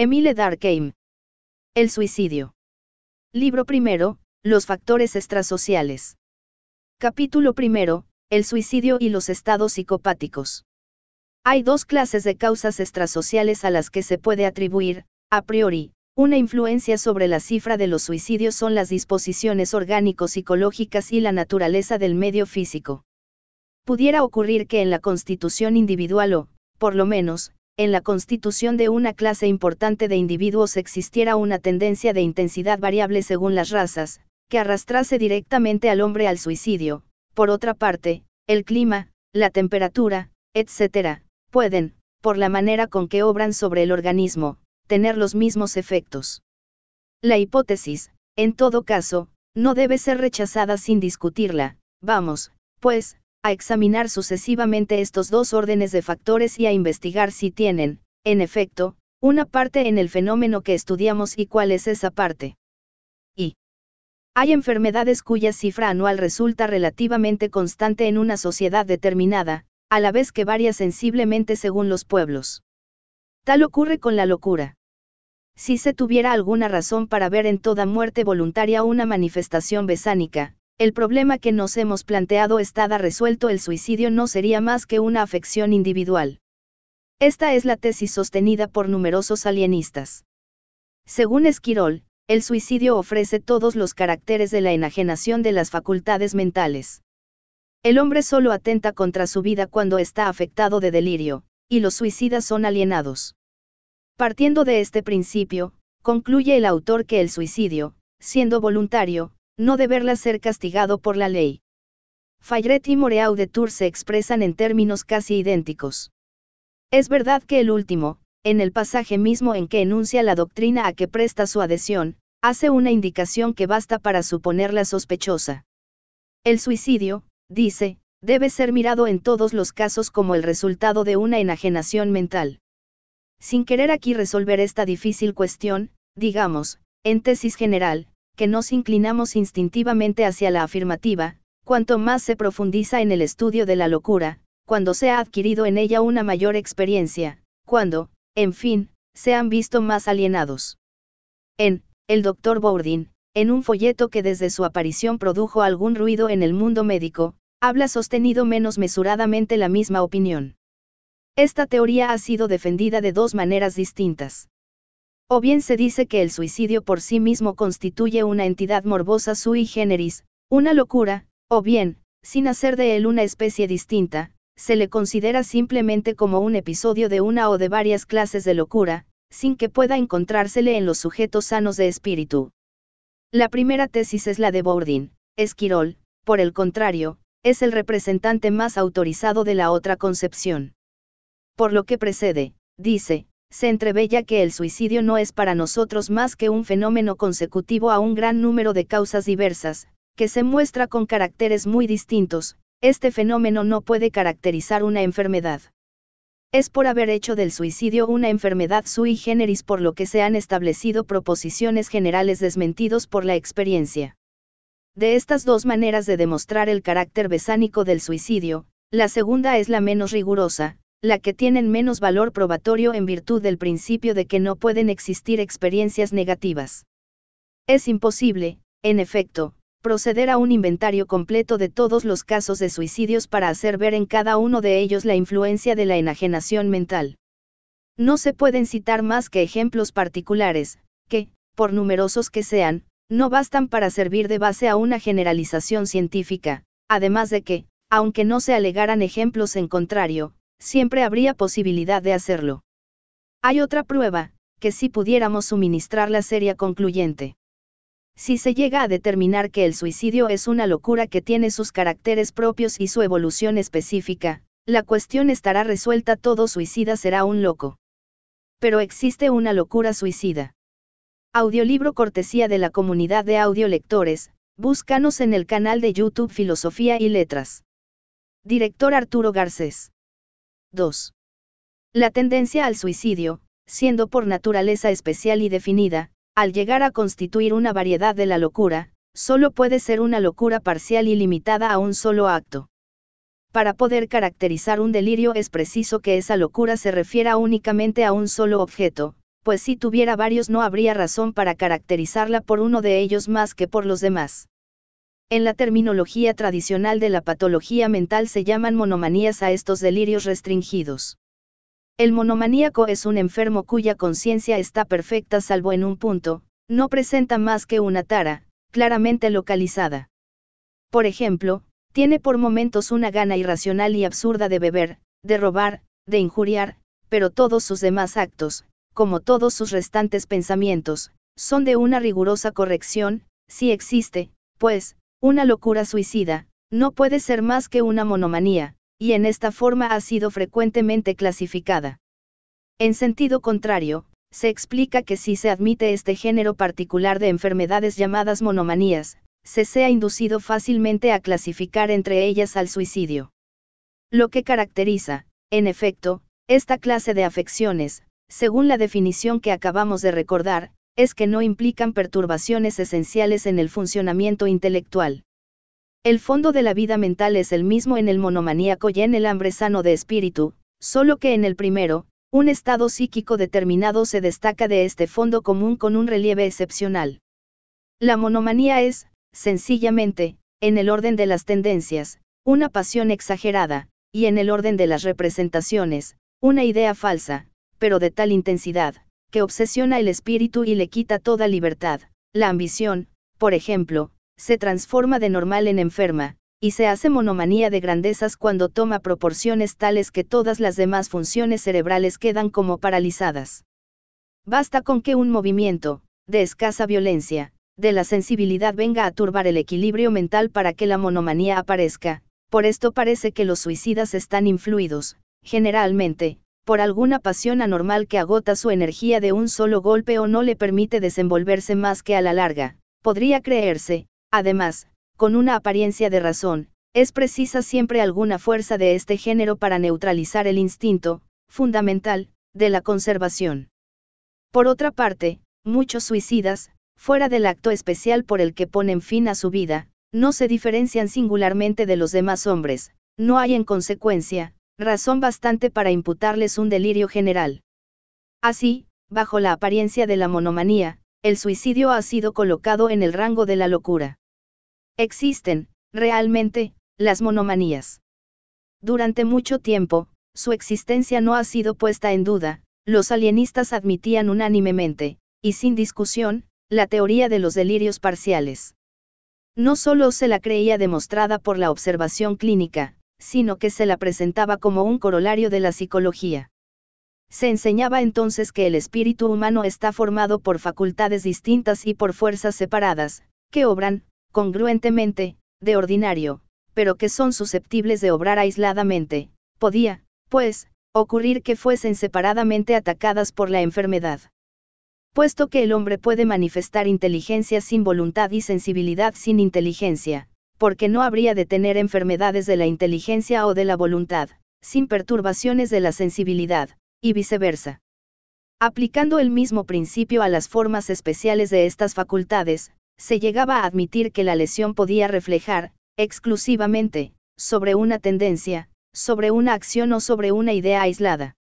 Emile Darkheim. El suicidio. Libro primero, Los factores extrasociales. Capítulo primero, El suicidio y los estados psicopáticos. Hay dos clases de causas extrasociales a las que se puede atribuir, a priori, una influencia sobre la cifra de los suicidios son las disposiciones orgánico-psicológicas y la naturaleza del medio físico. Pudiera ocurrir que en la constitución individual o, por lo menos, en la constitución de una clase importante de individuos existiera una tendencia de intensidad variable según las razas, que arrastrase directamente al hombre al suicidio, por otra parte, el clima, la temperatura, etc., pueden, por la manera con que obran sobre el organismo, tener los mismos efectos. La hipótesis, en todo caso, no debe ser rechazada sin discutirla, vamos, pues, a examinar sucesivamente estos dos órdenes de factores y a investigar si tienen, en efecto, una parte en el fenómeno que estudiamos y cuál es esa parte. Y. Hay enfermedades cuya cifra anual resulta relativamente constante en una sociedad determinada, a la vez que varía sensiblemente según los pueblos. Tal ocurre con la locura. Si se tuviera alguna razón para ver en toda muerte voluntaria una manifestación besánica, el problema que nos hemos planteado está resuelto el suicidio no sería más que una afección individual. Esta es la tesis sostenida por numerosos alienistas. Según Esquirol, el suicidio ofrece todos los caracteres de la enajenación de las facultades mentales. El hombre solo atenta contra su vida cuando está afectado de delirio, y los suicidas son alienados. Partiendo de este principio, concluye el autor que el suicidio, siendo voluntario, no deberla ser castigado por la ley. Fayret y Moreau de Tours se expresan en términos casi idénticos. Es verdad que el último, en el pasaje mismo en que enuncia la doctrina a que presta su adhesión, hace una indicación que basta para suponerla sospechosa. El suicidio, dice, debe ser mirado en todos los casos como el resultado de una enajenación mental. Sin querer aquí resolver esta difícil cuestión, digamos, en tesis general, que nos inclinamos instintivamente hacia la afirmativa, cuanto más se profundiza en el estudio de la locura, cuando se ha adquirido en ella una mayor experiencia, cuando, en fin, se han visto más alienados. En, el doctor Bourdin, en un folleto que desde su aparición produjo algún ruido en el mundo médico, habla sostenido menos mesuradamente la misma opinión. Esta teoría ha sido defendida de dos maneras distintas. O bien se dice que el suicidio por sí mismo constituye una entidad morbosa sui generis, una locura, o bien, sin hacer de él una especie distinta, se le considera simplemente como un episodio de una o de varias clases de locura, sin que pueda encontrársele en los sujetos sanos de espíritu. La primera tesis es la de Bourdin. Esquirol, por el contrario, es el representante más autorizado de la otra concepción. Por lo que precede, dice, se entrevella que el suicidio no es para nosotros más que un fenómeno consecutivo a un gran número de causas diversas, que se muestra con caracteres muy distintos, este fenómeno no puede caracterizar una enfermedad. Es por haber hecho del suicidio una enfermedad sui generis por lo que se han establecido proposiciones generales desmentidos por la experiencia. De estas dos maneras de demostrar el carácter besánico del suicidio, la segunda es la menos rigurosa, la que tienen menos valor probatorio en virtud del principio de que no pueden existir experiencias negativas. Es imposible, en efecto, proceder a un inventario completo de todos los casos de suicidios para hacer ver en cada uno de ellos la influencia de la enajenación mental. No se pueden citar más que ejemplos particulares, que, por numerosos que sean, no bastan para servir de base a una generalización científica, además de que, aunque no se alegaran ejemplos en contrario, siempre habría posibilidad de hacerlo. Hay otra prueba, que si pudiéramos suministrar la serie concluyente. Si se llega a determinar que el suicidio es una locura que tiene sus caracteres propios y su evolución específica, la cuestión estará resuelta, todo suicida será un loco. Pero existe una locura suicida. Audiolibro cortesía de la comunidad de audiolectores, búscanos en el canal de YouTube Filosofía y Letras. Director Arturo Garcés. 2. La tendencia al suicidio, siendo por naturaleza especial y definida, al llegar a constituir una variedad de la locura, solo puede ser una locura parcial y limitada a un solo acto. Para poder caracterizar un delirio es preciso que esa locura se refiera únicamente a un solo objeto, pues si tuviera varios no habría razón para caracterizarla por uno de ellos más que por los demás. En la terminología tradicional de la patología mental se llaman monomanías a estos delirios restringidos. El monomaníaco es un enfermo cuya conciencia está perfecta salvo en un punto, no presenta más que una tara, claramente localizada. Por ejemplo, tiene por momentos una gana irracional y absurda de beber, de robar, de injuriar, pero todos sus demás actos, como todos sus restantes pensamientos, son de una rigurosa corrección, si existe, pues, una locura suicida, no puede ser más que una monomanía, y en esta forma ha sido frecuentemente clasificada. En sentido contrario, se explica que si se admite este género particular de enfermedades llamadas monomanías, se sea inducido fácilmente a clasificar entre ellas al suicidio. Lo que caracteriza, en efecto, esta clase de afecciones, según la definición que acabamos de recordar, es que no implican perturbaciones esenciales en el funcionamiento intelectual. El fondo de la vida mental es el mismo en el monomaníaco y en el hambre sano de espíritu, solo que en el primero, un estado psíquico determinado se destaca de este fondo común con un relieve excepcional. La monomanía es, sencillamente, en el orden de las tendencias, una pasión exagerada, y en el orden de las representaciones, una idea falsa, pero de tal intensidad, que obsesiona el espíritu y le quita toda libertad. La ambición, por ejemplo, se transforma de normal en enferma, y se hace monomanía de grandezas cuando toma proporciones tales que todas las demás funciones cerebrales quedan como paralizadas. Basta con que un movimiento, de escasa violencia, de la sensibilidad venga a turbar el equilibrio mental para que la monomanía aparezca, por esto parece que los suicidas están influidos, generalmente, por alguna pasión anormal que agota su energía de un solo golpe o no le permite desenvolverse más que a la larga, podría creerse, además, con una apariencia de razón, es precisa siempre alguna fuerza de este género para neutralizar el instinto, fundamental, de la conservación. Por otra parte, muchos suicidas, fuera del acto especial por el que ponen fin a su vida, no se diferencian singularmente de los demás hombres, no hay en consecuencia, razón bastante para imputarles un delirio general. Así, bajo la apariencia de la monomanía, el suicidio ha sido colocado en el rango de la locura. Existen, realmente, las monomanías. Durante mucho tiempo, su existencia no ha sido puesta en duda, los alienistas admitían unánimemente, y sin discusión, la teoría de los delirios parciales. No solo se la creía demostrada por la observación clínica, sino que se la presentaba como un corolario de la psicología. Se enseñaba entonces que el espíritu humano está formado por facultades distintas y por fuerzas separadas, que obran, congruentemente, de ordinario, pero que son susceptibles de obrar aisladamente. Podía, pues, ocurrir que fuesen separadamente atacadas por la enfermedad. Puesto que el hombre puede manifestar inteligencia sin voluntad y sensibilidad sin inteligencia, porque no habría de tener enfermedades de la inteligencia o de la voluntad, sin perturbaciones de la sensibilidad, y viceversa. Aplicando el mismo principio a las formas especiales de estas facultades, se llegaba a admitir que la lesión podía reflejar, exclusivamente, sobre una tendencia, sobre una acción o sobre una idea aislada.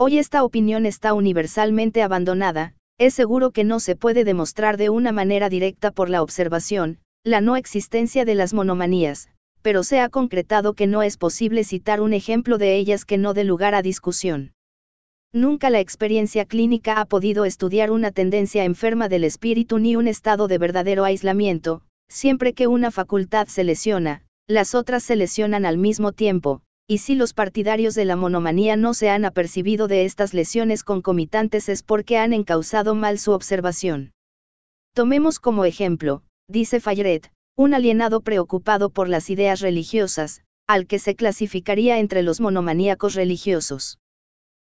Hoy esta opinión está universalmente abandonada, es seguro que no se puede demostrar de una manera directa por la observación, la no existencia de las monomanías, pero se ha concretado que no es posible citar un ejemplo de ellas que no dé lugar a discusión. Nunca la experiencia clínica ha podido estudiar una tendencia enferma del espíritu ni un estado de verdadero aislamiento, siempre que una facultad se lesiona, las otras se lesionan al mismo tiempo, y si los partidarios de la monomanía no se han apercibido de estas lesiones concomitantes es porque han encausado mal su observación. Tomemos como ejemplo, dice Fayret, un alienado preocupado por las ideas religiosas, al que se clasificaría entre los monomaníacos religiosos.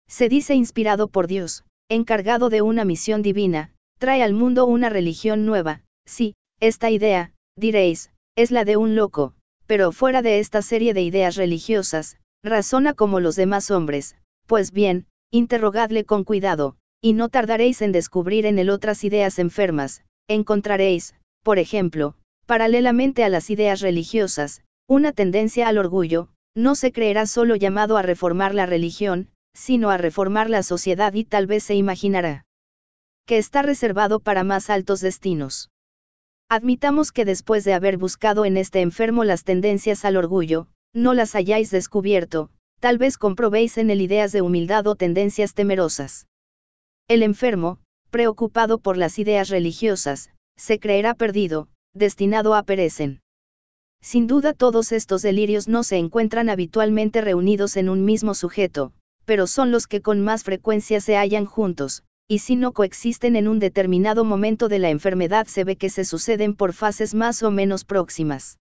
Se dice inspirado por Dios, encargado de una misión divina, trae al mundo una religión nueva, sí, esta idea, diréis, es la de un loco, pero fuera de esta serie de ideas religiosas, razona como los demás hombres, pues bien, interrogadle con cuidado, y no tardaréis en descubrir en él otras ideas enfermas, encontraréis, por ejemplo, paralelamente a las ideas religiosas, una tendencia al orgullo, no se creerá solo llamado a reformar la religión, sino a reformar la sociedad y tal vez se imaginará que está reservado para más altos destinos. Admitamos que después de haber buscado en este enfermo las tendencias al orgullo, no las hayáis descubierto, tal vez comprobéis en él ideas de humildad o tendencias temerosas. El enfermo, preocupado por las ideas religiosas, se creerá perdido, destinado a perecen. Sin duda todos estos delirios no se encuentran habitualmente reunidos en un mismo sujeto, pero son los que con más frecuencia se hallan juntos, y si no coexisten en un determinado momento de la enfermedad se ve que se suceden por fases más o menos próximas.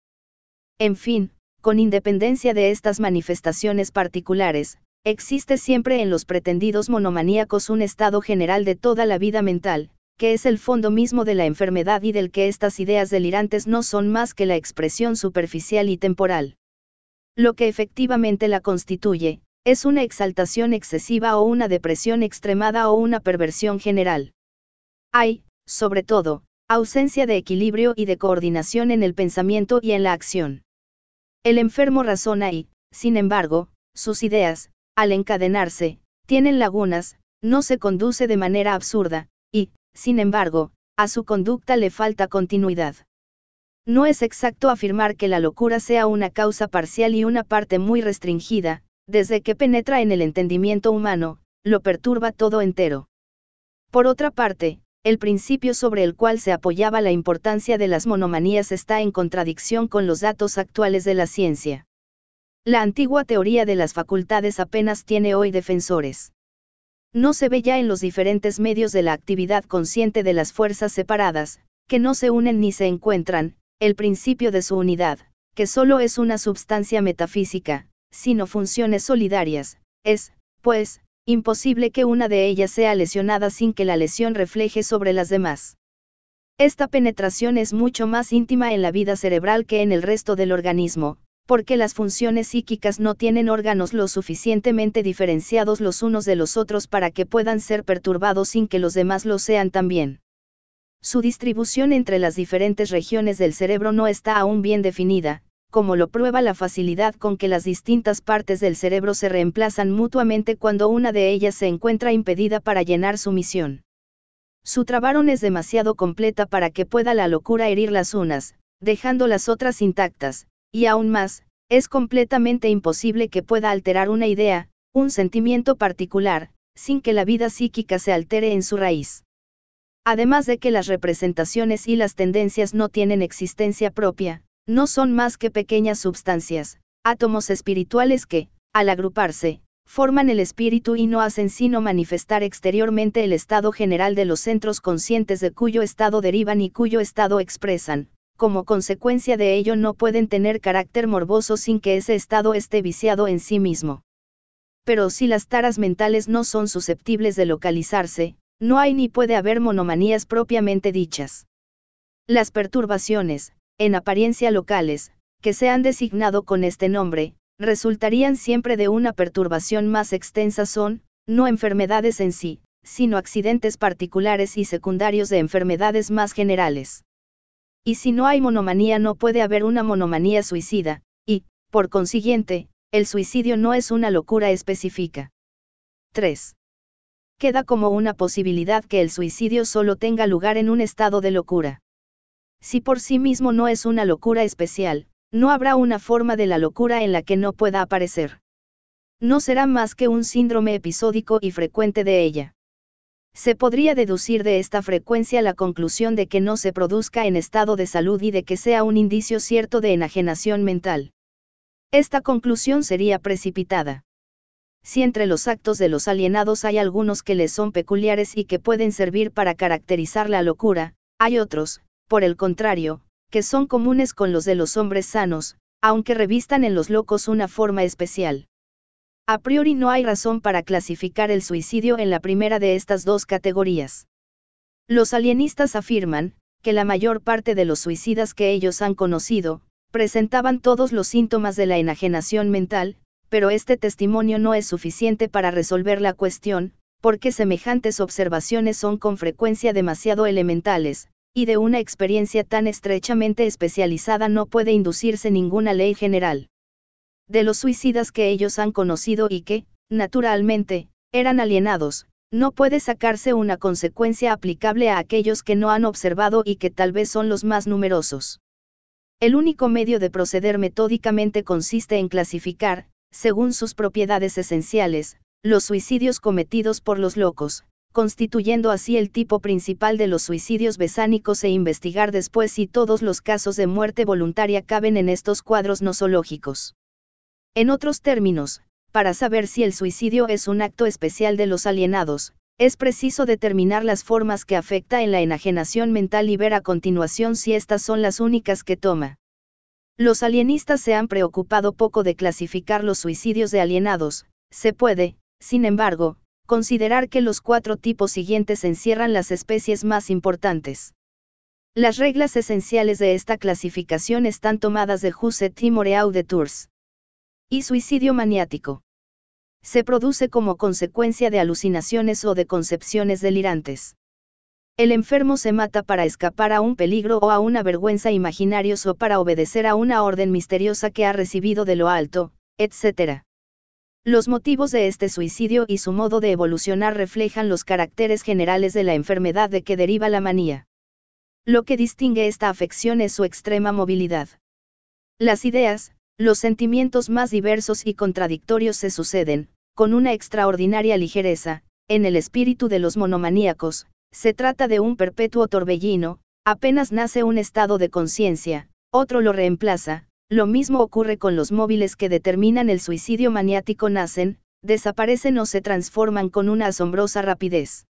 En fin, con independencia de estas manifestaciones particulares, existe siempre en los pretendidos monomaníacos un estado general de toda la vida mental, que es el fondo mismo de la enfermedad y del que estas ideas delirantes no son más que la expresión superficial y temporal. Lo que efectivamente la constituye, es una exaltación excesiva o una depresión extremada o una perversión general. Hay, sobre todo, ausencia de equilibrio y de coordinación en el pensamiento y en la acción. El enfermo razona y, sin embargo, sus ideas, al encadenarse, tienen lagunas, no se conduce de manera absurda, y, sin embargo, a su conducta le falta continuidad. No es exacto afirmar que la locura sea una causa parcial y una parte muy restringida, desde que penetra en el entendimiento humano, lo perturba todo entero. Por otra parte, el principio sobre el cual se apoyaba la importancia de las monomanías está en contradicción con los datos actuales de la ciencia. La antigua teoría de las facultades apenas tiene hoy defensores no se ve ya en los diferentes medios de la actividad consciente de las fuerzas separadas, que no se unen ni se encuentran, el principio de su unidad, que solo es una substancia metafísica, sino funciones solidarias, es, pues, imposible que una de ellas sea lesionada sin que la lesión refleje sobre las demás. Esta penetración es mucho más íntima en la vida cerebral que en el resto del organismo, porque las funciones psíquicas no tienen órganos lo suficientemente diferenciados los unos de los otros para que puedan ser perturbados sin que los demás lo sean también. Su distribución entre las diferentes regiones del cerebro no está aún bien definida, como lo prueba la facilidad con que las distintas partes del cerebro se reemplazan mutuamente cuando una de ellas se encuentra impedida para llenar su misión. Su trabarón es demasiado completa para que pueda la locura herir las unas, dejando las otras intactas, y aún más, es completamente imposible que pueda alterar una idea, un sentimiento particular, sin que la vida psíquica se altere en su raíz. Además de que las representaciones y las tendencias no tienen existencia propia, no son más que pequeñas sustancias, átomos espirituales que, al agruparse, forman el espíritu y no hacen sino manifestar exteriormente el estado general de los centros conscientes de cuyo estado derivan y cuyo estado expresan, como consecuencia de ello no pueden tener carácter morboso sin que ese estado esté viciado en sí mismo. Pero si las taras mentales no son susceptibles de localizarse, no hay ni puede haber monomanías propiamente dichas. Las perturbaciones, en apariencia locales, que se han designado con este nombre, resultarían siempre de una perturbación más extensa son, no enfermedades en sí, sino accidentes particulares y secundarios de enfermedades más generales. Y si no hay monomanía no puede haber una monomanía suicida, y, por consiguiente, el suicidio no es una locura específica. 3. Queda como una posibilidad que el suicidio solo tenga lugar en un estado de locura. Si por sí mismo no es una locura especial, no habrá una forma de la locura en la que no pueda aparecer. No será más que un síndrome episódico y frecuente de ella se podría deducir de esta frecuencia la conclusión de que no se produzca en estado de salud y de que sea un indicio cierto de enajenación mental. Esta conclusión sería precipitada. Si entre los actos de los alienados hay algunos que les son peculiares y que pueden servir para caracterizar la locura, hay otros, por el contrario, que son comunes con los de los hombres sanos, aunque revistan en los locos una forma especial. A priori no hay razón para clasificar el suicidio en la primera de estas dos categorías. Los alienistas afirman, que la mayor parte de los suicidas que ellos han conocido, presentaban todos los síntomas de la enajenación mental, pero este testimonio no es suficiente para resolver la cuestión, porque semejantes observaciones son con frecuencia demasiado elementales, y de una experiencia tan estrechamente especializada no puede inducirse ninguna ley general de los suicidas que ellos han conocido y que, naturalmente, eran alienados, no puede sacarse una consecuencia aplicable a aquellos que no han observado y que tal vez son los más numerosos. El único medio de proceder metódicamente consiste en clasificar, según sus propiedades esenciales, los suicidios cometidos por los locos, constituyendo así el tipo principal de los suicidios besánicos e investigar después si todos los casos de muerte voluntaria caben en estos cuadros nosológicos. En otros términos, para saber si el suicidio es un acto especial de los alienados, es preciso determinar las formas que afecta en la enajenación mental y ver a continuación si estas son las únicas que toma. Los alienistas se han preocupado poco de clasificar los suicidios de alienados, se puede, sin embargo, considerar que los cuatro tipos siguientes encierran las especies más importantes. Las reglas esenciales de esta clasificación están tomadas de Jusset y Moreau de Tours y suicidio maniático. Se produce como consecuencia de alucinaciones o de concepciones delirantes. El enfermo se mata para escapar a un peligro o a una vergüenza imaginarios o para obedecer a una orden misteriosa que ha recibido de lo alto, etc. Los motivos de este suicidio y su modo de evolucionar reflejan los caracteres generales de la enfermedad de que deriva la manía. Lo que distingue esta afección es su extrema movilidad. Las ideas, los sentimientos más diversos y contradictorios se suceden, con una extraordinaria ligereza, en el espíritu de los monomaníacos, se trata de un perpetuo torbellino, apenas nace un estado de conciencia, otro lo reemplaza, lo mismo ocurre con los móviles que determinan el suicidio maniático nacen, desaparecen o se transforman con una asombrosa rapidez.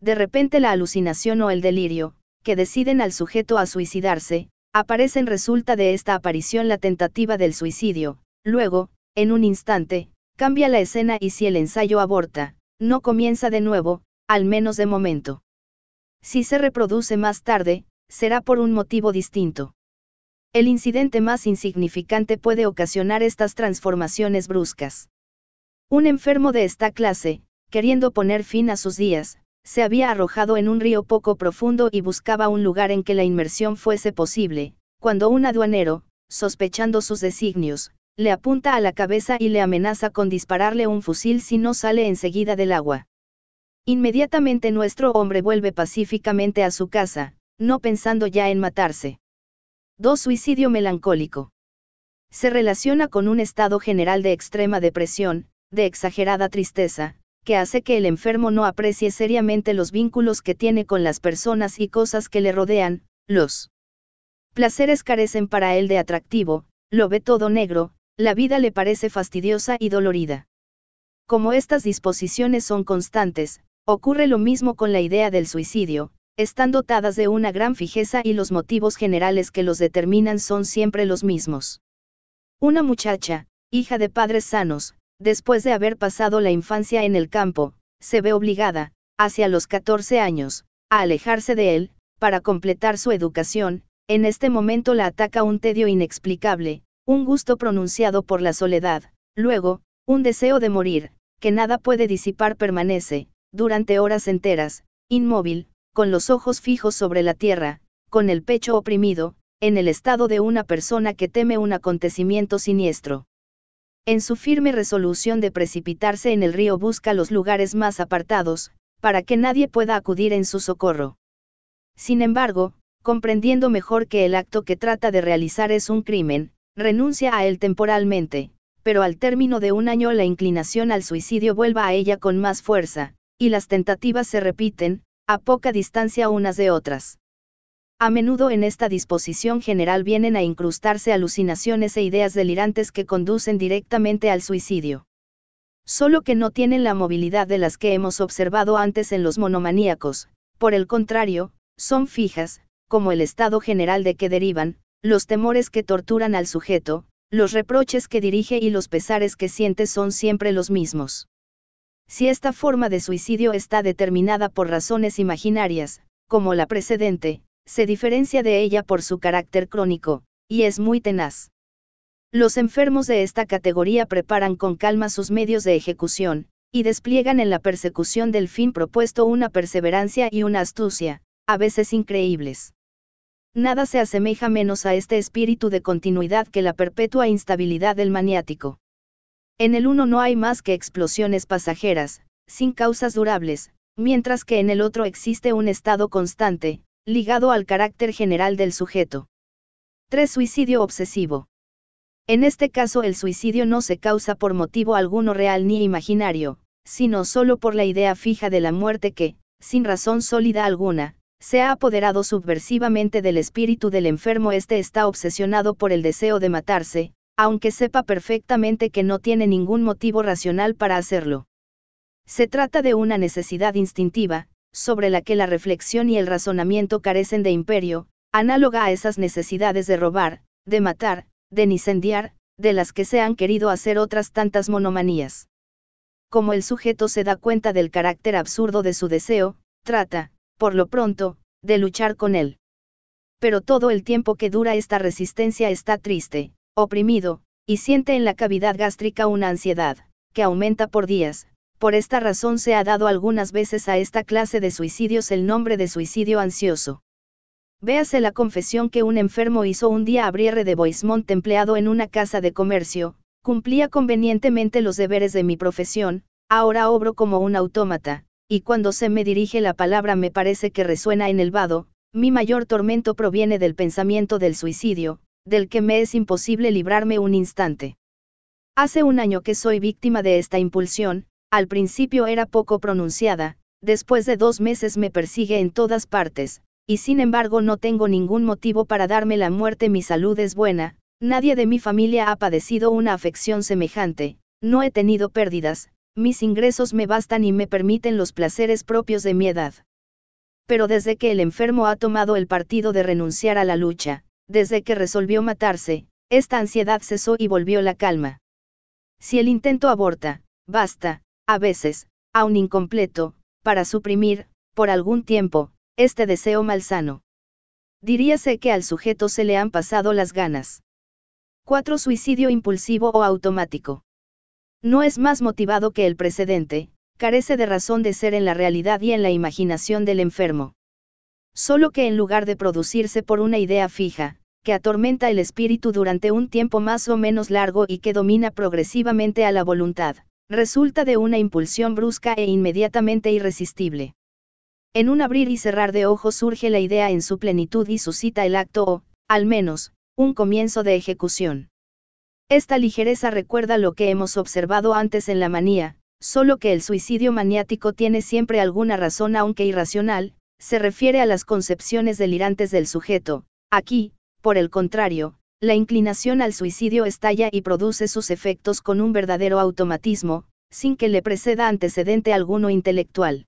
De repente la alucinación o el delirio, que deciden al sujeto a suicidarse, aparecen resulta de esta aparición la tentativa del suicidio, luego, en un instante, cambia la escena y si el ensayo aborta, no comienza de nuevo, al menos de momento. Si se reproduce más tarde, será por un motivo distinto. El incidente más insignificante puede ocasionar estas transformaciones bruscas. Un enfermo de esta clase, queriendo poner fin a sus días, se había arrojado en un río poco profundo y buscaba un lugar en que la inmersión fuese posible, cuando un aduanero, sospechando sus designios, le apunta a la cabeza y le amenaza con dispararle un fusil si no sale enseguida del agua. Inmediatamente nuestro hombre vuelve pacíficamente a su casa, no pensando ya en matarse. 2. Suicidio melancólico. Se relaciona con un estado general de extrema depresión, de exagerada tristeza, que hace que el enfermo no aprecie seriamente los vínculos que tiene con las personas y cosas que le rodean, los placeres carecen para él de atractivo, lo ve todo negro, la vida le parece fastidiosa y dolorida. Como estas disposiciones son constantes, ocurre lo mismo con la idea del suicidio, están dotadas de una gran fijeza y los motivos generales que los determinan son siempre los mismos. Una muchacha, hija de padres sanos, Después de haber pasado la infancia en el campo, se ve obligada, hacia los 14 años, a alejarse de él, para completar su educación, en este momento la ataca un tedio inexplicable, un gusto pronunciado por la soledad, luego, un deseo de morir, que nada puede disipar permanece, durante horas enteras, inmóvil, con los ojos fijos sobre la tierra, con el pecho oprimido, en el estado de una persona que teme un acontecimiento siniestro. En su firme resolución de precipitarse en el río busca los lugares más apartados, para que nadie pueda acudir en su socorro. Sin embargo, comprendiendo mejor que el acto que trata de realizar es un crimen, renuncia a él temporalmente, pero al término de un año la inclinación al suicidio vuelva a ella con más fuerza, y las tentativas se repiten, a poca distancia unas de otras. A menudo en esta disposición general vienen a incrustarse alucinaciones e ideas delirantes que conducen directamente al suicidio. Solo que no tienen la movilidad de las que hemos observado antes en los monomaníacos, por el contrario, son fijas, como el estado general de que derivan, los temores que torturan al sujeto, los reproches que dirige y los pesares que siente son siempre los mismos. Si esta forma de suicidio está determinada por razones imaginarias, como la precedente, se diferencia de ella por su carácter crónico, y es muy tenaz. Los enfermos de esta categoría preparan con calma sus medios de ejecución, y despliegan en la persecución del fin propuesto una perseverancia y una astucia, a veces increíbles. Nada se asemeja menos a este espíritu de continuidad que la perpetua instabilidad del maniático. En el uno no hay más que explosiones pasajeras, sin causas durables, mientras que en el otro existe un estado constante, ligado al carácter general del sujeto. 3. Suicidio obsesivo. En este caso el suicidio no se causa por motivo alguno real ni imaginario, sino solo por la idea fija de la muerte que, sin razón sólida alguna, se ha apoderado subversivamente del espíritu del enfermo. Este está obsesionado por el deseo de matarse, aunque sepa perfectamente que no tiene ningún motivo racional para hacerlo. Se trata de una necesidad instintiva, sobre la que la reflexión y el razonamiento carecen de imperio, análoga a esas necesidades de robar, de matar, de incendiar, de las que se han querido hacer otras tantas monomanías. Como el sujeto se da cuenta del carácter absurdo de su deseo, trata, por lo pronto, de luchar con él. Pero todo el tiempo que dura esta resistencia está triste, oprimido, y siente en la cavidad gástrica una ansiedad, que aumenta por días, por esta razón se ha dado algunas veces a esta clase de suicidios el nombre de suicidio ansioso. Véase la confesión que un enfermo hizo un día a Briere de Boismont empleado en una casa de comercio, cumplía convenientemente los deberes de mi profesión, ahora obro como un autómata, y cuando se me dirige la palabra me parece que resuena en el vado, mi mayor tormento proviene del pensamiento del suicidio, del que me es imposible librarme un instante. Hace un año que soy víctima de esta impulsión, al principio era poco pronunciada, después de dos meses me persigue en todas partes, y sin embargo no tengo ningún motivo para darme la muerte, mi salud es buena, nadie de mi familia ha padecido una afección semejante, no he tenido pérdidas, mis ingresos me bastan y me permiten los placeres propios de mi edad. Pero desde que el enfermo ha tomado el partido de renunciar a la lucha, desde que resolvió matarse, esta ansiedad cesó y volvió la calma. Si el intento aborta, basta, a veces, aún incompleto, para suprimir, por algún tiempo, este deseo malsano. Diríase que al sujeto se le han pasado las ganas. 4. Suicidio impulsivo o automático. No es más motivado que el precedente, carece de razón de ser en la realidad y en la imaginación del enfermo. Solo que en lugar de producirse por una idea fija, que atormenta el espíritu durante un tiempo más o menos largo y que domina progresivamente a la voluntad resulta de una impulsión brusca e inmediatamente irresistible. En un abrir y cerrar de ojos surge la idea en su plenitud y suscita el acto o, al menos, un comienzo de ejecución. Esta ligereza recuerda lo que hemos observado antes en la manía, solo que el suicidio maniático tiene siempre alguna razón aunque irracional, se refiere a las concepciones delirantes del sujeto, aquí, por el contrario, la inclinación al suicidio estalla y produce sus efectos con un verdadero automatismo, sin que le preceda antecedente alguno intelectual.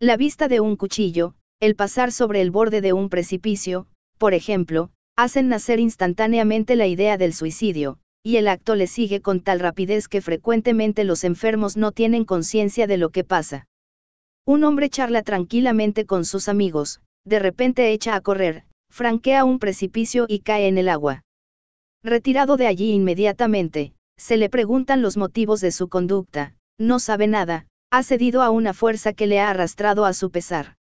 La vista de un cuchillo, el pasar sobre el borde de un precipicio, por ejemplo, hacen nacer instantáneamente la idea del suicidio, y el acto le sigue con tal rapidez que frecuentemente los enfermos no tienen conciencia de lo que pasa. Un hombre charla tranquilamente con sus amigos, de repente echa a correr, franquea un precipicio y cae en el agua. Retirado de allí inmediatamente, se le preguntan los motivos de su conducta, no sabe nada, ha cedido a una fuerza que le ha arrastrado a su pesar.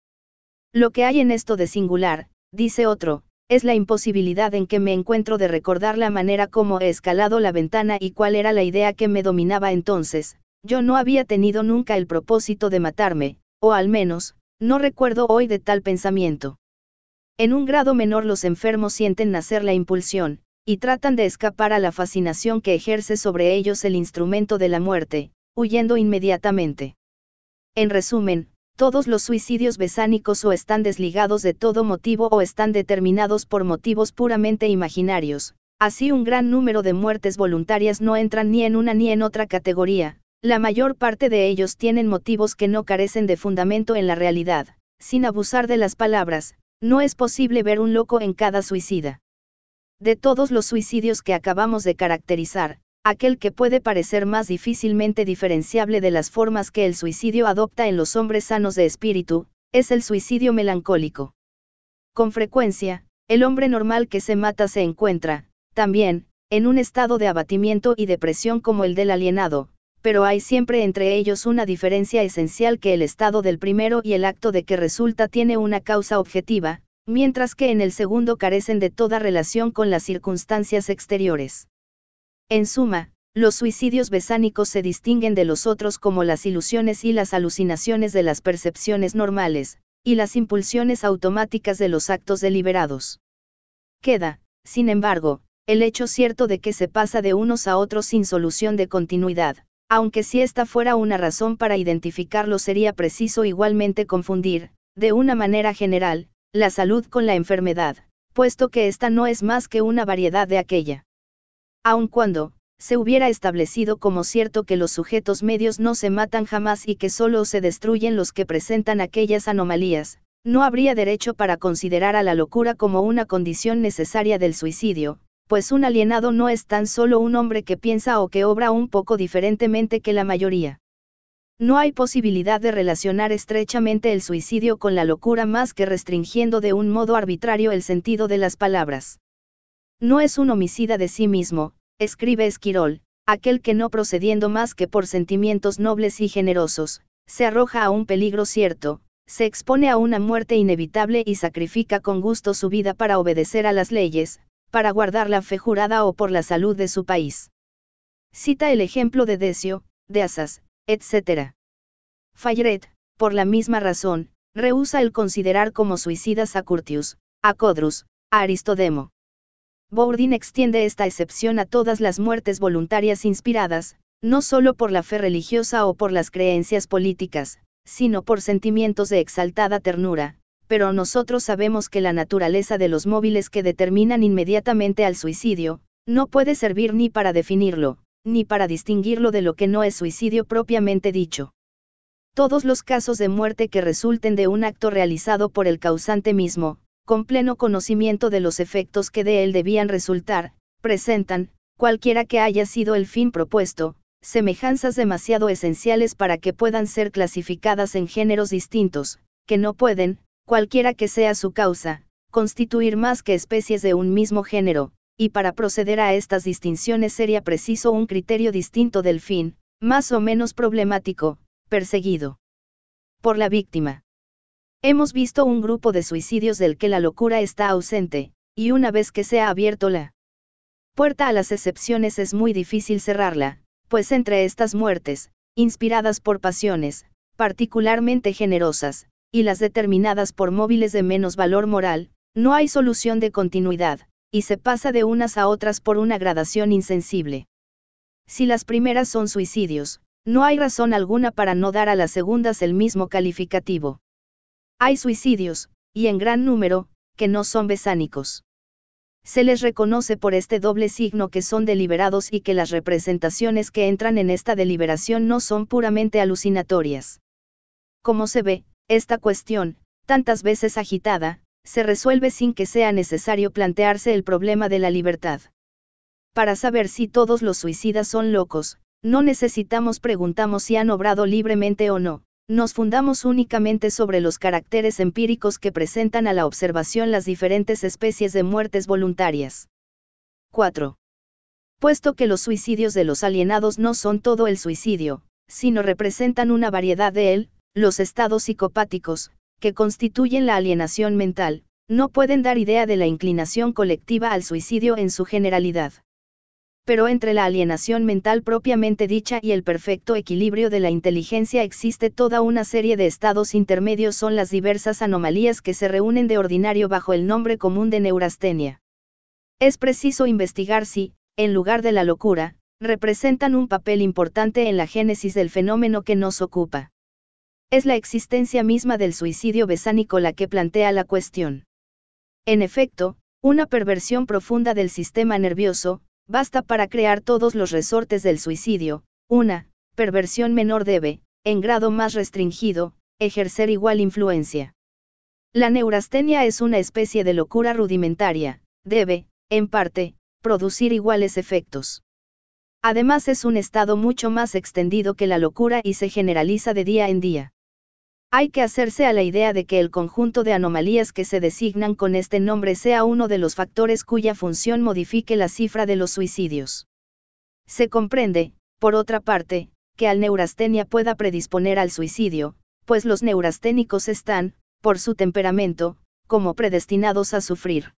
Lo que hay en esto de singular, dice otro, es la imposibilidad en que me encuentro de recordar la manera como he escalado la ventana y cuál era la idea que me dominaba entonces, yo no había tenido nunca el propósito de matarme, o al menos, no recuerdo hoy de tal pensamiento. En un grado menor los enfermos sienten nacer la impulsión, y tratan de escapar a la fascinación que ejerce sobre ellos el instrumento de la muerte, huyendo inmediatamente. En resumen, todos los suicidios besánicos o están desligados de todo motivo o están determinados por motivos puramente imaginarios, así un gran número de muertes voluntarias no entran ni en una ni en otra categoría, la mayor parte de ellos tienen motivos que no carecen de fundamento en la realidad, sin abusar de las palabras, no es posible ver un loco en cada suicida. De todos los suicidios que acabamos de caracterizar, aquel que puede parecer más difícilmente diferenciable de las formas que el suicidio adopta en los hombres sanos de espíritu, es el suicidio melancólico. Con frecuencia, el hombre normal que se mata se encuentra, también, en un estado de abatimiento y depresión como el del alienado, pero hay siempre entre ellos una diferencia esencial que el estado del primero y el acto de que resulta tiene una causa objetiva, mientras que en el segundo carecen de toda relación con las circunstancias exteriores. En suma, los suicidios besánicos se distinguen de los otros como las ilusiones y las alucinaciones de las percepciones normales, y las impulsiones automáticas de los actos deliberados. Queda, sin embargo, el hecho cierto de que se pasa de unos a otros sin solución de continuidad, aunque si esta fuera una razón para identificarlo sería preciso igualmente confundir, de una manera general, la salud con la enfermedad, puesto que esta no es más que una variedad de aquella. Aun cuando, se hubiera establecido como cierto que los sujetos medios no se matan jamás y que solo se destruyen los que presentan aquellas anomalías, no habría derecho para considerar a la locura como una condición necesaria del suicidio, pues un alienado no es tan solo un hombre que piensa o que obra un poco diferentemente que la mayoría. No hay posibilidad de relacionar estrechamente el suicidio con la locura más que restringiendo de un modo arbitrario el sentido de las palabras. No es un homicida de sí mismo, escribe Esquirol, aquel que no procediendo más que por sentimientos nobles y generosos, se arroja a un peligro cierto, se expone a una muerte inevitable y sacrifica con gusto su vida para obedecer a las leyes, para guardar la fe jurada o por la salud de su país. Cita el ejemplo de Decio, de Asas, etc. Fayret, por la misma razón, rehúsa el considerar como suicidas a Curtius, a Codrus, a Aristodemo. Bourdin extiende esta excepción a todas las muertes voluntarias inspiradas, no solo por la fe religiosa o por las creencias políticas, sino por sentimientos de exaltada ternura, pero nosotros sabemos que la naturaleza de los móviles que determinan inmediatamente al suicidio, no puede servir ni para definirlo, ni para distinguirlo de lo que no es suicidio propiamente dicho. Todos los casos de muerte que resulten de un acto realizado por el causante mismo, con pleno conocimiento de los efectos que de él debían resultar, presentan, cualquiera que haya sido el fin propuesto, semejanzas demasiado esenciales para que puedan ser clasificadas en géneros distintos, que no pueden, cualquiera que sea su causa, constituir más que especies de un mismo género, y para proceder a estas distinciones sería preciso un criterio distinto del fin, más o menos problemático, perseguido. Por la víctima. Hemos visto un grupo de suicidios del que la locura está ausente, y una vez que se ha abierto la puerta a las excepciones es muy difícil cerrarla, pues entre estas muertes, inspiradas por pasiones, particularmente generosas, y las determinadas por móviles de menos valor moral, no hay solución de continuidad, y se pasa de unas a otras por una gradación insensible. Si las primeras son suicidios, no hay razón alguna para no dar a las segundas el mismo calificativo. Hay suicidios, y en gran número, que no son besánicos. Se les reconoce por este doble signo que son deliberados y que las representaciones que entran en esta deliberación no son puramente alucinatorias. Como se ve, esta cuestión, tantas veces agitada, se resuelve sin que sea necesario plantearse el problema de la libertad. Para saber si todos los suicidas son locos, no necesitamos preguntamos si han obrado libremente o no, nos fundamos únicamente sobre los caracteres empíricos que presentan a la observación las diferentes especies de muertes voluntarias. 4. Puesto que los suicidios de los alienados no son todo el suicidio, sino representan una variedad de él, los estados psicopáticos, que constituyen la alienación mental, no pueden dar idea de la inclinación colectiva al suicidio en su generalidad. Pero entre la alienación mental propiamente dicha y el perfecto equilibrio de la inteligencia existe toda una serie de estados intermedios son las diversas anomalías que se reúnen de ordinario bajo el nombre común de neurastenia. Es preciso investigar si, en lugar de la locura, representan un papel importante en la génesis del fenómeno que nos ocupa. Es la existencia misma del suicidio besánico la que plantea la cuestión. En efecto, una perversión profunda del sistema nervioso, basta para crear todos los resortes del suicidio, una, perversión menor debe, en grado más restringido, ejercer igual influencia. La neurastenia es una especie de locura rudimentaria, debe, en parte, producir iguales efectos. Además es un estado mucho más extendido que la locura y se generaliza de día en día. Hay que hacerse a la idea de que el conjunto de anomalías que se designan con este nombre sea uno de los factores cuya función modifique la cifra de los suicidios. Se comprende, por otra parte, que al neurastenia pueda predisponer al suicidio, pues los neurasténicos están, por su temperamento, como predestinados a sufrir.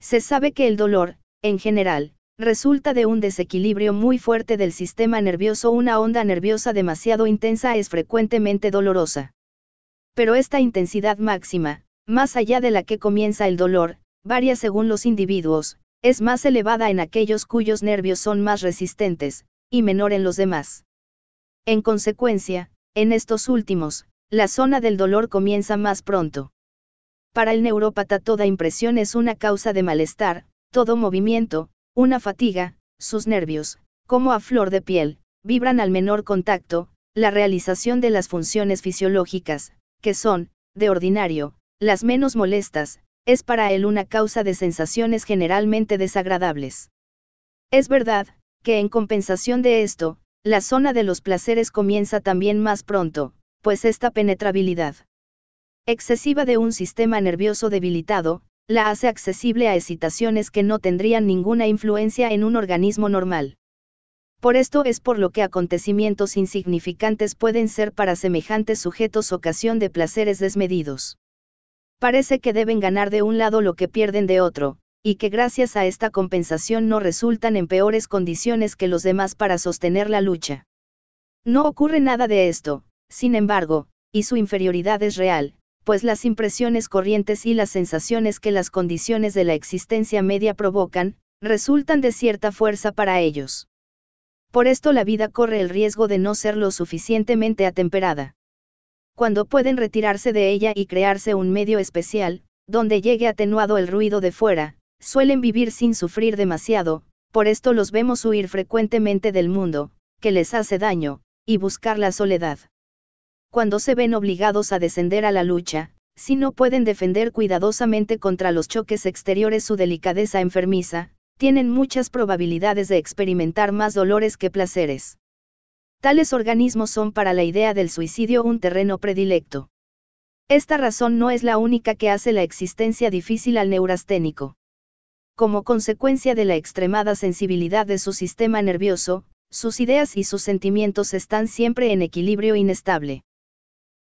Se sabe que el dolor, en general, resulta de un desequilibrio muy fuerte del sistema nervioso. Una onda nerviosa demasiado intensa es frecuentemente dolorosa pero esta intensidad máxima, más allá de la que comienza el dolor, varía según los individuos, es más elevada en aquellos cuyos nervios son más resistentes, y menor en los demás. En consecuencia, en estos últimos, la zona del dolor comienza más pronto. Para el neurópata toda impresión es una causa de malestar, todo movimiento, una fatiga, sus nervios, como a flor de piel, vibran al menor contacto, la realización de las funciones fisiológicas, que son, de ordinario, las menos molestas, es para él una causa de sensaciones generalmente desagradables. Es verdad, que en compensación de esto, la zona de los placeres comienza también más pronto, pues esta penetrabilidad excesiva de un sistema nervioso debilitado, la hace accesible a excitaciones que no tendrían ninguna influencia en un organismo normal. Por esto es por lo que acontecimientos insignificantes pueden ser para semejantes sujetos ocasión de placeres desmedidos. Parece que deben ganar de un lado lo que pierden de otro, y que gracias a esta compensación no resultan en peores condiciones que los demás para sostener la lucha. No ocurre nada de esto, sin embargo, y su inferioridad es real, pues las impresiones corrientes y las sensaciones que las condiciones de la existencia media provocan, resultan de cierta fuerza para ellos por esto la vida corre el riesgo de no ser lo suficientemente atemperada. Cuando pueden retirarse de ella y crearse un medio especial, donde llegue atenuado el ruido de fuera, suelen vivir sin sufrir demasiado, por esto los vemos huir frecuentemente del mundo, que les hace daño, y buscar la soledad. Cuando se ven obligados a descender a la lucha, si no pueden defender cuidadosamente contra los choques exteriores su delicadeza enfermiza, tienen muchas probabilidades de experimentar más dolores que placeres. Tales organismos son para la idea del suicidio un terreno predilecto. Esta razón no es la única que hace la existencia difícil al neurasténico. Como consecuencia de la extremada sensibilidad de su sistema nervioso, sus ideas y sus sentimientos están siempre en equilibrio inestable.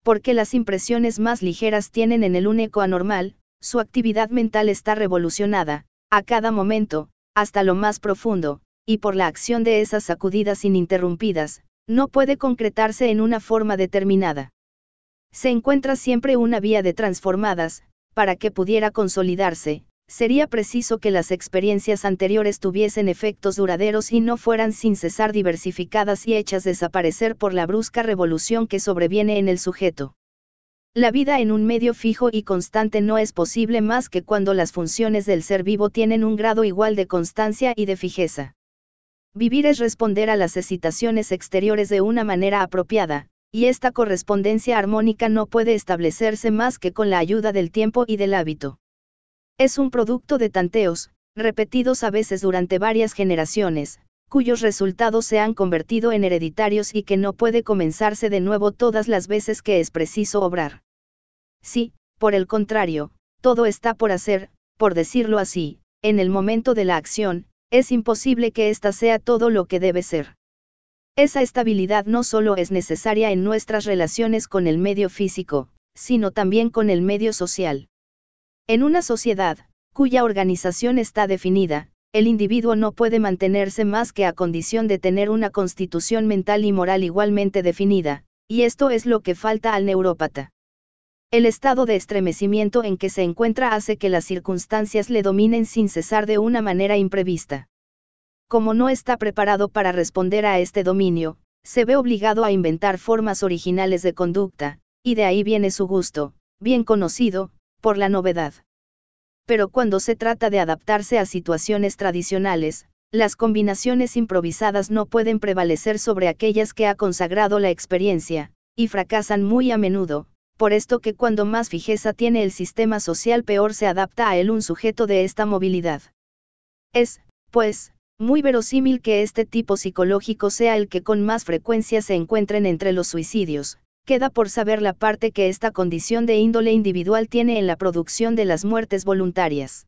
Porque las impresiones más ligeras tienen en el único anormal, su actividad mental está revolucionada, a cada momento, hasta lo más profundo, y por la acción de esas sacudidas ininterrumpidas, no puede concretarse en una forma determinada. Se encuentra siempre una vía de transformadas, para que pudiera consolidarse, sería preciso que las experiencias anteriores tuviesen efectos duraderos y no fueran sin cesar diversificadas y hechas desaparecer por la brusca revolución que sobreviene en el sujeto. La vida en un medio fijo y constante no es posible más que cuando las funciones del ser vivo tienen un grado igual de constancia y de fijeza. Vivir es responder a las excitaciones exteriores de una manera apropiada, y esta correspondencia armónica no puede establecerse más que con la ayuda del tiempo y del hábito. Es un producto de tanteos, repetidos a veces durante varias generaciones, cuyos resultados se han convertido en hereditarios y que no puede comenzarse de nuevo todas las veces que es preciso obrar. Si, por el contrario, todo está por hacer, por decirlo así, en el momento de la acción, es imposible que ésta sea todo lo que debe ser. Esa estabilidad no solo es necesaria en nuestras relaciones con el medio físico, sino también con el medio social. En una sociedad, cuya organización está definida, el individuo no puede mantenerse más que a condición de tener una constitución mental y moral igualmente definida, y esto es lo que falta al neurópata. El estado de estremecimiento en que se encuentra hace que las circunstancias le dominen sin cesar de una manera imprevista. Como no está preparado para responder a este dominio, se ve obligado a inventar formas originales de conducta, y de ahí viene su gusto, bien conocido, por la novedad pero cuando se trata de adaptarse a situaciones tradicionales, las combinaciones improvisadas no pueden prevalecer sobre aquellas que ha consagrado la experiencia, y fracasan muy a menudo, por esto que cuando más fijeza tiene el sistema social peor se adapta a él un sujeto de esta movilidad. Es, pues, muy verosímil que este tipo psicológico sea el que con más frecuencia se encuentren entre los suicidios, Queda por saber la parte que esta condición de índole individual tiene en la producción de las muertes voluntarias.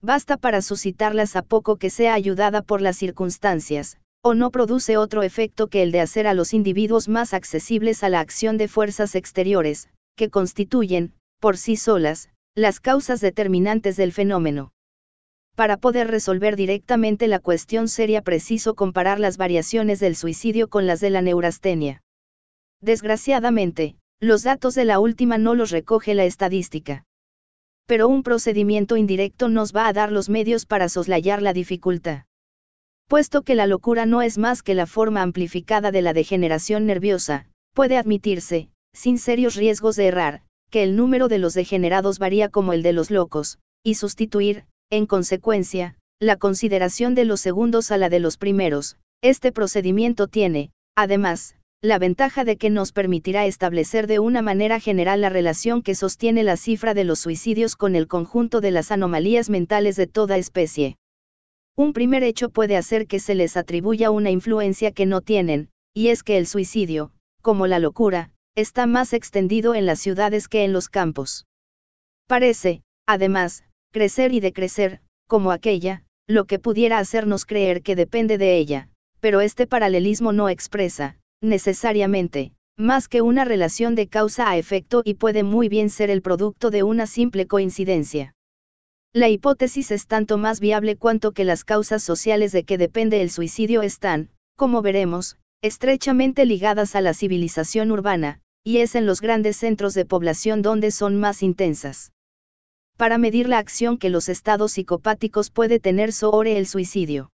Basta para suscitarlas a poco que sea ayudada por las circunstancias, o no produce otro efecto que el de hacer a los individuos más accesibles a la acción de fuerzas exteriores, que constituyen, por sí solas, las causas determinantes del fenómeno. Para poder resolver directamente la cuestión sería preciso comparar las variaciones del suicidio con las de la neurastenia. Desgraciadamente, los datos de la última no los recoge la estadística. Pero un procedimiento indirecto nos va a dar los medios para soslayar la dificultad. Puesto que la locura no es más que la forma amplificada de la degeneración nerviosa, puede admitirse, sin serios riesgos de errar, que el número de los degenerados varía como el de los locos, y sustituir, en consecuencia, la consideración de los segundos a la de los primeros. Este procedimiento tiene, además, la ventaja de que nos permitirá establecer de una manera general la relación que sostiene la cifra de los suicidios con el conjunto de las anomalías mentales de toda especie. Un primer hecho puede hacer que se les atribuya una influencia que no tienen, y es que el suicidio, como la locura, está más extendido en las ciudades que en los campos. Parece, además, crecer y decrecer, como aquella, lo que pudiera hacernos creer que depende de ella, pero este paralelismo no expresa, necesariamente, más que una relación de causa a efecto y puede muy bien ser el producto de una simple coincidencia. La hipótesis es tanto más viable cuanto que las causas sociales de que depende el suicidio están, como veremos, estrechamente ligadas a la civilización urbana, y es en los grandes centros de población donde son más intensas. Para medir la acción que los estados psicopáticos puede tener sobre el suicidio.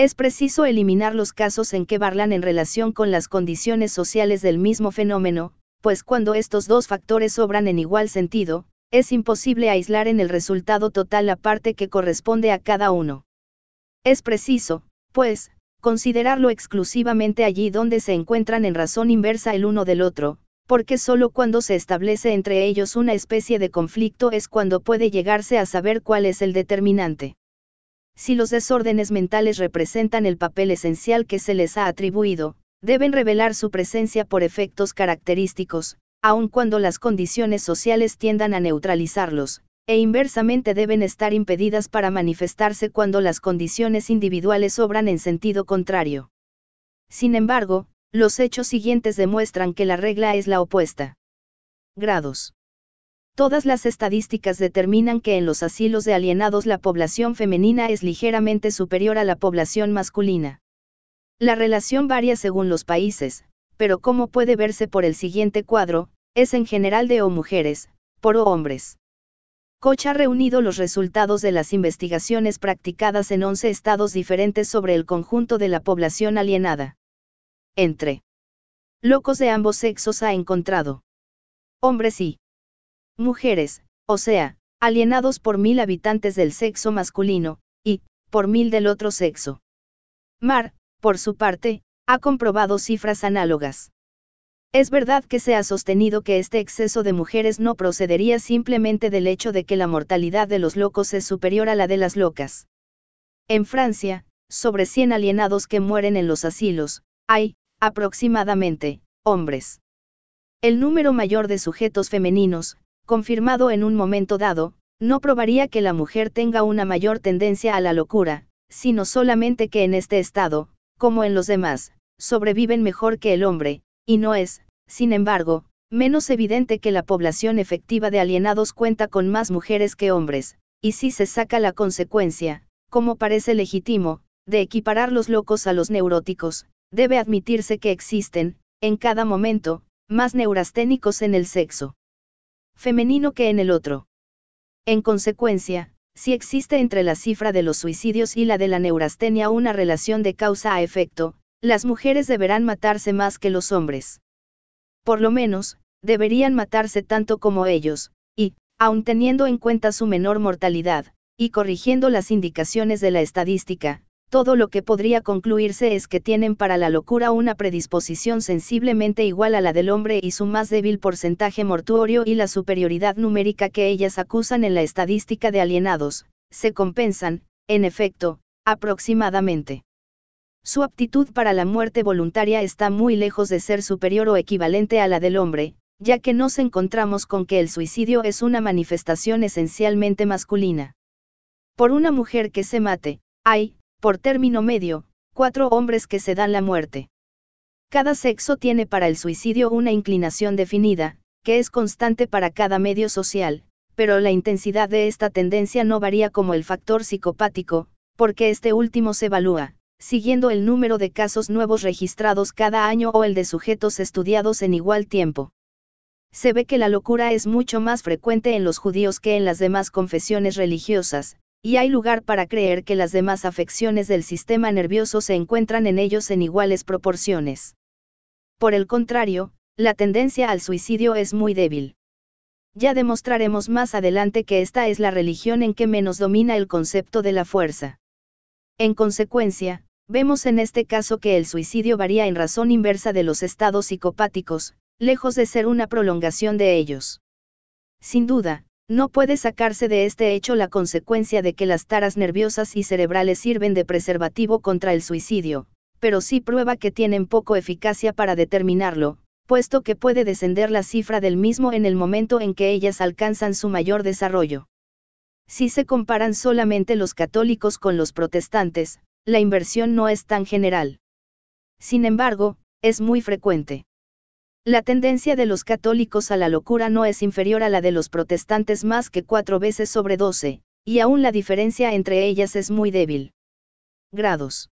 Es preciso eliminar los casos en que Barlan en relación con las condiciones sociales del mismo fenómeno, pues cuando estos dos factores obran en igual sentido, es imposible aislar en el resultado total la parte que corresponde a cada uno. Es preciso, pues, considerarlo exclusivamente allí donde se encuentran en razón inversa el uno del otro, porque sólo cuando se establece entre ellos una especie de conflicto es cuando puede llegarse a saber cuál es el determinante si los desórdenes mentales representan el papel esencial que se les ha atribuido, deben revelar su presencia por efectos característicos, aun cuando las condiciones sociales tiendan a neutralizarlos, e inversamente deben estar impedidas para manifestarse cuando las condiciones individuales obran en sentido contrario. Sin embargo, los hechos siguientes demuestran que la regla es la opuesta. Grados. Todas las estadísticas determinan que en los asilos de alienados la población femenina es ligeramente superior a la población masculina. La relación varía según los países, pero como puede verse por el siguiente cuadro, es en general de o mujeres, por o hombres. Koch ha reunido los resultados de las investigaciones practicadas en 11 estados diferentes sobre el conjunto de la población alienada. Entre locos de ambos sexos ha encontrado hombres y mujeres, o sea, alienados por mil habitantes del sexo masculino, y, por mil del otro sexo. Mar, por su parte, ha comprobado cifras análogas. Es verdad que se ha sostenido que este exceso de mujeres no procedería simplemente del hecho de que la mortalidad de los locos es superior a la de las locas. En Francia, sobre 100 alienados que mueren en los asilos, hay, aproximadamente, hombres. El número mayor de sujetos femeninos, confirmado en un momento dado, no probaría que la mujer tenga una mayor tendencia a la locura, sino solamente que en este estado, como en los demás, sobreviven mejor que el hombre, y no es, sin embargo, menos evidente que la población efectiva de alienados cuenta con más mujeres que hombres, y si se saca la consecuencia, como parece legítimo, de equiparar los locos a los neuróticos, debe admitirse que existen, en cada momento, más neurasténicos en el sexo femenino que en el otro. En consecuencia, si existe entre la cifra de los suicidios y la de la neurastenia una relación de causa a efecto, las mujeres deberán matarse más que los hombres. Por lo menos, deberían matarse tanto como ellos, y, aun teniendo en cuenta su menor mortalidad, y corrigiendo las indicaciones de la estadística, todo lo que podría concluirse es que tienen para la locura una predisposición sensiblemente igual a la del hombre y su más débil porcentaje mortuorio y la superioridad numérica que ellas acusan en la estadística de alienados, se compensan, en efecto, aproximadamente. Su aptitud para la muerte voluntaria está muy lejos de ser superior o equivalente a la del hombre, ya que nos encontramos con que el suicidio es una manifestación esencialmente masculina. Por una mujer que se mate, hay, por término medio, cuatro hombres que se dan la muerte. Cada sexo tiene para el suicidio una inclinación definida, que es constante para cada medio social, pero la intensidad de esta tendencia no varía como el factor psicopático, porque este último se evalúa, siguiendo el número de casos nuevos registrados cada año o el de sujetos estudiados en igual tiempo. Se ve que la locura es mucho más frecuente en los judíos que en las demás confesiones religiosas, y hay lugar para creer que las demás afecciones del sistema nervioso se encuentran en ellos en iguales proporciones. Por el contrario, la tendencia al suicidio es muy débil. Ya demostraremos más adelante que esta es la religión en que menos domina el concepto de la fuerza. En consecuencia, vemos en este caso que el suicidio varía en razón inversa de los estados psicopáticos, lejos de ser una prolongación de ellos. Sin duda, no puede sacarse de este hecho la consecuencia de que las taras nerviosas y cerebrales sirven de preservativo contra el suicidio, pero sí prueba que tienen poco eficacia para determinarlo, puesto que puede descender la cifra del mismo en el momento en que ellas alcanzan su mayor desarrollo. Si se comparan solamente los católicos con los protestantes, la inversión no es tan general. Sin embargo, es muy frecuente. La tendencia de los católicos a la locura no es inferior a la de los protestantes más que cuatro veces sobre doce, y aún la diferencia entre ellas es muy débil. Grados.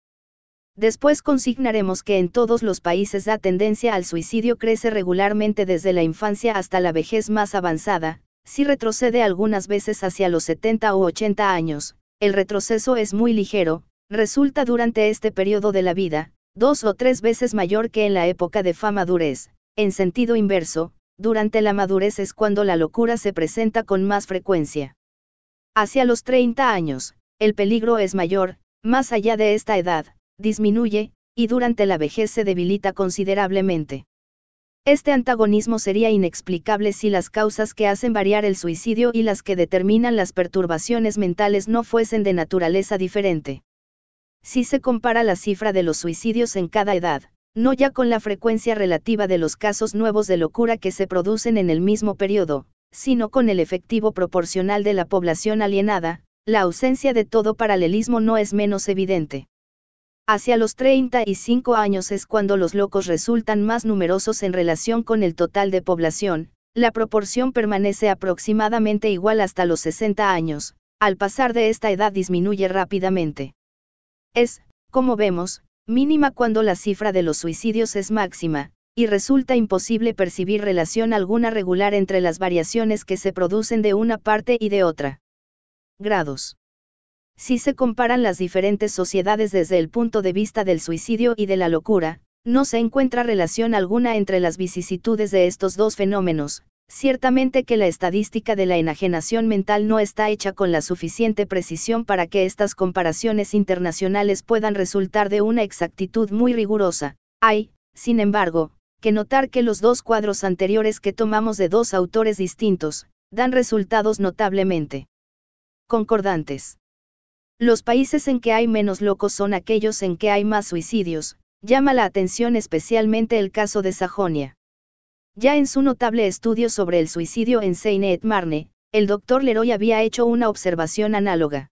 Después consignaremos que en todos los países la tendencia al suicidio crece regularmente desde la infancia hasta la vejez más avanzada, si retrocede algunas veces hacia los 70 u 80 años, el retroceso es muy ligero, resulta durante este periodo de la vida, dos o tres veces mayor que en la época de fama durez, en sentido inverso, durante la madurez es cuando la locura se presenta con más frecuencia. Hacia los 30 años, el peligro es mayor, más allá de esta edad, disminuye, y durante la vejez se debilita considerablemente. Este antagonismo sería inexplicable si las causas que hacen variar el suicidio y las que determinan las perturbaciones mentales no fuesen de naturaleza diferente. Si se compara la cifra de los suicidios en cada edad, no ya con la frecuencia relativa de los casos nuevos de locura que se producen en el mismo periodo, sino con el efectivo proporcional de la población alienada, la ausencia de todo paralelismo no es menos evidente. Hacia los 35 años es cuando los locos resultan más numerosos en relación con el total de población, la proporción permanece aproximadamente igual hasta los 60 años, al pasar de esta edad disminuye rápidamente. Es, como vemos, mínima cuando la cifra de los suicidios es máxima, y resulta imposible percibir relación alguna regular entre las variaciones que se producen de una parte y de otra. Grados. Si se comparan las diferentes sociedades desde el punto de vista del suicidio y de la locura, no se encuentra relación alguna entre las vicisitudes de estos dos fenómenos, ciertamente que la estadística de la enajenación mental no está hecha con la suficiente precisión para que estas comparaciones internacionales puedan resultar de una exactitud muy rigurosa. Hay, sin embargo, que notar que los dos cuadros anteriores que tomamos de dos autores distintos, dan resultados notablemente concordantes. Los países en que hay menos locos son aquellos en que hay más suicidios, llama la atención especialmente el caso de Sajonia. Ya en su notable estudio sobre el suicidio en Seine et Marne, el doctor Leroy había hecho una observación análoga.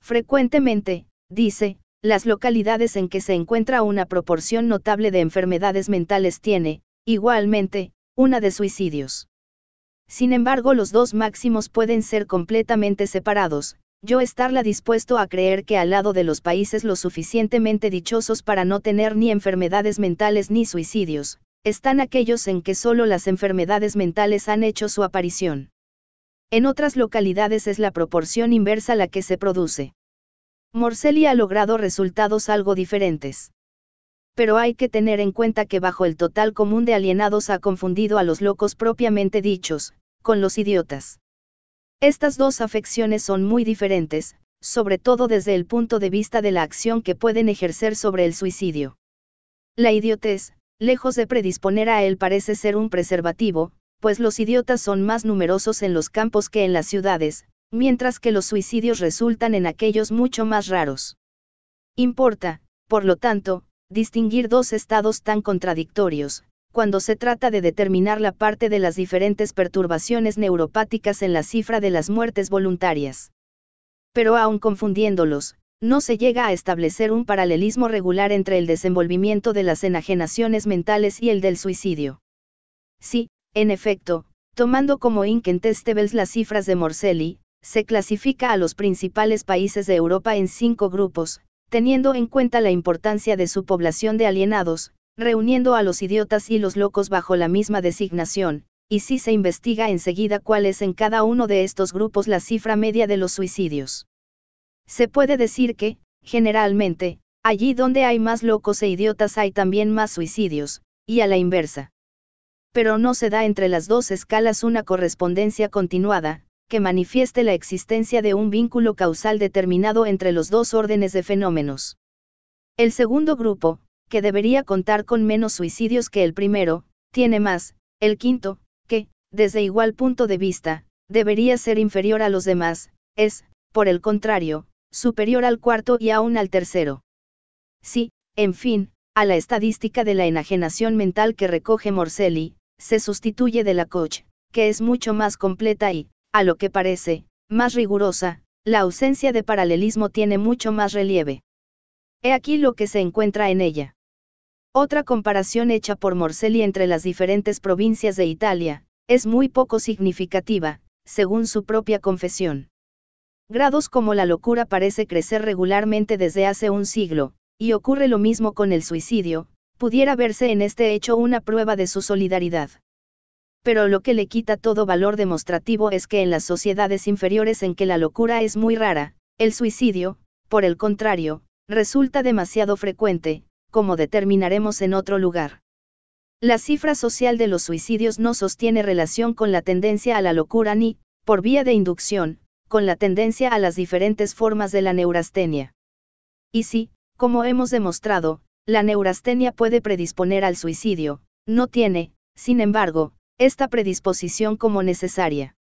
Frecuentemente, dice, las localidades en que se encuentra una proporción notable de enfermedades mentales tiene, igualmente, una de suicidios. Sin embargo, los dos máximos pueden ser completamente separados, yo estarla dispuesto a creer que al lado de los países lo suficientemente dichosos para no tener ni enfermedades mentales ni suicidios, están aquellos en que solo las enfermedades mentales han hecho su aparición. En otras localidades es la proporción inversa la que se produce. Morcelli ha logrado resultados algo diferentes. Pero hay que tener en cuenta que bajo el total común de alienados ha confundido a los locos propiamente dichos, con los idiotas. Estas dos afecciones son muy diferentes, sobre todo desde el punto de vista de la acción que pueden ejercer sobre el suicidio. La idiotez, Lejos de predisponer a él parece ser un preservativo, pues los idiotas son más numerosos en los campos que en las ciudades, mientras que los suicidios resultan en aquellos mucho más raros. Importa, por lo tanto, distinguir dos estados tan contradictorios, cuando se trata de determinar la parte de las diferentes perturbaciones neuropáticas en la cifra de las muertes voluntarias. Pero aún confundiéndolos, no se llega a establecer un paralelismo regular entre el desenvolvimiento de las enajenaciones mentales y el del suicidio. Sí, en efecto, tomando como incontestables las cifras de Morselli, se clasifica a los principales países de Europa en cinco grupos, teniendo en cuenta la importancia de su población de alienados, reuniendo a los idiotas y los locos bajo la misma designación, y si se investiga enseguida cuál es en cada uno de estos grupos la cifra media de los suicidios. Se puede decir que, generalmente, allí donde hay más locos e idiotas hay también más suicidios, y a la inversa. Pero no se da entre las dos escalas una correspondencia continuada, que manifieste la existencia de un vínculo causal determinado entre los dos órdenes de fenómenos. El segundo grupo, que debería contar con menos suicidios que el primero, tiene más, el quinto, que, desde igual punto de vista, debería ser inferior a los demás, es, por el contrario, superior al cuarto y aún al tercero. Sí, en fin, a la estadística de la enajenación mental que recoge Morselli, se sustituye de la Koch, que es mucho más completa y, a lo que parece, más rigurosa, la ausencia de paralelismo tiene mucho más relieve. He aquí lo que se encuentra en ella. Otra comparación hecha por Morselli entre las diferentes provincias de Italia, es muy poco significativa, según su propia confesión grados como la locura parece crecer regularmente desde hace un siglo, y ocurre lo mismo con el suicidio, pudiera verse en este hecho una prueba de su solidaridad. Pero lo que le quita todo valor demostrativo es que en las sociedades inferiores en que la locura es muy rara, el suicidio, por el contrario, resulta demasiado frecuente, como determinaremos en otro lugar. La cifra social de los suicidios no sostiene relación con la tendencia a la locura ni, por vía de inducción, con la tendencia a las diferentes formas de la neurastenia. Y si, como hemos demostrado, la neurastenia puede predisponer al suicidio, no tiene, sin embargo, esta predisposición como necesaria.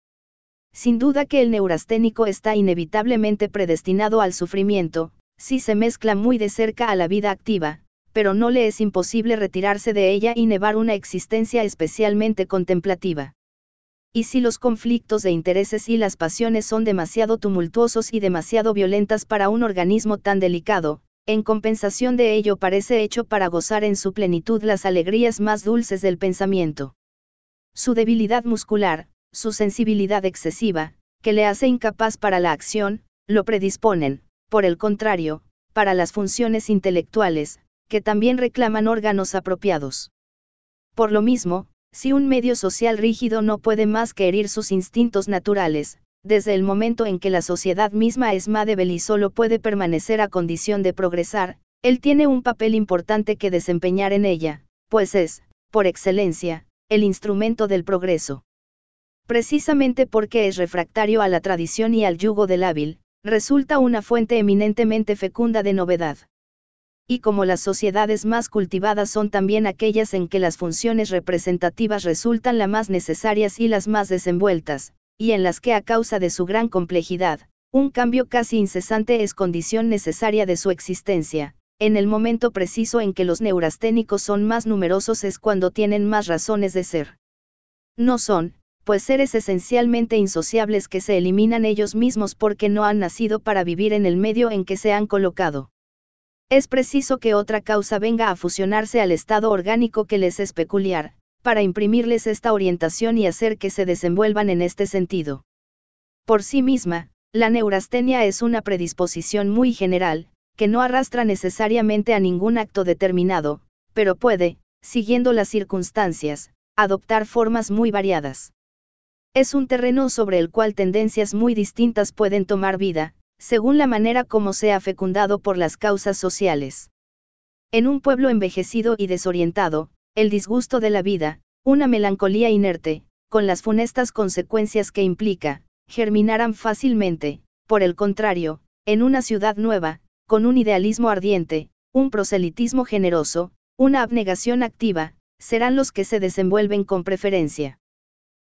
Sin duda que el neurasténico está inevitablemente predestinado al sufrimiento, si se mezcla muy de cerca a la vida activa, pero no le es imposible retirarse de ella y nevar una existencia especialmente contemplativa y si los conflictos de intereses y las pasiones son demasiado tumultuosos y demasiado violentas para un organismo tan delicado, en compensación de ello parece hecho para gozar en su plenitud las alegrías más dulces del pensamiento. Su debilidad muscular, su sensibilidad excesiva, que le hace incapaz para la acción, lo predisponen, por el contrario, para las funciones intelectuales, que también reclaman órganos apropiados. Por lo mismo, si un medio social rígido no puede más que herir sus instintos naturales, desde el momento en que la sociedad misma es más débil y solo puede permanecer a condición de progresar, él tiene un papel importante que desempeñar en ella, pues es, por excelencia, el instrumento del progreso. Precisamente porque es refractario a la tradición y al yugo del hábil, resulta una fuente eminentemente fecunda de novedad y como las sociedades más cultivadas son también aquellas en que las funciones representativas resultan las más necesarias y las más desenvueltas, y en las que a causa de su gran complejidad, un cambio casi incesante es condición necesaria de su existencia. En el momento preciso en que los neurasténicos son más numerosos es cuando tienen más razones de ser. No son, pues seres esencialmente insociables que se eliminan ellos mismos porque no han nacido para vivir en el medio en que se han colocado. Es preciso que otra causa venga a fusionarse al estado orgánico que les es peculiar, para imprimirles esta orientación y hacer que se desenvuelvan en este sentido. Por sí misma, la neurastenia es una predisposición muy general, que no arrastra necesariamente a ningún acto determinado, pero puede, siguiendo las circunstancias, adoptar formas muy variadas. Es un terreno sobre el cual tendencias muy distintas pueden tomar vida, según la manera como sea fecundado por las causas sociales. En un pueblo envejecido y desorientado, el disgusto de la vida, una melancolía inerte, con las funestas consecuencias que implica, germinarán fácilmente, por el contrario, en una ciudad nueva, con un idealismo ardiente, un proselitismo generoso, una abnegación activa, serán los que se desenvuelven con preferencia.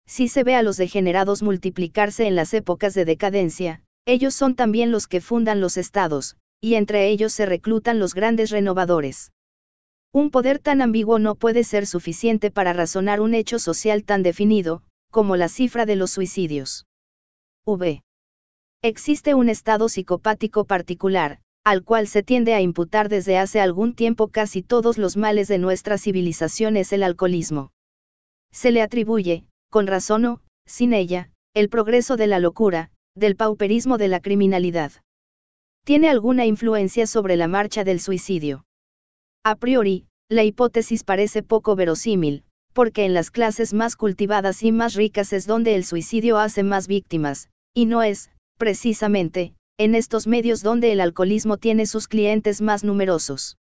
Si se ve a los degenerados multiplicarse en las épocas de decadencia, ellos son también los que fundan los estados, y entre ellos se reclutan los grandes renovadores. Un poder tan ambiguo no puede ser suficiente para razonar un hecho social tan definido, como la cifra de los suicidios. V. Existe un estado psicopático particular, al cual se tiende a imputar desde hace algún tiempo casi todos los males de nuestra civilización es el alcoholismo. Se le atribuye, con razón o, sin ella, el progreso de la locura, del pauperismo de la criminalidad. ¿Tiene alguna influencia sobre la marcha del suicidio? A priori, la hipótesis parece poco verosímil, porque en las clases más cultivadas y más ricas es donde el suicidio hace más víctimas, y no es, precisamente, en estos medios donde el alcoholismo tiene sus clientes más numerosos.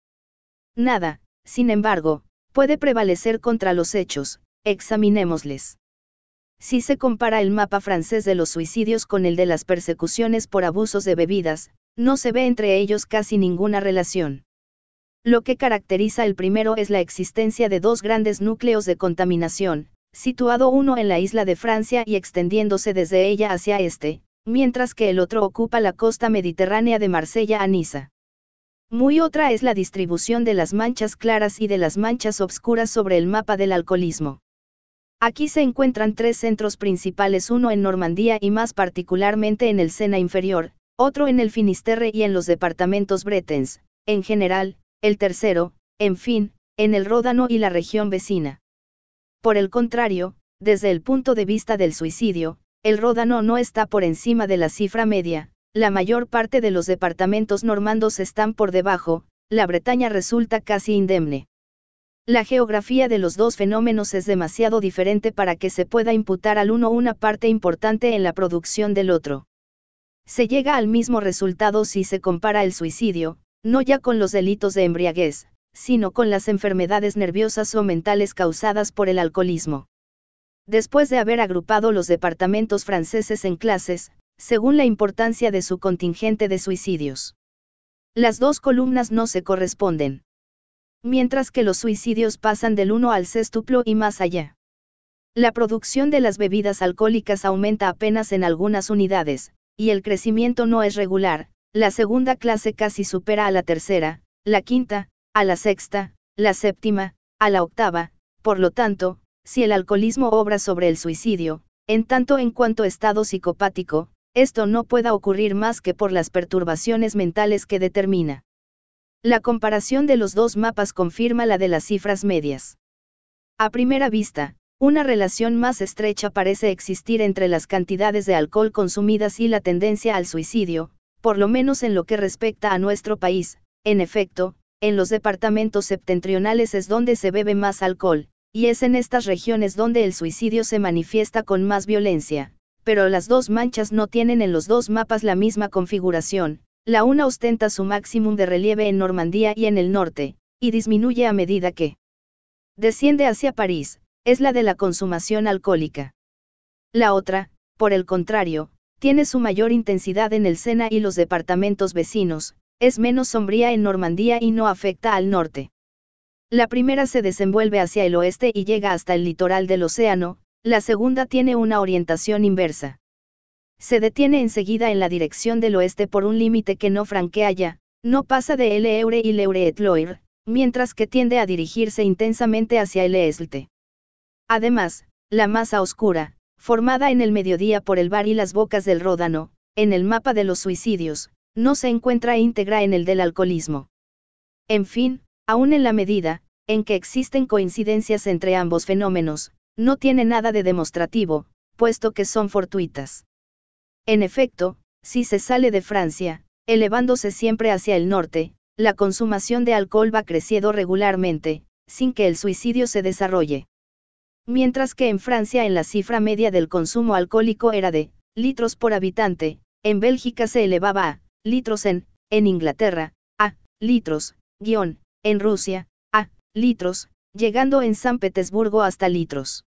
Nada, sin embargo, puede prevalecer contra los hechos, examinémosles. Si se compara el mapa francés de los suicidios con el de las persecuciones por abusos de bebidas, no se ve entre ellos casi ninguna relación. Lo que caracteriza el primero es la existencia de dos grandes núcleos de contaminación, situado uno en la isla de Francia y extendiéndose desde ella hacia este, mientras que el otro ocupa la costa mediterránea de Marsella a Niza. Muy otra es la distribución de las manchas claras y de las manchas obscuras sobre el mapa del alcoholismo. Aquí se encuentran tres centros principales, uno en Normandía y más particularmente en el Sena inferior, otro en el Finisterre y en los departamentos bretens, en general, el tercero, en fin, en el Ródano y la región vecina. Por el contrario, desde el punto de vista del suicidio, el Ródano no está por encima de la cifra media, la mayor parte de los departamentos normandos están por debajo, la Bretaña resulta casi indemne la geografía de los dos fenómenos es demasiado diferente para que se pueda imputar al uno una parte importante en la producción del otro. Se llega al mismo resultado si se compara el suicidio, no ya con los delitos de embriaguez, sino con las enfermedades nerviosas o mentales causadas por el alcoholismo. Después de haber agrupado los departamentos franceses en clases, según la importancia de su contingente de suicidios. Las dos columnas no se corresponden mientras que los suicidios pasan del 1 al sextuplo y más allá. La producción de las bebidas alcohólicas aumenta apenas en algunas unidades, y el crecimiento no es regular, la segunda clase casi supera a la tercera, la quinta, a la sexta, la séptima, a la octava, por lo tanto, si el alcoholismo obra sobre el suicidio, en tanto en cuanto estado psicopático, esto no pueda ocurrir más que por las perturbaciones mentales que determina. La comparación de los dos mapas confirma la de las cifras medias. A primera vista, una relación más estrecha parece existir entre las cantidades de alcohol consumidas y la tendencia al suicidio, por lo menos en lo que respecta a nuestro país. En efecto, en los departamentos septentrionales es donde se bebe más alcohol, y es en estas regiones donde el suicidio se manifiesta con más violencia. Pero las dos manchas no tienen en los dos mapas la misma configuración, la una ostenta su máximo de relieve en Normandía y en el norte, y disminuye a medida que desciende hacia París, es la de la consumación alcohólica. La otra, por el contrario, tiene su mayor intensidad en el Sena y los departamentos vecinos, es menos sombría en Normandía y no afecta al norte. La primera se desenvuelve hacia el oeste y llega hasta el litoral del océano, la segunda tiene una orientación inversa se detiene enseguida en la dirección del oeste por un límite que no franquea ya, no pasa de L. Eure y Leure et Loir, mientras que tiende a dirigirse intensamente hacia el este. Además, la masa oscura, formada en el mediodía por el bar y las bocas del Ródano, en el mapa de los suicidios, no se encuentra íntegra en el del alcoholismo. En fin, aun en la medida, en que existen coincidencias entre ambos fenómenos, no tiene nada de demostrativo, puesto que son fortuitas. En efecto, si se sale de Francia, elevándose siempre hacia el norte, la consumación de alcohol va creciendo regularmente, sin que el suicidio se desarrolle. Mientras que en Francia en la cifra media del consumo alcohólico era de litros por habitante, en Bélgica se elevaba a litros en, en Inglaterra, a litros, guión, en Rusia, a litros, llegando en San Petersburgo hasta litros.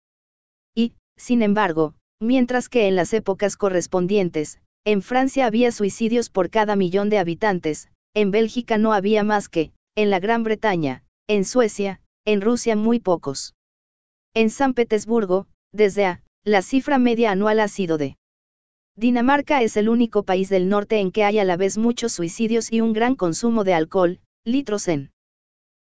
Y, sin embargo, mientras que en las épocas correspondientes, en Francia había suicidios por cada millón de habitantes, en Bélgica no había más que, en la Gran Bretaña, en Suecia, en Rusia muy pocos. En San Petersburgo, desde A, la cifra media anual ha sido de. Dinamarca es el único país del norte en que hay a la vez muchos suicidios y un gran consumo de alcohol, litros en.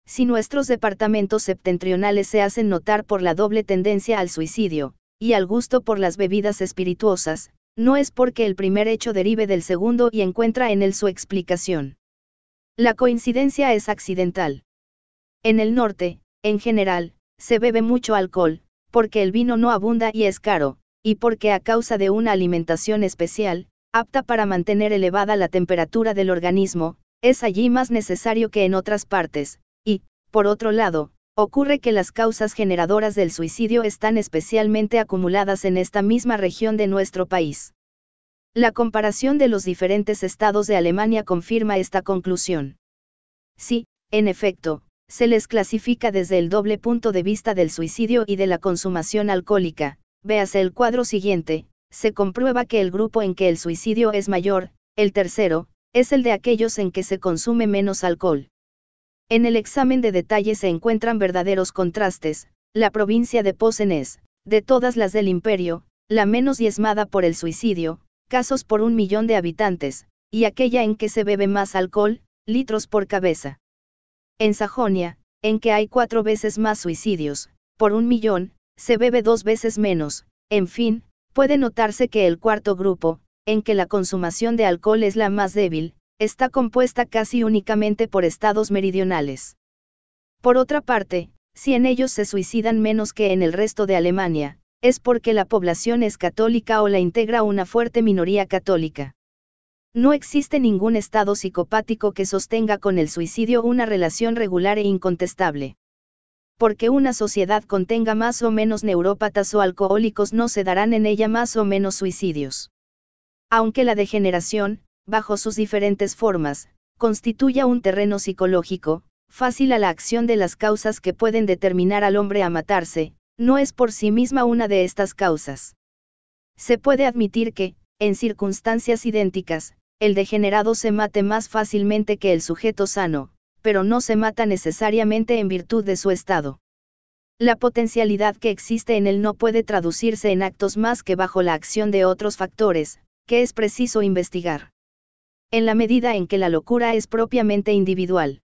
Si nuestros departamentos septentrionales se hacen notar por la doble tendencia al suicidio, y al gusto por las bebidas espirituosas, no es porque el primer hecho derive del segundo y encuentra en él su explicación. La coincidencia es accidental. En el norte, en general, se bebe mucho alcohol, porque el vino no abunda y es caro, y porque a causa de una alimentación especial, apta para mantener elevada la temperatura del organismo, es allí más necesario que en otras partes, y, por otro lado, Ocurre que las causas generadoras del suicidio están especialmente acumuladas en esta misma región de nuestro país. La comparación de los diferentes estados de Alemania confirma esta conclusión. Si, en efecto, se les clasifica desde el doble punto de vista del suicidio y de la consumación alcohólica. Véase el cuadro siguiente, se comprueba que el grupo en que el suicidio es mayor, el tercero, es el de aquellos en que se consume menos alcohol. En el examen de detalles se encuentran verdaderos contrastes, la provincia de Posen es, de todas las del imperio, la menos diezmada por el suicidio, casos por un millón de habitantes, y aquella en que se bebe más alcohol, litros por cabeza. En Sajonia, en que hay cuatro veces más suicidios, por un millón, se bebe dos veces menos, en fin, puede notarse que el cuarto grupo, en que la consumación de alcohol es la más débil, está compuesta casi únicamente por estados meridionales. Por otra parte, si en ellos se suicidan menos que en el resto de Alemania, es porque la población es católica o la integra una fuerte minoría católica. No existe ningún estado psicopático que sostenga con el suicidio una relación regular e incontestable. Porque una sociedad contenga más o menos neurópatas o alcohólicos no se darán en ella más o menos suicidios. Aunque la degeneración, bajo sus diferentes formas, constituya un terreno psicológico, fácil a la acción de las causas que pueden determinar al hombre a matarse, no es por sí misma una de estas causas. Se puede admitir que, en circunstancias idénticas, el degenerado se mate más fácilmente que el sujeto sano, pero no se mata necesariamente en virtud de su estado. La potencialidad que existe en él no puede traducirse en actos más que bajo la acción de otros factores, que es preciso investigar en la medida en que la locura es propiamente individual.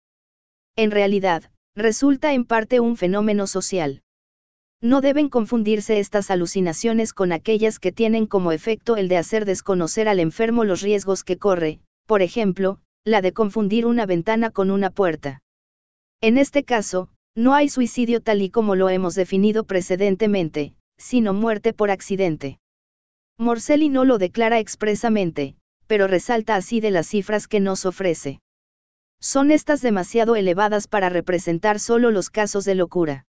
En realidad, resulta en parte un fenómeno social. No deben confundirse estas alucinaciones con aquellas que tienen como efecto el de hacer desconocer al enfermo los riesgos que corre, por ejemplo, la de confundir una ventana con una puerta. En este caso, no hay suicidio tal y como lo hemos definido precedentemente, sino muerte por accidente. Morcelli no lo declara expresamente, pero resalta así de las cifras que nos ofrece. Son estas demasiado elevadas para representar solo los casos de locura.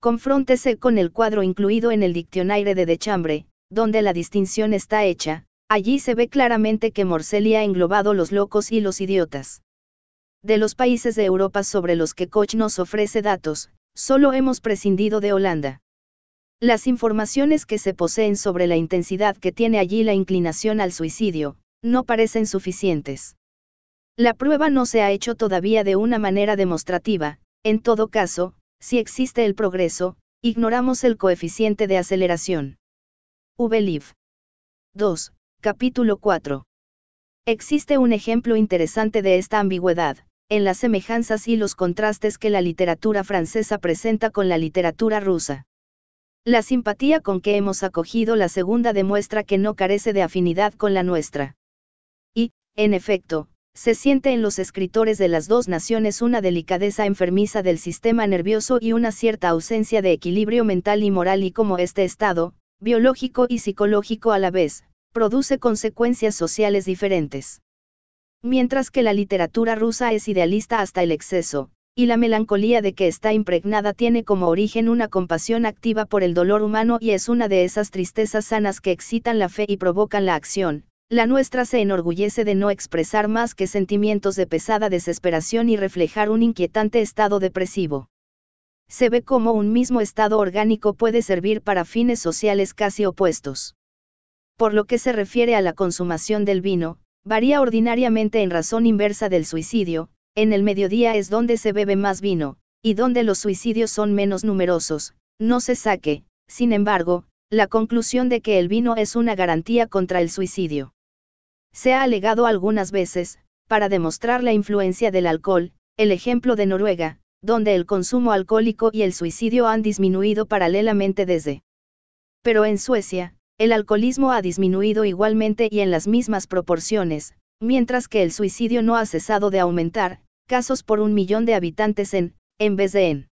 Confróntese con el cuadro incluido en el diccionario de Dechambre, donde la distinción está hecha, allí se ve claramente que Morcelli ha englobado los locos y los idiotas. De los países de Europa sobre los que Koch nos ofrece datos, solo hemos prescindido de Holanda. Las informaciones que se poseen sobre la intensidad que tiene allí la inclinación al suicidio, no parecen suficientes. La prueba no se ha hecho todavía de una manera demostrativa, en todo caso, si existe el progreso, ignoramos el coeficiente de aceleración. VLIV 2, capítulo 4. Existe un ejemplo interesante de esta ambigüedad, en las semejanzas y los contrastes que la literatura francesa presenta con la literatura rusa. La simpatía con que hemos acogido la segunda demuestra que no carece de afinidad con la nuestra. En efecto, se siente en los escritores de las dos naciones una delicadeza enfermiza del sistema nervioso y una cierta ausencia de equilibrio mental y moral y como este estado, biológico y psicológico a la vez, produce consecuencias sociales diferentes. Mientras que la literatura rusa es idealista hasta el exceso, y la melancolía de que está impregnada tiene como origen una compasión activa por el dolor humano y es una de esas tristezas sanas que excitan la fe y provocan la acción, la nuestra se enorgullece de no expresar más que sentimientos de pesada desesperación y reflejar un inquietante estado depresivo. Se ve cómo un mismo estado orgánico puede servir para fines sociales casi opuestos. Por lo que se refiere a la consumación del vino, varía ordinariamente en razón inversa del suicidio, en el mediodía es donde se bebe más vino, y donde los suicidios son menos numerosos, no se saque, sin embargo, la conclusión de que el vino es una garantía contra el suicidio. Se ha alegado algunas veces, para demostrar la influencia del alcohol, el ejemplo de Noruega, donde el consumo alcohólico y el suicidio han disminuido paralelamente desde. Pero en Suecia, el alcoholismo ha disminuido igualmente y en las mismas proporciones, mientras que el suicidio no ha cesado de aumentar, casos por un millón de habitantes en, en vez de en.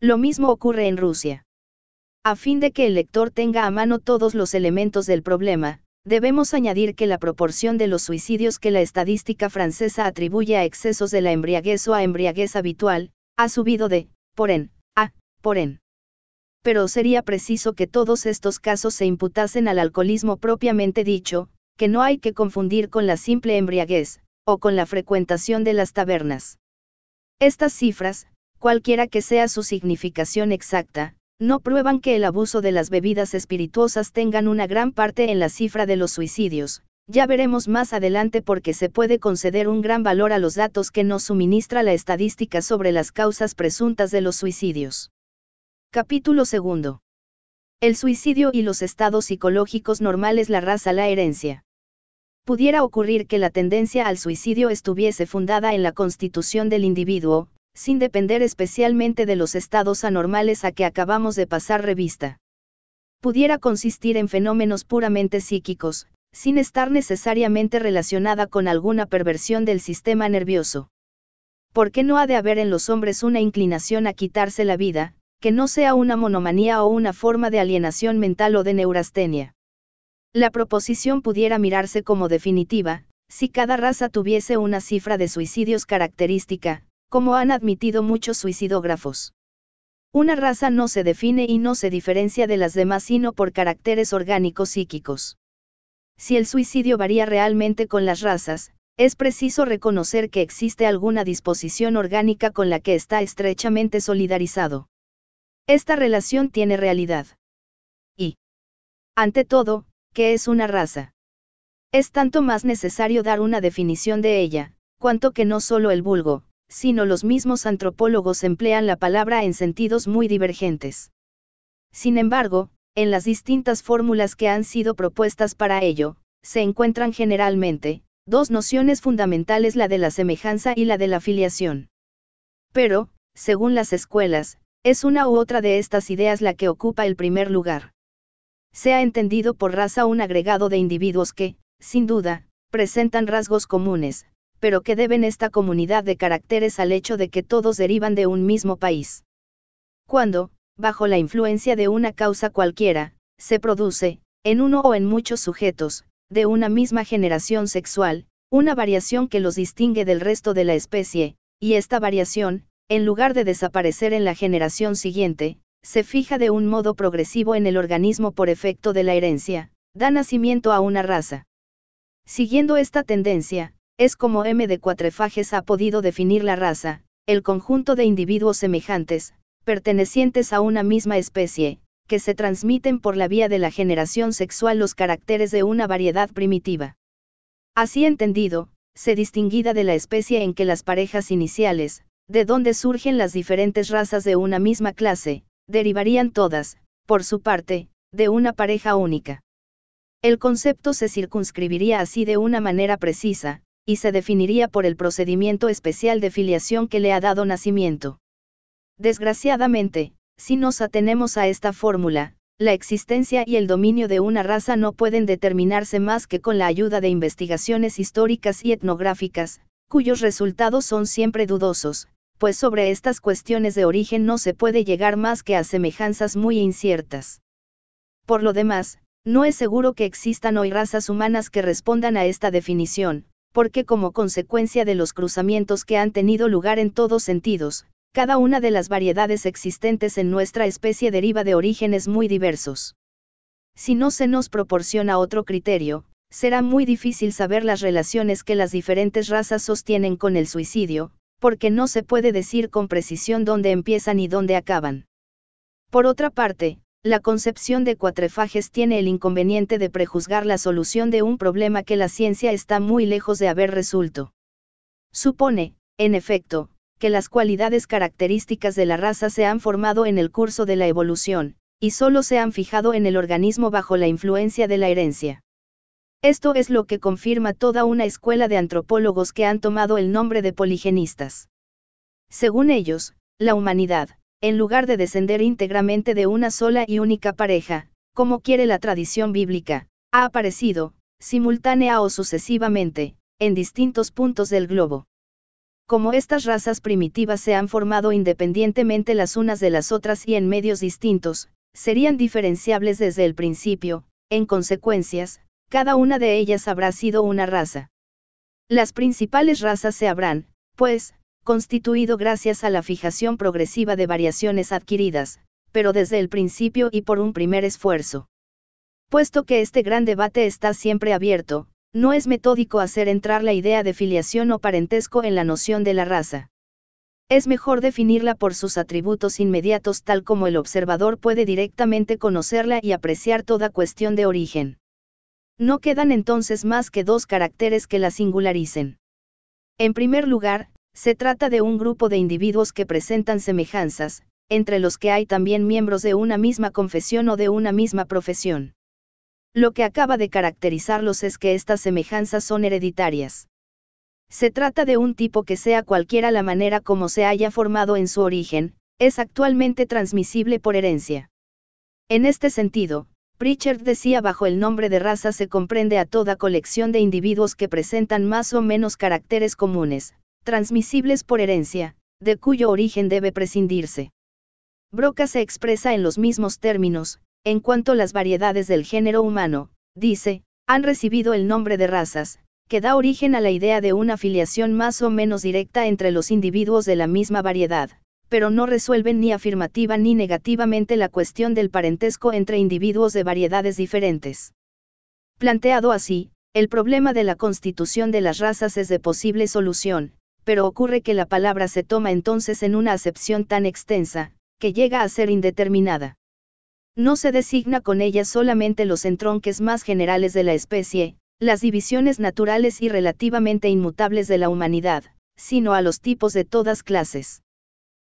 Lo mismo ocurre en Rusia. A fin de que el lector tenga a mano todos los elementos del problema, Debemos añadir que la proporción de los suicidios que la estadística francesa atribuye a excesos de la embriaguez o a embriaguez habitual, ha subido de, por en, a, por en. Pero sería preciso que todos estos casos se imputasen al alcoholismo propiamente dicho, que no hay que confundir con la simple embriaguez, o con la frecuentación de las tabernas. Estas cifras, cualquiera que sea su significación exacta, no prueban que el abuso de las bebidas espirituosas tengan una gran parte en la cifra de los suicidios, ya veremos más adelante porque se puede conceder un gran valor a los datos que nos suministra la estadística sobre las causas presuntas de los suicidios. Capítulo 2. El suicidio y los estados psicológicos normales La raza La herencia. Pudiera ocurrir que la tendencia al suicidio estuviese fundada en la constitución del individuo, sin depender especialmente de los estados anormales a que acabamos de pasar revista. Pudiera consistir en fenómenos puramente psíquicos, sin estar necesariamente relacionada con alguna perversión del sistema nervioso. ¿Por qué no ha de haber en los hombres una inclinación a quitarse la vida, que no sea una monomanía o una forma de alienación mental o de neurastenia? La proposición pudiera mirarse como definitiva, si cada raza tuviese una cifra de suicidios característica, como han admitido muchos suicidógrafos. Una raza no se define y no se diferencia de las demás sino por caracteres orgánicos psíquicos. Si el suicidio varía realmente con las razas, es preciso reconocer que existe alguna disposición orgánica con la que está estrechamente solidarizado. Esta relación tiene realidad. Y, ante todo, ¿qué es una raza? Es tanto más necesario dar una definición de ella, cuanto que no solo el vulgo, sino los mismos antropólogos emplean la palabra en sentidos muy divergentes. Sin embargo, en las distintas fórmulas que han sido propuestas para ello, se encuentran generalmente, dos nociones fundamentales la de la semejanza y la de la filiación. Pero, según las escuelas, es una u otra de estas ideas la que ocupa el primer lugar. Se ha entendido por raza un agregado de individuos que, sin duda, presentan rasgos comunes, pero que deben esta comunidad de caracteres al hecho de que todos derivan de un mismo país. Cuando, bajo la influencia de una causa cualquiera, se produce, en uno o en muchos sujetos, de una misma generación sexual, una variación que los distingue del resto de la especie, y esta variación, en lugar de desaparecer en la generación siguiente, se fija de un modo progresivo en el organismo por efecto de la herencia, da nacimiento a una raza. Siguiendo esta tendencia, es como M de Cuatrefajes ha podido definir la raza, el conjunto de individuos semejantes, pertenecientes a una misma especie, que se transmiten por la vía de la generación sexual los caracteres de una variedad primitiva. Así entendido, se distinguida de la especie en que las parejas iniciales, de donde surgen las diferentes razas de una misma clase, derivarían todas, por su parte, de una pareja única. El concepto se circunscribiría así de una manera precisa, y se definiría por el procedimiento especial de filiación que le ha dado nacimiento. Desgraciadamente, si nos atenemos a esta fórmula, la existencia y el dominio de una raza no pueden determinarse más que con la ayuda de investigaciones históricas y etnográficas, cuyos resultados son siempre dudosos, pues sobre estas cuestiones de origen no se puede llegar más que a semejanzas muy inciertas. Por lo demás, no es seguro que existan hoy razas humanas que respondan a esta definición, porque como consecuencia de los cruzamientos que han tenido lugar en todos sentidos, cada una de las variedades existentes en nuestra especie deriva de orígenes muy diversos. Si no se nos proporciona otro criterio, será muy difícil saber las relaciones que las diferentes razas sostienen con el suicidio, porque no se puede decir con precisión dónde empiezan y dónde acaban. Por otra parte, la concepción de cuatrefajes tiene el inconveniente de prejuzgar la solución de un problema que la ciencia está muy lejos de haber resuelto. Supone, en efecto, que las cualidades características de la raza se han formado en el curso de la evolución, y solo se han fijado en el organismo bajo la influencia de la herencia. Esto es lo que confirma toda una escuela de antropólogos que han tomado el nombre de poligenistas. Según ellos, la humanidad, en lugar de descender íntegramente de una sola y única pareja, como quiere la tradición bíblica, ha aparecido, simultánea o sucesivamente, en distintos puntos del globo. Como estas razas primitivas se han formado independientemente las unas de las otras y en medios distintos, serían diferenciables desde el principio, en consecuencias, cada una de ellas habrá sido una raza. Las principales razas se habrán, pues, constituido gracias a la fijación progresiva de variaciones adquiridas, pero desde el principio y por un primer esfuerzo. Puesto que este gran debate está siempre abierto, no es metódico hacer entrar la idea de filiación o parentesco en la noción de la raza. Es mejor definirla por sus atributos inmediatos tal como el observador puede directamente conocerla y apreciar toda cuestión de origen. No quedan entonces más que dos caracteres que la singularicen. En primer lugar, se trata de un grupo de individuos que presentan semejanzas, entre los que hay también miembros de una misma confesión o de una misma profesión. Lo que acaba de caracterizarlos es que estas semejanzas son hereditarias. Se trata de un tipo que sea cualquiera la manera como se haya formado en su origen, es actualmente transmisible por herencia. En este sentido, Pritchard decía bajo el nombre de raza se comprende a toda colección de individuos que presentan más o menos caracteres comunes, transmisibles por herencia, de cuyo origen debe prescindirse. Broca se expresa en los mismos términos, en cuanto las variedades del género humano, dice, han recibido el nombre de razas, que da origen a la idea de una filiación más o menos directa entre los individuos de la misma variedad, pero no resuelven ni afirmativa ni negativamente la cuestión del parentesco entre individuos de variedades diferentes. Planteado así, el problema de la constitución de las razas es de posible solución, pero ocurre que la palabra se toma entonces en una acepción tan extensa, que llega a ser indeterminada. No se designa con ella solamente los entronques más generales de la especie, las divisiones naturales y relativamente inmutables de la humanidad, sino a los tipos de todas clases.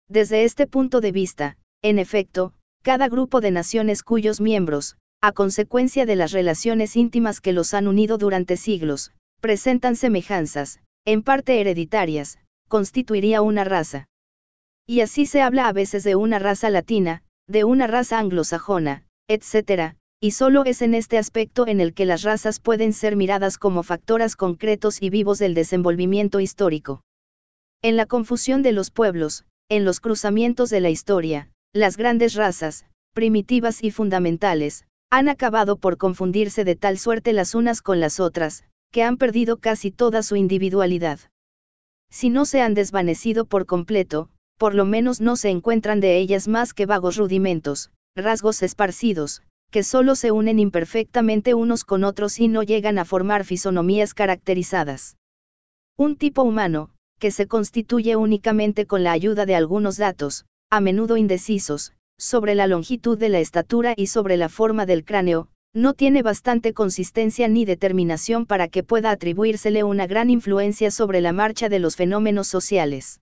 Desde este punto de vista, en efecto, cada grupo de naciones cuyos miembros, a consecuencia de las relaciones íntimas que los han unido durante siglos, presentan semejanzas, en parte hereditarias, constituiría una raza. Y así se habla a veces de una raza latina, de una raza anglosajona, etc., y solo es en este aspecto en el que las razas pueden ser miradas como factoras concretos y vivos del desenvolvimiento histórico. En la confusión de los pueblos, en los cruzamientos de la historia, las grandes razas, primitivas y fundamentales, han acabado por confundirse de tal suerte las unas con las otras, que han perdido casi toda su individualidad. Si no se han desvanecido por completo, por lo menos no se encuentran de ellas más que vagos rudimentos, rasgos esparcidos, que solo se unen imperfectamente unos con otros y no llegan a formar fisonomías caracterizadas. Un tipo humano, que se constituye únicamente con la ayuda de algunos datos, a menudo indecisos, sobre la longitud de la estatura y sobre la forma del cráneo, no tiene bastante consistencia ni determinación para que pueda atribuírsele una gran influencia sobre la marcha de los fenómenos sociales.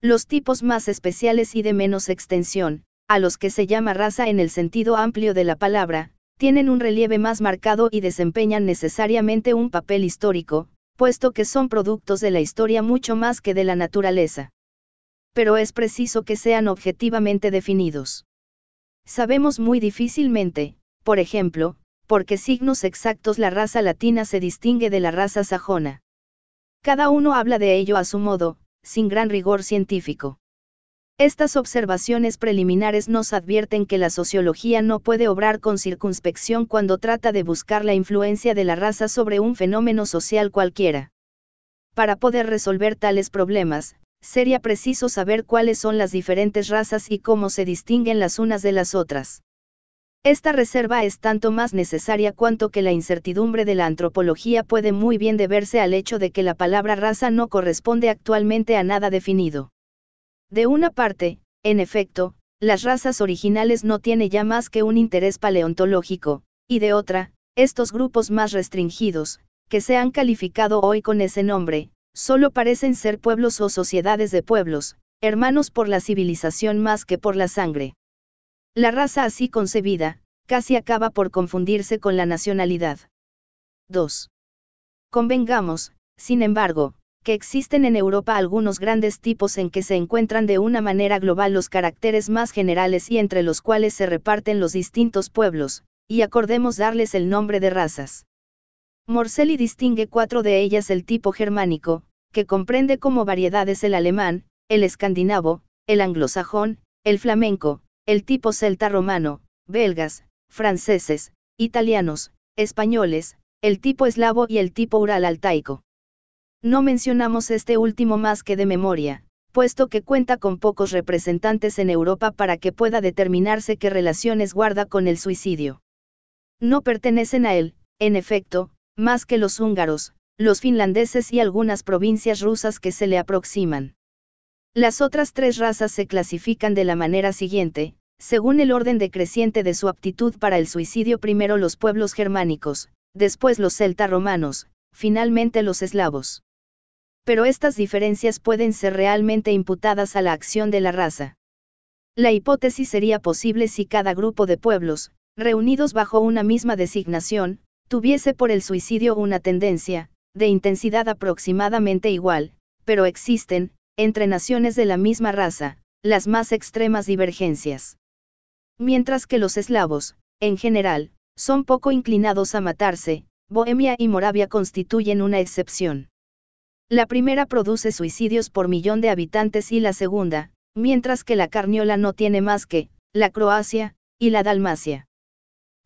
Los tipos más especiales y de menos extensión, a los que se llama raza en el sentido amplio de la palabra, tienen un relieve más marcado y desempeñan necesariamente un papel histórico, puesto que son productos de la historia mucho más que de la naturaleza. Pero es preciso que sean objetivamente definidos. Sabemos muy difícilmente, por ejemplo, porque signos exactos la raza latina se distingue de la raza sajona. Cada uno habla de ello a su modo, sin gran rigor científico. Estas observaciones preliminares nos advierten que la sociología no puede obrar con circunspección cuando trata de buscar la influencia de la raza sobre un fenómeno social cualquiera. Para poder resolver tales problemas, sería preciso saber cuáles son las diferentes razas y cómo se distinguen las unas de las otras. Esta reserva es tanto más necesaria cuanto que la incertidumbre de la antropología puede muy bien deberse al hecho de que la palabra raza no corresponde actualmente a nada definido. De una parte, en efecto, las razas originales no tiene ya más que un interés paleontológico, y de otra, estos grupos más restringidos, que se han calificado hoy con ese nombre, solo parecen ser pueblos o sociedades de pueblos, hermanos por la civilización más que por la sangre. La raza así concebida, casi acaba por confundirse con la nacionalidad. 2. Convengamos, sin embargo, que existen en Europa algunos grandes tipos en que se encuentran de una manera global los caracteres más generales y entre los cuales se reparten los distintos pueblos, y acordemos darles el nombre de razas. Morselli distingue cuatro de ellas el tipo germánico, que comprende como variedades el alemán, el escandinavo, el anglosajón, el flamenco, el tipo celta romano, belgas, franceses, italianos, españoles, el tipo eslavo y el tipo ural altaico. No mencionamos este último más que de memoria, puesto que cuenta con pocos representantes en Europa para que pueda determinarse qué relaciones guarda con el suicidio. No pertenecen a él, en efecto, más que los húngaros, los finlandeses y algunas provincias rusas que se le aproximan. Las otras tres razas se clasifican de la manera siguiente, según el orden decreciente de su aptitud para el suicidio primero los pueblos germánicos, después los celta-romanos, finalmente los eslavos. Pero estas diferencias pueden ser realmente imputadas a la acción de la raza. La hipótesis sería posible si cada grupo de pueblos, reunidos bajo una misma designación, tuviese por el suicidio una tendencia, de intensidad aproximadamente igual, pero existen, entre naciones de la misma raza, las más extremas divergencias. Mientras que los eslavos, en general, son poco inclinados a matarse, Bohemia y Moravia constituyen una excepción. La primera produce suicidios por millón de habitantes y la segunda, mientras que la Carniola no tiene más que, la Croacia, y la Dalmacia.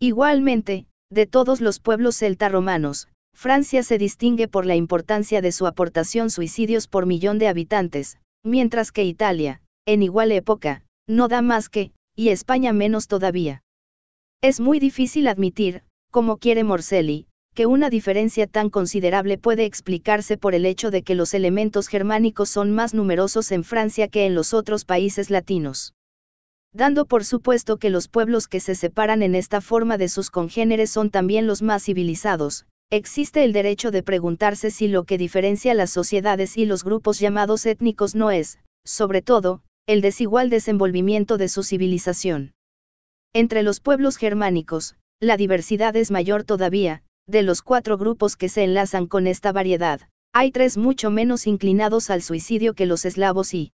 Igualmente, de todos los pueblos celta-romanos, Francia se distingue por la importancia de su aportación suicidios por millón de habitantes, mientras que Italia, en igual época, no da más que, y España menos todavía. Es muy difícil admitir, como quiere Morcelli, que una diferencia tan considerable puede explicarse por el hecho de que los elementos germánicos son más numerosos en Francia que en los otros países latinos. Dando por supuesto que los pueblos que se separan en esta forma de sus congéneres son también los más civilizados, Existe el derecho de preguntarse si lo que diferencia las sociedades y los grupos llamados étnicos no es, sobre todo, el desigual desenvolvimiento de su civilización. Entre los pueblos germánicos, la diversidad es mayor todavía, de los cuatro grupos que se enlazan con esta variedad, hay tres mucho menos inclinados al suicidio que los eslavos y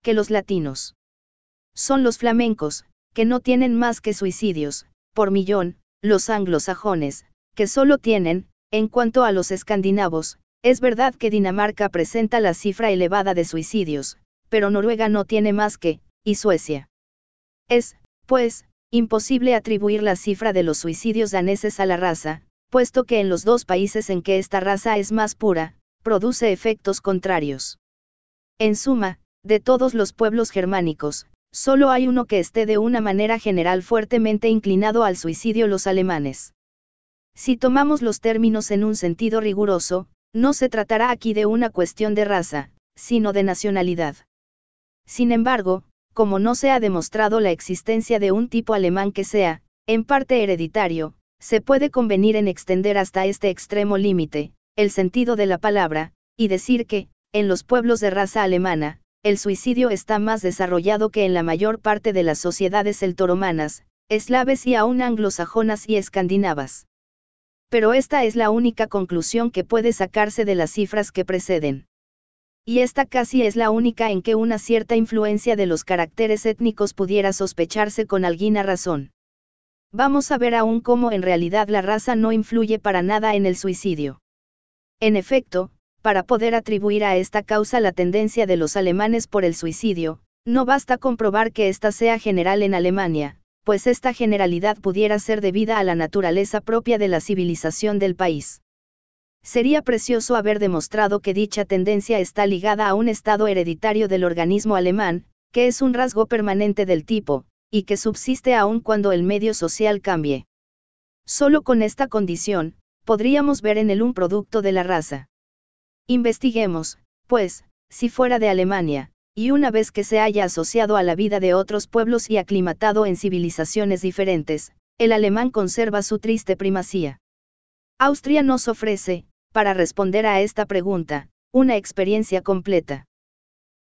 que los latinos. Son los flamencos, que no tienen más que suicidios, por millón, los anglosajones, que solo tienen, en cuanto a los escandinavos, es verdad que Dinamarca presenta la cifra elevada de suicidios, pero Noruega no tiene más que, y Suecia. Es, pues, imposible atribuir la cifra de los suicidios daneses a la raza, puesto que en los dos países en que esta raza es más pura, produce efectos contrarios. En suma, de todos los pueblos germánicos, solo hay uno que esté de una manera general fuertemente inclinado al suicidio los alemanes. Si tomamos los términos en un sentido riguroso, no se tratará aquí de una cuestión de raza, sino de nacionalidad. Sin embargo, como no se ha demostrado la existencia de un tipo alemán que sea, en parte hereditario, se puede convenir en extender hasta este extremo límite, el sentido de la palabra, y decir que, en los pueblos de raza alemana, el suicidio está más desarrollado que en la mayor parte de las sociedades eltoromanas, eslaves y aún anglosajonas y escandinavas pero esta es la única conclusión que puede sacarse de las cifras que preceden. Y esta casi es la única en que una cierta influencia de los caracteres étnicos pudiera sospecharse con alguna razón. Vamos a ver aún cómo en realidad la raza no influye para nada en el suicidio. En efecto, para poder atribuir a esta causa la tendencia de los alemanes por el suicidio, no basta comprobar que ésta sea general en Alemania, pues esta generalidad pudiera ser debida a la naturaleza propia de la civilización del país. Sería precioso haber demostrado que dicha tendencia está ligada a un estado hereditario del organismo alemán, que es un rasgo permanente del tipo, y que subsiste aún cuando el medio social cambie. Solo con esta condición, podríamos ver en él un producto de la raza. Investiguemos, pues, si fuera de Alemania, y una vez que se haya asociado a la vida de otros pueblos y aclimatado en civilizaciones diferentes, el alemán conserva su triste primacía. Austria nos ofrece, para responder a esta pregunta, una experiencia completa.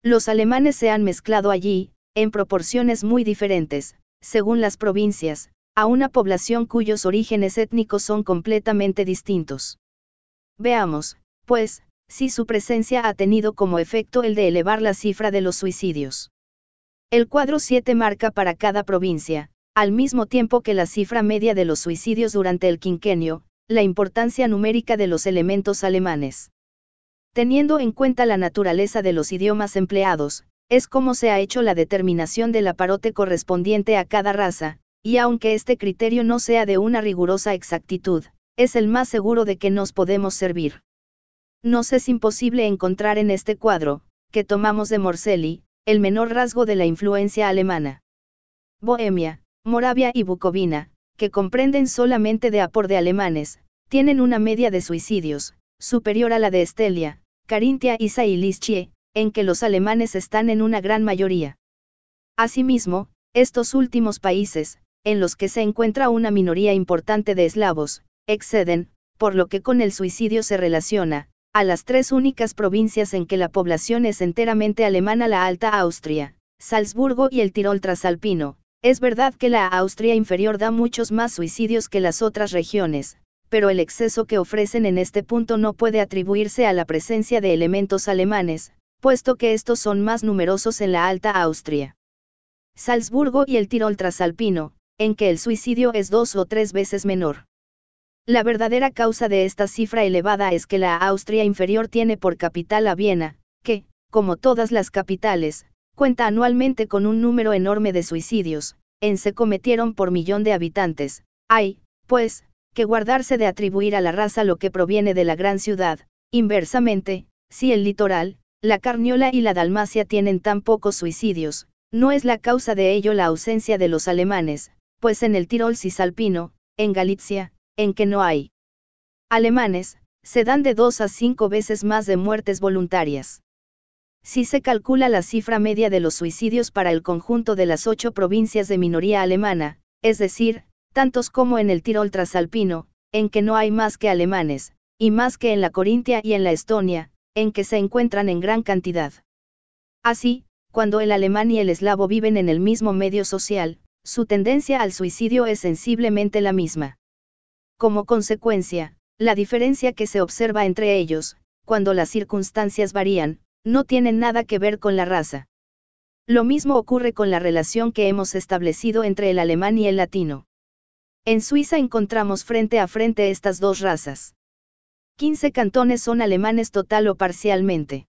Los alemanes se han mezclado allí, en proporciones muy diferentes, según las provincias, a una población cuyos orígenes étnicos son completamente distintos. Veamos, pues, si su presencia ha tenido como efecto el de elevar la cifra de los suicidios. El cuadro 7 marca para cada provincia, al mismo tiempo que la cifra media de los suicidios durante el quinquenio, la importancia numérica de los elementos alemanes. Teniendo en cuenta la naturaleza de los idiomas empleados, es como se ha hecho la determinación del aparote correspondiente a cada raza, y aunque este criterio no sea de una rigurosa exactitud, es el más seguro de que nos podemos servir. Nos es imposible encontrar en este cuadro, que tomamos de Morselli, el menor rasgo de la influencia alemana. Bohemia, Moravia y Bucovina, que comprenden solamente de apor de alemanes, tienen una media de suicidios, superior a la de Estelia, Carintia, y Lischie, en que los alemanes están en una gran mayoría. Asimismo, estos últimos países, en los que se encuentra una minoría importante de eslavos, exceden, por lo que con el suicidio se relaciona, a las tres únicas provincias en que la población es enteramente alemana la Alta Austria, Salzburgo y el Tirol trasalpino. Es verdad que la Austria inferior da muchos más suicidios que las otras regiones, pero el exceso que ofrecen en este punto no puede atribuirse a la presencia de elementos alemanes, puesto que estos son más numerosos en la Alta Austria. Salzburgo y el Tirol trasalpino, en que el suicidio es dos o tres veces menor. La verdadera causa de esta cifra elevada es que la Austria inferior tiene por capital a Viena, que, como todas las capitales, cuenta anualmente con un número enorme de suicidios, en se cometieron por millón de habitantes. Hay, pues, que guardarse de atribuir a la raza lo que proviene de la gran ciudad, inversamente, si el litoral, la Carniola y la Dalmacia tienen tan pocos suicidios, no es la causa de ello la ausencia de los alemanes, pues en el Tirol cisalpino, en Galicia, en que no hay alemanes, se dan de dos a cinco veces más de muertes voluntarias. Si se calcula la cifra media de los suicidios para el conjunto de las ocho provincias de minoría alemana, es decir, tantos como en el Tirol trasalpino, en que no hay más que alemanes, y más que en la Corintia y en la Estonia, en que se encuentran en gran cantidad. Así, cuando el alemán y el eslavo viven en el mismo medio social, su tendencia al suicidio es sensiblemente la misma. Como consecuencia, la diferencia que se observa entre ellos, cuando las circunstancias varían, no tiene nada que ver con la raza. Lo mismo ocurre con la relación que hemos establecido entre el alemán y el latino. En Suiza encontramos frente a frente estas dos razas. 15 cantones son alemanes total o parcialmente.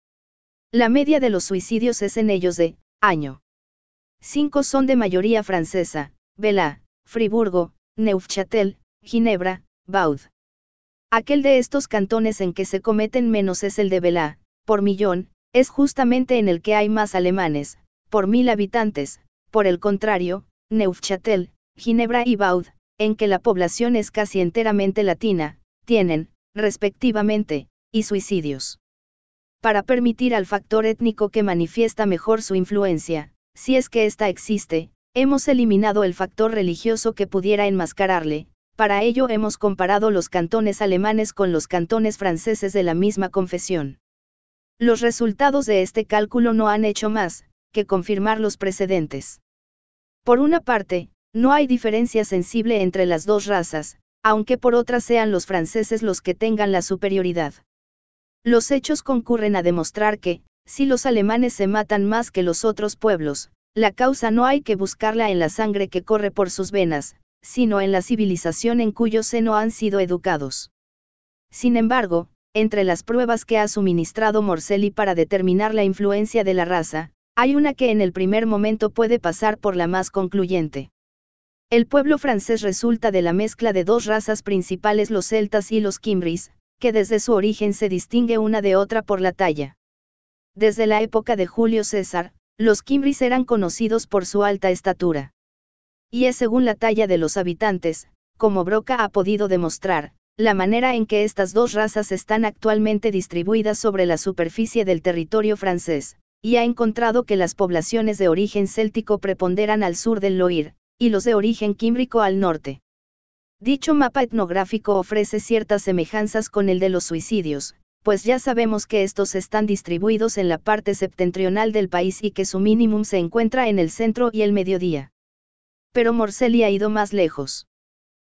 La media de los suicidios es en ellos de año. 5 son de mayoría francesa, Vela, Friburgo, Neufchâtel, Ginebra, Baud. Aquel de estos cantones en que se cometen menos es el de Belá, por millón, es justamente en el que hay más alemanes, por mil habitantes, por el contrario, Neufchatel, Ginebra y Baud, en que la población es casi enteramente latina, tienen, respectivamente, y suicidios. Para permitir al factor étnico que manifiesta mejor su influencia, si es que ésta existe, hemos eliminado el factor religioso que pudiera enmascararle, para ello hemos comparado los cantones alemanes con los cantones franceses de la misma confesión. Los resultados de este cálculo no han hecho más que confirmar los precedentes. Por una parte, no hay diferencia sensible entre las dos razas, aunque por otra sean los franceses los que tengan la superioridad. Los hechos concurren a demostrar que, si los alemanes se matan más que los otros pueblos, la causa no hay que buscarla en la sangre que corre por sus venas, sino en la civilización en cuyo seno han sido educados. Sin embargo, entre las pruebas que ha suministrado Morselli para determinar la influencia de la raza, hay una que en el primer momento puede pasar por la más concluyente. El pueblo francés resulta de la mezcla de dos razas principales los celtas y los kimbris, que desde su origen se distingue una de otra por la talla. Desde la época de Julio César, los kimbris eran conocidos por su alta estatura y es según la talla de los habitantes, como Broca ha podido demostrar, la manera en que estas dos razas están actualmente distribuidas sobre la superficie del territorio francés, y ha encontrado que las poblaciones de origen céltico preponderan al sur del Loir, y los de origen químbrico al norte. Dicho mapa etnográfico ofrece ciertas semejanzas con el de los suicidios, pues ya sabemos que estos están distribuidos en la parte septentrional del país y que su mínimo se encuentra en el centro y el mediodía pero Morcelli ha ido más lejos.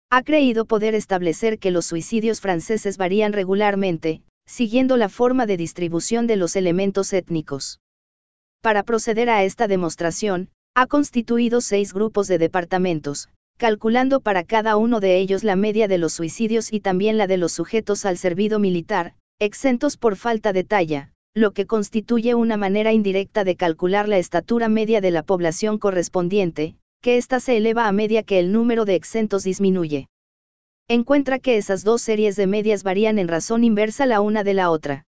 Ha creído poder establecer que los suicidios franceses varían regularmente, siguiendo la forma de distribución de los elementos étnicos. Para proceder a esta demostración, ha constituido seis grupos de departamentos, calculando para cada uno de ellos la media de los suicidios y también la de los sujetos al servido militar, exentos por falta de talla, lo que constituye una manera indirecta de calcular la estatura media de la población correspondiente, que ésta se eleva a medida que el número de exentos disminuye. Encuentra que esas dos series de medias varían en razón inversa la una de la otra.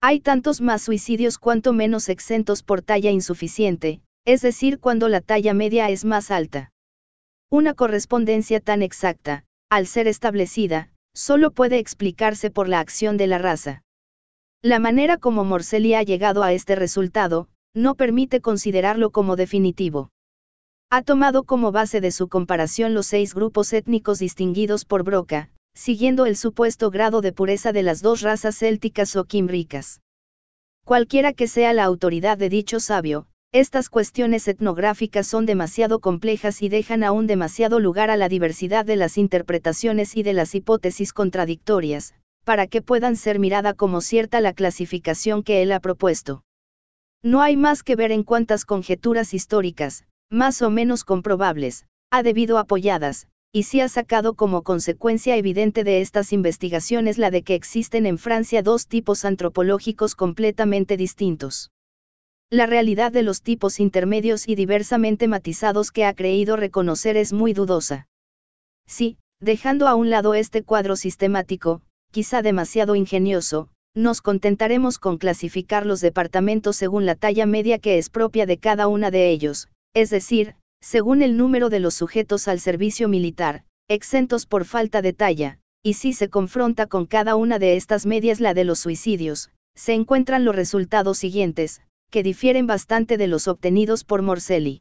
Hay tantos más suicidios cuanto menos exentos por talla insuficiente, es decir, cuando la talla media es más alta. Una correspondencia tan exacta, al ser establecida, solo puede explicarse por la acción de la raza. La manera como Morcelli ha llegado a este resultado, no permite considerarlo como definitivo. Ha tomado como base de su comparación los seis grupos étnicos distinguidos por Broca, siguiendo el supuesto grado de pureza de las dos razas célticas o quimbricas. Cualquiera que sea la autoridad de dicho sabio, estas cuestiones etnográficas son demasiado complejas y dejan aún demasiado lugar a la diversidad de las interpretaciones y de las hipótesis contradictorias, para que puedan ser mirada como cierta la clasificación que él ha propuesto. No hay más que ver en cuántas conjeturas históricas, más o menos comprobables, ha debido apoyadas, y sí ha sacado como consecuencia evidente de estas investigaciones la de que existen en Francia dos tipos antropológicos completamente distintos. La realidad de los tipos intermedios y diversamente matizados que ha creído reconocer es muy dudosa. Sí, dejando a un lado este cuadro sistemático, quizá demasiado ingenioso, nos contentaremos con clasificar los departamentos según la talla media que es propia de cada una de ellos, es decir, según el número de los sujetos al servicio militar, exentos por falta de talla, y si se confronta con cada una de estas medias la de los suicidios, se encuentran los resultados siguientes, que difieren bastante de los obtenidos por Morselli.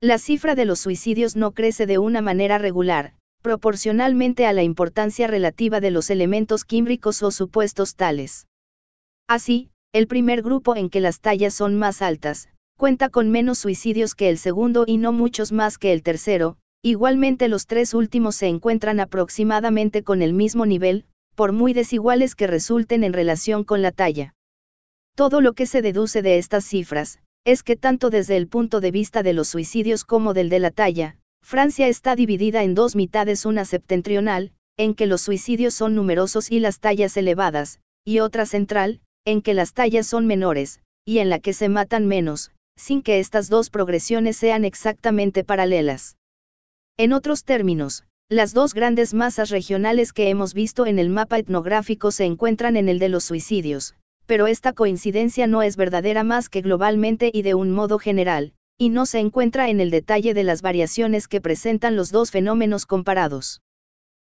La cifra de los suicidios no crece de una manera regular, proporcionalmente a la importancia relativa de los elementos químbricos o supuestos tales. Así, el primer grupo en que las tallas son más altas, cuenta con menos suicidios que el segundo y no muchos más que el tercero, igualmente los tres últimos se encuentran aproximadamente con el mismo nivel, por muy desiguales que resulten en relación con la talla. Todo lo que se deduce de estas cifras, es que tanto desde el punto de vista de los suicidios como del de la talla, Francia está dividida en dos mitades, una septentrional, en que los suicidios son numerosos y las tallas elevadas, y otra central, en que las tallas son menores, y en la que se matan menos, sin que estas dos progresiones sean exactamente paralelas. En otros términos, las dos grandes masas regionales que hemos visto en el mapa etnográfico se encuentran en el de los suicidios, pero esta coincidencia no es verdadera más que globalmente y de un modo general, y no se encuentra en el detalle de las variaciones que presentan los dos fenómenos comparados.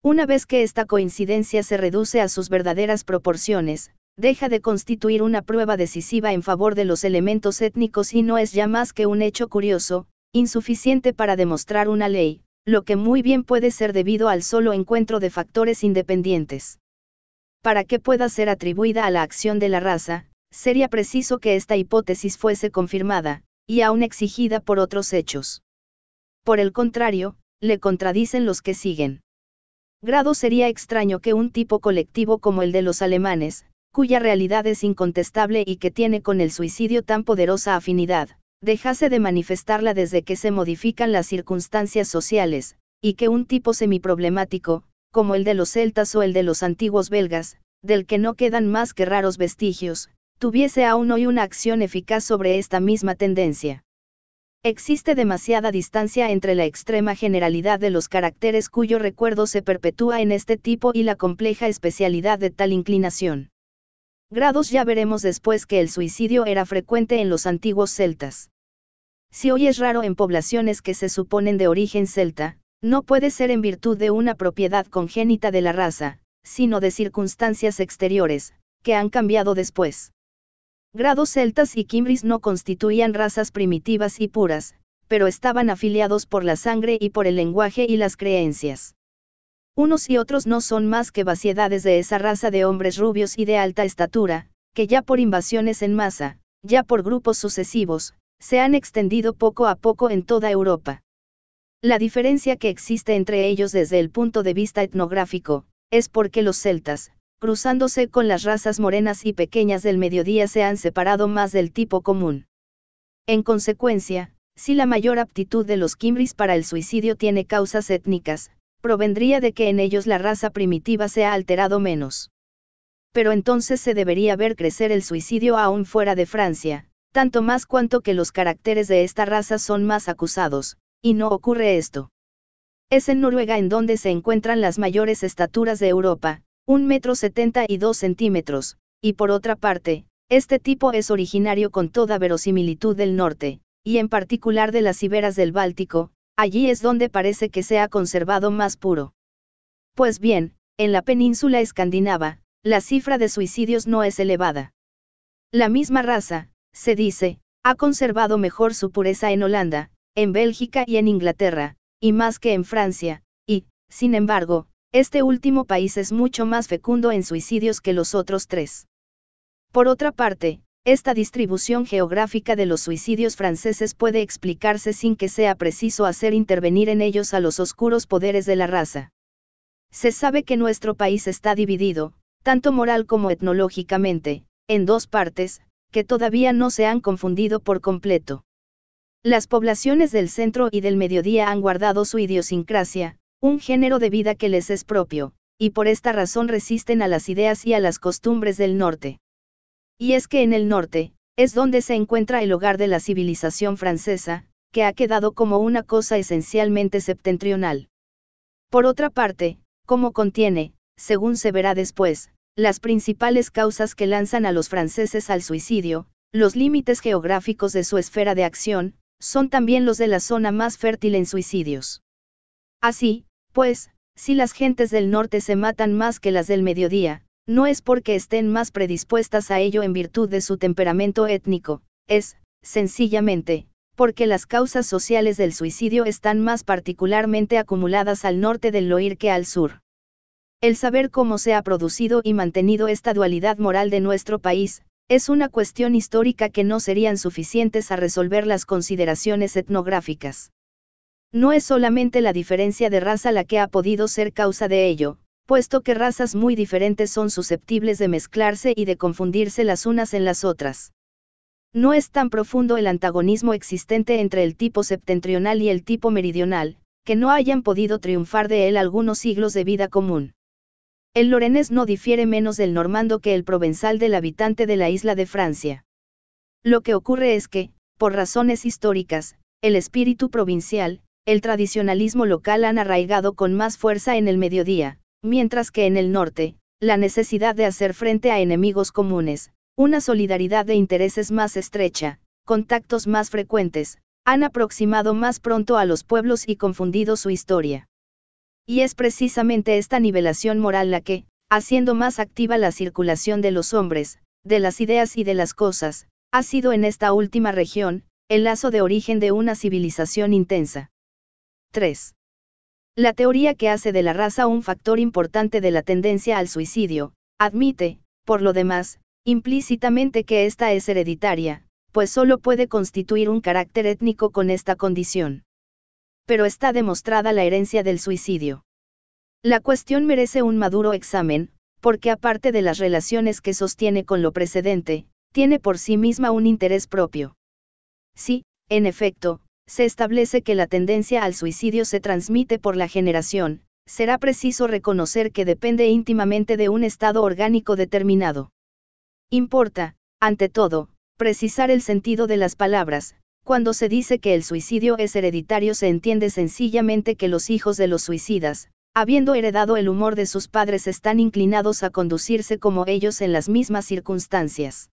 Una vez que esta coincidencia se reduce a sus verdaderas proporciones, deja de constituir una prueba decisiva en favor de los elementos étnicos y no es ya más que un hecho curioso, insuficiente para demostrar una ley, lo que muy bien puede ser debido al solo encuentro de factores independientes. Para que pueda ser atribuida a la acción de la raza, sería preciso que esta hipótesis fuese confirmada, y aún exigida por otros hechos. Por el contrario, le contradicen los que siguen. Grado sería extraño que un tipo colectivo como el de los alemanes, cuya realidad es incontestable y que tiene con el suicidio tan poderosa afinidad, dejase de manifestarla desde que se modifican las circunstancias sociales, y que un tipo semiproblemático, como el de los celtas o el de los antiguos belgas, del que no quedan más que raros vestigios, tuviese aún hoy una acción eficaz sobre esta misma tendencia. Existe demasiada distancia entre la extrema generalidad de los caracteres cuyo recuerdo se perpetúa en este tipo y la compleja especialidad de tal inclinación grados ya veremos después que el suicidio era frecuente en los antiguos celtas. Si hoy es raro en poblaciones que se suponen de origen celta, no puede ser en virtud de una propiedad congénita de la raza, sino de circunstancias exteriores, que han cambiado después. Grados celtas y kimbris no constituían razas primitivas y puras, pero estaban afiliados por la sangre y por el lenguaje y las creencias. Unos y otros no son más que vaciedades de esa raza de hombres rubios y de alta estatura, que ya por invasiones en masa, ya por grupos sucesivos, se han extendido poco a poco en toda Europa. La diferencia que existe entre ellos desde el punto de vista etnográfico, es porque los celtas, cruzándose con las razas morenas y pequeñas del mediodía se han separado más del tipo común. En consecuencia, si la mayor aptitud de los kimbris para el suicidio tiene causas étnicas, provendría de que en ellos la raza primitiva se ha alterado menos. Pero entonces se debería ver crecer el suicidio aún fuera de Francia, tanto más cuanto que los caracteres de esta raza son más acusados, y no ocurre esto. Es en Noruega en donde se encuentran las mayores estaturas de Europa, un metro setenta y dos centímetros, y por otra parte, este tipo es originario con toda verosimilitud del norte, y en particular de las Iberas del Báltico, Allí es donde parece que se ha conservado más puro. Pues bien, en la península escandinava, la cifra de suicidios no es elevada. La misma raza, se dice, ha conservado mejor su pureza en Holanda, en Bélgica y en Inglaterra, y más que en Francia, y, sin embargo, este último país es mucho más fecundo en suicidios que los otros tres. Por otra parte, esta distribución geográfica de los suicidios franceses puede explicarse sin que sea preciso hacer intervenir en ellos a los oscuros poderes de la raza. Se sabe que nuestro país está dividido, tanto moral como etnológicamente, en dos partes, que todavía no se han confundido por completo. Las poblaciones del centro y del mediodía han guardado su idiosincrasia, un género de vida que les es propio, y por esta razón resisten a las ideas y a las costumbres del norte. Y es que en el norte, es donde se encuentra el hogar de la civilización francesa, que ha quedado como una cosa esencialmente septentrional. Por otra parte, como contiene, según se verá después, las principales causas que lanzan a los franceses al suicidio, los límites geográficos de su esfera de acción, son también los de la zona más fértil en suicidios. Así, pues, si las gentes del norte se matan más que las del mediodía, no es porque estén más predispuestas a ello en virtud de su temperamento étnico, es, sencillamente, porque las causas sociales del suicidio están más particularmente acumuladas al norte del Loir que al sur. El saber cómo se ha producido y mantenido esta dualidad moral de nuestro país, es una cuestión histórica que no serían suficientes a resolver las consideraciones etnográficas. No es solamente la diferencia de raza la que ha podido ser causa de ello, puesto que razas muy diferentes son susceptibles de mezclarse y de confundirse las unas en las otras. No es tan profundo el antagonismo existente entre el tipo septentrional y el tipo meridional, que no hayan podido triunfar de él algunos siglos de vida común. El lorenés no difiere menos del normando que el provenzal del habitante de la isla de Francia. Lo que ocurre es que, por razones históricas, el espíritu provincial, el tradicionalismo local han arraigado con más fuerza en el mediodía, mientras que en el norte, la necesidad de hacer frente a enemigos comunes, una solidaridad de intereses más estrecha, contactos más frecuentes, han aproximado más pronto a los pueblos y confundido su historia. Y es precisamente esta nivelación moral la que, haciendo más activa la circulación de los hombres, de las ideas y de las cosas, ha sido en esta última región, el lazo de origen de una civilización intensa. 3. La teoría que hace de la raza un factor importante de la tendencia al suicidio, admite, por lo demás, implícitamente que esta es hereditaria, pues solo puede constituir un carácter étnico con esta condición. Pero está demostrada la herencia del suicidio. La cuestión merece un maduro examen, porque aparte de las relaciones que sostiene con lo precedente, tiene por sí misma un interés propio. Sí, en efecto, se establece que la tendencia al suicidio se transmite por la generación, será preciso reconocer que depende íntimamente de un estado orgánico determinado. Importa, ante todo, precisar el sentido de las palabras, cuando se dice que el suicidio es hereditario se entiende sencillamente que los hijos de los suicidas, habiendo heredado el humor de sus padres, están inclinados a conducirse como ellos en las mismas circunstancias.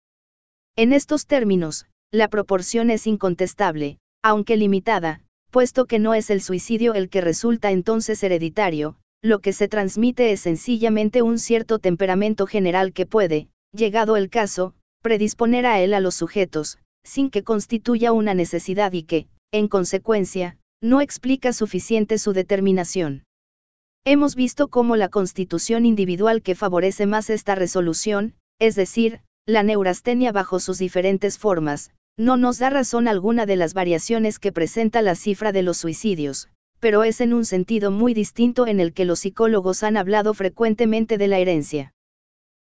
En estos términos, la proporción es incontestable, aunque limitada, puesto que no es el suicidio el que resulta entonces hereditario, lo que se transmite es sencillamente un cierto temperamento general que puede, llegado el caso, predisponer a él a los sujetos, sin que constituya una necesidad y que, en consecuencia, no explica suficiente su determinación. Hemos visto cómo la constitución individual que favorece más esta resolución, es decir, la neurastenia bajo sus diferentes formas, no nos da razón alguna de las variaciones que presenta la cifra de los suicidios, pero es en un sentido muy distinto en el que los psicólogos han hablado frecuentemente de la herencia.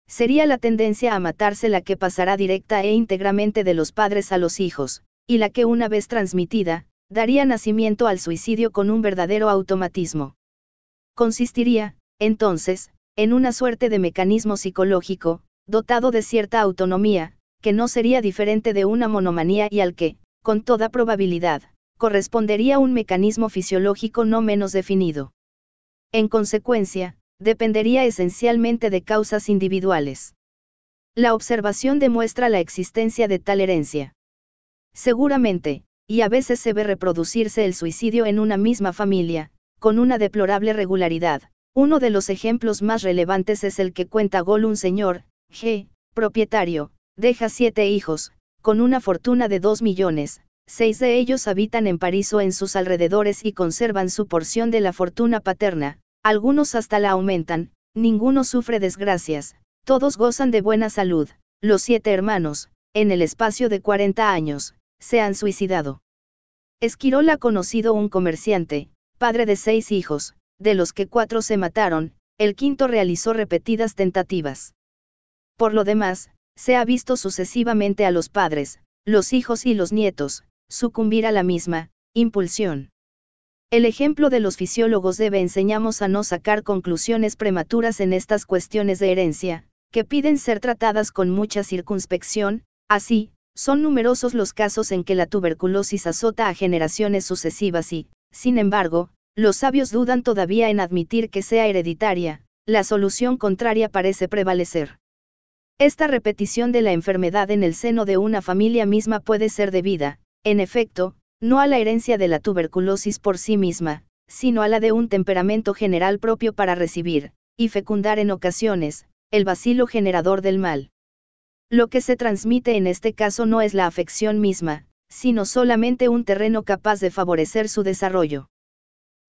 Sería la tendencia a matarse la que pasará directa e íntegramente de los padres a los hijos, y la que una vez transmitida, daría nacimiento al suicidio con un verdadero automatismo. Consistiría, entonces, en una suerte de mecanismo psicológico, dotado de cierta autonomía, que no sería diferente de una monomanía y al que, con toda probabilidad, correspondería un mecanismo fisiológico no menos definido. En consecuencia, dependería esencialmente de causas individuales. La observación demuestra la existencia de tal herencia. Seguramente, y a veces se ve reproducirse el suicidio en una misma familia, con una deplorable regularidad. Uno de los ejemplos más relevantes es el que cuenta Gol un señor, G, propietario, Deja siete hijos, con una fortuna de dos millones, seis de ellos habitan en París o en sus alrededores y conservan su porción de la fortuna paterna, algunos hasta la aumentan, ninguno sufre desgracias, todos gozan de buena salud, los siete hermanos, en el espacio de 40 años, se han suicidado. Esquirol ha conocido un comerciante, padre de seis hijos, de los que cuatro se mataron, el quinto realizó repetidas tentativas. Por lo demás, se ha visto sucesivamente a los padres, los hijos y los nietos, sucumbir a la misma, impulsión. El ejemplo de los fisiólogos debe enseñarnos a no sacar conclusiones prematuras en estas cuestiones de herencia, que piden ser tratadas con mucha circunspección, así, son numerosos los casos en que la tuberculosis azota a generaciones sucesivas y, sin embargo, los sabios dudan todavía en admitir que sea hereditaria, la solución contraria parece prevalecer. Esta repetición de la enfermedad en el seno de una familia misma puede ser debida, en efecto, no a la herencia de la tuberculosis por sí misma, sino a la de un temperamento general propio para recibir, y fecundar en ocasiones, el vacilo generador del mal. Lo que se transmite en este caso no es la afección misma, sino solamente un terreno capaz de favorecer su desarrollo.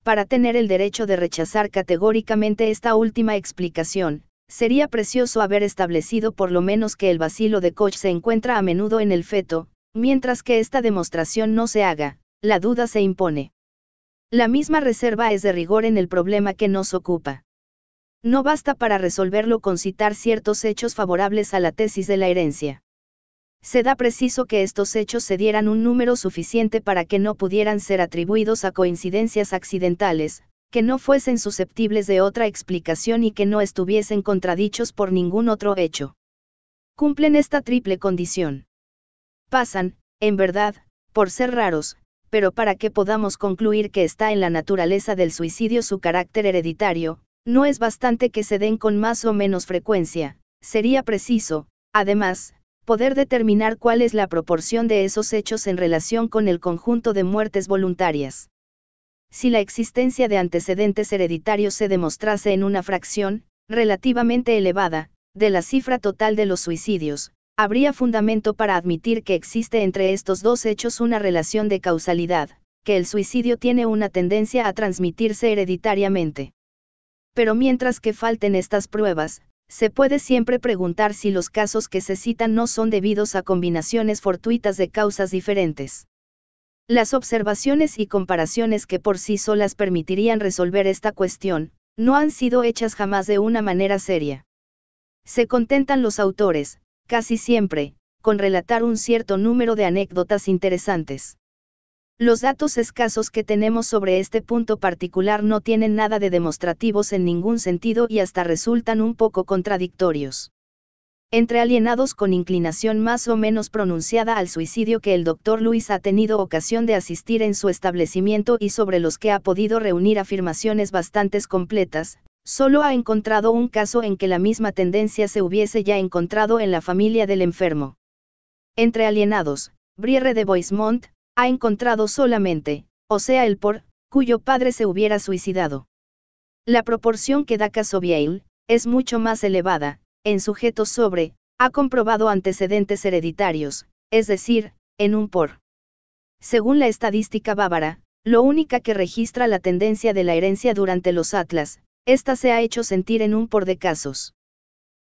Para tener el derecho de rechazar categóricamente esta última explicación, sería precioso haber establecido por lo menos que el vacilo de Koch se encuentra a menudo en el feto, mientras que esta demostración no se haga, la duda se impone. La misma reserva es de rigor en el problema que nos ocupa. No basta para resolverlo con citar ciertos hechos favorables a la tesis de la herencia. Se da preciso que estos hechos se dieran un número suficiente para que no pudieran ser atribuidos a coincidencias accidentales, que no fuesen susceptibles de otra explicación y que no estuviesen contradichos por ningún otro hecho. Cumplen esta triple condición. Pasan, en verdad, por ser raros, pero para que podamos concluir que está en la naturaleza del suicidio su carácter hereditario, no es bastante que se den con más o menos frecuencia, sería preciso, además, poder determinar cuál es la proporción de esos hechos en relación con el conjunto de muertes voluntarias si la existencia de antecedentes hereditarios se demostrase en una fracción, relativamente elevada, de la cifra total de los suicidios, habría fundamento para admitir que existe entre estos dos hechos una relación de causalidad, que el suicidio tiene una tendencia a transmitirse hereditariamente. Pero mientras que falten estas pruebas, se puede siempre preguntar si los casos que se citan no son debidos a combinaciones fortuitas de causas diferentes. Las observaciones y comparaciones que por sí solas permitirían resolver esta cuestión, no han sido hechas jamás de una manera seria. Se contentan los autores, casi siempre, con relatar un cierto número de anécdotas interesantes. Los datos escasos que tenemos sobre este punto particular no tienen nada de demostrativos en ningún sentido y hasta resultan un poco contradictorios entre alienados con inclinación más o menos pronunciada al suicidio que el doctor Luis ha tenido ocasión de asistir en su establecimiento y sobre los que ha podido reunir afirmaciones bastantes completas, solo ha encontrado un caso en que la misma tendencia se hubiese ya encontrado en la familia del enfermo. Entre alienados, Brierre de Boismont, ha encontrado solamente, o sea el por, cuyo padre se hubiera suicidado. La proporción que da Casobiel, es mucho más elevada, en sujetos sobre, ha comprobado antecedentes hereditarios, es decir, en un por. Según la estadística bávara, lo única que registra la tendencia de la herencia durante los atlas, esta se ha hecho sentir en un por de casos.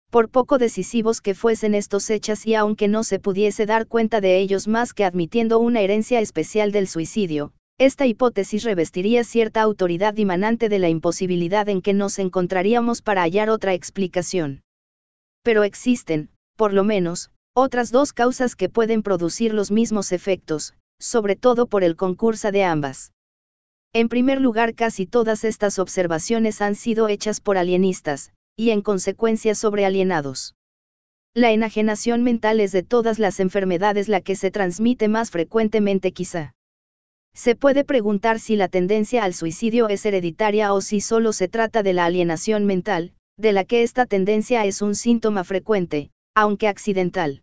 Por poco decisivos que fuesen estos hechas y aunque no se pudiese dar cuenta de ellos más que admitiendo una herencia especial del suicidio, esta hipótesis revestiría cierta autoridad imanante de la imposibilidad en que nos encontraríamos para hallar otra explicación. Pero existen, por lo menos, otras dos causas que pueden producir los mismos efectos, sobre todo por el concurso de ambas. En primer lugar, casi todas estas observaciones han sido hechas por alienistas, y en consecuencia sobre alienados. La enajenación mental es de todas las enfermedades la que se transmite más frecuentemente quizá. Se puede preguntar si la tendencia al suicidio es hereditaria o si solo se trata de la alienación mental, de la que esta tendencia es un síntoma frecuente, aunque accidental.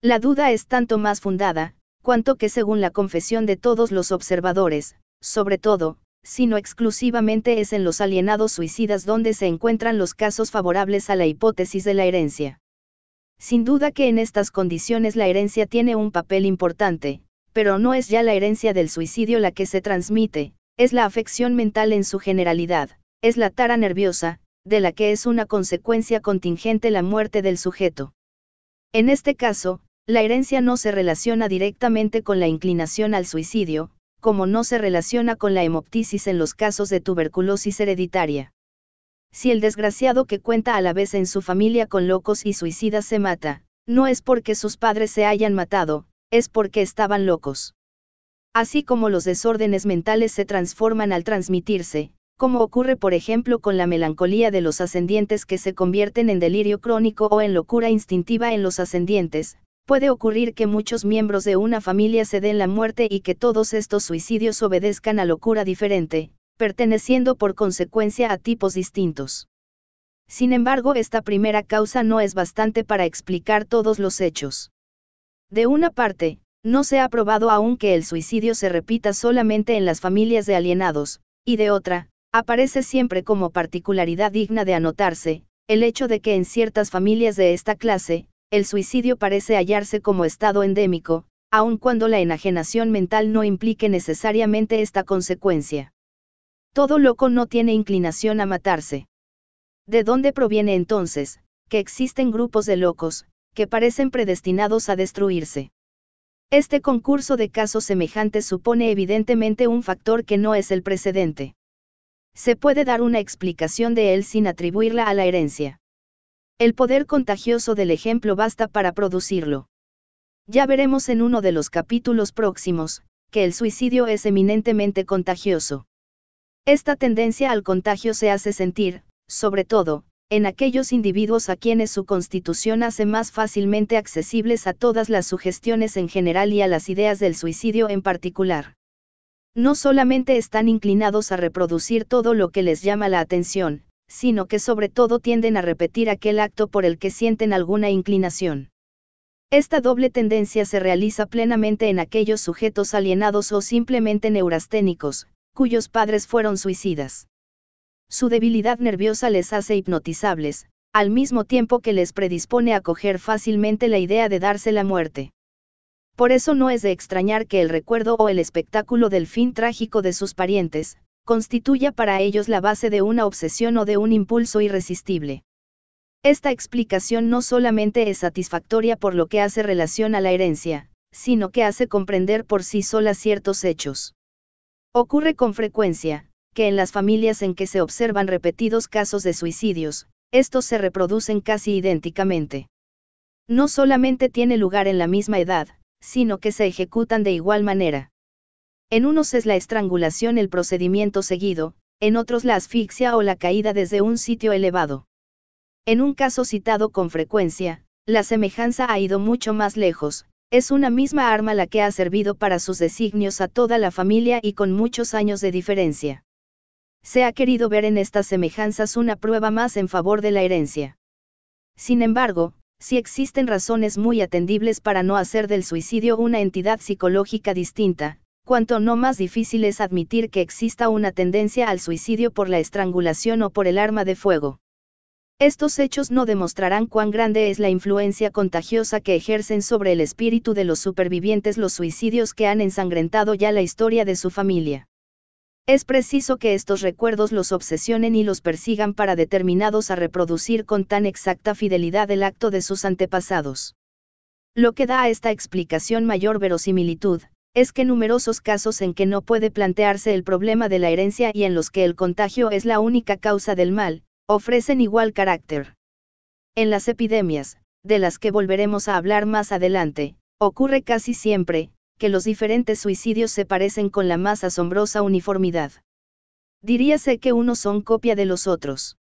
La duda es tanto más fundada, cuanto que según la confesión de todos los observadores, sobre todo, sino exclusivamente es en los alienados suicidas donde se encuentran los casos favorables a la hipótesis de la herencia. Sin duda que en estas condiciones la herencia tiene un papel importante, pero no es ya la herencia del suicidio la que se transmite, es la afección mental en su generalidad, es la tara nerviosa, de la que es una consecuencia contingente la muerte del sujeto. En este caso, la herencia no se relaciona directamente con la inclinación al suicidio, como no se relaciona con la hemoptisis en los casos de tuberculosis hereditaria. Si el desgraciado que cuenta a la vez en su familia con locos y suicidas se mata, no es porque sus padres se hayan matado, es porque estaban locos. Así como los desórdenes mentales se transforman al transmitirse, como ocurre por ejemplo con la melancolía de los ascendientes que se convierten en delirio crónico o en locura instintiva en los ascendientes, puede ocurrir que muchos miembros de una familia se den la muerte y que todos estos suicidios obedezcan a locura diferente, perteneciendo por consecuencia a tipos distintos. Sin embargo, esta primera causa no es bastante para explicar todos los hechos. De una parte, no se ha probado aún que el suicidio se repita solamente en las familias de alienados, y de otra, Aparece siempre como particularidad digna de anotarse, el hecho de que en ciertas familias de esta clase, el suicidio parece hallarse como estado endémico, aun cuando la enajenación mental no implique necesariamente esta consecuencia. Todo loco no tiene inclinación a matarse. ¿De dónde proviene entonces, que existen grupos de locos, que parecen predestinados a destruirse? Este concurso de casos semejantes supone evidentemente un factor que no es el precedente se puede dar una explicación de él sin atribuirla a la herencia. El poder contagioso del ejemplo basta para producirlo. Ya veremos en uno de los capítulos próximos, que el suicidio es eminentemente contagioso. Esta tendencia al contagio se hace sentir, sobre todo, en aquellos individuos a quienes su constitución hace más fácilmente accesibles a todas las sugestiones en general y a las ideas del suicidio en particular. No solamente están inclinados a reproducir todo lo que les llama la atención, sino que sobre todo tienden a repetir aquel acto por el que sienten alguna inclinación. Esta doble tendencia se realiza plenamente en aquellos sujetos alienados o simplemente neurasténicos, cuyos padres fueron suicidas. Su debilidad nerviosa les hace hipnotizables, al mismo tiempo que les predispone a coger fácilmente la idea de darse la muerte. Por eso no es de extrañar que el recuerdo o el espectáculo del fin trágico de sus parientes, constituya para ellos la base de una obsesión o de un impulso irresistible. Esta explicación no solamente es satisfactoria por lo que hace relación a la herencia, sino que hace comprender por sí sola ciertos hechos. Ocurre con frecuencia, que en las familias en que se observan repetidos casos de suicidios, estos se reproducen casi idénticamente. No solamente tiene lugar en la misma edad, sino que se ejecutan de igual manera. En unos es la estrangulación el procedimiento seguido, en otros la asfixia o la caída desde un sitio elevado. En un caso citado con frecuencia, la semejanza ha ido mucho más lejos, es una misma arma la que ha servido para sus designios a toda la familia y con muchos años de diferencia. Se ha querido ver en estas semejanzas una prueba más en favor de la herencia. Sin embargo, si existen razones muy atendibles para no hacer del suicidio una entidad psicológica distinta, cuanto no más difícil es admitir que exista una tendencia al suicidio por la estrangulación o por el arma de fuego. Estos hechos no demostrarán cuán grande es la influencia contagiosa que ejercen sobre el espíritu de los supervivientes los suicidios que han ensangrentado ya la historia de su familia. Es preciso que estos recuerdos los obsesionen y los persigan para determinados a reproducir con tan exacta fidelidad el acto de sus antepasados. Lo que da a esta explicación mayor verosimilitud, es que numerosos casos en que no puede plantearse el problema de la herencia y en los que el contagio es la única causa del mal, ofrecen igual carácter. En las epidemias, de las que volveremos a hablar más adelante, ocurre casi siempre, que los diferentes suicidios se parecen con la más asombrosa uniformidad. Diríase que unos son copia de los otros.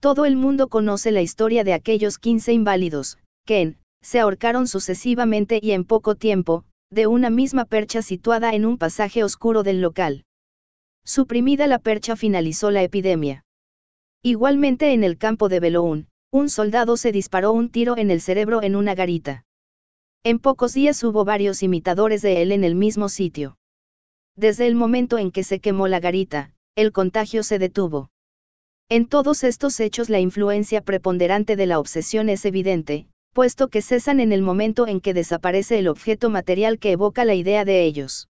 Todo el mundo conoce la historia de aquellos 15 inválidos, que en, se ahorcaron sucesivamente y en poco tiempo, de una misma percha situada en un pasaje oscuro del local. Suprimida la percha finalizó la epidemia. Igualmente en el campo de Beloún, un soldado se disparó un tiro en el cerebro en una garita. En pocos días hubo varios imitadores de él en el mismo sitio. Desde el momento en que se quemó la garita, el contagio se detuvo. En todos estos hechos la influencia preponderante de la obsesión es evidente, puesto que cesan en el momento en que desaparece el objeto material que evoca la idea de ellos.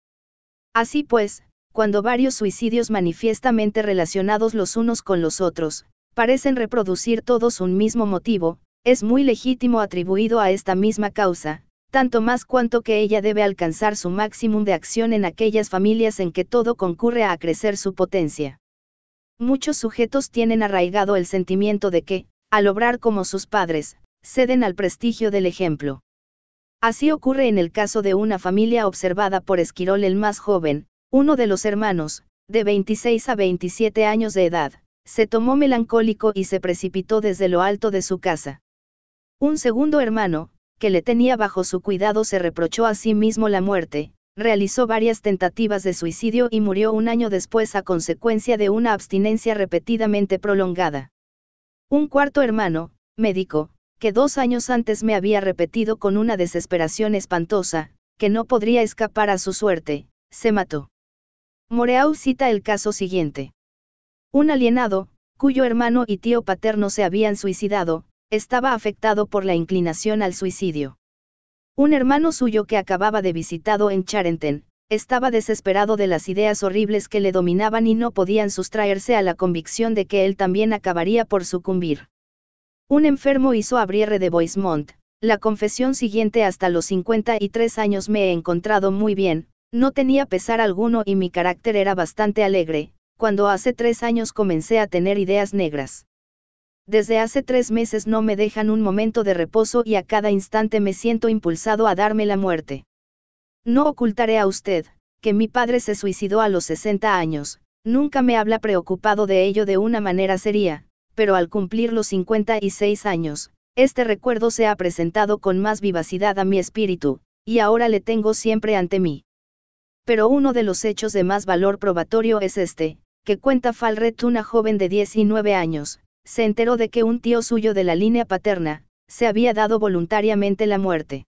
Así pues, cuando varios suicidios manifiestamente relacionados los unos con los otros, parecen reproducir todos un mismo motivo, es muy legítimo atribuido a esta misma causa, tanto más cuanto que ella debe alcanzar su máximo de acción en aquellas familias en que todo concurre a crecer su potencia. Muchos sujetos tienen arraigado el sentimiento de que, al obrar como sus padres, ceden al prestigio del ejemplo. Así ocurre en el caso de una familia observada por Esquirol el más joven, uno de los hermanos, de 26 a 27 años de edad, se tomó melancólico y se precipitó desde lo alto de su casa. Un segundo hermano, que le tenía bajo su cuidado, se reprochó a sí mismo la muerte, realizó varias tentativas de suicidio y murió un año después a consecuencia de una abstinencia repetidamente prolongada. Un cuarto hermano, médico, que dos años antes me había repetido con una desesperación espantosa, que no podría escapar a su suerte, se mató. Moreau cita el caso siguiente. Un alienado, cuyo hermano y tío paterno se habían suicidado, estaba afectado por la inclinación al suicidio. Un hermano suyo que acababa de visitado en Charenton, estaba desesperado de las ideas horribles que le dominaban y no podían sustraerse a la convicción de que él también acabaría por sucumbir. Un enfermo hizo abriere de Boismont, la confesión siguiente hasta los 53 años me he encontrado muy bien, no tenía pesar alguno y mi carácter era bastante alegre, cuando hace tres años comencé a tener ideas negras. Desde hace tres meses no me dejan un momento de reposo y a cada instante me siento impulsado a darme la muerte. No ocultaré a usted, que mi padre se suicidó a los 60 años, nunca me habla preocupado de ello de una manera seria, pero al cumplir los 56 años, este recuerdo se ha presentado con más vivacidad a mi espíritu, y ahora le tengo siempre ante mí. Pero uno de los hechos de más valor probatorio es este, que cuenta Falret una joven de 19 años, se enteró de que un tío suyo de la línea paterna, se había dado voluntariamente la muerte.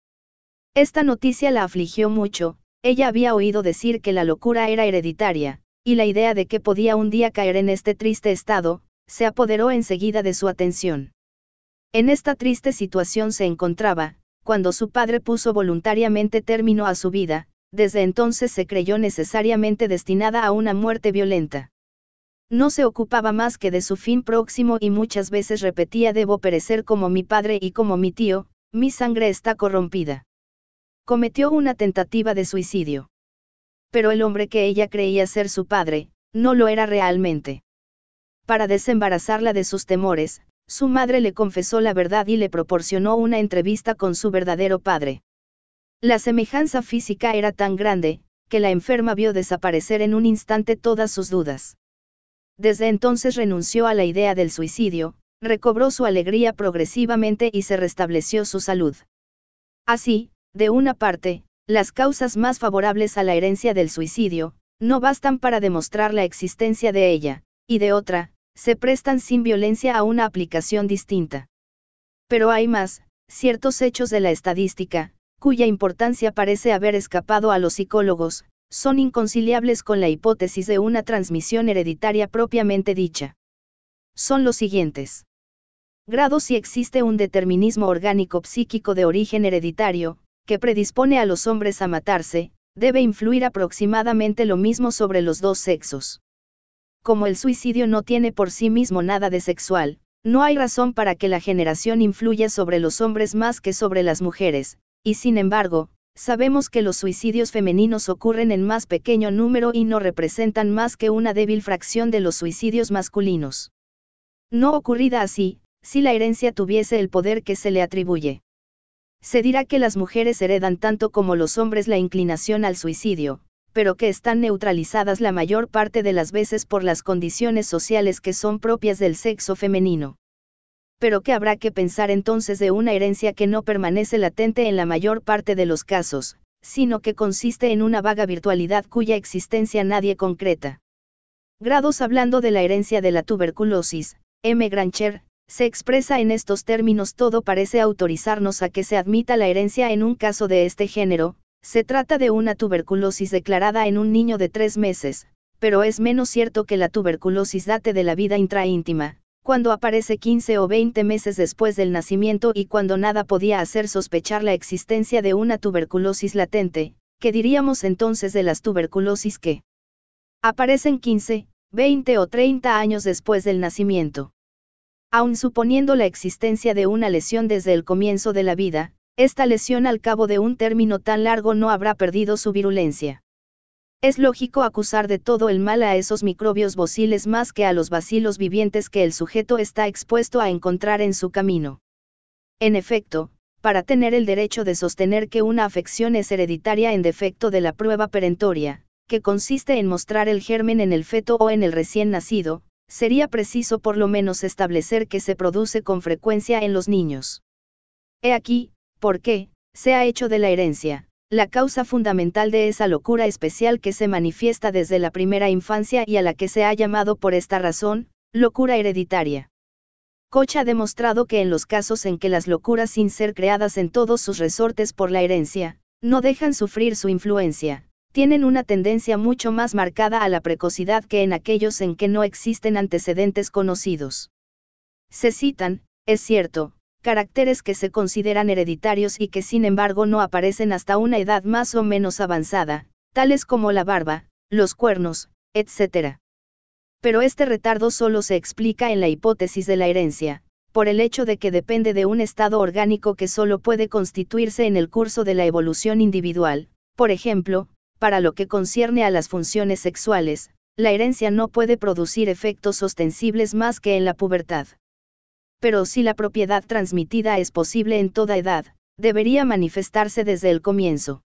Esta noticia la afligió mucho, ella había oído decir que la locura era hereditaria, y la idea de que podía un día caer en este triste estado, se apoderó enseguida de su atención. En esta triste situación se encontraba, cuando su padre puso voluntariamente término a su vida, desde entonces se creyó necesariamente destinada a una muerte violenta. No se ocupaba más que de su fin próximo y muchas veces repetía debo perecer como mi padre y como mi tío, mi sangre está corrompida. Cometió una tentativa de suicidio. Pero el hombre que ella creía ser su padre, no lo era realmente. Para desembarazarla de sus temores, su madre le confesó la verdad y le proporcionó una entrevista con su verdadero padre. La semejanza física era tan grande, que la enferma vio desaparecer en un instante todas sus dudas. Desde entonces renunció a la idea del suicidio, recobró su alegría progresivamente y se restableció su salud. Así, de una parte, las causas más favorables a la herencia del suicidio, no bastan para demostrar la existencia de ella, y de otra, se prestan sin violencia a una aplicación distinta. Pero hay más, ciertos hechos de la estadística, cuya importancia parece haber escapado a los psicólogos, son inconciliables con la hipótesis de una transmisión hereditaria propiamente dicha. Son los siguientes. Grado si existe un determinismo orgánico psíquico de origen hereditario, que predispone a los hombres a matarse, debe influir aproximadamente lo mismo sobre los dos sexos. Como el suicidio no tiene por sí mismo nada de sexual, no hay razón para que la generación influya sobre los hombres más que sobre las mujeres, y sin embargo, Sabemos que los suicidios femeninos ocurren en más pequeño número y no representan más que una débil fracción de los suicidios masculinos. No ocurrida así, si la herencia tuviese el poder que se le atribuye. Se dirá que las mujeres heredan tanto como los hombres la inclinación al suicidio, pero que están neutralizadas la mayor parte de las veces por las condiciones sociales que son propias del sexo femenino pero qué habrá que pensar entonces de una herencia que no permanece latente en la mayor parte de los casos, sino que consiste en una vaga virtualidad cuya existencia nadie concreta. Grados hablando de la herencia de la tuberculosis, M. Grancher, se expresa en estos términos todo parece autorizarnos a que se admita la herencia en un caso de este género, se trata de una tuberculosis declarada en un niño de tres meses, pero es menos cierto que la tuberculosis date de la vida intraíntima, cuando aparece 15 o 20 meses después del nacimiento y cuando nada podía hacer sospechar la existencia de una tuberculosis latente, que diríamos entonces de las tuberculosis que aparecen 15, 20 o 30 años después del nacimiento. Aun suponiendo la existencia de una lesión desde el comienzo de la vida, esta lesión al cabo de un término tan largo no habrá perdido su virulencia. Es lógico acusar de todo el mal a esos microbios bociles más que a los bacilos vivientes que el sujeto está expuesto a encontrar en su camino. En efecto, para tener el derecho de sostener que una afección es hereditaria en defecto de la prueba perentoria, que consiste en mostrar el germen en el feto o en el recién nacido, sería preciso por lo menos establecer que se produce con frecuencia en los niños. He aquí, por qué, se ha hecho de la herencia, la causa fundamental de esa locura especial que se manifiesta desde la primera infancia y a la que se ha llamado por esta razón, locura hereditaria. Koch ha demostrado que en los casos en que las locuras sin ser creadas en todos sus resortes por la herencia, no dejan sufrir su influencia, tienen una tendencia mucho más marcada a la precocidad que en aquellos en que no existen antecedentes conocidos. Se citan, es cierto, caracteres que se consideran hereditarios y que sin embargo no aparecen hasta una edad más o menos avanzada, tales como la barba, los cuernos, etc. Pero este retardo solo se explica en la hipótesis de la herencia, por el hecho de que depende de un estado orgánico que solo puede constituirse en el curso de la evolución individual, por ejemplo, para lo que concierne a las funciones sexuales, la herencia no puede producir efectos ostensibles más que en la pubertad pero si la propiedad transmitida es posible en toda edad, debería manifestarse desde el comienzo.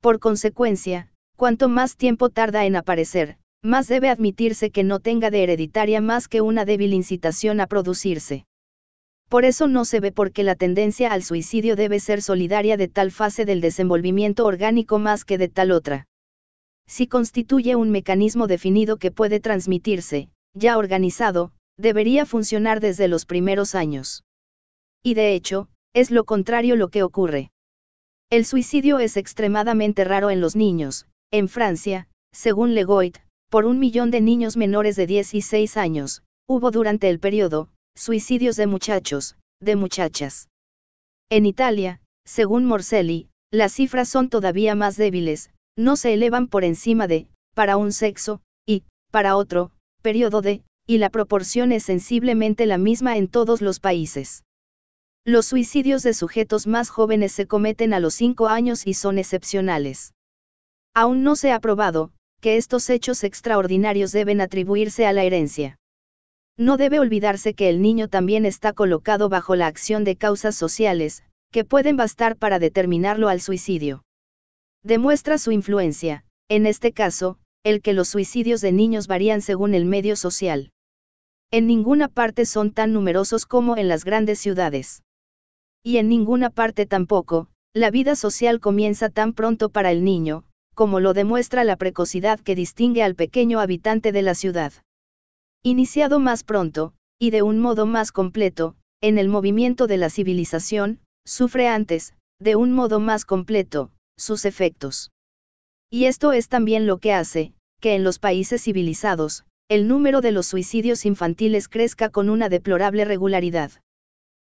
Por consecuencia, cuanto más tiempo tarda en aparecer, más debe admitirse que no tenga de hereditaria más que una débil incitación a producirse. Por eso no se ve por qué la tendencia al suicidio debe ser solidaria de tal fase del desenvolvimiento orgánico más que de tal otra. Si constituye un mecanismo definido que puede transmitirse, ya organizado, Debería funcionar desde los primeros años. Y de hecho, es lo contrario lo que ocurre. El suicidio es extremadamente raro en los niños, en Francia, según Legoit, por un millón de niños menores de 16 años, hubo durante el periodo, suicidios de muchachos, de muchachas. En Italia, según Morselli, las cifras son todavía más débiles, no se elevan por encima de, para un sexo, y, para otro, periodo de, y la proporción es sensiblemente la misma en todos los países. Los suicidios de sujetos más jóvenes se cometen a los 5 años y son excepcionales. Aún no se ha probado, que estos hechos extraordinarios deben atribuirse a la herencia. No debe olvidarse que el niño también está colocado bajo la acción de causas sociales, que pueden bastar para determinarlo al suicidio. Demuestra su influencia, en este caso, el que los suicidios de niños varían según el medio social. En ninguna parte son tan numerosos como en las grandes ciudades. Y en ninguna parte tampoco, la vida social comienza tan pronto para el niño, como lo demuestra la precocidad que distingue al pequeño habitante de la ciudad. Iniciado más pronto, y de un modo más completo, en el movimiento de la civilización, sufre antes, de un modo más completo, sus efectos. Y esto es también lo que hace, que en los países civilizados, el número de los suicidios infantiles crezca con una deplorable regularidad.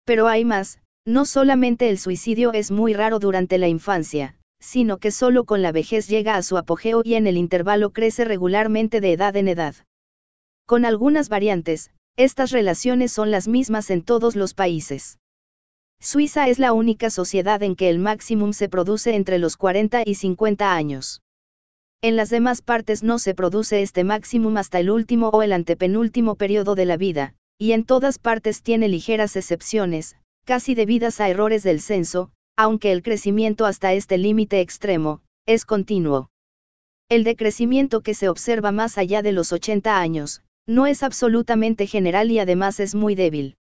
Pero hay más, no solamente el suicidio es muy raro durante la infancia, sino que solo con la vejez llega a su apogeo y en el intervalo crece regularmente de edad en edad. Con algunas variantes, estas relaciones son las mismas en todos los países. Suiza es la única sociedad en que el máximo se produce entre los 40 y 50 años. En las demás partes no se produce este máximo hasta el último o el antepenúltimo periodo de la vida, y en todas partes tiene ligeras excepciones, casi debidas a errores del censo, aunque el crecimiento hasta este límite extremo, es continuo. El decrecimiento que se observa más allá de los 80 años, no es absolutamente general y además es muy débil.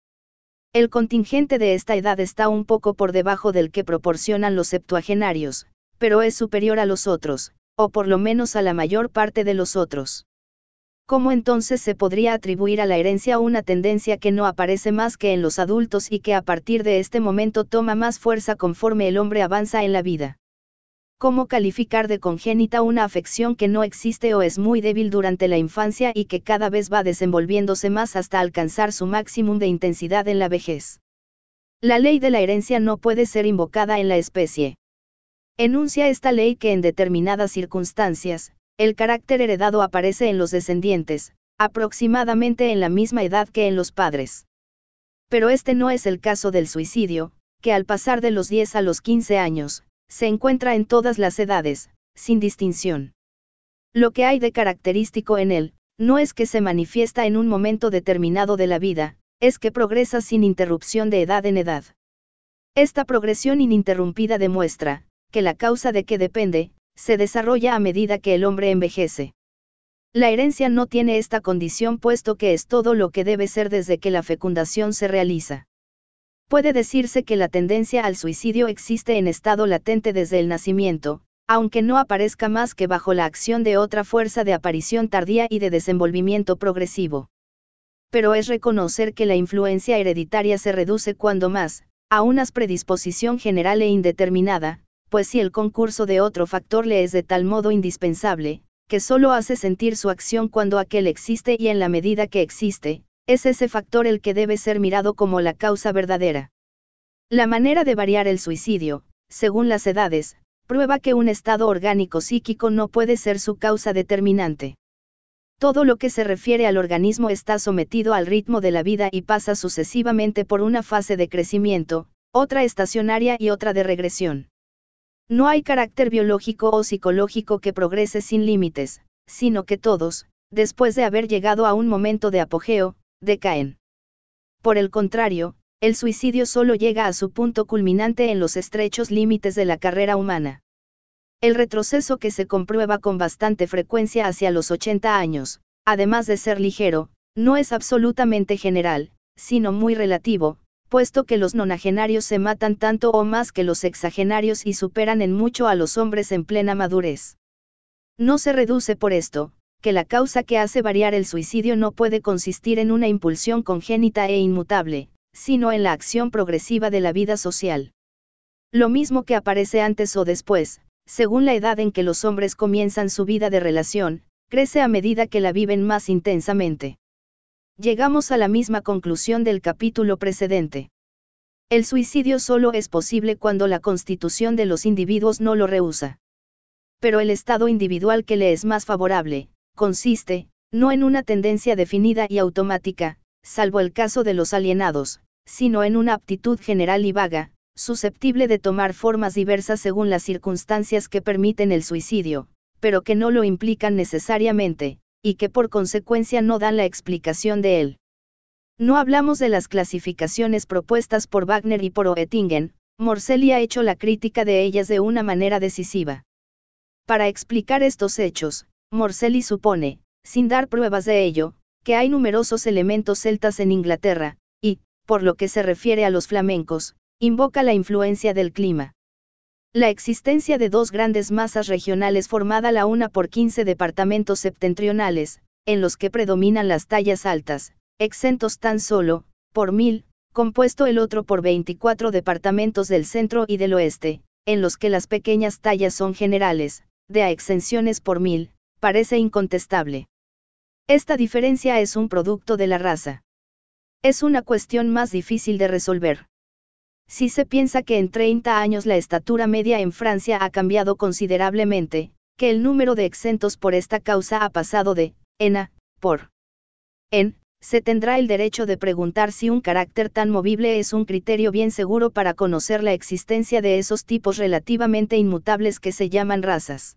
El contingente de esta edad está un poco por debajo del que proporcionan los septuagenarios, pero es superior a los otros, o por lo menos a la mayor parte de los otros. ¿Cómo entonces se podría atribuir a la herencia una tendencia que no aparece más que en los adultos y que a partir de este momento toma más fuerza conforme el hombre avanza en la vida? ¿Cómo calificar de congénita una afección que no existe o es muy débil durante la infancia y que cada vez va desenvolviéndose más hasta alcanzar su máximo de intensidad en la vejez? La ley de la herencia no puede ser invocada en la especie. Enuncia esta ley que en determinadas circunstancias, el carácter heredado aparece en los descendientes, aproximadamente en la misma edad que en los padres. Pero este no es el caso del suicidio, que al pasar de los 10 a los 15 años, se encuentra en todas las edades, sin distinción. Lo que hay de característico en él, no es que se manifiesta en un momento determinado de la vida, es que progresa sin interrupción de edad en edad. Esta progresión ininterrumpida demuestra, que la causa de que depende, se desarrolla a medida que el hombre envejece. La herencia no tiene esta condición puesto que es todo lo que debe ser desde que la fecundación se realiza. Puede decirse que la tendencia al suicidio existe en estado latente desde el nacimiento, aunque no aparezca más que bajo la acción de otra fuerza de aparición tardía y de desenvolvimiento progresivo. Pero es reconocer que la influencia hereditaria se reduce cuando más, a una predisposición general e indeterminada, pues si el concurso de otro factor le es de tal modo indispensable, que solo hace sentir su acción cuando aquel existe y en la medida que existe, es ese factor el que debe ser mirado como la causa verdadera. La manera de variar el suicidio, según las edades, prueba que un estado orgánico psíquico no puede ser su causa determinante. Todo lo que se refiere al organismo está sometido al ritmo de la vida y pasa sucesivamente por una fase de crecimiento, otra estacionaria y otra de regresión. No hay carácter biológico o psicológico que progrese sin límites, sino que todos, después de haber llegado a un momento de apogeo, decaen. Por el contrario, el suicidio solo llega a su punto culminante en los estrechos límites de la carrera humana. El retroceso que se comprueba con bastante frecuencia hacia los 80 años, además de ser ligero, no es absolutamente general, sino muy relativo, puesto que los nonagenarios se matan tanto o más que los exagenarios y superan en mucho a los hombres en plena madurez. No se reduce por esto, que la causa que hace variar el suicidio no puede consistir en una impulsión congénita e inmutable, sino en la acción progresiva de la vida social. Lo mismo que aparece antes o después, según la edad en que los hombres comienzan su vida de relación, crece a medida que la viven más intensamente. Llegamos a la misma conclusión del capítulo precedente. El suicidio solo es posible cuando la constitución de los individuos no lo rehúsa. Pero el estado individual que le es más favorable, consiste, no en una tendencia definida y automática, salvo el caso de los alienados, sino en una aptitud general y vaga, susceptible de tomar formas diversas según las circunstancias que permiten el suicidio, pero que no lo implican necesariamente, y que por consecuencia no dan la explicación de él. No hablamos de las clasificaciones propuestas por Wagner y por Oettingen, Morcelli ha hecho la crítica de ellas de una manera decisiva. Para explicar estos hechos, Morcelli supone, sin dar pruebas de ello, que hay numerosos elementos celtas en Inglaterra, y, por lo que se refiere a los flamencos, invoca la influencia del clima. La existencia de dos grandes masas regionales formada la una por 15 departamentos septentrionales, en los que predominan las tallas altas, exentos tan solo, por mil, compuesto el otro por 24 departamentos del centro y del oeste, en los que las pequeñas tallas son generales, de a exenciones por mil, parece incontestable. Esta diferencia es un producto de la raza. Es una cuestión más difícil de resolver. Si se piensa que en 30 años la estatura media en Francia ha cambiado considerablemente, que el número de exentos por esta causa ha pasado de en a por en, se tendrá el derecho de preguntar si un carácter tan movible es un criterio bien seguro para conocer la existencia de esos tipos relativamente inmutables que se llaman razas.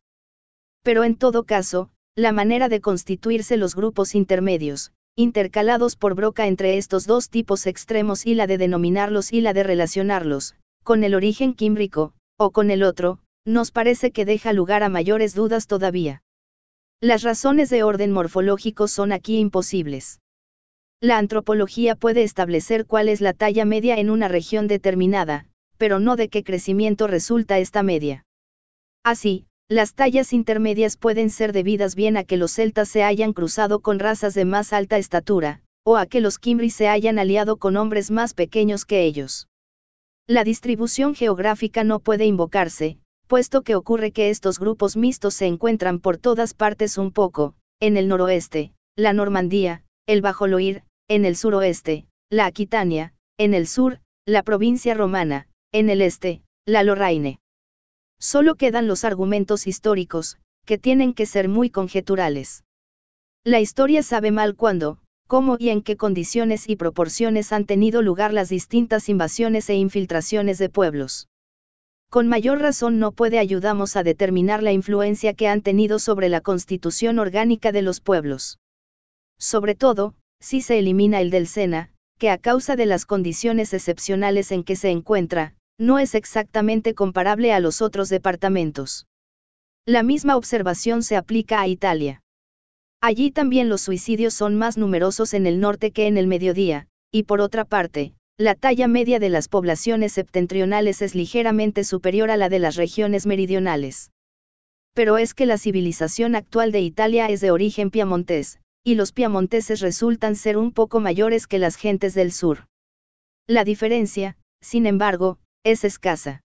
Pero en todo caso, la manera de constituirse los grupos intermedios, intercalados por Broca entre estos dos tipos extremos y la de denominarlos y la de relacionarlos, con el origen químbrico, o con el otro, nos parece que deja lugar a mayores dudas todavía. Las razones de orden morfológico son aquí imposibles. La antropología puede establecer cuál es la talla media en una región determinada, pero no de qué crecimiento resulta esta media. Así, las tallas intermedias pueden ser debidas bien a que los celtas se hayan cruzado con razas de más alta estatura, o a que los Kimbri se hayan aliado con hombres más pequeños que ellos. La distribución geográfica no puede invocarse, puesto que ocurre que estos grupos mixtos se encuentran por todas partes un poco, en el noroeste, la Normandía, el Bajo Loir, en el suroeste, la Aquitania, en el sur, la provincia romana, en el este, la Lorraine solo quedan los argumentos históricos, que tienen que ser muy conjeturales. La historia sabe mal cuándo, cómo y en qué condiciones y proporciones han tenido lugar las distintas invasiones e infiltraciones de pueblos. Con mayor razón no puede ayudamos a determinar la influencia que han tenido sobre la constitución orgánica de los pueblos. Sobre todo, si se elimina el del Sena, que a causa de las condiciones excepcionales en que se encuentra, no es exactamente comparable a los otros departamentos. La misma observación se aplica a Italia. Allí también los suicidios son más numerosos en el norte que en el mediodía, y por otra parte, la talla media de las poblaciones septentrionales es ligeramente superior a la de las regiones meridionales. Pero es que la civilización actual de Italia es de origen piamontés, y los piamonteses resultan ser un poco mayores que las gentes del sur. La diferencia, sin embargo, es escasa.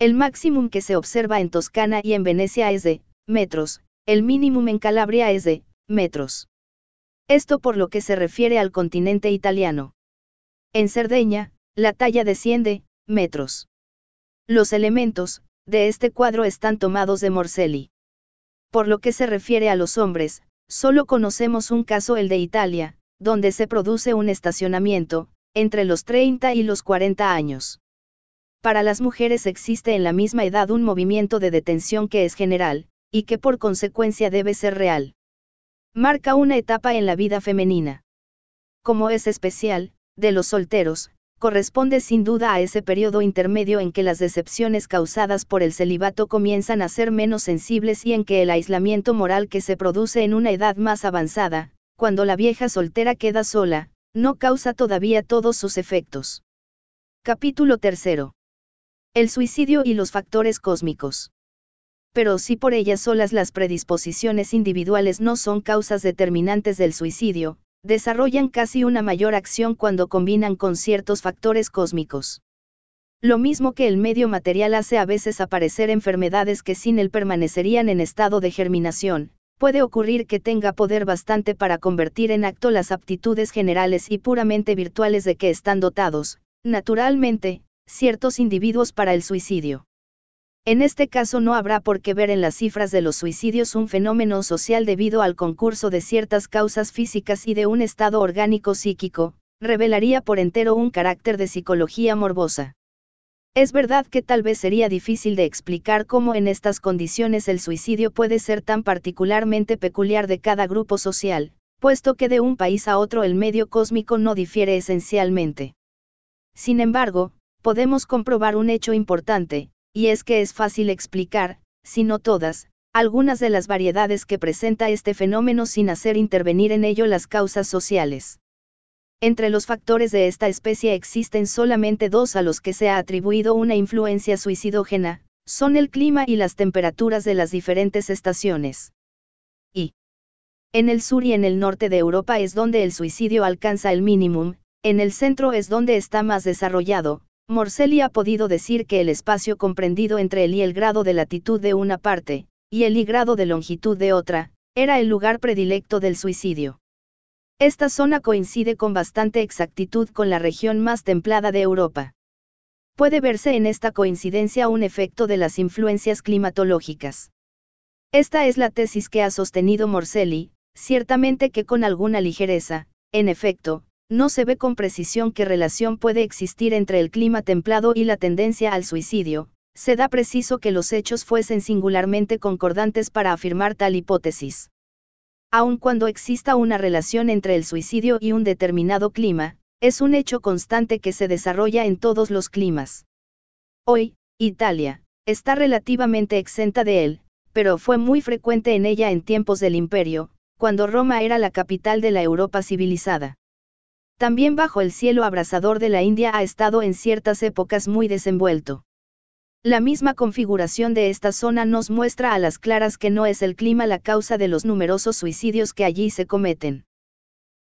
El máximo que se observa en Toscana y en Venecia es de metros, el mínimo en Calabria es de metros. Esto por lo que se refiere al continente italiano. En Cerdeña, la talla desciende metros. Los elementos de este cuadro están tomados de Morcelli. Por lo que se refiere a los hombres, solo conocemos un caso el de Italia, donde se produce un estacionamiento, entre los 30 y los 40 años para las mujeres existe en la misma edad un movimiento de detención que es general, y que por consecuencia debe ser real. Marca una etapa en la vida femenina. Como es especial, de los solteros, corresponde sin duda a ese periodo intermedio en que las decepciones causadas por el celibato comienzan a ser menos sensibles y en que el aislamiento moral que se produce en una edad más avanzada, cuando la vieja soltera queda sola, no causa todavía todos sus efectos. Capítulo 3. El suicidio y los factores cósmicos. Pero si por ellas solas las predisposiciones individuales no son causas determinantes del suicidio, desarrollan casi una mayor acción cuando combinan con ciertos factores cósmicos. Lo mismo que el medio material hace a veces aparecer enfermedades que sin él permanecerían en estado de germinación, puede ocurrir que tenga poder bastante para convertir en acto las aptitudes generales y puramente virtuales de que están dotados, naturalmente, ciertos individuos para el suicidio. En este caso no habrá por qué ver en las cifras de los suicidios un fenómeno social debido al concurso de ciertas causas físicas y de un estado orgánico psíquico, revelaría por entero un carácter de psicología morbosa. Es verdad que tal vez sería difícil de explicar cómo en estas condiciones el suicidio puede ser tan particularmente peculiar de cada grupo social, puesto que de un país a otro el medio cósmico no difiere esencialmente. Sin embargo, podemos comprobar un hecho importante, y es que es fácil explicar, si no todas, algunas de las variedades que presenta este fenómeno sin hacer intervenir en ello las causas sociales. Entre los factores de esta especie existen solamente dos a los que se ha atribuido una influencia suicidógena, son el clima y las temperaturas de las diferentes estaciones. Y en el sur y en el norte de Europa es donde el suicidio alcanza el mínimo, en el centro es donde está más desarrollado, Morselli ha podido decir que el espacio comprendido entre el y el grado de latitud de una parte, y el y grado de longitud de otra, era el lugar predilecto del suicidio. Esta zona coincide con bastante exactitud con la región más templada de Europa. Puede verse en esta coincidencia un efecto de las influencias climatológicas. Esta es la tesis que ha sostenido Morselli, ciertamente que con alguna ligereza, en efecto, no se ve con precisión qué relación puede existir entre el clima templado y la tendencia al suicidio, se da preciso que los hechos fuesen singularmente concordantes para afirmar tal hipótesis. Aun cuando exista una relación entre el suicidio y un determinado clima, es un hecho constante que se desarrolla en todos los climas. Hoy, Italia, está relativamente exenta de él, pero fue muy frecuente en ella en tiempos del imperio, cuando Roma era la capital de la Europa civilizada. También bajo el cielo abrasador de la India ha estado en ciertas épocas muy desenvuelto. La misma configuración de esta zona nos muestra a las claras que no es el clima la causa de los numerosos suicidios que allí se cometen.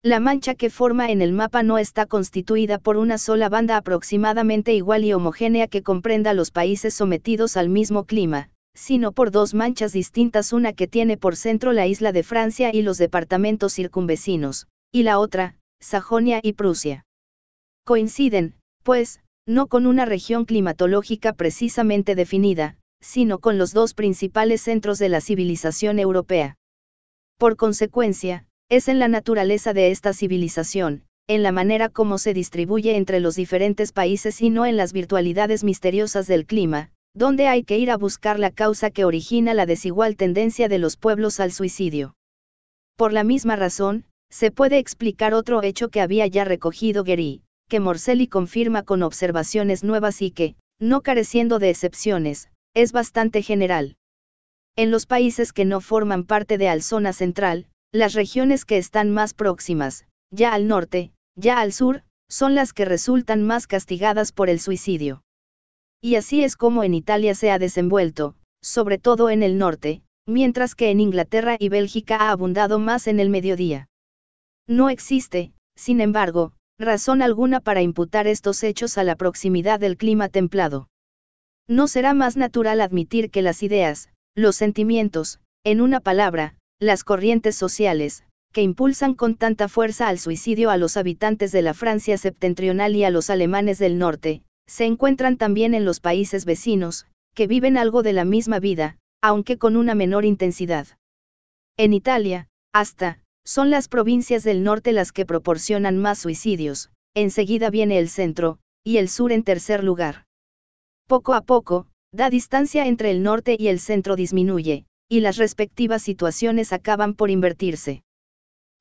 La mancha que forma en el mapa no está constituida por una sola banda aproximadamente igual y homogénea que comprenda los países sometidos al mismo clima, sino por dos manchas distintas, una que tiene por centro la isla de Francia y los departamentos circunvecinos, y la otra, Sajonia y Prusia. Coinciden, pues, no con una región climatológica precisamente definida, sino con los dos principales centros de la civilización europea. Por consecuencia, es en la naturaleza de esta civilización, en la manera como se distribuye entre los diferentes países y no en las virtualidades misteriosas del clima, donde hay que ir a buscar la causa que origina la desigual tendencia de los pueblos al suicidio. Por la misma razón, se puede explicar otro hecho que había ya recogido guerri que Morselli confirma con observaciones nuevas y que, no careciendo de excepciones, es bastante general. En los países que no forman parte de Alzona central, las regiones que están más próximas, ya al norte, ya al sur, son las que resultan más castigadas por el suicidio. Y así es como en Italia se ha desenvuelto, sobre todo en el norte, mientras que en Inglaterra y Bélgica ha abundado más en el mediodía. No existe, sin embargo, razón alguna para imputar estos hechos a la proximidad del clima templado. ¿No será más natural admitir que las ideas, los sentimientos, en una palabra, las corrientes sociales, que impulsan con tanta fuerza al suicidio a los habitantes de la Francia septentrional y a los alemanes del norte, se encuentran también en los países vecinos, que viven algo de la misma vida, aunque con una menor intensidad. En Italia, hasta, son las provincias del norte las que proporcionan más suicidios, enseguida viene el centro, y el sur en tercer lugar. Poco a poco, la distancia entre el norte y el centro disminuye, y las respectivas situaciones acaban por invertirse.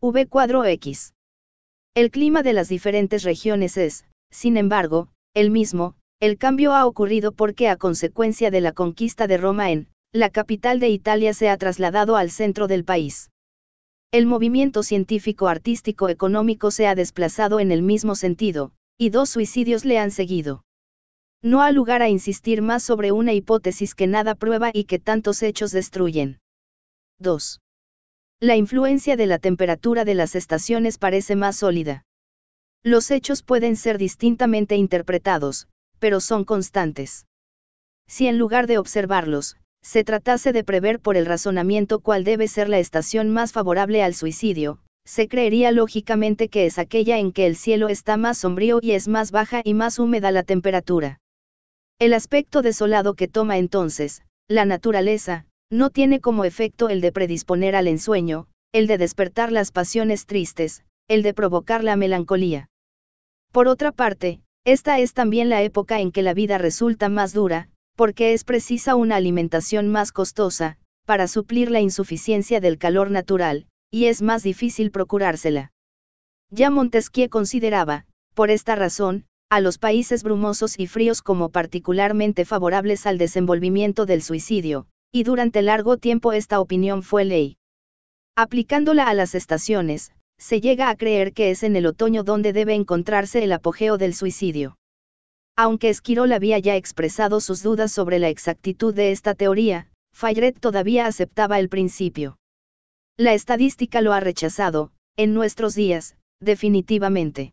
V cuadro X. El clima de las diferentes regiones es, sin embargo, el mismo, el cambio ha ocurrido porque a consecuencia de la conquista de Roma en, la capital de Italia se ha trasladado al centro del país el movimiento científico artístico económico se ha desplazado en el mismo sentido, y dos suicidios le han seguido. No ha lugar a insistir más sobre una hipótesis que nada prueba y que tantos hechos destruyen. 2. La influencia de la temperatura de las estaciones parece más sólida. Los hechos pueden ser distintamente interpretados, pero son constantes. Si en lugar de observarlos, se tratase de prever por el razonamiento cuál debe ser la estación más favorable al suicidio, se creería lógicamente que es aquella en que el cielo está más sombrío y es más baja y más húmeda la temperatura. El aspecto desolado que toma entonces, la naturaleza, no tiene como efecto el de predisponer al ensueño, el de despertar las pasiones tristes, el de provocar la melancolía. Por otra parte, esta es también la época en que la vida resulta más dura, porque es precisa una alimentación más costosa, para suplir la insuficiencia del calor natural, y es más difícil procurársela. Ya Montesquieu consideraba, por esta razón, a los países brumosos y fríos como particularmente favorables al desenvolvimiento del suicidio, y durante largo tiempo esta opinión fue ley. Aplicándola a las estaciones, se llega a creer que es en el otoño donde debe encontrarse el apogeo del suicidio. Aunque Esquirol había ya expresado sus dudas sobre la exactitud de esta teoría, Fayret todavía aceptaba el principio. La estadística lo ha rechazado, en nuestros días, definitivamente.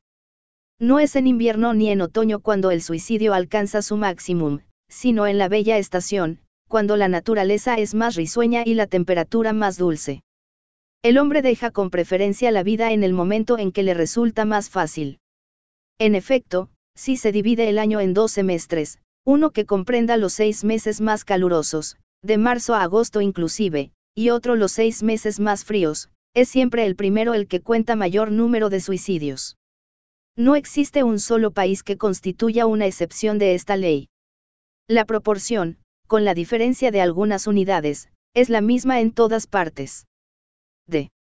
No es en invierno ni en otoño cuando el suicidio alcanza su máximo, sino en la bella estación, cuando la naturaleza es más risueña y la temperatura más dulce. El hombre deja con preferencia la vida en el momento en que le resulta más fácil. En efecto, si se divide el año en dos semestres, uno que comprenda los seis meses más calurosos, de marzo a agosto inclusive, y otro los seis meses más fríos, es siempre el primero el que cuenta mayor número de suicidios. No existe un solo país que constituya una excepción de esta ley. La proporción, con la diferencia de algunas unidades, es la misma en todas partes. D.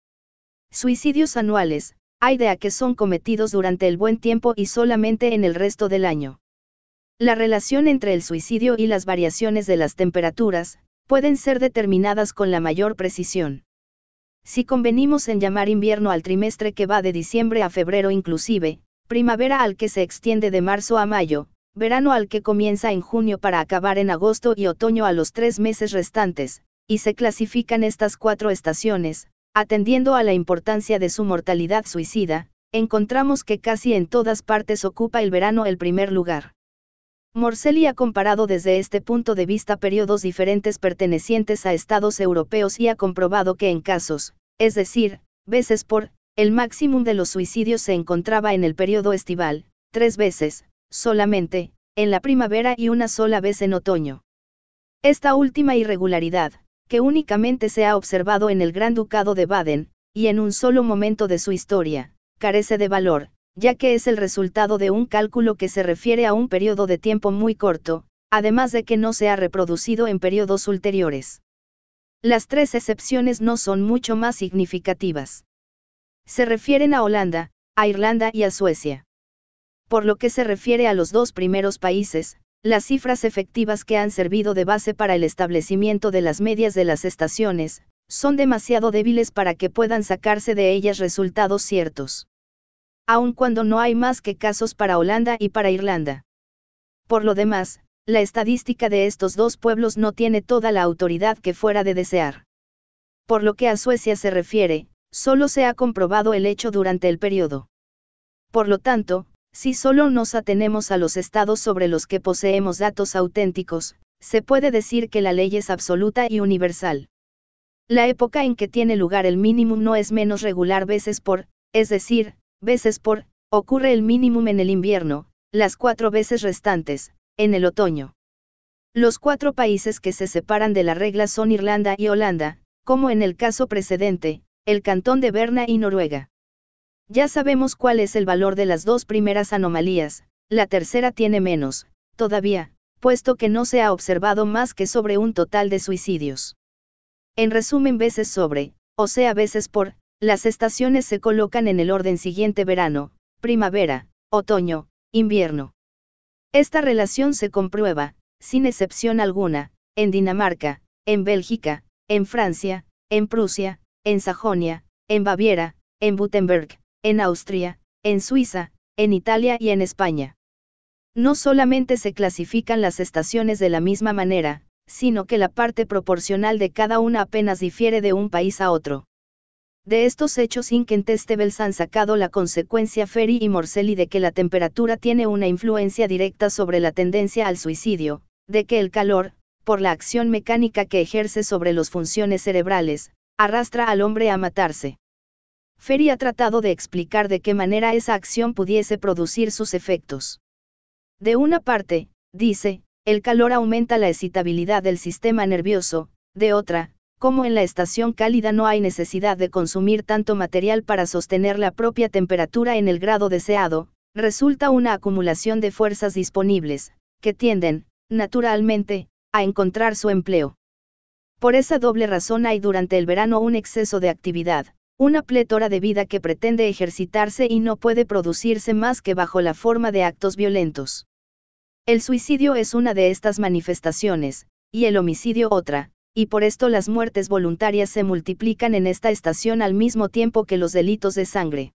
Suicidios anuales, hay de a que son cometidos durante el buen tiempo y solamente en el resto del año. La relación entre el suicidio y las variaciones de las temperaturas, pueden ser determinadas con la mayor precisión. Si convenimos en llamar invierno al trimestre que va de diciembre a febrero inclusive, primavera al que se extiende de marzo a mayo, verano al que comienza en junio para acabar en agosto y otoño a los tres meses restantes, y se clasifican estas cuatro estaciones, Atendiendo a la importancia de su mortalidad suicida, encontramos que casi en todas partes ocupa el verano el primer lugar. Morcelli ha comparado desde este punto de vista periodos diferentes pertenecientes a estados europeos y ha comprobado que en casos, es decir, veces por, el máximo de los suicidios se encontraba en el periodo estival, tres veces, solamente, en la primavera y una sola vez en otoño. Esta última irregularidad, que únicamente se ha observado en el Gran Ducado de Baden, y en un solo momento de su historia, carece de valor, ya que es el resultado de un cálculo que se refiere a un periodo de tiempo muy corto, además de que no se ha reproducido en periodos ulteriores. Las tres excepciones no son mucho más significativas. Se refieren a Holanda, a Irlanda y a Suecia. Por lo que se refiere a los dos primeros países, las cifras efectivas que han servido de base para el establecimiento de las medias de las estaciones, son demasiado débiles para que puedan sacarse de ellas resultados ciertos. Aun cuando no hay más que casos para Holanda y para Irlanda. Por lo demás, la estadística de estos dos pueblos no tiene toda la autoridad que fuera de desear. Por lo que a Suecia se refiere, solo se ha comprobado el hecho durante el periodo. Por lo tanto, si solo nos atenemos a los estados sobre los que poseemos datos auténticos, se puede decir que la ley es absoluta y universal. La época en que tiene lugar el mínimo no es menos regular veces por, es decir, veces por, ocurre el mínimo en el invierno, las cuatro veces restantes, en el otoño. Los cuatro países que se separan de la regla son Irlanda y Holanda, como en el caso precedente, el cantón de Berna y Noruega. Ya sabemos cuál es el valor de las dos primeras anomalías, la tercera tiene menos, todavía, puesto que no se ha observado más que sobre un total de suicidios. En resumen, veces sobre, o sea, veces por, las estaciones se colocan en el orden siguiente verano, primavera, otoño, invierno. Esta relación se comprueba, sin excepción alguna, en Dinamarca, en Bélgica, en Francia, en Prusia, en Sajonia, en Baviera, en Württemberg, en Austria, en Suiza, en Italia y en España. No solamente se clasifican las estaciones de la misma manera, sino que la parte proporcional de cada una apenas difiere de un país a otro. De estos hechos incontestables han sacado la consecuencia Ferry y Morselli de que la temperatura tiene una influencia directa sobre la tendencia al suicidio, de que el calor, por la acción mecánica que ejerce sobre las funciones cerebrales, arrastra al hombre a matarse. Ferry ha tratado de explicar de qué manera esa acción pudiese producir sus efectos. De una parte, dice, el calor aumenta la excitabilidad del sistema nervioso, de otra, como en la estación cálida no hay necesidad de consumir tanto material para sostener la propia temperatura en el grado deseado, resulta una acumulación de fuerzas disponibles, que tienden, naturalmente, a encontrar su empleo. Por esa doble razón hay durante el verano un exceso de actividad, una plétora de vida que pretende ejercitarse y no puede producirse más que bajo la forma de actos violentos. El suicidio es una de estas manifestaciones, y el homicidio otra, y por esto las muertes voluntarias se multiplican en esta estación al mismo tiempo que los delitos de sangre.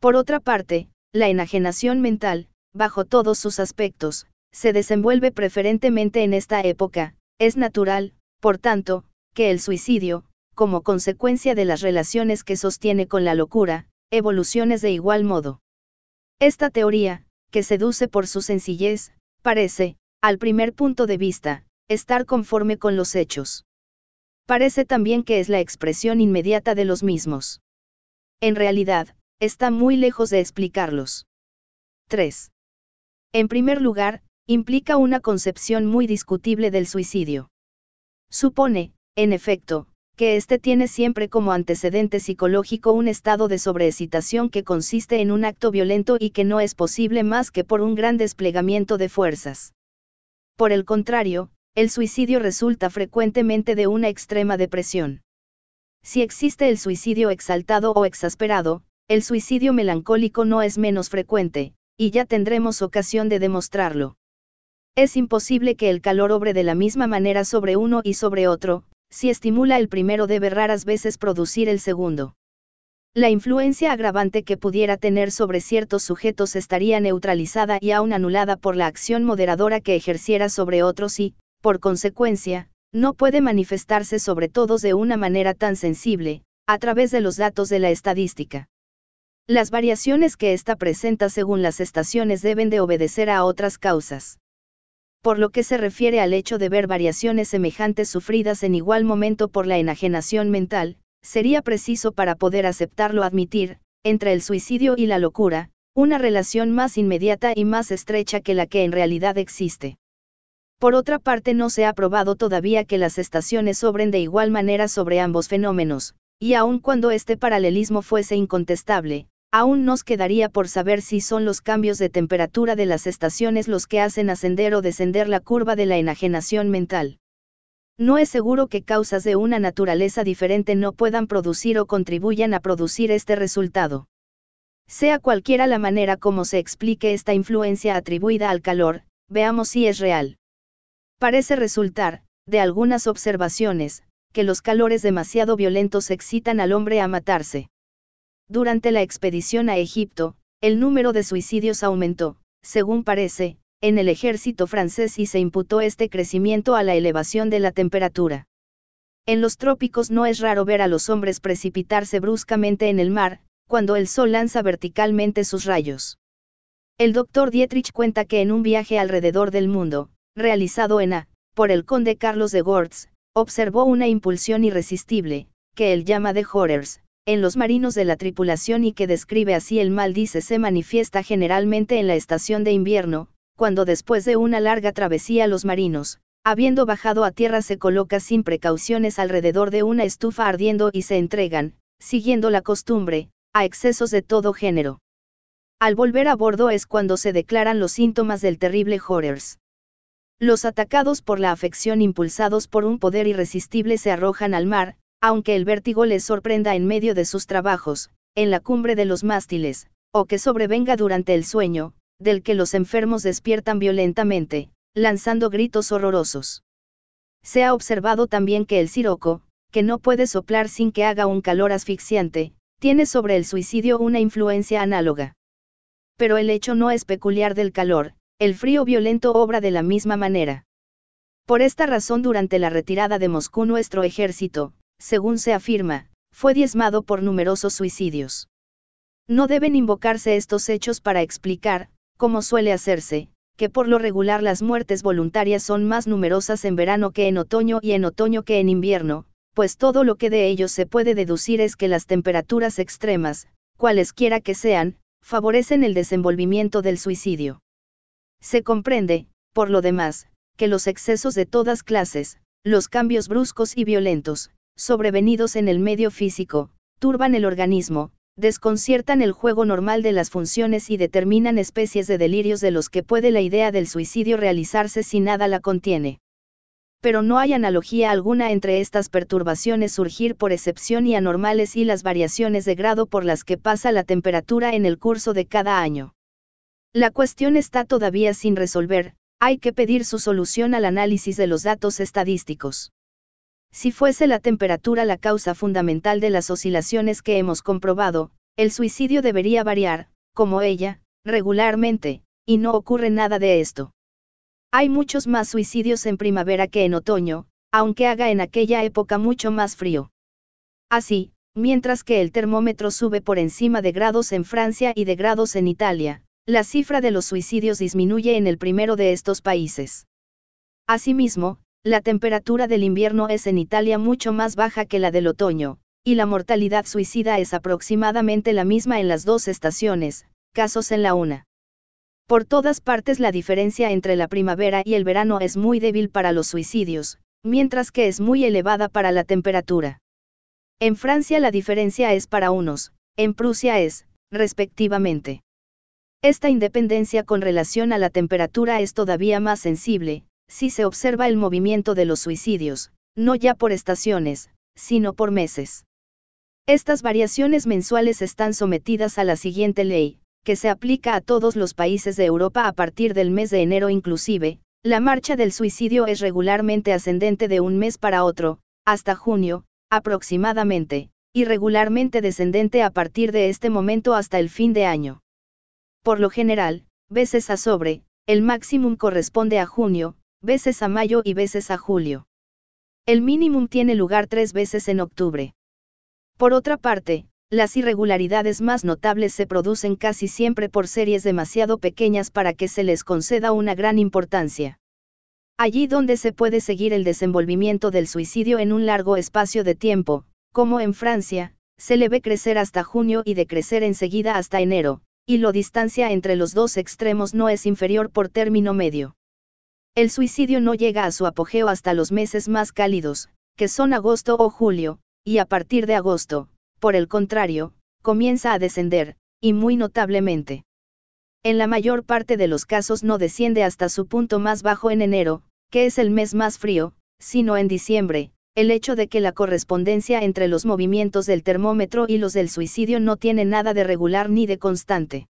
Por otra parte, la enajenación mental, bajo todos sus aspectos, se desenvuelve preferentemente en esta época, es natural, por tanto, que el suicidio, como consecuencia de las relaciones que sostiene con la locura, evoluciones de igual modo. Esta teoría, que seduce por su sencillez, parece, al primer punto de vista, estar conforme con los hechos. Parece también que es la expresión inmediata de los mismos. En realidad, está muy lejos de explicarlos. 3. En primer lugar, implica una concepción muy discutible del suicidio. Supone, en efecto, que este tiene siempre como antecedente psicológico un estado de sobreexcitación que consiste en un acto violento y que no es posible más que por un gran desplegamiento de fuerzas. Por el contrario, el suicidio resulta frecuentemente de una extrema depresión. Si existe el suicidio exaltado o exasperado, el suicidio melancólico no es menos frecuente, y ya tendremos ocasión de demostrarlo. Es imposible que el calor obre de la misma manera sobre uno y sobre otro, si estimula el primero debe raras veces producir el segundo. La influencia agravante que pudiera tener sobre ciertos sujetos estaría neutralizada y aún anulada por la acción moderadora que ejerciera sobre otros y, por consecuencia, no puede manifestarse sobre todos de una manera tan sensible, a través de los datos de la estadística. Las variaciones que ésta presenta según las estaciones deben de obedecer a otras causas por lo que se refiere al hecho de ver variaciones semejantes sufridas en igual momento por la enajenación mental, sería preciso para poder aceptarlo admitir, entre el suicidio y la locura, una relación más inmediata y más estrecha que la que en realidad existe. Por otra parte, no se ha probado todavía que las estaciones sobren de igual manera sobre ambos fenómenos, y aun cuando este paralelismo fuese incontestable, Aún nos quedaría por saber si son los cambios de temperatura de las estaciones los que hacen ascender o descender la curva de la enajenación mental. No es seguro que causas de una naturaleza diferente no puedan producir o contribuyan a producir este resultado. Sea cualquiera la manera como se explique esta influencia atribuida al calor, veamos si es real. Parece resultar, de algunas observaciones, que los calores demasiado violentos excitan al hombre a matarse. Durante la expedición a Egipto, el número de suicidios aumentó, según parece, en el ejército francés y se imputó este crecimiento a la elevación de la temperatura. En los trópicos no es raro ver a los hombres precipitarse bruscamente en el mar, cuando el sol lanza verticalmente sus rayos. El doctor Dietrich cuenta que en un viaje alrededor del mundo, realizado en A, por el conde Carlos de Gortz, observó una impulsión irresistible, que él llama de horrors en los marinos de la tripulación y que describe así el mal dice se manifiesta generalmente en la estación de invierno, cuando después de una larga travesía los marinos, habiendo bajado a tierra se coloca sin precauciones alrededor de una estufa ardiendo y se entregan, siguiendo la costumbre, a excesos de todo género. Al volver a bordo es cuando se declaran los síntomas del terrible Horrors. Los atacados por la afección impulsados por un poder irresistible se arrojan al mar, aunque el vértigo les sorprenda en medio de sus trabajos, en la cumbre de los mástiles, o que sobrevenga durante el sueño, del que los enfermos despiertan violentamente, lanzando gritos horrorosos. Se ha observado también que el siroco, que no puede soplar sin que haga un calor asfixiante, tiene sobre el suicidio una influencia análoga. Pero el hecho no es peculiar del calor, el frío violento obra de la misma manera. Por esta razón durante la retirada de Moscú nuestro ejército, según se afirma, fue diezmado por numerosos suicidios. No deben invocarse estos hechos para explicar, como suele hacerse, que por lo regular las muertes voluntarias son más numerosas en verano que en otoño y en otoño que en invierno, pues todo lo que de ellos se puede deducir es que las temperaturas extremas, cualesquiera que sean, favorecen el desenvolvimiento del suicidio. Se comprende, por lo demás, que los excesos de todas clases, los cambios bruscos y violentos, sobrevenidos en el medio físico, turban el organismo, desconciertan el juego normal de las funciones y determinan especies de delirios de los que puede la idea del suicidio realizarse si nada la contiene. Pero no hay analogía alguna entre estas perturbaciones surgir por excepción y anormales y las variaciones de grado por las que pasa la temperatura en el curso de cada año. La cuestión está todavía sin resolver, hay que pedir su solución al análisis de los datos estadísticos. Si fuese la temperatura la causa fundamental de las oscilaciones que hemos comprobado, el suicidio debería variar, como ella, regularmente, y no ocurre nada de esto. Hay muchos más suicidios en primavera que en otoño, aunque haga en aquella época mucho más frío. Así, mientras que el termómetro sube por encima de grados en Francia y de grados en Italia, la cifra de los suicidios disminuye en el primero de estos países. Asimismo, la temperatura del invierno es en Italia mucho más baja que la del otoño, y la mortalidad suicida es aproximadamente la misma en las dos estaciones, casos en la una. Por todas partes la diferencia entre la primavera y el verano es muy débil para los suicidios, mientras que es muy elevada para la temperatura. En Francia la diferencia es para unos, en Prusia es, respectivamente. Esta independencia con relación a la temperatura es todavía más sensible, si se observa el movimiento de los suicidios, no ya por estaciones, sino por meses. Estas variaciones mensuales están sometidas a la siguiente ley, que se aplica a todos los países de Europa a partir del mes de enero inclusive, la marcha del suicidio es regularmente ascendente de un mes para otro, hasta junio, aproximadamente, y regularmente descendente a partir de este momento hasta el fin de año. Por lo general, veces a sobre, el máximo corresponde a junio, veces a mayo y veces a julio. El mínimo tiene lugar tres veces en octubre. Por otra parte, las irregularidades más notables se producen casi siempre por series demasiado pequeñas para que se les conceda una gran importancia. Allí donde se puede seguir el desenvolvimiento del suicidio en un largo espacio de tiempo, como en Francia, se le ve crecer hasta junio y decrecer enseguida hasta enero, y la distancia entre los dos extremos no es inferior por término medio. El suicidio no llega a su apogeo hasta los meses más cálidos, que son agosto o julio, y a partir de agosto, por el contrario, comienza a descender, y muy notablemente. En la mayor parte de los casos no desciende hasta su punto más bajo en enero, que es el mes más frío, sino en diciembre, el hecho de que la correspondencia entre los movimientos del termómetro y los del suicidio no tiene nada de regular ni de constante.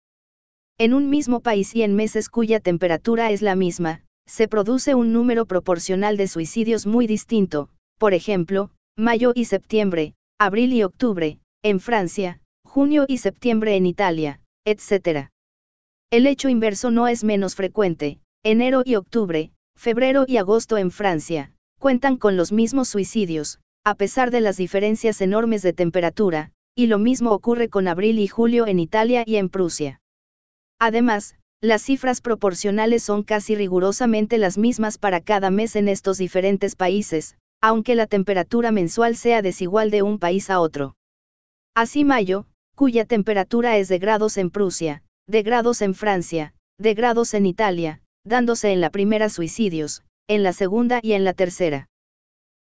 En un mismo país y en meses cuya temperatura es la misma, se produce un número proporcional de suicidios muy distinto, por ejemplo, mayo y septiembre, abril y octubre, en Francia, junio y septiembre en Italia, etc. El hecho inverso no es menos frecuente, enero y octubre, febrero y agosto en Francia, cuentan con los mismos suicidios, a pesar de las diferencias enormes de temperatura, y lo mismo ocurre con abril y julio en Italia y en Prusia. Además, las cifras proporcionales son casi rigurosamente las mismas para cada mes en estos diferentes países, aunque la temperatura mensual sea desigual de un país a otro. Así mayo, cuya temperatura es de grados en Prusia, de grados en Francia, de grados en Italia, dándose en la primera suicidios, en la segunda y en la tercera.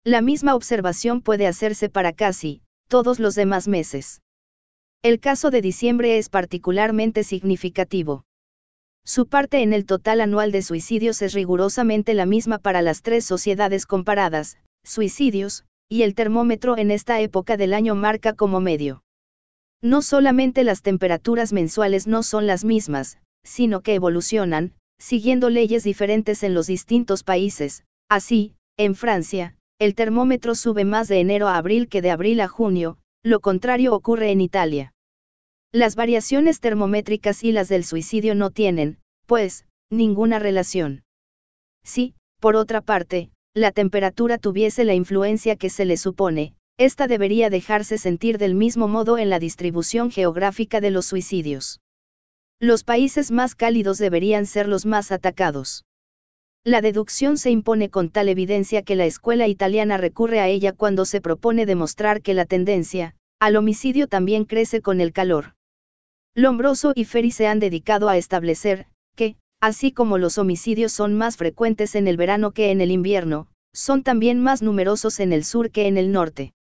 La misma observación puede hacerse para casi todos los demás meses. El caso de diciembre es particularmente significativo su parte en el total anual de suicidios es rigurosamente la misma para las tres sociedades comparadas, suicidios, y el termómetro en esta época del año marca como medio. No solamente las temperaturas mensuales no son las mismas, sino que evolucionan, siguiendo leyes diferentes en los distintos países, así, en Francia, el termómetro sube más de enero a abril que de abril a junio, lo contrario ocurre en Italia. Las variaciones termométricas y las del suicidio no tienen, pues, ninguna relación. Si, por otra parte, la temperatura tuviese la influencia que se le supone, esta debería dejarse sentir del mismo modo en la distribución geográfica de los suicidios. Los países más cálidos deberían ser los más atacados. La deducción se impone con tal evidencia que la escuela italiana recurre a ella cuando se propone demostrar que la tendencia, al homicidio también crece con el calor. Lombroso y Ferry se han dedicado a establecer, que, así como los homicidios son más frecuentes en el verano que en el invierno, son también más numerosos en el sur que en el norte.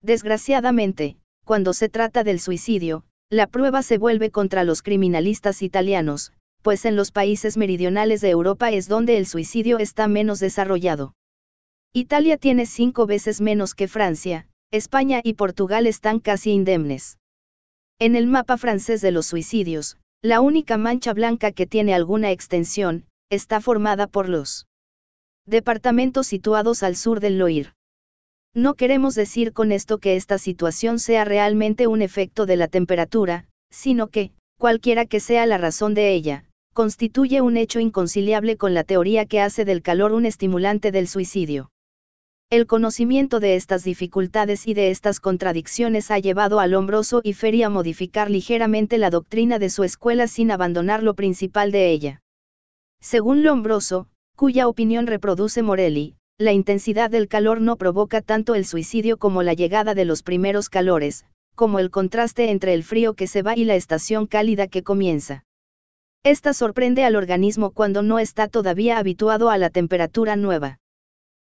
Desgraciadamente, cuando se trata del suicidio, la prueba se vuelve contra los criminalistas italianos, pues en los países meridionales de Europa es donde el suicidio está menos desarrollado. Italia tiene cinco veces menos que Francia, España y Portugal están casi indemnes. En el mapa francés de los suicidios, la única mancha blanca que tiene alguna extensión, está formada por los departamentos situados al sur del Loir. No queremos decir con esto que esta situación sea realmente un efecto de la temperatura, sino que, cualquiera que sea la razón de ella, constituye un hecho inconciliable con la teoría que hace del calor un estimulante del suicidio. El conocimiento de estas dificultades y de estas contradicciones ha llevado al Lombroso y Feria a modificar ligeramente la doctrina de su escuela sin abandonar lo principal de ella. Según Lombroso, cuya opinión reproduce Morelli, la intensidad del calor no provoca tanto el suicidio como la llegada de los primeros calores, como el contraste entre el frío que se va y la estación cálida que comienza. Esta sorprende al organismo cuando no está todavía habituado a la temperatura nueva.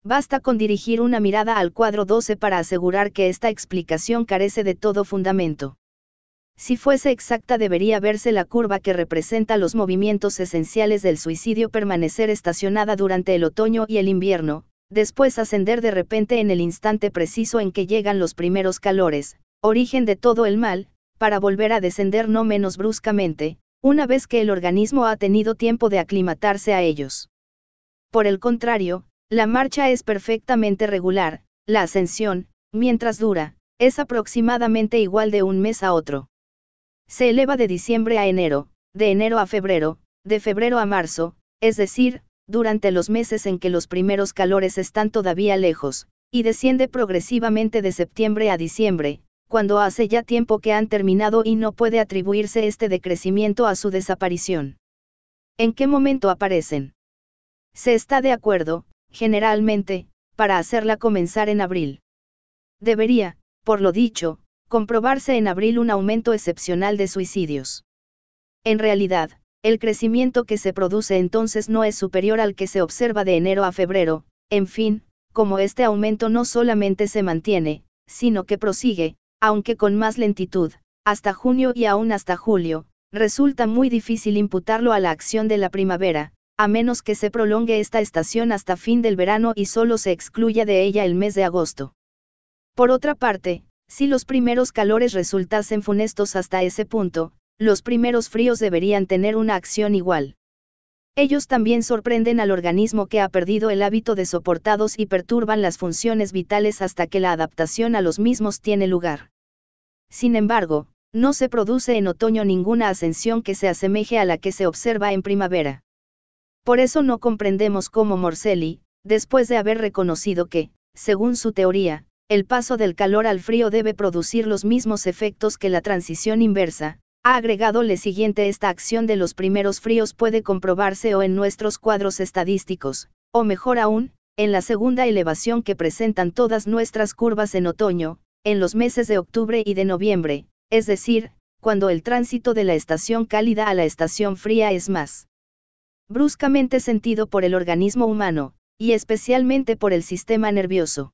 Basta con dirigir una mirada al cuadro 12 para asegurar que esta explicación carece de todo fundamento. Si fuese exacta debería verse la curva que representa los movimientos esenciales del suicidio permanecer estacionada durante el otoño y el invierno, después ascender de repente en el instante preciso en que llegan los primeros calores, origen de todo el mal, para volver a descender no menos bruscamente, una vez que el organismo ha tenido tiempo de aclimatarse a ellos. Por el contrario, la marcha es perfectamente regular, la ascensión, mientras dura, es aproximadamente igual de un mes a otro. Se eleva de diciembre a enero, de enero a febrero, de febrero a marzo, es decir, durante los meses en que los primeros calores están todavía lejos, y desciende progresivamente de septiembre a diciembre, cuando hace ya tiempo que han terminado y no puede atribuirse este decrecimiento a su desaparición. ¿En qué momento aparecen? Se está de acuerdo, generalmente, para hacerla comenzar en abril. Debería, por lo dicho, comprobarse en abril un aumento excepcional de suicidios. En realidad, el crecimiento que se produce entonces no es superior al que se observa de enero a febrero, en fin, como este aumento no solamente se mantiene, sino que prosigue, aunque con más lentitud, hasta junio y aún hasta julio, resulta muy difícil imputarlo a la acción de la primavera, a menos que se prolongue esta estación hasta fin del verano y solo se excluya de ella el mes de agosto. Por otra parte, si los primeros calores resultasen funestos hasta ese punto, los primeros fríos deberían tener una acción igual. Ellos también sorprenden al organismo que ha perdido el hábito de soportados y perturban las funciones vitales hasta que la adaptación a los mismos tiene lugar. Sin embargo, no se produce en otoño ninguna ascensión que se asemeje a la que se observa en primavera. Por eso no comprendemos cómo Morselli, después de haber reconocido que, según su teoría, el paso del calor al frío debe producir los mismos efectos que la transición inversa, ha agregado le siguiente esta acción de los primeros fríos puede comprobarse o en nuestros cuadros estadísticos, o mejor aún, en la segunda elevación que presentan todas nuestras curvas en otoño, en los meses de octubre y de noviembre, es decir, cuando el tránsito de la estación cálida a la estación fría es más bruscamente sentido por el organismo humano, y especialmente por el sistema nervioso.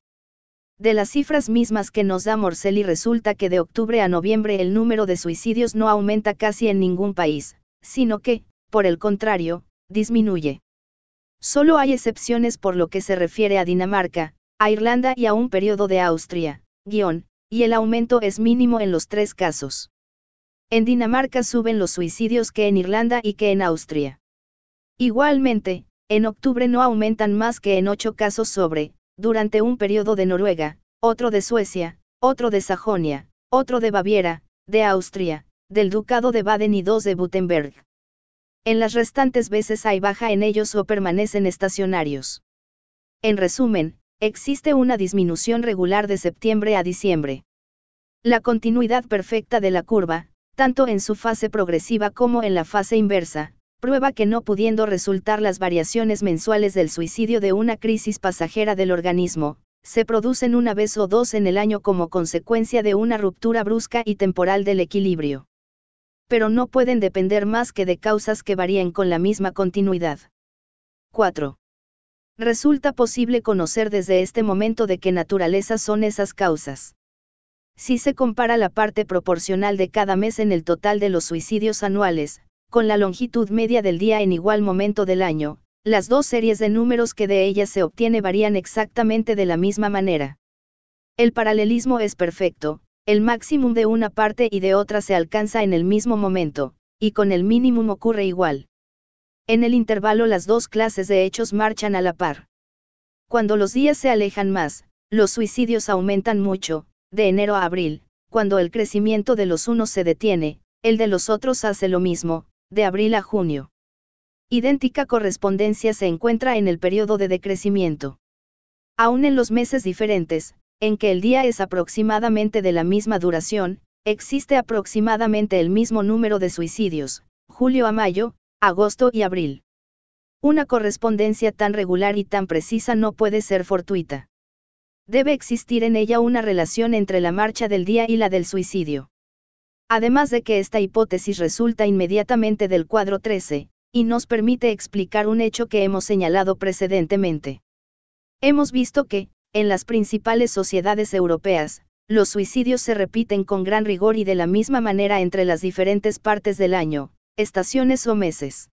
De las cifras mismas que nos da Morcelli resulta que de octubre a noviembre el número de suicidios no aumenta casi en ningún país, sino que, por el contrario, disminuye. Solo hay excepciones por lo que se refiere a Dinamarca, a Irlanda y a un periodo de Austria, guión, y el aumento es mínimo en los tres casos. En Dinamarca suben los suicidios que en Irlanda y que en Austria. Igualmente, en octubre no aumentan más que en ocho casos sobre, durante un periodo de Noruega, otro de Suecia, otro de Sajonia, otro de Baviera, de Austria, del Ducado de Baden y dos de Württemberg. En las restantes veces hay baja en ellos o permanecen estacionarios. En resumen, existe una disminución regular de septiembre a diciembre. La continuidad perfecta de la curva, tanto en su fase progresiva como en la fase inversa, prueba que no pudiendo resultar las variaciones mensuales del suicidio de una crisis pasajera del organismo, se producen una vez o dos en el año como consecuencia de una ruptura brusca y temporal del equilibrio. Pero no pueden depender más que de causas que varíen con la misma continuidad. 4. Resulta posible conocer desde este momento de qué naturaleza son esas causas. Si se compara la parte proporcional de cada mes en el total de los suicidios anuales, con la longitud media del día en igual momento del año, las dos series de números que de ellas se obtiene varían exactamente de la misma manera. El paralelismo es perfecto, el máximo de una parte y de otra se alcanza en el mismo momento, y con el mínimo ocurre igual. En el intervalo las dos clases de hechos marchan a la par. Cuando los días se alejan más, los suicidios aumentan mucho, de enero a abril, cuando el crecimiento de los unos se detiene, el de los otros hace lo mismo, de abril a junio. Idéntica correspondencia se encuentra en el periodo de decrecimiento. Aún en los meses diferentes, en que el día es aproximadamente de la misma duración, existe aproximadamente el mismo número de suicidios, julio a mayo, agosto y abril. Una correspondencia tan regular y tan precisa no puede ser fortuita. Debe existir en ella una relación entre la marcha del día y la del suicidio. Además de que esta hipótesis resulta inmediatamente del cuadro 13, y nos permite explicar un hecho que hemos señalado precedentemente. Hemos visto que, en las principales sociedades europeas, los suicidios se repiten con gran rigor y de la misma manera entre las diferentes partes del año, estaciones o meses.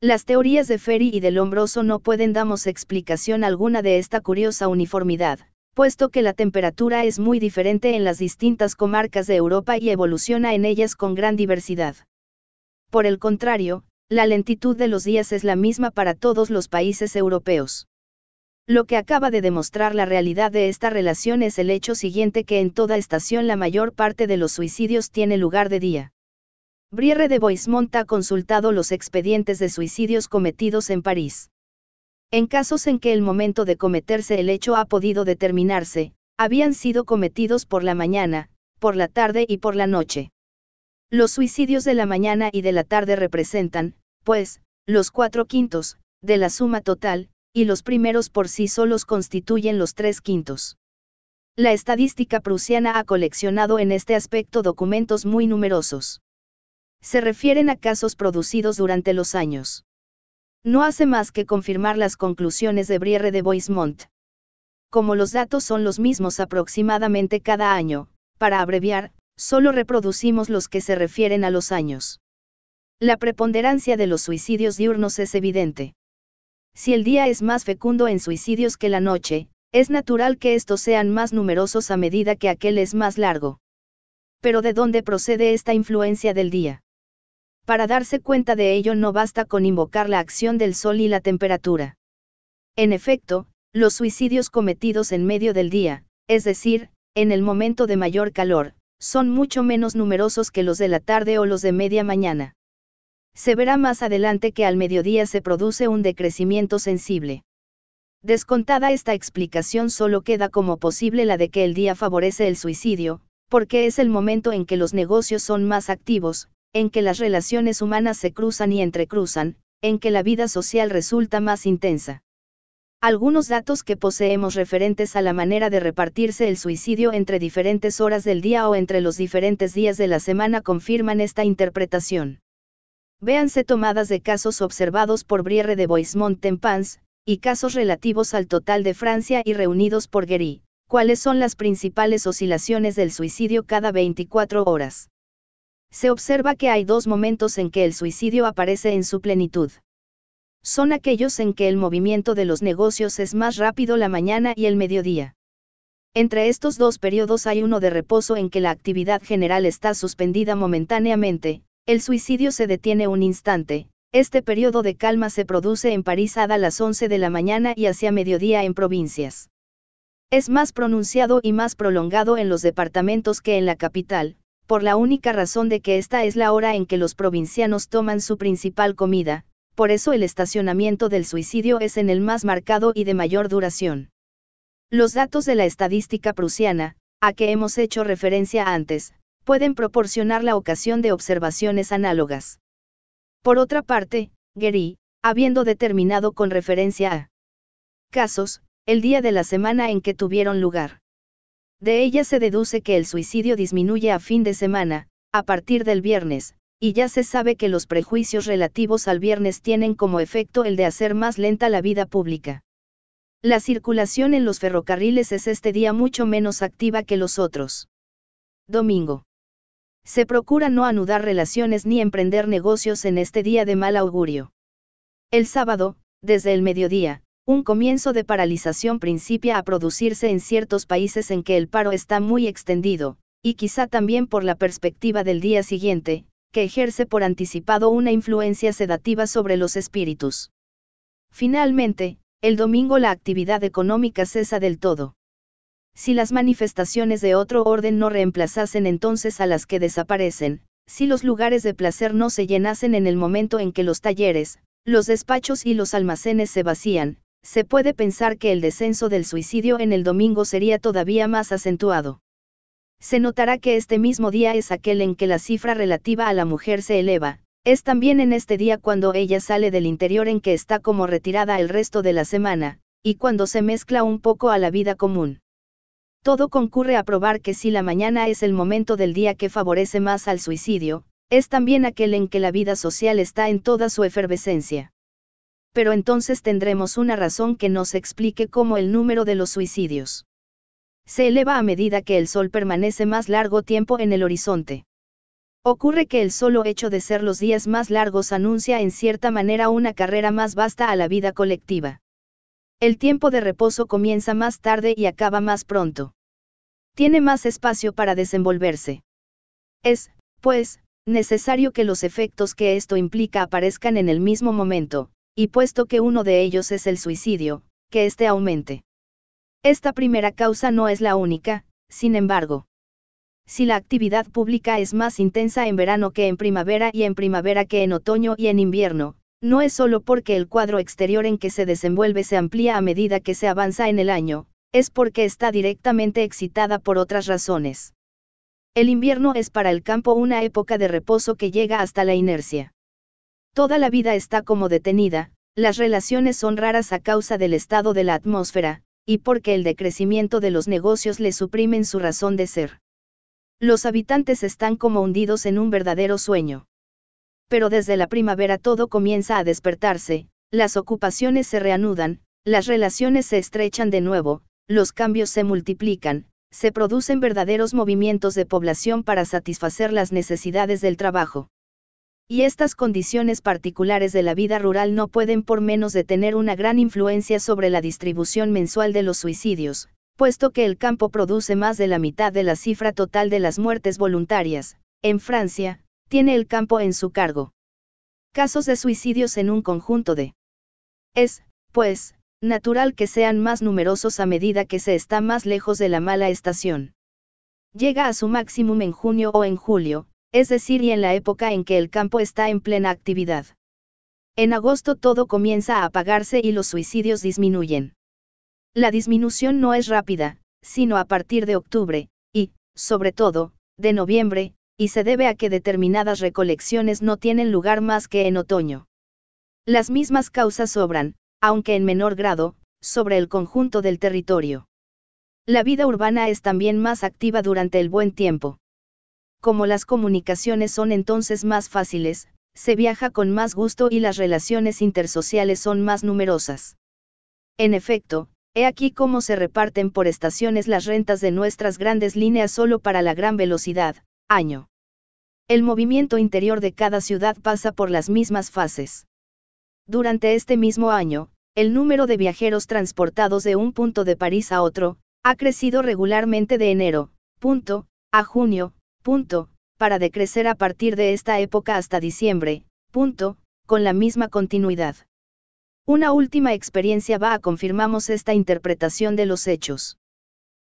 Las teorías de Ferry y del hombroso no pueden darnos explicación alguna de esta curiosa uniformidad puesto que la temperatura es muy diferente en las distintas comarcas de Europa y evoluciona en ellas con gran diversidad. Por el contrario, la lentitud de los días es la misma para todos los países europeos. Lo que acaba de demostrar la realidad de esta relación es el hecho siguiente que en toda estación la mayor parte de los suicidios tiene lugar de día. Briere de Boismont ha consultado los expedientes de suicidios cometidos en París. En casos en que el momento de cometerse el hecho ha podido determinarse, habían sido cometidos por la mañana, por la tarde y por la noche. Los suicidios de la mañana y de la tarde representan, pues, los cuatro quintos, de la suma total, y los primeros por sí solos constituyen los tres quintos. La estadística prusiana ha coleccionado en este aspecto documentos muy numerosos. Se refieren a casos producidos durante los años no hace más que confirmar las conclusiones de Briere de Boismont. Como los datos son los mismos aproximadamente cada año, para abreviar, solo reproducimos los que se refieren a los años. La preponderancia de los suicidios diurnos es evidente. Si el día es más fecundo en suicidios que la noche, es natural que estos sean más numerosos a medida que aquel es más largo. Pero ¿de dónde procede esta influencia del día? Para darse cuenta de ello no basta con invocar la acción del sol y la temperatura. En efecto, los suicidios cometidos en medio del día, es decir, en el momento de mayor calor, son mucho menos numerosos que los de la tarde o los de media mañana. Se verá más adelante que al mediodía se produce un decrecimiento sensible. Descontada esta explicación solo queda como posible la de que el día favorece el suicidio, porque es el momento en que los negocios son más activos, en que las relaciones humanas se cruzan y entrecruzan, en que la vida social resulta más intensa. Algunos datos que poseemos referentes a la manera de repartirse el suicidio entre diferentes horas del día o entre los diferentes días de la semana confirman esta interpretación. Véanse tomadas de casos observados por Briere de Boismont Tempans, y casos relativos al total de Francia y reunidos por Guéry, cuáles son las principales oscilaciones del suicidio cada 24 horas se observa que hay dos momentos en que el suicidio aparece en su plenitud. Son aquellos en que el movimiento de los negocios es más rápido la mañana y el mediodía. Entre estos dos periodos hay uno de reposo en que la actividad general está suspendida momentáneamente, el suicidio se detiene un instante, este periodo de calma se produce en París a las 11 de la mañana y hacia mediodía en provincias. Es más pronunciado y más prolongado en los departamentos que en la capital, por la única razón de que esta es la hora en que los provincianos toman su principal comida, por eso el estacionamiento del suicidio es en el más marcado y de mayor duración. Los datos de la estadística prusiana, a que hemos hecho referencia antes, pueden proporcionar la ocasión de observaciones análogas. Por otra parte, Gary, habiendo determinado con referencia a casos, el día de la semana en que tuvieron lugar. De ella se deduce que el suicidio disminuye a fin de semana, a partir del viernes, y ya se sabe que los prejuicios relativos al viernes tienen como efecto el de hacer más lenta la vida pública. La circulación en los ferrocarriles es este día mucho menos activa que los otros. Domingo. Se procura no anudar relaciones ni emprender negocios en este día de mal augurio. El sábado, desde el mediodía, un comienzo de paralización principia a producirse en ciertos países en que el paro está muy extendido, y quizá también por la perspectiva del día siguiente, que ejerce por anticipado una influencia sedativa sobre los espíritus. Finalmente, el domingo la actividad económica cesa del todo. Si las manifestaciones de otro orden no reemplazasen entonces a las que desaparecen, si los lugares de placer no se llenasen en el momento en que los talleres, los despachos y los almacenes se vacían, se puede pensar que el descenso del suicidio en el domingo sería todavía más acentuado. Se notará que este mismo día es aquel en que la cifra relativa a la mujer se eleva, es también en este día cuando ella sale del interior en que está como retirada el resto de la semana, y cuando se mezcla un poco a la vida común. Todo concurre a probar que si la mañana es el momento del día que favorece más al suicidio, es también aquel en que la vida social está en toda su efervescencia pero entonces tendremos una razón que nos explique cómo el número de los suicidios se eleva a medida que el Sol permanece más largo tiempo en el horizonte. Ocurre que el solo hecho de ser los días más largos anuncia en cierta manera una carrera más vasta a la vida colectiva. El tiempo de reposo comienza más tarde y acaba más pronto. Tiene más espacio para desenvolverse. Es, pues, necesario que los efectos que esto implica aparezcan en el mismo momento, y puesto que uno de ellos es el suicidio, que éste aumente. Esta primera causa no es la única, sin embargo. Si la actividad pública es más intensa en verano que en primavera y en primavera que en otoño y en invierno, no es solo porque el cuadro exterior en que se desenvuelve se amplía a medida que se avanza en el año, es porque está directamente excitada por otras razones. El invierno es para el campo una época de reposo que llega hasta la inercia. Toda la vida está como detenida, las relaciones son raras a causa del estado de la atmósfera, y porque el decrecimiento de los negocios le suprimen su razón de ser. Los habitantes están como hundidos en un verdadero sueño. Pero desde la primavera todo comienza a despertarse, las ocupaciones se reanudan, las relaciones se estrechan de nuevo, los cambios se multiplican, se producen verdaderos movimientos de población para satisfacer las necesidades del trabajo. Y estas condiciones particulares de la vida rural no pueden por menos de tener una gran influencia sobre la distribución mensual de los suicidios, puesto que el campo produce más de la mitad de la cifra total de las muertes voluntarias, en Francia, tiene el campo en su cargo. Casos de suicidios en un conjunto de. Es, pues, natural que sean más numerosos a medida que se está más lejos de la mala estación. Llega a su máximo en junio o en julio, es decir, y en la época en que el campo está en plena actividad. En agosto todo comienza a apagarse y los suicidios disminuyen. La disminución no es rápida, sino a partir de octubre, y, sobre todo, de noviembre, y se debe a que determinadas recolecciones no tienen lugar más que en otoño. Las mismas causas sobran, aunque en menor grado, sobre el conjunto del territorio. La vida urbana es también más activa durante el buen tiempo. Como las comunicaciones son entonces más fáciles, se viaja con más gusto y las relaciones intersociales son más numerosas. En efecto, he aquí cómo se reparten por estaciones las rentas de nuestras grandes líneas solo para la gran velocidad, año. El movimiento interior de cada ciudad pasa por las mismas fases. Durante este mismo año, el número de viajeros transportados de un punto de París a otro, ha crecido regularmente de enero, punto, a junio, punto, para decrecer a partir de esta época hasta diciembre, punto, con la misma continuidad. Una última experiencia va a confirmamos esta interpretación de los hechos.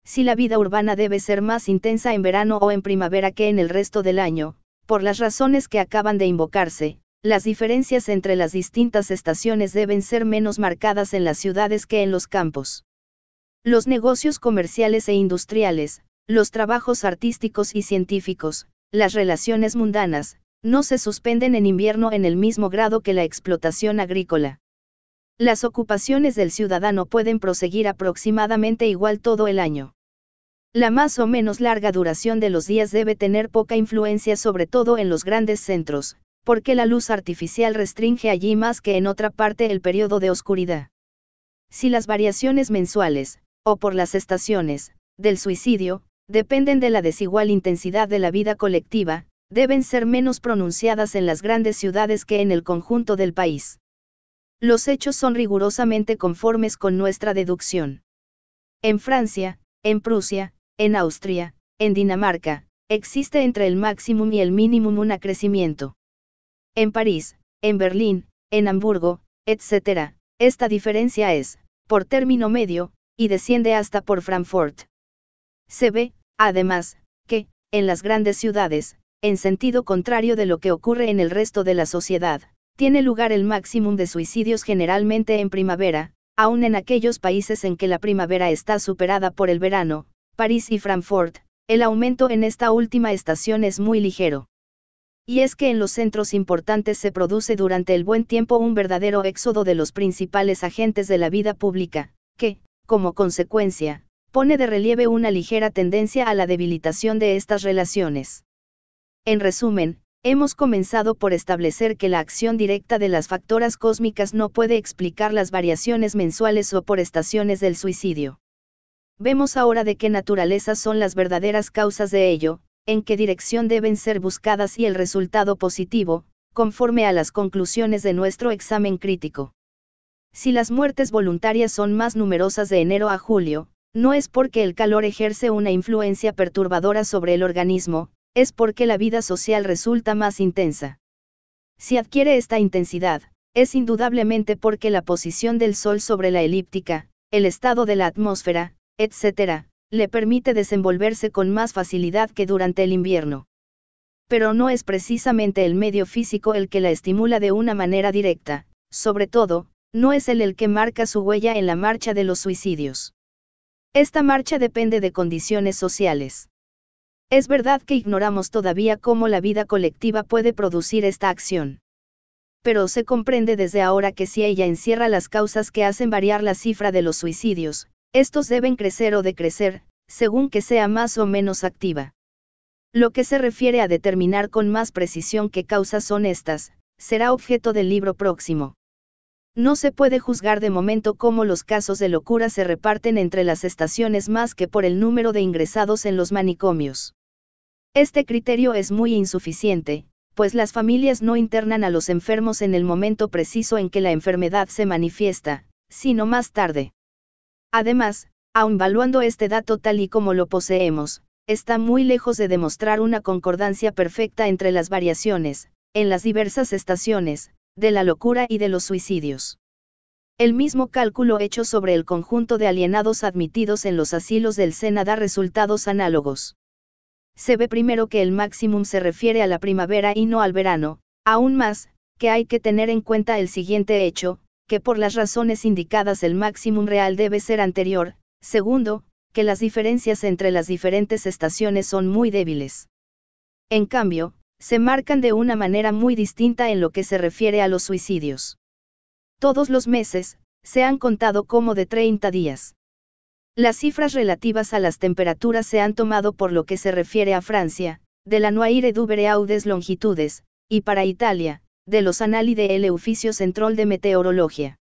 Si la vida urbana debe ser más intensa en verano o en primavera que en el resto del año, por las razones que acaban de invocarse, las diferencias entre las distintas estaciones deben ser menos marcadas en las ciudades que en los campos. Los negocios comerciales e industriales, los trabajos artísticos y científicos, las relaciones mundanas, no se suspenden en invierno en el mismo grado que la explotación agrícola. Las ocupaciones del ciudadano pueden proseguir aproximadamente igual todo el año. La más o menos larga duración de los días debe tener poca influencia sobre todo en los grandes centros, porque la luz artificial restringe allí más que en otra parte el periodo de oscuridad. Si las variaciones mensuales, o por las estaciones, del suicidio, dependen de la desigual intensidad de la vida colectiva, deben ser menos pronunciadas en las grandes ciudades que en el conjunto del país. Los hechos son rigurosamente conformes con nuestra deducción. En Francia, en Prusia, en Austria, en Dinamarca, existe entre el máximo y el mínimo un acrecimiento. En París, en Berlín, en Hamburgo, etc., esta diferencia es, por término medio, y desciende hasta por Frankfurt. Se ve, Además, que, en las grandes ciudades, en sentido contrario de lo que ocurre en el resto de la sociedad, tiene lugar el máximo de suicidios generalmente en primavera, aun en aquellos países en que la primavera está superada por el verano, París y Frankfurt, el aumento en esta última estación es muy ligero. Y es que en los centros importantes se produce durante el buen tiempo un verdadero éxodo de los principales agentes de la vida pública, que, como consecuencia, pone de relieve una ligera tendencia a la debilitación de estas relaciones. En resumen, hemos comenzado por establecer que la acción directa de las factoras cósmicas no puede explicar las variaciones mensuales o por estaciones del suicidio. Vemos ahora de qué naturaleza son las verdaderas causas de ello, en qué dirección deben ser buscadas y el resultado positivo, conforme a las conclusiones de nuestro examen crítico. Si las muertes voluntarias son más numerosas de enero a julio, no es porque el calor ejerce una influencia perturbadora sobre el organismo, es porque la vida social resulta más intensa. Si adquiere esta intensidad, es indudablemente porque la posición del Sol sobre la elíptica, el estado de la atmósfera, etc., le permite desenvolverse con más facilidad que durante el invierno. Pero no es precisamente el medio físico el que la estimula de una manera directa, sobre todo, no es él el que marca su huella en la marcha de los suicidios. Esta marcha depende de condiciones sociales. Es verdad que ignoramos todavía cómo la vida colectiva puede producir esta acción. Pero se comprende desde ahora que si ella encierra las causas que hacen variar la cifra de los suicidios, estos deben crecer o decrecer, según que sea más o menos activa. Lo que se refiere a determinar con más precisión qué causas son estas, será objeto del libro próximo. No se puede juzgar de momento cómo los casos de locura se reparten entre las estaciones más que por el número de ingresados en los manicomios. Este criterio es muy insuficiente, pues las familias no internan a los enfermos en el momento preciso en que la enfermedad se manifiesta, sino más tarde. Además, aun valuando este dato tal y como lo poseemos, está muy lejos de demostrar una concordancia perfecta entre las variaciones, en las diversas estaciones, de la locura y de los suicidios. El mismo cálculo hecho sobre el conjunto de alienados admitidos en los asilos del SENA da resultados análogos. Se ve primero que el máximo se refiere a la primavera y no al verano, aún más, que hay que tener en cuenta el siguiente hecho, que por las razones indicadas el máximo real debe ser anterior, segundo, que las diferencias entre las diferentes estaciones son muy débiles. En cambio, se marcan de una manera muy distinta en lo que se refiere a los suicidios. Todos los meses, se han contado como de 30 días. Las cifras relativas a las temperaturas se han tomado por lo que se refiere a Francia, de la Noire du Audes longitudes, y para Italia, de los Anali de el Central de Meteorología.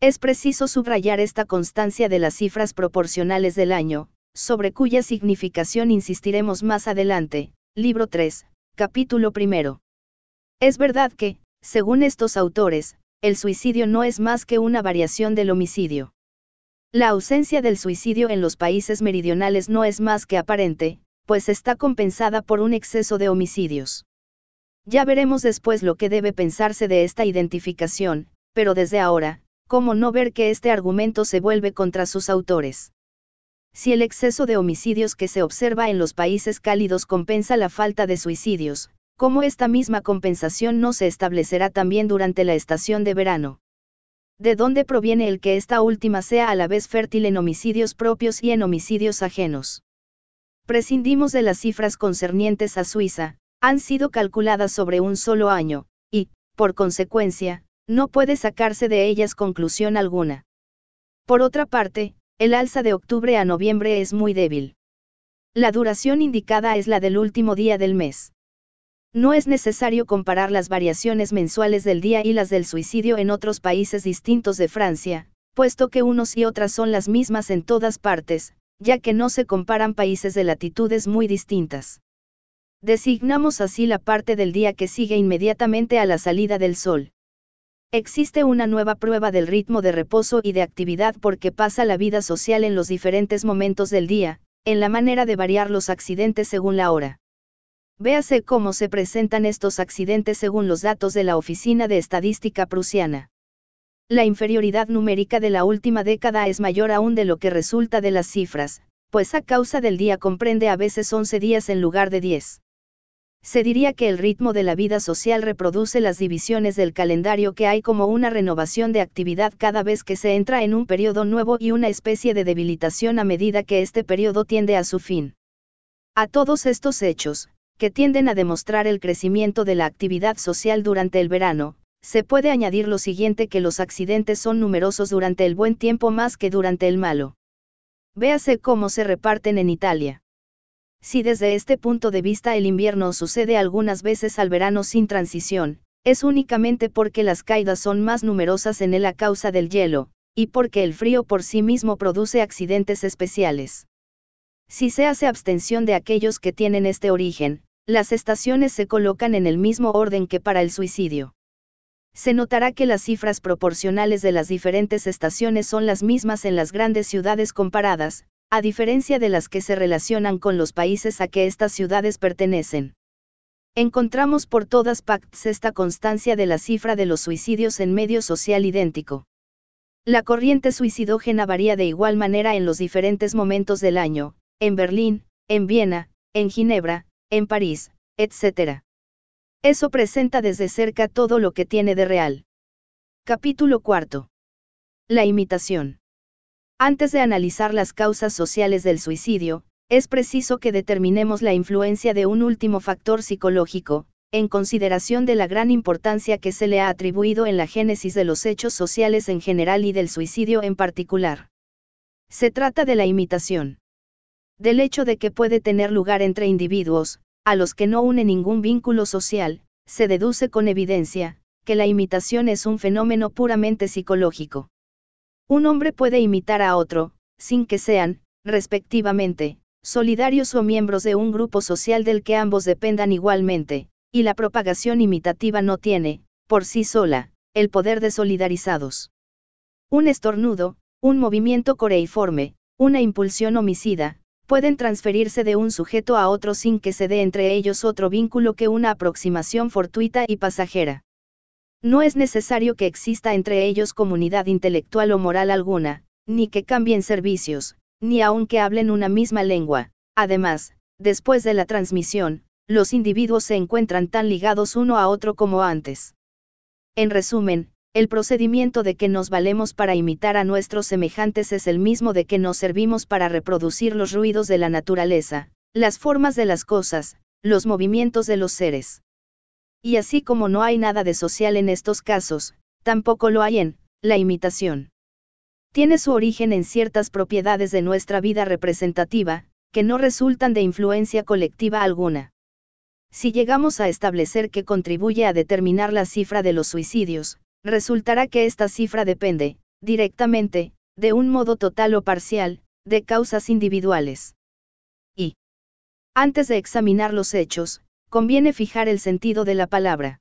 Es preciso subrayar esta constancia de las cifras proporcionales del año, sobre cuya significación insistiremos más adelante, libro 3, Capítulo primero. Es verdad que, según estos autores, el suicidio no es más que una variación del homicidio. La ausencia del suicidio en los países meridionales no es más que aparente, pues está compensada por un exceso de homicidios. Ya veremos después lo que debe pensarse de esta identificación, pero desde ahora, ¿cómo no ver que este argumento se vuelve contra sus autores? si el exceso de homicidios que se observa en los países cálidos compensa la falta de suicidios, ¿cómo esta misma compensación no se establecerá también durante la estación de verano? ¿De dónde proviene el que esta última sea a la vez fértil en homicidios propios y en homicidios ajenos? Prescindimos de las cifras concernientes a Suiza, han sido calculadas sobre un solo año, y, por consecuencia, no puede sacarse de ellas conclusión alguna. Por otra parte, el alza de octubre a noviembre es muy débil. La duración indicada es la del último día del mes. No es necesario comparar las variaciones mensuales del día y las del suicidio en otros países distintos de Francia, puesto que unos y otras son las mismas en todas partes, ya que no se comparan países de latitudes muy distintas. Designamos así la parte del día que sigue inmediatamente a la salida del sol. Existe una nueva prueba del ritmo de reposo y de actividad porque pasa la vida social en los diferentes momentos del día, en la manera de variar los accidentes según la hora. Véase cómo se presentan estos accidentes según los datos de la Oficina de Estadística Prusiana. La inferioridad numérica de la última década es mayor aún de lo que resulta de las cifras, pues a causa del día comprende a veces 11 días en lugar de 10 se diría que el ritmo de la vida social reproduce las divisiones del calendario que hay como una renovación de actividad cada vez que se entra en un periodo nuevo y una especie de debilitación a medida que este periodo tiende a su fin. A todos estos hechos, que tienden a demostrar el crecimiento de la actividad social durante el verano, se puede añadir lo siguiente que los accidentes son numerosos durante el buen tiempo más que durante el malo. Véase cómo se reparten en Italia. Si desde este punto de vista el invierno sucede algunas veces al verano sin transición, es únicamente porque las caídas son más numerosas en él a causa del hielo, y porque el frío por sí mismo produce accidentes especiales. Si se hace abstención de aquellos que tienen este origen, las estaciones se colocan en el mismo orden que para el suicidio. Se notará que las cifras proporcionales de las diferentes estaciones son las mismas en las grandes ciudades comparadas, a diferencia de las que se relacionan con los países a que estas ciudades pertenecen. Encontramos por todas partes esta constancia de la cifra de los suicidios en medio social idéntico. La corriente suicidógena varía de igual manera en los diferentes momentos del año, en Berlín, en Viena, en Ginebra, en París, etc. Eso presenta desde cerca todo lo que tiene de real. Capítulo 4. La imitación. Antes de analizar las causas sociales del suicidio, es preciso que determinemos la influencia de un último factor psicológico, en consideración de la gran importancia que se le ha atribuido en la génesis de los hechos sociales en general y del suicidio en particular. Se trata de la imitación. Del hecho de que puede tener lugar entre individuos, a los que no une ningún vínculo social, se deduce con evidencia, que la imitación es un fenómeno puramente psicológico. Un hombre puede imitar a otro, sin que sean, respectivamente, solidarios o miembros de un grupo social del que ambos dependan igualmente, y la propagación imitativa no tiene, por sí sola, el poder de solidarizados. Un estornudo, un movimiento coreiforme, una impulsión homicida, pueden transferirse de un sujeto a otro sin que se dé entre ellos otro vínculo que una aproximación fortuita y pasajera. No es necesario que exista entre ellos comunidad intelectual o moral alguna, ni que cambien servicios, ni aun que hablen una misma lengua. Además, después de la transmisión, los individuos se encuentran tan ligados uno a otro como antes. En resumen, el procedimiento de que nos valemos para imitar a nuestros semejantes es el mismo de que nos servimos para reproducir los ruidos de la naturaleza, las formas de las cosas, los movimientos de los seres y así como no hay nada de social en estos casos, tampoco lo hay en la imitación. Tiene su origen en ciertas propiedades de nuestra vida representativa, que no resultan de influencia colectiva alguna. Si llegamos a establecer que contribuye a determinar la cifra de los suicidios, resultará que esta cifra depende, directamente, de un modo total o parcial, de causas individuales. Y antes de examinar los hechos, conviene fijar el sentido de la palabra.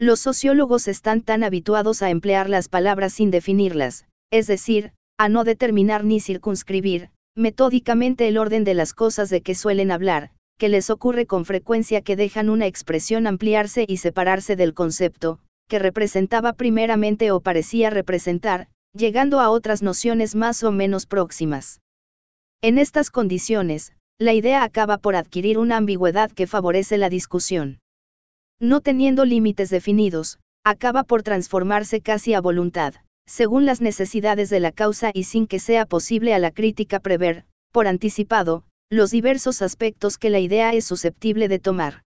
Los sociólogos están tan habituados a emplear las palabras sin definirlas, es decir, a no determinar ni circunscribir, metódicamente el orden de las cosas de que suelen hablar, que les ocurre con frecuencia que dejan una expresión ampliarse y separarse del concepto, que representaba primeramente o parecía representar, llegando a otras nociones más o menos próximas. En estas condiciones, la idea acaba por adquirir una ambigüedad que favorece la discusión. No teniendo límites definidos, acaba por transformarse casi a voluntad, según las necesidades de la causa y sin que sea posible a la crítica prever, por anticipado, los diversos aspectos que la idea es susceptible de tomar.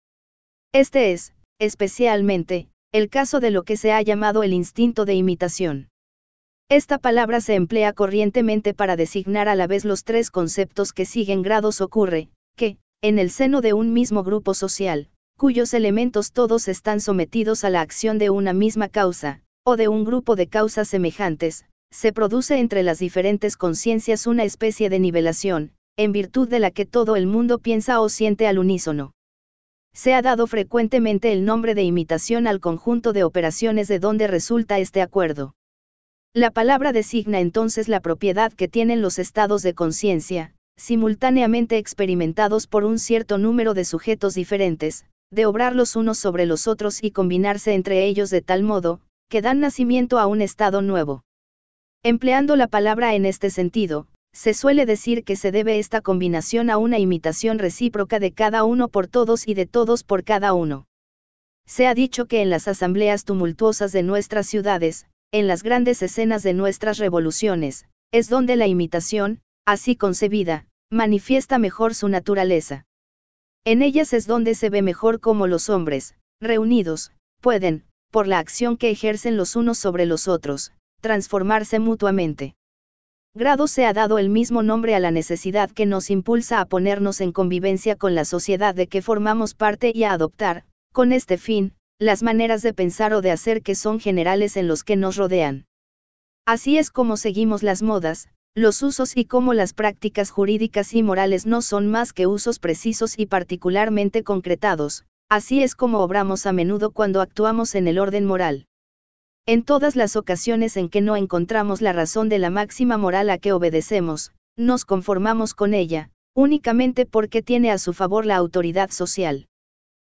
Este es, especialmente, el caso de lo que se ha llamado el instinto de imitación. Esta palabra se emplea corrientemente para designar a la vez los tres conceptos que siguen grados ocurre, que, en el seno de un mismo grupo social, cuyos elementos todos están sometidos a la acción de una misma causa, o de un grupo de causas semejantes, se produce entre las diferentes conciencias una especie de nivelación, en virtud de la que todo el mundo piensa o siente al unísono. Se ha dado frecuentemente el nombre de imitación al conjunto de operaciones de donde resulta este acuerdo. La palabra designa entonces la propiedad que tienen los estados de conciencia, simultáneamente experimentados por un cierto número de sujetos diferentes, de obrar los unos sobre los otros y combinarse entre ellos de tal modo, que dan nacimiento a un estado nuevo. Empleando la palabra en este sentido, se suele decir que se debe esta combinación a una imitación recíproca de cada uno por todos y de todos por cada uno. Se ha dicho que en las asambleas tumultuosas de nuestras ciudades, en las grandes escenas de nuestras revoluciones, es donde la imitación, así concebida, manifiesta mejor su naturaleza. En ellas es donde se ve mejor cómo los hombres, reunidos, pueden, por la acción que ejercen los unos sobre los otros, transformarse mutuamente. Grado se ha dado el mismo nombre a la necesidad que nos impulsa a ponernos en convivencia con la sociedad de que formamos parte y a adoptar, con este fin, las maneras de pensar o de hacer que son generales en los que nos rodean. Así es como seguimos las modas, los usos y cómo las prácticas jurídicas y morales no son más que usos precisos y particularmente concretados, así es como obramos a menudo cuando actuamos en el orden moral. En todas las ocasiones en que no encontramos la razón de la máxima moral a que obedecemos, nos conformamos con ella, únicamente porque tiene a su favor la autoridad social.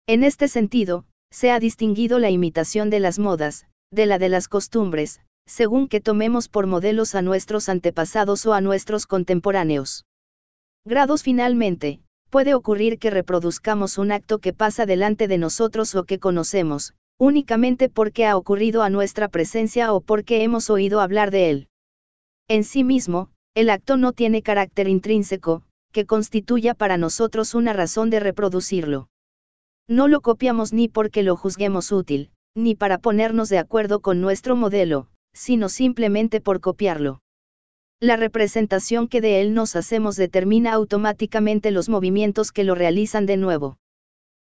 En este sentido, se ha distinguido la imitación de las modas, de la de las costumbres, según que tomemos por modelos a nuestros antepasados o a nuestros contemporáneos. Grados finalmente, puede ocurrir que reproduzcamos un acto que pasa delante de nosotros o que conocemos, únicamente porque ha ocurrido a nuestra presencia o porque hemos oído hablar de él. En sí mismo, el acto no tiene carácter intrínseco, que constituya para nosotros una razón de reproducirlo. No lo copiamos ni porque lo juzguemos útil, ni para ponernos de acuerdo con nuestro modelo, sino simplemente por copiarlo. La representación que de él nos hacemos determina automáticamente los movimientos que lo realizan de nuevo.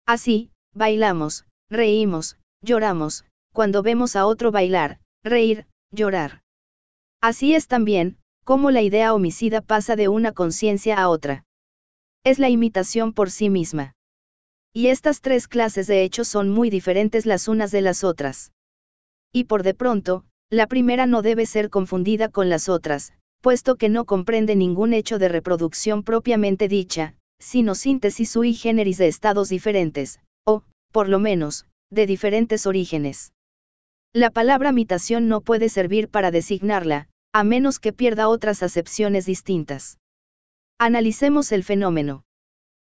Así, bailamos, reímos, lloramos, cuando vemos a otro bailar, reír, llorar. Así es también, como la idea homicida pasa de una conciencia a otra. Es la imitación por sí misma. Y estas tres clases de hechos son muy diferentes las unas de las otras. Y por de pronto, la primera no debe ser confundida con las otras, puesto que no comprende ningún hecho de reproducción propiamente dicha, sino síntesis sui generis de estados diferentes, o, por lo menos, de diferentes orígenes. La palabra mitación no puede servir para designarla, a menos que pierda otras acepciones distintas. Analicemos el fenómeno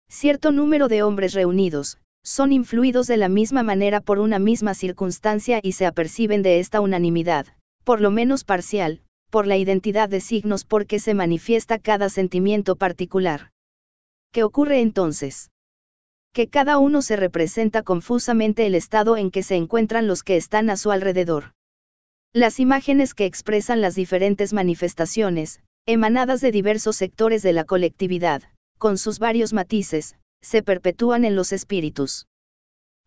cierto número de hombres reunidos, son influidos de la misma manera por una misma circunstancia y se aperciben de esta unanimidad, por lo menos parcial, por la identidad de signos por se manifiesta cada sentimiento particular. ¿Qué ocurre entonces? Que cada uno se representa confusamente el estado en que se encuentran los que están a su alrededor. Las imágenes que expresan las diferentes manifestaciones, emanadas de diversos sectores de la colectividad, con sus varios matices, se perpetúan en los espíritus.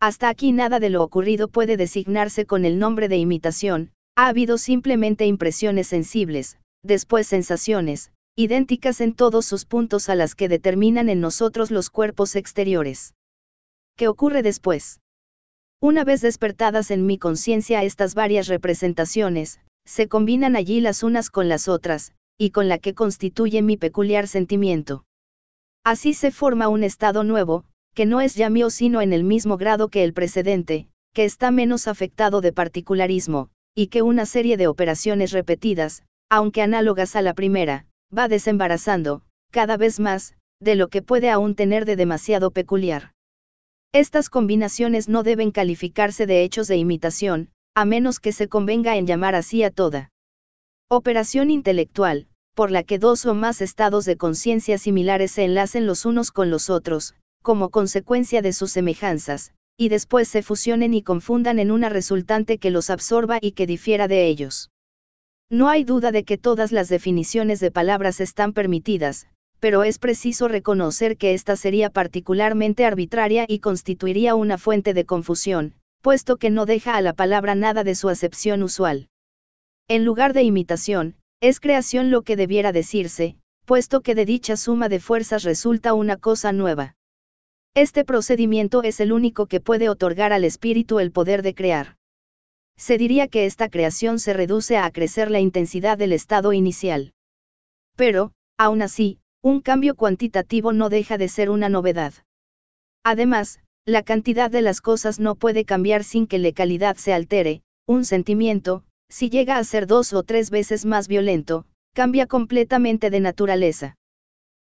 Hasta aquí nada de lo ocurrido puede designarse con el nombre de imitación, ha habido simplemente impresiones sensibles, después sensaciones, idénticas en todos sus puntos a las que determinan en nosotros los cuerpos exteriores. ¿Qué ocurre después? Una vez despertadas en mi conciencia estas varias representaciones, se combinan allí las unas con las otras, y con la que constituye mi peculiar sentimiento. Así se forma un estado nuevo, que no es ya mío sino en el mismo grado que el precedente, que está menos afectado de particularismo, y que una serie de operaciones repetidas, aunque análogas a la primera, va desembarazando, cada vez más, de lo que puede aún tener de demasiado peculiar. Estas combinaciones no deben calificarse de hechos de imitación, a menos que se convenga en llamar así a toda operación intelectual, por la que dos o más estados de conciencia similares se enlacen los unos con los otros, como consecuencia de sus semejanzas, y después se fusionen y confundan en una resultante que los absorba y que difiera de ellos. No hay duda de que todas las definiciones de palabras están permitidas, pero es preciso reconocer que esta sería particularmente arbitraria y constituiría una fuente de confusión, puesto que no deja a la palabra nada de su acepción usual. En lugar de imitación, es creación lo que debiera decirse, puesto que de dicha suma de fuerzas resulta una cosa nueva. Este procedimiento es el único que puede otorgar al espíritu el poder de crear. Se diría que esta creación se reduce a crecer la intensidad del estado inicial. Pero, aún así, un cambio cuantitativo no deja de ser una novedad. Además, la cantidad de las cosas no puede cambiar sin que la calidad se altere, un sentimiento, si llega a ser dos o tres veces más violento, cambia completamente de naturaleza.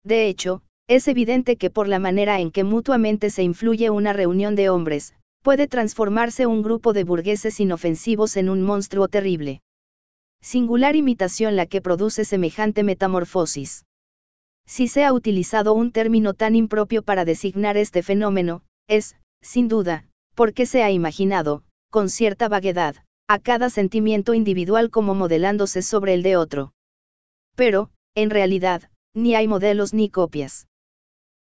De hecho, es evidente que por la manera en que mutuamente se influye una reunión de hombres, puede transformarse un grupo de burgueses inofensivos en un monstruo terrible. Singular imitación la que produce semejante metamorfosis. Si se ha utilizado un término tan impropio para designar este fenómeno, es, sin duda, porque se ha imaginado, con cierta vaguedad, a cada sentimiento individual como modelándose sobre el de otro. Pero, en realidad, ni hay modelos ni copias.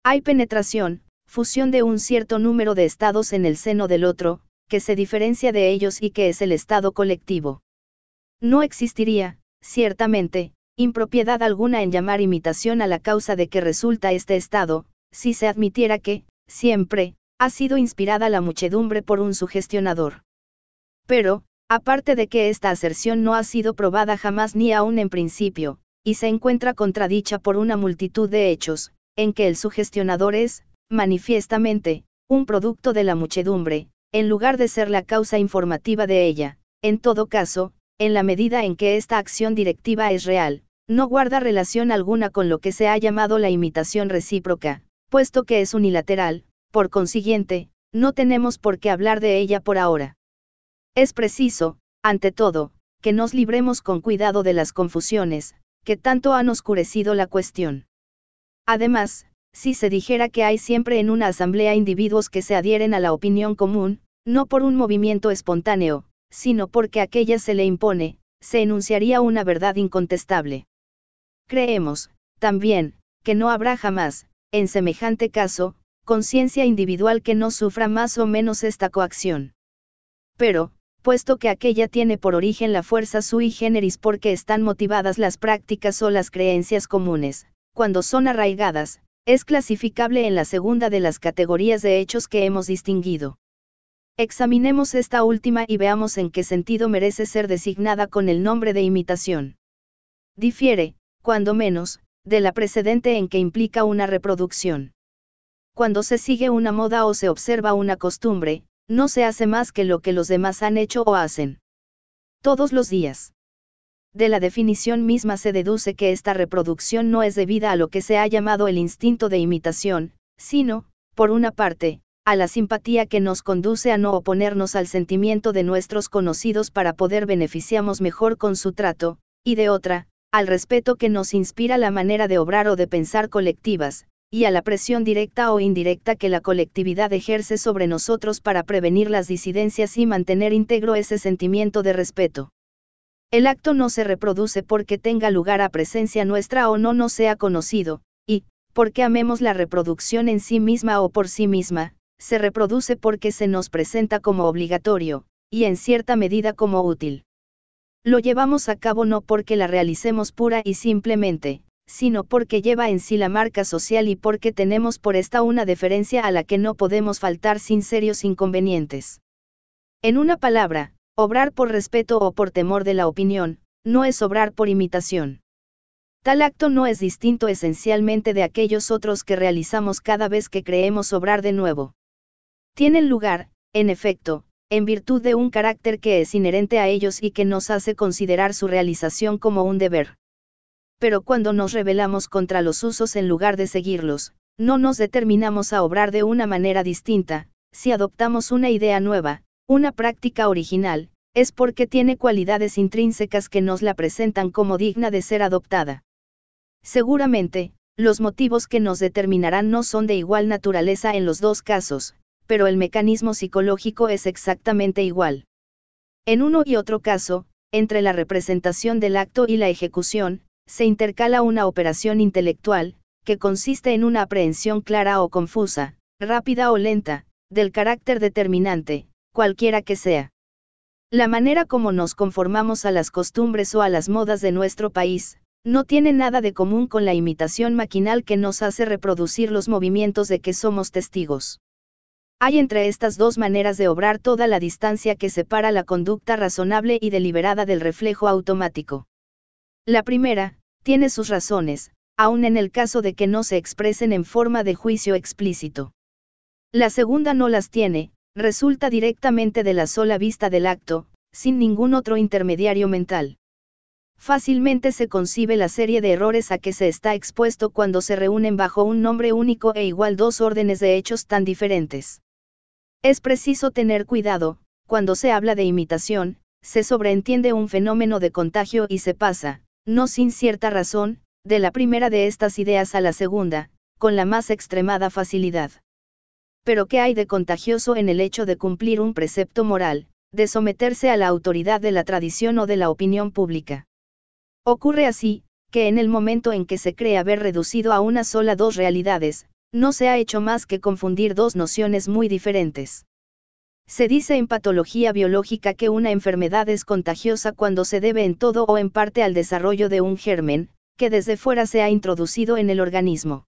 Hay penetración, fusión de un cierto número de estados en el seno del otro, que se diferencia de ellos y que es el estado colectivo. No existiría, ciertamente, impropiedad alguna en llamar imitación a la causa de que resulta este estado, si se admitiera que, siempre, ha sido inspirada la muchedumbre por un sugestionador. Pero, Aparte de que esta aserción no ha sido probada jamás ni aún en principio, y se encuentra contradicha por una multitud de hechos, en que el sugestionador es, manifiestamente, un producto de la muchedumbre, en lugar de ser la causa informativa de ella. En todo caso, en la medida en que esta acción directiva es real, no guarda relación alguna con lo que se ha llamado la imitación recíproca, puesto que es unilateral, por consiguiente, no tenemos por qué hablar de ella por ahora. Es preciso, ante todo, que nos libremos con cuidado de las confusiones, que tanto han oscurecido la cuestión. Además, si se dijera que hay siempre en una asamblea individuos que se adhieren a la opinión común, no por un movimiento espontáneo, sino porque aquella se le impone, se enunciaría una verdad incontestable. Creemos, también, que no habrá jamás, en semejante caso, conciencia individual que no sufra más o menos esta coacción. Pero, puesto que aquella tiene por origen la fuerza sui generis porque están motivadas las prácticas o las creencias comunes, cuando son arraigadas, es clasificable en la segunda de las categorías de hechos que hemos distinguido. Examinemos esta última y veamos en qué sentido merece ser designada con el nombre de imitación. Difiere, cuando menos, de la precedente en que implica una reproducción. Cuando se sigue una moda o se observa una costumbre, no se hace más que lo que los demás han hecho o hacen. Todos los días. De la definición misma se deduce que esta reproducción no es debida a lo que se ha llamado el instinto de imitación, sino, por una parte, a la simpatía que nos conduce a no oponernos al sentimiento de nuestros conocidos para poder beneficiarnos mejor con su trato, y de otra, al respeto que nos inspira la manera de obrar o de pensar colectivas, y a la presión directa o indirecta que la colectividad ejerce sobre nosotros para prevenir las disidencias y mantener íntegro ese sentimiento de respeto. El acto no se reproduce porque tenga lugar a presencia nuestra o no nos sea conocido, y, porque amemos la reproducción en sí misma o por sí misma, se reproduce porque se nos presenta como obligatorio, y en cierta medida como útil. Lo llevamos a cabo no porque la realicemos pura y simplemente, sino porque lleva en sí la marca social y porque tenemos por esta una deferencia a la que no podemos faltar sin serios inconvenientes. En una palabra, obrar por respeto o por temor de la opinión, no es obrar por imitación. Tal acto no es distinto esencialmente de aquellos otros que realizamos cada vez que creemos obrar de nuevo. Tienen lugar, en efecto, en virtud de un carácter que es inherente a ellos y que nos hace considerar su realización como un deber pero cuando nos rebelamos contra los usos en lugar de seguirlos, no nos determinamos a obrar de una manera distinta, si adoptamos una idea nueva, una práctica original, es porque tiene cualidades intrínsecas que nos la presentan como digna de ser adoptada. Seguramente, los motivos que nos determinarán no son de igual naturaleza en los dos casos, pero el mecanismo psicológico es exactamente igual. En uno y otro caso, entre la representación del acto y la ejecución, se intercala una operación intelectual, que consiste en una aprehensión clara o confusa, rápida o lenta, del carácter determinante, cualquiera que sea. La manera como nos conformamos a las costumbres o a las modas de nuestro país, no tiene nada de común con la imitación maquinal que nos hace reproducir los movimientos de que somos testigos. Hay entre estas dos maneras de obrar toda la distancia que separa la conducta razonable y deliberada del reflejo automático. La primera, tiene sus razones, aun en el caso de que no se expresen en forma de juicio explícito. La segunda no las tiene, resulta directamente de la sola vista del acto, sin ningún otro intermediario mental. Fácilmente se concibe la serie de errores a que se está expuesto cuando se reúnen bajo un nombre único e igual dos órdenes de hechos tan diferentes. Es preciso tener cuidado, cuando se habla de imitación, se sobreentiende un fenómeno de contagio y se pasa, no sin cierta razón, de la primera de estas ideas a la segunda, con la más extremada facilidad. Pero ¿qué hay de contagioso en el hecho de cumplir un precepto moral, de someterse a la autoridad de la tradición o de la opinión pública? Ocurre así, que en el momento en que se cree haber reducido a una sola dos realidades, no se ha hecho más que confundir dos nociones muy diferentes. Se dice en patología biológica que una enfermedad es contagiosa cuando se debe en todo o en parte al desarrollo de un germen, que desde fuera se ha introducido en el organismo.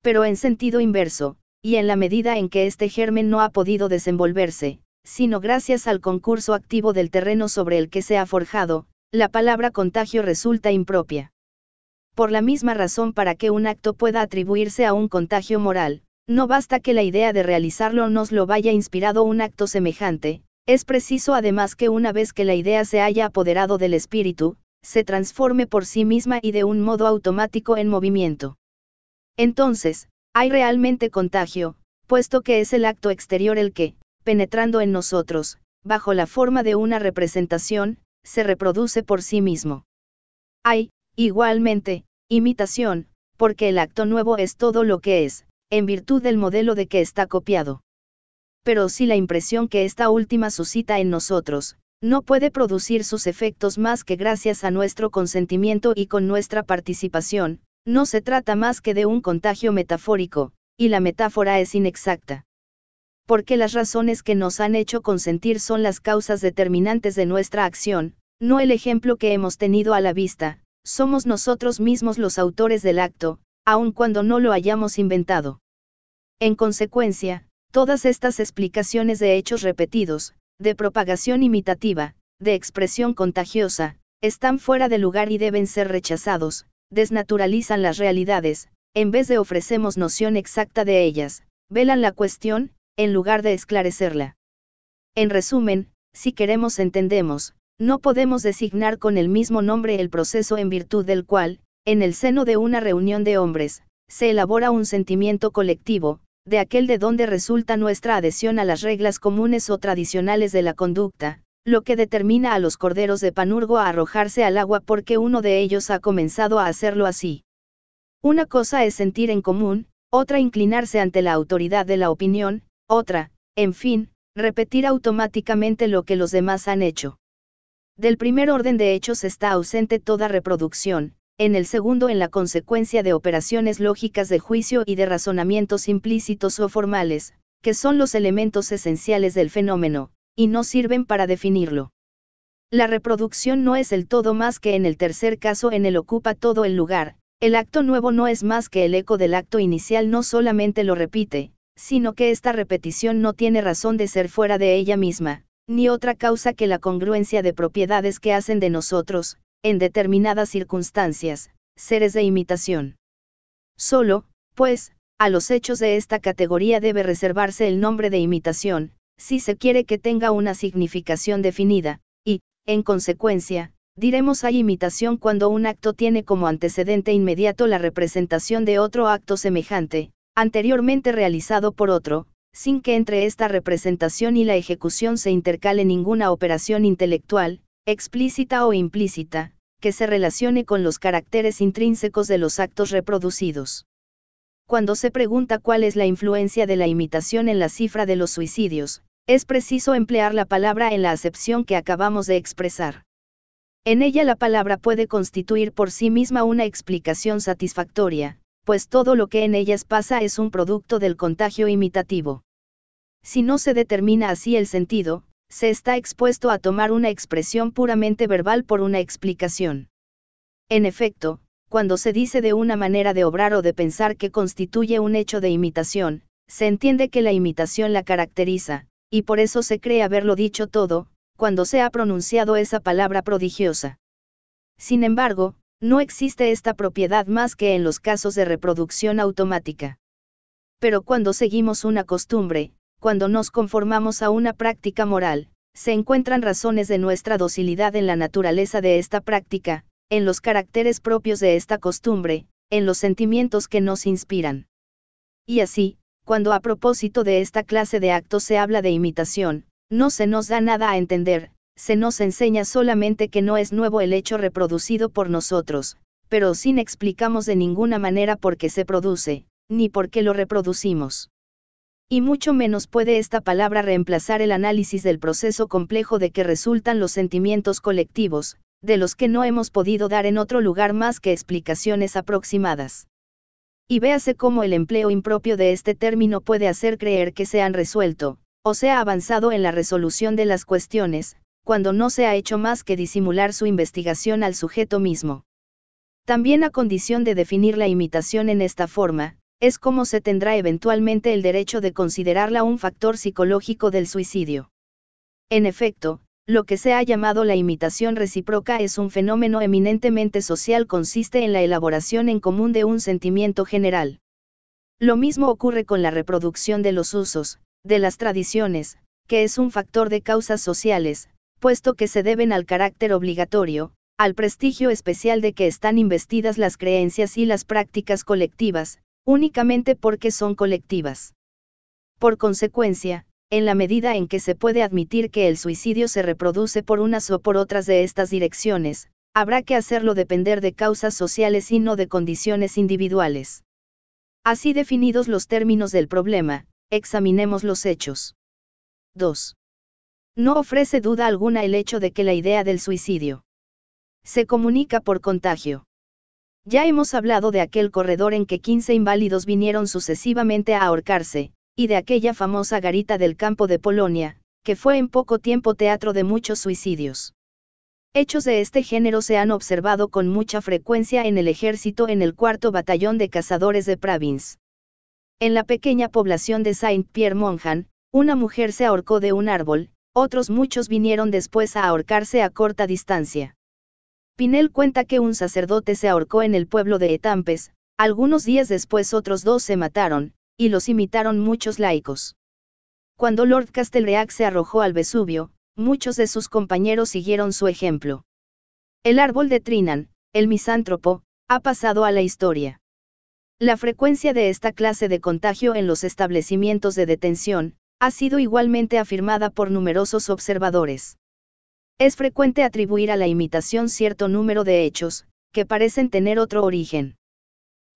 Pero en sentido inverso, y en la medida en que este germen no ha podido desenvolverse, sino gracias al concurso activo del terreno sobre el que se ha forjado, la palabra contagio resulta impropia. Por la misma razón para que un acto pueda atribuirse a un contagio moral, no basta que la idea de realizarlo nos lo vaya inspirado un acto semejante, es preciso además que una vez que la idea se haya apoderado del espíritu, se transforme por sí misma y de un modo automático en movimiento. Entonces, hay realmente contagio, puesto que es el acto exterior el que, penetrando en nosotros, bajo la forma de una representación, se reproduce por sí mismo. Hay, igualmente, imitación, porque el acto nuevo es todo lo que es, en virtud del modelo de que está copiado. Pero si la impresión que esta última suscita en nosotros, no puede producir sus efectos más que gracias a nuestro consentimiento y con nuestra participación, no se trata más que de un contagio metafórico, y la metáfora es inexacta. Porque las razones que nos han hecho consentir son las causas determinantes de nuestra acción, no el ejemplo que hemos tenido a la vista, somos nosotros mismos los autores del acto, aun cuando no lo hayamos inventado. En consecuencia, todas estas explicaciones de hechos repetidos, de propagación imitativa, de expresión contagiosa, están fuera de lugar y deben ser rechazados, desnaturalizan las realidades, en vez de ofrecemos noción exacta de ellas, velan la cuestión, en lugar de esclarecerla. En resumen, si queremos entendemos, no podemos designar con el mismo nombre el proceso en virtud del cual, en el seno de una reunión de hombres, se elabora un sentimiento colectivo, de aquel de donde resulta nuestra adhesión a las reglas comunes o tradicionales de la conducta, lo que determina a los corderos de Panurgo a arrojarse al agua porque uno de ellos ha comenzado a hacerlo así. Una cosa es sentir en común, otra inclinarse ante la autoridad de la opinión, otra, en fin, repetir automáticamente lo que los demás han hecho. Del primer orden de hechos está ausente toda reproducción, en el segundo en la consecuencia de operaciones lógicas de juicio y de razonamientos implícitos o formales, que son los elementos esenciales del fenómeno, y no sirven para definirlo. La reproducción no es el todo más que en el tercer caso en el ocupa todo el lugar, el acto nuevo no es más que el eco del acto inicial no solamente lo repite, sino que esta repetición no tiene razón de ser fuera de ella misma, ni otra causa que la congruencia de propiedades que hacen de nosotros, en determinadas circunstancias, seres de imitación. Solo, pues, a los hechos de esta categoría debe reservarse el nombre de imitación, si se quiere que tenga una significación definida, y, en consecuencia, diremos hay imitación cuando un acto tiene como antecedente inmediato la representación de otro acto semejante, anteriormente realizado por otro, sin que entre esta representación y la ejecución se intercale ninguna operación intelectual, explícita o implícita, que se relacione con los caracteres intrínsecos de los actos reproducidos. Cuando se pregunta cuál es la influencia de la imitación en la cifra de los suicidios, es preciso emplear la palabra en la acepción que acabamos de expresar. En ella la palabra puede constituir por sí misma una explicación satisfactoria, pues todo lo que en ellas pasa es un producto del contagio imitativo. Si no se determina así el sentido, se está expuesto a tomar una expresión puramente verbal por una explicación. En efecto, cuando se dice de una manera de obrar o de pensar que constituye un hecho de imitación, se entiende que la imitación la caracteriza, y por eso se cree haberlo dicho todo, cuando se ha pronunciado esa palabra prodigiosa. Sin embargo, no existe esta propiedad más que en los casos de reproducción automática. Pero cuando seguimos una costumbre, cuando nos conformamos a una práctica moral, se encuentran razones de nuestra docilidad en la naturaleza de esta práctica, en los caracteres propios de esta costumbre, en los sentimientos que nos inspiran. Y así, cuando a propósito de esta clase de actos se habla de imitación, no se nos da nada a entender, se nos enseña solamente que no es nuevo el hecho reproducido por nosotros, pero sin explicamos de ninguna manera por qué se produce, ni por qué lo reproducimos y mucho menos puede esta palabra reemplazar el análisis del proceso complejo de que resultan los sentimientos colectivos, de los que no hemos podido dar en otro lugar más que explicaciones aproximadas. Y véase cómo el empleo impropio de este término puede hacer creer que se han resuelto, o se ha avanzado en la resolución de las cuestiones, cuando no se ha hecho más que disimular su investigación al sujeto mismo. También a condición de definir la imitación en esta forma, es como se tendrá eventualmente el derecho de considerarla un factor psicológico del suicidio. En efecto, lo que se ha llamado la imitación recíproca es un fenómeno eminentemente social, consiste en la elaboración en común de un sentimiento general. Lo mismo ocurre con la reproducción de los usos, de las tradiciones, que es un factor de causas sociales, puesto que se deben al carácter obligatorio, al prestigio especial de que están investidas las creencias y las prácticas colectivas, únicamente porque son colectivas. Por consecuencia, en la medida en que se puede admitir que el suicidio se reproduce por unas o por otras de estas direcciones, habrá que hacerlo depender de causas sociales y no de condiciones individuales. Así definidos los términos del problema, examinemos los hechos. 2. No ofrece duda alguna el hecho de que la idea del suicidio se comunica por contagio. Ya hemos hablado de aquel corredor en que 15 inválidos vinieron sucesivamente a ahorcarse, y de aquella famosa garita del campo de Polonia, que fue en poco tiempo teatro de muchos suicidios. Hechos de este género se han observado con mucha frecuencia en el ejército en el cuarto batallón de cazadores de Pravins. En la pequeña población de Saint-Pierre-Monjan, una mujer se ahorcó de un árbol, otros muchos vinieron después a ahorcarse a corta distancia. Pinel cuenta que un sacerdote se ahorcó en el pueblo de Etampes, algunos días después otros dos se mataron, y los imitaron muchos laicos. Cuando Lord Castelreac se arrojó al Vesubio, muchos de sus compañeros siguieron su ejemplo. El árbol de Trinan, el misántropo, ha pasado a la historia. La frecuencia de esta clase de contagio en los establecimientos de detención, ha sido igualmente afirmada por numerosos observadores. Es frecuente atribuir a la imitación cierto número de hechos, que parecen tener otro origen.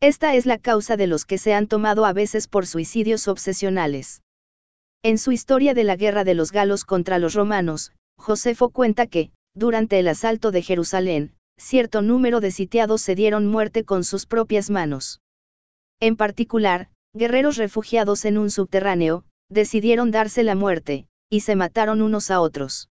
Esta es la causa de los que se han tomado a veces por suicidios obsesionales. En su historia de la guerra de los galos contra los romanos, Josefo cuenta que, durante el asalto de Jerusalén, cierto número de sitiados se dieron muerte con sus propias manos. En particular, guerreros refugiados en un subterráneo, decidieron darse la muerte, y se mataron unos a otros.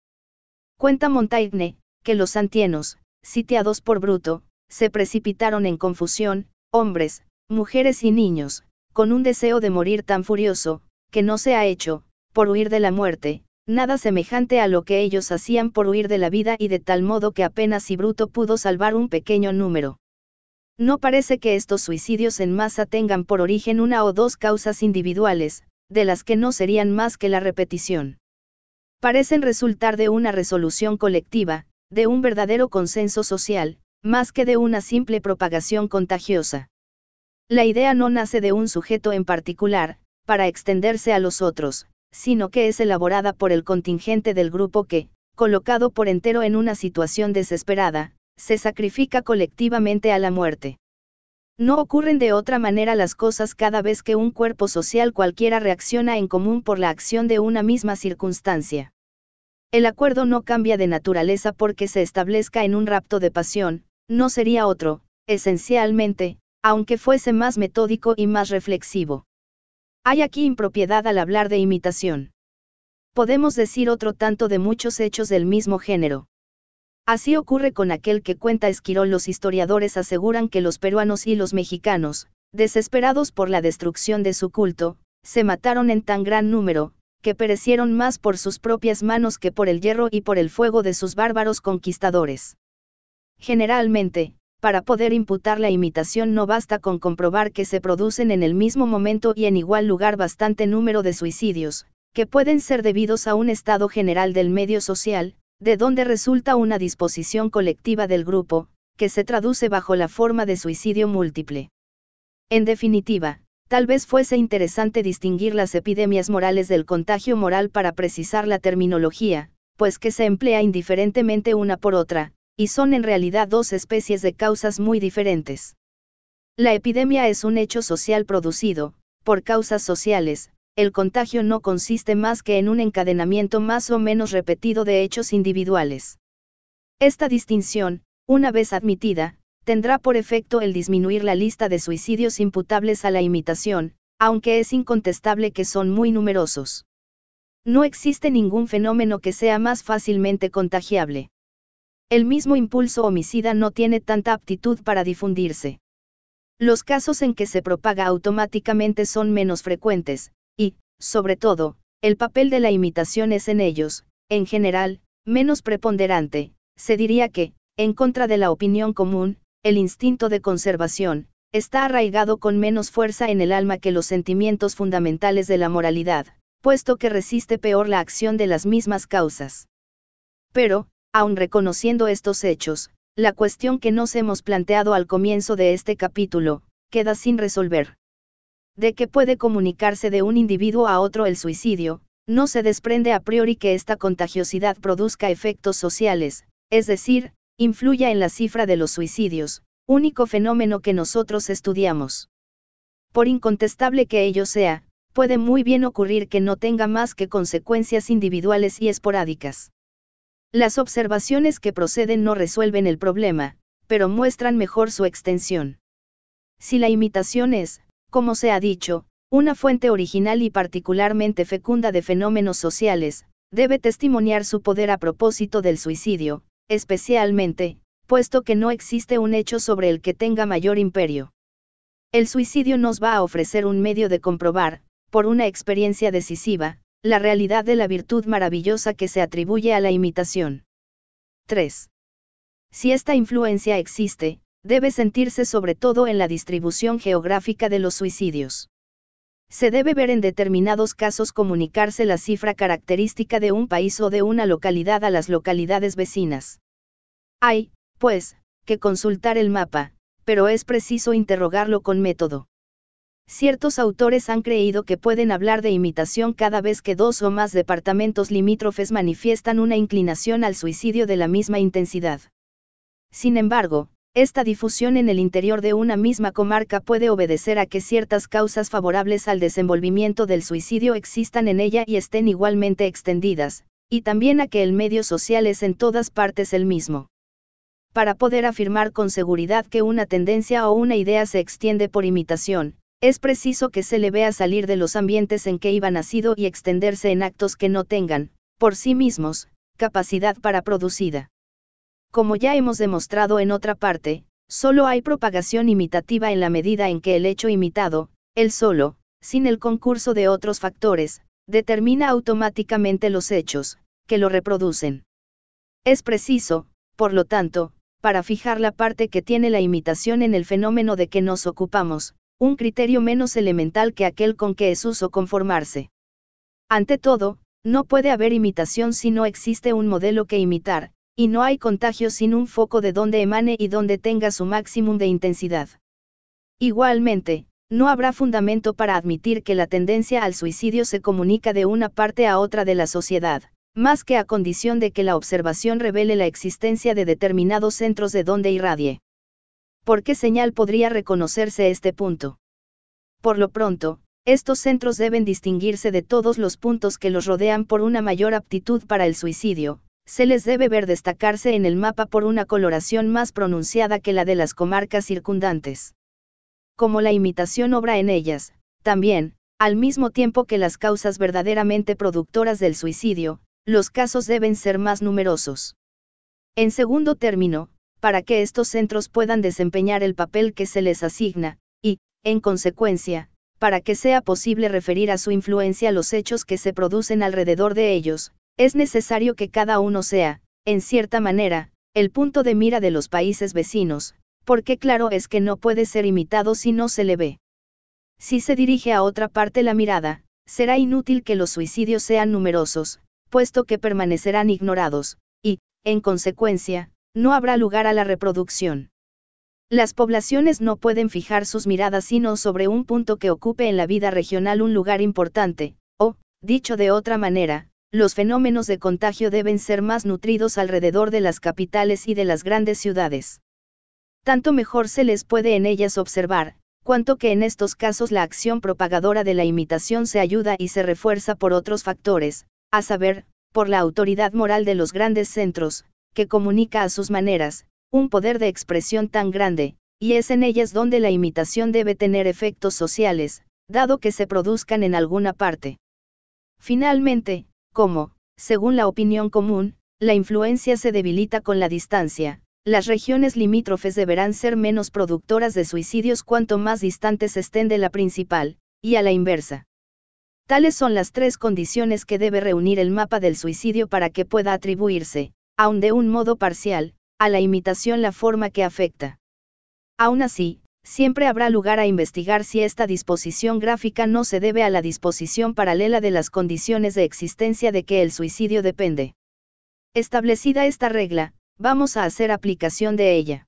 Cuenta Montaigne, que los antienos, sitiados por Bruto, se precipitaron en confusión, hombres, mujeres y niños, con un deseo de morir tan furioso, que no se ha hecho, por huir de la muerte, nada semejante a lo que ellos hacían por huir de la vida y de tal modo que apenas si Bruto pudo salvar un pequeño número. No parece que estos suicidios en masa tengan por origen una o dos causas individuales, de las que no serían más que la repetición parecen resultar de una resolución colectiva, de un verdadero consenso social, más que de una simple propagación contagiosa. La idea no nace de un sujeto en particular, para extenderse a los otros, sino que es elaborada por el contingente del grupo que, colocado por entero en una situación desesperada, se sacrifica colectivamente a la muerte. No ocurren de otra manera las cosas cada vez que un cuerpo social cualquiera reacciona en común por la acción de una misma circunstancia. El acuerdo no cambia de naturaleza porque se establezca en un rapto de pasión, no sería otro, esencialmente, aunque fuese más metódico y más reflexivo. Hay aquí impropiedad al hablar de imitación. Podemos decir otro tanto de muchos hechos del mismo género. Así ocurre con aquel que cuenta Esquirol. Los historiadores aseguran que los peruanos y los mexicanos, desesperados por la destrucción de su culto, se mataron en tan gran número, que perecieron más por sus propias manos que por el hierro y por el fuego de sus bárbaros conquistadores. Generalmente, para poder imputar la imitación no basta con comprobar que se producen en el mismo momento y en igual lugar bastante número de suicidios, que pueden ser debidos a un estado general del medio social, de donde resulta una disposición colectiva del grupo, que se traduce bajo la forma de suicidio múltiple. En definitiva, tal vez fuese interesante distinguir las epidemias morales del contagio moral para precisar la terminología, pues que se emplea indiferentemente una por otra, y son en realidad dos especies de causas muy diferentes. La epidemia es un hecho social producido, por causas sociales, el contagio no consiste más que en un encadenamiento más o menos repetido de hechos individuales. Esta distinción, una vez admitida, tendrá por efecto el disminuir la lista de suicidios imputables a la imitación, aunque es incontestable que son muy numerosos. No existe ningún fenómeno que sea más fácilmente contagiable. El mismo impulso homicida no tiene tanta aptitud para difundirse. Los casos en que se propaga automáticamente son menos frecuentes, y, sobre todo, el papel de la imitación es en ellos, en general, menos preponderante, se diría que, en contra de la opinión común, el instinto de conservación, está arraigado con menos fuerza en el alma que los sentimientos fundamentales de la moralidad, puesto que resiste peor la acción de las mismas causas. Pero, aun reconociendo estos hechos, la cuestión que nos hemos planteado al comienzo de este capítulo, queda sin resolver de que puede comunicarse de un individuo a otro el suicidio, no se desprende a priori que esta contagiosidad produzca efectos sociales, es decir, influya en la cifra de los suicidios, único fenómeno que nosotros estudiamos. Por incontestable que ello sea, puede muy bien ocurrir que no tenga más que consecuencias individuales y esporádicas. Las observaciones que proceden no resuelven el problema, pero muestran mejor su extensión. Si la imitación es, como se ha dicho, una fuente original y particularmente fecunda de fenómenos sociales, debe testimoniar su poder a propósito del suicidio, especialmente, puesto que no existe un hecho sobre el que tenga mayor imperio. El suicidio nos va a ofrecer un medio de comprobar, por una experiencia decisiva, la realidad de la virtud maravillosa que se atribuye a la imitación. 3. Si esta influencia existe, debe sentirse sobre todo en la distribución geográfica de los suicidios. Se debe ver en determinados casos comunicarse la cifra característica de un país o de una localidad a las localidades vecinas. Hay, pues, que consultar el mapa, pero es preciso interrogarlo con método. Ciertos autores han creído que pueden hablar de imitación cada vez que dos o más departamentos limítrofes manifiestan una inclinación al suicidio de la misma intensidad. Sin embargo, esta difusión en el interior de una misma comarca puede obedecer a que ciertas causas favorables al desenvolvimiento del suicidio existan en ella y estén igualmente extendidas, y también a que el medio social es en todas partes el mismo. Para poder afirmar con seguridad que una tendencia o una idea se extiende por imitación, es preciso que se le vea salir de los ambientes en que iba nacido y extenderse en actos que no tengan, por sí mismos, capacidad para producida. Como ya hemos demostrado en otra parte, solo hay propagación imitativa en la medida en que el hecho imitado, él solo, sin el concurso de otros factores, determina automáticamente los hechos, que lo reproducen. Es preciso, por lo tanto, para fijar la parte que tiene la imitación en el fenómeno de que nos ocupamos, un criterio menos elemental que aquel con que es uso conformarse. Ante todo, no puede haber imitación si no existe un modelo que imitar, y no hay contagio sin un foco de donde emane y donde tenga su máximo de intensidad. Igualmente, no habrá fundamento para admitir que la tendencia al suicidio se comunica de una parte a otra de la sociedad, más que a condición de que la observación revele la existencia de determinados centros de donde irradie. ¿Por qué señal podría reconocerse este punto? Por lo pronto, estos centros deben distinguirse de todos los puntos que los rodean por una mayor aptitud para el suicidio, se les debe ver destacarse en el mapa por una coloración más pronunciada que la de las comarcas circundantes. Como la imitación obra en ellas, también, al mismo tiempo que las causas verdaderamente productoras del suicidio, los casos deben ser más numerosos. En segundo término, para que estos centros puedan desempeñar el papel que se les asigna, y, en consecuencia, para que sea posible referir a su influencia los hechos que se producen alrededor de ellos, es necesario que cada uno sea, en cierta manera, el punto de mira de los países vecinos, porque claro es que no puede ser imitado si no se le ve. Si se dirige a otra parte la mirada, será inútil que los suicidios sean numerosos, puesto que permanecerán ignorados, y, en consecuencia, no habrá lugar a la reproducción. Las poblaciones no pueden fijar sus miradas sino sobre un punto que ocupe en la vida regional un lugar importante, o, dicho de otra manera, los fenómenos de contagio deben ser más nutridos alrededor de las capitales y de las grandes ciudades. Tanto mejor se les puede en ellas observar, cuanto que en estos casos la acción propagadora de la imitación se ayuda y se refuerza por otros factores, a saber, por la autoridad moral de los grandes centros, que comunica a sus maneras, un poder de expresión tan grande, y es en ellas donde la imitación debe tener efectos sociales, dado que se produzcan en alguna parte. Finalmente, como, según la opinión común, la influencia se debilita con la distancia, las regiones limítrofes deberán ser menos productoras de suicidios cuanto más distantes estén de la principal, y a la inversa. Tales son las tres condiciones que debe reunir el mapa del suicidio para que pueda atribuirse, aun de un modo parcial, a la imitación la forma que afecta. Aún así, siempre habrá lugar a investigar si esta disposición gráfica no se debe a la disposición paralela de las condiciones de existencia de que el suicidio depende. Establecida esta regla, vamos a hacer aplicación de ella.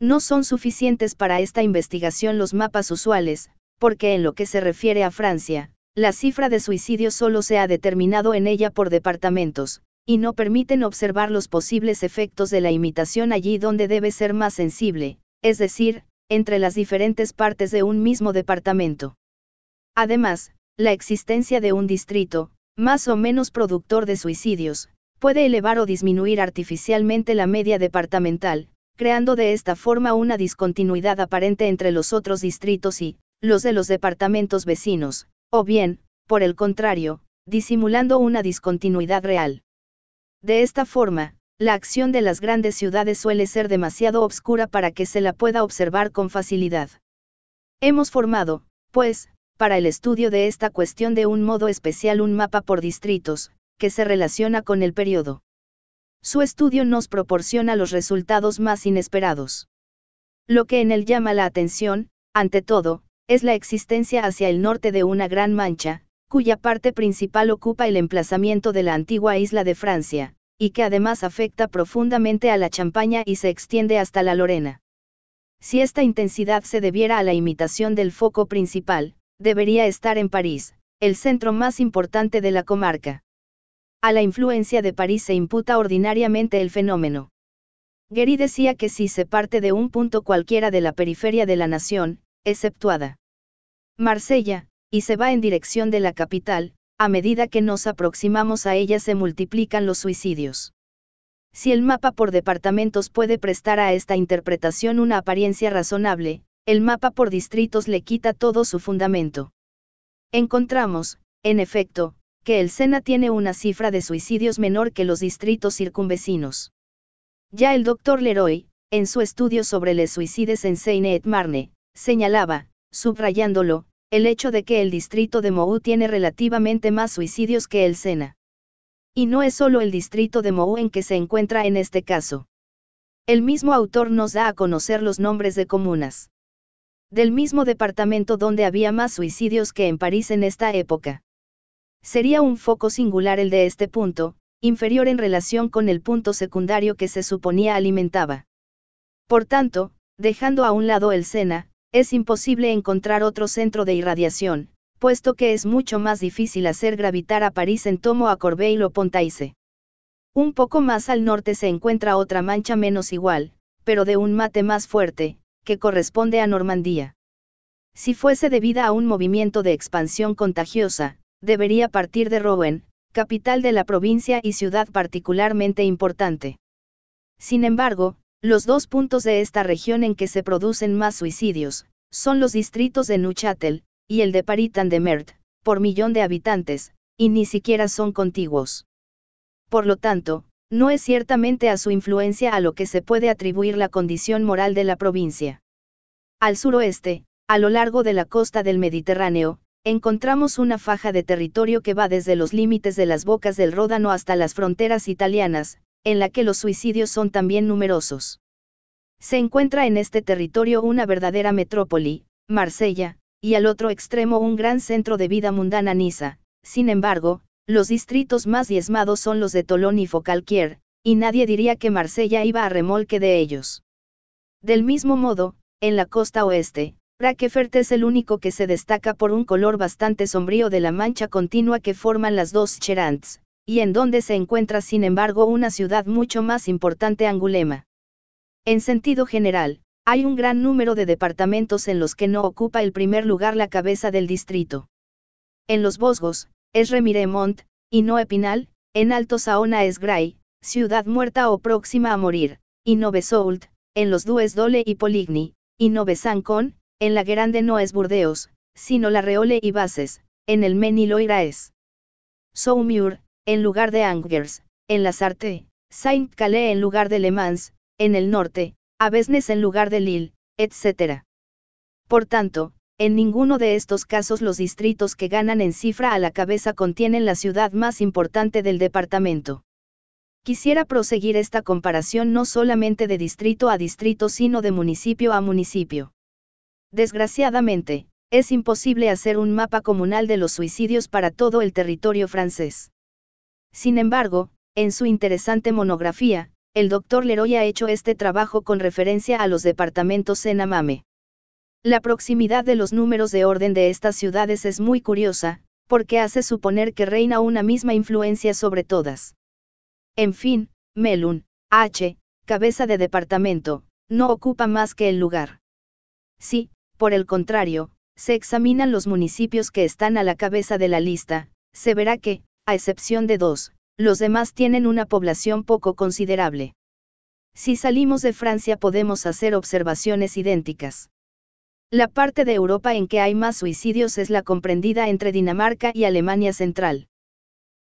No son suficientes para esta investigación los mapas usuales, porque en lo que se refiere a Francia, la cifra de suicidios solo se ha determinado en ella por departamentos, y no permiten observar los posibles efectos de la imitación allí donde debe ser más sensible, es decir, entre las diferentes partes de un mismo departamento. Además, la existencia de un distrito, más o menos productor de suicidios, puede elevar o disminuir artificialmente la media departamental, creando de esta forma una discontinuidad aparente entre los otros distritos y, los de los departamentos vecinos, o bien, por el contrario, disimulando una discontinuidad real. De esta forma, la acción de las grandes ciudades suele ser demasiado obscura para que se la pueda observar con facilidad. Hemos formado, pues, para el estudio de esta cuestión de un modo especial un mapa por distritos, que se relaciona con el periodo. Su estudio nos proporciona los resultados más inesperados. Lo que en él llama la atención, ante todo, es la existencia hacia el norte de una gran mancha, cuya parte principal ocupa el emplazamiento de la antigua isla de Francia, y que además afecta profundamente a la champaña y se extiende hasta la Lorena. Si esta intensidad se debiera a la imitación del foco principal, debería estar en París, el centro más importante de la comarca. A la influencia de París se imputa ordinariamente el fenómeno. Gary decía que si se parte de un punto cualquiera de la periferia de la nación, exceptuada Marsella, y se va en dirección de la capital, a medida que nos aproximamos a ella se multiplican los suicidios. Si el mapa por departamentos puede prestar a esta interpretación una apariencia razonable, el mapa por distritos le quita todo su fundamento. Encontramos, en efecto, que el Sena tiene una cifra de suicidios menor que los distritos circunvecinos. Ya el doctor Leroy, en su estudio sobre los suicides en Seine et Marne, señalaba, subrayándolo, el hecho de que el distrito de Mou tiene relativamente más suicidios que el Sena. Y no es solo el distrito de Mou en que se encuentra en este caso. El mismo autor nos da a conocer los nombres de comunas. Del mismo departamento donde había más suicidios que en París en esta época. Sería un foco singular el de este punto, inferior en relación con el punto secundario que se suponía alimentaba. Por tanto, dejando a un lado el Sena, es imposible encontrar otro centro de irradiación, puesto que es mucho más difícil hacer gravitar a París en tomo a Corbeil o Pontaise. Un poco más al norte se encuentra otra mancha menos igual, pero de un mate más fuerte, que corresponde a Normandía. Si fuese debida a un movimiento de expansión contagiosa, debería partir de Rouen, capital de la provincia y ciudad particularmente importante. Sin embargo, los dos puntos de esta región en que se producen más suicidios, son los distritos de Neuchâtel, y el de Paritan de Mert, por millón de habitantes, y ni siquiera son contiguos. Por lo tanto, no es ciertamente a su influencia a lo que se puede atribuir la condición moral de la provincia. Al suroeste, a lo largo de la costa del Mediterráneo, encontramos una faja de territorio que va desde los límites de las bocas del Ródano hasta las fronteras italianas, en la que los suicidios son también numerosos. Se encuentra en este territorio una verdadera metrópoli, Marsella, y al otro extremo un gran centro de vida mundana Niza. Sin embargo, los distritos más diezmados son los de Tolón y Focalquier, y nadie diría que Marsella iba a remolque de ellos. Del mismo modo, en la costa oeste, Raquefert es el único que se destaca por un color bastante sombrío de la mancha continua que forman las dos Cherants, y en donde se encuentra sin embargo una ciudad mucho más importante Angulema. En sentido general, hay un gran número de departamentos en los que no ocupa el primer lugar la cabeza del distrito. En los Bosgos, es Remiremont, y no Epinal, en Alto Saona es Gray, ciudad muerta o próxima a morir, y Nue-Soult, en los Dues Dole y Poligny, y Sancon, en la Grande no es Burdeos, sino la Reole y Bases, en el Meniloira es en lugar de Angers, en la Sarthe, Saint-Calais en lugar de Le Mans, en el norte, Avesnes en lugar de Lille, etc. Por tanto, en ninguno de estos casos los distritos que ganan en cifra a la cabeza contienen la ciudad más importante del departamento. Quisiera proseguir esta comparación no solamente de distrito a distrito, sino de municipio a municipio. Desgraciadamente, es imposible hacer un mapa comunal de los suicidios para todo el territorio francés. Sin embargo, en su interesante monografía, el doctor Leroy ha hecho este trabajo con referencia a los departamentos en Amame. La proximidad de los números de orden de estas ciudades es muy curiosa, porque hace suponer que reina una misma influencia sobre todas. En fin, Melun, H., cabeza de departamento, no ocupa más que el lugar. Si, por el contrario, se examinan los municipios que están a la cabeza de la lista, se verá que, a excepción de dos, los demás tienen una población poco considerable. Si salimos de Francia podemos hacer observaciones idénticas. La parte de Europa en que hay más suicidios es la comprendida entre Dinamarca y Alemania Central.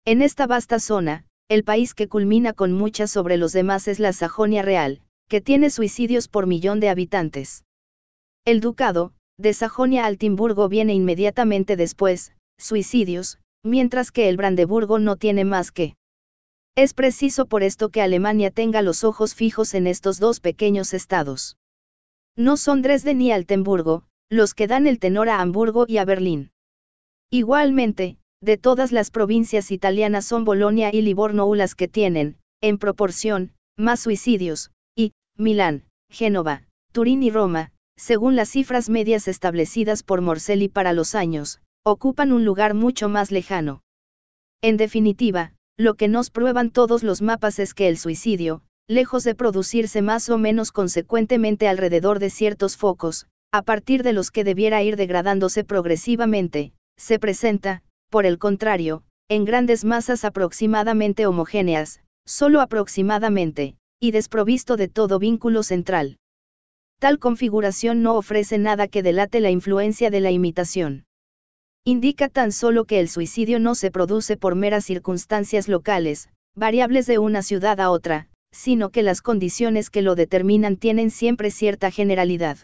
En esta vasta zona, el país que culmina con muchas sobre los demás es la Sajonia Real, que tiene suicidios por millón de habitantes. El ducado, de Sajonia altimburgo viene inmediatamente después, suicidios, mientras que el Brandeburgo no tiene más que. Es preciso por esto que Alemania tenga los ojos fijos en estos dos pequeños estados. No son Dresde ni Altenburgo, los que dan el tenor a Hamburgo y a Berlín. Igualmente, de todas las provincias italianas son Bolonia y Livorno las que tienen, en proporción, más suicidios, y, Milán, Génova, Turín y Roma, según las cifras medias establecidas por Morselli para los años ocupan un lugar mucho más lejano. En definitiva, lo que nos prueban todos los mapas es que el suicidio, lejos de producirse más o menos consecuentemente alrededor de ciertos focos, a partir de los que debiera ir degradándose progresivamente, se presenta, por el contrario, en grandes masas aproximadamente homogéneas, solo aproximadamente, y desprovisto de todo vínculo central. Tal configuración no ofrece nada que delate la influencia de la imitación indica tan solo que el suicidio no se produce por meras circunstancias locales, variables de una ciudad a otra, sino que las condiciones que lo determinan tienen siempre cierta generalidad.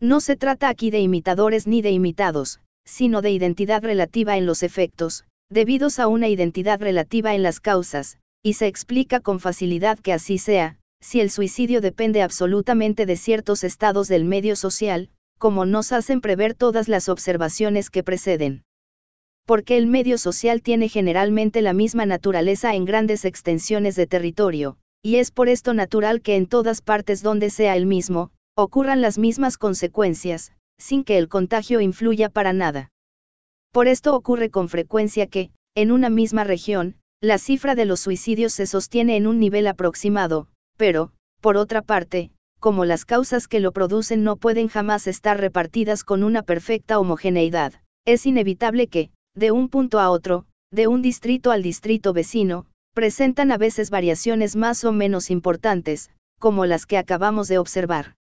No se trata aquí de imitadores ni de imitados, sino de identidad relativa en los efectos, debidos a una identidad relativa en las causas, y se explica con facilidad que así sea, si el suicidio depende absolutamente de ciertos estados del medio social, como nos hacen prever todas las observaciones que preceden. Porque el medio social tiene generalmente la misma naturaleza en grandes extensiones de territorio, y es por esto natural que en todas partes donde sea el mismo, ocurran las mismas consecuencias, sin que el contagio influya para nada. Por esto ocurre con frecuencia que, en una misma región, la cifra de los suicidios se sostiene en un nivel aproximado, pero, por otra parte, como las causas que lo producen no pueden jamás estar repartidas con una perfecta homogeneidad, es inevitable que, de un punto a otro, de un distrito al distrito vecino, presentan a veces variaciones más o menos importantes, como las que acabamos de observar.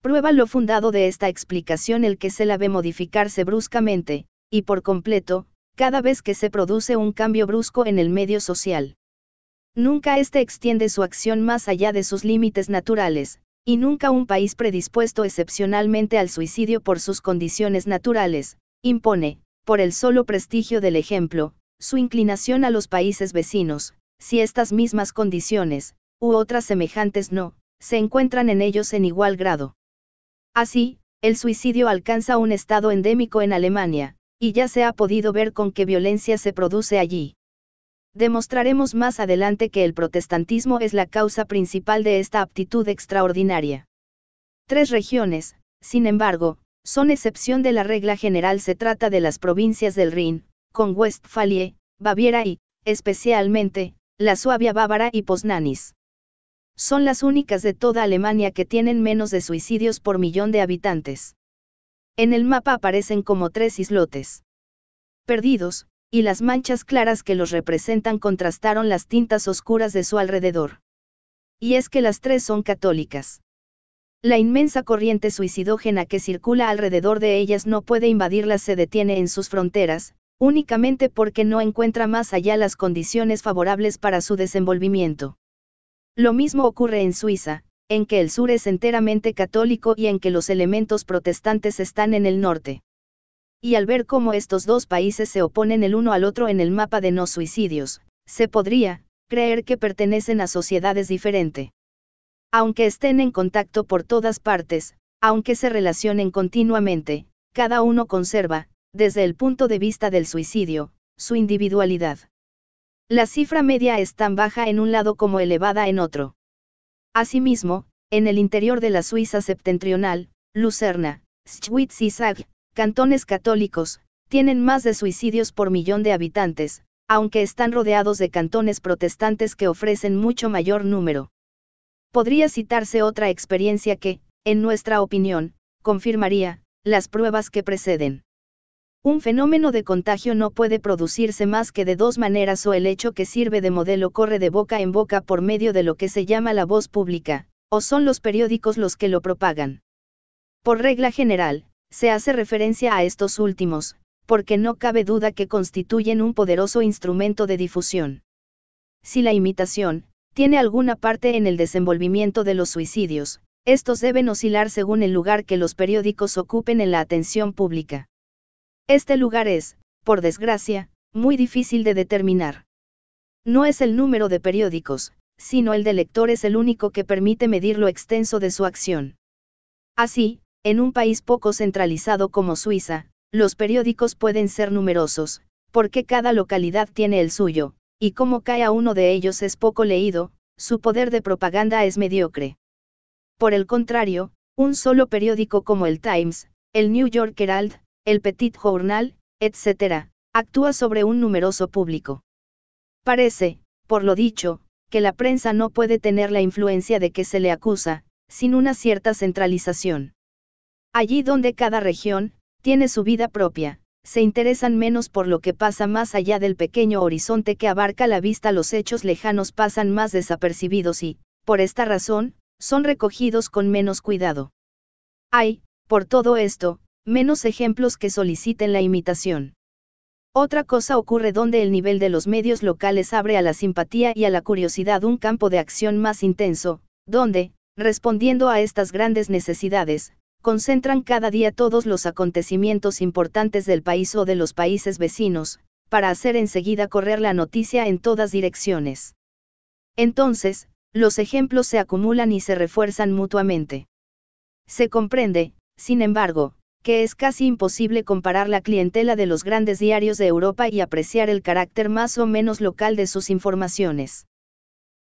Prueba lo fundado de esta explicación el que se la ve modificarse bruscamente, y por completo, cada vez que se produce un cambio brusco en el medio social. Nunca éste extiende su acción más allá de sus límites naturales, y nunca un país predispuesto excepcionalmente al suicidio por sus condiciones naturales, impone, por el solo prestigio del ejemplo, su inclinación a los países vecinos, si estas mismas condiciones, u otras semejantes no, se encuentran en ellos en igual grado. Así, el suicidio alcanza un estado endémico en Alemania, y ya se ha podido ver con qué violencia se produce allí. Demostraremos más adelante que el protestantismo es la causa principal de esta aptitud extraordinaria. Tres regiones, sin embargo, son excepción de la regla general. Se trata de las provincias del Rin, con Westfalia, Baviera y, especialmente, la Suabia bávara y Poznanis. Son las únicas de toda Alemania que tienen menos de suicidios por millón de habitantes. En el mapa aparecen como tres islotes. Perdidos, y las manchas claras que los representan contrastaron las tintas oscuras de su alrededor. Y es que las tres son católicas. La inmensa corriente suicidógena que circula alrededor de ellas no puede invadirlas, se detiene en sus fronteras, únicamente porque no encuentra más allá las condiciones favorables para su desenvolvimiento. Lo mismo ocurre en Suiza, en que el sur es enteramente católico y en que los elementos protestantes están en el norte y al ver cómo estos dos países se oponen el uno al otro en el mapa de no suicidios, se podría, creer que pertenecen a sociedades diferentes. Aunque estén en contacto por todas partes, aunque se relacionen continuamente, cada uno conserva, desde el punto de vista del suicidio, su individualidad. La cifra media es tan baja en un lado como elevada en otro. Asimismo, en el interior de la Suiza septentrional, Lucerna, Schwitz y Sag, cantones católicos, tienen más de suicidios por millón de habitantes, aunque están rodeados de cantones protestantes que ofrecen mucho mayor número. Podría citarse otra experiencia que, en nuestra opinión, confirmaría, las pruebas que preceden. Un fenómeno de contagio no puede producirse más que de dos maneras o el hecho que sirve de modelo corre de boca en boca por medio de lo que se llama la voz pública, o son los periódicos los que lo propagan. Por regla general, se hace referencia a estos últimos, porque no cabe duda que constituyen un poderoso instrumento de difusión. Si la imitación, tiene alguna parte en el desenvolvimiento de los suicidios, estos deben oscilar según el lugar que los periódicos ocupen en la atención pública. Este lugar es, por desgracia, muy difícil de determinar. No es el número de periódicos, sino el de lectores el único que permite medir lo extenso de su acción. Así, en un país poco centralizado como Suiza, los periódicos pueden ser numerosos, porque cada localidad tiene el suyo, y como cada uno de ellos es poco leído, su poder de propaganda es mediocre. Por el contrario, un solo periódico como el Times, el New York Herald, el Petit Journal, etc., actúa sobre un numeroso público. Parece, por lo dicho, que la prensa no puede tener la influencia de que se le acusa, sin una cierta centralización. Allí donde cada región, tiene su vida propia, se interesan menos por lo que pasa más allá del pequeño horizonte que abarca la vista, los hechos lejanos pasan más desapercibidos y, por esta razón, son recogidos con menos cuidado. Hay, por todo esto, menos ejemplos que soliciten la imitación. Otra cosa ocurre donde el nivel de los medios locales abre a la simpatía y a la curiosidad un campo de acción más intenso, donde, respondiendo a estas grandes necesidades, concentran cada día todos los acontecimientos importantes del país o de los países vecinos, para hacer enseguida correr la noticia en todas direcciones. Entonces, los ejemplos se acumulan y se refuerzan mutuamente. Se comprende, sin embargo, que es casi imposible comparar la clientela de los grandes diarios de Europa y apreciar el carácter más o menos local de sus informaciones.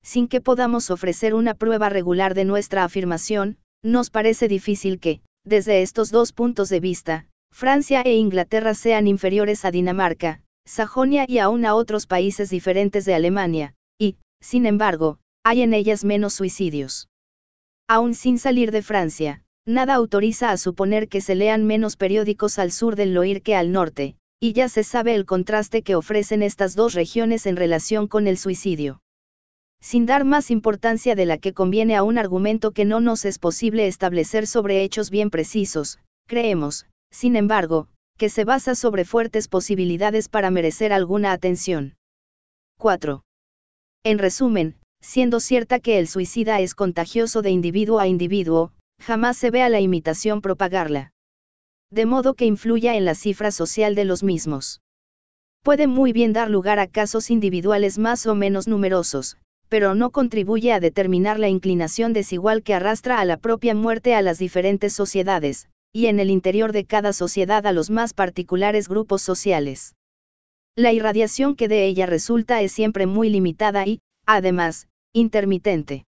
Sin que podamos ofrecer una prueba regular de nuestra afirmación, nos parece difícil que, desde estos dos puntos de vista, Francia e Inglaterra sean inferiores a Dinamarca, Sajonia y aún a otros países diferentes de Alemania, y, sin embargo, hay en ellas menos suicidios. Aún sin salir de Francia, nada autoriza a suponer que se lean menos periódicos al sur del Loir que al norte, y ya se sabe el contraste que ofrecen estas dos regiones en relación con el suicidio sin dar más importancia de la que conviene a un argumento que no nos es posible establecer sobre hechos bien precisos, creemos, sin embargo, que se basa sobre fuertes posibilidades para merecer alguna atención. 4. En resumen, siendo cierta que el suicida es contagioso de individuo a individuo, jamás se ve a la imitación propagarla. De modo que influya en la cifra social de los mismos. Puede muy bien dar lugar a casos individuales más o menos numerosos, pero no contribuye a determinar la inclinación desigual que arrastra a la propia muerte a las diferentes sociedades, y en el interior de cada sociedad a los más particulares grupos sociales. La irradiación que de ella resulta es siempre muy limitada y, además, intermitente.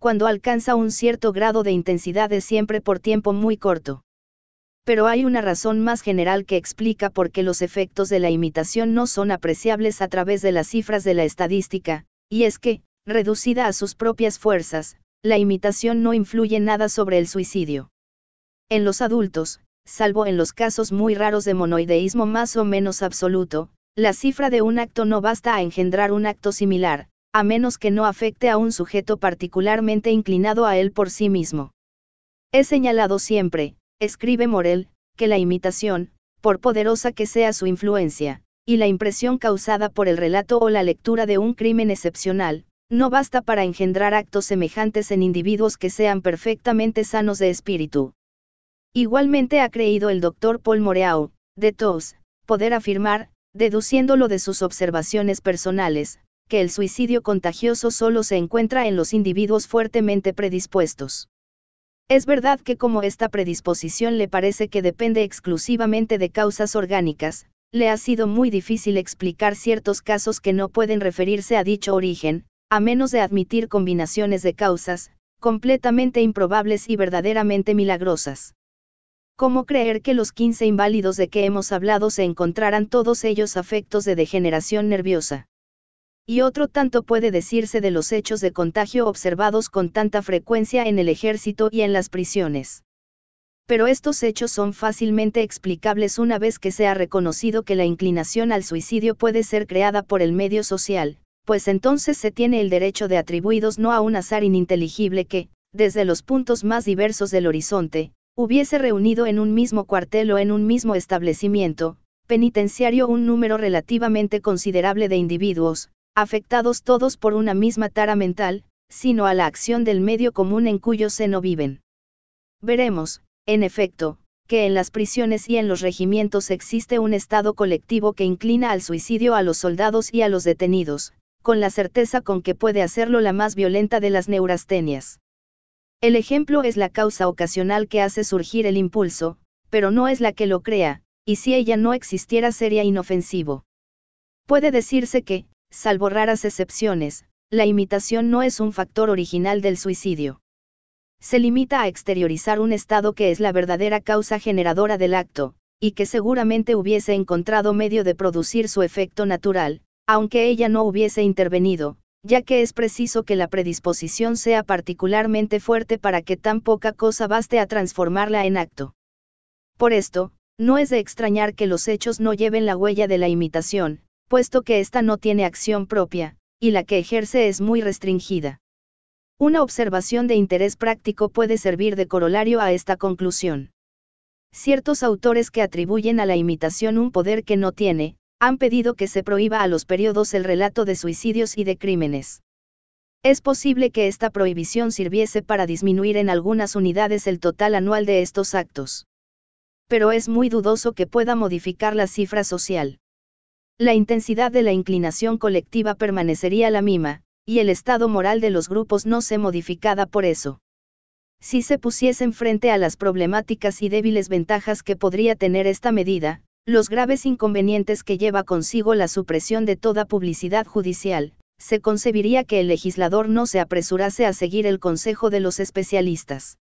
Cuando alcanza un cierto grado de intensidad es siempre por tiempo muy corto. Pero hay una razón más general que explica por qué los efectos de la imitación no son apreciables a través de las cifras de la estadística, y es que, reducida a sus propias fuerzas, la imitación no influye nada sobre el suicidio. En los adultos, salvo en los casos muy raros de monoideísmo más o menos absoluto, la cifra de un acto no basta a engendrar un acto similar, a menos que no afecte a un sujeto particularmente inclinado a él por sí mismo. He señalado siempre, escribe Morel, que la imitación, por poderosa que sea su influencia, y la impresión causada por el relato o la lectura de un crimen excepcional, no basta para engendrar actos semejantes en individuos que sean perfectamente sanos de espíritu. Igualmente ha creído el doctor Paul Moreau, de Tos, poder afirmar, deduciéndolo de sus observaciones personales, que el suicidio contagioso solo se encuentra en los individuos fuertemente predispuestos. Es verdad que como esta predisposición le parece que depende exclusivamente de causas orgánicas, le ha sido muy difícil explicar ciertos casos que no pueden referirse a dicho origen, a menos de admitir combinaciones de causas, completamente improbables y verdaderamente milagrosas. ¿Cómo creer que los 15 inválidos de que hemos hablado se encontraran todos ellos afectos de degeneración nerviosa? Y otro tanto puede decirse de los hechos de contagio observados con tanta frecuencia en el ejército y en las prisiones pero estos hechos son fácilmente explicables una vez que se ha reconocido que la inclinación al suicidio puede ser creada por el medio social, pues entonces se tiene el derecho de atribuidos no a un azar ininteligible que, desde los puntos más diversos del horizonte, hubiese reunido en un mismo cuartel o en un mismo establecimiento, penitenciario un número relativamente considerable de individuos, afectados todos por una misma tara mental, sino a la acción del medio común en cuyo seno viven. Veremos, en efecto, que en las prisiones y en los regimientos existe un estado colectivo que inclina al suicidio a los soldados y a los detenidos, con la certeza con que puede hacerlo la más violenta de las neurastenias. El ejemplo es la causa ocasional que hace surgir el impulso, pero no es la que lo crea, y si ella no existiera sería inofensivo. Puede decirse que, salvo raras excepciones, la imitación no es un factor original del suicidio se limita a exteriorizar un estado que es la verdadera causa generadora del acto, y que seguramente hubiese encontrado medio de producir su efecto natural, aunque ella no hubiese intervenido, ya que es preciso que la predisposición sea particularmente fuerte para que tan poca cosa baste a transformarla en acto. Por esto, no es de extrañar que los hechos no lleven la huella de la imitación, puesto que ésta no tiene acción propia, y la que ejerce es muy restringida. Una observación de interés práctico puede servir de corolario a esta conclusión. Ciertos autores que atribuyen a la imitación un poder que no tiene, han pedido que se prohíba a los periodos el relato de suicidios y de crímenes. Es posible que esta prohibición sirviese para disminuir en algunas unidades el total anual de estos actos. Pero es muy dudoso que pueda modificar la cifra social. La intensidad de la inclinación colectiva permanecería la misma, y el estado moral de los grupos no se modificada por eso. Si se pusiesen frente a las problemáticas y débiles ventajas que podría tener esta medida, los graves inconvenientes que lleva consigo la supresión de toda publicidad judicial, se concebiría que el legislador no se apresurase a seguir el consejo de los especialistas.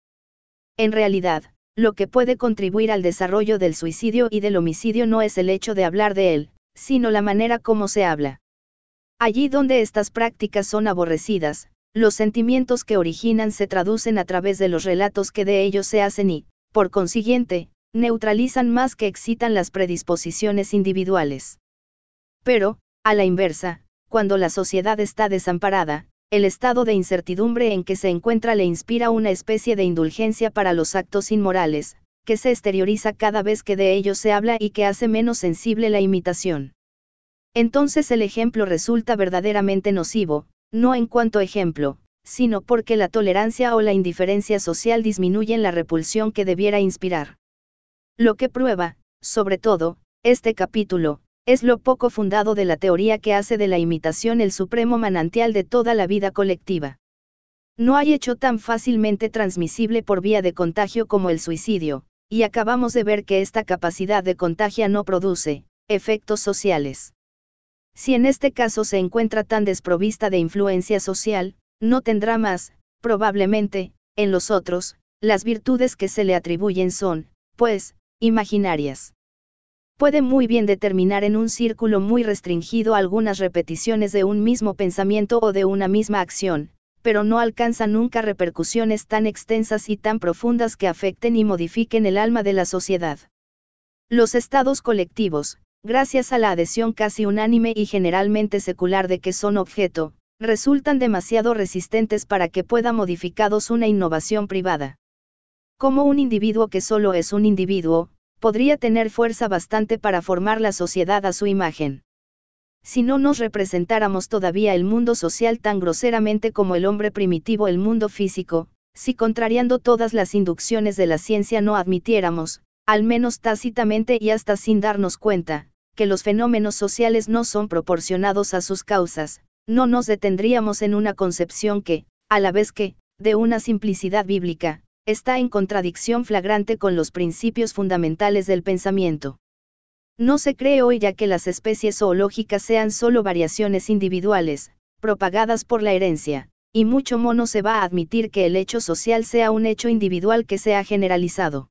En realidad, lo que puede contribuir al desarrollo del suicidio y del homicidio no es el hecho de hablar de él, sino la manera como se habla. Allí donde estas prácticas son aborrecidas, los sentimientos que originan se traducen a través de los relatos que de ellos se hacen y, por consiguiente, neutralizan más que excitan las predisposiciones individuales. Pero, a la inversa, cuando la sociedad está desamparada, el estado de incertidumbre en que se encuentra le inspira una especie de indulgencia para los actos inmorales, que se exterioriza cada vez que de ellos se habla y que hace menos sensible la imitación. Entonces el ejemplo resulta verdaderamente nocivo, no en cuanto ejemplo, sino porque la tolerancia o la indiferencia social disminuyen la repulsión que debiera inspirar. Lo que prueba, sobre todo, este capítulo, es lo poco fundado de la teoría que hace de la imitación el supremo manantial de toda la vida colectiva. No hay hecho tan fácilmente transmisible por vía de contagio como el suicidio, y acabamos de ver que esta capacidad de contagia no produce efectos sociales. Si en este caso se encuentra tan desprovista de influencia social, no tendrá más, probablemente, en los otros, las virtudes que se le atribuyen son, pues, imaginarias. Puede muy bien determinar en un círculo muy restringido algunas repeticiones de un mismo pensamiento o de una misma acción, pero no alcanza nunca repercusiones tan extensas y tan profundas que afecten y modifiquen el alma de la sociedad. Los estados colectivos, gracias a la adhesión casi unánime y generalmente secular de que son objeto, resultan demasiado resistentes para que pueda modificados una innovación privada. Como un individuo que solo es un individuo, podría tener fuerza bastante para formar la sociedad a su imagen. Si no nos representáramos todavía el mundo social tan groseramente como el hombre primitivo el mundo físico, si contrariando todas las inducciones de la ciencia no admitiéramos, al menos tácitamente y hasta sin darnos cuenta, que los fenómenos sociales no son proporcionados a sus causas, no nos detendríamos en una concepción que, a la vez que, de una simplicidad bíblica, está en contradicción flagrante con los principios fundamentales del pensamiento. No se cree hoy ya que las especies zoológicas sean solo variaciones individuales, propagadas por la herencia, y mucho mono se va a admitir que el hecho social sea un hecho individual que sea generalizado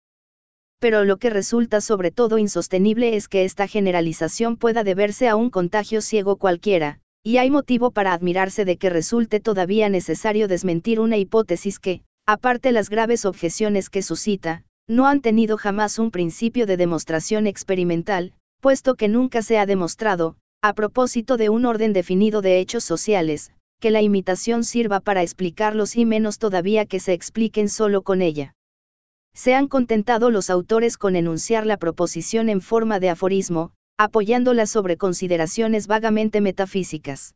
pero lo que resulta sobre todo insostenible es que esta generalización pueda deberse a un contagio ciego cualquiera, y hay motivo para admirarse de que resulte todavía necesario desmentir una hipótesis que, aparte las graves objeciones que suscita, no han tenido jamás un principio de demostración experimental, puesto que nunca se ha demostrado, a propósito de un orden definido de hechos sociales, que la imitación sirva para explicarlos y menos todavía que se expliquen solo con ella se han contentado los autores con enunciar la proposición en forma de aforismo, apoyándola sobre consideraciones vagamente metafísicas.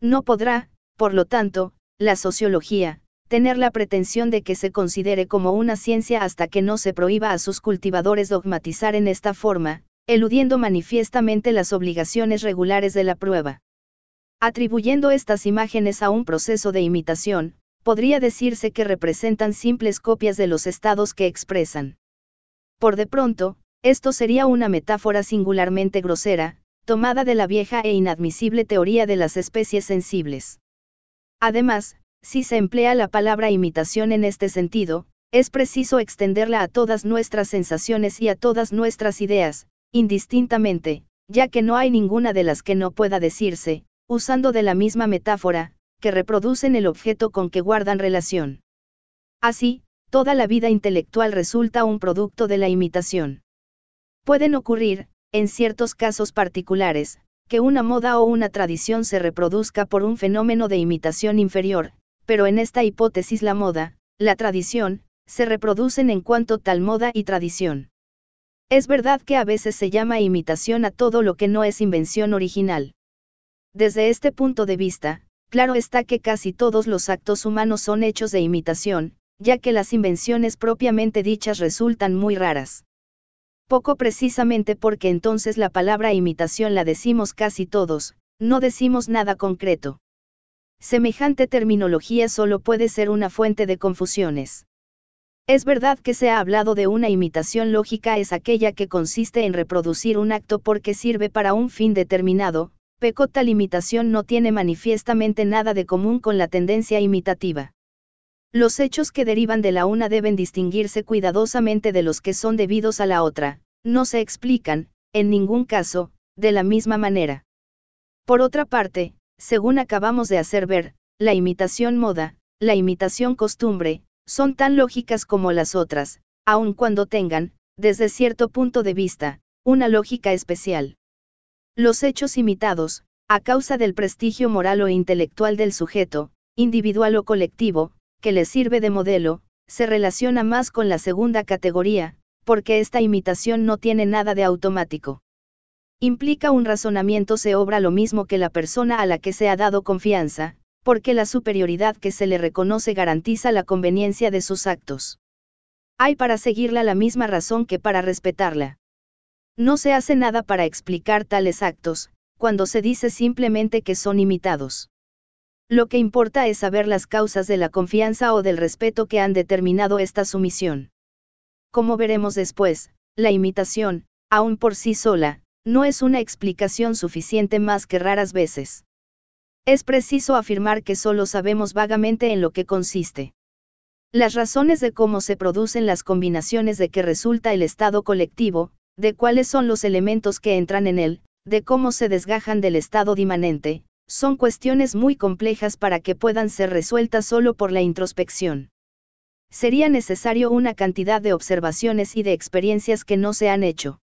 No podrá, por lo tanto, la sociología, tener la pretensión de que se considere como una ciencia hasta que no se prohíba a sus cultivadores dogmatizar en esta forma, eludiendo manifiestamente las obligaciones regulares de la prueba. Atribuyendo estas imágenes a un proceso de imitación, podría decirse que representan simples copias de los estados que expresan. Por de pronto, esto sería una metáfora singularmente grosera, tomada de la vieja e inadmisible teoría de las especies sensibles. Además, si se emplea la palabra imitación en este sentido, es preciso extenderla a todas nuestras sensaciones y a todas nuestras ideas, indistintamente, ya que no hay ninguna de las que no pueda decirse, usando de la misma metáfora, que reproducen el objeto con que guardan relación. Así, toda la vida intelectual resulta un producto de la imitación. Pueden ocurrir, en ciertos casos particulares, que una moda o una tradición se reproduzca por un fenómeno de imitación inferior, pero en esta hipótesis la moda, la tradición, se reproducen en cuanto tal moda y tradición. Es verdad que a veces se llama imitación a todo lo que no es invención original. Desde este punto de vista, claro está que casi todos los actos humanos son hechos de imitación, ya que las invenciones propiamente dichas resultan muy raras. Poco precisamente porque entonces la palabra imitación la decimos casi todos, no decimos nada concreto. Semejante terminología solo puede ser una fuente de confusiones. Es verdad que se ha hablado de una imitación lógica es aquella que consiste en reproducir un acto porque sirve para un fin determinado, Pecota limitación no tiene manifiestamente nada de común con la tendencia imitativa. Los hechos que derivan de la una deben distinguirse cuidadosamente de los que son debidos a la otra, no se explican, en ningún caso, de la misma manera. Por otra parte, según acabamos de hacer ver, la imitación moda, la imitación costumbre, son tan lógicas como las otras, aun cuando tengan, desde cierto punto de vista, una lógica especial. Los hechos imitados, a causa del prestigio moral o intelectual del sujeto, individual o colectivo, que le sirve de modelo, se relaciona más con la segunda categoría, porque esta imitación no tiene nada de automático. Implica un razonamiento se obra lo mismo que la persona a la que se ha dado confianza, porque la superioridad que se le reconoce garantiza la conveniencia de sus actos. Hay para seguirla la misma razón que para respetarla. No se hace nada para explicar tales actos, cuando se dice simplemente que son imitados. Lo que importa es saber las causas de la confianza o del respeto que han determinado esta sumisión. Como veremos después, la imitación, aun por sí sola, no es una explicación suficiente más que raras veces. Es preciso afirmar que solo sabemos vagamente en lo que consiste. Las razones de cómo se producen las combinaciones de que resulta el estado colectivo, de cuáles son los elementos que entran en él, de cómo se desgajan del estado dimanente, son cuestiones muy complejas para que puedan ser resueltas solo por la introspección. Sería necesario una cantidad de observaciones y de experiencias que no se han hecho.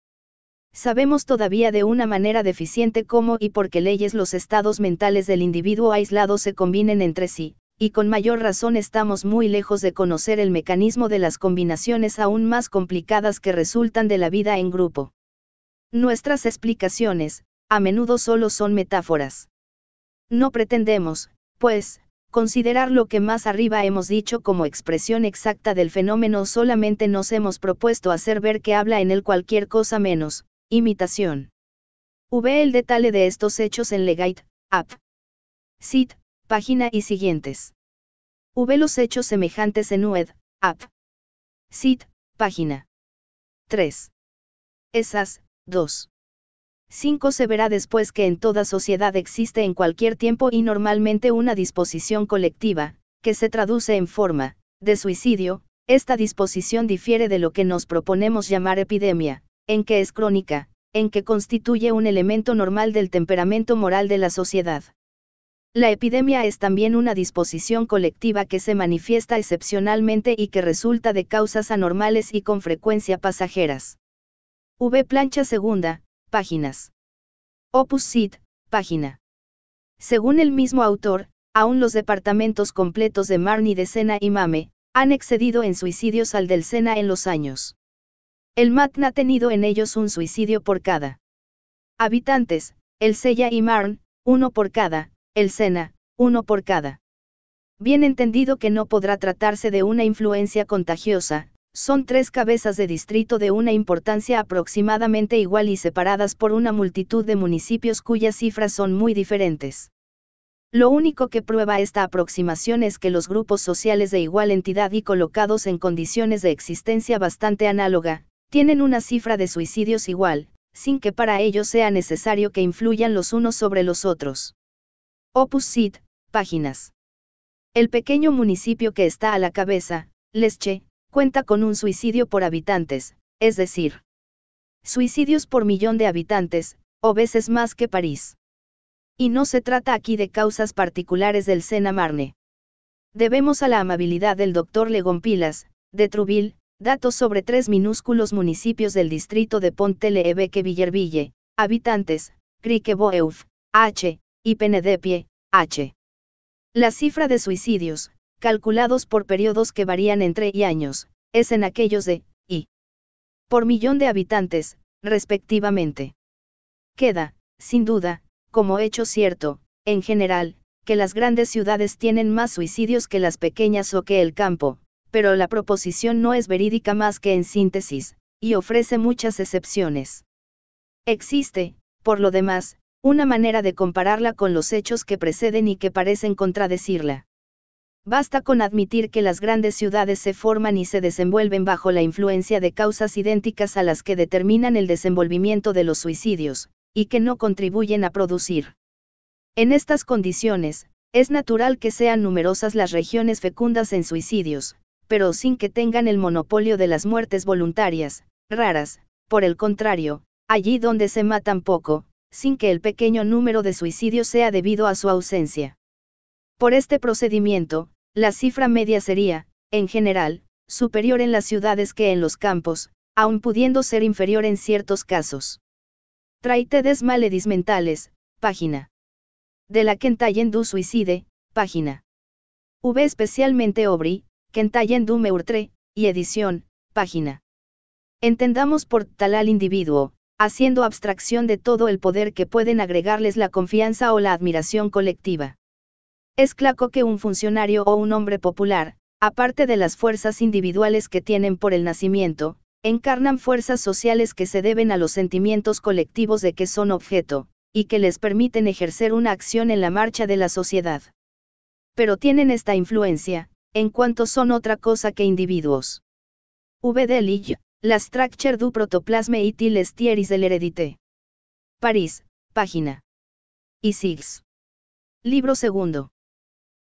Sabemos todavía de una manera deficiente cómo y por qué leyes los estados mentales del individuo aislado se combinen entre sí, y con mayor razón estamos muy lejos de conocer el mecanismo de las combinaciones aún más complicadas que resultan de la vida en grupo. Nuestras explicaciones, a menudo solo son metáforas. No pretendemos, pues, considerar lo que más arriba hemos dicho como expresión exacta del fenómeno, solamente nos hemos propuesto hacer ver que habla en él cualquier cosa menos, imitación. V. el detalle de estos hechos en Legate, App. Sit, página y siguientes. V. Los hechos semejantes en UED, app. Sit, página. 3. Esas, 2. 5. Se verá después que en toda sociedad existe en cualquier tiempo y normalmente una disposición colectiva, que se traduce en forma, de suicidio, esta disposición difiere de lo que nos proponemos llamar epidemia, en que es crónica, en que constituye un elemento normal del temperamento moral de la sociedad. La epidemia es también una disposición colectiva que se manifiesta excepcionalmente y que resulta de causas anormales y con frecuencia pasajeras. V. Plancha segunda, páginas. Opus Sit, página. Según el mismo autor, aún los departamentos completos de Marni de Sena y Mame, han excedido en suicidios al del Sena en los años. El Matna ha tenido en ellos un suicidio por cada habitantes, el Sella y Marne, uno por cada, el SENA, uno por cada. Bien entendido que no podrá tratarse de una influencia contagiosa, son tres cabezas de distrito de una importancia aproximadamente igual y separadas por una multitud de municipios cuyas cifras son muy diferentes. Lo único que prueba esta aproximación es que los grupos sociales de igual entidad y colocados en condiciones de existencia bastante análoga, tienen una cifra de suicidios igual, sin que para ello sea necesario que influyan los unos sobre los otros. Opus Sit, páginas. El pequeño municipio que está a la cabeza, Lesche, cuenta con un suicidio por habitantes, es decir, suicidios por millón de habitantes, o veces más que París. Y no se trata aquí de causas particulares del Sena Marne. Debemos a la amabilidad del doctor Pilas, de Trouville datos sobre tres minúsculos municipios del distrito de Pont le Villerville, habitantes, Criqueboeuf, H, y Penedepie, H. La cifra de suicidios, calculados por periodos que varían entre y años, es en aquellos de, y por millón de habitantes, respectivamente. Queda, sin duda, como hecho cierto, en general, que las grandes ciudades tienen más suicidios que las pequeñas o que el campo, pero la proposición no es verídica más que en síntesis, y ofrece muchas excepciones. Existe, por lo demás, una manera de compararla con los hechos que preceden y que parecen contradecirla. Basta con admitir que las grandes ciudades se forman y se desenvuelven bajo la influencia de causas idénticas a las que determinan el desenvolvimiento de los suicidios, y que no contribuyen a producir. En estas condiciones, es natural que sean numerosas las regiones fecundas en suicidios, pero sin que tengan el monopolio de las muertes voluntarias, raras, por el contrario, allí donde se matan poco, sin que el pequeño número de suicidios sea debido a su ausencia. Por este procedimiento, la cifra media sería, en general, superior en las ciudades que en los campos, aun pudiendo ser inferior en ciertos casos. des maledis mentales, página. De la du Suicide, página. V especialmente Obri, du Meurtre, y edición, página. Entendamos por tal al individuo, haciendo abstracción de todo el poder que pueden agregarles la confianza o la admiración colectiva. Es claro que un funcionario o un hombre popular, aparte de las fuerzas individuales que tienen por el nacimiento, encarnan fuerzas sociales que se deben a los sentimientos colectivos de que son objeto, y que les permiten ejercer una acción en la marcha de la sociedad. Pero tienen esta influencia, en cuanto son otra cosa que individuos. V. La Structure du Protoplasme et il de l'Hérédité. París, página. Y SIGS. Libro segundo.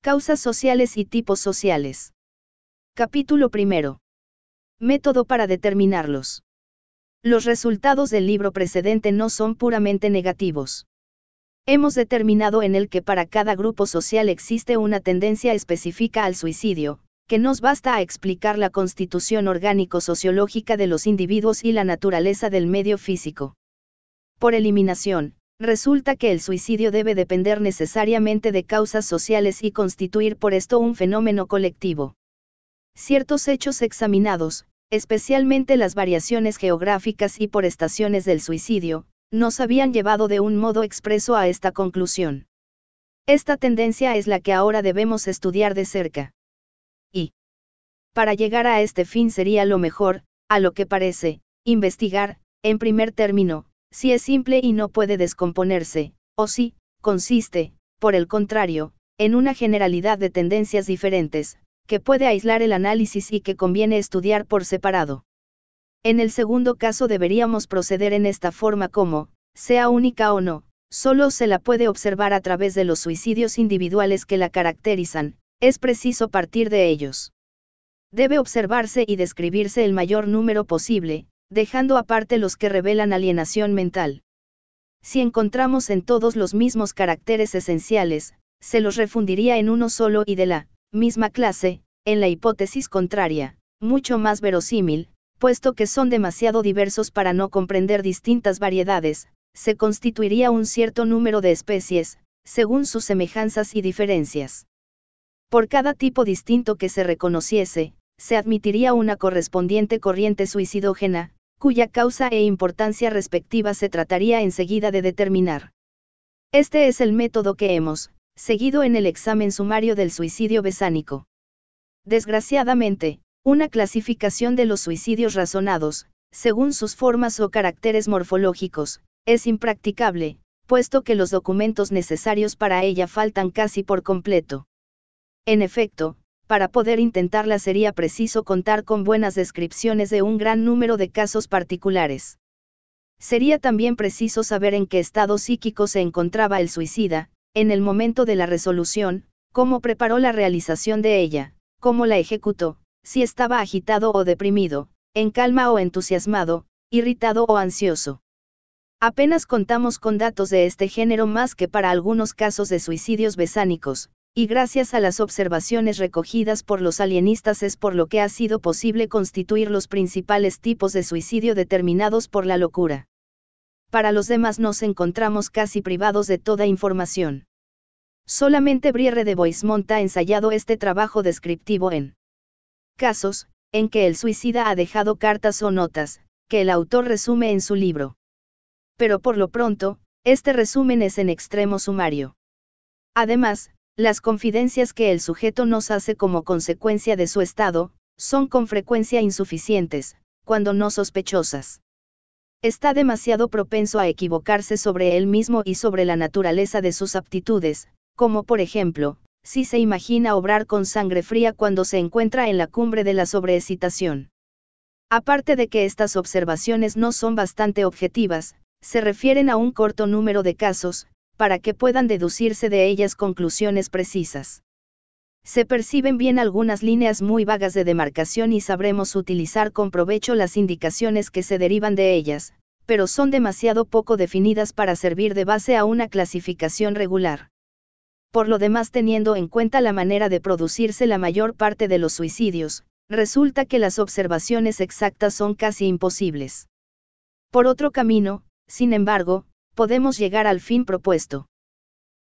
Causas sociales y tipos sociales. Capítulo primero. Método para determinarlos. Los resultados del libro precedente no son puramente negativos. Hemos determinado en el que para cada grupo social existe una tendencia específica al suicidio, que nos basta a explicar la constitución orgánico-sociológica de los individuos y la naturaleza del medio físico. Por eliminación, resulta que el suicidio debe depender necesariamente de causas sociales y constituir por esto un fenómeno colectivo. Ciertos hechos examinados, especialmente las variaciones geográficas y por estaciones del suicidio, nos habían llevado de un modo expreso a esta conclusión. Esta tendencia es la que ahora debemos estudiar de cerca y para llegar a este fin sería lo mejor, a lo que parece, investigar, en primer término, si es simple y no puede descomponerse, o si, consiste, por el contrario, en una generalidad de tendencias diferentes, que puede aislar el análisis y que conviene estudiar por separado. En el segundo caso deberíamos proceder en esta forma como, sea única o no, solo se la puede observar a través de los suicidios individuales que la caracterizan, es preciso partir de ellos. Debe observarse y describirse el mayor número posible, dejando aparte los que revelan alienación mental. Si encontramos en todos los mismos caracteres esenciales, se los refundiría en uno solo y de la misma clase, en la hipótesis contraria, mucho más verosímil, puesto que son demasiado diversos para no comprender distintas variedades, se constituiría un cierto número de especies, según sus semejanzas y diferencias. Por cada tipo distinto que se reconociese, se admitiría una correspondiente corriente suicidógena, cuya causa e importancia respectiva se trataría enseguida de determinar. Este es el método que hemos seguido en el examen sumario del suicidio besánico. Desgraciadamente, una clasificación de los suicidios razonados, según sus formas o caracteres morfológicos, es impracticable, puesto que los documentos necesarios para ella faltan casi por completo. En efecto, para poder intentarla sería preciso contar con buenas descripciones de un gran número de casos particulares. Sería también preciso saber en qué estado psíquico se encontraba el suicida, en el momento de la resolución, cómo preparó la realización de ella, cómo la ejecutó, si estaba agitado o deprimido, en calma o entusiasmado, irritado o ansioso. Apenas contamos con datos de este género más que para algunos casos de suicidios besánicos, y gracias a las observaciones recogidas por los alienistas es por lo que ha sido posible constituir los principales tipos de suicidio determinados por la locura. Para los demás nos encontramos casi privados de toda información. Solamente Briere de Boismont ha ensayado este trabajo descriptivo en casos, en que el suicida ha dejado cartas o notas, que el autor resume en su libro. Pero por lo pronto, este resumen es en extremo sumario. Además, las confidencias que el sujeto nos hace como consecuencia de su estado, son con frecuencia insuficientes, cuando no sospechosas. Está demasiado propenso a equivocarse sobre él mismo y sobre la naturaleza de sus aptitudes, como por ejemplo, si se imagina obrar con sangre fría cuando se encuentra en la cumbre de la sobreexcitación. Aparte de que estas observaciones no son bastante objetivas, se refieren a un corto número de casos, para que puedan deducirse de ellas conclusiones precisas. Se perciben bien algunas líneas muy vagas de demarcación y sabremos utilizar con provecho las indicaciones que se derivan de ellas, pero son demasiado poco definidas para servir de base a una clasificación regular. Por lo demás, teniendo en cuenta la manera de producirse la mayor parte de los suicidios, resulta que las observaciones exactas son casi imposibles. Por otro camino, sin embargo, podemos llegar al fin propuesto.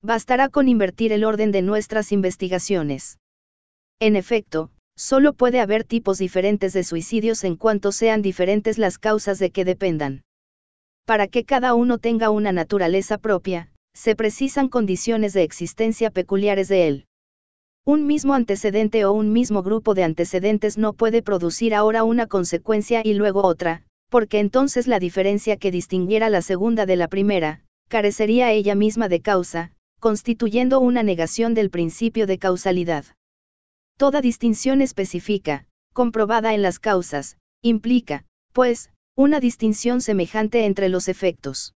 Bastará con invertir el orden de nuestras investigaciones. En efecto, solo puede haber tipos diferentes de suicidios en cuanto sean diferentes las causas de que dependan. Para que cada uno tenga una naturaleza propia, se precisan condiciones de existencia peculiares de él. Un mismo antecedente o un mismo grupo de antecedentes no puede producir ahora una consecuencia y luego otra, porque entonces la diferencia que distinguiera la segunda de la primera, carecería ella misma de causa, constituyendo una negación del principio de causalidad. Toda distinción específica, comprobada en las causas, implica, pues, una distinción semejante entre los efectos.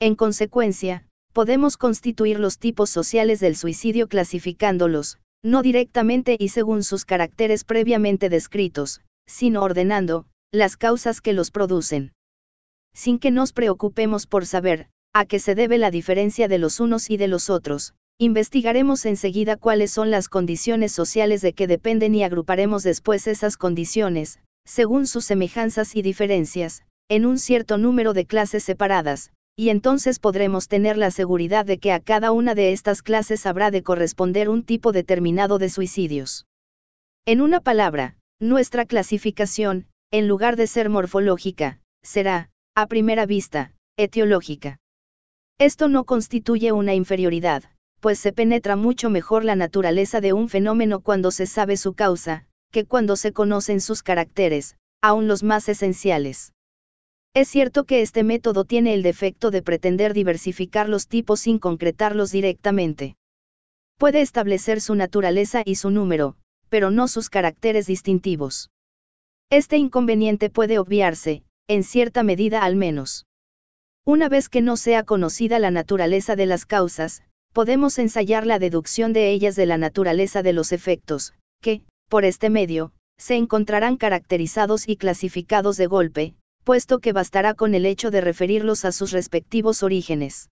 En consecuencia, podemos constituir los tipos sociales del suicidio clasificándolos, no directamente y según sus caracteres previamente descritos, sino ordenando, las causas que los producen. Sin que nos preocupemos por saber, a qué se debe la diferencia de los unos y de los otros, investigaremos enseguida cuáles son las condiciones sociales de que dependen y agruparemos después esas condiciones, según sus semejanzas y diferencias, en un cierto número de clases separadas, y entonces podremos tener la seguridad de que a cada una de estas clases habrá de corresponder un tipo determinado de suicidios. En una palabra, nuestra clasificación, en lugar de ser morfológica, será, a primera vista, etiológica. Esto no constituye una inferioridad, pues se penetra mucho mejor la naturaleza de un fenómeno cuando se sabe su causa, que cuando se conocen sus caracteres, aun los más esenciales. Es cierto que este método tiene el defecto de pretender diversificar los tipos sin concretarlos directamente. Puede establecer su naturaleza y su número, pero no sus caracteres distintivos. Este inconveniente puede obviarse, en cierta medida al menos. Una vez que no sea conocida la naturaleza de las causas, podemos ensayar la deducción de ellas de la naturaleza de los efectos, que, por este medio, se encontrarán caracterizados y clasificados de golpe, puesto que bastará con el hecho de referirlos a sus respectivos orígenes.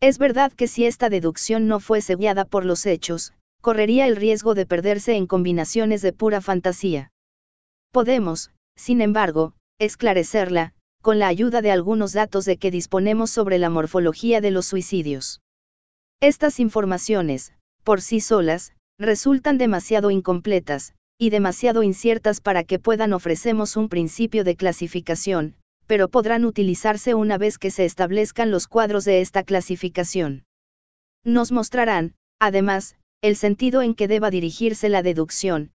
Es verdad que si esta deducción no fuese guiada por los hechos, correría el riesgo de perderse en combinaciones de pura fantasía. Podemos, sin embargo, esclarecerla, con la ayuda de algunos datos de que disponemos sobre la morfología de los suicidios. Estas informaciones, por sí solas, resultan demasiado incompletas, y demasiado inciertas para que puedan ofrecemos un principio de clasificación, pero podrán utilizarse una vez que se establezcan los cuadros de esta clasificación. Nos mostrarán, además, el sentido en que deba dirigirse la deducción,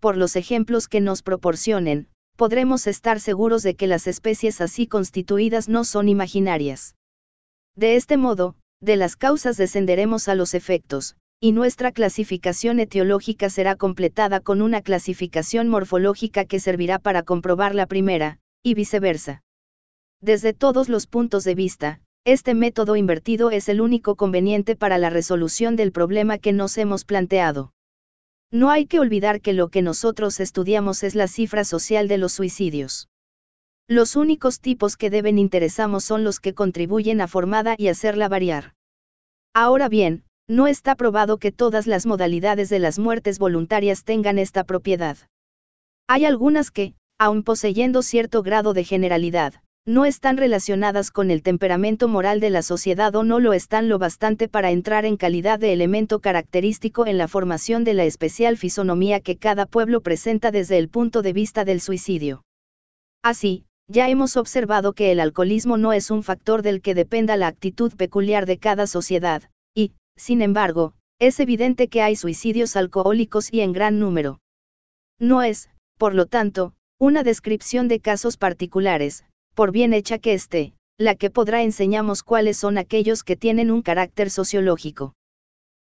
por los ejemplos que nos proporcionen, podremos estar seguros de que las especies así constituidas no son imaginarias. De este modo, de las causas descenderemos a los efectos, y nuestra clasificación etiológica será completada con una clasificación morfológica que servirá para comprobar la primera, y viceversa. Desde todos los puntos de vista, este método invertido es el único conveniente para la resolución del problema que nos hemos planteado. No hay que olvidar que lo que nosotros estudiamos es la cifra social de los suicidios. Los únicos tipos que deben interesamos son los que contribuyen a formada y hacerla variar. Ahora bien, no está probado que todas las modalidades de las muertes voluntarias tengan esta propiedad. Hay algunas que, aun poseyendo cierto grado de generalidad, no están relacionadas con el temperamento moral de la sociedad o no lo están lo bastante para entrar en calidad de elemento característico en la formación de la especial fisonomía que cada pueblo presenta desde el punto de vista del suicidio. Así, ya hemos observado que el alcoholismo no es un factor del que dependa la actitud peculiar de cada sociedad, y, sin embargo, es evidente que hay suicidios alcohólicos y en gran número. No es, por lo tanto, una descripción de casos particulares, por bien hecha que esté, la que podrá enseñamos cuáles son aquellos que tienen un carácter sociológico.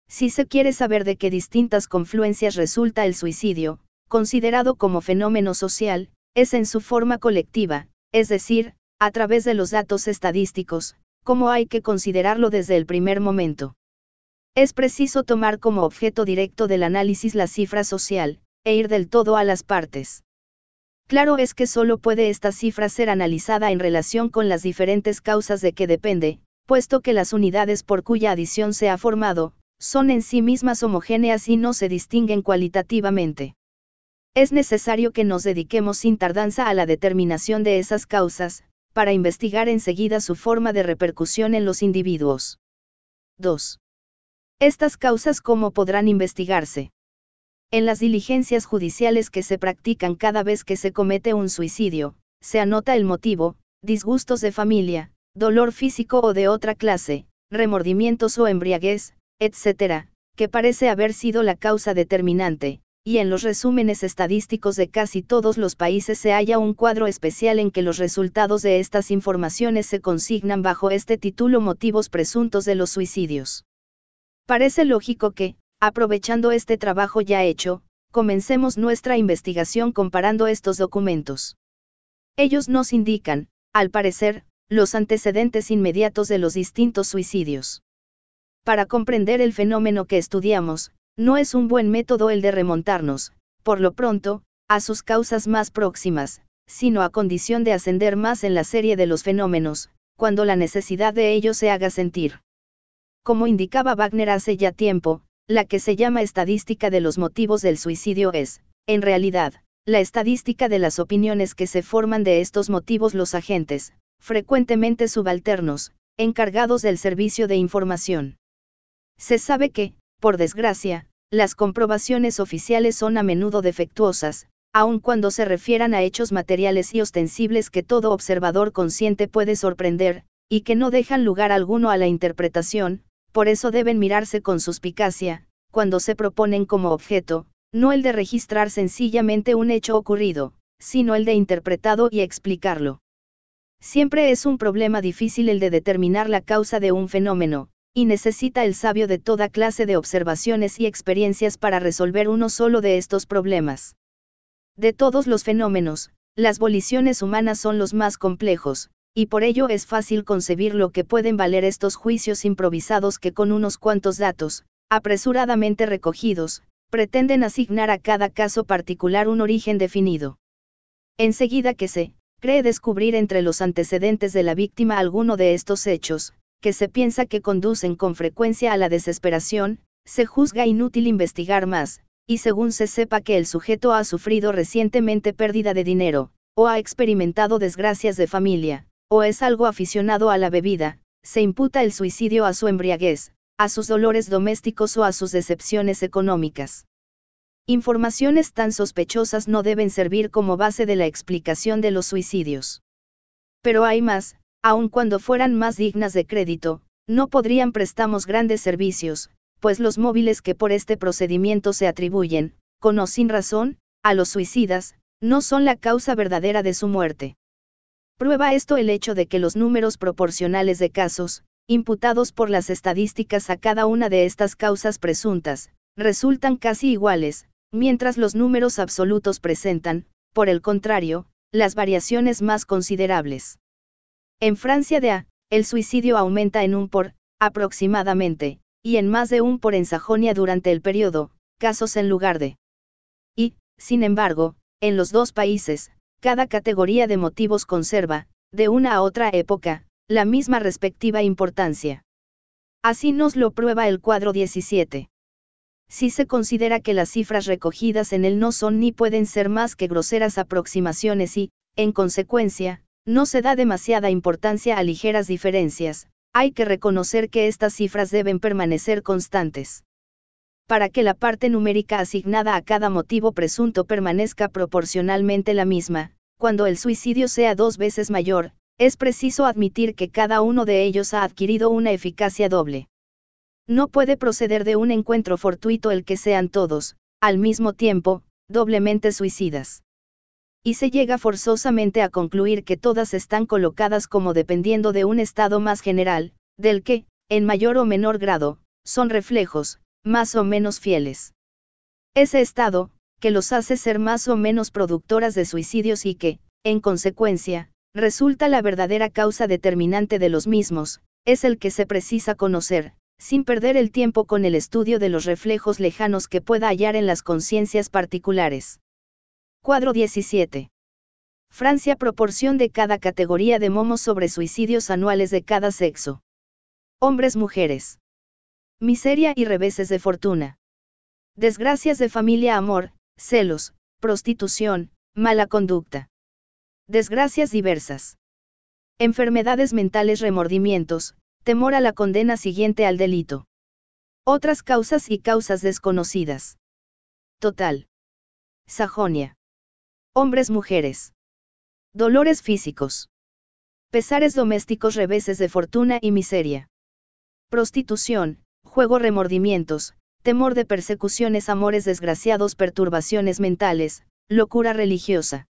Si se quiere saber de qué distintas confluencias resulta el suicidio, considerado como fenómeno social, es en su forma colectiva, es decir, a través de los datos estadísticos, como hay que considerarlo desde el primer momento. Es preciso tomar como objeto directo del análisis la cifra social, e ir del todo a las partes. Claro es que solo puede esta cifra ser analizada en relación con las diferentes causas de que depende, puesto que las unidades por cuya adición se ha formado, son en sí mismas homogéneas y no se distinguen cualitativamente. Es necesario que nos dediquemos sin tardanza a la determinación de esas causas, para investigar enseguida su forma de repercusión en los individuos. 2. Estas causas cómo podrán investigarse. En las diligencias judiciales que se practican cada vez que se comete un suicidio, se anota el motivo, disgustos de familia, dolor físico o de otra clase, remordimientos o embriaguez, etc., que parece haber sido la causa determinante, y en los resúmenes estadísticos de casi todos los países se halla un cuadro especial en que los resultados de estas informaciones se consignan bajo este título Motivos presuntos de los suicidios. Parece lógico que, Aprovechando este trabajo ya hecho, comencemos nuestra investigación comparando estos documentos. Ellos nos indican, al parecer, los antecedentes inmediatos de los distintos suicidios. Para comprender el fenómeno que estudiamos, no es un buen método el de remontarnos, por lo pronto, a sus causas más próximas, sino a condición de ascender más en la serie de los fenómenos, cuando la necesidad de ello se haga sentir. Como indicaba Wagner hace ya tiempo, la que se llama estadística de los motivos del suicidio es, en realidad, la estadística de las opiniones que se forman de estos motivos los agentes, frecuentemente subalternos, encargados del servicio de información. Se sabe que, por desgracia, las comprobaciones oficiales son a menudo defectuosas, aun cuando se refieran a hechos materiales y ostensibles que todo observador consciente puede sorprender, y que no dejan lugar alguno a la interpretación, por eso deben mirarse con suspicacia, cuando se proponen como objeto, no el de registrar sencillamente un hecho ocurrido, sino el de interpretarlo y explicarlo. Siempre es un problema difícil el de determinar la causa de un fenómeno, y necesita el sabio de toda clase de observaciones y experiencias para resolver uno solo de estos problemas. De todos los fenómenos, las voliciones humanas son los más complejos, y por ello es fácil concebir lo que pueden valer estos juicios improvisados que con unos cuantos datos, apresuradamente recogidos, pretenden asignar a cada caso particular un origen definido. Enseguida que se, cree descubrir entre los antecedentes de la víctima alguno de estos hechos, que se piensa que conducen con frecuencia a la desesperación, se juzga inútil investigar más, y según se sepa que el sujeto ha sufrido recientemente pérdida de dinero, o ha experimentado desgracias de familia, o es algo aficionado a la bebida, se imputa el suicidio a su embriaguez, a sus dolores domésticos o a sus decepciones económicas. Informaciones tan sospechosas no deben servir como base de la explicación de los suicidios. Pero hay más, aun cuando fueran más dignas de crédito, no podrían prestamos grandes servicios, pues los móviles que por este procedimiento se atribuyen, con o sin razón, a los suicidas, no son la causa verdadera de su muerte. Prueba esto el hecho de que los números proporcionales de casos, imputados por las estadísticas a cada una de estas causas presuntas, resultan casi iguales, mientras los números absolutos presentan, por el contrario, las variaciones más considerables. En Francia de A, el suicidio aumenta en un por, aproximadamente, y en más de un por en Sajonia durante el periodo, casos en lugar de. Y, sin embargo, en los dos países, cada categoría de motivos conserva, de una a otra época, la misma respectiva importancia. Así nos lo prueba el cuadro 17. Si se considera que las cifras recogidas en él no son ni pueden ser más que groseras aproximaciones y, en consecuencia, no se da demasiada importancia a ligeras diferencias, hay que reconocer que estas cifras deben permanecer constantes para que la parte numérica asignada a cada motivo presunto permanezca proporcionalmente la misma, cuando el suicidio sea dos veces mayor, es preciso admitir que cada uno de ellos ha adquirido una eficacia doble. No puede proceder de un encuentro fortuito el que sean todos, al mismo tiempo, doblemente suicidas. Y se llega forzosamente a concluir que todas están colocadas como dependiendo de un estado más general, del que, en mayor o menor grado, son reflejos, más o menos fieles. Ese estado, que los hace ser más o menos productoras de suicidios y que, en consecuencia, resulta la verdadera causa determinante de los mismos, es el que se precisa conocer, sin perder el tiempo con el estudio de los reflejos lejanos que pueda hallar en las conciencias particulares. Cuadro 17. Francia proporción de cada categoría de momos sobre suicidios anuales de cada sexo. Hombres, mujeres miseria y reveses de fortuna. Desgracias de familia, amor, celos, prostitución, mala conducta. Desgracias diversas. Enfermedades mentales, remordimientos, temor a la condena siguiente al delito. Otras causas y causas desconocidas. Total. Sajonia. Hombres, mujeres. Dolores físicos. Pesares domésticos, reveses de fortuna y miseria. Prostitución, juego remordimientos, temor de persecuciones, amores desgraciados, perturbaciones mentales, locura religiosa.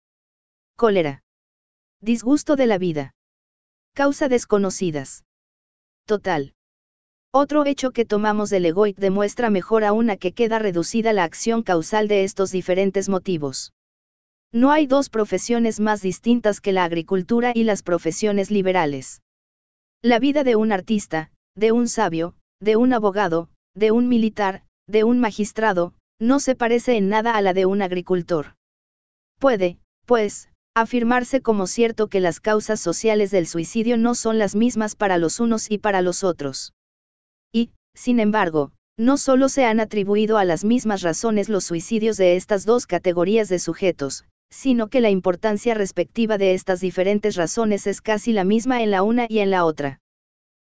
Cólera. Disgusto de la vida. Causa desconocidas. Total. Otro hecho que tomamos del egoic demuestra mejor aún a que queda reducida la acción causal de estos diferentes motivos. No hay dos profesiones más distintas que la agricultura y las profesiones liberales. La vida de un artista, de un sabio, de un abogado, de un militar, de un magistrado, no se parece en nada a la de un agricultor. Puede, pues, afirmarse como cierto que las causas sociales del suicidio no son las mismas para los unos y para los otros. Y, sin embargo, no solo se han atribuido a las mismas razones los suicidios de estas dos categorías de sujetos, sino que la importancia respectiva de estas diferentes razones es casi la misma en la una y en la otra.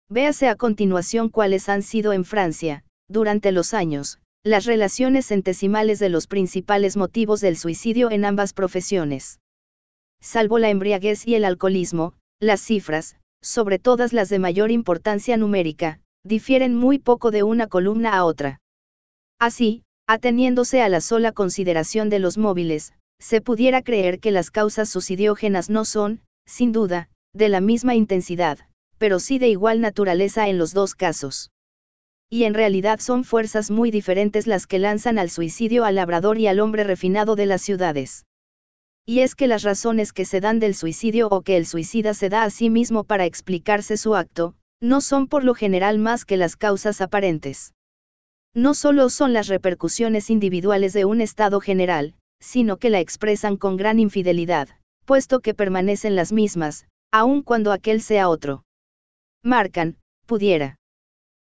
Véase a continuación cuáles han sido en Francia, durante los años, las relaciones centesimales de los principales motivos del suicidio en ambas profesiones. Salvo la embriaguez y el alcoholismo, las cifras, sobre todas las de mayor importancia numérica, difieren muy poco de una columna a otra. Así, ateniéndose a la sola consideración de los móviles, se pudiera creer que las causas suicidiógenas no son, sin duda, de la misma intensidad, pero sí de igual naturaleza en los dos casos. Y en realidad son fuerzas muy diferentes las que lanzan al suicidio al labrador y al hombre refinado de las ciudades. Y es que las razones que se dan del suicidio o que el suicida se da a sí mismo para explicarse su acto, no son por lo general más que las causas aparentes. No solo son las repercusiones individuales de un estado general, sino que la expresan con gran infidelidad, puesto que permanecen las mismas, aun cuando aquel sea otro marcan, pudiera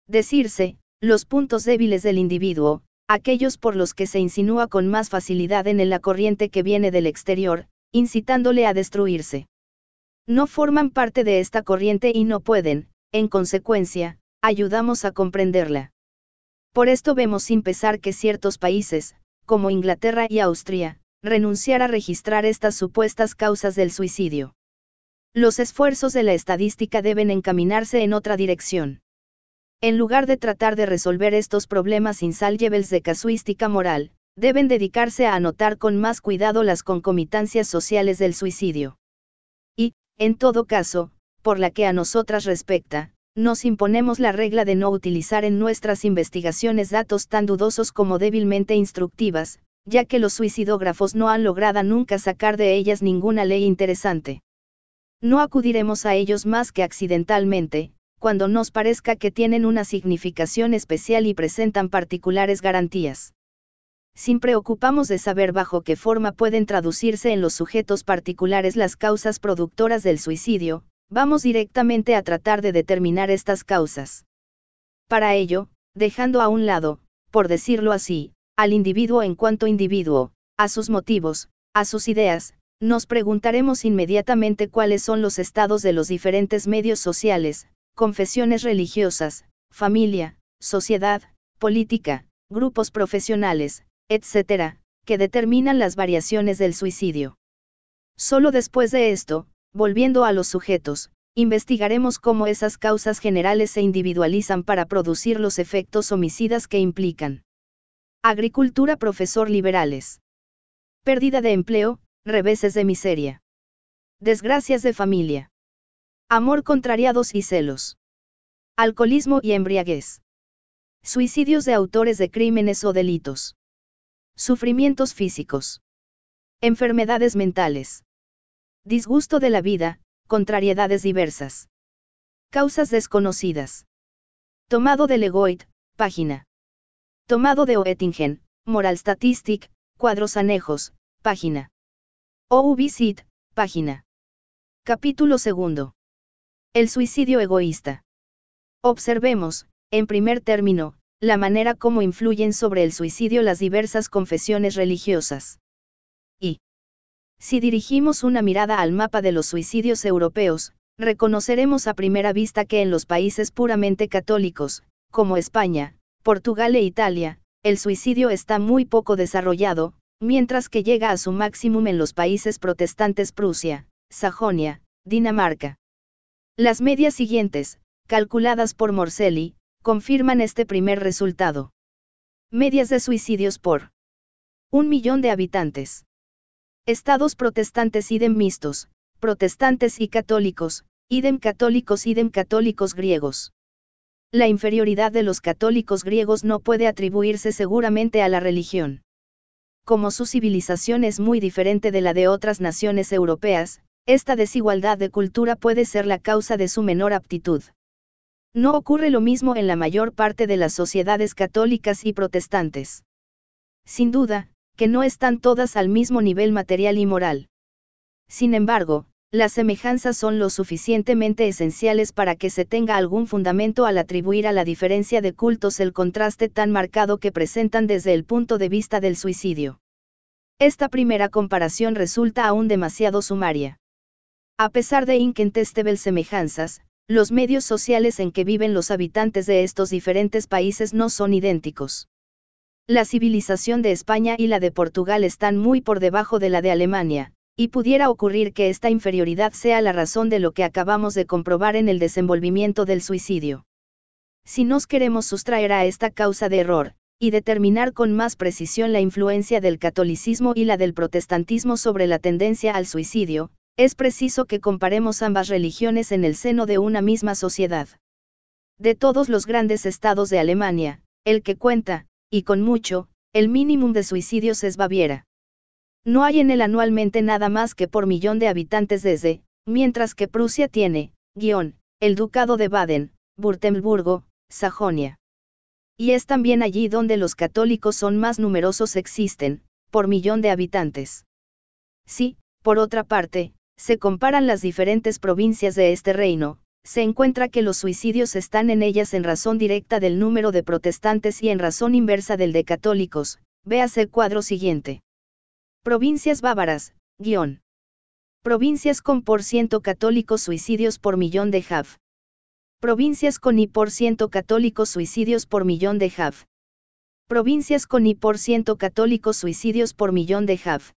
decirse, los puntos débiles del individuo, aquellos por los que se insinúa con más facilidad en la corriente que viene del exterior, incitándole a destruirse. No forman parte de esta corriente y no pueden, en consecuencia, ayudamos a comprenderla. Por esto vemos sin pesar que ciertos países, como Inglaterra y Austria, renunciar a registrar estas supuestas causas del suicidio. Los esfuerzos de la estadística deben encaminarse en otra dirección. En lugar de tratar de resolver estos problemas insalvables de casuística moral, deben dedicarse a anotar con más cuidado las concomitancias sociales del suicidio. Y, en todo caso, por la que a nosotras respecta, nos imponemos la regla de no utilizar en nuestras investigaciones datos tan dudosos como débilmente instructivas, ya que los suicidógrafos no han logrado nunca sacar de ellas ninguna ley interesante. No acudiremos a ellos más que accidentalmente, cuando nos parezca que tienen una significación especial y presentan particulares garantías. Sin preocupamos de saber bajo qué forma pueden traducirse en los sujetos particulares las causas productoras del suicidio, vamos directamente a tratar de determinar estas causas. Para ello, dejando a un lado, por decirlo así, al individuo en cuanto individuo, a sus motivos, a sus ideas, nos preguntaremos inmediatamente cuáles son los estados de los diferentes medios sociales, confesiones religiosas, familia, sociedad, política, grupos profesionales, etc., que determinan las variaciones del suicidio. Solo después de esto, volviendo a los sujetos, investigaremos cómo esas causas generales se individualizan para producir los efectos homicidas que implican. Agricultura Profesor Liberales. Pérdida de empleo, reveses de miseria. Desgracias de familia. Amor contrariados y celos. Alcoholismo y embriaguez. Suicidios de autores de crímenes o delitos. Sufrimientos físicos. Enfermedades mentales. Disgusto de la vida, contrariedades diversas. Causas desconocidas. Tomado de Legoid, página. Tomado de Oettingen, Moral Statistic, cuadros anejos, página. OUVISIT, página. Capítulo 2. El suicidio egoísta. Observemos, en primer término, la manera como influyen sobre el suicidio las diversas confesiones religiosas. Y si dirigimos una mirada al mapa de los suicidios europeos, reconoceremos a primera vista que en los países puramente católicos, como España, Portugal e Italia, el suicidio está muy poco desarrollado, mientras que llega a su máximo en los países protestantes Prusia, Sajonia, Dinamarca. Las medias siguientes, calculadas por Morselli, confirman este primer resultado. Medias de suicidios por un millón de habitantes. Estados protestantes idem mixtos, protestantes y católicos, idem católicos idem católicos griegos. La inferioridad de los católicos griegos no puede atribuirse seguramente a la religión como su civilización es muy diferente de la de otras naciones europeas, esta desigualdad de cultura puede ser la causa de su menor aptitud. No ocurre lo mismo en la mayor parte de las sociedades católicas y protestantes. Sin duda, que no están todas al mismo nivel material y moral. Sin embargo, las semejanzas son lo suficientemente esenciales para que se tenga algún fundamento al atribuir a la diferencia de cultos el contraste tan marcado que presentan desde el punto de vista del suicidio. Esta primera comparación resulta aún demasiado sumaria. A pesar de incontestables semejanzas, los medios sociales en que viven los habitantes de estos diferentes países no son idénticos. La civilización de España y la de Portugal están muy por debajo de la de Alemania, y pudiera ocurrir que esta inferioridad sea la razón de lo que acabamos de comprobar en el desenvolvimiento del suicidio. Si nos queremos sustraer a esta causa de error, y determinar con más precisión la influencia del catolicismo y la del protestantismo sobre la tendencia al suicidio, es preciso que comparemos ambas religiones en el seno de una misma sociedad. De todos los grandes estados de Alemania, el que cuenta, y con mucho, el mínimo de suicidios es Baviera. No hay en él anualmente nada más que por millón de habitantes desde, mientras que Prusia tiene, guión, el Ducado de Baden, Burtemburgo, Sajonia. Y es también allí donde los católicos son más numerosos existen, por millón de habitantes. Si, por otra parte, se comparan las diferentes provincias de este reino, se encuentra que los suicidios están en ellas en razón directa del número de protestantes y en razón inversa del de católicos, véase cuadro siguiente. Provincias bávaras, guión. Provincias con por ciento católicos suicidios por millón de JAF. Provincias con y por ciento católicos suicidios por millón de JAF. Provincias con y por ciento católicos suicidios por millón de JAF.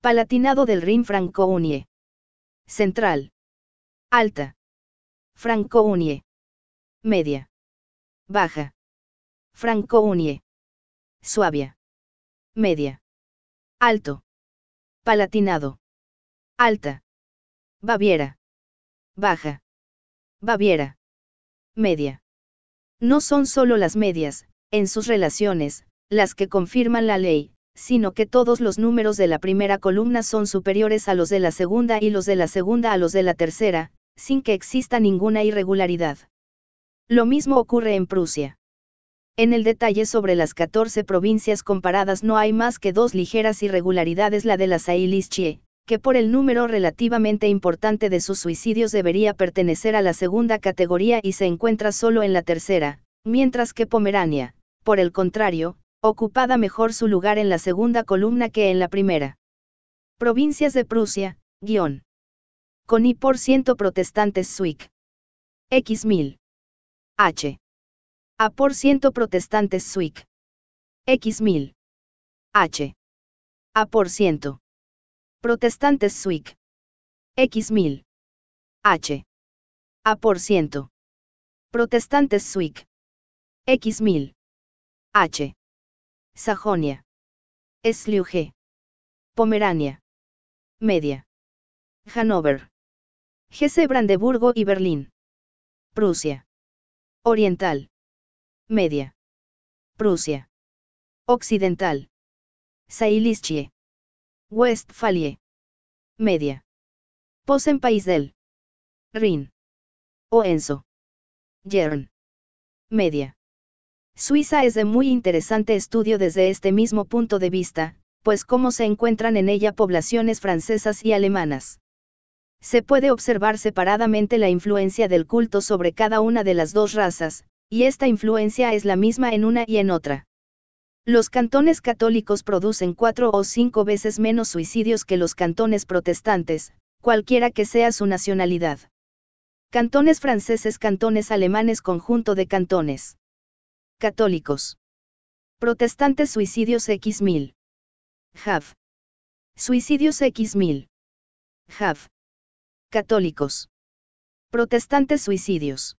Palatinado del Rin Franco-Unie. Central. Alta. Franco-Unie. Media. Baja. Franco-Unie. Suabia. Media. Alto. Palatinado. Alta. Baviera. Baja. Baviera. Media. No son solo las medias, en sus relaciones, las que confirman la ley, sino que todos los números de la primera columna son superiores a los de la segunda y los de la segunda a los de la tercera, sin que exista ninguna irregularidad. Lo mismo ocurre en Prusia. En el detalle sobre las 14 provincias comparadas no hay más que dos ligeras irregularidades, la de la Sailishie, que por el número relativamente importante de sus suicidios debería pertenecer a la segunda categoría y se encuentra solo en la tercera, mientras que Pomerania, por el contrario, ocupada mejor su lugar en la segunda columna que en la primera. Provincias de Prusia, guión. Con y por ciento protestantes Zwick. X mil. H. A por ciento protestantes Zwick. X mil. H. A por ciento. Protestantes Zwick. X mil. H. A por ciento. Protestantes Zwick. X mil. H. Sajonia. Sluge Pomerania. Media. Hanover. Hesse Brandeburgo y Berlín. Prusia. Oriental. Media. Prusia. Occidental. Seilischie. Westfalie. Media. Posen País del Rin. Oenso. Yern. Media. Suiza es de muy interesante estudio desde este mismo punto de vista, pues cómo se encuentran en ella poblaciones francesas y alemanas. Se puede observar separadamente la influencia del culto sobre cada una de las dos razas, y esta influencia es la misma en una y en otra. Los cantones católicos producen cuatro o cinco veces menos suicidios que los cantones protestantes, cualquiera que sea su nacionalidad. Cantones franceses, cantones alemanes, conjunto de cantones. Católicos. Protestantes, suicidios X mil. Jav. Suicidios X mil. Jav. Católicos. Protestantes, suicidios.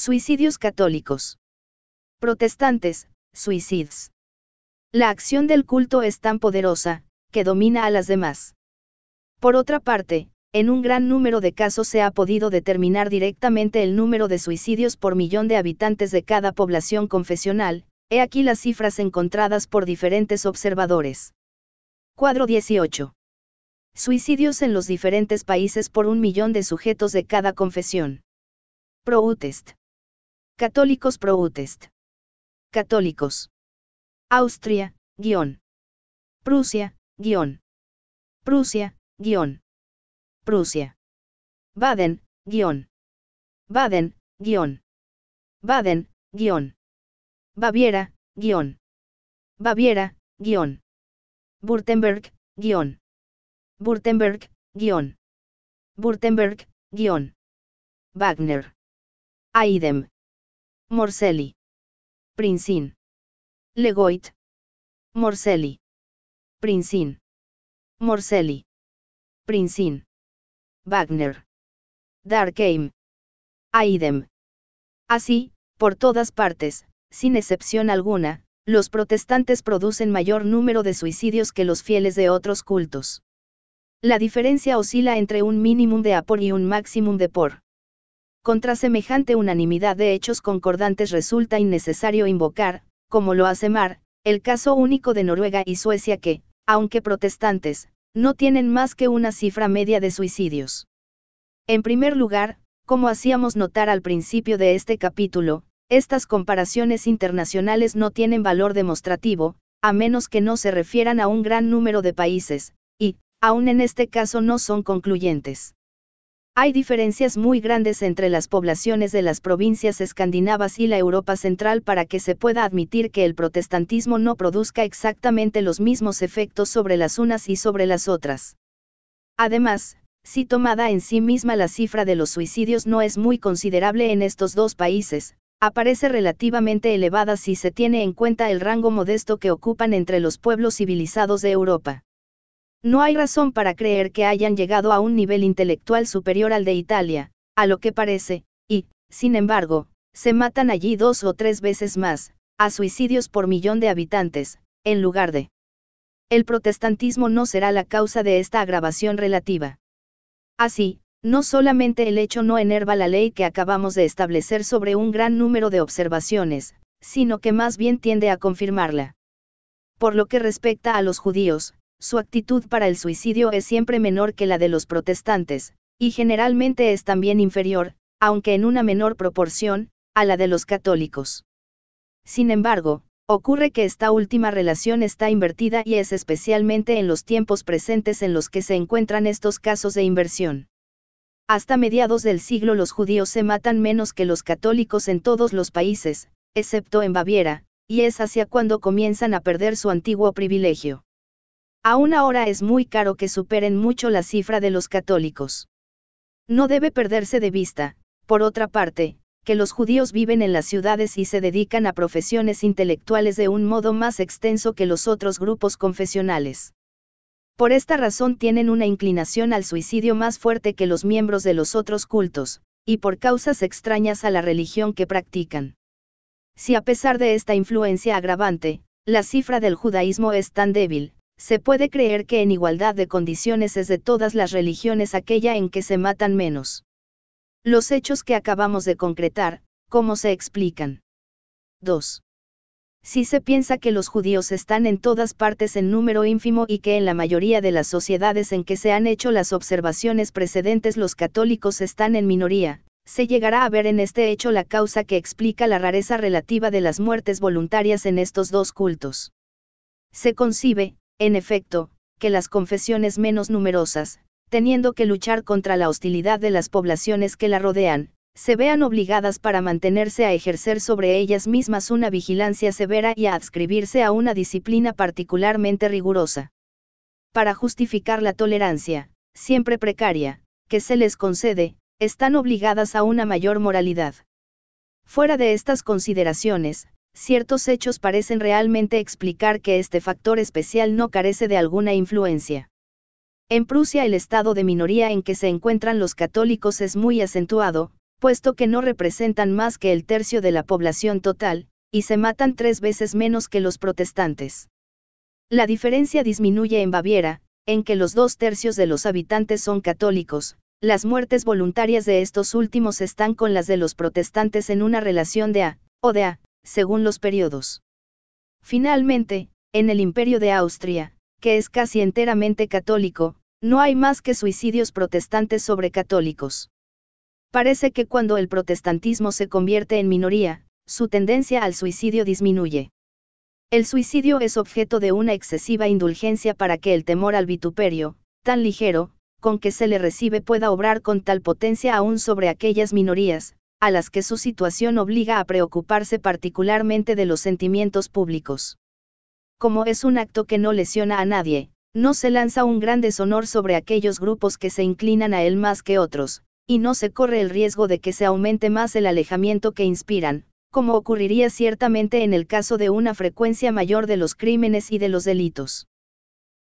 Suicidios católicos. Protestantes, suicides. La acción del culto es tan poderosa, que domina a las demás. Por otra parte, en un gran número de casos se ha podido determinar directamente el número de suicidios por millón de habitantes de cada población confesional, he aquí las cifras encontradas por diferentes observadores. Cuadro 18. Suicidios en los diferentes países por un millón de sujetos de cada confesión. Proutest. Católicos Proutest. Católicos. Austria, guión. Prusia, guión. Prusia, guión. Prusia. Baden, guión. Baden, guión. Baden, guión. Baviera, guión. Baviera, guión. Württemberg, guión. Württemberg, guión. Wagner. Aidem. Morcelli. Princin, Legoit. Morcelli. Princin, Morcelli. Princin, Wagner. Darkheim. Aidem. Así, por todas partes, sin excepción alguna, los protestantes producen mayor número de suicidios que los fieles de otros cultos. La diferencia oscila entre un mínimo de apor y un máximo de por. Contra semejante unanimidad de hechos concordantes resulta innecesario invocar, como lo hace Mar, el caso único de Noruega y Suecia que, aunque protestantes, no tienen más que una cifra media de suicidios. En primer lugar, como hacíamos notar al principio de este capítulo, estas comparaciones internacionales no tienen valor demostrativo, a menos que no se refieran a un gran número de países, y, aun en este caso no son concluyentes. Hay diferencias muy grandes entre las poblaciones de las provincias escandinavas y la Europa central para que se pueda admitir que el protestantismo no produzca exactamente los mismos efectos sobre las unas y sobre las otras. Además, si tomada en sí misma la cifra de los suicidios no es muy considerable en estos dos países, aparece relativamente elevada si se tiene en cuenta el rango modesto que ocupan entre los pueblos civilizados de Europa. No hay razón para creer que hayan llegado a un nivel intelectual superior al de Italia, a lo que parece, y, sin embargo, se matan allí dos o tres veces más, a suicidios por millón de habitantes, en lugar de... El protestantismo no será la causa de esta agravación relativa. Así, no solamente el hecho no enerva la ley que acabamos de establecer sobre un gran número de observaciones, sino que más bien tiende a confirmarla. Por lo que respecta a los judíos, su actitud para el suicidio es siempre menor que la de los protestantes, y generalmente es también inferior, aunque en una menor proporción, a la de los católicos. Sin embargo, ocurre que esta última relación está invertida y es especialmente en los tiempos presentes en los que se encuentran estos casos de inversión. Hasta mediados del siglo los judíos se matan menos que los católicos en todos los países, excepto en Baviera, y es hacia cuando comienzan a perder su antiguo privilegio. Aún ahora es muy caro que superen mucho la cifra de los católicos. No debe perderse de vista, por otra parte, que los judíos viven en las ciudades y se dedican a profesiones intelectuales de un modo más extenso que los otros grupos confesionales. Por esta razón tienen una inclinación al suicidio más fuerte que los miembros de los otros cultos, y por causas extrañas a la religión que practican. Si a pesar de esta influencia agravante, la cifra del judaísmo es tan débil, se puede creer que en igualdad de condiciones es de todas las religiones aquella en que se matan menos. Los hechos que acabamos de concretar, ¿cómo se explican? 2. Si se piensa que los judíos están en todas partes en número ínfimo y que en la mayoría de las sociedades en que se han hecho las observaciones precedentes los católicos están en minoría, se llegará a ver en este hecho la causa que explica la rareza relativa de las muertes voluntarias en estos dos cultos. Se concibe, en efecto, que las confesiones menos numerosas, teniendo que luchar contra la hostilidad de las poblaciones que la rodean, se vean obligadas para mantenerse a ejercer sobre ellas mismas una vigilancia severa y a adscribirse a una disciplina particularmente rigurosa. Para justificar la tolerancia, siempre precaria, que se les concede, están obligadas a una mayor moralidad. Fuera de estas consideraciones, ciertos hechos parecen realmente explicar que este factor especial no carece de alguna influencia. En Prusia el estado de minoría en que se encuentran los católicos es muy acentuado, puesto que no representan más que el tercio de la población total, y se matan tres veces menos que los protestantes. La diferencia disminuye en Baviera, en que los dos tercios de los habitantes son católicos, las muertes voluntarias de estos últimos están con las de los protestantes en una relación de A, o de A, según los periodos. Finalmente, en el Imperio de Austria, que es casi enteramente católico, no hay más que suicidios protestantes sobre católicos. Parece que cuando el protestantismo se convierte en minoría, su tendencia al suicidio disminuye. El suicidio es objeto de una excesiva indulgencia para que el temor al vituperio, tan ligero, con que se le recibe pueda obrar con tal potencia aún sobre aquellas minorías, a las que su situación obliga a preocuparse particularmente de los sentimientos públicos. Como es un acto que no lesiona a nadie, no se lanza un gran deshonor sobre aquellos grupos que se inclinan a él más que otros, y no se corre el riesgo de que se aumente más el alejamiento que inspiran, como ocurriría ciertamente en el caso de una frecuencia mayor de los crímenes y de los delitos.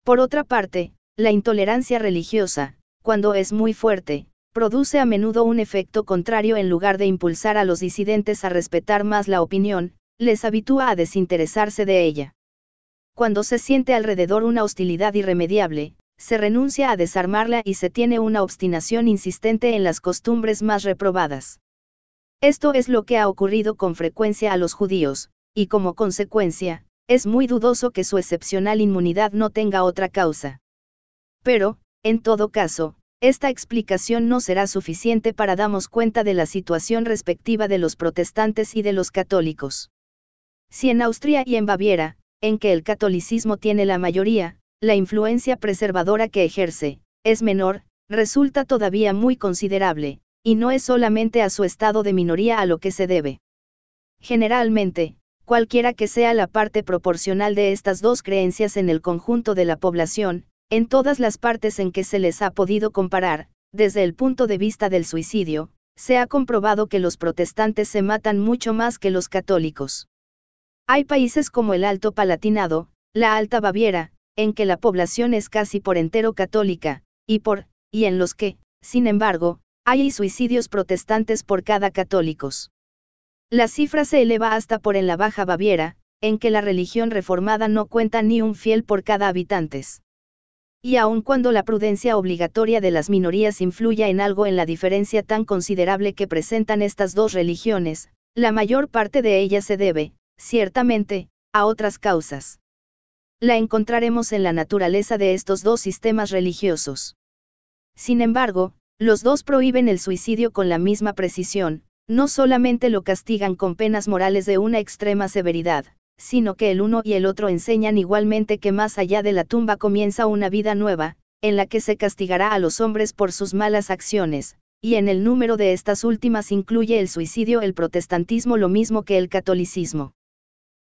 Por otra parte, la intolerancia religiosa, cuando es muy fuerte, produce a menudo un efecto contrario en lugar de impulsar a los disidentes a respetar más la opinión, les habitúa a desinteresarse de ella. Cuando se siente alrededor una hostilidad irremediable, se renuncia a desarmarla y se tiene una obstinación insistente en las costumbres más reprobadas. Esto es lo que ha ocurrido con frecuencia a los judíos, y como consecuencia, es muy dudoso que su excepcional inmunidad no tenga otra causa. Pero, en todo caso, esta explicación no será suficiente para darnos cuenta de la situación respectiva de los protestantes y de los católicos. Si en Austria y en Baviera, en que el catolicismo tiene la mayoría, la influencia preservadora que ejerce, es menor, resulta todavía muy considerable, y no es solamente a su estado de minoría a lo que se debe. Generalmente, cualquiera que sea la parte proporcional de estas dos creencias en el conjunto de la población, en todas las partes en que se les ha podido comparar, desde el punto de vista del suicidio, se ha comprobado que los protestantes se matan mucho más que los católicos. Hay países como el Alto Palatinado, la Alta Baviera, en que la población es casi por entero católica, y por, y en los que, sin embargo, hay suicidios protestantes por cada católicos. La cifra se eleva hasta por en la Baja Baviera, en que la religión reformada no cuenta ni un fiel por cada habitantes y aun cuando la prudencia obligatoria de las minorías influya en algo en la diferencia tan considerable que presentan estas dos religiones, la mayor parte de ella se debe, ciertamente, a otras causas. La encontraremos en la naturaleza de estos dos sistemas religiosos. Sin embargo, los dos prohíben el suicidio con la misma precisión, no solamente lo castigan con penas morales de una extrema severidad, sino que el uno y el otro enseñan igualmente que más allá de la tumba comienza una vida nueva, en la que se castigará a los hombres por sus malas acciones, y en el número de estas últimas incluye el suicidio el protestantismo lo mismo que el catolicismo.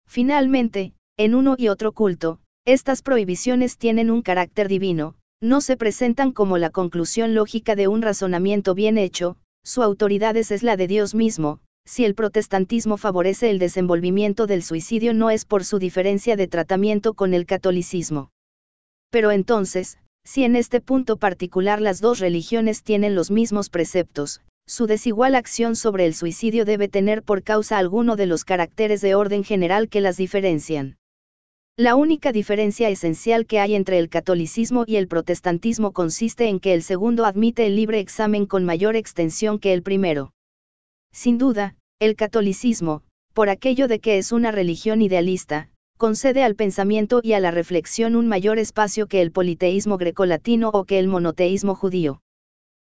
Finalmente, en uno y otro culto, estas prohibiciones tienen un carácter divino, no se presentan como la conclusión lógica de un razonamiento bien hecho, su autoridad es la de Dios mismo, si el protestantismo favorece el desenvolvimiento del suicidio no es por su diferencia de tratamiento con el catolicismo. Pero entonces, si en este punto particular las dos religiones tienen los mismos preceptos, su desigual acción sobre el suicidio debe tener por causa alguno de los caracteres de orden general que las diferencian. La única diferencia esencial que hay entre el catolicismo y el protestantismo consiste en que el segundo admite el libre examen con mayor extensión que el primero. Sin duda, el catolicismo, por aquello de que es una religión idealista, concede al pensamiento y a la reflexión un mayor espacio que el politeísmo grecolatino o que el monoteísmo judío.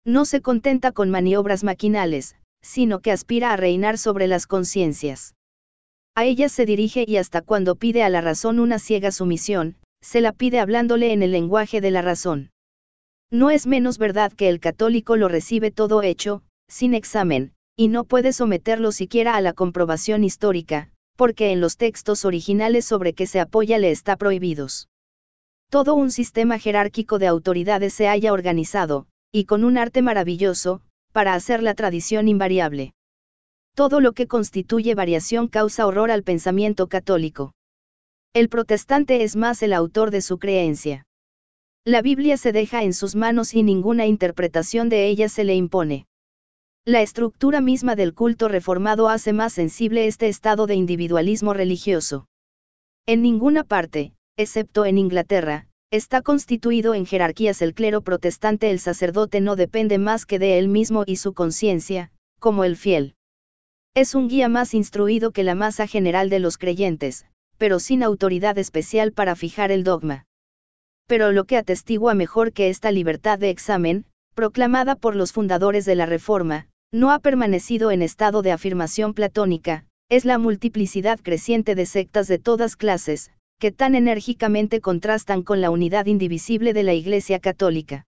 No se contenta con maniobras maquinales, sino que aspira a reinar sobre las conciencias. A ellas se dirige y hasta cuando pide a la razón una ciega sumisión, se la pide hablándole en el lenguaje de la razón. No es menos verdad que el católico lo recibe todo hecho, sin examen, y no puede someterlo siquiera a la comprobación histórica, porque en los textos originales sobre que se apoya le está prohibidos. Todo un sistema jerárquico de autoridades se haya organizado, y con un arte maravilloso, para hacer la tradición invariable. Todo lo que constituye variación causa horror al pensamiento católico. El protestante es más el autor de su creencia. La Biblia se deja en sus manos y ninguna interpretación de ella se le impone. La estructura misma del culto reformado hace más sensible este estado de individualismo religioso. En ninguna parte, excepto en Inglaterra, está constituido en jerarquías el clero protestante el sacerdote no depende más que de él mismo y su conciencia, como el fiel. Es un guía más instruido que la masa general de los creyentes, pero sin autoridad especial para fijar el dogma. Pero lo que atestigua mejor que esta libertad de examen, proclamada por los fundadores de la Reforma, no ha permanecido en estado de afirmación platónica, es la multiplicidad creciente de sectas de todas clases, que tan enérgicamente contrastan con la unidad indivisible de la Iglesia Católica.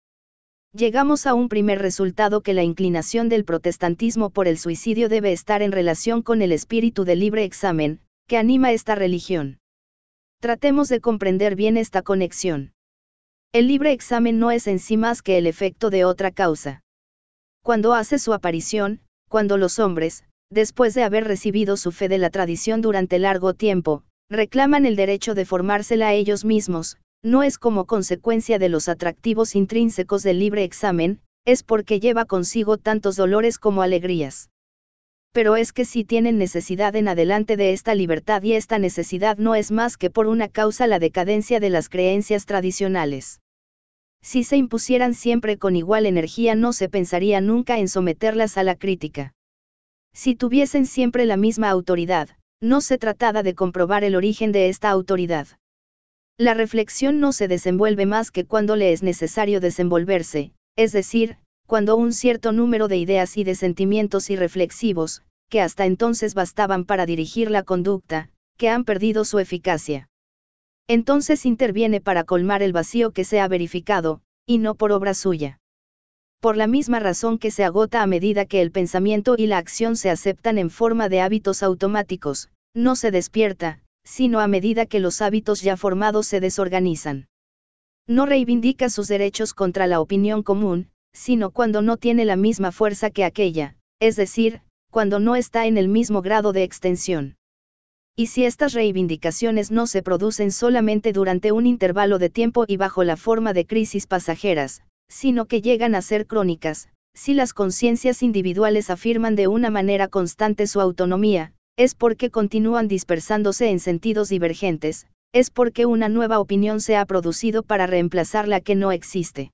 Llegamos a un primer resultado que la inclinación del protestantismo por el suicidio debe estar en relación con el espíritu de libre examen, que anima esta religión. Tratemos de comprender bien esta conexión. El libre examen no es en sí más que el efecto de otra causa cuando hace su aparición, cuando los hombres, después de haber recibido su fe de la tradición durante largo tiempo, reclaman el derecho de formársela a ellos mismos, no es como consecuencia de los atractivos intrínsecos del libre examen, es porque lleva consigo tantos dolores como alegrías. Pero es que si tienen necesidad en adelante de esta libertad y esta necesidad no es más que por una causa la decadencia de las creencias tradicionales si se impusieran siempre con igual energía no se pensaría nunca en someterlas a la crítica. Si tuviesen siempre la misma autoridad, no se trataba de comprobar el origen de esta autoridad. La reflexión no se desenvuelve más que cuando le es necesario desenvolverse, es decir, cuando un cierto número de ideas y de sentimientos irreflexivos, que hasta entonces bastaban para dirigir la conducta, que han perdido su eficacia. Entonces interviene para colmar el vacío que se ha verificado, y no por obra suya. Por la misma razón que se agota a medida que el pensamiento y la acción se aceptan en forma de hábitos automáticos, no se despierta, sino a medida que los hábitos ya formados se desorganizan. No reivindica sus derechos contra la opinión común, sino cuando no tiene la misma fuerza que aquella, es decir, cuando no está en el mismo grado de extensión y si estas reivindicaciones no se producen solamente durante un intervalo de tiempo y bajo la forma de crisis pasajeras, sino que llegan a ser crónicas, si las conciencias individuales afirman de una manera constante su autonomía, es porque continúan dispersándose en sentidos divergentes, es porque una nueva opinión se ha producido para reemplazar la que no existe.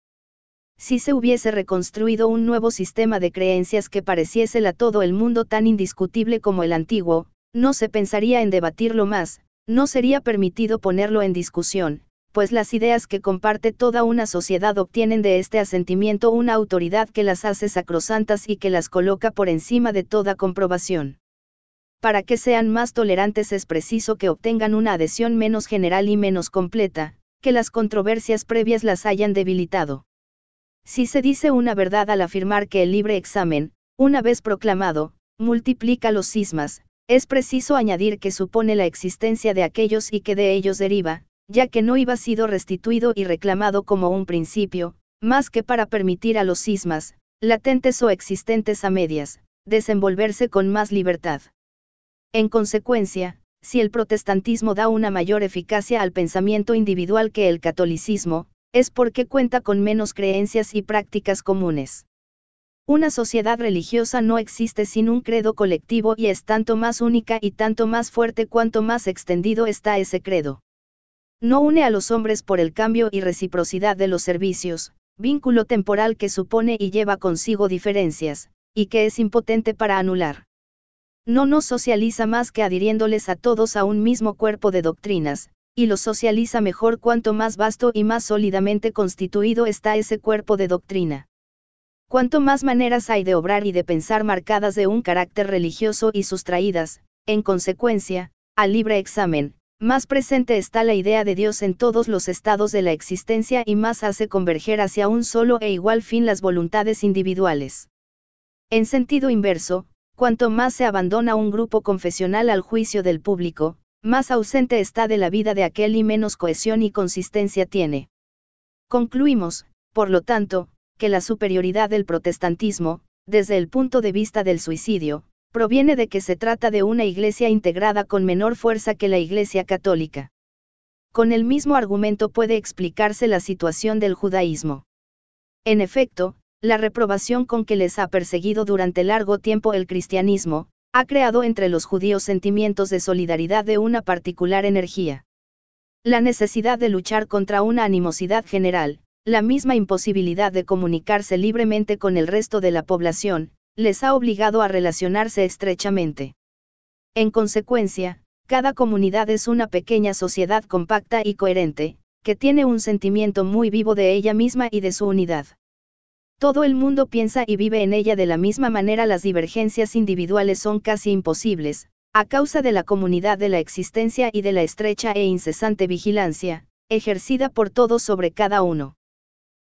Si se hubiese reconstruido un nuevo sistema de creencias que pareciese a todo el mundo tan indiscutible como el antiguo, no se pensaría en debatirlo más, no sería permitido ponerlo en discusión, pues las ideas que comparte toda una sociedad obtienen de este asentimiento una autoridad que las hace sacrosantas y que las coloca por encima de toda comprobación. Para que sean más tolerantes es preciso que obtengan una adhesión menos general y menos completa, que las controversias previas las hayan debilitado. Si se dice una verdad al afirmar que el libre examen, una vez proclamado, multiplica los cismas, es preciso añadir que supone la existencia de aquellos y que de ellos deriva, ya que no iba sido restituido y reclamado como un principio, más que para permitir a los sismas, latentes o existentes a medias, desenvolverse con más libertad. En consecuencia, si el protestantismo da una mayor eficacia al pensamiento individual que el catolicismo, es porque cuenta con menos creencias y prácticas comunes. Una sociedad religiosa no existe sin un credo colectivo y es tanto más única y tanto más fuerte cuanto más extendido está ese credo. No une a los hombres por el cambio y reciprocidad de los servicios, vínculo temporal que supone y lleva consigo diferencias, y que es impotente para anular. No nos socializa más que adhiriéndoles a todos a un mismo cuerpo de doctrinas, y lo socializa mejor cuanto más vasto y más sólidamente constituido está ese cuerpo de doctrina. Cuanto más maneras hay de obrar y de pensar marcadas de un carácter religioso y sustraídas, en consecuencia, al libre examen, más presente está la idea de Dios en todos los estados de la existencia y más hace converger hacia un solo e igual fin las voluntades individuales. En sentido inverso, cuanto más se abandona un grupo confesional al juicio del público, más ausente está de la vida de aquel y menos cohesión y consistencia tiene. Concluimos, por lo tanto, que la superioridad del protestantismo, desde el punto de vista del suicidio, proviene de que se trata de una iglesia integrada con menor fuerza que la iglesia católica. Con el mismo argumento puede explicarse la situación del judaísmo. En efecto, la reprobación con que les ha perseguido durante largo tiempo el cristianismo, ha creado entre los judíos sentimientos de solidaridad de una particular energía. La necesidad de luchar contra una animosidad general, la misma imposibilidad de comunicarse libremente con el resto de la población, les ha obligado a relacionarse estrechamente. En consecuencia, cada comunidad es una pequeña sociedad compacta y coherente, que tiene un sentimiento muy vivo de ella misma y de su unidad. Todo el mundo piensa y vive en ella de la misma manera las divergencias individuales son casi imposibles, a causa de la comunidad de la existencia y de la estrecha e incesante vigilancia, ejercida por todos sobre cada uno.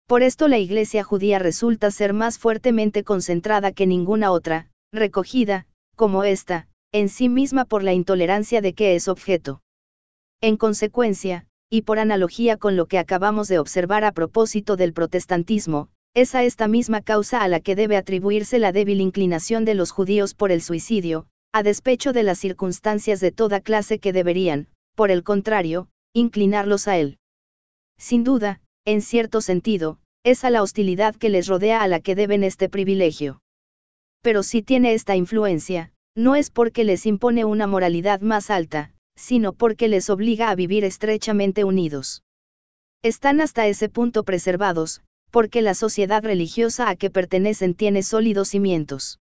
Por esto la iglesia judía resulta ser más fuertemente concentrada que ninguna otra, recogida, como esta, en sí misma por la intolerancia de que es objeto. En consecuencia, y por analogía con lo que acabamos de observar a propósito del protestantismo, es a esta misma causa a la que debe atribuirse la débil inclinación de los judíos por el suicidio, a despecho de las circunstancias de toda clase que deberían, por el contrario, inclinarlos a él. Sin duda, en cierto sentido, es a la hostilidad que les rodea a la que deben este privilegio. Pero si tiene esta influencia, no es porque les impone una moralidad más alta, sino porque les obliga a vivir estrechamente unidos. Están hasta ese punto preservados, porque la sociedad religiosa a que pertenecen tiene sólidos cimientos.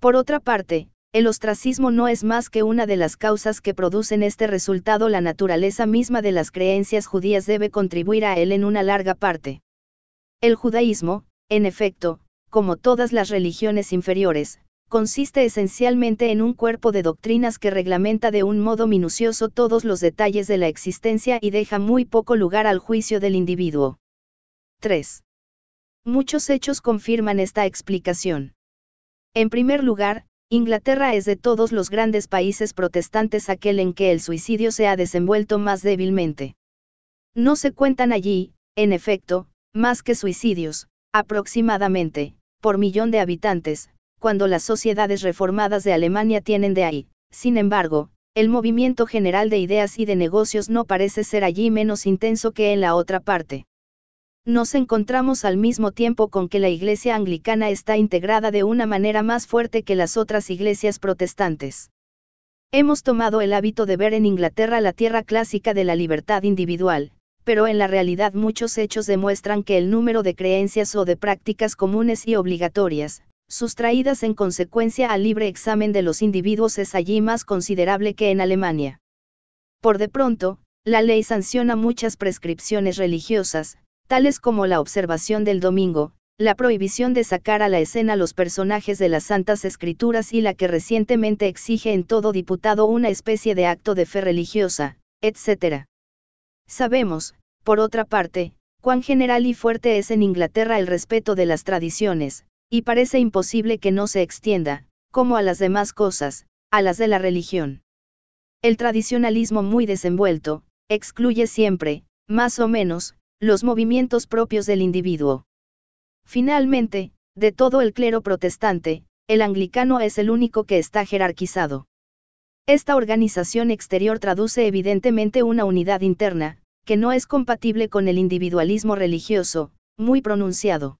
Por otra parte, el ostracismo no es más que una de las causas que producen este resultado. La naturaleza misma de las creencias judías debe contribuir a él en una larga parte. El judaísmo, en efecto, como todas las religiones inferiores, consiste esencialmente en un cuerpo de doctrinas que reglamenta de un modo minucioso todos los detalles de la existencia y deja muy poco lugar al juicio del individuo. 3. Muchos hechos confirman esta explicación. En primer lugar, Inglaterra es de todos los grandes países protestantes aquel en que el suicidio se ha desenvuelto más débilmente. No se cuentan allí, en efecto, más que suicidios, aproximadamente, por millón de habitantes, cuando las sociedades reformadas de Alemania tienen de ahí. Sin embargo, el movimiento general de ideas y de negocios no parece ser allí menos intenso que en la otra parte nos encontramos al mismo tiempo con que la Iglesia anglicana está integrada de una manera más fuerte que las otras iglesias protestantes. Hemos tomado el hábito de ver en Inglaterra la tierra clásica de la libertad individual, pero en la realidad muchos hechos demuestran que el número de creencias o de prácticas comunes y obligatorias, sustraídas en consecuencia al libre examen de los individuos es allí más considerable que en Alemania. Por de pronto, la ley sanciona muchas prescripciones religiosas, tales como la observación del domingo, la prohibición de sacar a la escena los personajes de las Santas Escrituras y la que recientemente exige en todo diputado una especie de acto de fe religiosa, etc. Sabemos, por otra parte, cuán general y fuerte es en Inglaterra el respeto de las tradiciones, y parece imposible que no se extienda, como a las demás cosas, a las de la religión. El tradicionalismo muy desenvuelto, excluye siempre, más o menos, los movimientos propios del individuo. Finalmente, de todo el clero protestante, el anglicano es el único que está jerarquizado. Esta organización exterior traduce evidentemente una unidad interna, que no es compatible con el individualismo religioso, muy pronunciado.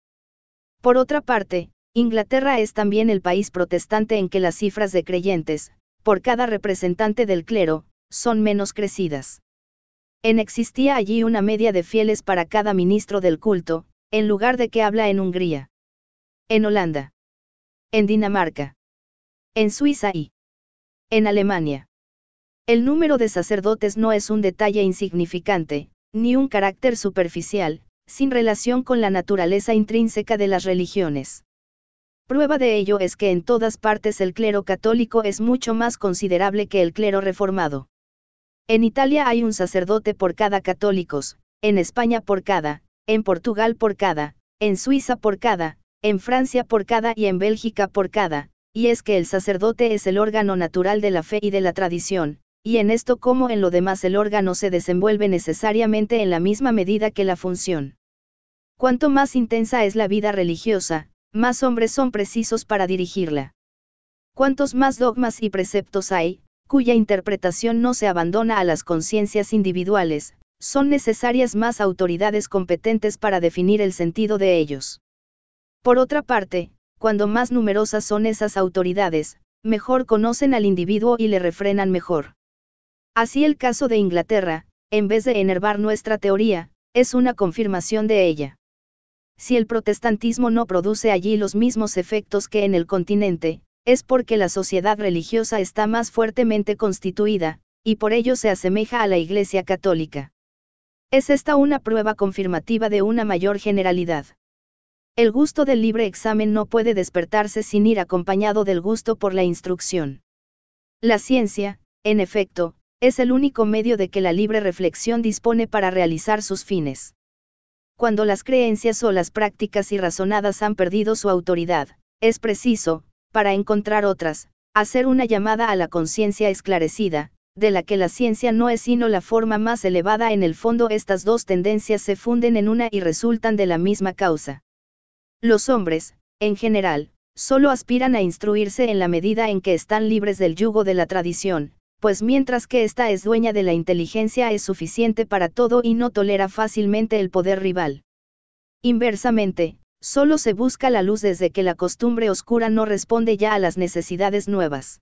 Por otra parte, Inglaterra es también el país protestante en que las cifras de creyentes, por cada representante del clero, son menos crecidas. En existía allí una media de fieles para cada ministro del culto, en lugar de que habla en Hungría. En Holanda. En Dinamarca. En Suiza y. En Alemania. El número de sacerdotes no es un detalle insignificante, ni un carácter superficial, sin relación con la naturaleza intrínseca de las religiones. Prueba de ello es que en todas partes el clero católico es mucho más considerable que el clero reformado. En Italia hay un sacerdote por cada católicos, en España por cada, en Portugal por cada, en Suiza por cada, en Francia por cada y en Bélgica por cada, y es que el sacerdote es el órgano natural de la fe y de la tradición, y en esto como en lo demás el órgano se desenvuelve necesariamente en la misma medida que la función. Cuanto más intensa es la vida religiosa, más hombres son precisos para dirigirla. Cuantos más dogmas y preceptos hay, cuya interpretación no se abandona a las conciencias individuales, son necesarias más autoridades competentes para definir el sentido de ellos. Por otra parte, cuando más numerosas son esas autoridades, mejor conocen al individuo y le refrenan mejor. Así el caso de Inglaterra, en vez de enervar nuestra teoría, es una confirmación de ella. Si el protestantismo no produce allí los mismos efectos que en el continente, es porque la sociedad religiosa está más fuertemente constituida, y por ello se asemeja a la Iglesia católica. Es esta una prueba confirmativa de una mayor generalidad. El gusto del libre examen no puede despertarse sin ir acompañado del gusto por la instrucción. La ciencia, en efecto, es el único medio de que la libre reflexión dispone para realizar sus fines. Cuando las creencias o las prácticas irrazonadas han perdido su autoridad, es preciso, para encontrar otras, hacer una llamada a la conciencia esclarecida, de la que la ciencia no es sino la forma más elevada en el fondo estas dos tendencias se funden en una y resultan de la misma causa. Los hombres, en general, solo aspiran a instruirse en la medida en que están libres del yugo de la tradición, pues mientras que ésta es dueña de la inteligencia es suficiente para todo y no tolera fácilmente el poder rival. Inversamente, Solo se busca la luz desde que la costumbre oscura no responde ya a las necesidades nuevas.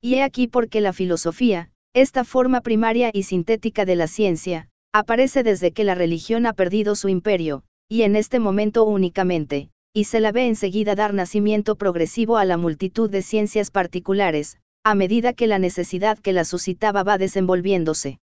Y he aquí porque la filosofía, esta forma primaria y sintética de la ciencia, aparece desde que la religión ha perdido su imperio, y en este momento únicamente, y se la ve enseguida dar nacimiento progresivo a la multitud de ciencias particulares, a medida que la necesidad que la suscitaba va desenvolviéndose.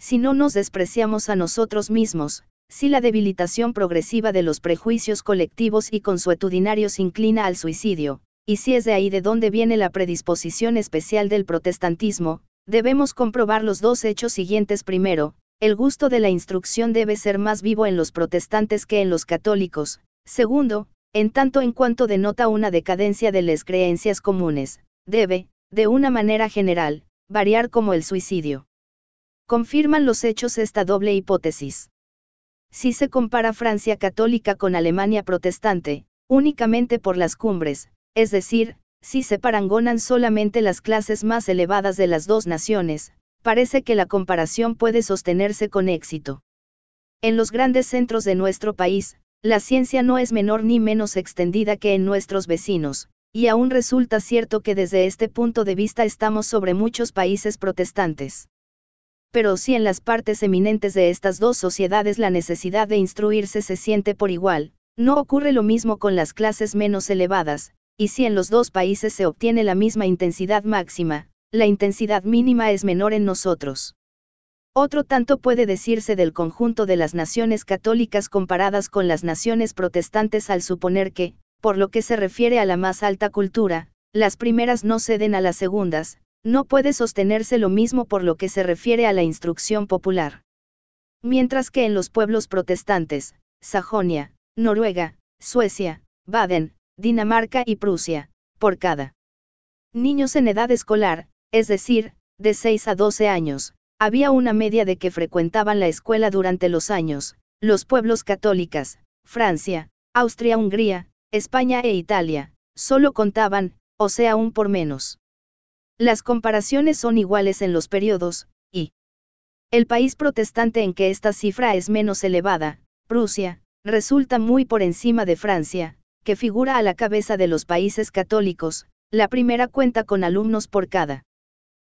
Si no nos despreciamos a nosotros mismos, si la debilitación progresiva de los prejuicios colectivos y consuetudinarios inclina al suicidio, y si es de ahí de donde viene la predisposición especial del protestantismo, debemos comprobar los dos hechos siguientes primero, el gusto de la instrucción debe ser más vivo en los protestantes que en los católicos, segundo, en tanto en cuanto denota una decadencia de las creencias comunes, debe, de una manera general, variar como el suicidio. Confirman los hechos esta doble hipótesis si se compara Francia católica con Alemania protestante, únicamente por las cumbres, es decir, si se parangonan solamente las clases más elevadas de las dos naciones, parece que la comparación puede sostenerse con éxito. En los grandes centros de nuestro país, la ciencia no es menor ni menos extendida que en nuestros vecinos, y aún resulta cierto que desde este punto de vista estamos sobre muchos países protestantes pero si en las partes eminentes de estas dos sociedades la necesidad de instruirse se siente por igual, no ocurre lo mismo con las clases menos elevadas, y si en los dos países se obtiene la misma intensidad máxima, la intensidad mínima es menor en nosotros. Otro tanto puede decirse del conjunto de las naciones católicas comparadas con las naciones protestantes al suponer que, por lo que se refiere a la más alta cultura, las primeras no ceden a las segundas, no puede sostenerse lo mismo por lo que se refiere a la instrucción popular. Mientras que en los pueblos protestantes, Sajonia, Noruega, Suecia, Baden, Dinamarca y Prusia, por cada niños en edad escolar, es decir, de 6 a 12 años, había una media de que frecuentaban la escuela durante los años, los pueblos católicas, Francia, Austria-Hungría, España e Italia, solo contaban, o sea, un por menos. Las comparaciones son iguales en los periodos, y el país protestante en que esta cifra es menos elevada, Prusia, resulta muy por encima de Francia, que figura a la cabeza de los países católicos, la primera cuenta con alumnos por cada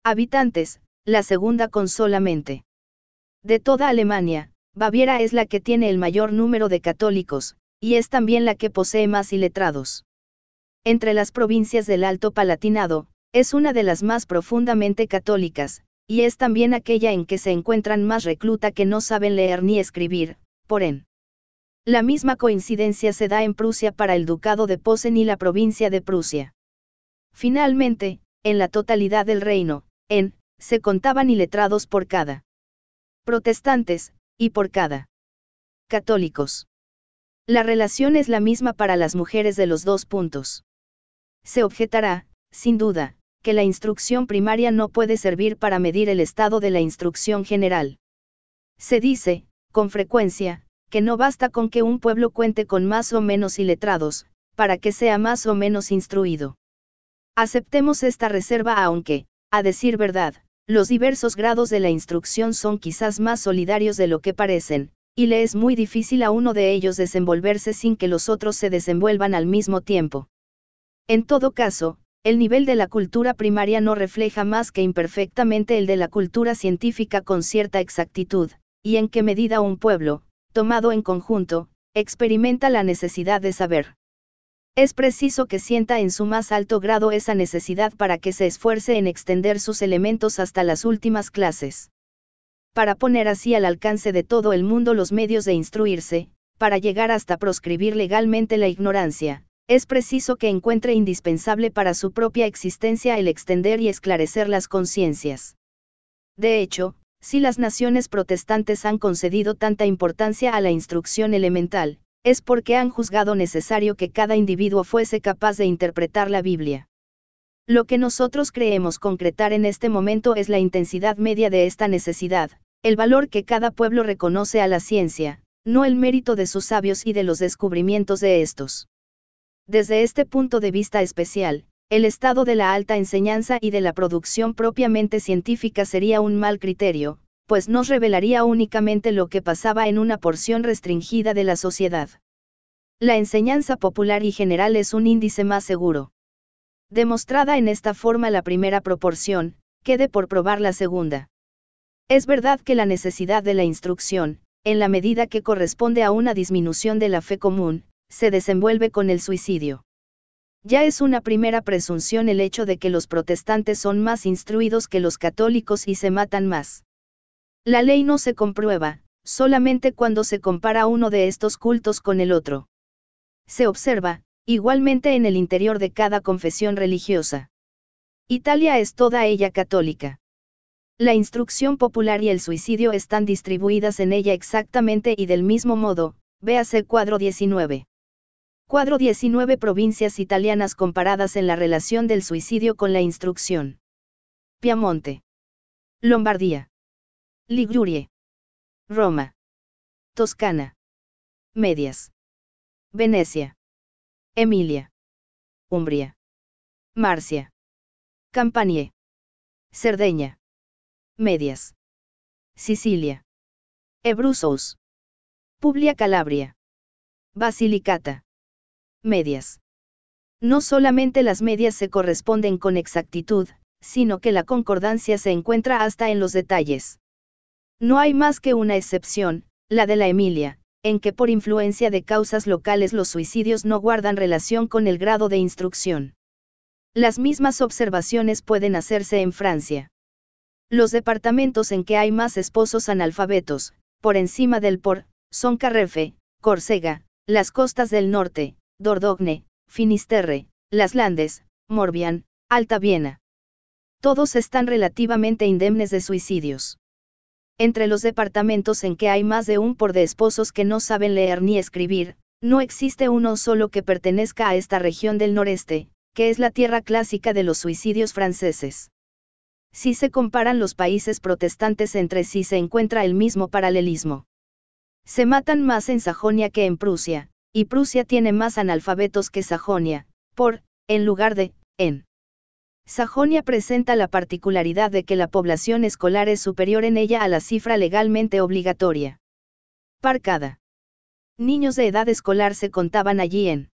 habitantes, la segunda con solamente. De toda Alemania, Baviera es la que tiene el mayor número de católicos, y es también la que posee más iletrados. Entre las provincias del Alto Palatinado, es una de las más profundamente católicas, y es también aquella en que se encuentran más recluta que no saben leer ni escribir, por en. La misma coincidencia se da en Prusia para el Ducado de Posen y la provincia de Prusia. Finalmente, en la totalidad del reino, en, se contaban iletrados por cada protestantes, y por cada católicos. La relación es la misma para las mujeres de los dos puntos. Se objetará, sin duda, que la instrucción primaria no puede servir para medir el estado de la instrucción general. Se dice, con frecuencia, que no basta con que un pueblo cuente con más o menos iletrados, para que sea más o menos instruido. Aceptemos esta reserva aunque, a decir verdad, los diversos grados de la instrucción son quizás más solidarios de lo que parecen, y le es muy difícil a uno de ellos desenvolverse sin que los otros se desenvuelvan al mismo tiempo. En todo caso, el nivel de la cultura primaria no refleja más que imperfectamente el de la cultura científica con cierta exactitud, y en qué medida un pueblo, tomado en conjunto, experimenta la necesidad de saber. Es preciso que sienta en su más alto grado esa necesidad para que se esfuerce en extender sus elementos hasta las últimas clases. Para poner así al alcance de todo el mundo los medios de instruirse, para llegar hasta proscribir legalmente la ignorancia, es preciso que encuentre indispensable para su propia existencia el extender y esclarecer las conciencias. De hecho, si las naciones protestantes han concedido tanta importancia a la instrucción elemental, es porque han juzgado necesario que cada individuo fuese capaz de interpretar la Biblia. Lo que nosotros creemos concretar en este momento es la intensidad media de esta necesidad, el valor que cada pueblo reconoce a la ciencia, no el mérito de sus sabios y de los descubrimientos de estos. Desde este punto de vista especial, el estado de la alta enseñanza y de la producción propiamente científica sería un mal criterio, pues nos revelaría únicamente lo que pasaba en una porción restringida de la sociedad. La enseñanza popular y general es un índice más seguro. Demostrada en esta forma la primera proporción, quede por probar la segunda. Es verdad que la necesidad de la instrucción, en la medida que corresponde a una disminución de la fe común, se desenvuelve con el suicidio. Ya es una primera presunción el hecho de que los protestantes son más instruidos que los católicos y se matan más. La ley no se comprueba, solamente cuando se compara uno de estos cultos con el otro. Se observa, igualmente en el interior de cada confesión religiosa. Italia es toda ella católica. La instrucción popular y el suicidio están distribuidas en ella exactamente y del mismo modo, véase cuadro 19. Cuadro 19 Provincias italianas comparadas en la relación del suicidio con la instrucción. Piamonte. Lombardía. Ligurie. Roma. Toscana. Medias. Venecia. Emilia. Umbria. Marcia. Campanie. Cerdeña. Medias. Sicilia. Ebrusos, Publia Calabria. Basilicata medias. No solamente las medias se corresponden con exactitud, sino que la concordancia se encuentra hasta en los detalles. No hay más que una excepción, la de la Emilia, en que por influencia de causas locales los suicidios no guardan relación con el grado de instrucción. Las mismas observaciones pueden hacerse en Francia. Los departamentos en que hay más esposos analfabetos, por encima del por, son Carrefe, Córcega, las costas del norte, Dordogne, Finisterre, Las Landes, Morbihan, Alta Viena. Todos están relativamente indemnes de suicidios. Entre los departamentos en que hay más de un por de esposos que no saben leer ni escribir, no existe uno solo que pertenezca a esta región del noreste, que es la tierra clásica de los suicidios franceses. Si se comparan los países protestantes entre sí se encuentra el mismo paralelismo. Se matan más en Sajonia que en Prusia, y Prusia tiene más analfabetos que Sajonia, por, en lugar de, en. Sajonia presenta la particularidad de que la población escolar es superior en ella a la cifra legalmente obligatoria. Parcada. Niños de edad escolar se contaban allí en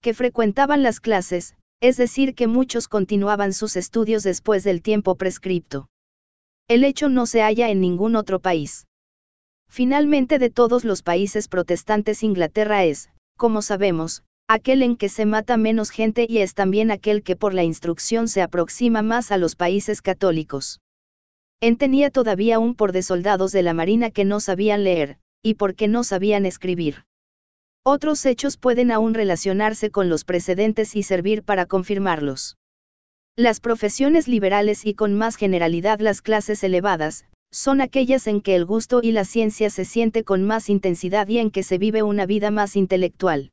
que frecuentaban las clases, es decir, que muchos continuaban sus estudios después del tiempo prescripto. El hecho no se halla en ningún otro país. Finalmente de todos los países protestantes Inglaterra es, como sabemos, aquel en que se mata menos gente y es también aquel que por la instrucción se aproxima más a los países católicos. En tenía todavía un por de soldados de la Marina que no sabían leer, y porque no sabían escribir. Otros hechos pueden aún relacionarse con los precedentes y servir para confirmarlos. Las profesiones liberales y con más generalidad las clases elevadas, son aquellas en que el gusto y la ciencia se siente con más intensidad y en que se vive una vida más intelectual.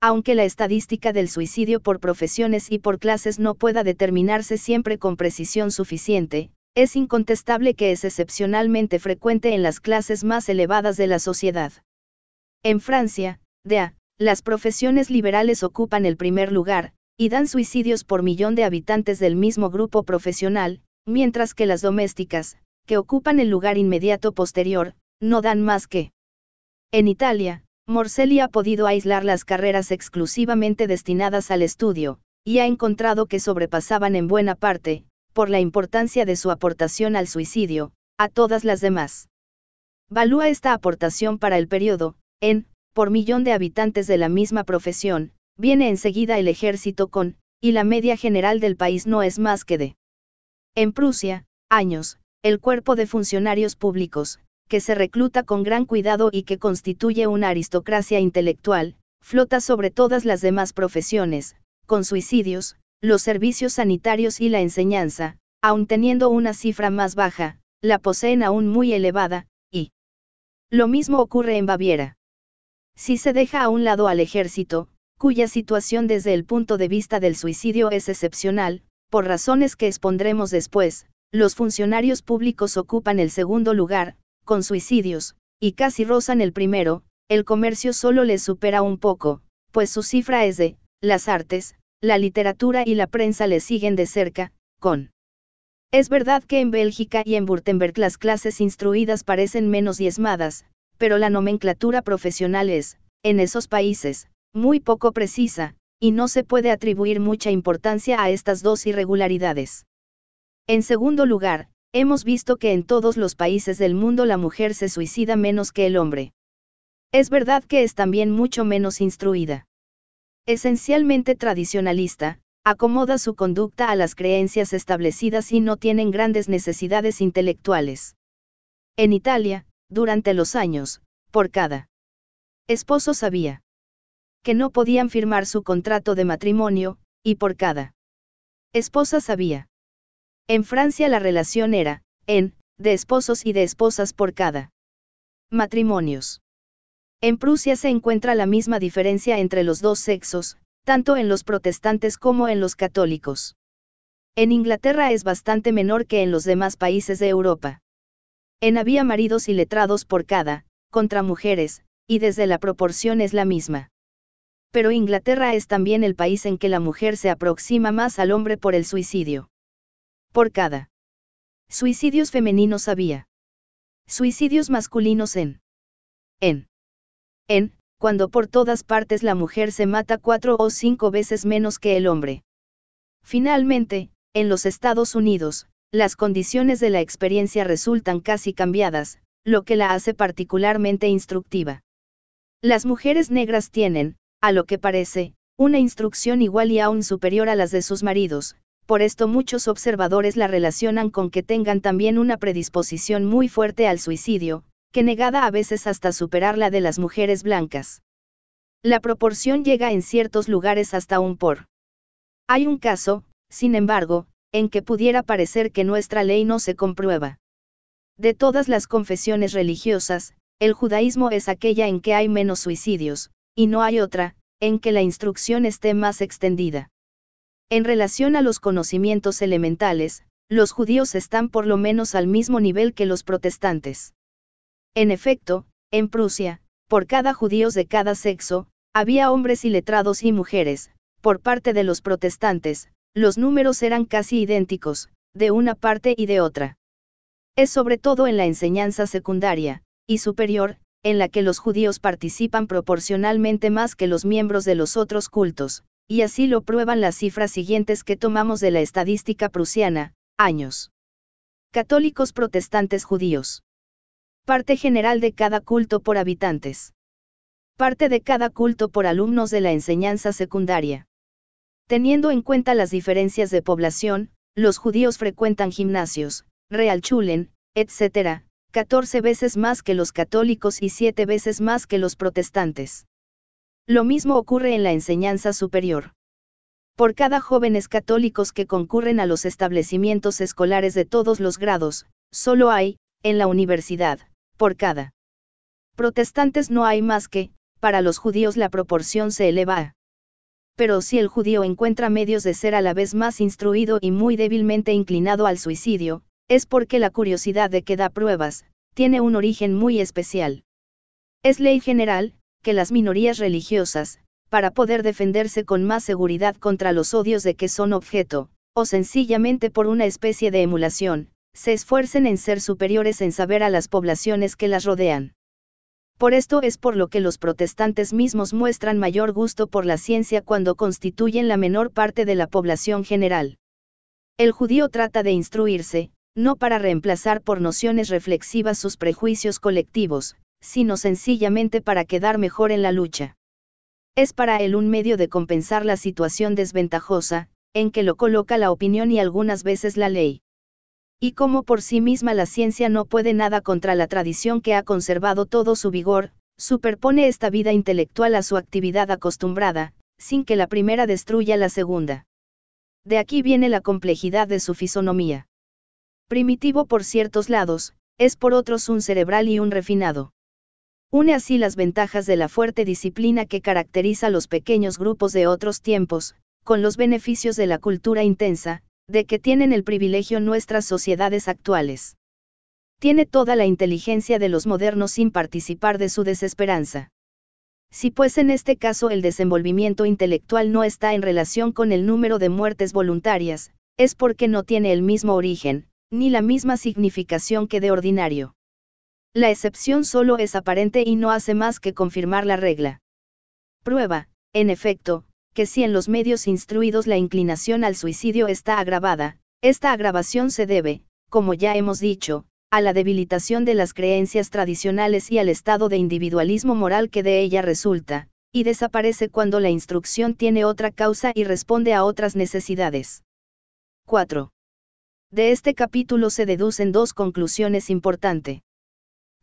Aunque la estadística del suicidio por profesiones y por clases no pueda determinarse siempre con precisión suficiente, es incontestable que es excepcionalmente frecuente en las clases más elevadas de la sociedad. En Francia, de a, las profesiones liberales ocupan el primer lugar, y dan suicidios por millón de habitantes del mismo grupo profesional, mientras que las domésticas, que ocupan el lugar inmediato posterior, no dan más que. En Italia, Morselli ha podido aislar las carreras exclusivamente destinadas al estudio, y ha encontrado que sobrepasaban en buena parte, por la importancia de su aportación al suicidio, a todas las demás. Valúa esta aportación para el periodo, en, por millón de habitantes de la misma profesión, viene enseguida el ejército con, y la media general del país no es más que de. En Prusia, años, el cuerpo de funcionarios públicos, que se recluta con gran cuidado y que constituye una aristocracia intelectual, flota sobre todas las demás profesiones, con suicidios, los servicios sanitarios y la enseñanza, aun teniendo una cifra más baja, la poseen aún muy elevada, y lo mismo ocurre en Baviera. Si se deja a un lado al ejército, cuya situación desde el punto de vista del suicidio es excepcional, por razones que expondremos después, los funcionarios públicos ocupan el segundo lugar, con suicidios, y casi rozan el primero, el comercio solo les supera un poco, pues su cifra es de, las artes, la literatura y la prensa le siguen de cerca, con. Es verdad que en Bélgica y en Württemberg las clases instruidas parecen menos diezmadas, pero la nomenclatura profesional es, en esos países, muy poco precisa, y no se puede atribuir mucha importancia a estas dos irregularidades. En segundo lugar, hemos visto que en todos los países del mundo la mujer se suicida menos que el hombre. Es verdad que es también mucho menos instruida. Esencialmente tradicionalista, acomoda su conducta a las creencias establecidas y no tienen grandes necesidades intelectuales. En Italia, durante los años, por cada esposo sabía que no podían firmar su contrato de matrimonio, y por cada esposa sabía en Francia la relación era, en, de esposos y de esposas por cada matrimonios. En Prusia se encuentra la misma diferencia entre los dos sexos, tanto en los protestantes como en los católicos. En Inglaterra es bastante menor que en los demás países de Europa. En había maridos y letrados por cada, contra mujeres, y desde la proporción es la misma. Pero Inglaterra es también el país en que la mujer se aproxima más al hombre por el suicidio por cada. Suicidios femeninos había. Suicidios masculinos en. En. En, cuando por todas partes la mujer se mata cuatro o cinco veces menos que el hombre. Finalmente, en los Estados Unidos, las condiciones de la experiencia resultan casi cambiadas, lo que la hace particularmente instructiva. Las mujeres negras tienen, a lo que parece, una instrucción igual y aún superior a las de sus maridos, por esto muchos observadores la relacionan con que tengan también una predisposición muy fuerte al suicidio, que negada a veces hasta superar la de las mujeres blancas. La proporción llega en ciertos lugares hasta un por. Hay un caso, sin embargo, en que pudiera parecer que nuestra ley no se comprueba. De todas las confesiones religiosas, el judaísmo es aquella en que hay menos suicidios, y no hay otra, en que la instrucción esté más extendida. En relación a los conocimientos elementales, los judíos están por lo menos al mismo nivel que los protestantes. En efecto, en Prusia, por cada judíos de cada sexo, había hombres y letrados y mujeres, por parte de los protestantes, los números eran casi idénticos, de una parte y de otra. Es sobre todo en la enseñanza secundaria, y superior, en la que los judíos participan proporcionalmente más que los miembros de los otros cultos, y así lo prueban las cifras siguientes que tomamos de la estadística prusiana, años. Católicos protestantes judíos. Parte general de cada culto por habitantes. Parte de cada culto por alumnos de la enseñanza secundaria. Teniendo en cuenta las diferencias de población, los judíos frecuentan gimnasios, realchulen, etc., 14 veces más que los católicos y 7 veces más que los protestantes. Lo mismo ocurre en la enseñanza superior. Por cada jóvenes católicos que concurren a los establecimientos escolares de todos los grados, solo hay, en la universidad, por cada protestantes no hay más que, para los judíos la proporción se eleva Pero si el judío encuentra medios de ser a la vez más instruido y muy débilmente inclinado al suicidio, es porque la curiosidad de que da pruebas, tiene un origen muy especial. Es ley general, que las minorías religiosas, para poder defenderse con más seguridad contra los odios de que son objeto, o sencillamente por una especie de emulación, se esfuercen en ser superiores en saber a las poblaciones que las rodean. Por esto es por lo que los protestantes mismos muestran mayor gusto por la ciencia cuando constituyen la menor parte de la población general. El judío trata de instruirse, no para reemplazar por nociones reflexivas sus prejuicios colectivos, sino sencillamente para quedar mejor en la lucha. Es para él un medio de compensar la situación desventajosa, en que lo coloca la opinión y algunas veces la ley. Y como por sí misma la ciencia no puede nada contra la tradición que ha conservado todo su vigor, superpone esta vida intelectual a su actividad acostumbrada, sin que la primera destruya la segunda. De aquí viene la complejidad de su fisonomía. Primitivo por ciertos lados, es por otros un cerebral y un refinado. Une así las ventajas de la fuerte disciplina que caracteriza los pequeños grupos de otros tiempos, con los beneficios de la cultura intensa, de que tienen el privilegio nuestras sociedades actuales. Tiene toda la inteligencia de los modernos sin participar de su desesperanza. Si pues en este caso el desenvolvimiento intelectual no está en relación con el número de muertes voluntarias, es porque no tiene el mismo origen, ni la misma significación que de ordinario la excepción solo es aparente y no hace más que confirmar la regla. Prueba, en efecto, que si en los medios instruidos la inclinación al suicidio está agravada, esta agravación se debe, como ya hemos dicho, a la debilitación de las creencias tradicionales y al estado de individualismo moral que de ella resulta, y desaparece cuando la instrucción tiene otra causa y responde a otras necesidades. 4. De este capítulo se deducen dos conclusiones importantes.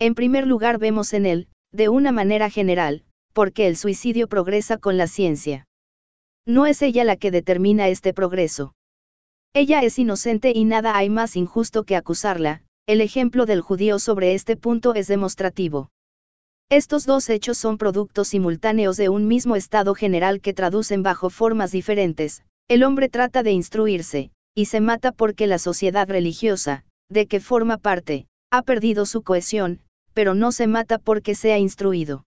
En primer lugar vemos en él, de una manera general, porque el suicidio progresa con la ciencia. No es ella la que determina este progreso. Ella es inocente y nada hay más injusto que acusarla, el ejemplo del judío sobre este punto es demostrativo. Estos dos hechos son productos simultáneos de un mismo estado general que traducen bajo formas diferentes, el hombre trata de instruirse, y se mata porque la sociedad religiosa, de que forma parte, ha perdido su cohesión, pero no se mata porque sea instruido.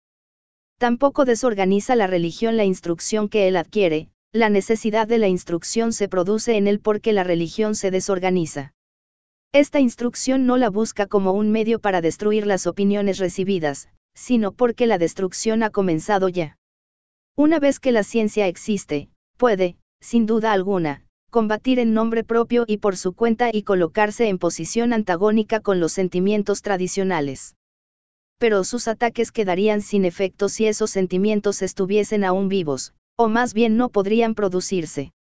Tampoco desorganiza la religión la instrucción que él adquiere, la necesidad de la instrucción se produce en él porque la religión se desorganiza. Esta instrucción no la busca como un medio para destruir las opiniones recibidas, sino porque la destrucción ha comenzado ya. Una vez que la ciencia existe, puede, sin duda alguna, combatir en nombre propio y por su cuenta y colocarse en posición antagónica con los sentimientos tradicionales pero sus ataques quedarían sin efecto si esos sentimientos estuviesen aún vivos, o más bien no podrían producirse.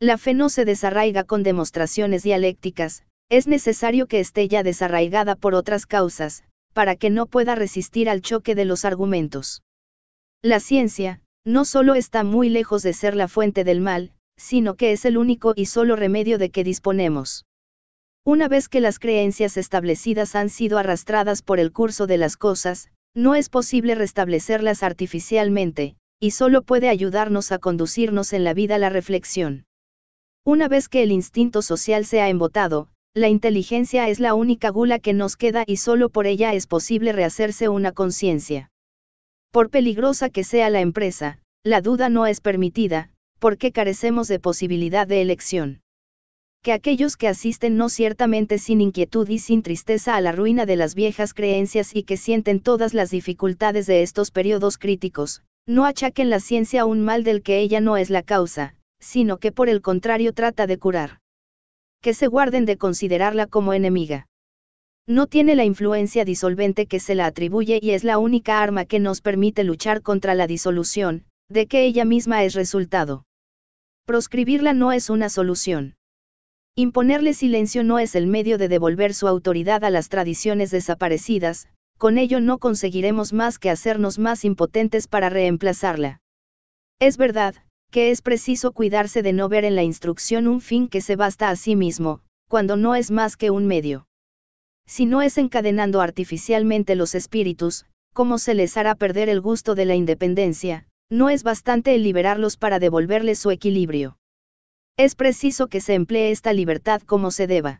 La fe no se desarraiga con demostraciones dialécticas, es necesario que esté ya desarraigada por otras causas, para que no pueda resistir al choque de los argumentos. La ciencia, no solo está muy lejos de ser la fuente del mal, sino que es el único y solo remedio de que disponemos. Una vez que las creencias establecidas han sido arrastradas por el curso de las cosas, no es posible restablecerlas artificialmente, y solo puede ayudarnos a conducirnos en la vida la reflexión. Una vez que el instinto social se ha embotado, la inteligencia es la única gula que nos queda y solo por ella es posible rehacerse una conciencia. Por peligrosa que sea la empresa, la duda no es permitida, porque carecemos de posibilidad de elección que aquellos que asisten no ciertamente sin inquietud y sin tristeza a la ruina de las viejas creencias y que sienten todas las dificultades de estos periodos críticos, no achaquen la ciencia a un mal del que ella no es la causa, sino que por el contrario trata de curar. Que se guarden de considerarla como enemiga. No tiene la influencia disolvente que se la atribuye y es la única arma que nos permite luchar contra la disolución, de que ella misma es resultado. Proscribirla no es una solución. Imponerle silencio no es el medio de devolver su autoridad a las tradiciones desaparecidas, con ello no conseguiremos más que hacernos más impotentes para reemplazarla. Es verdad, que es preciso cuidarse de no ver en la instrucción un fin que se basta a sí mismo, cuando no es más que un medio. Si no es encadenando artificialmente los espíritus, ¿cómo se les hará perder el gusto de la independencia? No es bastante el liberarlos para devolverles su equilibrio. Es preciso que se emplee esta libertad como se deba.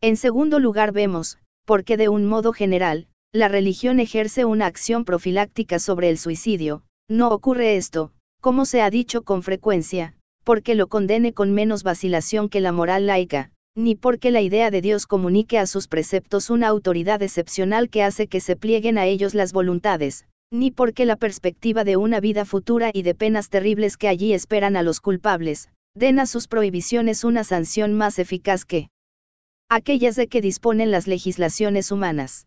En segundo lugar vemos, porque de un modo general, la religión ejerce una acción profiláctica sobre el suicidio, no ocurre esto, como se ha dicho con frecuencia, porque lo condene con menos vacilación que la moral laica, ni porque la idea de Dios comunique a sus preceptos una autoridad excepcional que hace que se plieguen a ellos las voluntades, ni porque la perspectiva de una vida futura y de penas terribles que allí esperan a los culpables, den a sus prohibiciones una sanción más eficaz que aquellas de que disponen las legislaciones humanas.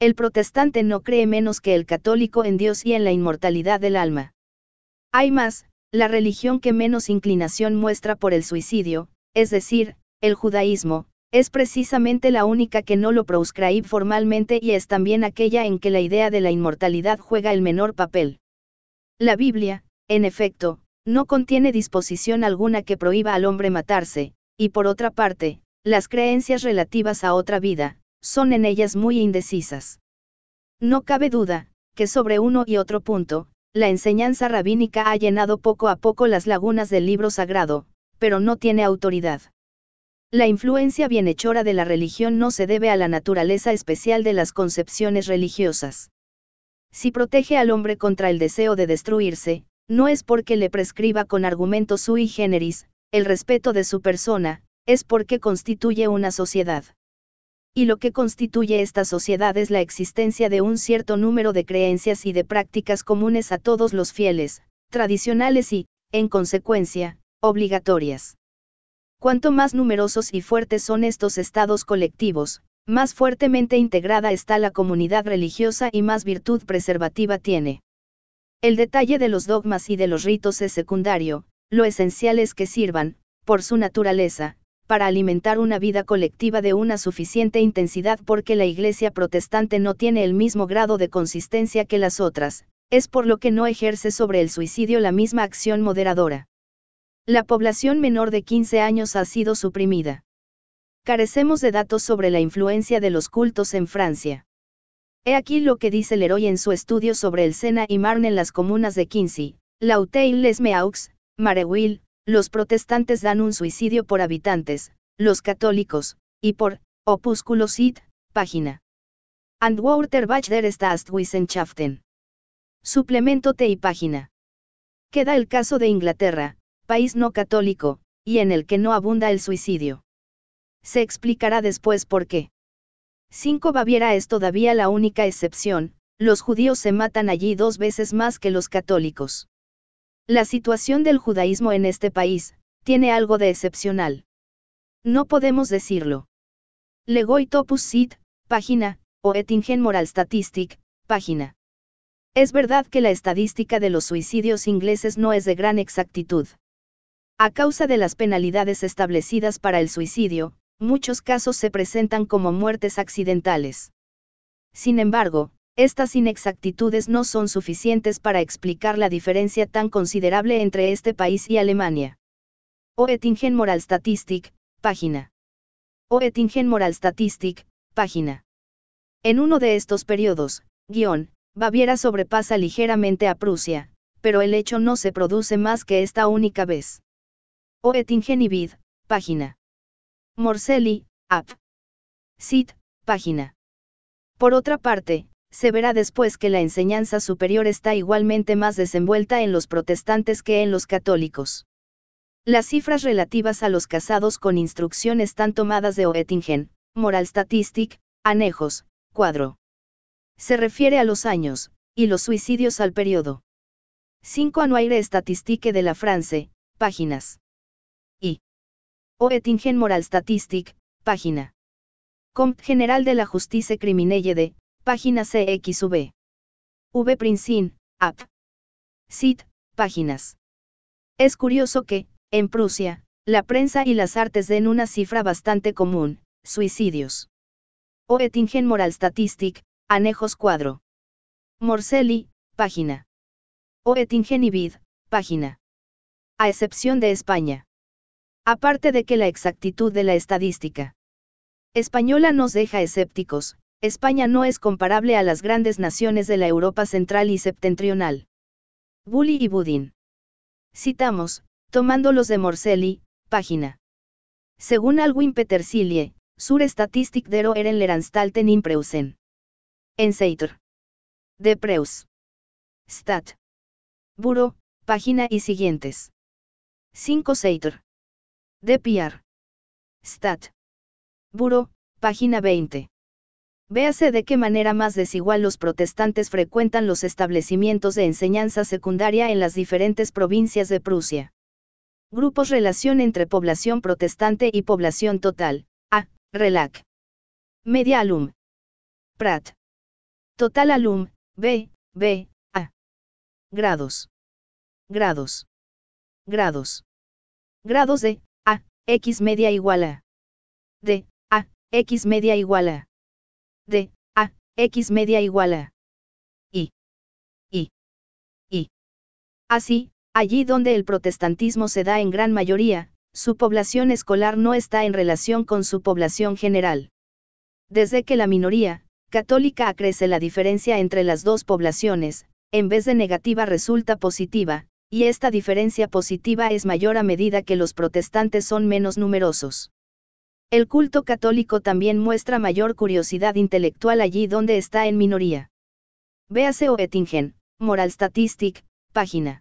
El protestante no cree menos que el católico en Dios y en la inmortalidad del alma. Hay más, la religión que menos inclinación muestra por el suicidio, es decir, el judaísmo, es precisamente la única que no lo proscribe formalmente y es también aquella en que la idea de la inmortalidad juega el menor papel. La Biblia, en efecto, no contiene disposición alguna que prohíba al hombre matarse, y por otra parte, las creencias relativas a otra vida, son en ellas muy indecisas. No cabe duda, que sobre uno y otro punto, la enseñanza rabínica ha llenado poco a poco las lagunas del libro sagrado, pero no tiene autoridad. La influencia bienhechora de la religión no se debe a la naturaleza especial de las concepciones religiosas. Si protege al hombre contra el deseo de destruirse, no es porque le prescriba con argumentos sui generis, el respeto de su persona, es porque constituye una sociedad. Y lo que constituye esta sociedad es la existencia de un cierto número de creencias y de prácticas comunes a todos los fieles, tradicionales y, en consecuencia, obligatorias. Cuanto más numerosos y fuertes son estos estados colectivos, más fuertemente integrada está la comunidad religiosa y más virtud preservativa tiene. El detalle de los dogmas y de los ritos es secundario, lo esencial es que sirvan, por su naturaleza, para alimentar una vida colectiva de una suficiente intensidad porque la Iglesia protestante no tiene el mismo grado de consistencia que las otras, es por lo que no ejerce sobre el suicidio la misma acción moderadora. La población menor de 15 años ha sido suprimida. Carecemos de datos sobre la influencia de los cultos en Francia. He aquí lo que dice Leroy en su estudio sobre el Sena y Marne en las comunas de Quincy, Lautey Les Marewil, los protestantes dan un suicidio por habitantes, los católicos, y por, opúsculo sit, página. And Waterbach der Wissenschaften. Suplemento T y página. Queda el caso de Inglaterra, país no católico, y en el que no abunda el suicidio. Se explicará después por qué. 5. Baviera es todavía la única excepción, los judíos se matan allí dos veces más que los católicos. La situación del judaísmo en este país, tiene algo de excepcional. No podemos decirlo. Legoy Topus Sit, página, o Ettingen Moral Statistic, página. Es verdad que la estadística de los suicidios ingleses no es de gran exactitud. A causa de las penalidades establecidas para el suicidio, muchos casos se presentan como muertes accidentales. Sin embargo, estas inexactitudes no son suficientes para explicar la diferencia tan considerable entre este país y Alemania. Oettingen Moral Statistic, página. Oettingen Moral Statistic, página. En uno de estos periodos, guión, Baviera sobrepasa ligeramente a Prusia, pero el hecho no se produce más que esta única vez. Oettingen y Vid, página. Morselli, app. Sit, página. Por otra parte, se verá después que la enseñanza superior está igualmente más desenvuelta en los protestantes que en los católicos. Las cifras relativas a los casados con instrucción están tomadas de Oettingen, Moral Statistic, anejos, cuadro. Se refiere a los años, y los suicidios al periodo. 5 Anuaire Statistique de la France, páginas. Oettingen Statistic, página. Comp General de la Justicia Criminelle de, página CXV. V. Princin, app. CIT, páginas. Es curioso que, en Prusia, la prensa y las artes den una cifra bastante común, suicidios. Oettingen Statistic, anejos cuadro. Morcelli, página. Oettingen y Vid, página. A excepción de España. Aparte de que la exactitud de la estadística española nos deja escépticos, España no es comparable a las grandes naciones de la Europa central y septentrional. Bully y Budin. Citamos, tomando los de Morcelli, página. Según Alwin Petersilie, Sur Statistik der Oerenleranstalten Leranstalten in En De Preus. Stat. Buro, página y siguientes. 5 Seitor. DPR. Stat. Buro, página 20. Véase de qué manera más desigual los protestantes frecuentan los establecimientos de enseñanza secundaria en las diferentes provincias de Prusia. Grupos relación entre población protestante y población total. A. RELAC. Media alum. Prat. Total alum. B. B. A. Grados. Grados. Grados. Grados de x media igual a d a x media igual a d a x media igual a y y y así allí donde el protestantismo se da en gran mayoría su población escolar no está en relación con su población general desde que la minoría católica acrece la diferencia entre las dos poblaciones en vez de negativa resulta positiva y esta diferencia positiva es mayor a medida que los protestantes son menos numerosos. El culto católico también muestra mayor curiosidad intelectual allí donde está en minoría. Véase Oettingen, Moral Statistic, página.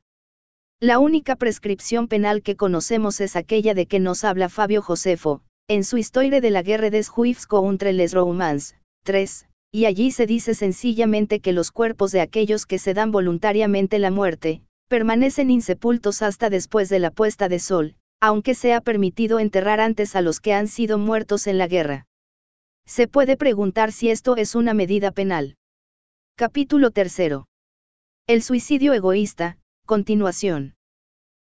La única prescripción penal que conocemos es aquella de que nos habla Fabio Josefo, en su Historia de la Guerra des Juifs contre les Romans, 3, y allí se dice sencillamente que los cuerpos de aquellos que se dan voluntariamente la muerte, permanecen insepultos hasta después de la puesta de sol, aunque sea permitido enterrar antes a los que han sido muertos en la guerra. Se puede preguntar si esto es una medida penal. Capítulo 3. El suicidio egoísta, continuación.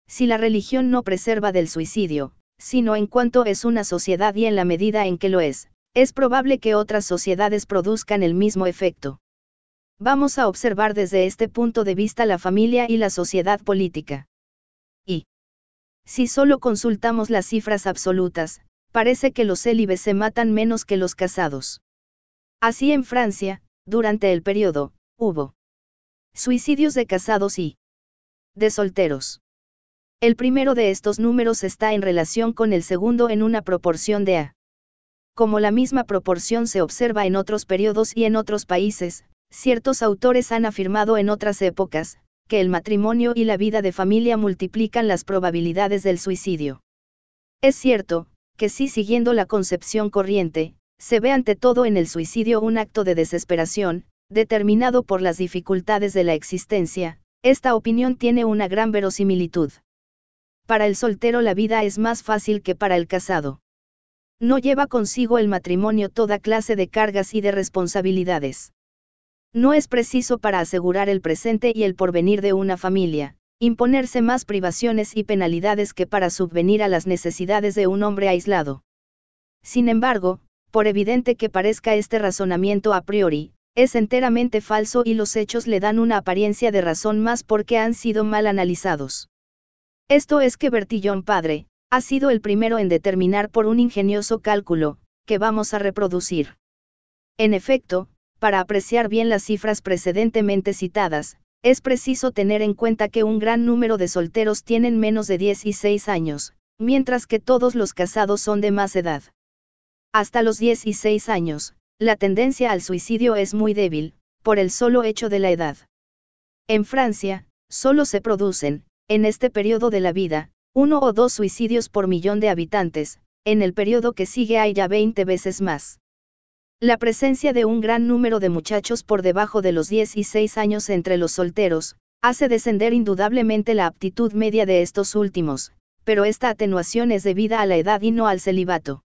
Si la religión no preserva del suicidio, sino en cuanto es una sociedad y en la medida en que lo es, es probable que otras sociedades produzcan el mismo efecto. Vamos a observar desde este punto de vista la familia y la sociedad política. Y si solo consultamos las cifras absolutas, parece que los célibes se matan menos que los casados. Así en Francia, durante el periodo, hubo suicidios de casados y de solteros. El primero de estos números está en relación con el segundo en una proporción de A. Como la misma proporción se observa en otros periodos y en otros países, Ciertos autores han afirmado en otras épocas, que el matrimonio y la vida de familia multiplican las probabilidades del suicidio. Es cierto, que si siguiendo la concepción corriente, se ve ante todo en el suicidio un acto de desesperación, determinado por las dificultades de la existencia, esta opinión tiene una gran verosimilitud. Para el soltero la vida es más fácil que para el casado. No lleva consigo el matrimonio toda clase de cargas y de responsabilidades. No es preciso para asegurar el presente y el porvenir de una familia, imponerse más privaciones y penalidades que para subvenir a las necesidades de un hombre aislado. Sin embargo, por evidente que parezca este razonamiento a priori, es enteramente falso y los hechos le dan una apariencia de razón más porque han sido mal analizados. Esto es que Bertillon padre, ha sido el primero en determinar por un ingenioso cálculo, que vamos a reproducir. En efecto, para apreciar bien las cifras precedentemente citadas, es preciso tener en cuenta que un gran número de solteros tienen menos de 16 años, mientras que todos los casados son de más edad. Hasta los 16 años, la tendencia al suicidio es muy débil, por el solo hecho de la edad. En Francia, solo se producen, en este periodo de la vida, uno o dos suicidios por millón de habitantes, en el periodo que sigue hay ya 20 veces más. La presencia de un gran número de muchachos por debajo de los 16 años entre los solteros, hace descender indudablemente la aptitud media de estos últimos, pero esta atenuación es debida a la edad y no al celibato.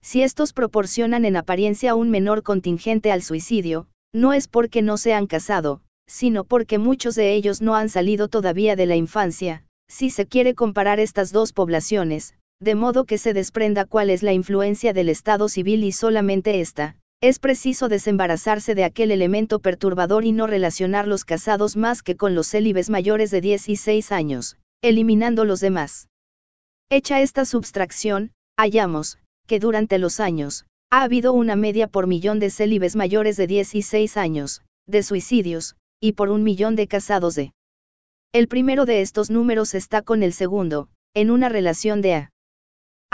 Si estos proporcionan en apariencia un menor contingente al suicidio, no es porque no se han casado, sino porque muchos de ellos no han salido todavía de la infancia, si se quiere comparar estas dos poblaciones, de modo que se desprenda cuál es la influencia del Estado civil y solamente esta, es preciso desembarazarse de aquel elemento perturbador y no relacionar los casados más que con los célibes mayores de 16 años, eliminando los demás. Hecha esta substracción, hallamos, que durante los años, ha habido una media por millón de célibes mayores de 16 años, de suicidios, y por un millón de casados de. El primero de estos números está con el segundo, en una relación de A.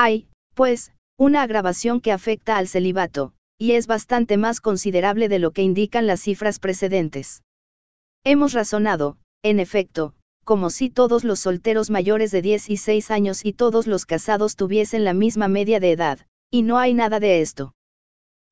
Hay, pues, una agravación que afecta al celibato, y es bastante más considerable de lo que indican las cifras precedentes. Hemos razonado, en efecto, como si todos los solteros mayores de 16 años y todos los casados tuviesen la misma media de edad, y no hay nada de esto.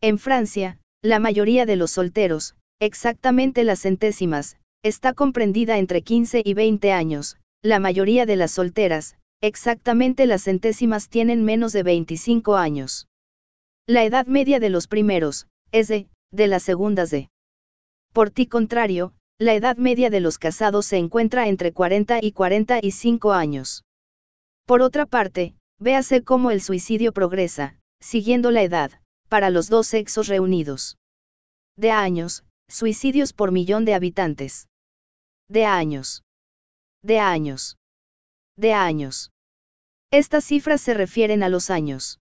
En Francia, la mayoría de los solteros, exactamente las centésimas, está comprendida entre 15 y 20 años, la mayoría de las solteras, Exactamente las centésimas tienen menos de 25 años. La edad media de los primeros, es de, de las segundas de. Por ti contrario, la edad media de los casados se encuentra entre 40 y 45 años. Por otra parte, véase cómo el suicidio progresa, siguiendo la edad, para los dos sexos reunidos. De años, suicidios por millón de habitantes. De años. De años de años. Estas cifras se refieren a los años.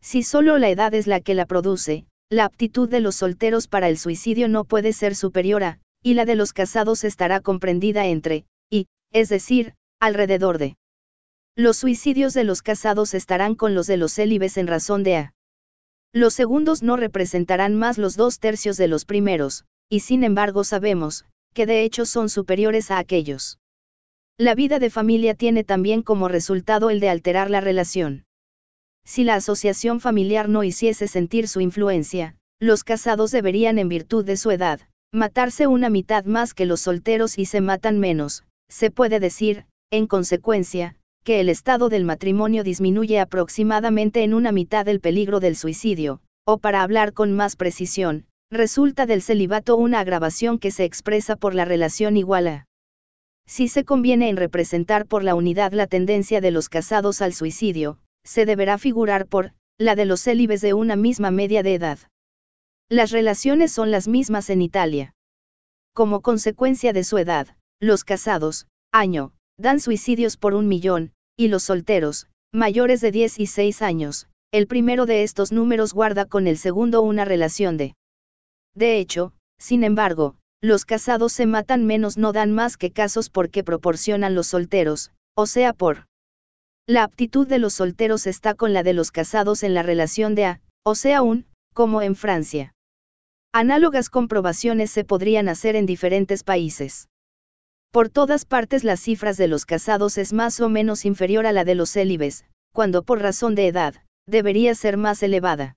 Si solo la edad es la que la produce, la aptitud de los solteros para el suicidio no puede ser superior a, y la de los casados estará comprendida entre, y, es decir, alrededor de. Los suicidios de los casados estarán con los de los célibes en razón de a. Los segundos no representarán más los dos tercios de los primeros, y sin embargo sabemos, que de hecho son superiores a aquellos. La vida de familia tiene también como resultado el de alterar la relación. Si la asociación familiar no hiciese sentir su influencia, los casados deberían en virtud de su edad, matarse una mitad más que los solteros y se matan menos, se puede decir, en consecuencia, que el estado del matrimonio disminuye aproximadamente en una mitad el peligro del suicidio, o para hablar con más precisión, resulta del celibato una agravación que se expresa por la relación igual a si se conviene en representar por la unidad la tendencia de los casados al suicidio, se deberá figurar por la de los célibes de una misma media de edad. Las relaciones son las mismas en Italia. Como consecuencia de su edad, los casados, año, dan suicidios por un millón, y los solteros, mayores de 16 años, el primero de estos números guarda con el segundo una relación de. De hecho, sin embargo, los casados se matan menos no dan más que casos porque proporcionan los solteros, o sea por. La aptitud de los solteros está con la de los casados en la relación de A, o sea un, como en Francia. Análogas comprobaciones se podrían hacer en diferentes países. Por todas partes las cifras de los casados es más o menos inferior a la de los célibes, cuando por razón de edad, debería ser más elevada.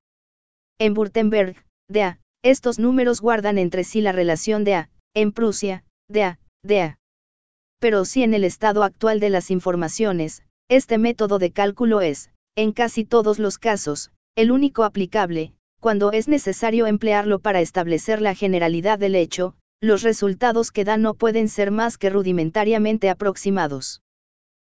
En Württemberg, de A, estos números guardan entre sí la relación de A, en Prusia, de A, de A. Pero si en el estado actual de las informaciones, este método de cálculo es, en casi todos los casos, el único aplicable, cuando es necesario emplearlo para establecer la generalidad del hecho, los resultados que da no pueden ser más que rudimentariamente aproximados.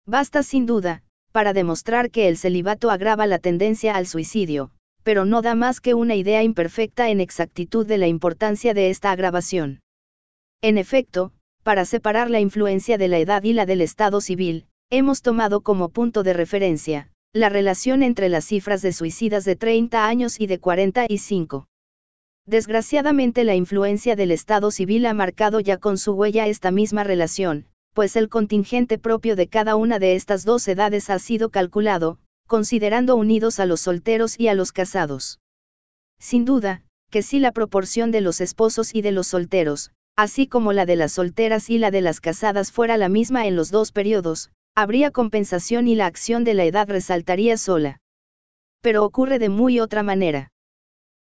Basta sin duda, para demostrar que el celibato agrava la tendencia al suicidio pero no da más que una idea imperfecta en exactitud de la importancia de esta agravación. En efecto, para separar la influencia de la edad y la del estado civil, hemos tomado como punto de referencia, la relación entre las cifras de suicidas de 30 años y de 45. Desgraciadamente la influencia del Estado civil ha marcado ya con su huella esta misma relación, pues el contingente propio de cada una de estas dos edades ha sido calculado, considerando unidos a los solteros y a los casados. Sin duda, que si la proporción de los esposos y de los solteros, así como la de las solteras y la de las casadas fuera la misma en los dos periodos, habría compensación y la acción de la edad resaltaría sola. Pero ocurre de muy otra manera.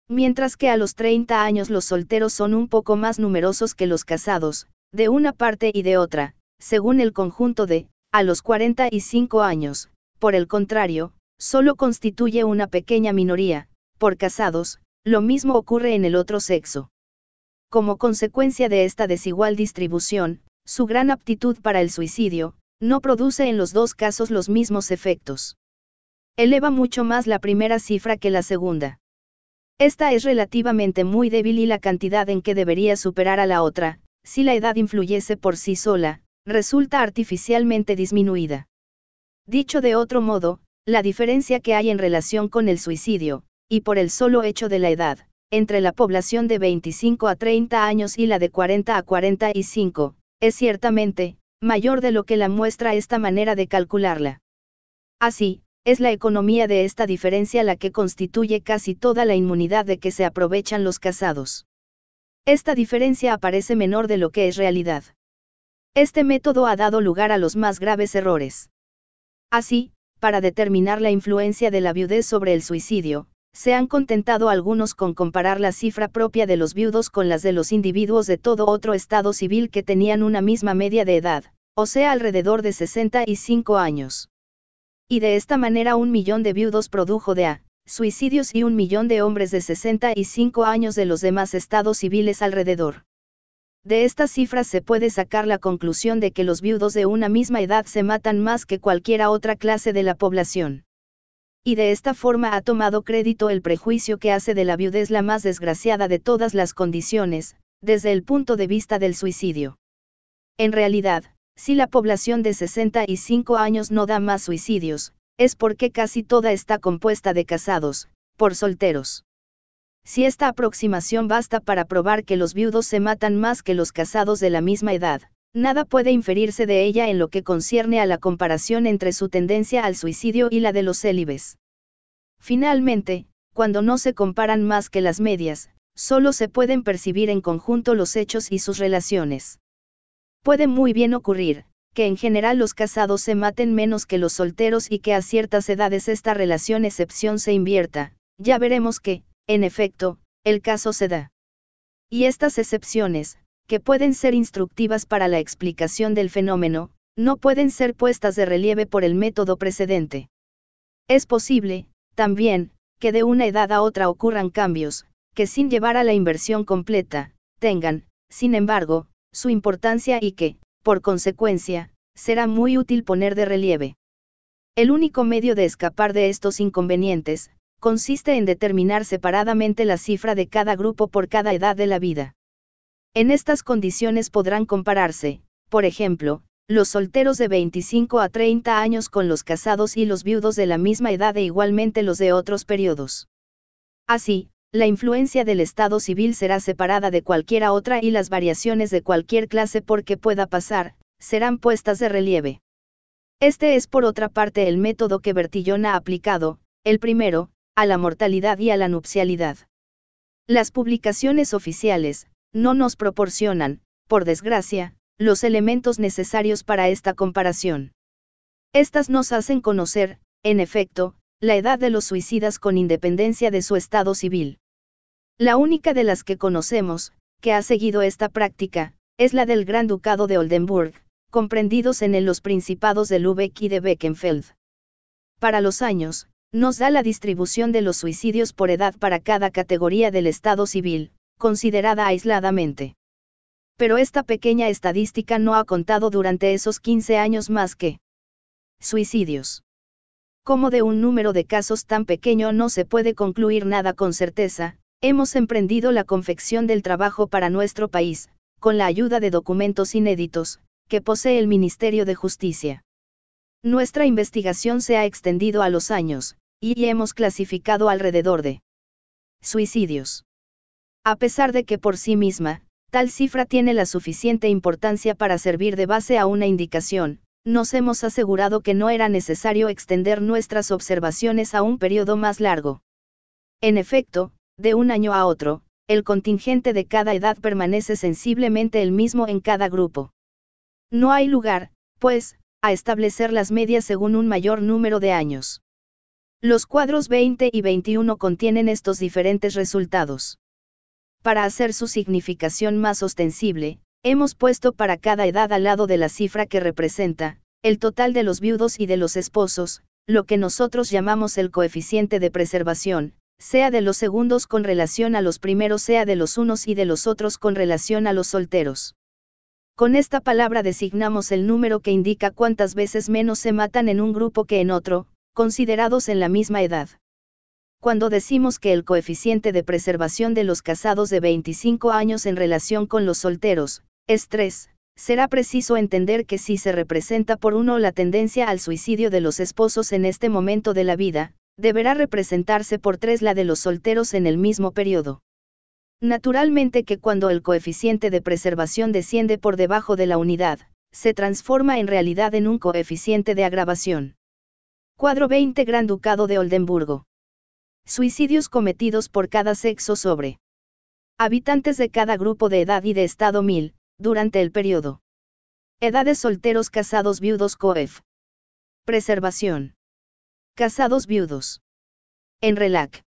Mientras que a los 30 años los solteros son un poco más numerosos que los casados, de una parte y de otra, según el conjunto de, a los 45 años, por el contrario, solo constituye una pequeña minoría, por casados, lo mismo ocurre en el otro sexo. Como consecuencia de esta desigual distribución, su gran aptitud para el suicidio, no produce en los dos casos los mismos efectos. Eleva mucho más la primera cifra que la segunda. Esta es relativamente muy débil y la cantidad en que debería superar a la otra, si la edad influyese por sí sola, resulta artificialmente disminuida. Dicho de otro modo, la diferencia que hay en relación con el suicidio, y por el solo hecho de la edad, entre la población de 25 a 30 años y la de 40 a 45, es ciertamente, mayor de lo que la muestra esta manera de calcularla. Así, es la economía de esta diferencia la que constituye casi toda la inmunidad de que se aprovechan los casados. Esta diferencia aparece menor de lo que es realidad. Este método ha dado lugar a los más graves errores. Así, para determinar la influencia de la viudez sobre el suicidio, se han contentado algunos con comparar la cifra propia de los viudos con las de los individuos de todo otro estado civil que tenían una misma media de edad, o sea alrededor de 65 años. Y de esta manera un millón de viudos produjo de a, suicidios y un millón de hombres de 65 años de los demás estados civiles alrededor. De estas cifras se puede sacar la conclusión de que los viudos de una misma edad se matan más que cualquiera otra clase de la población. Y de esta forma ha tomado crédito el prejuicio que hace de la viudez la más desgraciada de todas las condiciones, desde el punto de vista del suicidio. En realidad, si la población de 65 años no da más suicidios, es porque casi toda está compuesta de casados, por solteros. Si esta aproximación basta para probar que los viudos se matan más que los casados de la misma edad, nada puede inferirse de ella en lo que concierne a la comparación entre su tendencia al suicidio y la de los célibes. Finalmente, cuando no se comparan más que las medias, solo se pueden percibir en conjunto los hechos y sus relaciones. Puede muy bien ocurrir, que en general los casados se maten menos que los solteros y que a ciertas edades esta relación excepción se invierta, ya veremos que, en efecto, el caso se da. Y estas excepciones, que pueden ser instructivas para la explicación del fenómeno, no pueden ser puestas de relieve por el método precedente. Es posible, también, que de una edad a otra ocurran cambios, que sin llevar a la inversión completa, tengan, sin embargo, su importancia y que, por consecuencia, será muy útil poner de relieve. El único medio de escapar de estos inconvenientes, consiste en determinar separadamente la cifra de cada grupo por cada edad de la vida. En estas condiciones podrán compararse, por ejemplo, los solteros de 25 a 30 años con los casados y los viudos de la misma edad e igualmente los de otros periodos. Así, la influencia del Estado civil será separada de cualquiera otra y las variaciones de cualquier clase por que pueda pasar, serán puestas de relieve. Este es por otra parte el método que Bertillon ha aplicado, el primero, a la mortalidad y a la nupcialidad. Las publicaciones oficiales, no nos proporcionan, por desgracia, los elementos necesarios para esta comparación. Estas nos hacen conocer, en efecto, la edad de los suicidas con independencia de su estado civil. La única de las que conocemos, que ha seguido esta práctica, es la del Gran Ducado de Oldenburg, comprendidos en el los principados de Lübeck y de Beckenfeld. Para los años nos da la distribución de los suicidios por edad para cada categoría del Estado civil, considerada aisladamente. Pero esta pequeña estadística no ha contado durante esos 15 años más que suicidios. Como de un número de casos tan pequeño no se puede concluir nada con certeza, hemos emprendido la confección del trabajo para nuestro país, con la ayuda de documentos inéditos, que posee el Ministerio de Justicia. Nuestra investigación se ha extendido a los años, y hemos clasificado alrededor de suicidios. A pesar de que por sí misma, tal cifra tiene la suficiente importancia para servir de base a una indicación, nos hemos asegurado que no era necesario extender nuestras observaciones a un periodo más largo. En efecto, de un año a otro, el contingente de cada edad permanece sensiblemente el mismo en cada grupo. No hay lugar, pues, a establecer las medias según un mayor número de años. Los cuadros 20 y 21 contienen estos diferentes resultados. Para hacer su significación más ostensible, hemos puesto para cada edad al lado de la cifra que representa, el total de los viudos y de los esposos, lo que nosotros llamamos el coeficiente de preservación, sea de los segundos con relación a los primeros, sea de los unos y de los otros con relación a los solteros. Con esta palabra designamos el número que indica cuántas veces menos se matan en un grupo que en otro, considerados en la misma edad. Cuando decimos que el coeficiente de preservación de los casados de 25 años en relación con los solteros, es 3, será preciso entender que si se representa por uno la tendencia al suicidio de los esposos en este momento de la vida, deberá representarse por 3 la de los solteros en el mismo periodo. Naturalmente que cuando el coeficiente de preservación desciende por debajo de la unidad, se transforma en realidad en un coeficiente de agravación. Cuadro 20 Gran Ducado de Oldenburgo. Suicidios cometidos por cada sexo sobre habitantes de cada grupo de edad y de estado 1000, durante el periodo. Edades solteros casados viudos COEF. Preservación. Casados viudos. En RELAC.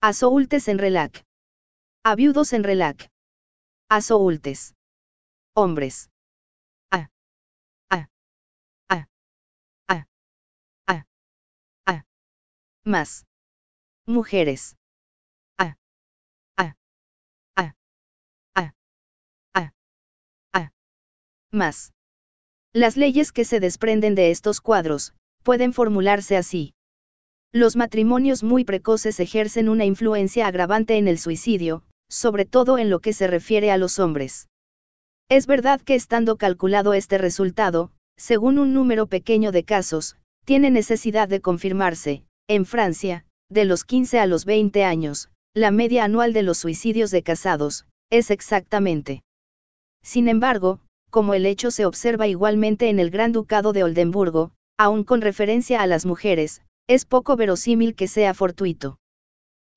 Azoultes en RELAC. A viudos en RELAC. Azoultes. Hombres. Más. Mujeres. A. A. A. A. A. A. Más. Las leyes que se desprenden de estos cuadros, pueden formularse así. Los matrimonios muy precoces ejercen una influencia agravante en el suicidio, sobre todo en lo que se refiere a los hombres. Es verdad que estando calculado este resultado, según un número pequeño de casos, tiene necesidad de confirmarse, en Francia, de los 15 a los 20 años, la media anual de los suicidios de casados, es exactamente. Sin embargo, como el hecho se observa igualmente en el Gran Ducado de Oldenburgo, aun con referencia a las mujeres, es poco verosímil que sea fortuito.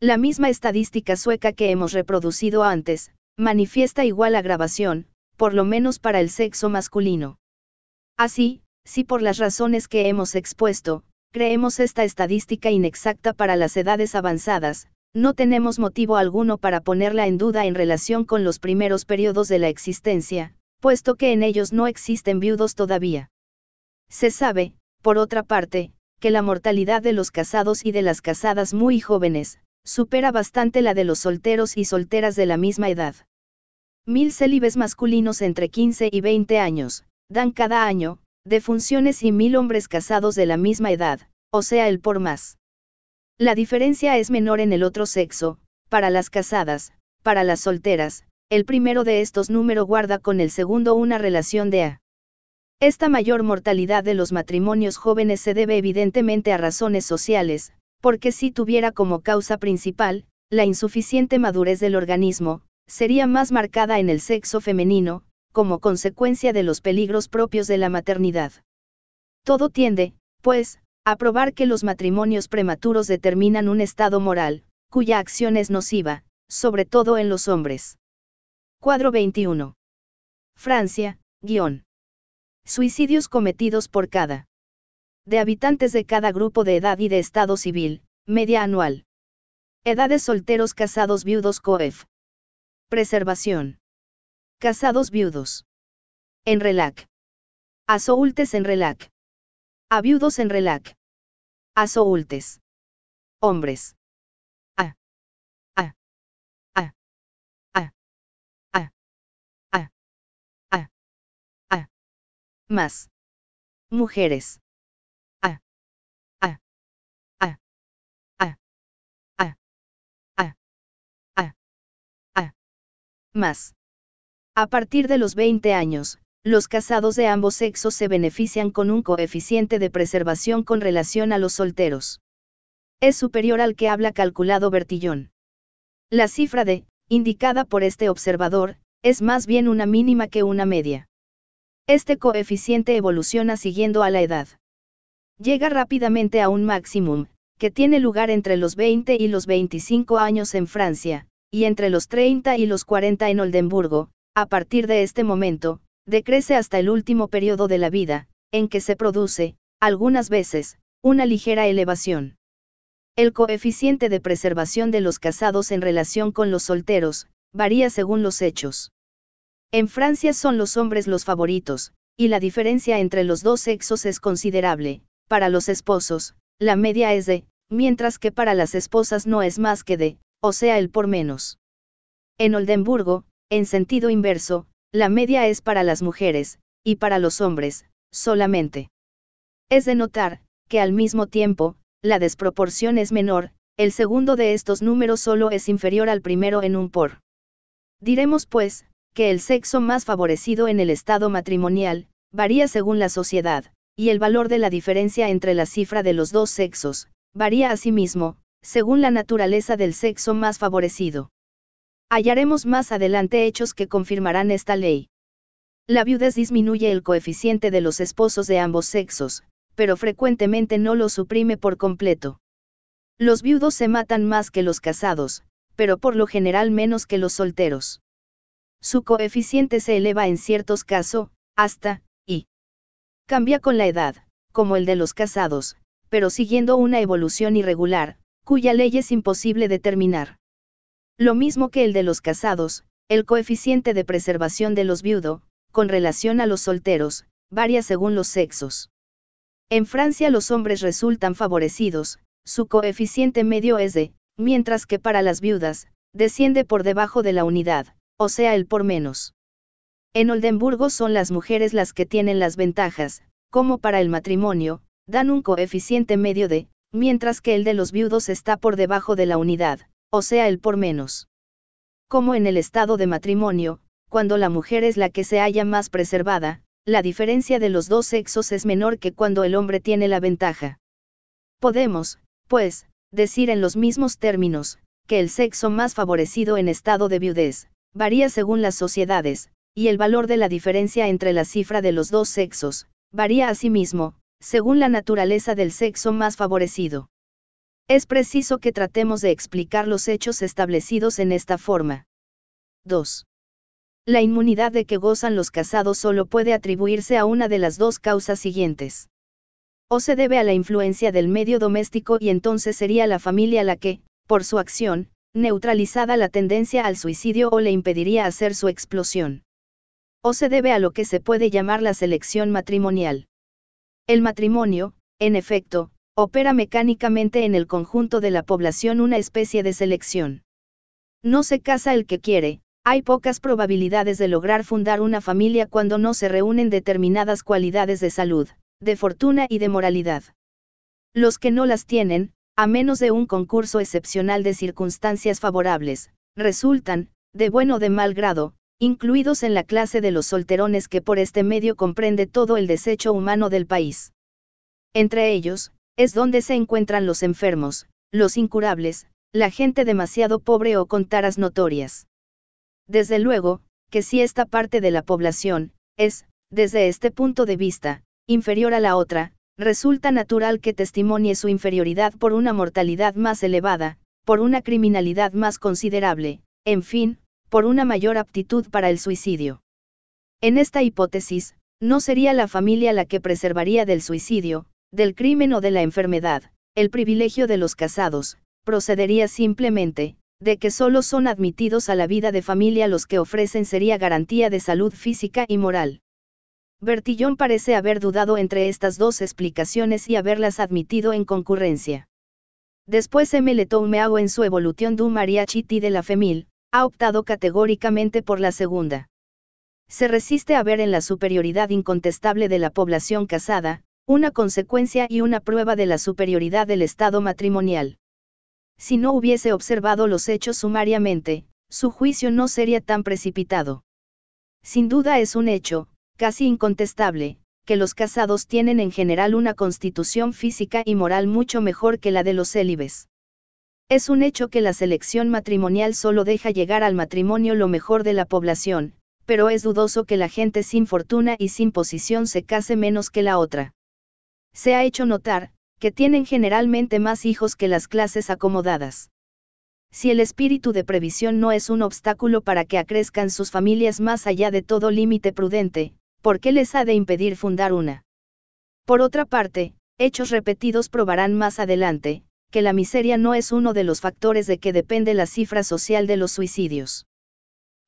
La misma estadística sueca que hemos reproducido antes, manifiesta igual agravación, por lo menos para el sexo masculino. Así, si por las razones que hemos expuesto, Creemos esta estadística inexacta para las edades avanzadas, no tenemos motivo alguno para ponerla en duda en relación con los primeros periodos de la existencia, puesto que en ellos no existen viudos todavía. Se sabe, por otra parte, que la mortalidad de los casados y de las casadas muy jóvenes, supera bastante la de los solteros y solteras de la misma edad. Mil célibes masculinos entre 15 y 20 años, dan cada año, de funciones y mil hombres casados de la misma edad, o sea el por más. La diferencia es menor en el otro sexo, para las casadas, para las solteras, el primero de estos número guarda con el segundo una relación de A. Esta mayor mortalidad de los matrimonios jóvenes se debe evidentemente a razones sociales, porque si tuviera como causa principal, la insuficiente madurez del organismo, sería más marcada en el sexo femenino, como consecuencia de los peligros propios de la maternidad. Todo tiende, pues, a probar que los matrimonios prematuros determinan un estado moral, cuya acción es nociva, sobre todo en los hombres. Cuadro 21. Francia, guión. Suicidios cometidos por cada. De habitantes de cada grupo de edad y de estado civil, media anual. Edades solteros casados viudos COEF. Preservación. Casados viudos. En relac. Azoultes en relac. A viudos en relac. Azoultes. Hombres. A. A. A. A. A. A. A. A. Más. Mujeres. A. A. A. A. A. A. A. A. Más. A partir de los 20 años, los casados de ambos sexos se benefician con un coeficiente de preservación con relación a los solteros. Es superior al que habla calculado Bertillón. La cifra de, indicada por este observador, es más bien una mínima que una media. Este coeficiente evoluciona siguiendo a la edad. Llega rápidamente a un máximo, que tiene lugar entre los 20 y los 25 años en Francia, y entre los 30 y los 40 en Oldenburgo, a partir de este momento, decrece hasta el último periodo de la vida, en que se produce, algunas veces, una ligera elevación. El coeficiente de preservación de los casados en relación con los solteros, varía según los hechos. En Francia son los hombres los favoritos, y la diferencia entre los dos sexos es considerable, para los esposos, la media es de, mientras que para las esposas no es más que de, o sea el por menos. En Oldenburgo, en sentido inverso, la media es para las mujeres, y para los hombres, solamente. Es de notar, que al mismo tiempo, la desproporción es menor, el segundo de estos números solo es inferior al primero en un por. Diremos pues, que el sexo más favorecido en el estado matrimonial, varía según la sociedad, y el valor de la diferencia entre la cifra de los dos sexos, varía asimismo, según la naturaleza del sexo más favorecido. Hallaremos más adelante hechos que confirmarán esta ley. La viudez disminuye el coeficiente de los esposos de ambos sexos, pero frecuentemente no lo suprime por completo. Los viudos se matan más que los casados, pero por lo general menos que los solteros. Su coeficiente se eleva en ciertos casos, hasta, y cambia con la edad, como el de los casados, pero siguiendo una evolución irregular, cuya ley es imposible determinar. Lo mismo que el de los casados, el coeficiente de preservación de los viudo, con relación a los solteros, varía según los sexos. En Francia los hombres resultan favorecidos, su coeficiente medio es de, mientras que para las viudas, desciende por debajo de la unidad, o sea el por menos. En Oldenburgo son las mujeres las que tienen las ventajas, como para el matrimonio, dan un coeficiente medio de, mientras que el de los viudos está por debajo de la unidad, o sea el por menos. Como en el estado de matrimonio, cuando la mujer es la que se halla más preservada, la diferencia de los dos sexos es menor que cuando el hombre tiene la ventaja. Podemos, pues, decir en los mismos términos, que el sexo más favorecido en estado de viudez, varía según las sociedades, y el valor de la diferencia entre la cifra de los dos sexos, varía asimismo, según la naturaleza del sexo más favorecido. Es preciso que tratemos de explicar los hechos establecidos en esta forma. 2. La inmunidad de que gozan los casados solo puede atribuirse a una de las dos causas siguientes. O se debe a la influencia del medio doméstico y entonces sería la familia la que, por su acción, neutralizada la tendencia al suicidio o le impediría hacer su explosión. O se debe a lo que se puede llamar la selección matrimonial. El matrimonio, en efecto, opera mecánicamente en el conjunto de la población una especie de selección. No se casa el que quiere, hay pocas probabilidades de lograr fundar una familia cuando no se reúnen determinadas cualidades de salud, de fortuna y de moralidad. Los que no las tienen, a menos de un concurso excepcional de circunstancias favorables, resultan, de buen o de mal grado, incluidos en la clase de los solterones que por este medio comprende todo el desecho humano del país. Entre ellos, es donde se encuentran los enfermos, los incurables, la gente demasiado pobre o con taras notorias. Desde luego, que si esta parte de la población, es, desde este punto de vista, inferior a la otra, resulta natural que testimonie su inferioridad por una mortalidad más elevada, por una criminalidad más considerable, en fin, por una mayor aptitud para el suicidio. En esta hipótesis, no sería la familia la que preservaría del suicidio, del crimen o de la enfermedad, el privilegio de los casados, procedería simplemente, de que solo son admitidos a la vida de familia los que ofrecen sería garantía de salud física y moral. Bertillón parece haber dudado entre estas dos explicaciones y haberlas admitido en concurrencia. Después M. hago en su Evolución du Mariachi y de la Femil, ha optado categóricamente por la segunda. Se resiste a ver en la superioridad incontestable de la población casada, una consecuencia y una prueba de la superioridad del estado matrimonial. Si no hubiese observado los hechos sumariamente, su juicio no sería tan precipitado. Sin duda es un hecho, casi incontestable, que los casados tienen en general una constitución física y moral mucho mejor que la de los célibes. Es un hecho que la selección matrimonial solo deja llegar al matrimonio lo mejor de la población, pero es dudoso que la gente sin fortuna y sin posición se case menos que la otra. Se ha hecho notar, que tienen generalmente más hijos que las clases acomodadas. Si el espíritu de previsión no es un obstáculo para que acrezcan sus familias más allá de todo límite prudente, ¿por qué les ha de impedir fundar una? Por otra parte, hechos repetidos probarán más adelante, que la miseria no es uno de los factores de que depende la cifra social de los suicidios.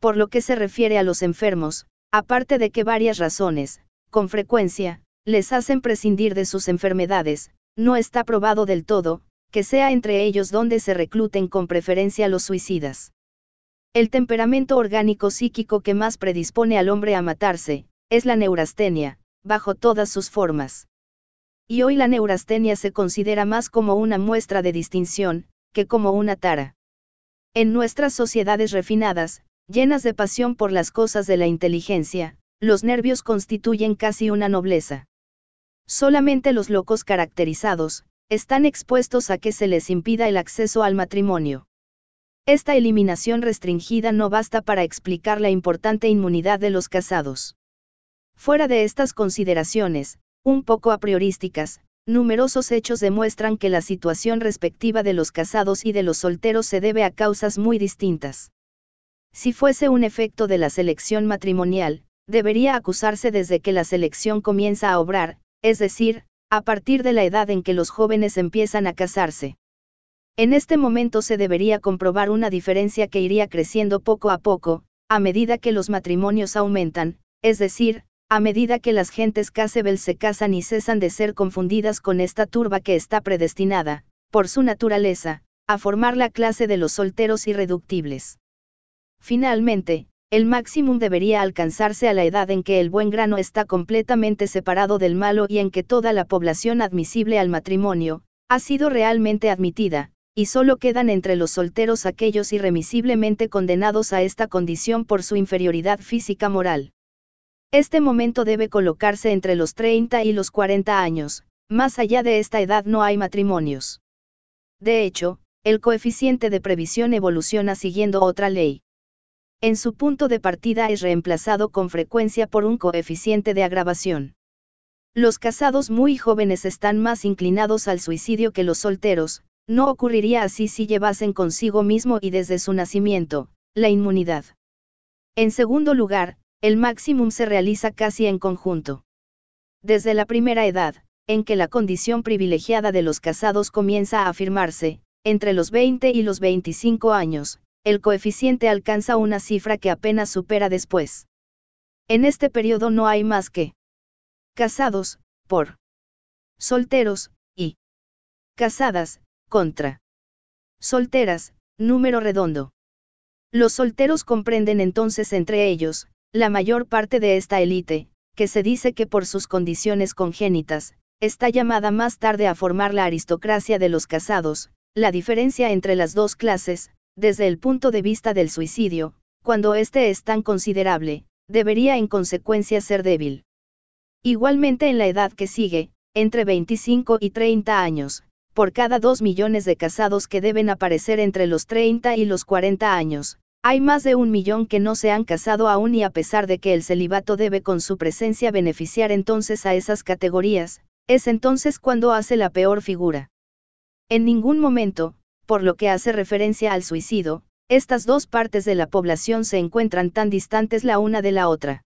Por lo que se refiere a los enfermos, aparte de que varias razones, con frecuencia, les hacen prescindir de sus enfermedades, no está probado del todo, que sea entre ellos donde se recluten con preferencia los suicidas. El temperamento orgánico psíquico que más predispone al hombre a matarse, es la neurastenia, bajo todas sus formas. Y hoy la neurastenia se considera más como una muestra de distinción, que como una tara. En nuestras sociedades refinadas, llenas de pasión por las cosas de la inteligencia, los nervios constituyen casi una nobleza. Solamente los locos caracterizados, están expuestos a que se les impida el acceso al matrimonio. Esta eliminación restringida no basta para explicar la importante inmunidad de los casados. Fuera de estas consideraciones, un poco a priorísticas, numerosos hechos demuestran que la situación respectiva de los casados y de los solteros se debe a causas muy distintas. Si fuese un efecto de la selección matrimonial, debería acusarse desde que la selección comienza a obrar, es decir, a partir de la edad en que los jóvenes empiezan a casarse. En este momento se debería comprobar una diferencia que iría creciendo poco a poco, a medida que los matrimonios aumentan, es decir, a medida que las gentes casebel se casan y cesan de ser confundidas con esta turba que está predestinada, por su naturaleza, a formar la clase de los solteros irreductibles. Finalmente, el máximo debería alcanzarse a la edad en que el buen grano está completamente separado del malo y en que toda la población admisible al matrimonio, ha sido realmente admitida, y solo quedan entre los solteros aquellos irremisiblemente condenados a esta condición por su inferioridad física moral. Este momento debe colocarse entre los 30 y los 40 años, más allá de esta edad no hay matrimonios. De hecho, el coeficiente de previsión evoluciona siguiendo otra ley en su punto de partida es reemplazado con frecuencia por un coeficiente de agravación. Los casados muy jóvenes están más inclinados al suicidio que los solteros, no ocurriría así si llevasen consigo mismo y desde su nacimiento, la inmunidad. En segundo lugar, el máximo se realiza casi en conjunto. Desde la primera edad, en que la condición privilegiada de los casados comienza a afirmarse, entre los 20 y los 25 años, el coeficiente alcanza una cifra que apenas supera después. En este periodo no hay más que casados, por solteros, y casadas, contra solteras, número redondo. Los solteros comprenden entonces entre ellos, la mayor parte de esta élite, que se dice que por sus condiciones congénitas, está llamada más tarde a formar la aristocracia de los casados, la diferencia entre las dos clases, desde el punto de vista del suicidio, cuando éste es tan considerable, debería en consecuencia ser débil. Igualmente en la edad que sigue, entre 25 y 30 años, por cada 2 millones de casados que deben aparecer entre los 30 y los 40 años, hay más de un millón que no se han casado aún y a pesar de que el celibato debe con su presencia beneficiar entonces a esas categorías, es entonces cuando hace la peor figura. En ningún momento, por lo que hace referencia al suicidio, estas dos partes de la población se encuentran tan distantes la una de la otra.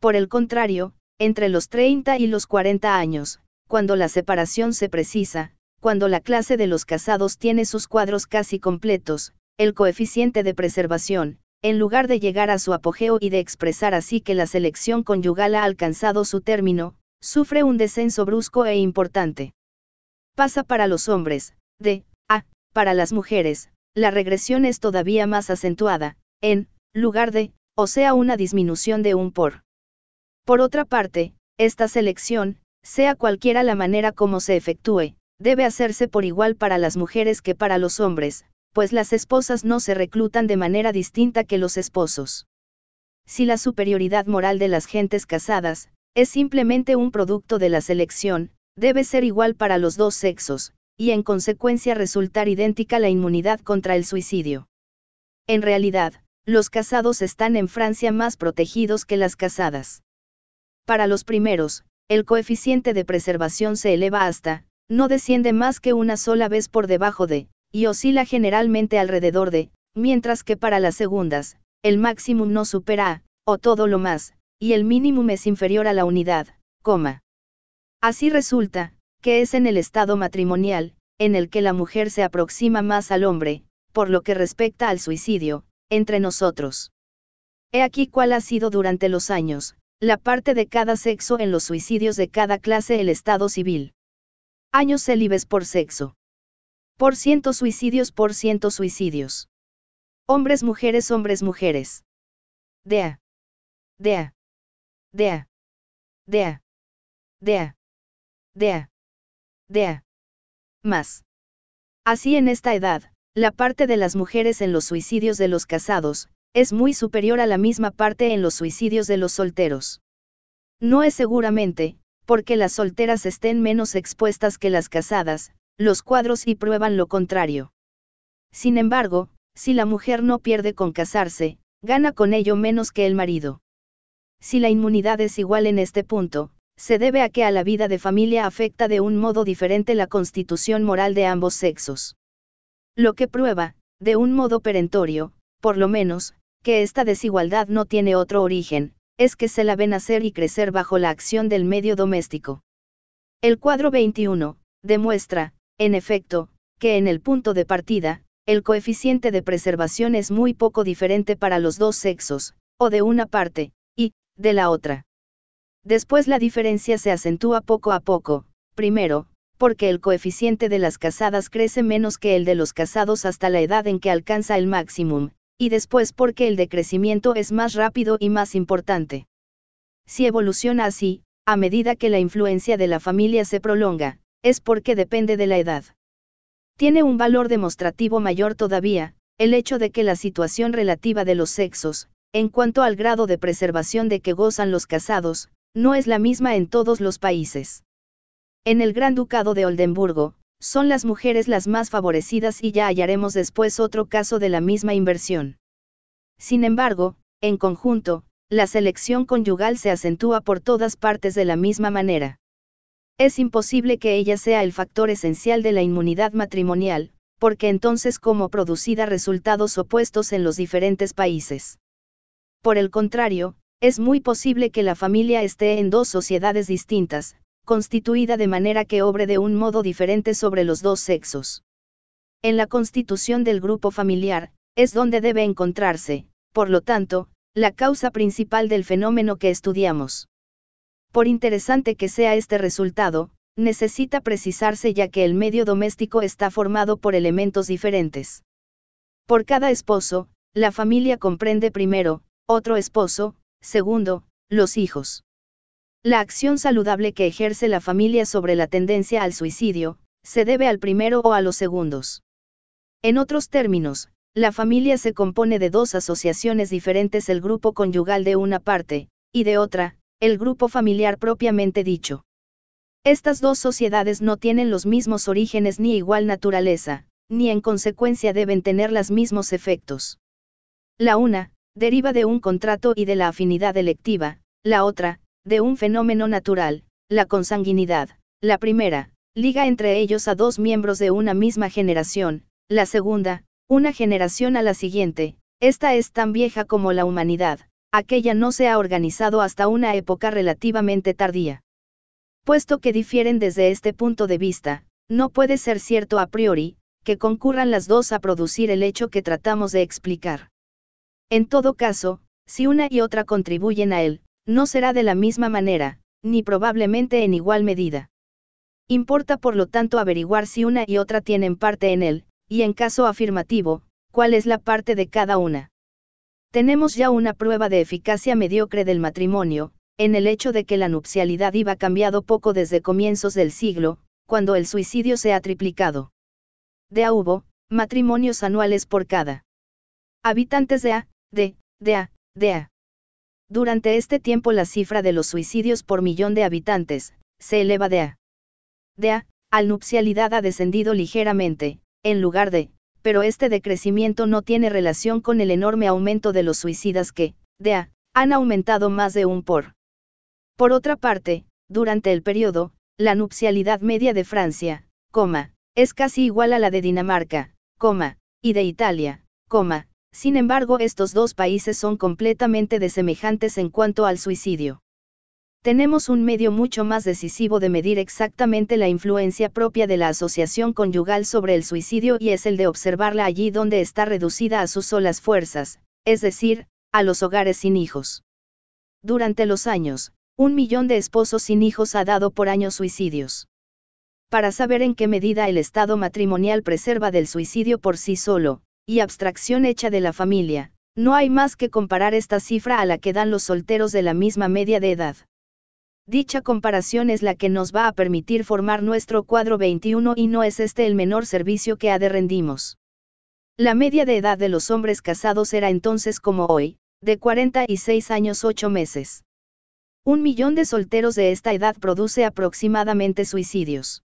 Por el contrario, entre los 30 y los 40 años, cuando la separación se precisa, cuando la clase de los casados tiene sus cuadros casi completos, el coeficiente de preservación, en lugar de llegar a su apogeo y de expresar así que la selección conyugal ha alcanzado su término, sufre un descenso brusco e importante. Pasa para los hombres, de para las mujeres, la regresión es todavía más acentuada, en lugar de, o sea, una disminución de un por. Por otra parte, esta selección, sea cualquiera la manera como se efectúe, debe hacerse por igual para las mujeres que para los hombres, pues las esposas no se reclutan de manera distinta que los esposos. Si la superioridad moral de las gentes casadas, es simplemente un producto de la selección, debe ser igual para los dos sexos, y en consecuencia resultar idéntica la inmunidad contra el suicidio. En realidad, los casados están en Francia más protegidos que las casadas. Para los primeros, el coeficiente de preservación se eleva hasta, no desciende más que una sola vez por debajo de, y oscila generalmente alrededor de, mientras que para las segundas, el máximo no supera o todo lo más, y el mínimo es inferior a la unidad, coma. Así resulta, que es en el estado matrimonial, en el que la mujer se aproxima más al hombre, por lo que respecta al suicidio, entre nosotros. He aquí cuál ha sido durante los años, la parte de cada sexo en los suicidios de cada clase el estado civil. Años célibes por sexo. Por ciento suicidios por ciento suicidios. Hombres mujeres hombres mujeres. Dea. Dea. Dea. Dea. Dea. Dea de más. Así en esta edad, la parte de las mujeres en los suicidios de los casados, es muy superior a la misma parte en los suicidios de los solteros. No es seguramente, porque las solteras estén menos expuestas que las casadas, los cuadros y prueban lo contrario. Sin embargo, si la mujer no pierde con casarse, gana con ello menos que el marido. Si la inmunidad es igual en este punto, se debe a que a la vida de familia afecta de un modo diferente la constitución moral de ambos sexos. Lo que prueba, de un modo perentorio, por lo menos, que esta desigualdad no tiene otro origen, es que se la ven hacer y crecer bajo la acción del medio doméstico. El cuadro 21, demuestra, en efecto, que en el punto de partida, el coeficiente de preservación es muy poco diferente para los dos sexos, o de una parte, y, de la otra. Después la diferencia se acentúa poco a poco, primero, porque el coeficiente de las casadas crece menos que el de los casados hasta la edad en que alcanza el máximo, y después porque el decrecimiento es más rápido y más importante. Si evoluciona así, a medida que la influencia de la familia se prolonga, es porque depende de la edad. Tiene un valor demostrativo mayor todavía, el hecho de que la situación relativa de los sexos, en cuanto al grado de preservación de que gozan los casados, no es la misma en todos los países. En el Gran Ducado de Oldenburgo, son las mujeres las más favorecidas y ya hallaremos después otro caso de la misma inversión. Sin embargo, en conjunto, la selección conyugal se acentúa por todas partes de la misma manera. Es imposible que ella sea el factor esencial de la inmunidad matrimonial, porque entonces como producida resultados opuestos en los diferentes países. Por el contrario, es muy posible que la familia esté en dos sociedades distintas, constituida de manera que obre de un modo diferente sobre los dos sexos. En la constitución del grupo familiar, es donde debe encontrarse, por lo tanto, la causa principal del fenómeno que estudiamos. Por interesante que sea este resultado, necesita precisarse ya que el medio doméstico está formado por elementos diferentes. Por cada esposo, la familia comprende primero, otro esposo, Segundo, los hijos. La acción saludable que ejerce la familia sobre la tendencia al suicidio, se debe al primero o a los segundos. En otros términos, la familia se compone de dos asociaciones diferentes, el grupo conyugal de una parte, y de otra, el grupo familiar propiamente dicho. Estas dos sociedades no tienen los mismos orígenes ni igual naturaleza, ni en consecuencia deben tener los mismos efectos. La una, Deriva de un contrato y de la afinidad electiva, la otra, de un fenómeno natural, la consanguinidad, la primera, liga entre ellos a dos miembros de una misma generación, la segunda, una generación a la siguiente, esta es tan vieja como la humanidad, aquella no se ha organizado hasta una época relativamente tardía. Puesto que difieren desde este punto de vista, no puede ser cierto a priori, que concurran las dos a producir el hecho que tratamos de explicar. En todo caso, si una y otra contribuyen a él, no será de la misma manera, ni probablemente en igual medida. Importa por lo tanto averiguar si una y otra tienen parte en él, y en caso afirmativo, cuál es la parte de cada una. Tenemos ya una prueba de eficacia mediocre del matrimonio, en el hecho de que la nupcialidad iba cambiado poco desde comienzos del siglo, cuando el suicidio se ha triplicado. De a hubo, matrimonios anuales por cada habitantes de A, de, de a, de a. Durante este tiempo la cifra de los suicidios por millón de habitantes, se eleva de a. De a, al nupcialidad ha descendido ligeramente, en lugar de, pero este decrecimiento no tiene relación con el enorme aumento de los suicidas que, de a, han aumentado más de un por. Por otra parte, durante el periodo, la nupcialidad media de Francia, coma, es casi igual a la de Dinamarca, coma, y de Italia, coma, sin embargo, estos dos países son completamente desemejantes en cuanto al suicidio. Tenemos un medio mucho más decisivo de medir exactamente la influencia propia de la asociación conyugal sobre el suicidio y es el de observarla allí donde está reducida a sus solas fuerzas, es decir, a los hogares sin hijos. Durante los años, un millón de esposos sin hijos ha dado por año suicidios. Para saber en qué medida el estado matrimonial preserva del suicidio por sí solo, y abstracción hecha de la familia, no hay más que comparar esta cifra a la que dan los solteros de la misma media de edad. Dicha comparación es la que nos va a permitir formar nuestro cuadro 21 y no es este el menor servicio que ha de rendimos. La media de edad de los hombres casados era entonces como hoy, de 46 años 8 meses. Un millón de solteros de esta edad produce aproximadamente suicidios.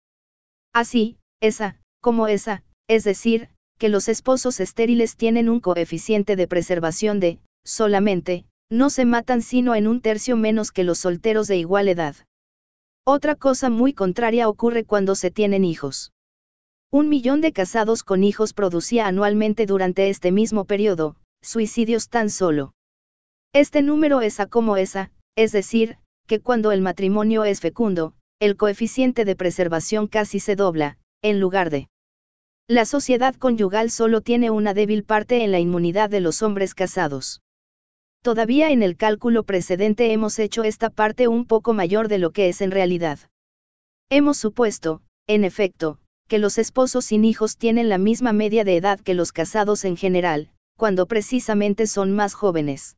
Así, esa, como esa, es decir, que los esposos estériles tienen un coeficiente de preservación de, solamente, no se matan sino en un tercio menos que los solteros de igual edad. Otra cosa muy contraria ocurre cuando se tienen hijos. Un millón de casados con hijos producía anualmente durante este mismo periodo, suicidios tan solo. Este número es a como esa, es decir, que cuando el matrimonio es fecundo, el coeficiente de preservación casi se dobla, en lugar de la sociedad conyugal solo tiene una débil parte en la inmunidad de los hombres casados. Todavía en el cálculo precedente hemos hecho esta parte un poco mayor de lo que es en realidad. Hemos supuesto, en efecto, que los esposos sin hijos tienen la misma media de edad que los casados en general, cuando precisamente son más jóvenes.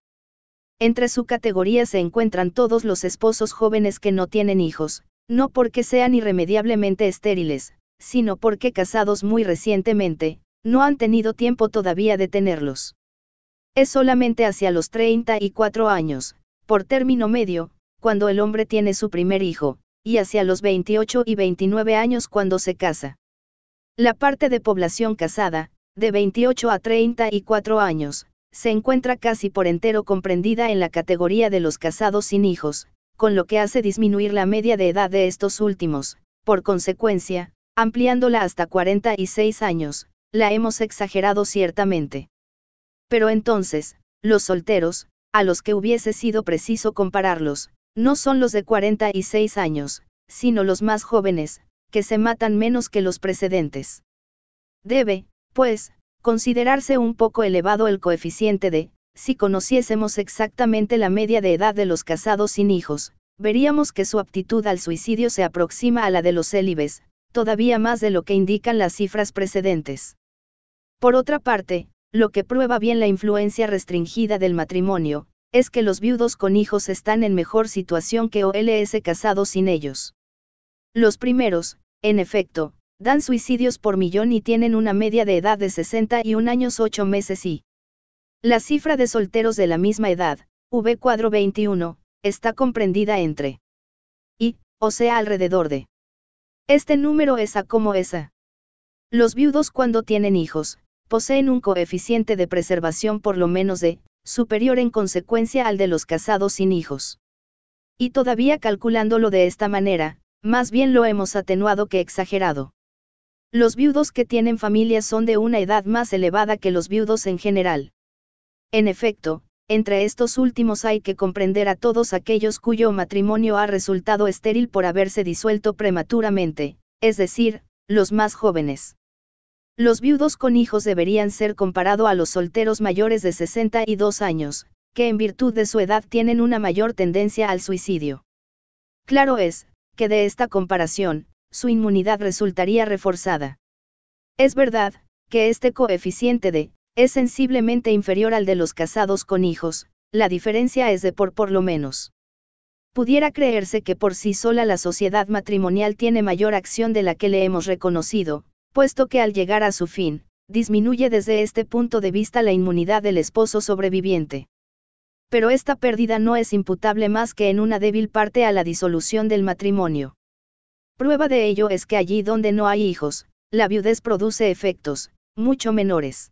Entre su categoría se encuentran todos los esposos jóvenes que no tienen hijos, no porque sean irremediablemente estériles, sino porque casados muy recientemente, no han tenido tiempo todavía de tenerlos. Es solamente hacia los 34 años, por término medio, cuando el hombre tiene su primer hijo, y hacia los 28 y 29 años cuando se casa. La parte de población casada, de 28 a 34 años, se encuentra casi por entero comprendida en la categoría de los casados sin hijos, con lo que hace disminuir la media de edad de estos últimos, por consecuencia, ampliándola hasta 46 años, la hemos exagerado ciertamente. Pero entonces, los solteros, a los que hubiese sido preciso compararlos, no son los de 46 años, sino los más jóvenes, que se matan menos que los precedentes. Debe, pues, considerarse un poco elevado el coeficiente de, si conociésemos exactamente la media de edad de los casados sin hijos, veríamos que su aptitud al suicidio se aproxima a la de los célibes, todavía más de lo que indican las cifras precedentes. Por otra parte, lo que prueba bien la influencia restringida del matrimonio, es que los viudos con hijos están en mejor situación que OLS casados sin ellos. Los primeros, en efecto, dan suicidios por millón y tienen una media de edad de y 61 años 8 meses y la cifra de solteros de la misma edad, V 421 está comprendida entre y, o sea alrededor de este número es A como esa. Los viudos cuando tienen hijos, poseen un coeficiente de preservación por lo menos de, superior en consecuencia al de los casados sin hijos. Y todavía calculándolo de esta manera, más bien lo hemos atenuado que exagerado. Los viudos que tienen familias son de una edad más elevada que los viudos en general. En efecto, entre estos últimos hay que comprender a todos aquellos cuyo matrimonio ha resultado estéril por haberse disuelto prematuramente, es decir, los más jóvenes. Los viudos con hijos deberían ser comparados a los solteros mayores de 62 años, que en virtud de su edad tienen una mayor tendencia al suicidio. Claro es, que de esta comparación, su inmunidad resultaría reforzada. Es verdad, que este coeficiente de es sensiblemente inferior al de los casados con hijos, la diferencia es de por por lo menos. Pudiera creerse que por sí sola la sociedad matrimonial tiene mayor acción de la que le hemos reconocido, puesto que al llegar a su fin, disminuye desde este punto de vista la inmunidad del esposo sobreviviente. Pero esta pérdida no es imputable más que en una débil parte a la disolución del matrimonio. Prueba de ello es que allí donde no hay hijos, la viudez produce efectos, mucho menores.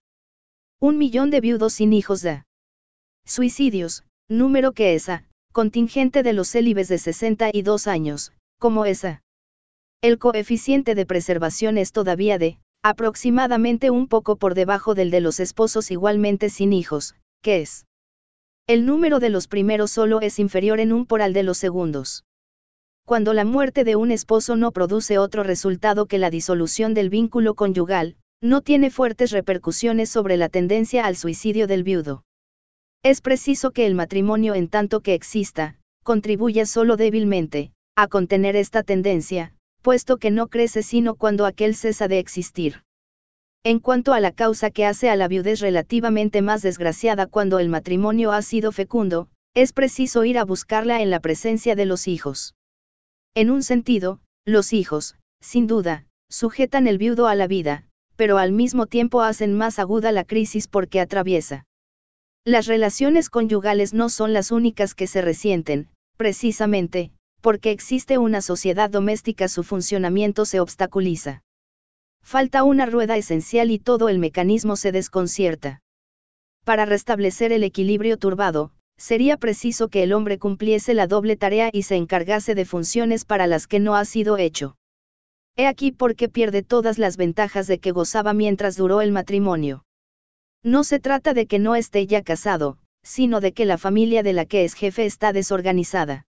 Un millón de viudos sin hijos de suicidios, número que esa, contingente de los célibes de 62 años, como esa. El coeficiente de preservación es todavía de, aproximadamente un poco por debajo del de los esposos igualmente sin hijos, que es. El número de los primeros solo es inferior en un por al de los segundos. Cuando la muerte de un esposo no produce otro resultado que la disolución del vínculo conyugal, no tiene fuertes repercusiones sobre la tendencia al suicidio del viudo. Es preciso que el matrimonio en tanto que exista, contribuya solo débilmente, a contener esta tendencia, puesto que no crece sino cuando aquel cesa de existir. En cuanto a la causa que hace a la viudez relativamente más desgraciada cuando el matrimonio ha sido fecundo, es preciso ir a buscarla en la presencia de los hijos. En un sentido, los hijos, sin duda, sujetan el viudo a la vida, pero al mismo tiempo hacen más aguda la crisis porque atraviesa. Las relaciones conyugales no son las únicas que se resienten, precisamente, porque existe una sociedad doméstica su funcionamiento se obstaculiza. Falta una rueda esencial y todo el mecanismo se desconcierta. Para restablecer el equilibrio turbado, sería preciso que el hombre cumpliese la doble tarea y se encargase de funciones para las que no ha sido hecho. He aquí porque pierde todas las ventajas de que gozaba mientras duró el matrimonio. No se trata de que no esté ya casado, sino de que la familia de la que es jefe está desorganizada.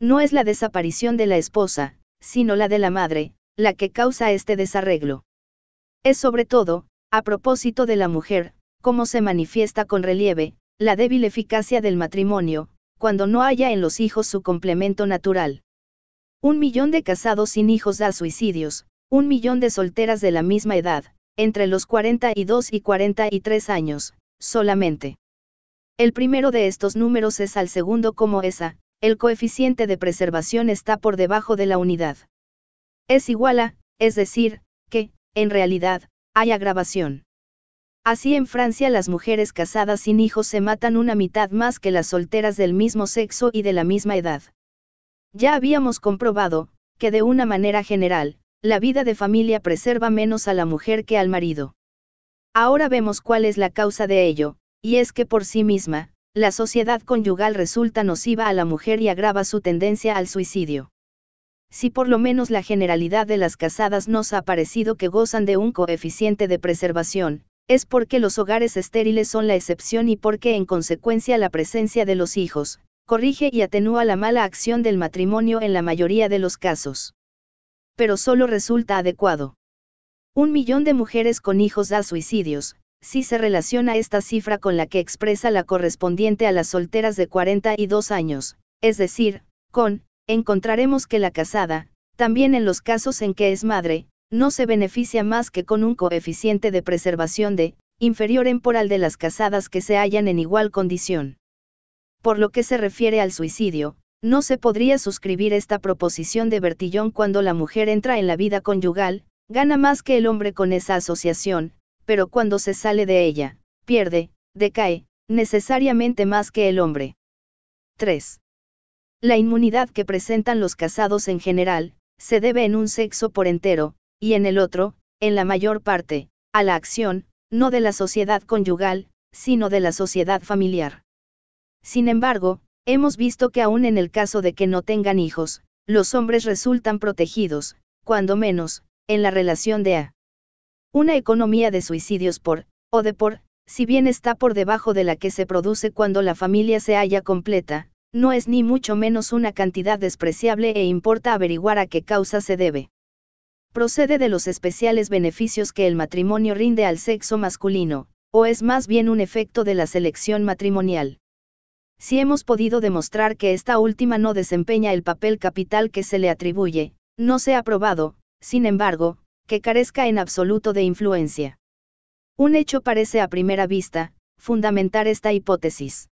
No es la desaparición de la esposa, sino la de la madre, la que causa este desarreglo. Es sobre todo, a propósito de la mujer, como se manifiesta con relieve, la débil eficacia del matrimonio, cuando no haya en los hijos su complemento natural. Un millón de casados sin hijos da suicidios, un millón de solteras de la misma edad, entre los 42 y 43 años, solamente. El primero de estos números es al segundo como esa, el coeficiente de preservación está por debajo de la unidad. Es igual a, es decir, que, en realidad, hay agravación. Así en Francia las mujeres casadas sin hijos se matan una mitad más que las solteras del mismo sexo y de la misma edad. Ya habíamos comprobado, que de una manera general, la vida de familia preserva menos a la mujer que al marido. Ahora vemos cuál es la causa de ello, y es que por sí misma, la sociedad conyugal resulta nociva a la mujer y agrava su tendencia al suicidio. Si por lo menos la generalidad de las casadas nos ha parecido que gozan de un coeficiente de preservación, es porque los hogares estériles son la excepción y porque en consecuencia la presencia de los hijos, corrige y atenúa la mala acción del matrimonio en la mayoría de los casos. Pero solo resulta adecuado. Un millón de mujeres con hijos da suicidios, si se relaciona esta cifra con la que expresa la correspondiente a las solteras de 42 años, es decir, con, encontraremos que la casada, también en los casos en que es madre, no se beneficia más que con un coeficiente de preservación de, inferior en por al de las casadas que se hallan en igual condición por lo que se refiere al suicidio, no se podría suscribir esta proposición de Bertillón cuando la mujer entra en la vida conyugal, gana más que el hombre con esa asociación, pero cuando se sale de ella, pierde, decae, necesariamente más que el hombre. 3. La inmunidad que presentan los casados en general, se debe en un sexo por entero, y en el otro, en la mayor parte, a la acción, no de la sociedad conyugal, sino de la sociedad familiar. Sin embargo, hemos visto que aún en el caso de que no tengan hijos, los hombres resultan protegidos, cuando menos, en la relación de A. Una economía de suicidios por, o de por, si bien está por debajo de la que se produce cuando la familia se halla completa, no es ni mucho menos una cantidad despreciable e importa averiguar a qué causa se debe. Procede de los especiales beneficios que el matrimonio rinde al sexo masculino, o es más bien un efecto de la selección matrimonial si hemos podido demostrar que esta última no desempeña el papel capital que se le atribuye, no se ha probado, sin embargo, que carezca en absoluto de influencia. Un hecho parece a primera vista, fundamentar esta hipótesis.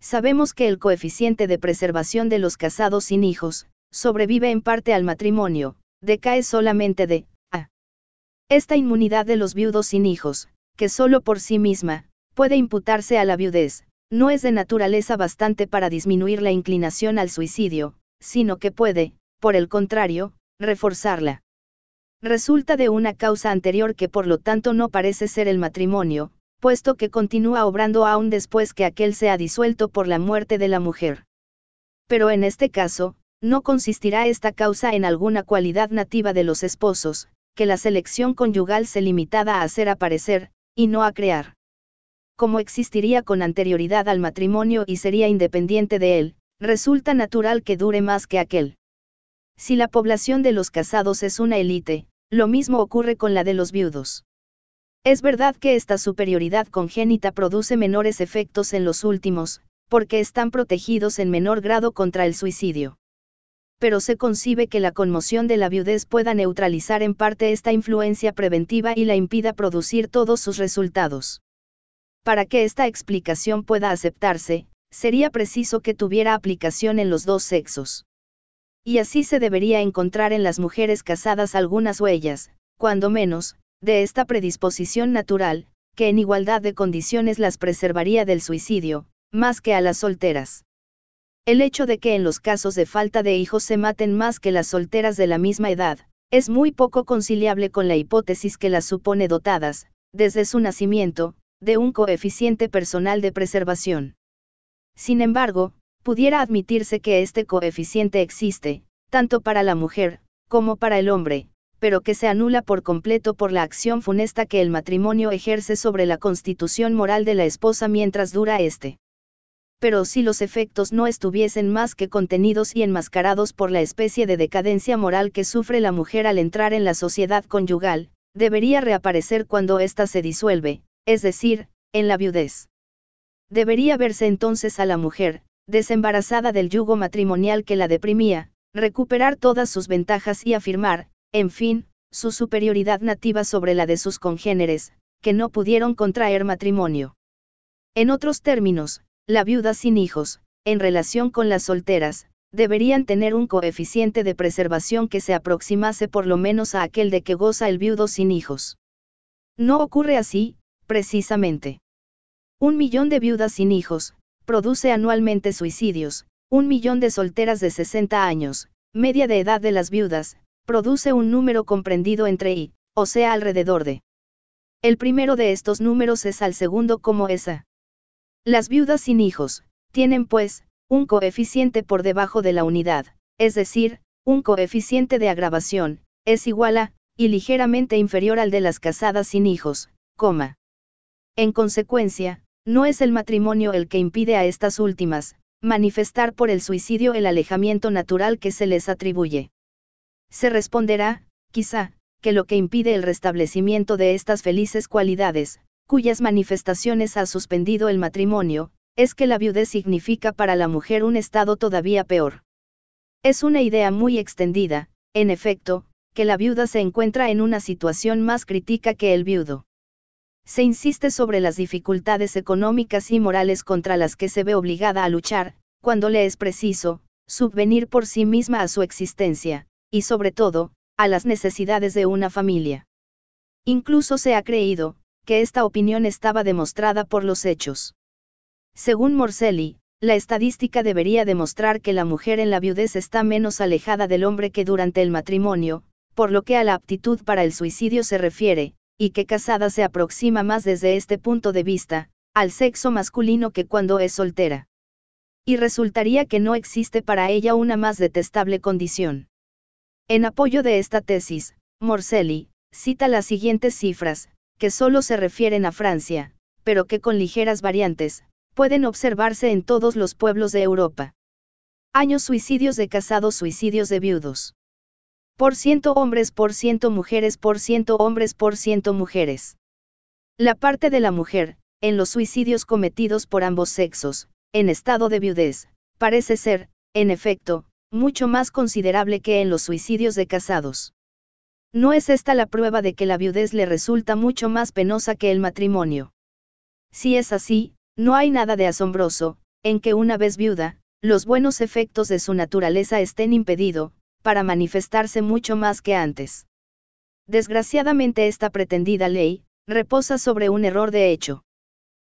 Sabemos que el coeficiente de preservación de los casados sin hijos, sobrevive en parte al matrimonio, decae solamente de, a. Esta inmunidad de los viudos sin hijos, que solo por sí misma, puede imputarse a la viudez, no es de naturaleza bastante para disminuir la inclinación al suicidio, sino que puede, por el contrario, reforzarla. Resulta de una causa anterior que por lo tanto no parece ser el matrimonio, puesto que continúa obrando aún después que aquel sea disuelto por la muerte de la mujer. Pero en este caso, no consistirá esta causa en alguna cualidad nativa de los esposos, que la selección conyugal se limitada a hacer aparecer, y no a crear como existiría con anterioridad al matrimonio y sería independiente de él, resulta natural que dure más que aquel. Si la población de los casados es una élite, lo mismo ocurre con la de los viudos. Es verdad que esta superioridad congénita produce menores efectos en los últimos, porque están protegidos en menor grado contra el suicidio. Pero se concibe que la conmoción de la viudez pueda neutralizar en parte esta influencia preventiva y la impida producir todos sus resultados. Para que esta explicación pueda aceptarse, sería preciso que tuviera aplicación en los dos sexos. Y así se debería encontrar en las mujeres casadas algunas huellas, cuando menos, de esta predisposición natural, que en igualdad de condiciones las preservaría del suicidio, más que a las solteras. El hecho de que en los casos de falta de hijos se maten más que las solteras de la misma edad, es muy poco conciliable con la hipótesis que las supone dotadas, desde su nacimiento, de un coeficiente personal de preservación. Sin embargo, pudiera admitirse que este coeficiente existe, tanto para la mujer, como para el hombre, pero que se anula por completo por la acción funesta que el matrimonio ejerce sobre la constitución moral de la esposa mientras dura éste. Pero si los efectos no estuviesen más que contenidos y enmascarados por la especie de decadencia moral que sufre la mujer al entrar en la sociedad conyugal, debería reaparecer cuando ésta se disuelve, es decir, en la viudez. Debería verse entonces a la mujer, desembarazada del yugo matrimonial que la deprimía, recuperar todas sus ventajas y afirmar, en fin, su superioridad nativa sobre la de sus congéneres, que no pudieron contraer matrimonio. En otros términos, la viuda sin hijos, en relación con las solteras, deberían tener un coeficiente de preservación que se aproximase por lo menos a aquel de que goza el viudo sin hijos. No ocurre así, precisamente. Un millón de viudas sin hijos, produce anualmente suicidios, un millón de solteras de 60 años, media de edad de las viudas, produce un número comprendido entre y, o sea, alrededor de. El primero de estos números es al segundo como esa. Las viudas sin hijos, tienen pues, un coeficiente por debajo de la unidad, es decir, un coeficiente de agravación, es igual a, y ligeramente inferior al de las casadas sin hijos, coma. En consecuencia, no es el matrimonio el que impide a estas últimas, manifestar por el suicidio el alejamiento natural que se les atribuye. Se responderá, quizá, que lo que impide el restablecimiento de estas felices cualidades, cuyas manifestaciones ha suspendido el matrimonio, es que la viudez significa para la mujer un estado todavía peor. Es una idea muy extendida, en efecto, que la viuda se encuentra en una situación más crítica que el viudo se insiste sobre las dificultades económicas y morales contra las que se ve obligada a luchar, cuando le es preciso, subvenir por sí misma a su existencia, y sobre todo, a las necesidades de una familia. Incluso se ha creído, que esta opinión estaba demostrada por los hechos. Según Morselli, la estadística debería demostrar que la mujer en la viudez está menos alejada del hombre que durante el matrimonio, por lo que a la aptitud para el suicidio se refiere, y que casada se aproxima más desde este punto de vista, al sexo masculino que cuando es soltera. Y resultaría que no existe para ella una más detestable condición. En apoyo de esta tesis, Morcelli, cita las siguientes cifras, que solo se refieren a Francia, pero que con ligeras variantes, pueden observarse en todos los pueblos de Europa. Años suicidios de casados, suicidios de viudos. Por ciento hombres por ciento mujeres por ciento hombres por ciento mujeres. La parte de la mujer, en los suicidios cometidos por ambos sexos, en estado de viudez, parece ser, en efecto, mucho más considerable que en los suicidios de casados. No es esta la prueba de que la viudez le resulta mucho más penosa que el matrimonio. Si es así, no hay nada de asombroso, en que una vez viuda, los buenos efectos de su naturaleza estén impedidos, para manifestarse mucho más que antes. Desgraciadamente esta pretendida ley, reposa sobre un error de hecho.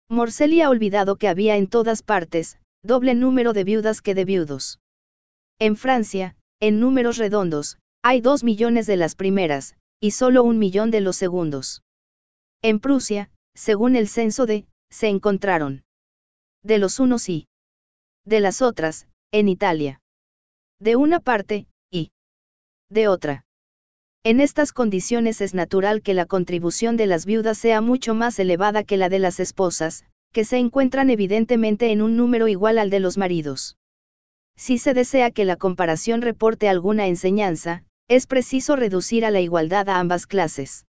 Morcelli ha olvidado que había en todas partes, doble número de viudas que de viudos. En Francia, en números redondos, hay dos millones de las primeras, y solo un millón de los segundos. En Prusia, según el censo de, se encontraron. De los unos y de las otras, en Italia. De una parte, de otra. En estas condiciones es natural que la contribución de las viudas sea mucho más elevada que la de las esposas, que se encuentran evidentemente en un número igual al de los maridos. Si se desea que la comparación reporte alguna enseñanza, es preciso reducir a la igualdad a ambas clases.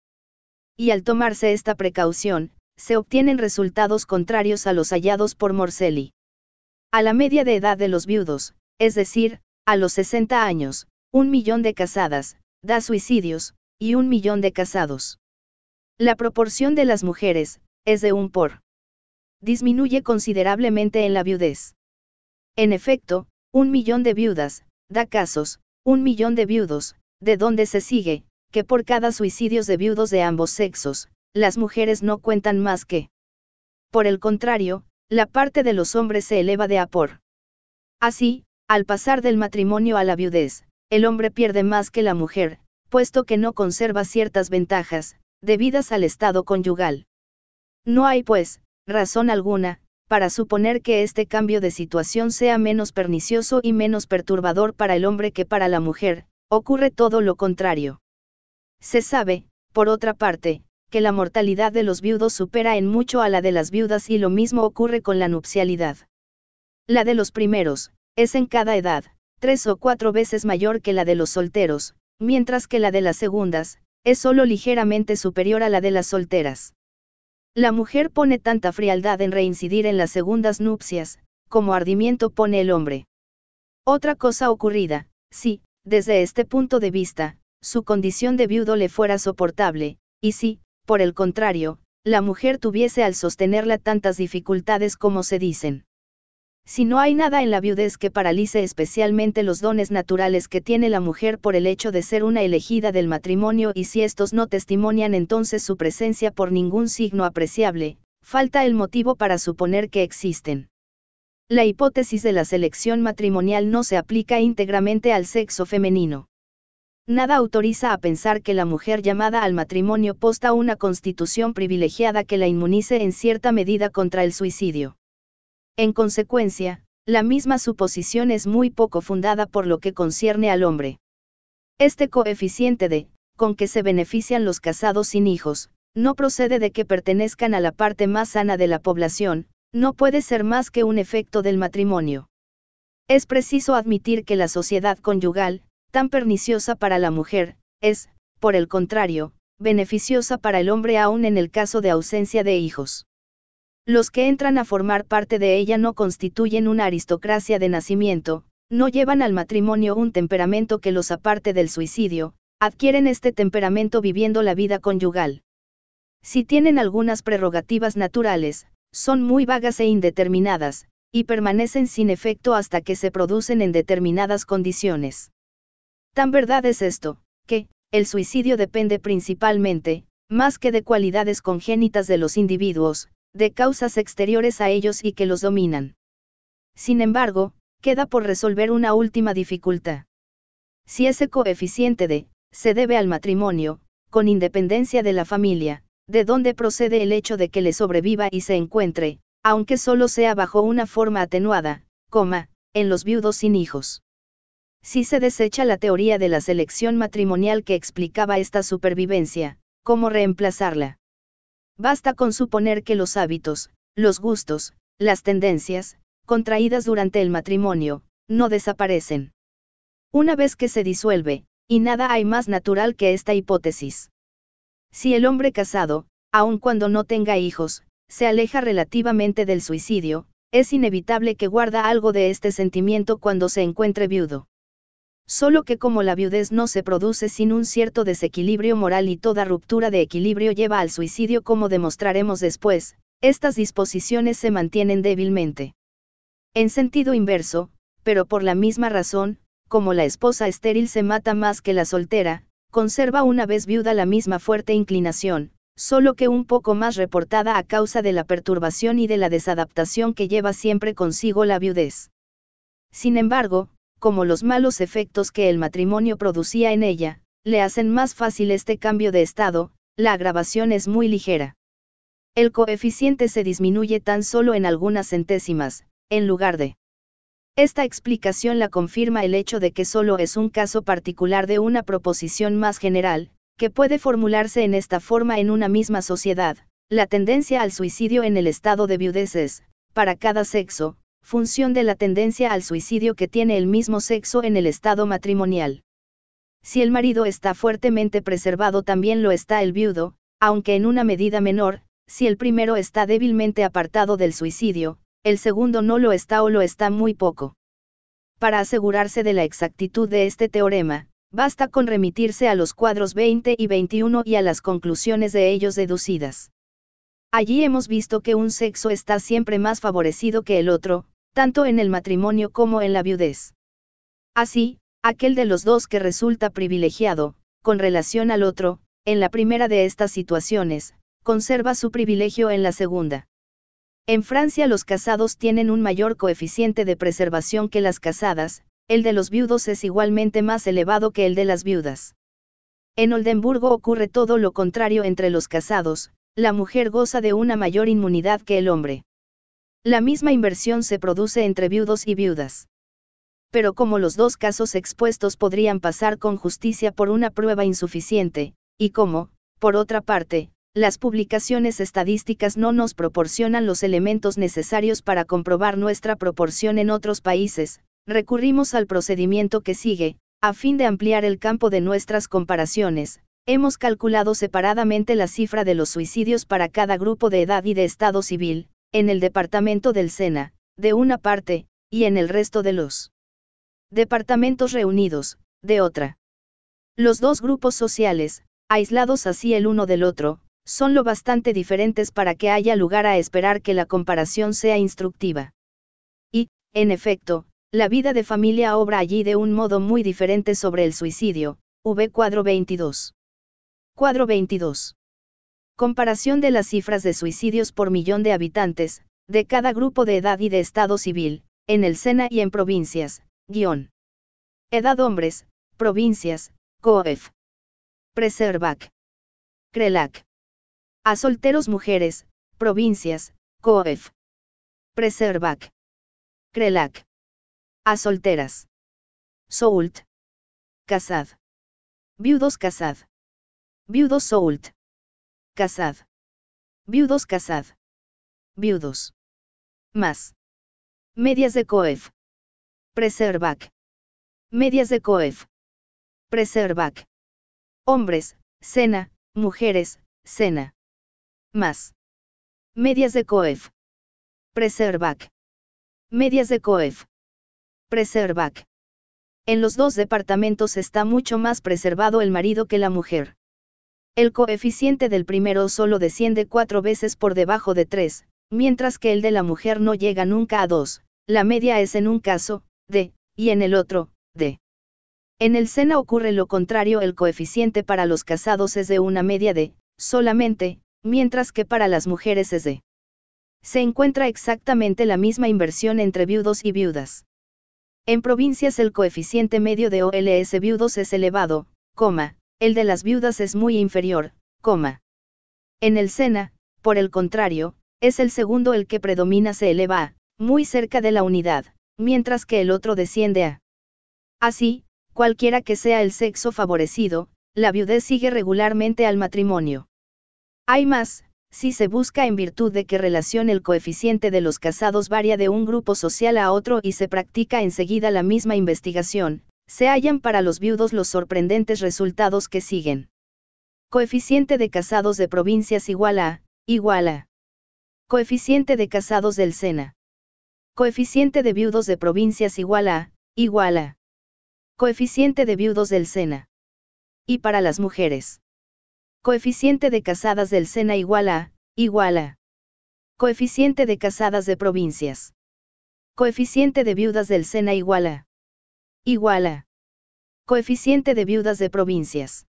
Y al tomarse esta precaución, se obtienen resultados contrarios a los hallados por Morcelli. A la media de edad de los viudos, es decir, a los 60 años, un millón de casadas, da suicidios, y un millón de casados. La proporción de las mujeres, es de un por. Disminuye considerablemente en la viudez. En efecto, un millón de viudas, da casos, un millón de viudos, de donde se sigue, que por cada suicidios de viudos de ambos sexos, las mujeres no cuentan más que. Por el contrario, la parte de los hombres se eleva de a por. Así, al pasar del matrimonio a la viudez, el hombre pierde más que la mujer, puesto que no conserva ciertas ventajas, debidas al estado conyugal. No hay, pues, razón alguna, para suponer que este cambio de situación sea menos pernicioso y menos perturbador para el hombre que para la mujer, ocurre todo lo contrario. Se sabe, por otra parte, que la mortalidad de los viudos supera en mucho a la de las viudas y lo mismo ocurre con la nupcialidad. La de los primeros, es en cada edad, tres o cuatro veces mayor que la de los solteros, mientras que la de las segundas, es solo ligeramente superior a la de las solteras. La mujer pone tanta frialdad en reincidir en las segundas nupcias, como ardimiento pone el hombre. Otra cosa ocurrida, si, desde este punto de vista, su condición de viudo le fuera soportable, y si, por el contrario, la mujer tuviese al sostenerla tantas dificultades como se dicen. Si no hay nada en la viudez que paralice especialmente los dones naturales que tiene la mujer por el hecho de ser una elegida del matrimonio y si estos no testimonian entonces su presencia por ningún signo apreciable, falta el motivo para suponer que existen. La hipótesis de la selección matrimonial no se aplica íntegramente al sexo femenino. Nada autoriza a pensar que la mujer llamada al matrimonio posta una constitución privilegiada que la inmunice en cierta medida contra el suicidio. En consecuencia, la misma suposición es muy poco fundada por lo que concierne al hombre. Este coeficiente de, con que se benefician los casados sin hijos, no procede de que pertenezcan a la parte más sana de la población, no puede ser más que un efecto del matrimonio. Es preciso admitir que la sociedad conyugal, tan perniciosa para la mujer, es, por el contrario, beneficiosa para el hombre aún en el caso de ausencia de hijos. Los que entran a formar parte de ella no constituyen una aristocracia de nacimiento, no llevan al matrimonio un temperamento que los aparte del suicidio, adquieren este temperamento viviendo la vida conyugal. Si tienen algunas prerrogativas naturales, son muy vagas e indeterminadas, y permanecen sin efecto hasta que se producen en determinadas condiciones. Tan verdad es esto, que, el suicidio depende principalmente, más que de cualidades congénitas de los individuos, de causas exteriores a ellos y que los dominan. Sin embargo, queda por resolver una última dificultad. Si ese coeficiente de, se debe al matrimonio, con independencia de la familia, de dónde procede el hecho de que le sobreviva y se encuentre, aunque solo sea bajo una forma atenuada, coma, en los viudos sin hijos. Si se desecha la teoría de la selección matrimonial que explicaba esta supervivencia, ¿cómo reemplazarla? Basta con suponer que los hábitos, los gustos, las tendencias, contraídas durante el matrimonio, no desaparecen. Una vez que se disuelve, y nada hay más natural que esta hipótesis. Si el hombre casado, aun cuando no tenga hijos, se aleja relativamente del suicidio, es inevitable que guarda algo de este sentimiento cuando se encuentre viudo solo que como la viudez no se produce sin un cierto desequilibrio moral y toda ruptura de equilibrio lleva al suicidio como demostraremos después, estas disposiciones se mantienen débilmente. En sentido inverso, pero por la misma razón, como la esposa estéril se mata más que la soltera, conserva una vez viuda la misma fuerte inclinación, solo que un poco más reportada a causa de la perturbación y de la desadaptación que lleva siempre consigo la viudez. Sin embargo, como los malos efectos que el matrimonio producía en ella, le hacen más fácil este cambio de estado, la agravación es muy ligera. El coeficiente se disminuye tan solo en algunas centésimas, en lugar de. Esta explicación la confirma el hecho de que solo es un caso particular de una proposición más general, que puede formularse en esta forma en una misma sociedad. La tendencia al suicidio en el estado de viudeces, para cada sexo, función de la tendencia al suicidio que tiene el mismo sexo en el estado matrimonial. Si el marido está fuertemente preservado también lo está el viudo, aunque en una medida menor, si el primero está débilmente apartado del suicidio, el segundo no lo está o lo está muy poco. Para asegurarse de la exactitud de este teorema, basta con remitirse a los cuadros 20 y 21 y a las conclusiones de ellos deducidas. Allí hemos visto que un sexo está siempre más favorecido que el otro, tanto en el matrimonio como en la viudez. Así, aquel de los dos que resulta privilegiado, con relación al otro, en la primera de estas situaciones, conserva su privilegio en la segunda. En Francia los casados tienen un mayor coeficiente de preservación que las casadas, el de los viudos es igualmente más elevado que el de las viudas. En Oldenburgo ocurre todo lo contrario entre los casados, la mujer goza de una mayor inmunidad que el hombre. La misma inversión se produce entre viudos y viudas. Pero como los dos casos expuestos podrían pasar con justicia por una prueba insuficiente, y como, por otra parte, las publicaciones estadísticas no nos proporcionan los elementos necesarios para comprobar nuestra proporción en otros países, recurrimos al procedimiento que sigue, a fin de ampliar el campo de nuestras comparaciones. Hemos calculado separadamente la cifra de los suicidios para cada grupo de edad y de estado civil, en el departamento del Sena, de una parte, y en el resto de los departamentos reunidos, de otra. Los dos grupos sociales, aislados así el uno del otro, son lo bastante diferentes para que haya lugar a esperar que la comparación sea instructiva. Y, en efecto, la vida de familia obra allí de un modo muy diferente sobre el suicidio, V cuadro 22. Cuadro 22. Comparación de las cifras de suicidios por millón de habitantes, de cada grupo de edad y de estado civil, en el SENA y en provincias, guión. Edad hombres, provincias, COEF. Preservac. CRELAC. A solteros mujeres, provincias, COEF. Preservac. CRELAC. A solteras. SOULT. Casad. Viudos Casad. Viudos SOULT. Casad. Viudos casad. Viudos. Más. Medias de COEF. Preservac. Medias de COEF. Preservac. Hombres, cena, mujeres, cena. Más. Medias de COEF. Preservac. Medias de COEF. Preservac. En los dos departamentos está mucho más preservado el marido que la mujer. El coeficiente del primero solo desciende cuatro veces por debajo de tres, mientras que el de la mujer no llega nunca a dos, La media es en un caso, de, y en el otro, de. En el SENA ocurre lo contrario, el coeficiente para los casados es de una media de, solamente, mientras que para las mujeres es de. Se encuentra exactamente la misma inversión entre viudos y viudas. En provincias el coeficiente medio de OLS viudos es elevado, coma, el de las viudas es muy inferior, coma. En el Sena, por el contrario, es el segundo el que predomina se eleva muy cerca de la unidad, mientras que el otro desciende a. Así, cualquiera que sea el sexo favorecido, la viudez sigue regularmente al matrimonio. Hay más, si se busca en virtud de que relación el coeficiente de los casados varía de un grupo social a otro y se practica enseguida la misma investigación, se hallan para los viudos los sorprendentes resultados que siguen. Coeficiente de casados de provincias igual a, igual a. Coeficiente de casados del SENA. Coeficiente de viudos de provincias igual a, igual a. Coeficiente de viudos del SENA. Y para las mujeres. Coeficiente de casadas del SENA igual a, igual a. Coeficiente de casadas de provincias. Coeficiente de viudas del SENA igual a. Igual a. Coeficiente de viudas de provincias.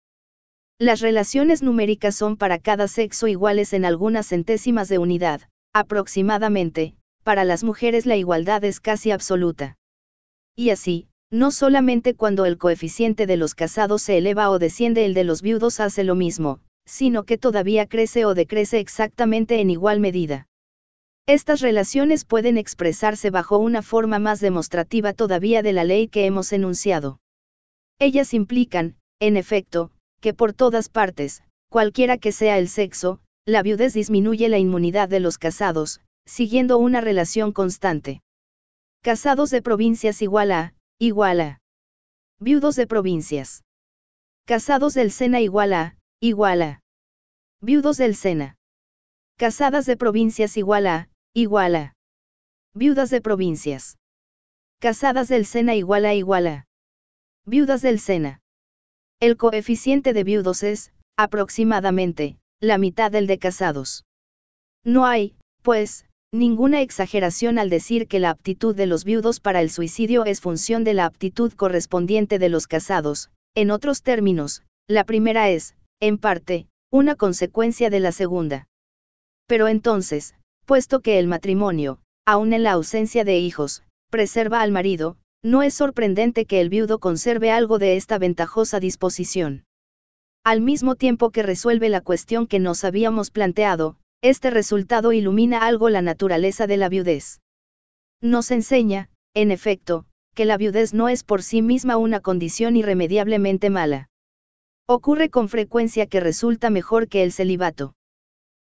Las relaciones numéricas son para cada sexo iguales en algunas centésimas de unidad, aproximadamente, para las mujeres la igualdad es casi absoluta. Y así, no solamente cuando el coeficiente de los casados se eleva o desciende el de los viudos hace lo mismo, sino que todavía crece o decrece exactamente en igual medida. Estas relaciones pueden expresarse bajo una forma más demostrativa todavía de la ley que hemos enunciado. Ellas implican, en efecto, que por todas partes, cualquiera que sea el sexo, la viudez disminuye la inmunidad de los casados, siguiendo una relación constante. Casados de provincias igual a, igual a. Viudos de provincias. Casados del Sena igual a, igual a. Viudos del Sena. Casadas de provincias igual a, igual a Viudas de provincias. Casadas del Sena igual a igual a Viudas del Sena. El coeficiente de viudos es, aproximadamente, la mitad del de casados. No hay, pues, ninguna exageración al decir que la aptitud de los viudos para el suicidio es función de la aptitud correspondiente de los casados, en otros términos, la primera es, en parte, una consecuencia de la segunda. Pero entonces, puesto que el matrimonio, aun en la ausencia de hijos, preserva al marido, no es sorprendente que el viudo conserve algo de esta ventajosa disposición. Al mismo tiempo que resuelve la cuestión que nos habíamos planteado, este resultado ilumina algo la naturaleza de la viudez. Nos enseña, en efecto, que la viudez no es por sí misma una condición irremediablemente mala. Ocurre con frecuencia que resulta mejor que el celibato.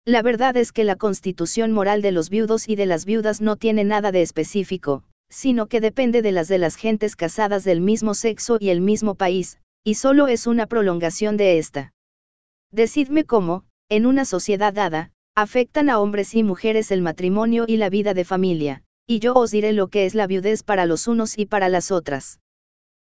La verdad es que la constitución moral de los viudos y de las viudas no tiene nada de específico, sino que depende de las de las gentes casadas del mismo sexo y el mismo país, y solo es una prolongación de esta. Decidme cómo, en una sociedad dada, afectan a hombres y mujeres el matrimonio y la vida de familia, y yo os diré lo que es la viudez para los unos y para las otras.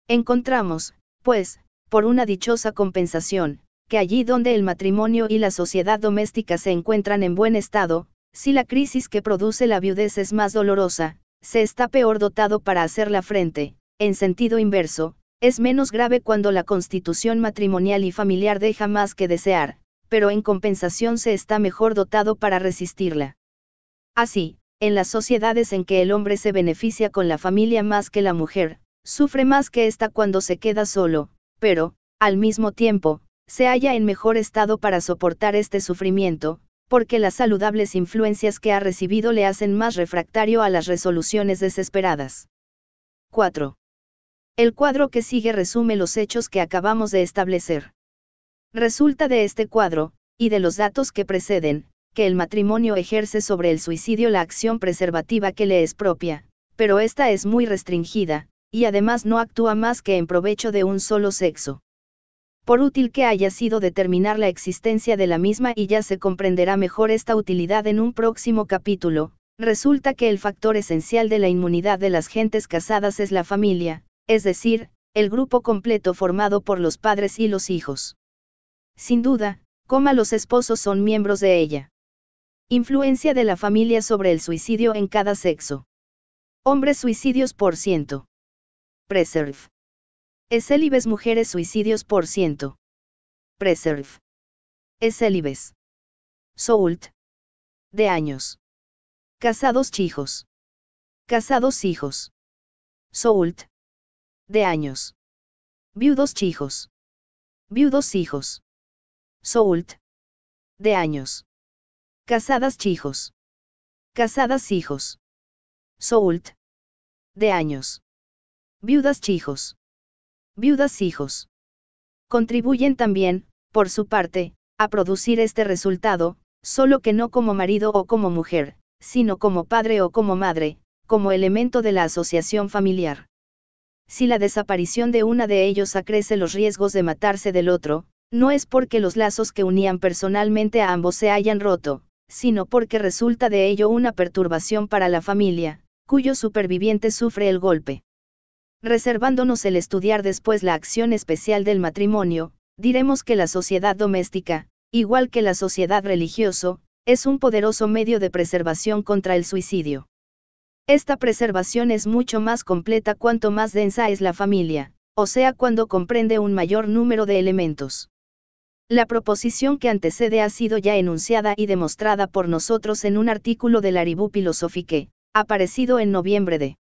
Encontramos, pues, por una dichosa compensación, que allí donde el matrimonio y la sociedad doméstica se encuentran en buen estado, si la crisis que produce la viudez es más dolorosa, se está peor dotado para hacerla frente, en sentido inverso, es menos grave cuando la constitución matrimonial y familiar deja más que desear, pero en compensación se está mejor dotado para resistirla. Así, en las sociedades en que el hombre se beneficia con la familia más que la mujer, sufre más que ésta cuando se queda solo, pero, al mismo tiempo, se halla en mejor estado para soportar este sufrimiento, porque las saludables influencias que ha recibido le hacen más refractario a las resoluciones desesperadas. 4. El cuadro que sigue resume los hechos que acabamos de establecer. Resulta de este cuadro, y de los datos que preceden, que el matrimonio ejerce sobre el suicidio la acción preservativa que le es propia, pero esta es muy restringida, y además no actúa más que en provecho de un solo sexo por útil que haya sido determinar la existencia de la misma y ya se comprenderá mejor esta utilidad en un próximo capítulo, resulta que el factor esencial de la inmunidad de las gentes casadas es la familia, es decir, el grupo completo formado por los padres y los hijos. Sin duda, coma los esposos son miembros de ella. Influencia de la familia sobre el suicidio en cada sexo. Hombres suicidios por ciento. Preserve. Es mujeres suicidios por ciento. Preserve. Es Soult. De años. Casados chicos. Casados hijos. Soult. De años. Viudos chicos. Viudos hijos. Soult. De años. Casadas chicos. Casadas hijos. Soult. De años. Viudas chicos viudas hijos. Contribuyen también, por su parte, a producir este resultado, solo que no como marido o como mujer, sino como padre o como madre, como elemento de la asociación familiar. Si la desaparición de una de ellos acrece los riesgos de matarse del otro, no es porque los lazos que unían personalmente a ambos se hayan roto, sino porque resulta de ello una perturbación para la familia, cuyo superviviente sufre el golpe. Reservándonos el estudiar después la acción especial del matrimonio, diremos que la sociedad doméstica, igual que la sociedad religioso, es un poderoso medio de preservación contra el suicidio. Esta preservación es mucho más completa cuanto más densa es la familia, o sea cuando comprende un mayor número de elementos. La proposición que antecede ha sido ya enunciada y demostrada por nosotros en un artículo del Ribú Philosophique, aparecido en noviembre de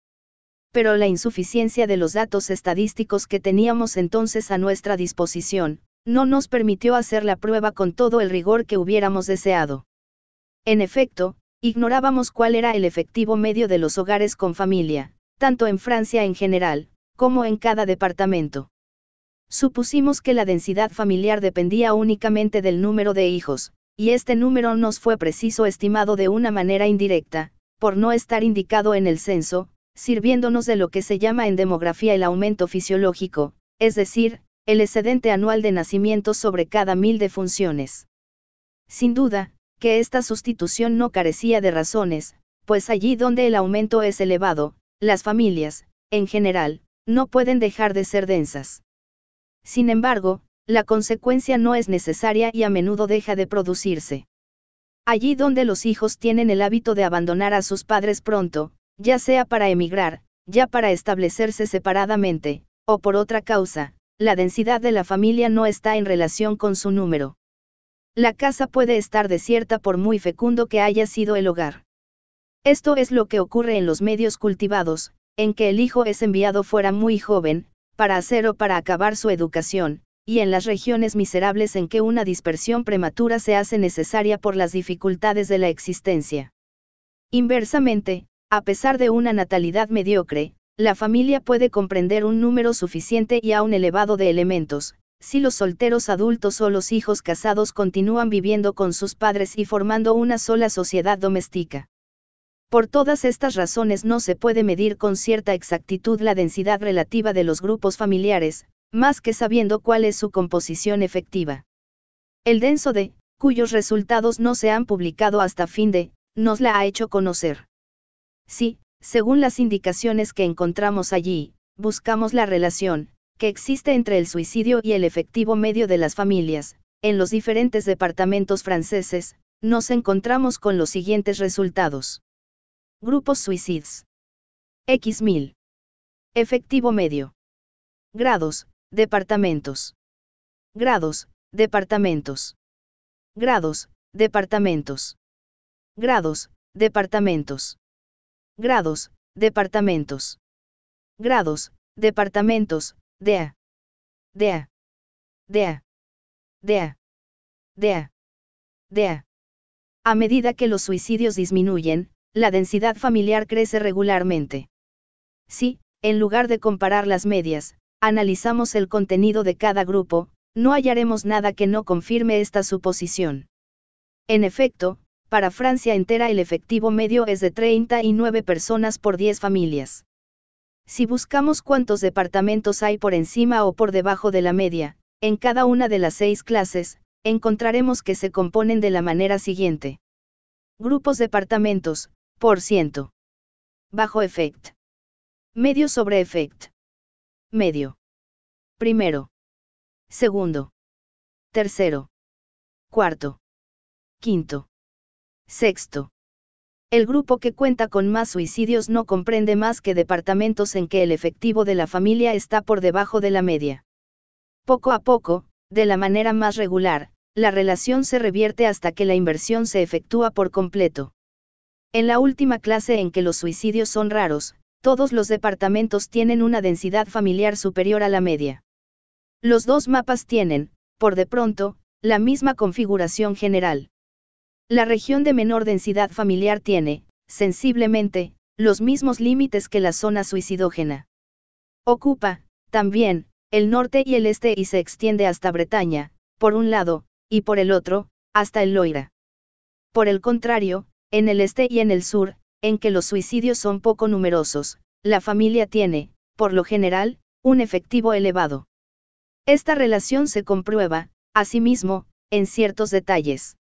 pero la insuficiencia de los datos estadísticos que teníamos entonces a nuestra disposición, no nos permitió hacer la prueba con todo el rigor que hubiéramos deseado. En efecto, ignorábamos cuál era el efectivo medio de los hogares con familia, tanto en Francia en general, como en cada departamento. Supusimos que la densidad familiar dependía únicamente del número de hijos, y este número nos fue preciso estimado de una manera indirecta, por no estar indicado en el censo, sirviéndonos de lo que se llama en demografía el aumento fisiológico, es decir, el excedente anual de nacimientos sobre cada mil de funciones. Sin duda, que esta sustitución no carecía de razones, pues allí donde el aumento es elevado, las familias, en general, no pueden dejar de ser densas. Sin embargo, la consecuencia no es necesaria y a menudo deja de producirse. Allí donde los hijos tienen el hábito de abandonar a sus padres pronto, ya sea para emigrar, ya para establecerse separadamente, o por otra causa, la densidad de la familia no está en relación con su número. La casa puede estar desierta por muy fecundo que haya sido el hogar. Esto es lo que ocurre en los medios cultivados, en que el hijo es enviado fuera muy joven, para hacer o para acabar su educación, y en las regiones miserables en que una dispersión prematura se hace necesaria por las dificultades de la existencia. Inversamente, a pesar de una natalidad mediocre, la familia puede comprender un número suficiente y aún elevado de elementos, si los solteros adultos o los hijos casados continúan viviendo con sus padres y formando una sola sociedad doméstica. Por todas estas razones no se puede medir con cierta exactitud la densidad relativa de los grupos familiares, más que sabiendo cuál es su composición efectiva. El denso de, cuyos resultados no se han publicado hasta fin de, nos la ha hecho conocer. Si, según las indicaciones que encontramos allí, buscamos la relación que existe entre el suicidio y el efectivo medio de las familias, en los diferentes departamentos franceses, nos encontramos con los siguientes resultados. Grupos suicides. X 1000. Efectivo medio. Grados, departamentos. Grados, departamentos. Grados, departamentos. Grados, departamentos. Grados, departamentos. Grados, departamentos, DEA. DEA. DEA. DEA. DEA. DEA. A medida que los suicidios disminuyen, la densidad familiar crece regularmente. Si, en lugar de comparar las medias, analizamos el contenido de cada grupo, no hallaremos nada que no confirme esta suposición. En efecto, para Francia entera el efectivo medio es de 39 personas por 10 familias. Si buscamos cuántos departamentos hay por encima o por debajo de la media, en cada una de las seis clases, encontraremos que se componen de la manera siguiente. Grupos departamentos, por ciento. Bajo efecto, Medio sobre efecto, Medio. Primero. Segundo. Tercero. Cuarto. Quinto. Sexto. El grupo que cuenta con más suicidios no comprende más que departamentos en que el efectivo de la familia está por debajo de la media. Poco a poco, de la manera más regular, la relación se revierte hasta que la inversión se efectúa por completo. En la última clase en que los suicidios son raros, todos los departamentos tienen una densidad familiar superior a la media. Los dos mapas tienen, por de pronto, la misma configuración general. La región de menor densidad familiar tiene, sensiblemente, los mismos límites que la zona suicidógena. Ocupa, también, el norte y el este y se extiende hasta Bretaña, por un lado, y por el otro, hasta el Loira. Por el contrario, en el este y en el sur, en que los suicidios son poco numerosos, la familia tiene, por lo general, un efectivo elevado. Esta relación se comprueba, asimismo, en ciertos detalles.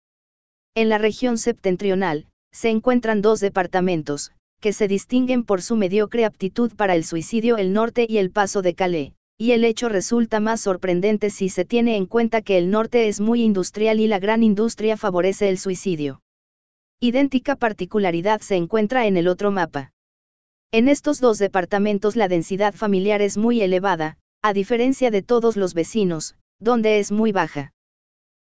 En la región septentrional, se encuentran dos departamentos, que se distinguen por su mediocre aptitud para el suicidio el norte y el paso de Calais, y el hecho resulta más sorprendente si se tiene en cuenta que el norte es muy industrial y la gran industria favorece el suicidio. Idéntica particularidad se encuentra en el otro mapa. En estos dos departamentos la densidad familiar es muy elevada, a diferencia de todos los vecinos, donde es muy baja.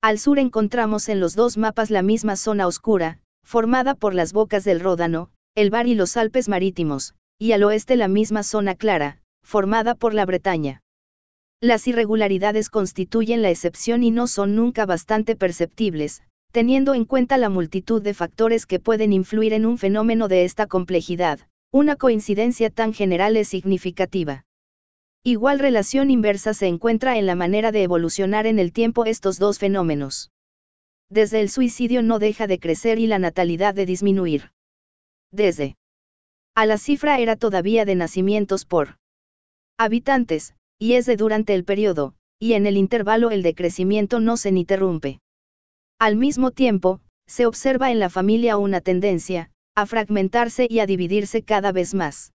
Al sur encontramos en los dos mapas la misma zona oscura, formada por las bocas del Ródano, el Bar y los Alpes Marítimos, y al oeste la misma zona clara, formada por la Bretaña. Las irregularidades constituyen la excepción y no son nunca bastante perceptibles, teniendo en cuenta la multitud de factores que pueden influir en un fenómeno de esta complejidad, una coincidencia tan general es significativa. Igual relación inversa se encuentra en la manera de evolucionar en el tiempo estos dos fenómenos. Desde el suicidio no deja de crecer y la natalidad de disminuir. Desde. A la cifra era todavía de nacimientos por habitantes, y es de durante el periodo, y en el intervalo el decrecimiento no se interrumpe. Al mismo tiempo, se observa en la familia una tendencia, a fragmentarse y a dividirse cada vez más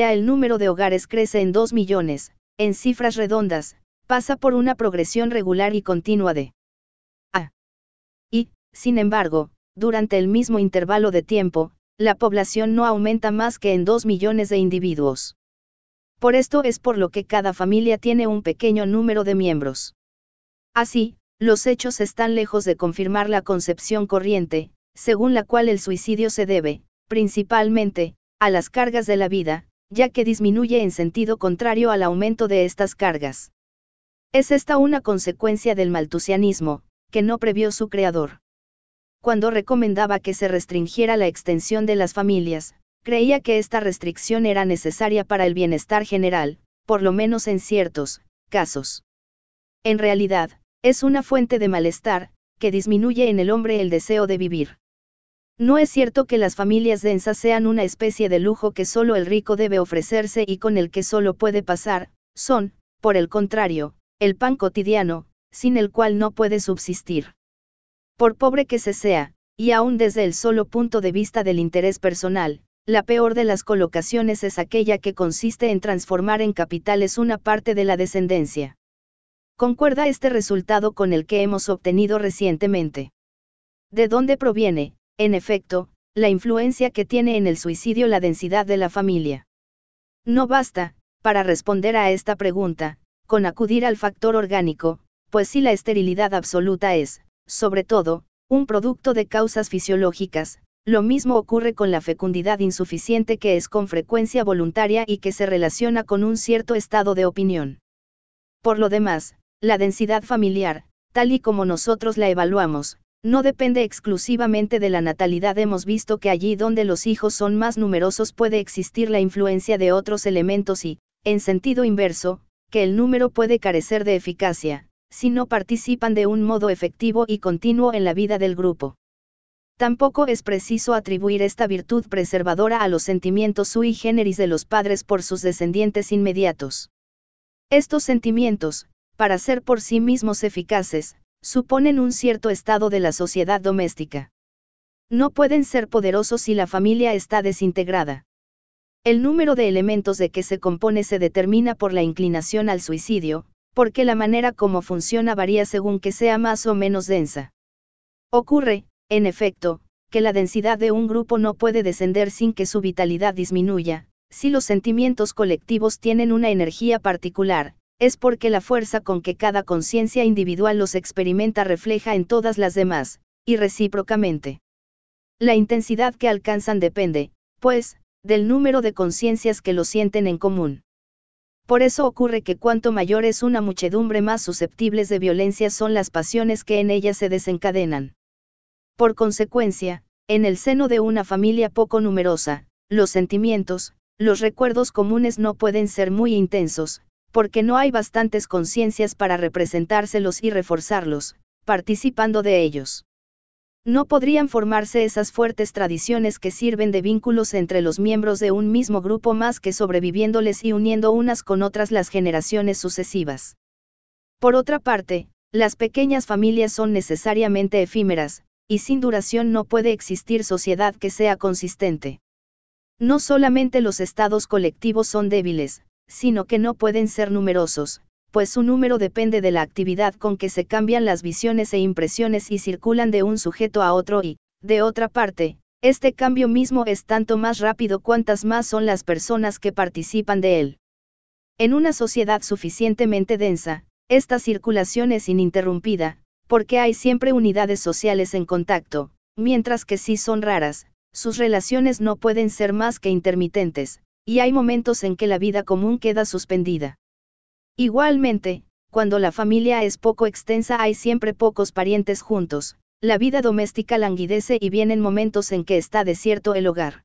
a el número de hogares crece en 2 millones, en cifras redondas, pasa por una progresión regular y continua de A. Y, sin embargo, durante el mismo intervalo de tiempo, la población no aumenta más que en 2 millones de individuos. Por esto es por lo que cada familia tiene un pequeño número de miembros. Así, los hechos están lejos de confirmar la concepción corriente, según la cual el suicidio se debe, principalmente, a las cargas de la vida, ya que disminuye en sentido contrario al aumento de estas cargas. Es esta una consecuencia del maltusianismo, que no previó su creador. Cuando recomendaba que se restringiera la extensión de las familias, creía que esta restricción era necesaria para el bienestar general, por lo menos en ciertos casos. En realidad, es una fuente de malestar, que disminuye en el hombre el deseo de vivir. No es cierto que las familias densas sean una especie de lujo que solo el rico debe ofrecerse y con el que solo puede pasar, son, por el contrario, el pan cotidiano, sin el cual no puede subsistir. Por pobre que se sea, y aún desde el solo punto de vista del interés personal, la peor de las colocaciones es aquella que consiste en transformar en capitales una parte de la descendencia. Concuerda este resultado con el que hemos obtenido recientemente. ¿De dónde proviene, en efecto, la influencia que tiene en el suicidio la densidad de la familia. No basta, para responder a esta pregunta, con acudir al factor orgánico, pues si la esterilidad absoluta es, sobre todo, un producto de causas fisiológicas, lo mismo ocurre con la fecundidad insuficiente que es con frecuencia voluntaria y que se relaciona con un cierto estado de opinión. Por lo demás, la densidad familiar, tal y como nosotros la evaluamos, no depende exclusivamente de la natalidad. Hemos visto que allí donde los hijos son más numerosos puede existir la influencia de otros elementos y, en sentido inverso, que el número puede carecer de eficacia, si no participan de un modo efectivo y continuo en la vida del grupo. Tampoco es preciso atribuir esta virtud preservadora a los sentimientos sui generis de los padres por sus descendientes inmediatos. Estos sentimientos, para ser por sí mismos eficaces, suponen un cierto estado de la sociedad doméstica. No pueden ser poderosos si la familia está desintegrada. El número de elementos de que se compone se determina por la inclinación al suicidio, porque la manera como funciona varía según que sea más o menos densa. Ocurre, en efecto, que la densidad de un grupo no puede descender sin que su vitalidad disminuya, si los sentimientos colectivos tienen una energía particular, es porque la fuerza con que cada conciencia individual los experimenta refleja en todas las demás, y recíprocamente. La intensidad que alcanzan depende, pues, del número de conciencias que lo sienten en común. Por eso ocurre que cuanto mayor es una muchedumbre más susceptibles de violencia son las pasiones que en ella se desencadenan. Por consecuencia, en el seno de una familia poco numerosa, los sentimientos, los recuerdos comunes no pueden ser muy intensos, porque no hay bastantes conciencias para representárselos y reforzarlos, participando de ellos. No podrían formarse esas fuertes tradiciones que sirven de vínculos entre los miembros de un mismo grupo más que sobreviviéndoles y uniendo unas con otras las generaciones sucesivas. Por otra parte, las pequeñas familias son necesariamente efímeras, y sin duración no puede existir sociedad que sea consistente. No solamente los estados colectivos son débiles, sino que no pueden ser numerosos, pues su número depende de la actividad con que se cambian las visiones e impresiones y circulan de un sujeto a otro y, de otra parte, este cambio mismo es tanto más rápido cuantas más son las personas que participan de él. En una sociedad suficientemente densa, esta circulación es ininterrumpida, porque hay siempre unidades sociales en contacto, mientras que si son raras, sus relaciones no pueden ser más que intermitentes, y hay momentos en que la vida común queda suspendida. Igualmente, cuando la familia es poco extensa hay siempre pocos parientes juntos, la vida doméstica languidece y vienen momentos en que está desierto el hogar.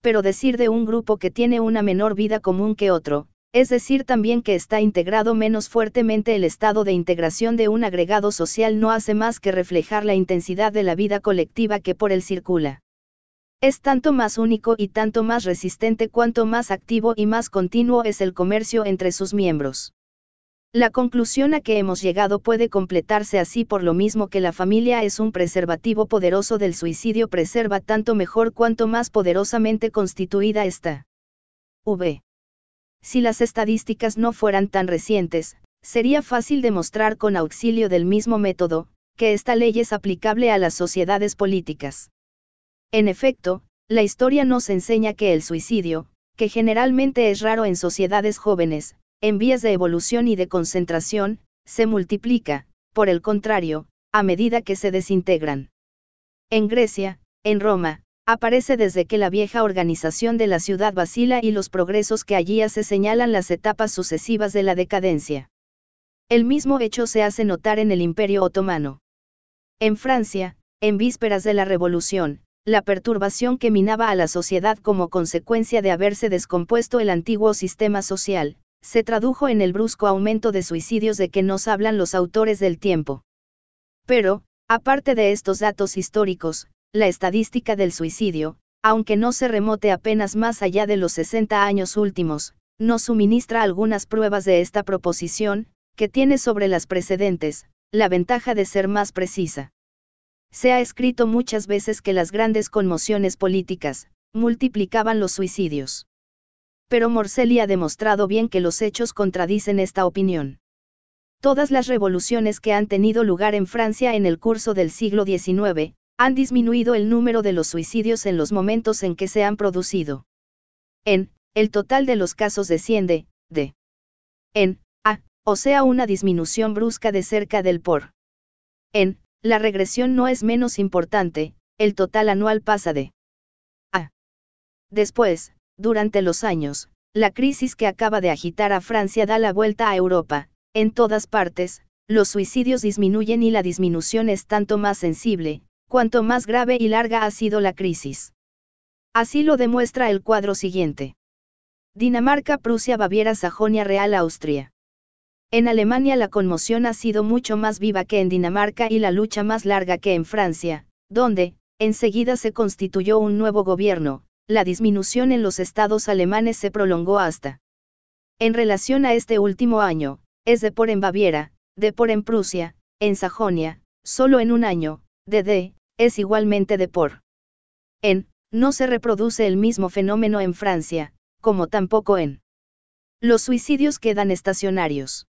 Pero decir de un grupo que tiene una menor vida común que otro, es decir también que está integrado menos fuertemente el estado de integración de un agregado social no hace más que reflejar la intensidad de la vida colectiva que por él circula. Es tanto más único y tanto más resistente cuanto más activo y más continuo es el comercio entre sus miembros. La conclusión a que hemos llegado puede completarse así por lo mismo que la familia es un preservativo poderoso del suicidio preserva tanto mejor cuanto más poderosamente constituida está. V. Si las estadísticas no fueran tan recientes, sería fácil demostrar con auxilio del mismo método, que esta ley es aplicable a las sociedades políticas. En efecto, la historia nos enseña que el suicidio, que generalmente es raro en sociedades jóvenes, en vías de evolución y de concentración, se multiplica, por el contrario, a medida que se desintegran. En Grecia, en Roma, aparece desde que la vieja organización de la ciudad vacila y los progresos que allí hace señalan las etapas sucesivas de la decadencia. El mismo hecho se hace notar en el Imperio Otomano. En Francia, en vísperas de la Revolución, la perturbación que minaba a la sociedad como consecuencia de haberse descompuesto el antiguo sistema social, se tradujo en el brusco aumento de suicidios de que nos hablan los autores del tiempo. Pero, aparte de estos datos históricos, la estadística del suicidio, aunque no se remote apenas más allá de los 60 años últimos, nos suministra algunas pruebas de esta proposición, que tiene sobre las precedentes, la ventaja de ser más precisa se ha escrito muchas veces que las grandes conmociones políticas, multiplicaban los suicidios. Pero Morselli ha demostrado bien que los hechos contradicen esta opinión. Todas las revoluciones que han tenido lugar en Francia en el curso del siglo XIX, han disminuido el número de los suicidios en los momentos en que se han producido. En, el total de los casos desciende, de. En, a, o sea, una disminución brusca de cerca del por. En, la regresión no es menos importante, el total anual pasa de a. Después, durante los años, la crisis que acaba de agitar a Francia da la vuelta a Europa, en todas partes, los suicidios disminuyen y la disminución es tanto más sensible, cuanto más grave y larga ha sido la crisis. Así lo demuestra el cuadro siguiente. Dinamarca, Prusia, Baviera, Sajonia, Real, Austria. En Alemania la conmoción ha sido mucho más viva que en Dinamarca y la lucha más larga que en Francia, donde, enseguida se constituyó un nuevo gobierno, la disminución en los estados alemanes se prolongó hasta. En relación a este último año, es de por en Baviera, de por en Prusia, en Sajonia, solo en un año, de de, es igualmente de por. En, no se reproduce el mismo fenómeno en Francia, como tampoco en. Los suicidios quedan estacionarios.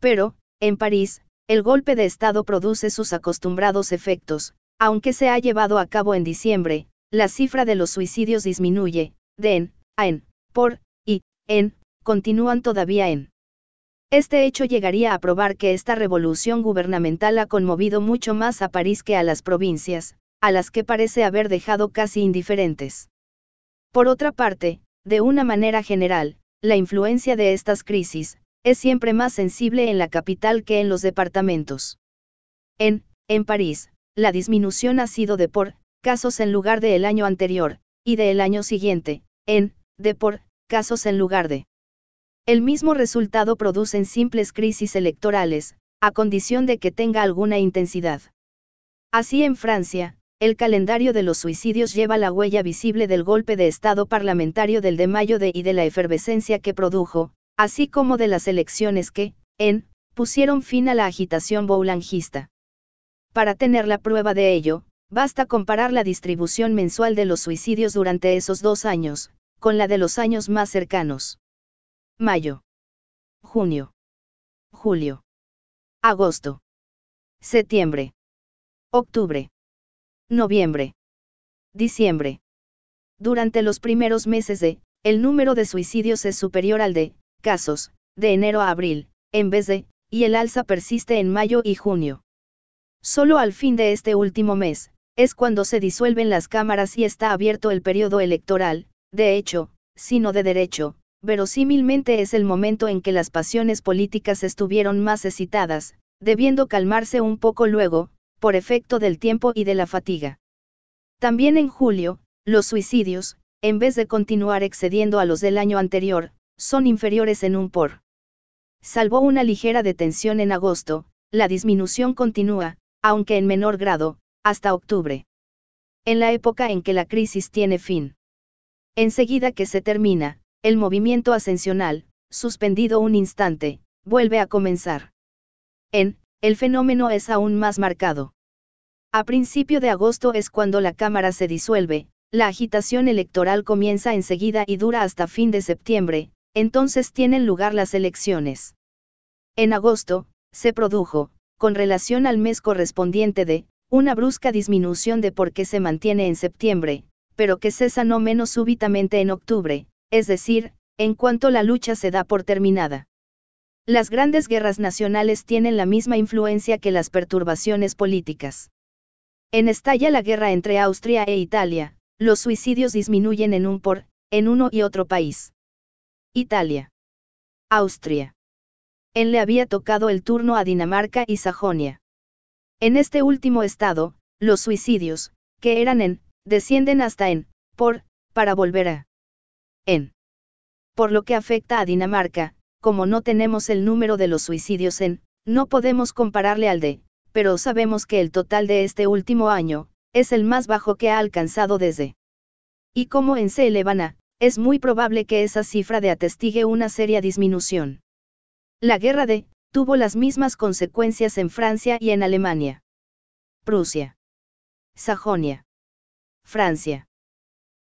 Pero, en París, el golpe de Estado produce sus acostumbrados efectos, aunque se ha llevado a cabo en diciembre, la cifra de los suicidios disminuye, den, en, a en, por, y, en, continúan todavía en. Este hecho llegaría a probar que esta revolución gubernamental ha conmovido mucho más a París que a las provincias, a las que parece haber dejado casi indiferentes. Por otra parte, de una manera general, la influencia de estas crisis, es siempre más sensible en la capital que en los departamentos. En, en París, la disminución ha sido de por, casos en lugar de el año anterior, y de el año siguiente, en, de por, casos en lugar de. El mismo resultado producen simples crisis electorales, a condición de que tenga alguna intensidad. Así en Francia, el calendario de los suicidios lleva la huella visible del golpe de Estado parlamentario del de mayo de y de la efervescencia que produjo, así como de las elecciones que, en, pusieron fin a la agitación boulangista. Para tener la prueba de ello, basta comparar la distribución mensual de los suicidios durante esos dos años, con la de los años más cercanos. Mayo. Junio. Julio. Agosto. Septiembre. Octubre. Noviembre. Diciembre. Durante los primeros meses de, el número de suicidios es superior al de, casos, de enero a abril, en vez de, y el alza persiste en mayo y junio. Solo al fin de este último mes, es cuando se disuelven las cámaras y está abierto el periodo electoral, de hecho, sino de derecho, verosímilmente es el momento en que las pasiones políticas estuvieron más excitadas, debiendo calmarse un poco luego, por efecto del tiempo y de la fatiga. También en julio, los suicidios, en vez de continuar excediendo a los del año anterior, son inferiores en un por. Salvo una ligera detención en agosto, la disminución continúa, aunque en menor grado, hasta octubre. En la época en que la crisis tiene fin. Enseguida que se termina, el movimiento ascensional, suspendido un instante, vuelve a comenzar. En, el fenómeno es aún más marcado. A principio de agosto es cuando la Cámara se disuelve, la agitación electoral comienza enseguida y dura hasta fin de septiembre, entonces tienen lugar las elecciones. En agosto, se produjo, con relación al mes correspondiente de, una brusca disminución de por qué se mantiene en septiembre, pero que cesa no menos súbitamente en octubre, es decir, en cuanto la lucha se da por terminada. Las grandes guerras nacionales tienen la misma influencia que las perturbaciones políticas. En estalla la guerra entre Austria e Italia, los suicidios disminuyen en un por, en uno y otro país. Italia. Austria. En le había tocado el turno a Dinamarca y Sajonia. En este último estado, los suicidios, que eran en, descienden hasta en, por, para volver a en. Por lo que afecta a Dinamarca, como no tenemos el número de los suicidios en, no podemos compararle al de, pero sabemos que el total de este último año, es el más bajo que ha alcanzado desde. Y como en se elevan a, es muy probable que esa cifra de atestigue una seria disminución. La guerra de, tuvo las mismas consecuencias en Francia y en Alemania. Prusia. Sajonia. Francia.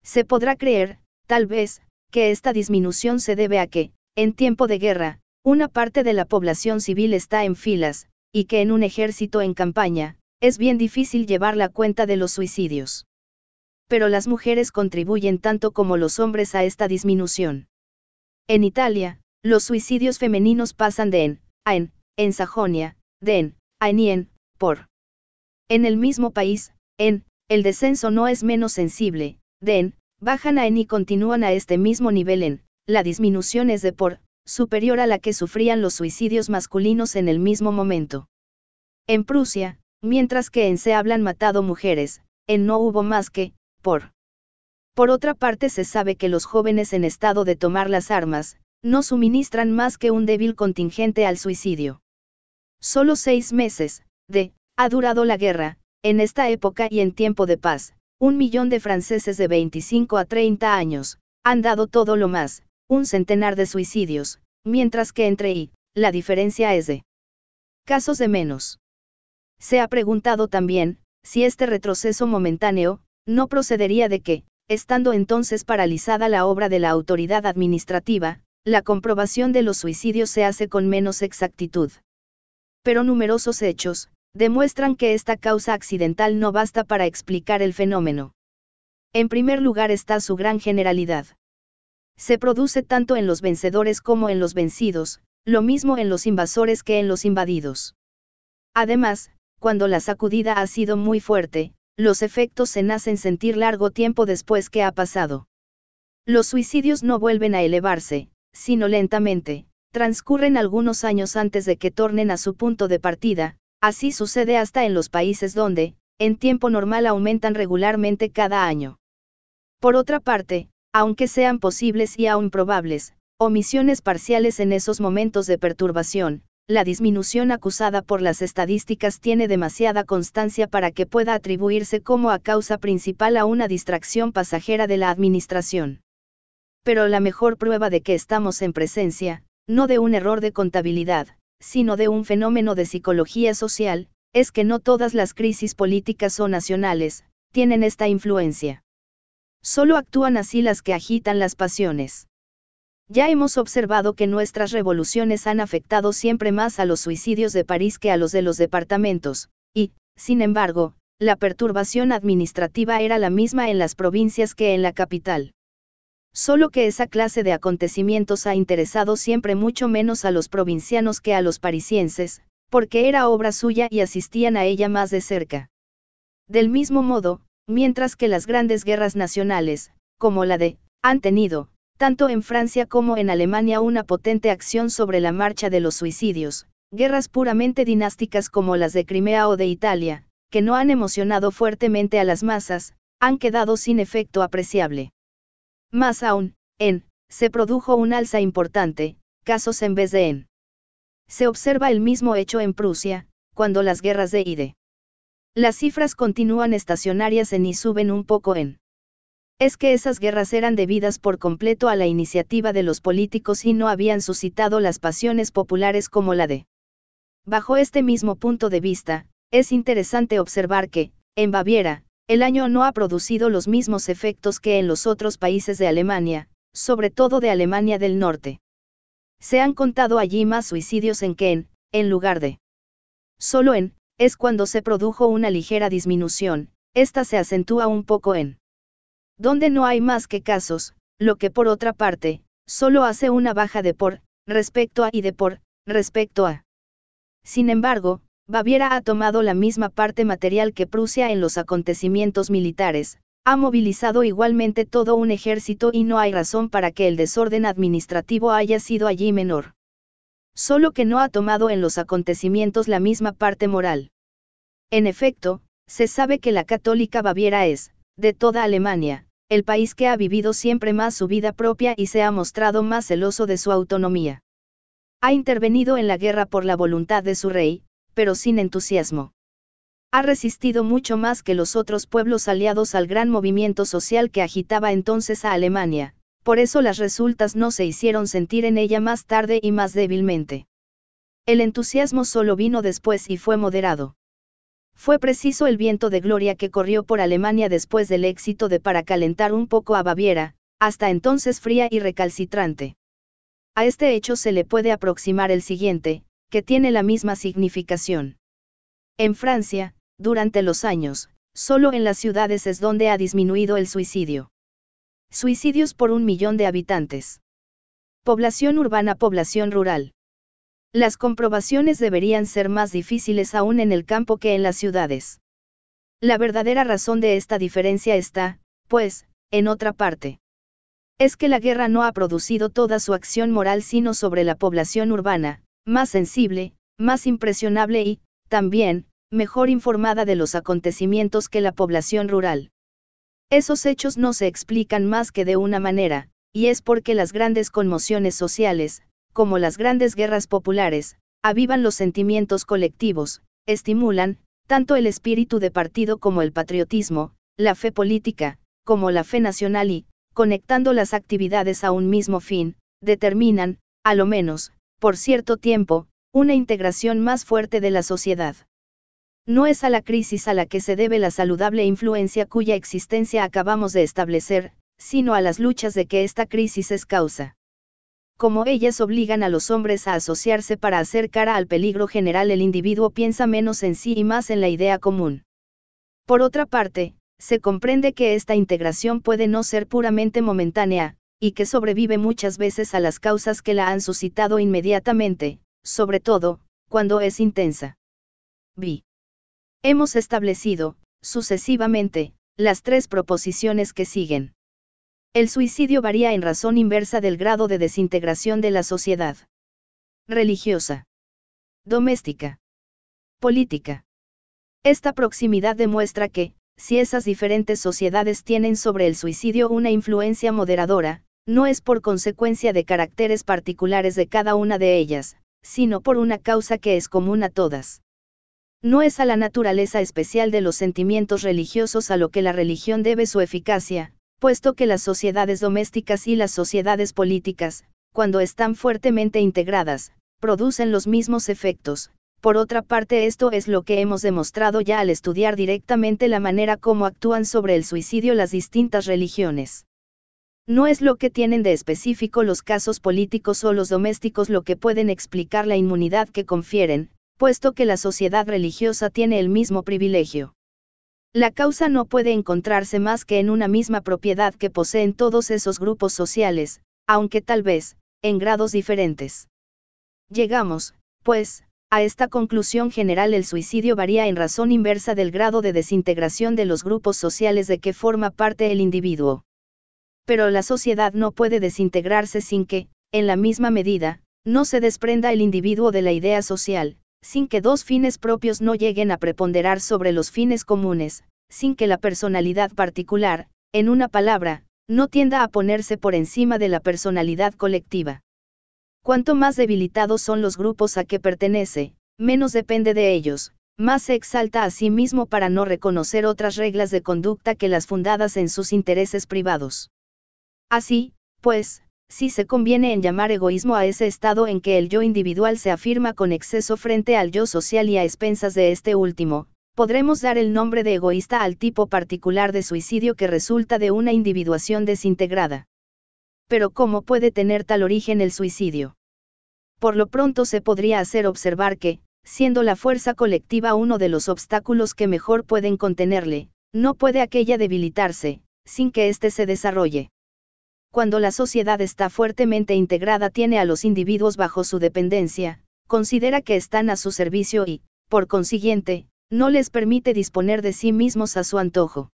Se podrá creer, tal vez, que esta disminución se debe a que, en tiempo de guerra, una parte de la población civil está en filas, y que en un ejército en campaña, es bien difícil llevar la cuenta de los suicidios pero las mujeres contribuyen tanto como los hombres a esta disminución. En Italia, los suicidios femeninos pasan de en, a en, en Sajonia, de en, a en y en, por. En el mismo país, en, el descenso no es menos sensible, de en, bajan a en y continúan a este mismo nivel en, la disminución es de por, superior a la que sufrían los suicidios masculinos en el mismo momento. En Prusia, mientras que en se hablan matado mujeres, en no hubo más que, por. otra parte se sabe que los jóvenes en estado de tomar las armas, no suministran más que un débil contingente al suicidio. Solo seis meses, de, ha durado la guerra, en esta época y en tiempo de paz, un millón de franceses de 25 a 30 años, han dado todo lo más, un centenar de suicidios, mientras que entre y, la diferencia es de casos de menos. Se ha preguntado también, si este retroceso momentáneo, no procedería de que, estando entonces paralizada la obra de la autoridad administrativa, la comprobación de los suicidios se hace con menos exactitud. Pero numerosos hechos, demuestran que esta causa accidental no basta para explicar el fenómeno. En primer lugar está su gran generalidad. Se produce tanto en los vencedores como en los vencidos, lo mismo en los invasores que en los invadidos. Además, cuando la sacudida ha sido muy fuerte, los efectos se nacen sentir largo tiempo después que ha pasado. Los suicidios no vuelven a elevarse, sino lentamente, transcurren algunos años antes de que tornen a su punto de partida, así sucede hasta en los países donde, en tiempo normal, aumentan regularmente cada año. Por otra parte, aunque sean posibles y aún probables, omisiones parciales en esos momentos de perturbación, la disminución acusada por las estadísticas tiene demasiada constancia para que pueda atribuirse como a causa principal a una distracción pasajera de la administración. Pero la mejor prueba de que estamos en presencia, no de un error de contabilidad, sino de un fenómeno de psicología social, es que no todas las crisis políticas o nacionales, tienen esta influencia. Solo actúan así las que agitan las pasiones. Ya hemos observado que nuestras revoluciones han afectado siempre más a los suicidios de París que a los de los departamentos, y, sin embargo, la perturbación administrativa era la misma en las provincias que en la capital. Solo que esa clase de acontecimientos ha interesado siempre mucho menos a los provincianos que a los parisienses, porque era obra suya y asistían a ella más de cerca. Del mismo modo, mientras que las grandes guerras nacionales, como la de, han tenido, tanto en Francia como en Alemania una potente acción sobre la marcha de los suicidios, guerras puramente dinásticas como las de Crimea o de Italia, que no han emocionado fuertemente a las masas, han quedado sin efecto apreciable. Más aún, en, se produjo un alza importante, casos en vez de en. Se observa el mismo hecho en Prusia, cuando las guerras de IDE. Las cifras continúan estacionarias en y suben un poco en es que esas guerras eran debidas por completo a la iniciativa de los políticos y no habían suscitado las pasiones populares como la de. Bajo este mismo punto de vista, es interesante observar que, en Baviera, el año no ha producido los mismos efectos que en los otros países de Alemania, sobre todo de Alemania del Norte. Se han contado allí más suicidios en que en, en lugar de. Solo en, es cuando se produjo una ligera disminución, esta se acentúa un poco en donde no hay más que casos, lo que por otra parte, solo hace una baja de por, respecto a y de por, respecto a. Sin embargo, Baviera ha tomado la misma parte material que Prusia en los acontecimientos militares, ha movilizado igualmente todo un ejército y no hay razón para que el desorden administrativo haya sido allí menor. Solo que no ha tomado en los acontecimientos la misma parte moral. En efecto, se sabe que la católica Baviera es, de toda Alemania, el país que ha vivido siempre más su vida propia y se ha mostrado más celoso de su autonomía. Ha intervenido en la guerra por la voluntad de su rey, pero sin entusiasmo. Ha resistido mucho más que los otros pueblos aliados al gran movimiento social que agitaba entonces a Alemania, por eso las resultas no se hicieron sentir en ella más tarde y más débilmente. El entusiasmo solo vino después y fue moderado. Fue preciso el viento de gloria que corrió por Alemania después del éxito de para calentar un poco a Baviera, hasta entonces fría y recalcitrante. A este hecho se le puede aproximar el siguiente, que tiene la misma significación. En Francia, durante los años, solo en las ciudades es donde ha disminuido el suicidio. Suicidios por un millón de habitantes. Población urbana, población rural. Las comprobaciones deberían ser más difíciles aún en el campo que en las ciudades. La verdadera razón de esta diferencia está, pues, en otra parte. Es que la guerra no ha producido toda su acción moral sino sobre la población urbana, más sensible, más impresionable y, también, mejor informada de los acontecimientos que la población rural. Esos hechos no se explican más que de una manera, y es porque las grandes conmociones sociales, como las grandes guerras populares, avivan los sentimientos colectivos, estimulan, tanto el espíritu de partido como el patriotismo, la fe política, como la fe nacional y, conectando las actividades a un mismo fin, determinan, a lo menos, por cierto tiempo, una integración más fuerte de la sociedad. No es a la crisis a la que se debe la saludable influencia cuya existencia acabamos de establecer, sino a las luchas de que esta crisis es causa como ellas obligan a los hombres a asociarse para hacer cara al peligro general, el individuo piensa menos en sí y más en la idea común. Por otra parte, se comprende que esta integración puede no ser puramente momentánea, y que sobrevive muchas veces a las causas que la han suscitado inmediatamente, sobre todo, cuando es intensa. B. Hemos establecido, sucesivamente, las tres proposiciones que siguen. El suicidio varía en razón inversa del grado de desintegración de la sociedad. Religiosa. Doméstica. Política. Esta proximidad demuestra que, si esas diferentes sociedades tienen sobre el suicidio una influencia moderadora, no es por consecuencia de caracteres particulares de cada una de ellas, sino por una causa que es común a todas. No es a la naturaleza especial de los sentimientos religiosos a lo que la religión debe su eficacia, puesto que las sociedades domésticas y las sociedades políticas, cuando están fuertemente integradas, producen los mismos efectos. Por otra parte, esto es lo que hemos demostrado ya al estudiar directamente la manera como actúan sobre el suicidio las distintas religiones. No es lo que tienen de específico los casos políticos o los domésticos lo que pueden explicar la inmunidad que confieren, puesto que la sociedad religiosa tiene el mismo privilegio. La causa no puede encontrarse más que en una misma propiedad que poseen todos esos grupos sociales, aunque tal vez, en grados diferentes. Llegamos, pues, a esta conclusión general el suicidio varía en razón inversa del grado de desintegración de los grupos sociales de que forma parte el individuo. Pero la sociedad no puede desintegrarse sin que, en la misma medida, no se desprenda el individuo de la idea social, sin que dos fines propios no lleguen a preponderar sobre los fines comunes, sin que la personalidad particular, en una palabra, no tienda a ponerse por encima de la personalidad colectiva. Cuanto más debilitados son los grupos a que pertenece, menos depende de ellos, más se exalta a sí mismo para no reconocer otras reglas de conducta que las fundadas en sus intereses privados. Así, pues, si se conviene en llamar egoísmo a ese estado en que el yo individual se afirma con exceso frente al yo social y a expensas de este último, podremos dar el nombre de egoísta al tipo particular de suicidio que resulta de una individuación desintegrada. Pero ¿cómo puede tener tal origen el suicidio? Por lo pronto se podría hacer observar que, siendo la fuerza colectiva uno de los obstáculos que mejor pueden contenerle, no puede aquella debilitarse, sin que éste se desarrolle cuando la sociedad está fuertemente integrada tiene a los individuos bajo su dependencia, considera que están a su servicio y, por consiguiente, no les permite disponer de sí mismos a su antojo.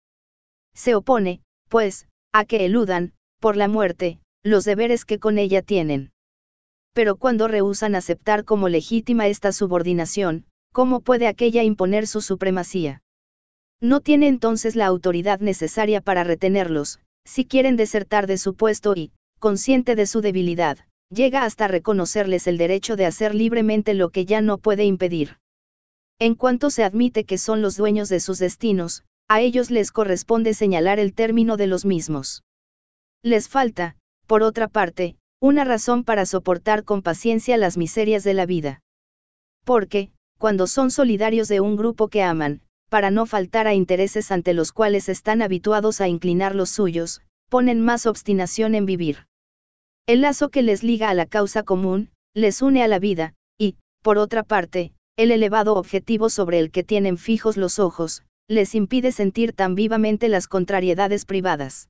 Se opone, pues, a que eludan, por la muerte, los deberes que con ella tienen. Pero cuando rehúsan aceptar como legítima esta subordinación, ¿cómo puede aquella imponer su supremacía? No tiene entonces la autoridad necesaria para retenerlos, si quieren desertar de su puesto y, consciente de su debilidad, llega hasta reconocerles el derecho de hacer libremente lo que ya no puede impedir. En cuanto se admite que son los dueños de sus destinos, a ellos les corresponde señalar el término de los mismos. Les falta, por otra parte, una razón para soportar con paciencia las miserias de la vida. Porque, cuando son solidarios de un grupo que aman, para no faltar a intereses ante los cuales están habituados a inclinar los suyos, ponen más obstinación en vivir. El lazo que les liga a la causa común, les une a la vida, y, por otra parte, el elevado objetivo sobre el que tienen fijos los ojos, les impide sentir tan vivamente las contrariedades privadas.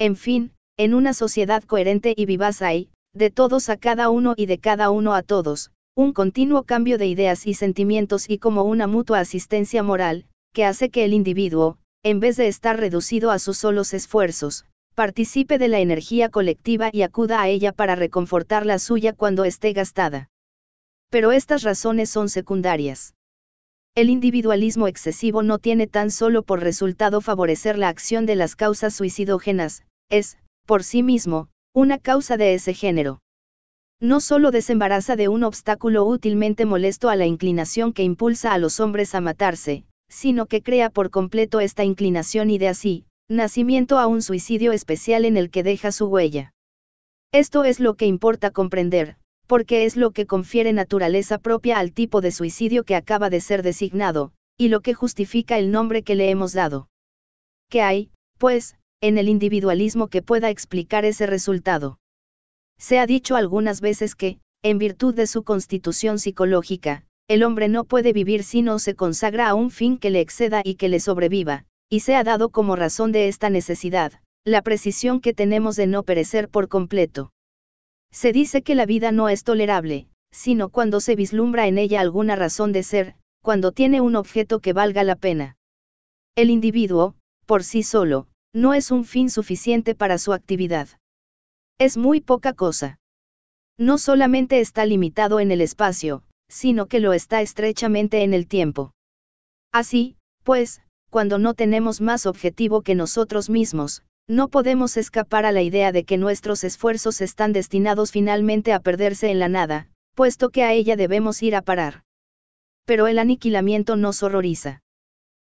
En fin, en una sociedad coherente y vivaz hay, de todos a cada uno y de cada uno a todos, un continuo cambio de ideas y sentimientos y como una mutua asistencia moral, que hace que el individuo, en vez de estar reducido a sus solos esfuerzos, participe de la energía colectiva y acuda a ella para reconfortar la suya cuando esté gastada. Pero estas razones son secundarias. El individualismo excesivo no tiene tan solo por resultado favorecer la acción de las causas suicidógenas, es, por sí mismo, una causa de ese género no solo desembaraza de un obstáculo útilmente molesto a la inclinación que impulsa a los hombres a matarse, sino que crea por completo esta inclinación y de así, nacimiento a un suicidio especial en el que deja su huella. Esto es lo que importa comprender, porque es lo que confiere naturaleza propia al tipo de suicidio que acaba de ser designado, y lo que justifica el nombre que le hemos dado. ¿Qué hay, pues, en el individualismo que pueda explicar ese resultado? Se ha dicho algunas veces que, en virtud de su constitución psicológica, el hombre no puede vivir si no se consagra a un fin que le exceda y que le sobreviva, y se ha dado como razón de esta necesidad, la precisión que tenemos de no perecer por completo. Se dice que la vida no es tolerable, sino cuando se vislumbra en ella alguna razón de ser, cuando tiene un objeto que valga la pena. El individuo, por sí solo, no es un fin suficiente para su actividad. Es muy poca cosa. No solamente está limitado en el espacio, sino que lo está estrechamente en el tiempo. Así, pues, cuando no tenemos más objetivo que nosotros mismos, no podemos escapar a la idea de que nuestros esfuerzos están destinados finalmente a perderse en la nada, puesto que a ella debemos ir a parar. Pero el aniquilamiento nos horroriza.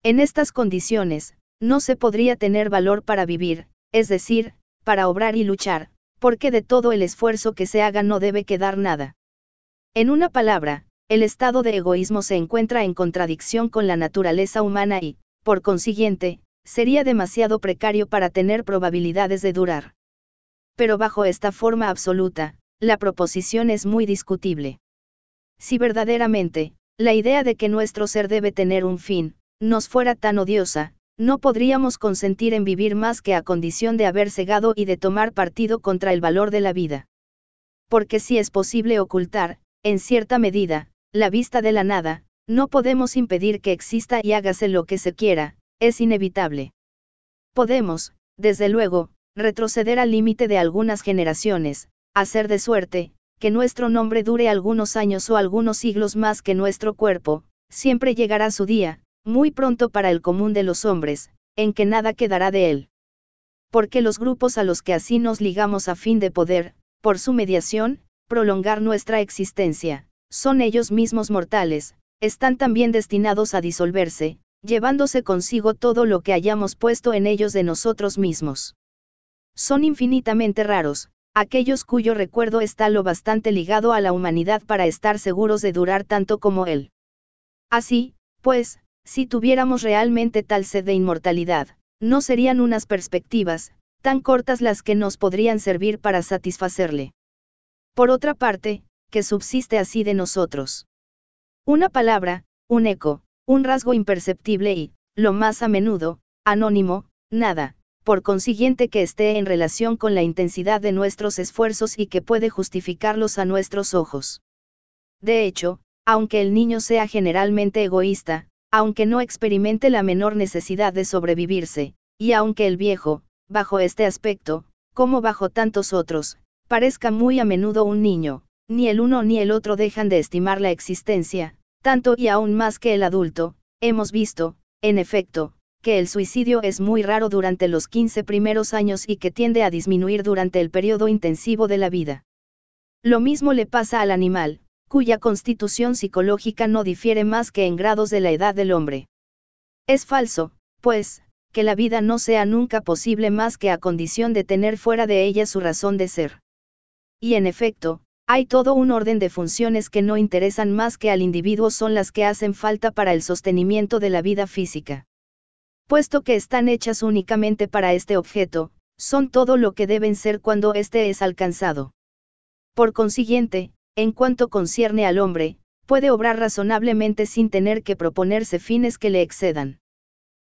En estas condiciones, no se podría tener valor para vivir, es decir, para obrar y luchar, porque de todo el esfuerzo que se haga no debe quedar nada. En una palabra, el estado de egoísmo se encuentra en contradicción con la naturaleza humana y, por consiguiente, sería demasiado precario para tener probabilidades de durar. Pero bajo esta forma absoluta, la proposición es muy discutible. Si verdaderamente, la idea de que nuestro ser debe tener un fin, nos fuera tan odiosa, no podríamos consentir en vivir más que a condición de haber cegado y de tomar partido contra el valor de la vida. Porque si es posible ocultar, en cierta medida, la vista de la nada, no podemos impedir que exista y hágase lo que se quiera, es inevitable. Podemos, desde luego, retroceder al límite de algunas generaciones, hacer de suerte, que nuestro nombre dure algunos años o algunos siglos más que nuestro cuerpo, siempre llegará su día, muy pronto para el común de los hombres, en que nada quedará de él. Porque los grupos a los que así nos ligamos a fin de poder, por su mediación, prolongar nuestra existencia, son ellos mismos mortales, están también destinados a disolverse, llevándose consigo todo lo que hayamos puesto en ellos de nosotros mismos. Son infinitamente raros, aquellos cuyo recuerdo está lo bastante ligado a la humanidad para estar seguros de durar tanto como él. Así, pues, si tuviéramos realmente tal sed de inmortalidad, no serían unas perspectivas, tan cortas las que nos podrían servir para satisfacerle. Por otra parte, que subsiste así de nosotros. Una palabra, un eco, un rasgo imperceptible y, lo más a menudo, anónimo, nada, por consiguiente que esté en relación con la intensidad de nuestros esfuerzos y que puede justificarlos a nuestros ojos. De hecho, aunque el niño sea generalmente egoísta, aunque no experimente la menor necesidad de sobrevivirse, y aunque el viejo, bajo este aspecto, como bajo tantos otros, parezca muy a menudo un niño, ni el uno ni el otro dejan de estimar la existencia, tanto y aún más que el adulto, hemos visto, en efecto, que el suicidio es muy raro durante los 15 primeros años y que tiende a disminuir durante el periodo intensivo de la vida. Lo mismo le pasa al animal, cuya constitución psicológica no difiere más que en grados de la edad del hombre. Es falso, pues, que la vida no sea nunca posible más que a condición de tener fuera de ella su razón de ser. Y en efecto, hay todo un orden de funciones que no interesan más que al individuo son las que hacen falta para el sostenimiento de la vida física. Puesto que están hechas únicamente para este objeto, son todo lo que deben ser cuando éste es alcanzado. Por consiguiente, en cuanto concierne al hombre, puede obrar razonablemente sin tener que proponerse fines que le excedan.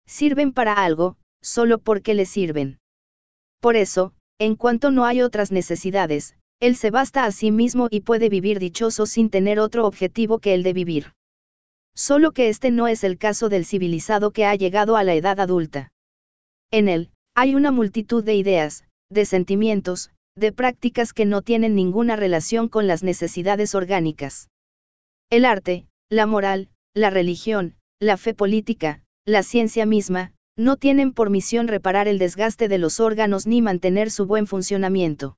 Sirven para algo, solo porque le sirven. Por eso, en cuanto no hay otras necesidades, él se basta a sí mismo y puede vivir dichoso sin tener otro objetivo que el de vivir. Solo que este no es el caso del civilizado que ha llegado a la edad adulta. En él, hay una multitud de ideas, de sentimientos, de prácticas que no tienen ninguna relación con las necesidades orgánicas. El arte, la moral, la religión, la fe política, la ciencia misma, no tienen por misión reparar el desgaste de los órganos ni mantener su buen funcionamiento.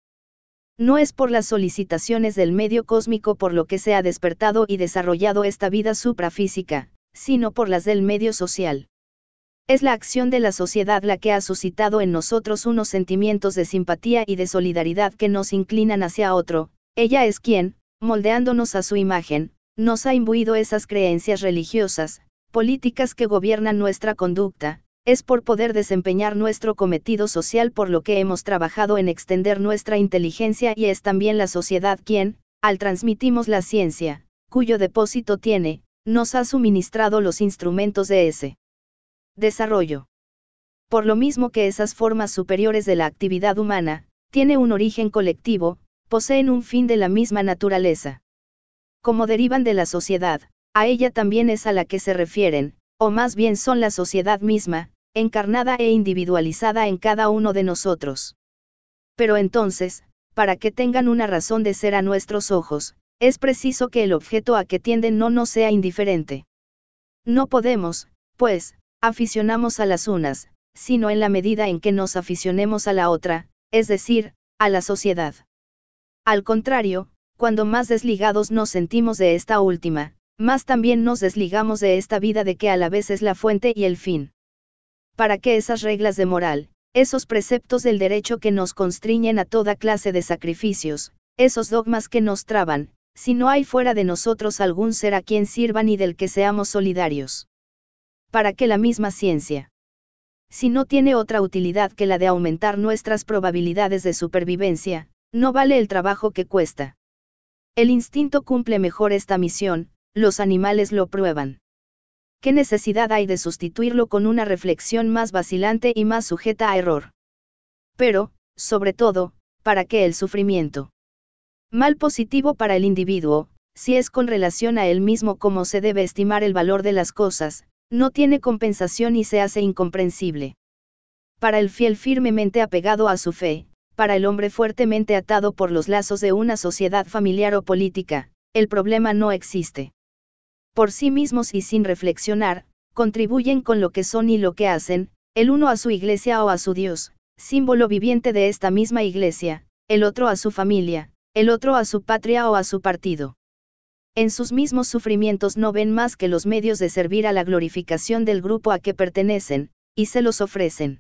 No es por las solicitaciones del medio cósmico por lo que se ha despertado y desarrollado esta vida suprafísica, sino por las del medio social. Es la acción de la sociedad la que ha suscitado en nosotros unos sentimientos de simpatía y de solidaridad que nos inclinan hacia otro, ella es quien, moldeándonos a su imagen, nos ha imbuido esas creencias religiosas, políticas que gobiernan nuestra conducta, es por poder desempeñar nuestro cometido social por lo que hemos trabajado en extender nuestra inteligencia y es también la sociedad quien, al transmitimos la ciencia, cuyo depósito tiene, nos ha suministrado los instrumentos de ese desarrollo. Por lo mismo que esas formas superiores de la actividad humana, tiene un origen colectivo, poseen un fin de la misma naturaleza. Como derivan de la sociedad, a ella también es a la que se refieren, o más bien son la sociedad misma, encarnada e individualizada en cada uno de nosotros. Pero entonces, para que tengan una razón de ser a nuestros ojos, es preciso que el objeto a que tienden no nos sea indiferente. No podemos, pues, aficionamos a las unas, sino en la medida en que nos aficionemos a la otra, es decir, a la sociedad. Al contrario, cuando más desligados nos sentimos de esta última, más también nos desligamos de esta vida de que a la vez es la fuente y el fin. Para que esas reglas de moral, esos preceptos del derecho que nos constriñen a toda clase de sacrificios, esos dogmas que nos traban, si no hay fuera de nosotros algún ser a quien sirvan y del que seamos solidarios. ¿para qué la misma ciencia? Si no tiene otra utilidad que la de aumentar nuestras probabilidades de supervivencia, no vale el trabajo que cuesta. El instinto cumple mejor esta misión, los animales lo prueban. ¿Qué necesidad hay de sustituirlo con una reflexión más vacilante y más sujeta a error? Pero, sobre todo, ¿para qué el sufrimiento? Mal positivo para el individuo, si es con relación a él mismo como se debe estimar el valor de las cosas, no tiene compensación y se hace incomprensible. Para el fiel firmemente apegado a su fe, para el hombre fuertemente atado por los lazos de una sociedad familiar o política, el problema no existe. Por sí mismos y sin reflexionar, contribuyen con lo que son y lo que hacen, el uno a su iglesia o a su Dios, símbolo viviente de esta misma iglesia, el otro a su familia, el otro a su patria o a su partido. En sus mismos sufrimientos no ven más que los medios de servir a la glorificación del grupo a que pertenecen, y se los ofrecen.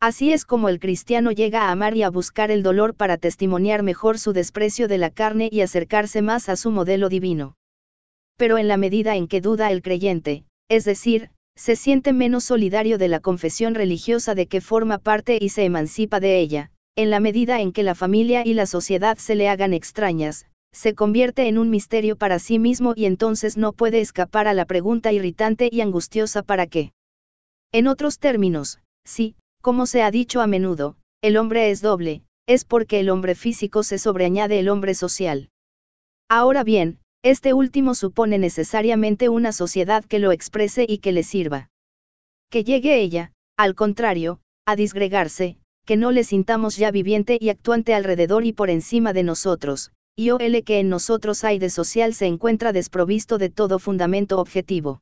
Así es como el cristiano llega a amar y a buscar el dolor para testimoniar mejor su desprecio de la carne y acercarse más a su modelo divino. Pero en la medida en que duda el creyente, es decir, se siente menos solidario de la confesión religiosa de que forma parte y se emancipa de ella, en la medida en que la familia y la sociedad se le hagan extrañas, se convierte en un misterio para sí mismo y entonces no puede escapar a la pregunta irritante y angustiosa para qué. En otros términos, sí, como se ha dicho a menudo, el hombre es doble, es porque el hombre físico se sobreañade el hombre social. Ahora bien, este último supone necesariamente una sociedad que lo exprese y que le sirva. Que llegue ella, al contrario, a disgregarse, que no le sintamos ya viviente y actuante alrededor y por encima de nosotros, y ol que en nosotros hay de social se encuentra desprovisto de todo fundamento objetivo.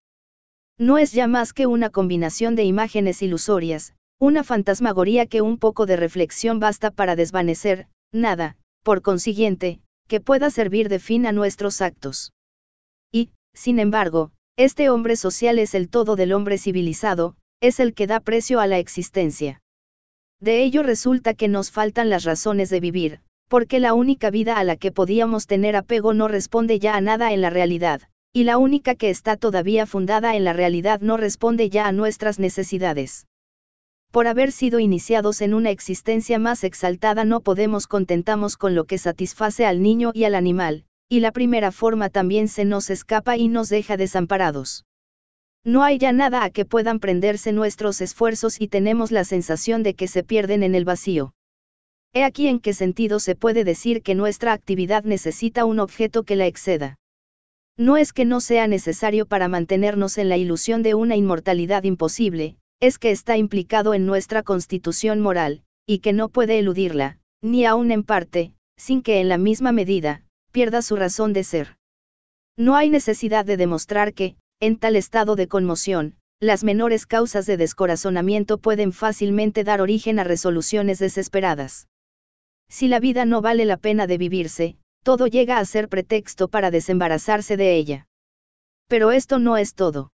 No es ya más que una combinación de imágenes ilusorias, una fantasmagoría que un poco de reflexión basta para desvanecer, nada, por consiguiente, que pueda servir de fin a nuestros actos. Y, sin embargo, este hombre social es el todo del hombre civilizado, es el que da precio a la existencia. De ello resulta que nos faltan las razones de vivir, porque la única vida a la que podíamos tener apego no responde ya a nada en la realidad, y la única que está todavía fundada en la realidad no responde ya a nuestras necesidades. Por haber sido iniciados en una existencia más exaltada no podemos contentamos con lo que satisface al niño y al animal, y la primera forma también se nos escapa y nos deja desamparados. No hay ya nada a que puedan prenderse nuestros esfuerzos y tenemos la sensación de que se pierden en el vacío. He aquí en qué sentido se puede decir que nuestra actividad necesita un objeto que la exceda. No es que no sea necesario para mantenernos en la ilusión de una inmortalidad imposible, es que está implicado en nuestra constitución moral, y que no puede eludirla, ni aun en parte, sin que en la misma medida, pierda su razón de ser. No hay necesidad de demostrar que, en tal estado de conmoción, las menores causas de descorazonamiento pueden fácilmente dar origen a resoluciones desesperadas si la vida no vale la pena de vivirse, todo llega a ser pretexto para desembarazarse de ella. Pero esto no es todo.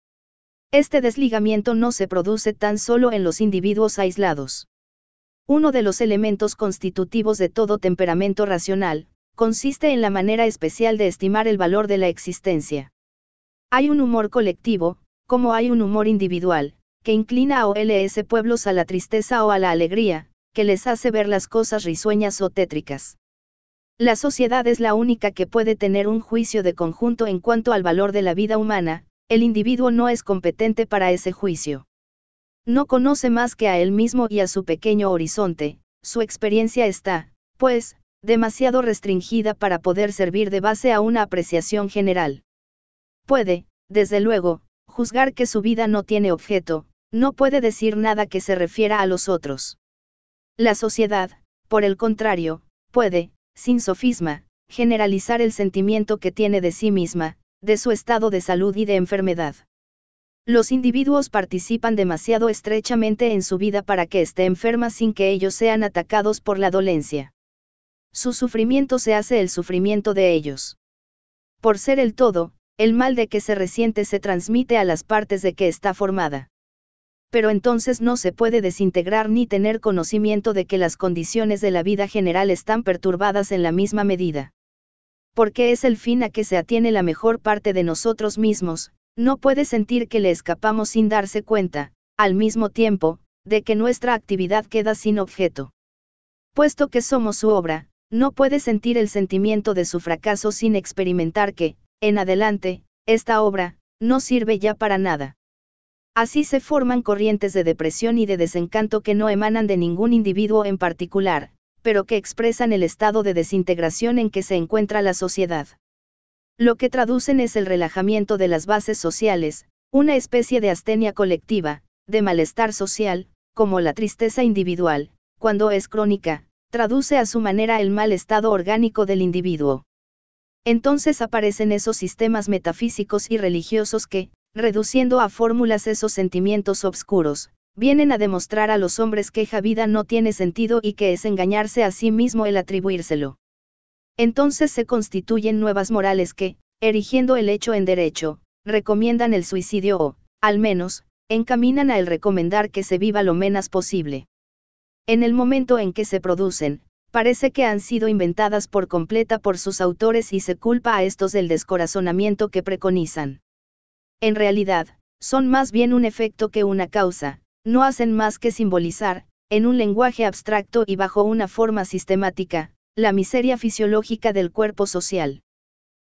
Este desligamiento no se produce tan solo en los individuos aislados. Uno de los elementos constitutivos de todo temperamento racional, consiste en la manera especial de estimar el valor de la existencia. Hay un humor colectivo, como hay un humor individual, que inclina a OLS pueblos a la tristeza o a la alegría, que les hace ver las cosas risueñas o tétricas. La sociedad es la única que puede tener un juicio de conjunto en cuanto al valor de la vida humana, el individuo no es competente para ese juicio. No conoce más que a él mismo y a su pequeño horizonte, su experiencia está, pues, demasiado restringida para poder servir de base a una apreciación general. Puede, desde luego, juzgar que su vida no tiene objeto, no puede decir nada que se refiera a los otros. La sociedad, por el contrario, puede, sin sofisma, generalizar el sentimiento que tiene de sí misma, de su estado de salud y de enfermedad. Los individuos participan demasiado estrechamente en su vida para que esté enferma sin que ellos sean atacados por la dolencia. Su sufrimiento se hace el sufrimiento de ellos. Por ser el todo, el mal de que se resiente se transmite a las partes de que está formada pero entonces no se puede desintegrar ni tener conocimiento de que las condiciones de la vida general están perturbadas en la misma medida. Porque es el fin a que se atiene la mejor parte de nosotros mismos, no puede sentir que le escapamos sin darse cuenta, al mismo tiempo, de que nuestra actividad queda sin objeto. Puesto que somos su obra, no puede sentir el sentimiento de su fracaso sin experimentar que, en adelante, esta obra, no sirve ya para nada. Así se forman corrientes de depresión y de desencanto que no emanan de ningún individuo en particular, pero que expresan el estado de desintegración en que se encuentra la sociedad. Lo que traducen es el relajamiento de las bases sociales, una especie de astenia colectiva, de malestar social, como la tristeza individual, cuando es crónica, traduce a su manera el mal estado orgánico del individuo. Entonces aparecen esos sistemas metafísicos y religiosos que, reduciendo a fórmulas esos sentimientos obscuros, vienen a demostrar a los hombres que vida no tiene sentido y que es engañarse a sí mismo el atribuírselo. Entonces se constituyen nuevas morales que, erigiendo el hecho en derecho, recomiendan el suicidio o, al menos, encaminan a el recomendar que se viva lo menos posible. En el momento en que se producen, parece que han sido inventadas por completa por sus autores y se culpa a estos del descorazonamiento que preconizan. En realidad, son más bien un efecto que una causa, no hacen más que simbolizar, en un lenguaje abstracto y bajo una forma sistemática, la miseria fisiológica del cuerpo social.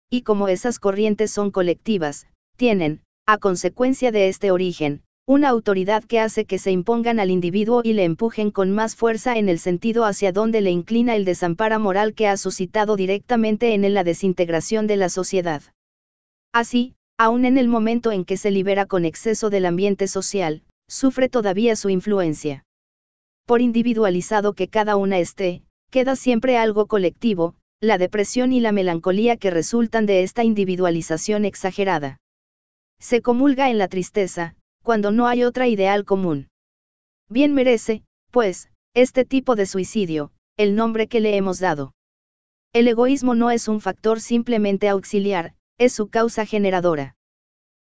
Y como esas corrientes son colectivas, tienen, a consecuencia de este origen, una autoridad que hace que se impongan al individuo y le empujen con más fuerza en el sentido hacia donde le inclina el desamparo moral que ha suscitado directamente en él la desintegración de la sociedad. Así, aun en el momento en que se libera con exceso del ambiente social, sufre todavía su influencia. Por individualizado que cada una esté, queda siempre algo colectivo, la depresión y la melancolía que resultan de esta individualización exagerada. Se comulga en la tristeza, cuando no hay otra ideal común. Bien merece, pues, este tipo de suicidio, el nombre que le hemos dado. El egoísmo no es un factor simplemente auxiliar, es su causa generadora.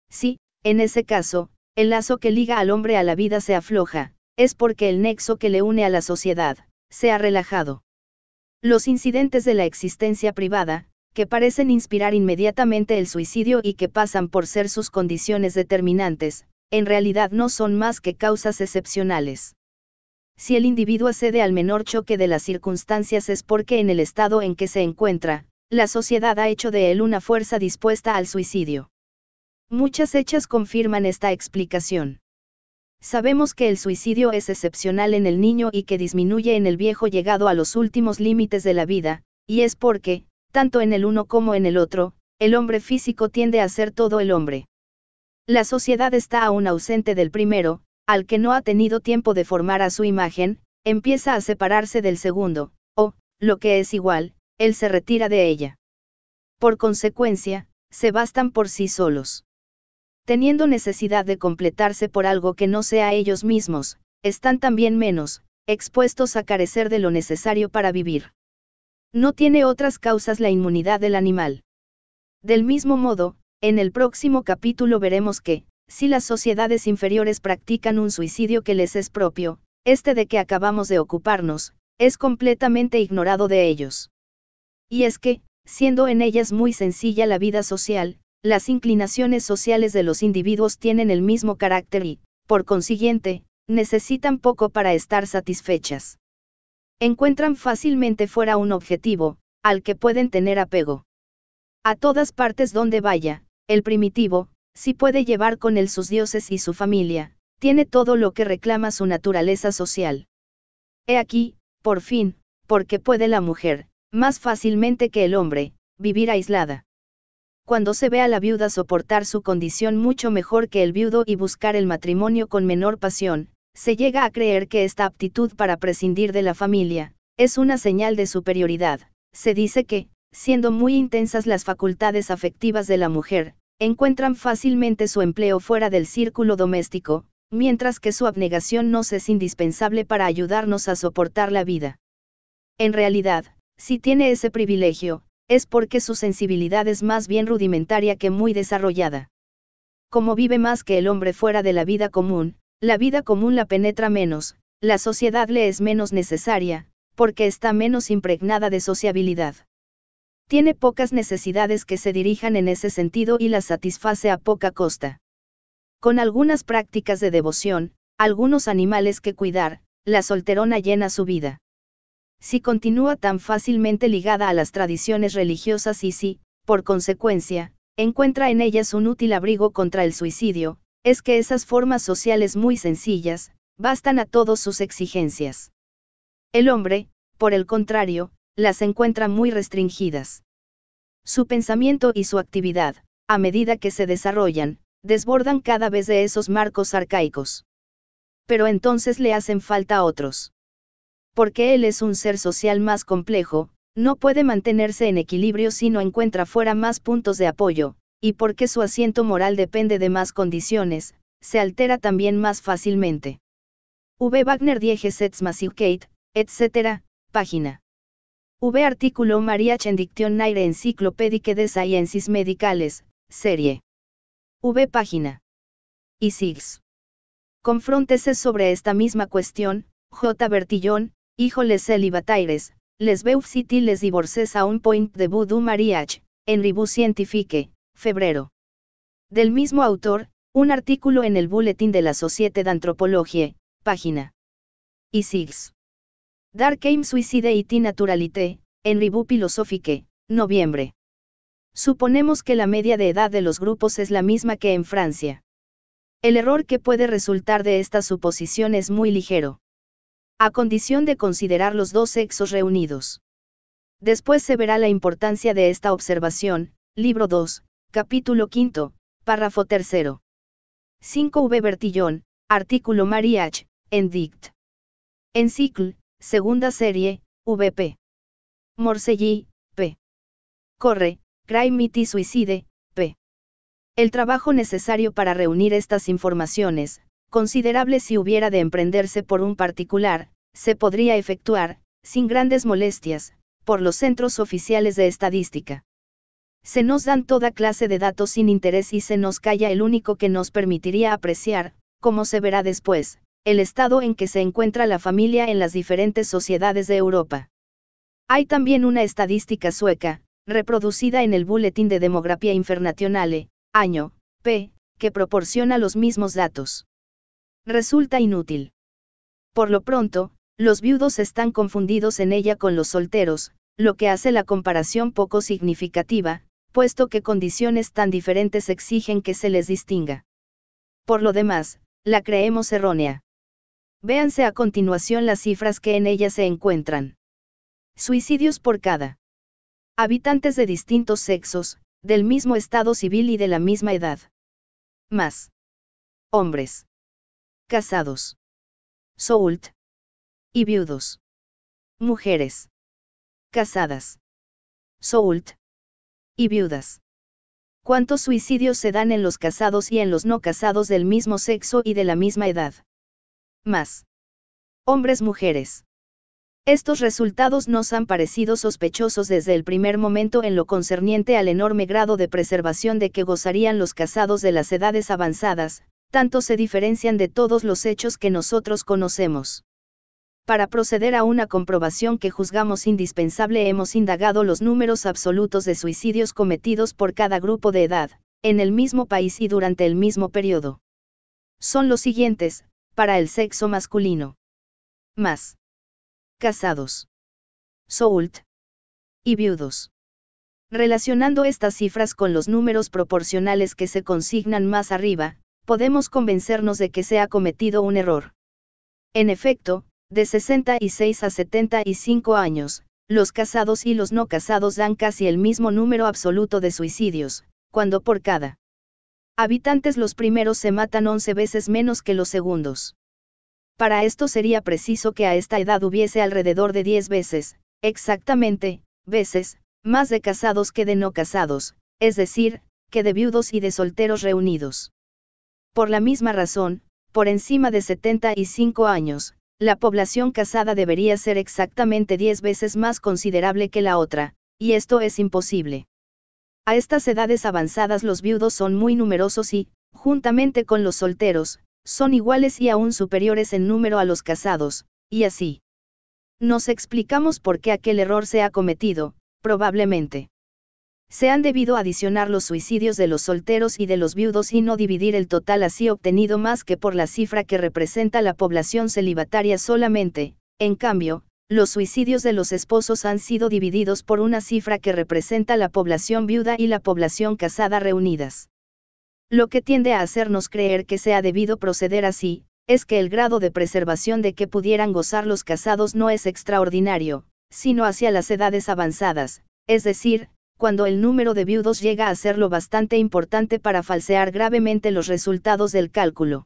Si, en ese caso, el lazo que liga al hombre a la vida se afloja, es porque el nexo que le une a la sociedad, se ha relajado. Los incidentes de la existencia privada, que parecen inspirar inmediatamente el suicidio y que pasan por ser sus condiciones determinantes, en realidad no son más que causas excepcionales. Si el individuo cede al menor choque de las circunstancias es porque en el estado en que se encuentra, la sociedad ha hecho de él una fuerza dispuesta al suicidio. Muchas hechas confirman esta explicación. Sabemos que el suicidio es excepcional en el niño y que disminuye en el viejo llegado a los últimos límites de la vida, y es porque, tanto en el uno como en el otro, el hombre físico tiende a ser todo el hombre. La sociedad está aún ausente del primero, al que no ha tenido tiempo de formar a su imagen, empieza a separarse del segundo, o, lo que es igual, él se retira de ella. Por consecuencia, se bastan por sí solos. Teniendo necesidad de completarse por algo que no sea ellos mismos, están también menos, expuestos a carecer de lo necesario para vivir. No tiene otras causas la inmunidad del animal. Del mismo modo, en el próximo capítulo veremos que, si las sociedades inferiores practican un suicidio que les es propio, este de que acabamos de ocuparnos, es completamente ignorado de ellos. Y es que, siendo en ellas muy sencilla la vida social, las inclinaciones sociales de los individuos tienen el mismo carácter y, por consiguiente, necesitan poco para estar satisfechas. Encuentran fácilmente fuera un objetivo, al que pueden tener apego. A todas partes donde vaya, el primitivo, si puede llevar con él sus dioses y su familia, tiene todo lo que reclama su naturaleza social. He aquí, por fin, porque puede la mujer, más fácilmente que el hombre, vivir aislada. Cuando se ve a la viuda soportar su condición mucho mejor que el viudo y buscar el matrimonio con menor pasión, se llega a creer que esta aptitud para prescindir de la familia, es una señal de superioridad. Se dice que, siendo muy intensas las facultades afectivas de la mujer, encuentran fácilmente su empleo fuera del círculo doméstico, mientras que su abnegación nos es indispensable para ayudarnos a soportar la vida. En realidad, si tiene ese privilegio, es porque su sensibilidad es más bien rudimentaria que muy desarrollada. Como vive más que el hombre fuera de la vida común, la vida común la penetra menos, la sociedad le es menos necesaria, porque está menos impregnada de sociabilidad. Tiene pocas necesidades que se dirijan en ese sentido y las satisface a poca costa. Con algunas prácticas de devoción, algunos animales que cuidar, la solterona llena su vida si continúa tan fácilmente ligada a las tradiciones religiosas y si, por consecuencia, encuentra en ellas un útil abrigo contra el suicidio, es que esas formas sociales muy sencillas, bastan a todas sus exigencias. El hombre, por el contrario, las encuentra muy restringidas. Su pensamiento y su actividad, a medida que se desarrollan, desbordan cada vez de esos marcos arcaicos. Pero entonces le hacen falta otros porque él es un ser social más complejo, no puede mantenerse en equilibrio si no encuentra fuera más puntos de apoyo, y porque su asiento moral depende de más condiciones, se altera también más fácilmente. V. Wagner die Sets etc., página. V. Artículo María Chendiction naire Encyclopedique de Sciences Medicales, serie. V. Página. Y SIGS. Confróntese sobre esta misma cuestión, J. Bertillón, híjoles celibataires, les beufs city les divorces a un point de voodoo mariage, en Ribu Scientifique, febrero. Del mismo autor, un artículo en el Bulletin de la Société d'Anthropologie, página. Y Sigs. Dark Aim Suicide et Naturalité, en Philosophique, noviembre. Suponemos que la media de edad de los grupos es la misma que en Francia. El error que puede resultar de esta suposición es muy ligero a condición de considerar los dos sexos reunidos. Después se verá la importancia de esta observación, libro 2, capítulo 5, párrafo 3. 5V Bertillón, artículo Mariach, en Dict. Encicl, segunda serie, VP. Morselli, P. Corre, Crime y Suicide, P. El trabajo necesario para reunir estas informaciones, considerable si hubiera de emprenderse por un particular, se podría efectuar, sin grandes molestias, por los centros oficiales de estadística. Se nos dan toda clase de datos sin interés y se nos calla el único que nos permitiría apreciar, como se verá después, el estado en que se encuentra la familia en las diferentes sociedades de Europa. Hay también una estadística sueca, reproducida en el Boletín de Demografía internacionale, año, p, que proporciona los mismos datos resulta inútil. Por lo pronto, los viudos están confundidos en ella con los solteros, lo que hace la comparación poco significativa, puesto que condiciones tan diferentes exigen que se les distinga. Por lo demás, la creemos errónea. Véanse a continuación las cifras que en ella se encuentran. Suicidios por cada. Habitantes de distintos sexos, del mismo estado civil y de la misma edad. Más. Hombres casados, Soult, y viudos, mujeres, casadas, Soult, y viudas. ¿Cuántos suicidios se dan en los casados y en los no casados del mismo sexo y de la misma edad? Más. Hombres, mujeres. Estos resultados nos han parecido sospechosos desde el primer momento en lo concerniente al enorme grado de preservación de que gozarían los casados de las edades avanzadas, tanto se diferencian de todos los hechos que nosotros conocemos. Para proceder a una comprobación que juzgamos indispensable hemos indagado los números absolutos de suicidios cometidos por cada grupo de edad, en el mismo país y durante el mismo periodo. Son los siguientes, para el sexo masculino. Más. Casados. Soult. Y viudos. Relacionando estas cifras con los números proporcionales que se consignan más arriba, podemos convencernos de que se ha cometido un error. En efecto, de 66 a 75 años, los casados y los no casados dan casi el mismo número absoluto de suicidios, cuando por cada habitantes los primeros se matan 11 veces menos que los segundos. Para esto sería preciso que a esta edad hubiese alrededor de 10 veces, exactamente, veces, más de casados que de no casados, es decir, que de viudos y de solteros reunidos. Por la misma razón, por encima de 75 años, la población casada debería ser exactamente 10 veces más considerable que la otra, y esto es imposible. A estas edades avanzadas los viudos son muy numerosos y, juntamente con los solteros, son iguales y aún superiores en número a los casados, y así. Nos explicamos por qué aquel error se ha cometido, probablemente se han debido adicionar los suicidios de los solteros y de los viudos y no dividir el total así obtenido más que por la cifra que representa la población celibataria solamente. En cambio, los suicidios de los esposos han sido divididos por una cifra que representa la población viuda y la población casada reunidas. Lo que tiende a hacernos creer que se ha debido proceder así, es que el grado de preservación de que pudieran gozar los casados no es extraordinario, sino hacia las edades avanzadas, es decir, cuando el número de viudos llega a ser lo bastante importante para falsear gravemente los resultados del cálculo.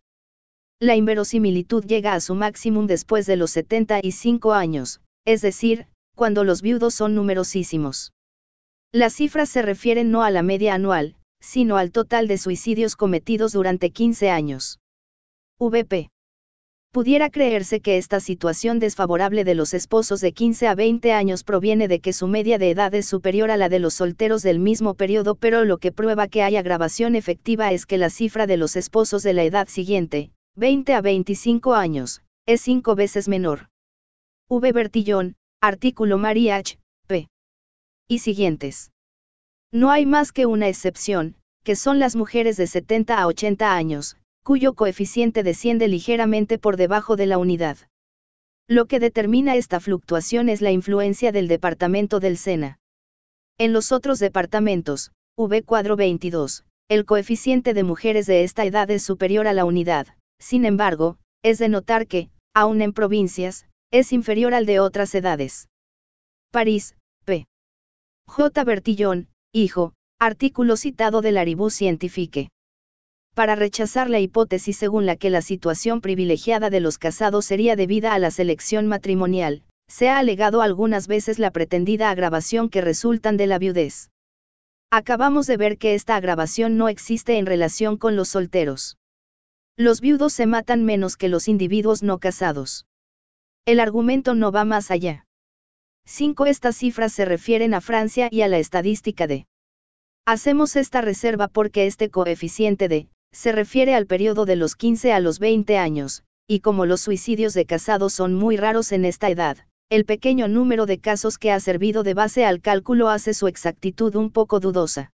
La inverosimilitud llega a su máximo después de los 75 años, es decir, cuando los viudos son numerosísimos. Las cifras se refieren no a la media anual, sino al total de suicidios cometidos durante 15 años. VP. Pudiera creerse que esta situación desfavorable de los esposos de 15 a 20 años proviene de que su media de edad es superior a la de los solteros del mismo periodo, pero lo que prueba que hay agravación efectiva es que la cifra de los esposos de la edad siguiente, 20 a 25 años, es cinco veces menor. V. Bertillón, artículo Mariach, p. y siguientes. No hay más que una excepción, que son las mujeres de 70 a 80 años, cuyo coeficiente desciende ligeramente por debajo de la unidad. Lo que determina esta fluctuación es la influencia del departamento del SENA. En los otros departamentos, V 422 22, el coeficiente de mujeres de esta edad es superior a la unidad, sin embargo, es de notar que, aun en provincias, es inferior al de otras edades. París, p. J. Bertillon, hijo, artículo citado del Aribus Scientifique para rechazar la hipótesis según la que la situación privilegiada de los casados sería debida a la selección matrimonial, se ha alegado algunas veces la pretendida agravación que resultan de la viudez. Acabamos de ver que esta agravación no existe en relación con los solteros. Los viudos se matan menos que los individuos no casados. El argumento no va más allá. 5. Estas cifras se refieren a Francia y a la estadística de. Hacemos esta reserva porque este coeficiente de se refiere al periodo de los 15 a los 20 años, y como los suicidios de casados son muy raros en esta edad, el pequeño número de casos que ha servido de base al cálculo hace su exactitud un poco dudosa.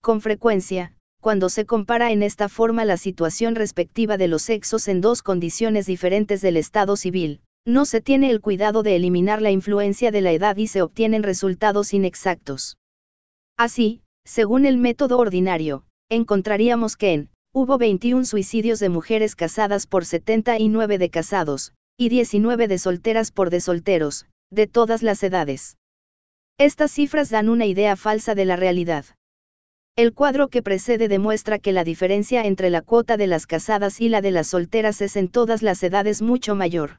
Con frecuencia, cuando se compara en esta forma la situación respectiva de los sexos en dos condiciones diferentes del estado civil, no se tiene el cuidado de eliminar la influencia de la edad y se obtienen resultados inexactos. Así, según el método ordinario, encontraríamos que en Hubo 21 suicidios de mujeres casadas por 79 de casados, y 19 de solteras por de solteros, de todas las edades. Estas cifras dan una idea falsa de la realidad. El cuadro que precede demuestra que la diferencia entre la cuota de las casadas y la de las solteras es en todas las edades mucho mayor.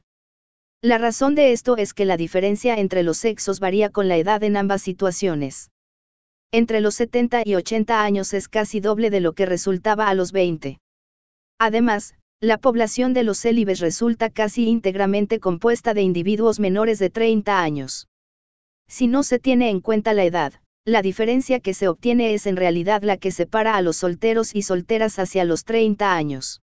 La razón de esto es que la diferencia entre los sexos varía con la edad en ambas situaciones entre los 70 y 80 años es casi doble de lo que resultaba a los 20. Además, la población de los célibes resulta casi íntegramente compuesta de individuos menores de 30 años. Si no se tiene en cuenta la edad, la diferencia que se obtiene es en realidad la que separa a los solteros y solteras hacia los 30 años.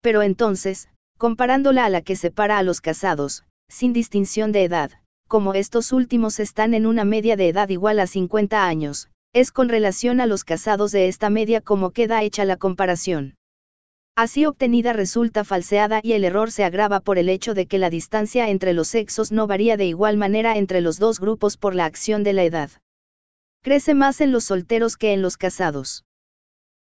Pero entonces, comparándola a la que separa a los casados, sin distinción de edad, como estos últimos están en una media de edad igual a 50 años, es con relación a los casados de esta media como queda hecha la comparación. Así obtenida resulta falseada y el error se agrava por el hecho de que la distancia entre los sexos no varía de igual manera entre los dos grupos por la acción de la edad. Crece más en los solteros que en los casados.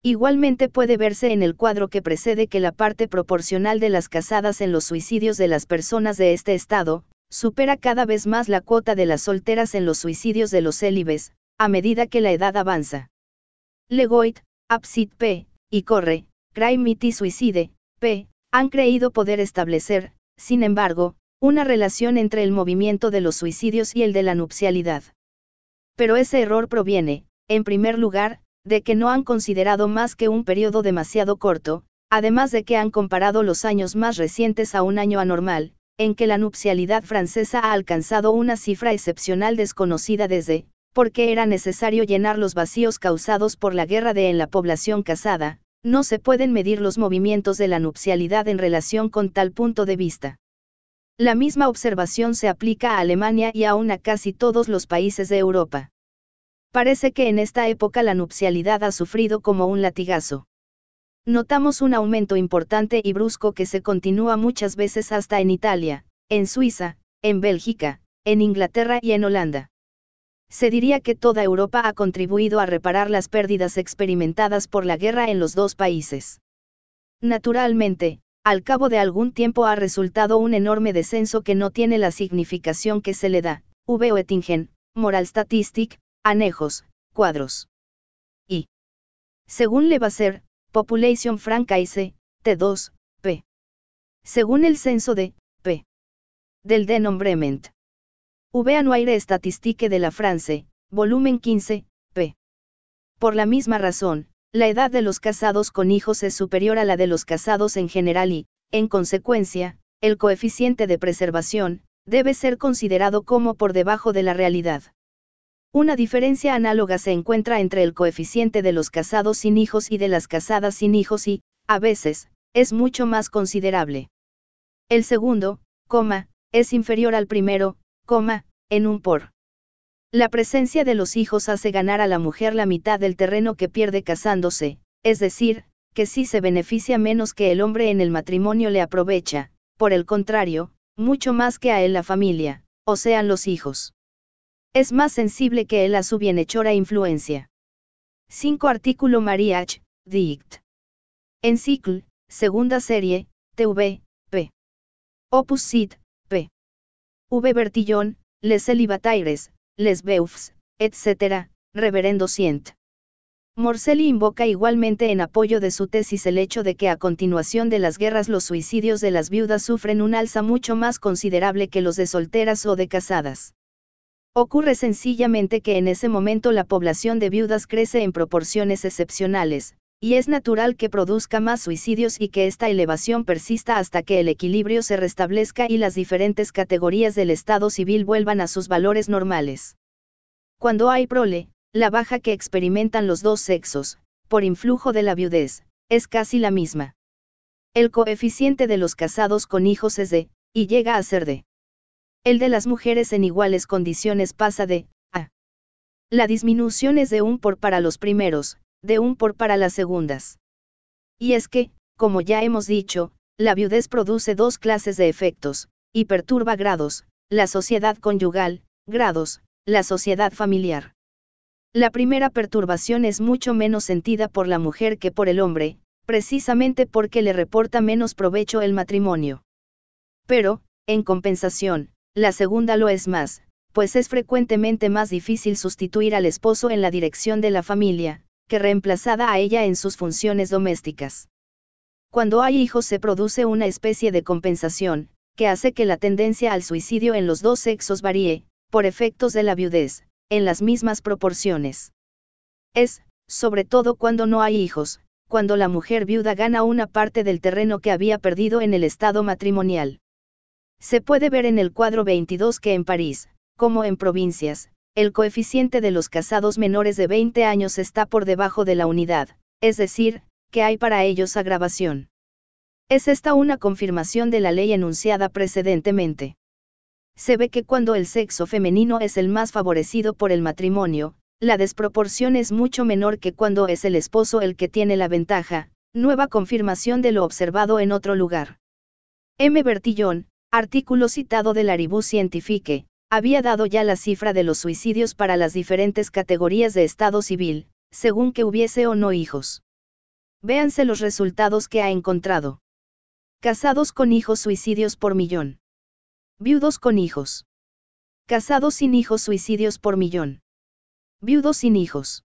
Igualmente puede verse en el cuadro que precede que la parte proporcional de las casadas en los suicidios de las personas de este estado, supera cada vez más la cuota de las solteras en los suicidios de los célibes, a medida que la edad avanza. Legoit, Absit P, y Corre, y Suicide, P, han creído poder establecer, sin embargo, una relación entre el movimiento de los suicidios y el de la nupcialidad. Pero ese error proviene, en primer lugar, de que no han considerado más que un periodo demasiado corto, además de que han comparado los años más recientes a un año anormal, en que la nupcialidad francesa ha alcanzado una cifra excepcional desconocida desde, porque era necesario llenar los vacíos causados por la guerra de en la población casada, no se pueden medir los movimientos de la nupcialidad en relación con tal punto de vista. La misma observación se aplica a Alemania y aún a casi todos los países de Europa. Parece que en esta época la nupcialidad ha sufrido como un latigazo. Notamos un aumento importante y brusco que se continúa muchas veces hasta en Italia, en Suiza, en Bélgica, en Inglaterra y en Holanda. Se diría que toda Europa ha contribuido a reparar las pérdidas experimentadas por la guerra en los dos países. Naturalmente, al cabo de algún tiempo ha resultado un enorme descenso que no tiene la significación que se le da. V. Oettingen, Moral Statistic, anejos, cuadros. Y. Según ser, Population Francaise, T2, p. Según el censo de, p. Del Denombrement. V noire Statistique de la France, volumen 15, p. Por la misma razón, la edad de los casados con hijos es superior a la de los casados en general y, en consecuencia, el coeficiente de preservación, debe ser considerado como por debajo de la realidad. Una diferencia análoga se encuentra entre el coeficiente de los casados sin hijos y de las casadas sin hijos y, a veces, es mucho más considerable. El segundo, coma, es inferior al primero, coma, en un por. La presencia de los hijos hace ganar a la mujer la mitad del terreno que pierde casándose, es decir, que si se beneficia menos que el hombre en el matrimonio le aprovecha, por el contrario, mucho más que a él la familia, o sean los hijos. Es más sensible que él a su bienhechora influencia. 5. Artículo Mariach, Dict. Encicl, segunda serie, TV, p. Opus Sit, p. V. Bertillon, Les Elibataires, Les Beufs, etc., Reverendo Sient. Morcelli invoca igualmente en apoyo de su tesis el hecho de que a continuación de las guerras los suicidios de las viudas sufren un alza mucho más considerable que los de solteras o de casadas. Ocurre sencillamente que en ese momento la población de viudas crece en proporciones excepcionales, y es natural que produzca más suicidios y que esta elevación persista hasta que el equilibrio se restablezca y las diferentes categorías del Estado civil vuelvan a sus valores normales. Cuando hay prole, la baja que experimentan los dos sexos, por influjo de la viudez, es casi la misma. El coeficiente de los casados con hijos es de, y llega a ser de el de las mujeres en iguales condiciones pasa de a. La disminución es de un por para los primeros, de un por para las segundas. Y es que, como ya hemos dicho, la viudez produce dos clases de efectos, y perturba grados, la sociedad conyugal, grados, la sociedad familiar. La primera perturbación es mucho menos sentida por la mujer que por el hombre, precisamente porque le reporta menos provecho el matrimonio. Pero, en compensación, la segunda lo es más, pues es frecuentemente más difícil sustituir al esposo en la dirección de la familia, que reemplazada a ella en sus funciones domésticas. Cuando hay hijos se produce una especie de compensación, que hace que la tendencia al suicidio en los dos sexos varíe, por efectos de la viudez, en las mismas proporciones. Es, sobre todo cuando no hay hijos, cuando la mujer viuda gana una parte del terreno que había perdido en el estado matrimonial se puede ver en el cuadro 22 que en París, como en provincias, el coeficiente de los casados menores de 20 años está por debajo de la unidad, es decir, que hay para ellos agravación. Es esta una confirmación de la ley enunciada precedentemente. Se ve que cuando el sexo femenino es el más favorecido por el matrimonio, la desproporción es mucho menor que cuando es el esposo el que tiene la ventaja, nueva confirmación de lo observado en otro lugar. M. Bertillón, artículo citado del Aribú Scientifique, había dado ya la cifra de los suicidios para las diferentes categorías de estado civil, según que hubiese o no hijos. Véanse los resultados que ha encontrado. Casados con hijos suicidios por millón. Viudos con hijos. Casados sin hijos suicidios por millón. Viudos sin hijos.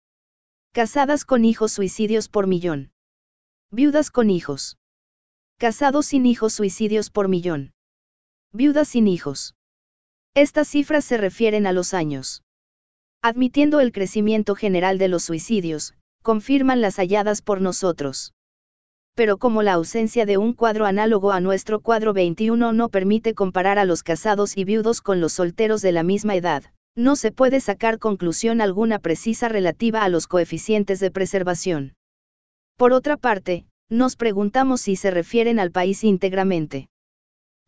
Casadas con hijos suicidios por millón. Viudas con hijos. Casados sin hijos suicidios por millón. Viudas sin hijos. Estas cifras se refieren a los años. Admitiendo el crecimiento general de los suicidios, confirman las halladas por nosotros. Pero como la ausencia de un cuadro análogo a nuestro cuadro 21 no permite comparar a los casados y viudos con los solteros de la misma edad, no se puede sacar conclusión alguna precisa relativa a los coeficientes de preservación. Por otra parte, nos preguntamos si se refieren al país íntegramente.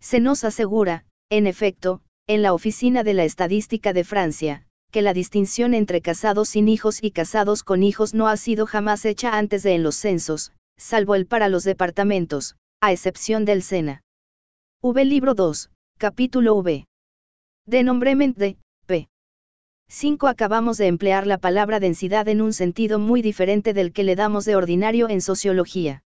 Se nos asegura, en efecto, en la Oficina de la Estadística de Francia, que la distinción entre casados sin hijos y casados con hijos no ha sido jamás hecha antes de en los censos, salvo el para los departamentos, a excepción del SENA. V. Libro 2, capítulo V. De de, p. 5. Acabamos de emplear la palabra densidad en un sentido muy diferente del que le damos de ordinario en sociología.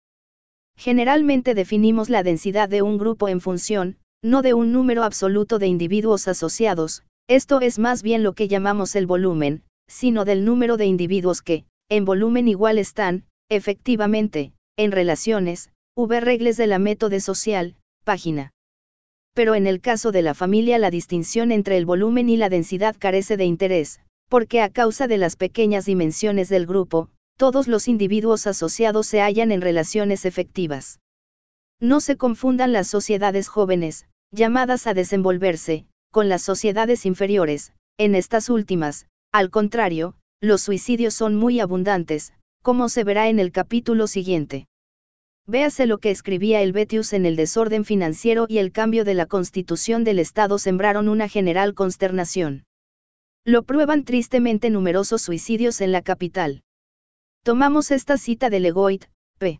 Generalmente definimos la densidad de un grupo en función, no de un número absoluto de individuos asociados, esto es más bien lo que llamamos el volumen, sino del número de individuos que, en volumen igual están, efectivamente, en relaciones, v reglas de la método social, página. Pero en el caso de la familia la distinción entre el volumen y la densidad carece de interés, porque a causa de las pequeñas dimensiones del grupo, todos los individuos asociados se hallan en relaciones efectivas. No se confundan las sociedades jóvenes, llamadas a desenvolverse, con las sociedades inferiores, en estas últimas, al contrario, los suicidios son muy abundantes, como se verá en el capítulo siguiente. Véase lo que escribía el Betius en el desorden financiero y el cambio de la constitución del Estado sembraron una general consternación. Lo prueban tristemente numerosos suicidios en la capital. Tomamos esta cita de Legoit, p.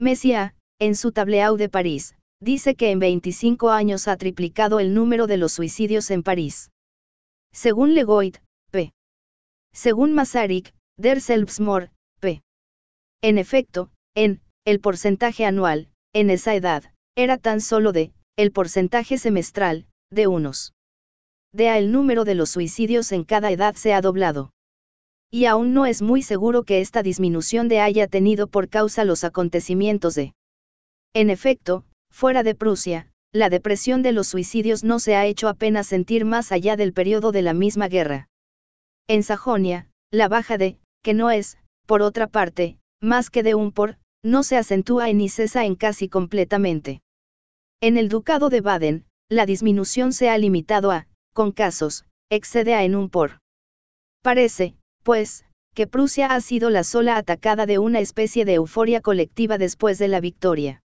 Messia, en su tableau de París, dice que en 25 años ha triplicado el número de los suicidios en París. Según Legoit, p. Según Masaryk, Der p. En efecto, en, el porcentaje anual, en esa edad, era tan solo de, el porcentaje semestral, de unos. De a el número de los suicidios en cada edad se ha doblado y aún no es muy seguro que esta disminución de haya tenido por causa los acontecimientos de. En efecto, fuera de Prusia, la depresión de los suicidios no se ha hecho apenas sentir más allá del periodo de la misma guerra. En Sajonia, la baja de, que no es, por otra parte, más que de un por, no se acentúa ni cesa en casi completamente. En el Ducado de Baden, la disminución se ha limitado a, con casos, excede a en un por. Parece, pues, que Prusia ha sido la sola atacada de una especie de euforia colectiva después de la victoria.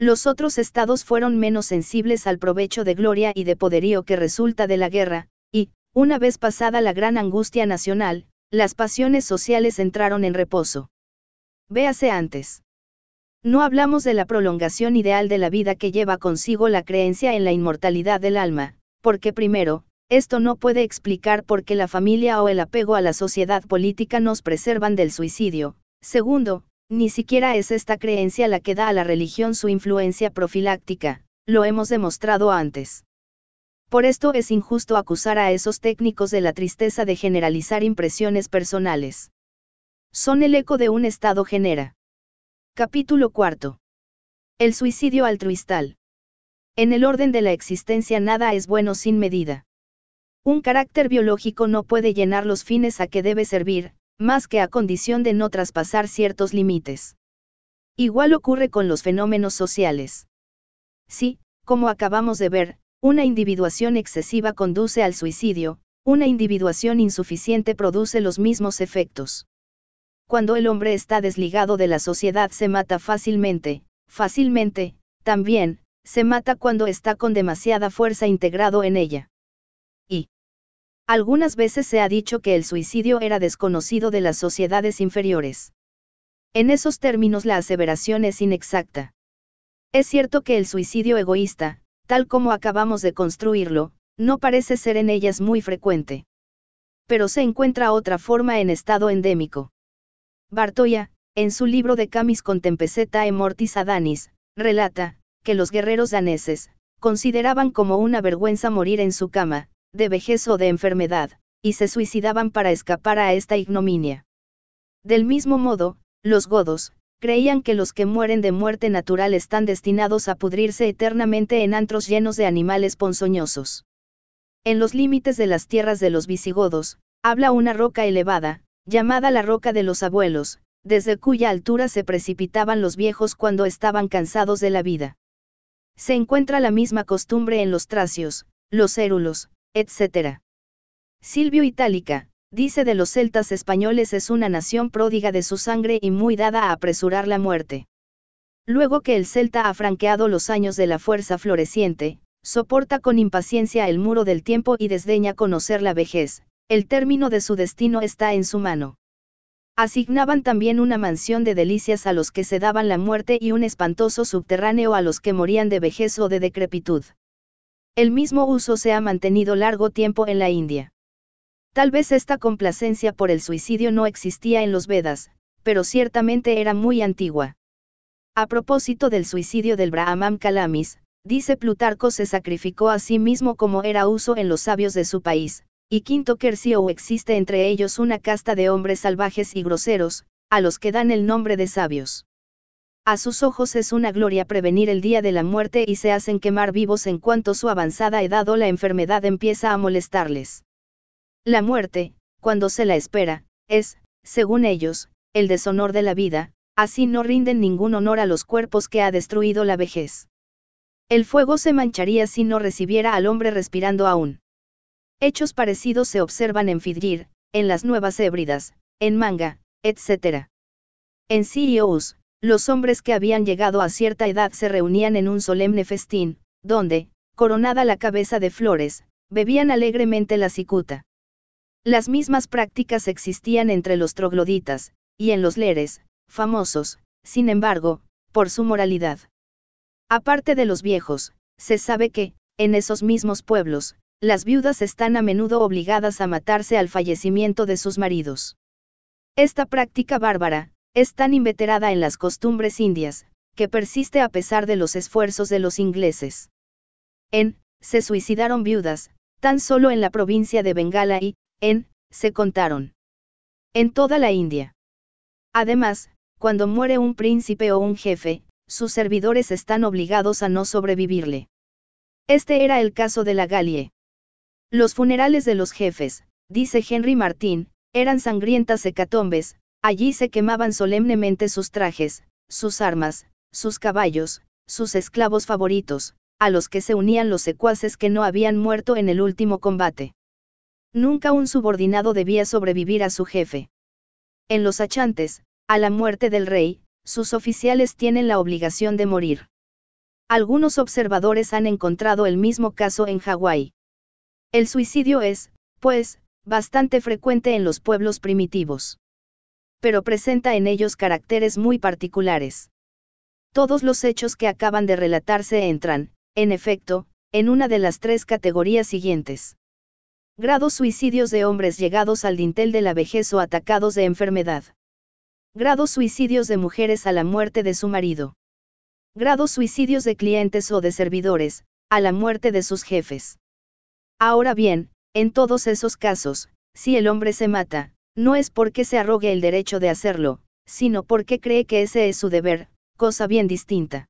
Los otros estados fueron menos sensibles al provecho de gloria y de poderío que resulta de la guerra, y, una vez pasada la gran angustia nacional, las pasiones sociales entraron en reposo. Véase antes. No hablamos de la prolongación ideal de la vida que lleva consigo la creencia en la inmortalidad del alma, porque primero, esto no puede explicar por qué la familia o el apego a la sociedad política nos preservan del suicidio. Segundo, ni siquiera es esta creencia la que da a la religión su influencia profiláctica, lo hemos demostrado antes. Por esto es injusto acusar a esos técnicos de la tristeza de generalizar impresiones personales. Son el eco de un estado genera. Capítulo 4. El suicidio altruistal. En el orden de la existencia nada es bueno sin medida. Un carácter biológico no puede llenar los fines a que debe servir, más que a condición de no traspasar ciertos límites. Igual ocurre con los fenómenos sociales. Si, como acabamos de ver, una individuación excesiva conduce al suicidio, una individuación insuficiente produce los mismos efectos. Cuando el hombre está desligado de la sociedad se mata fácilmente, fácilmente, también, se mata cuando está con demasiada fuerza integrado en ella. Algunas veces se ha dicho que el suicidio era desconocido de las sociedades inferiores. En esos términos la aseveración es inexacta. Es cierto que el suicidio egoísta, tal como acabamos de construirlo, no parece ser en ellas muy frecuente. Pero se encuentra otra forma en estado endémico. Bartoya, en su libro de Camis Contempeseta e Mortis Adanis, relata, que los guerreros daneses, consideraban como una vergüenza morir en su cama, de vejez o de enfermedad, y se suicidaban para escapar a esta ignominia. Del mismo modo, los godos, creían que los que mueren de muerte natural están destinados a pudrirse eternamente en antros llenos de animales ponzoñosos. En los límites de las tierras de los visigodos, habla una roca elevada, llamada la roca de los abuelos, desde cuya altura se precipitaban los viejos cuando estaban cansados de la vida. Se encuentra la misma costumbre en los tracios, los érulos, etc. Silvio Itálica, dice de los celtas españoles es una nación pródiga de su sangre y muy dada a apresurar la muerte. Luego que el celta ha franqueado los años de la fuerza floreciente, soporta con impaciencia el muro del tiempo y desdeña conocer la vejez, el término de su destino está en su mano. Asignaban también una mansión de delicias a los que se daban la muerte y un espantoso subterráneo a los que morían de vejez o de decrepitud. El mismo uso se ha mantenido largo tiempo en la India. Tal vez esta complacencia por el suicidio no existía en los Vedas, pero ciertamente era muy antigua. A propósito del suicidio del Brahman Kalamis, dice Plutarco se sacrificó a sí mismo como era uso en los sabios de su país, y quinto quercio existe entre ellos una casta de hombres salvajes y groseros, a los que dan el nombre de sabios. A sus ojos es una gloria prevenir el día de la muerte y se hacen quemar vivos en cuanto su avanzada edad o la enfermedad empieza a molestarles. La muerte, cuando se la espera, es, según ellos, el deshonor de la vida, así no rinden ningún honor a los cuerpos que ha destruido la vejez. El fuego se mancharía si no recibiera al hombre respirando aún. Hechos parecidos se observan en Fidgir, en las Nuevas Hébridas, en Manga, etc. En CEOs, los hombres que habían llegado a cierta edad se reunían en un solemne festín, donde, coronada la cabeza de flores, bebían alegremente la cicuta. Las mismas prácticas existían entre los trogloditas, y en los leres, famosos, sin embargo, por su moralidad. Aparte de los viejos, se sabe que, en esos mismos pueblos, las viudas están a menudo obligadas a matarse al fallecimiento de sus maridos. Esta práctica bárbara, es tan inveterada en las costumbres indias, que persiste a pesar de los esfuerzos de los ingleses. En, se suicidaron viudas, tan solo en la provincia de Bengala y, en, se contaron. En toda la India. Además, cuando muere un príncipe o un jefe, sus servidores están obligados a no sobrevivirle. Este era el caso de la Galie. Los funerales de los jefes, dice Henry Martín, eran sangrientas hecatombes, Allí se quemaban solemnemente sus trajes, sus armas, sus caballos, sus esclavos favoritos, a los que se unían los secuaces que no habían muerto en el último combate. Nunca un subordinado debía sobrevivir a su jefe. En los achantes, a la muerte del rey, sus oficiales tienen la obligación de morir. Algunos observadores han encontrado el mismo caso en Hawái. El suicidio es, pues, bastante frecuente en los pueblos primitivos pero presenta en ellos caracteres muy particulares. Todos los hechos que acaban de relatarse entran, en efecto, en una de las tres categorías siguientes. grados suicidios de hombres llegados al dintel de la vejez o atacados de enfermedad. grados suicidios de mujeres a la muerte de su marido. grados suicidios de clientes o de servidores, a la muerte de sus jefes. Ahora bien, en todos esos casos, si el hombre se mata, no es porque se arrogue el derecho de hacerlo, sino porque cree que ese es su deber, cosa bien distinta.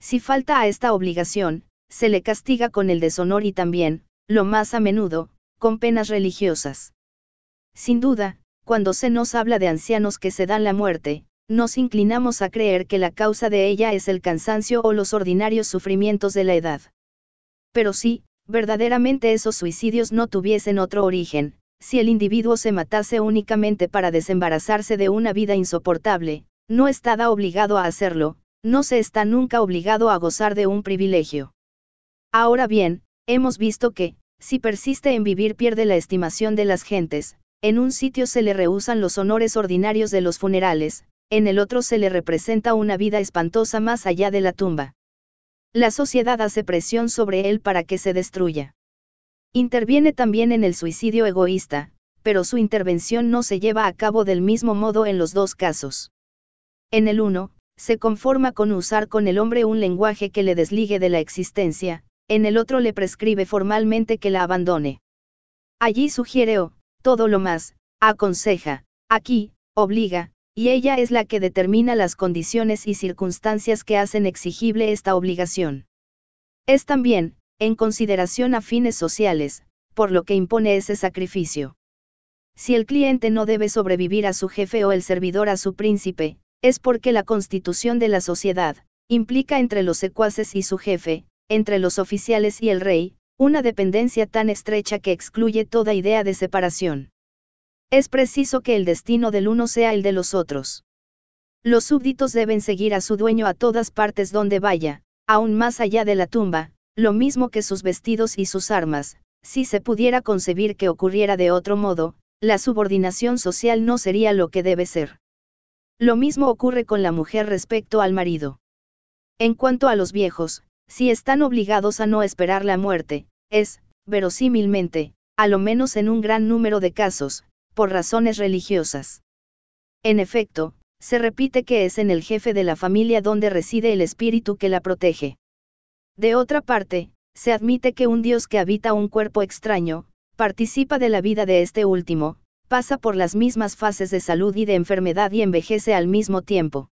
Si falta a esta obligación, se le castiga con el deshonor y también, lo más a menudo, con penas religiosas. Sin duda, cuando se nos habla de ancianos que se dan la muerte, nos inclinamos a creer que la causa de ella es el cansancio o los ordinarios sufrimientos de la edad. Pero si, verdaderamente esos suicidios no tuviesen otro origen, si el individuo se matase únicamente para desembarazarse de una vida insoportable, no está obligado a hacerlo, no se está nunca obligado a gozar de un privilegio. Ahora bien, hemos visto que, si persiste en vivir pierde la estimación de las gentes, en un sitio se le rehusan los honores ordinarios de los funerales, en el otro se le representa una vida espantosa más allá de la tumba. La sociedad hace presión sobre él para que se destruya. Interviene también en el suicidio egoísta, pero su intervención no se lleva a cabo del mismo modo en los dos casos. En el uno, se conforma con usar con el hombre un lenguaje que le desligue de la existencia, en el otro le prescribe formalmente que la abandone. Allí sugiere o, oh, todo lo más, aconseja, aquí, obliga, y ella es la que determina las condiciones y circunstancias que hacen exigible esta obligación. Es también, en consideración a fines sociales, por lo que impone ese sacrificio. Si el cliente no debe sobrevivir a su jefe o el servidor a su príncipe, es porque la constitución de la sociedad, implica entre los secuaces y su jefe, entre los oficiales y el rey, una dependencia tan estrecha que excluye toda idea de separación. Es preciso que el destino del uno sea el de los otros. Los súbditos deben seguir a su dueño a todas partes donde vaya, aún más allá de la tumba, lo mismo que sus vestidos y sus armas, si se pudiera concebir que ocurriera de otro modo, la subordinación social no sería lo que debe ser. Lo mismo ocurre con la mujer respecto al marido. En cuanto a los viejos, si están obligados a no esperar la muerte, es, verosímilmente, a lo menos en un gran número de casos, por razones religiosas. En efecto, se repite que es en el jefe de la familia donde reside el espíritu que la protege. De otra parte, se admite que un dios que habita un cuerpo extraño, participa de la vida de este último, pasa por las mismas fases de salud y de enfermedad y envejece al mismo tiempo.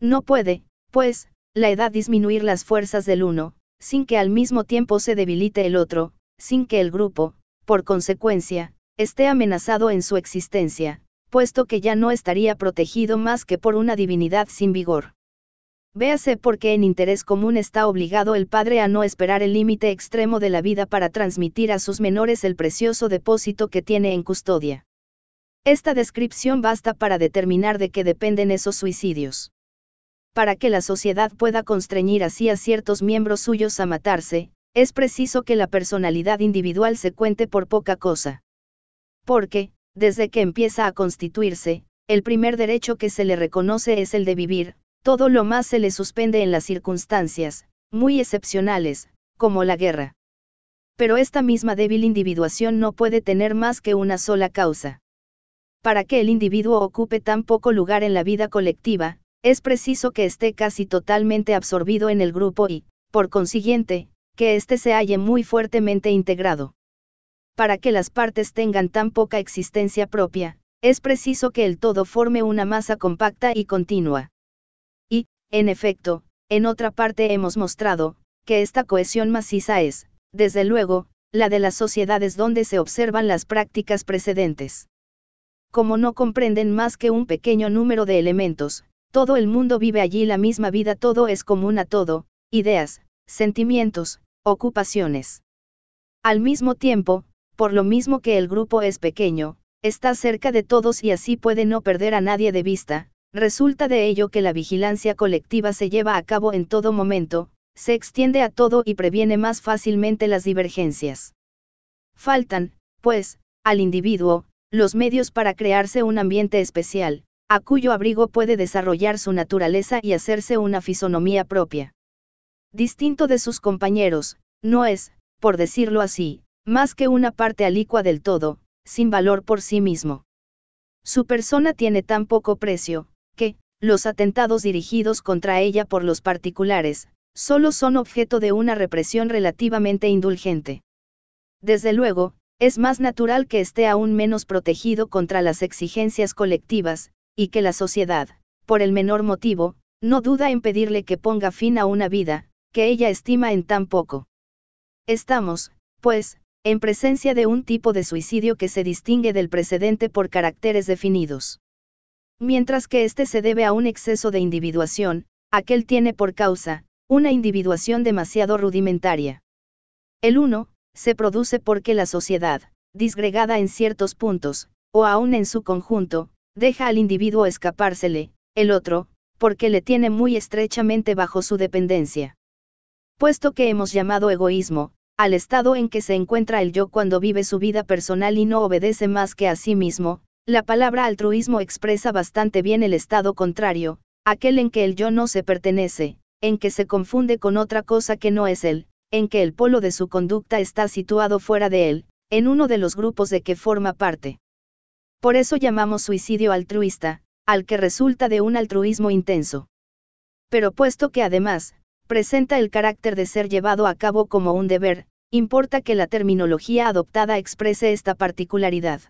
No puede, pues, la edad disminuir las fuerzas del uno, sin que al mismo tiempo se debilite el otro, sin que el grupo, por consecuencia, esté amenazado en su existencia, puesto que ya no estaría protegido más que por una divinidad sin vigor. Véase porque en interés común está obligado el padre a no esperar el límite extremo de la vida para transmitir a sus menores el precioso depósito que tiene en custodia. Esta descripción basta para determinar de qué dependen esos suicidios. Para que la sociedad pueda constreñir así a ciertos miembros suyos a matarse, es preciso que la personalidad individual se cuente por poca cosa. Porque, desde que empieza a constituirse, el primer derecho que se le reconoce es el de vivir, todo lo más se le suspende en las circunstancias, muy excepcionales, como la guerra. Pero esta misma débil individuación no puede tener más que una sola causa. Para que el individuo ocupe tan poco lugar en la vida colectiva, es preciso que esté casi totalmente absorbido en el grupo y, por consiguiente, que éste se halle muy fuertemente integrado. Para que las partes tengan tan poca existencia propia, es preciso que el todo forme una masa compacta y continua. En efecto, en otra parte hemos mostrado, que esta cohesión maciza es, desde luego, la de las sociedades donde se observan las prácticas precedentes. Como no comprenden más que un pequeño número de elementos, todo el mundo vive allí la misma vida, todo es común a todo, ideas, sentimientos, ocupaciones. Al mismo tiempo, por lo mismo que el grupo es pequeño, está cerca de todos y así puede no perder a nadie de vista, Resulta de ello que la vigilancia colectiva se lleva a cabo en todo momento, se extiende a todo y previene más fácilmente las divergencias. Faltan, pues, al individuo, los medios para crearse un ambiente especial, a cuyo abrigo puede desarrollar su naturaleza y hacerse una fisonomía propia. Distinto de sus compañeros, no es, por decirlo así, más que una parte alicua del todo, sin valor por sí mismo. Su persona tiene tan poco precio, que, los atentados dirigidos contra ella por los particulares, solo son objeto de una represión relativamente indulgente. Desde luego, es más natural que esté aún menos protegido contra las exigencias colectivas, y que la sociedad, por el menor motivo, no duda en pedirle que ponga fin a una vida, que ella estima en tan poco. Estamos, pues, en presencia de un tipo de suicidio que se distingue del precedente por caracteres definidos mientras que este se debe a un exceso de individuación, aquel tiene por causa, una individuación demasiado rudimentaria. El uno, se produce porque la sociedad, disgregada en ciertos puntos, o aún en su conjunto, deja al individuo escapársele, el otro, porque le tiene muy estrechamente bajo su dependencia. Puesto que hemos llamado egoísmo, al estado en que se encuentra el yo cuando vive su vida personal y no obedece más que a sí mismo, la palabra altruismo expresa bastante bien el estado contrario, aquel en que el yo no se pertenece, en que se confunde con otra cosa que no es él, en que el polo de su conducta está situado fuera de él, en uno de los grupos de que forma parte. Por eso llamamos suicidio altruista, al que resulta de un altruismo intenso. Pero puesto que además, presenta el carácter de ser llevado a cabo como un deber, importa que la terminología adoptada exprese esta particularidad.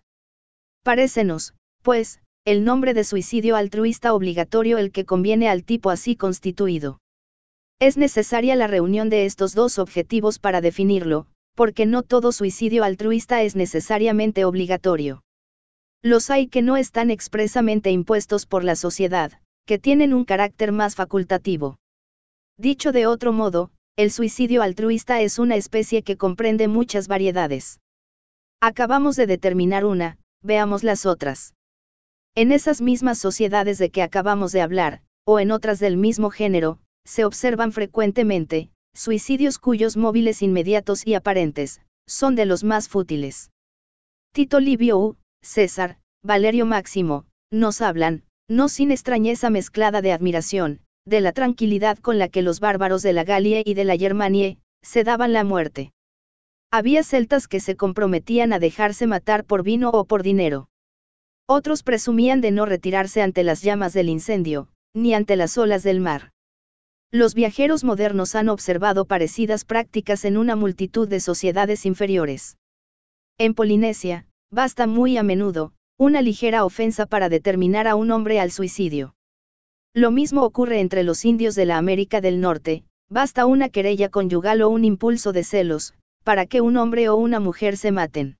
Parécenos, pues, el nombre de suicidio altruista obligatorio el que conviene al tipo así constituido. Es necesaria la reunión de estos dos objetivos para definirlo, porque no todo suicidio altruista es necesariamente obligatorio. Los hay que no están expresamente impuestos por la sociedad, que tienen un carácter más facultativo. Dicho de otro modo, el suicidio altruista es una especie que comprende muchas variedades. Acabamos de determinar una, veamos las otras. En esas mismas sociedades de que acabamos de hablar, o en otras del mismo género, se observan frecuentemente, suicidios cuyos móviles inmediatos y aparentes, son de los más fútiles. Tito Livio César, Valerio Máximo, nos hablan, no sin extrañeza mezclada de admiración, de la tranquilidad con la que los bárbaros de la Galia y de la Germanie, se daban la muerte. Había celtas que se comprometían a dejarse matar por vino o por dinero. Otros presumían de no retirarse ante las llamas del incendio, ni ante las olas del mar. Los viajeros modernos han observado parecidas prácticas en una multitud de sociedades inferiores. En Polinesia, basta muy a menudo, una ligera ofensa para determinar a un hombre al suicidio. Lo mismo ocurre entre los indios de la América del Norte, basta una querella conyugal o un impulso de celos, para que un hombre o una mujer se maten.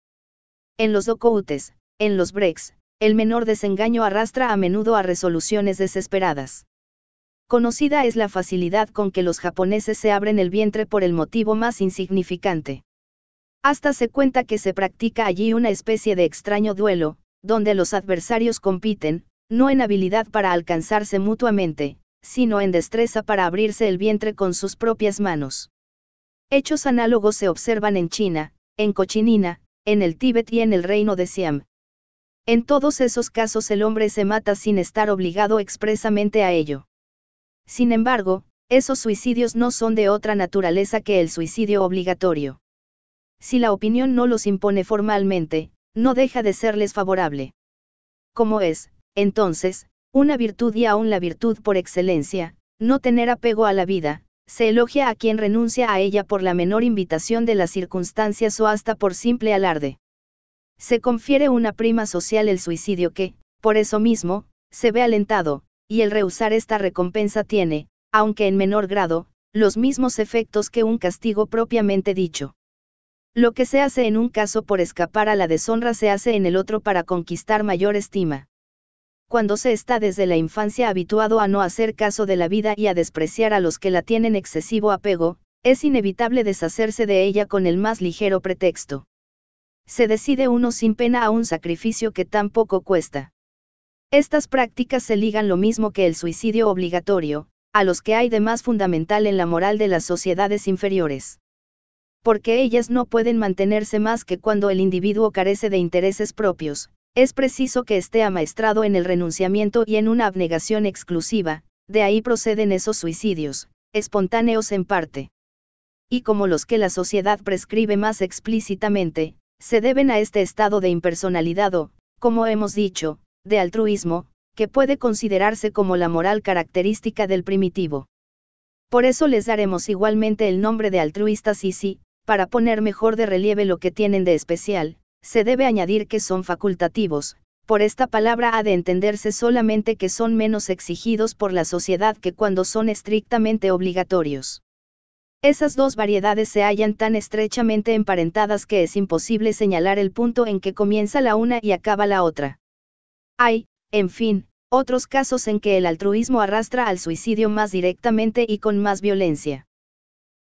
En los docoutes, en los breaks, el menor desengaño arrastra a menudo a resoluciones desesperadas. Conocida es la facilidad con que los japoneses se abren el vientre por el motivo más insignificante. Hasta se cuenta que se practica allí una especie de extraño duelo, donde los adversarios compiten, no en habilidad para alcanzarse mutuamente, sino en destreza para abrirse el vientre con sus propias manos. Hechos análogos se observan en China, en Cochinina, en el Tíbet y en el reino de Siam. En todos esos casos el hombre se mata sin estar obligado expresamente a ello. Sin embargo, esos suicidios no son de otra naturaleza que el suicidio obligatorio. Si la opinión no los impone formalmente, no deja de serles favorable. Como es, entonces, una virtud y aún la virtud por excelencia, no tener apego a la vida, se elogia a quien renuncia a ella por la menor invitación de las circunstancias o hasta por simple alarde. Se confiere una prima social el suicidio que, por eso mismo, se ve alentado, y el rehusar esta recompensa tiene, aunque en menor grado, los mismos efectos que un castigo propiamente dicho. Lo que se hace en un caso por escapar a la deshonra se hace en el otro para conquistar mayor estima cuando se está desde la infancia habituado a no hacer caso de la vida y a despreciar a los que la tienen excesivo apego, es inevitable deshacerse de ella con el más ligero pretexto. Se decide uno sin pena a un sacrificio que tan poco cuesta. Estas prácticas se ligan lo mismo que el suicidio obligatorio, a los que hay de más fundamental en la moral de las sociedades inferiores. Porque ellas no pueden mantenerse más que cuando el individuo carece de intereses propios, es preciso que esté amaestrado en el renunciamiento y en una abnegación exclusiva, de ahí proceden esos suicidios, espontáneos en parte. Y como los que la sociedad prescribe más explícitamente, se deben a este estado de impersonalidad o, como hemos dicho, de altruismo, que puede considerarse como la moral característica del primitivo. Por eso les daremos igualmente el nombre de altruistas y sí, para poner mejor de relieve lo que tienen de especial, se debe añadir que son facultativos, por esta palabra ha de entenderse solamente que son menos exigidos por la sociedad que cuando son estrictamente obligatorios. Esas dos variedades se hallan tan estrechamente emparentadas que es imposible señalar el punto en que comienza la una y acaba la otra. Hay, en fin, otros casos en que el altruismo arrastra al suicidio más directamente y con más violencia.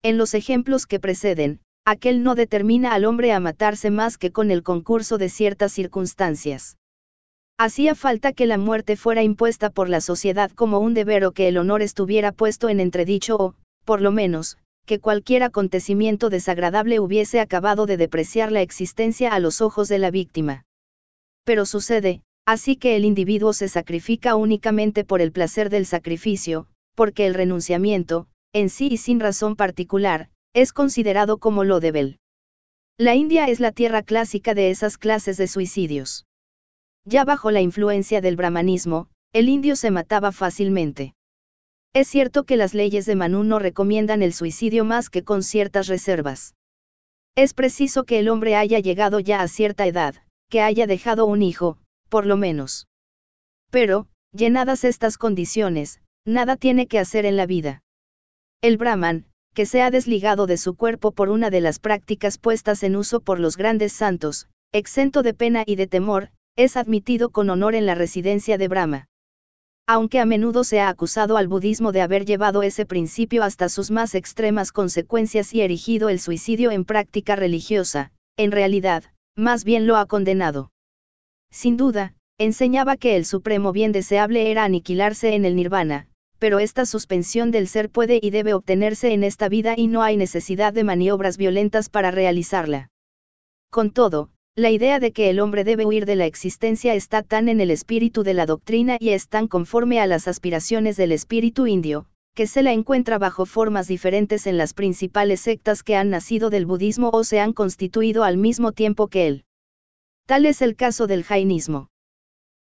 En los ejemplos que preceden, aquel no determina al hombre a matarse más que con el concurso de ciertas circunstancias. Hacía falta que la muerte fuera impuesta por la sociedad como un deber o que el honor estuviera puesto en entredicho o, por lo menos, que cualquier acontecimiento desagradable hubiese acabado de depreciar la existencia a los ojos de la víctima. Pero sucede, así que el individuo se sacrifica únicamente por el placer del sacrificio, porque el renunciamiento, en sí y sin razón particular, es considerado como lo de Bel. La India es la tierra clásica de esas clases de suicidios. Ya bajo la influencia del brahmanismo, el indio se mataba fácilmente. Es cierto que las leyes de Manu no recomiendan el suicidio más que con ciertas reservas. Es preciso que el hombre haya llegado ya a cierta edad, que haya dejado un hijo, por lo menos. Pero, llenadas estas condiciones, nada tiene que hacer en la vida. El Brahman, que se ha desligado de su cuerpo por una de las prácticas puestas en uso por los grandes santos, exento de pena y de temor, es admitido con honor en la residencia de Brahma. Aunque a menudo se ha acusado al budismo de haber llevado ese principio hasta sus más extremas consecuencias y erigido el suicidio en práctica religiosa, en realidad, más bien lo ha condenado. Sin duda, enseñaba que el supremo bien deseable era aniquilarse en el nirvana, pero esta suspensión del ser puede y debe obtenerse en esta vida y no hay necesidad de maniobras violentas para realizarla. Con todo, la idea de que el hombre debe huir de la existencia está tan en el espíritu de la doctrina y es tan conforme a las aspiraciones del espíritu indio, que se la encuentra bajo formas diferentes en las principales sectas que han nacido del budismo o se han constituido al mismo tiempo que él. Tal es el caso del jainismo.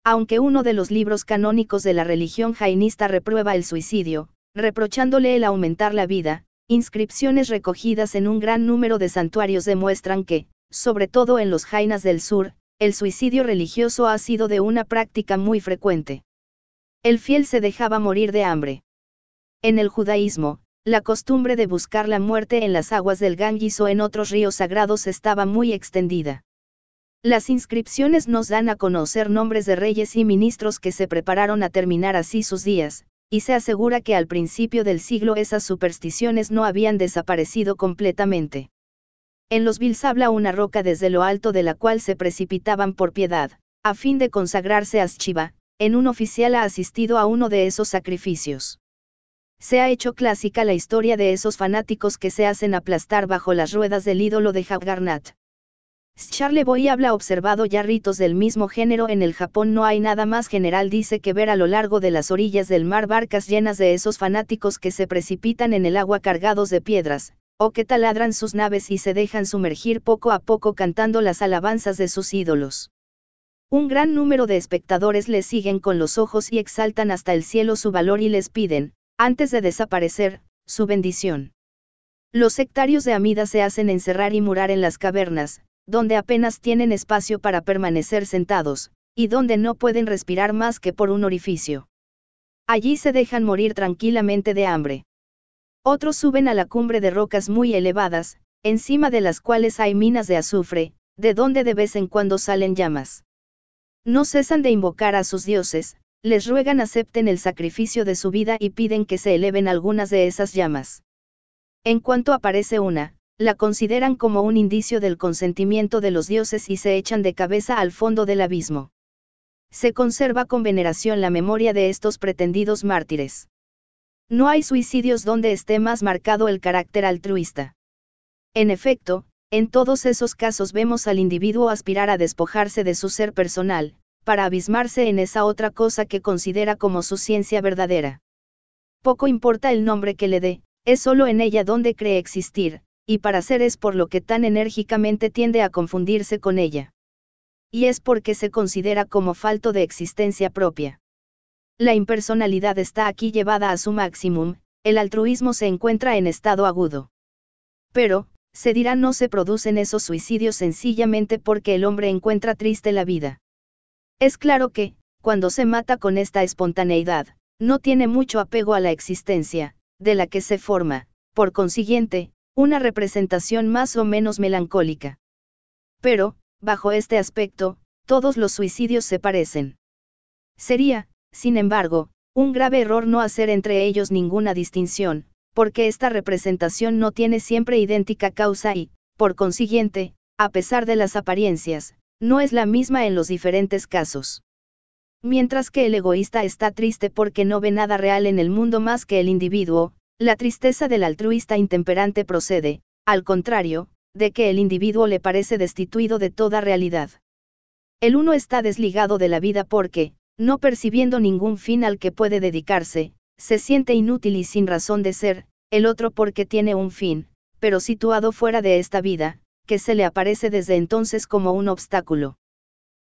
Aunque uno de los libros canónicos de la religión jainista reprueba el suicidio, reprochándole el aumentar la vida, inscripciones recogidas en un gran número de santuarios demuestran que, sobre todo en los jainas del sur, el suicidio religioso ha sido de una práctica muy frecuente. El fiel se dejaba morir de hambre. En el judaísmo, la costumbre de buscar la muerte en las aguas del Ganges o en otros ríos sagrados estaba muy extendida. Las inscripciones nos dan a conocer nombres de reyes y ministros que se prepararon a terminar así sus días, y se asegura que al principio del siglo esas supersticiones no habían desaparecido completamente. En los Bills habla una roca desde lo alto de la cual se precipitaban por piedad, a fin de consagrarse a Shiva, en un oficial ha asistido a uno de esos sacrificios. Se ha hecho clásica la historia de esos fanáticos que se hacen aplastar bajo las ruedas del ídolo de Jagarnath. Charleboy habla observado ya ritos del mismo género en el Japón no hay nada más general dice que ver a lo largo de las orillas del mar barcas llenas de esos fanáticos que se precipitan en el agua cargados de piedras, o que taladran sus naves y se dejan sumergir poco a poco cantando las alabanzas de sus ídolos. Un gran número de espectadores les siguen con los ojos y exaltan hasta el cielo su valor y les piden, antes de desaparecer, su bendición. Los sectarios de Amida se hacen encerrar y murar en las cavernas, donde apenas tienen espacio para permanecer sentados, y donde no pueden respirar más que por un orificio. Allí se dejan morir tranquilamente de hambre. Otros suben a la cumbre de rocas muy elevadas, encima de las cuales hay minas de azufre, de donde de vez en cuando salen llamas. No cesan de invocar a sus dioses, les ruegan acepten el sacrificio de su vida y piden que se eleven algunas de esas llamas. En cuanto aparece una, la consideran como un indicio del consentimiento de los dioses y se echan de cabeza al fondo del abismo. Se conserva con veneración la memoria de estos pretendidos mártires. No hay suicidios donde esté más marcado el carácter altruista. En efecto, en todos esos casos vemos al individuo aspirar a despojarse de su ser personal, para abismarse en esa otra cosa que considera como su ciencia verdadera. Poco importa el nombre que le dé, es solo en ella donde cree existir, y para ser es por lo que tan enérgicamente tiende a confundirse con ella. Y es porque se considera como falto de existencia propia. La impersonalidad está aquí llevada a su máximo, el altruismo se encuentra en estado agudo. Pero, se dirá no se producen esos suicidios sencillamente porque el hombre encuentra triste la vida. Es claro que, cuando se mata con esta espontaneidad, no tiene mucho apego a la existencia, de la que se forma, por consiguiente, una representación más o menos melancólica. Pero, bajo este aspecto, todos los suicidios se parecen. Sería, sin embargo, un grave error no hacer entre ellos ninguna distinción, porque esta representación no tiene siempre idéntica causa y, por consiguiente, a pesar de las apariencias, no es la misma en los diferentes casos. Mientras que el egoísta está triste porque no ve nada real en el mundo más que el individuo, la tristeza del altruista intemperante procede, al contrario, de que el individuo le parece destituido de toda realidad. El uno está desligado de la vida porque, no percibiendo ningún fin al que puede dedicarse, se siente inútil y sin razón de ser, el otro porque tiene un fin, pero situado fuera de esta vida, que se le aparece desde entonces como un obstáculo.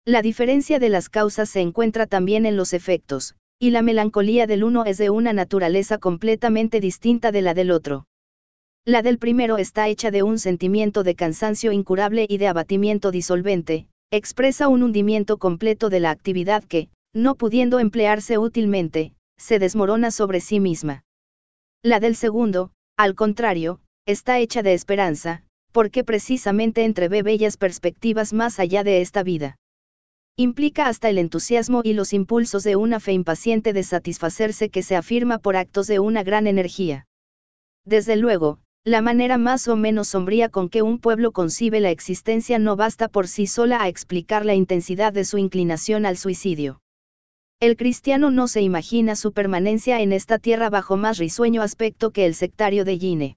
La diferencia de las causas se encuentra también en los efectos, y la melancolía del uno es de una naturaleza completamente distinta de la del otro. La del primero está hecha de un sentimiento de cansancio incurable y de abatimiento disolvente, expresa un hundimiento completo de la actividad que, no pudiendo emplearse útilmente, se desmorona sobre sí misma. La del segundo, al contrario, está hecha de esperanza, porque precisamente entrevé bellas perspectivas más allá de esta vida implica hasta el entusiasmo y los impulsos de una fe impaciente de satisfacerse que se afirma por actos de una gran energía. Desde luego, la manera más o menos sombría con que un pueblo concibe la existencia no basta por sí sola a explicar la intensidad de su inclinación al suicidio. El cristiano no se imagina su permanencia en esta tierra bajo más risueño aspecto que el sectario de Gine.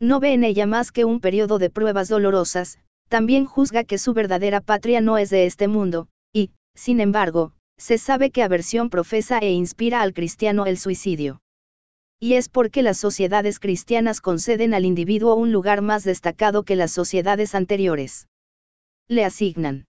No ve en ella más que un periodo de pruebas dolorosas, también juzga que su verdadera patria no es de este mundo, y, sin embargo, se sabe que aversión profesa e inspira al cristiano el suicidio. Y es porque las sociedades cristianas conceden al individuo un lugar más destacado que las sociedades anteriores. Le asignan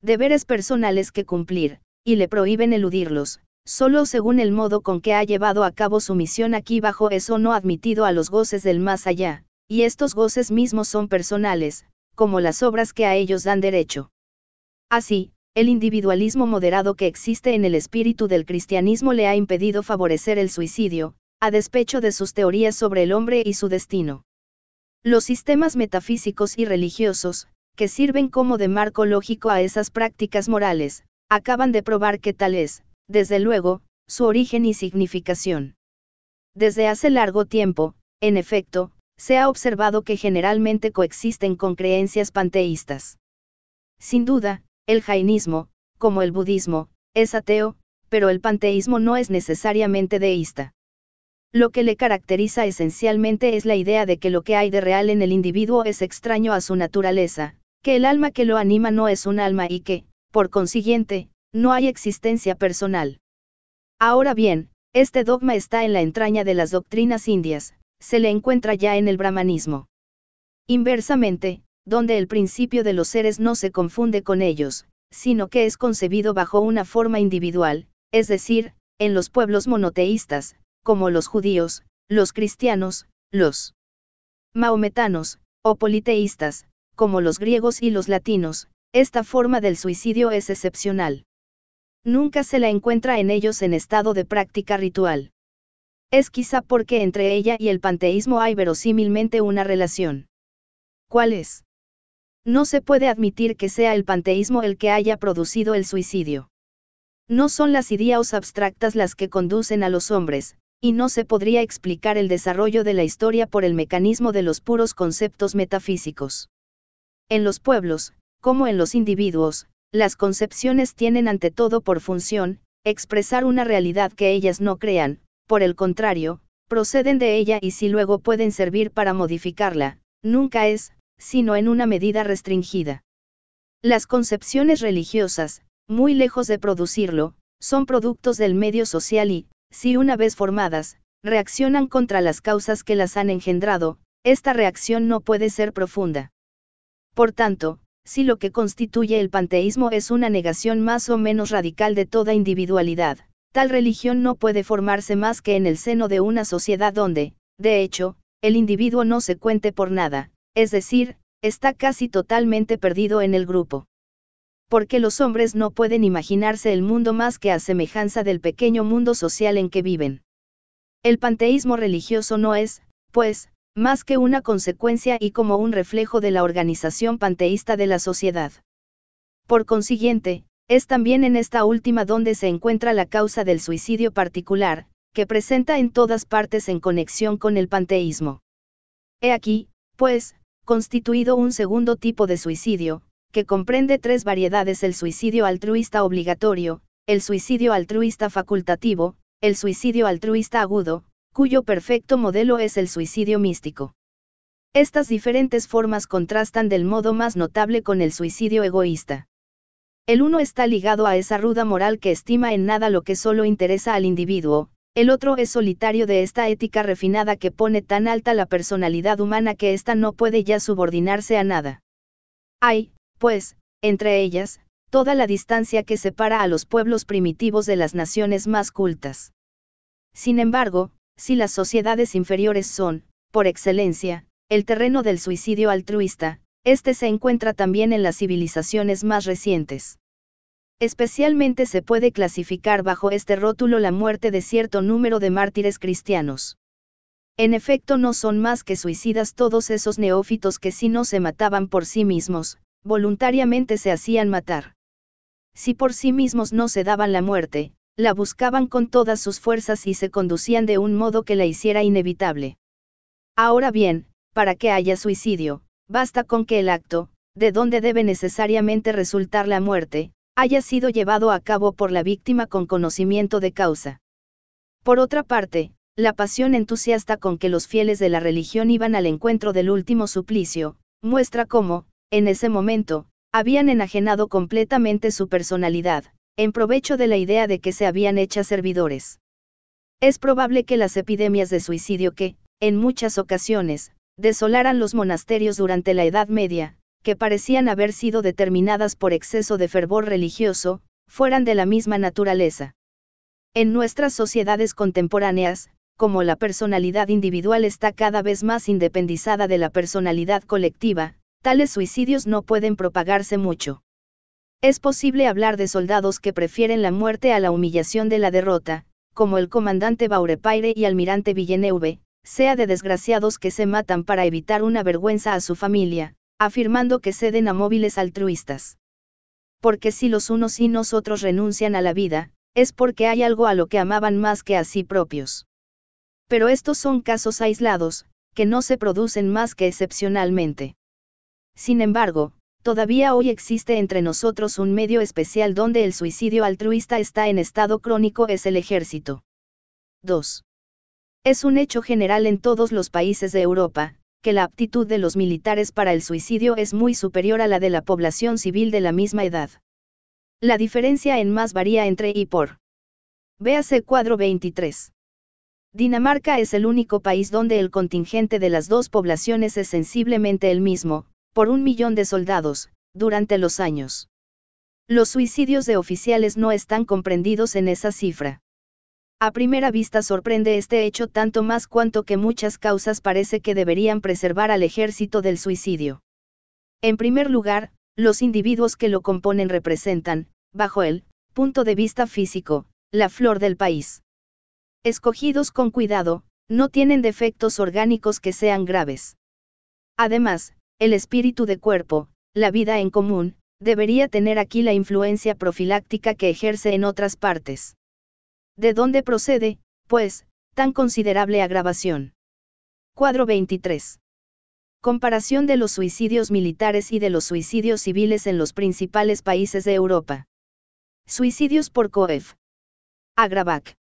deberes personales que cumplir, y le prohíben eludirlos, solo según el modo con que ha llevado a cabo su misión aquí bajo eso no admitido a los goces del más allá, y estos goces mismos son personales, como las obras que a ellos dan derecho. Así, el individualismo moderado que existe en el espíritu del cristianismo le ha impedido favorecer el suicidio, a despecho de sus teorías sobre el hombre y su destino. Los sistemas metafísicos y religiosos, que sirven como de marco lógico a esas prácticas morales, acaban de probar que tal es, desde luego, su origen y significación. Desde hace largo tiempo, en efecto, se ha observado que generalmente coexisten con creencias panteístas. Sin duda, el jainismo, como el budismo, es ateo, pero el panteísmo no es necesariamente deísta. Lo que le caracteriza esencialmente es la idea de que lo que hay de real en el individuo es extraño a su naturaleza, que el alma que lo anima no es un alma y que, por consiguiente, no hay existencia personal. Ahora bien, este dogma está en la entraña de las doctrinas indias, se le encuentra ya en el brahmanismo. Inversamente, donde el principio de los seres no se confunde con ellos, sino que es concebido bajo una forma individual, es decir, en los pueblos monoteístas, como los judíos, los cristianos, los maometanos, o politeístas, como los griegos y los latinos, esta forma del suicidio es excepcional. Nunca se la encuentra en ellos en estado de práctica ritual. Es quizá porque entre ella y el panteísmo hay verosímilmente una relación. ¿Cuál es? No se puede admitir que sea el panteísmo el que haya producido el suicidio. No son las ideas abstractas las que conducen a los hombres, y no se podría explicar el desarrollo de la historia por el mecanismo de los puros conceptos metafísicos. En los pueblos, como en los individuos, las concepciones tienen ante todo por función, expresar una realidad que ellas no crean, por el contrario, proceden de ella y si luego pueden servir para modificarla, nunca es, sino en una medida restringida. Las concepciones religiosas, muy lejos de producirlo, son productos del medio social y, si una vez formadas, reaccionan contra las causas que las han engendrado, esta reacción no puede ser profunda. Por tanto, si lo que constituye el panteísmo es una negación más o menos radical de toda individualidad, Tal religión no puede formarse más que en el seno de una sociedad donde, de hecho, el individuo no se cuente por nada, es decir, está casi totalmente perdido en el grupo. Porque los hombres no pueden imaginarse el mundo más que a semejanza del pequeño mundo social en que viven. El panteísmo religioso no es, pues, más que una consecuencia y como un reflejo de la organización panteísta de la sociedad. Por consiguiente, es también en esta última donde se encuentra la causa del suicidio particular, que presenta en todas partes en conexión con el panteísmo. He aquí, pues, constituido un segundo tipo de suicidio, que comprende tres variedades el suicidio altruista obligatorio, el suicidio altruista facultativo, el suicidio altruista agudo, cuyo perfecto modelo es el suicidio místico. Estas diferentes formas contrastan del modo más notable con el suicidio egoísta. El uno está ligado a esa ruda moral que estima en nada lo que solo interesa al individuo, el otro es solitario de esta ética refinada que pone tan alta la personalidad humana que ésta no puede ya subordinarse a nada. Hay, pues, entre ellas, toda la distancia que separa a los pueblos primitivos de las naciones más cultas. Sin embargo, si las sociedades inferiores son, por excelencia, el terreno del suicidio altruista, este se encuentra también en las civilizaciones más recientes. Especialmente se puede clasificar bajo este rótulo la muerte de cierto número de mártires cristianos. En efecto, no son más que suicidas todos esos neófitos que si no se mataban por sí mismos, voluntariamente se hacían matar. Si por sí mismos no se daban la muerte, la buscaban con todas sus fuerzas y se conducían de un modo que la hiciera inevitable. Ahora bien, para que haya suicidio, basta con que el acto, de donde debe necesariamente resultar la muerte, haya sido llevado a cabo por la víctima con conocimiento de causa. Por otra parte, la pasión entusiasta con que los fieles de la religión iban al encuentro del último suplicio, muestra cómo, en ese momento, habían enajenado completamente su personalidad, en provecho de la idea de que se habían hecho servidores. Es probable que las epidemias de suicidio que, en muchas ocasiones, desolaran los monasterios durante la Edad Media, que parecían haber sido determinadas por exceso de fervor religioso, fueran de la misma naturaleza. En nuestras sociedades contemporáneas, como la personalidad individual está cada vez más independizada de la personalidad colectiva, tales suicidios no pueden propagarse mucho. Es posible hablar de soldados que prefieren la muerte a la humillación de la derrota, como el comandante Baurepaire y almirante Villeneuve, sea de desgraciados que se matan para evitar una vergüenza a su familia, afirmando que ceden a móviles altruistas. Porque si los unos y nosotros renuncian a la vida, es porque hay algo a lo que amaban más que a sí propios. Pero estos son casos aislados, que no se producen más que excepcionalmente. Sin embargo, todavía hoy existe entre nosotros un medio especial donde el suicidio altruista está en estado crónico es el ejército. 2. Es un hecho general en todos los países de Europa, que la aptitud de los militares para el suicidio es muy superior a la de la población civil de la misma edad. La diferencia en más varía entre y por. Véase cuadro 23. Dinamarca es el único país donde el contingente de las dos poblaciones es sensiblemente el mismo, por un millón de soldados, durante los años. Los suicidios de oficiales no están comprendidos en esa cifra. A primera vista sorprende este hecho tanto más cuanto que muchas causas parece que deberían preservar al ejército del suicidio. En primer lugar, los individuos que lo componen representan, bajo el punto de vista físico, la flor del país. Escogidos con cuidado, no tienen defectos orgánicos que sean graves. Además, el espíritu de cuerpo, la vida en común, debería tener aquí la influencia profiláctica que ejerce en otras partes. ¿De dónde procede, pues, tan considerable agravación? Cuadro 23. Comparación de los suicidios militares y de los suicidios civiles en los principales países de Europa. Suicidios por COEF. Agravac.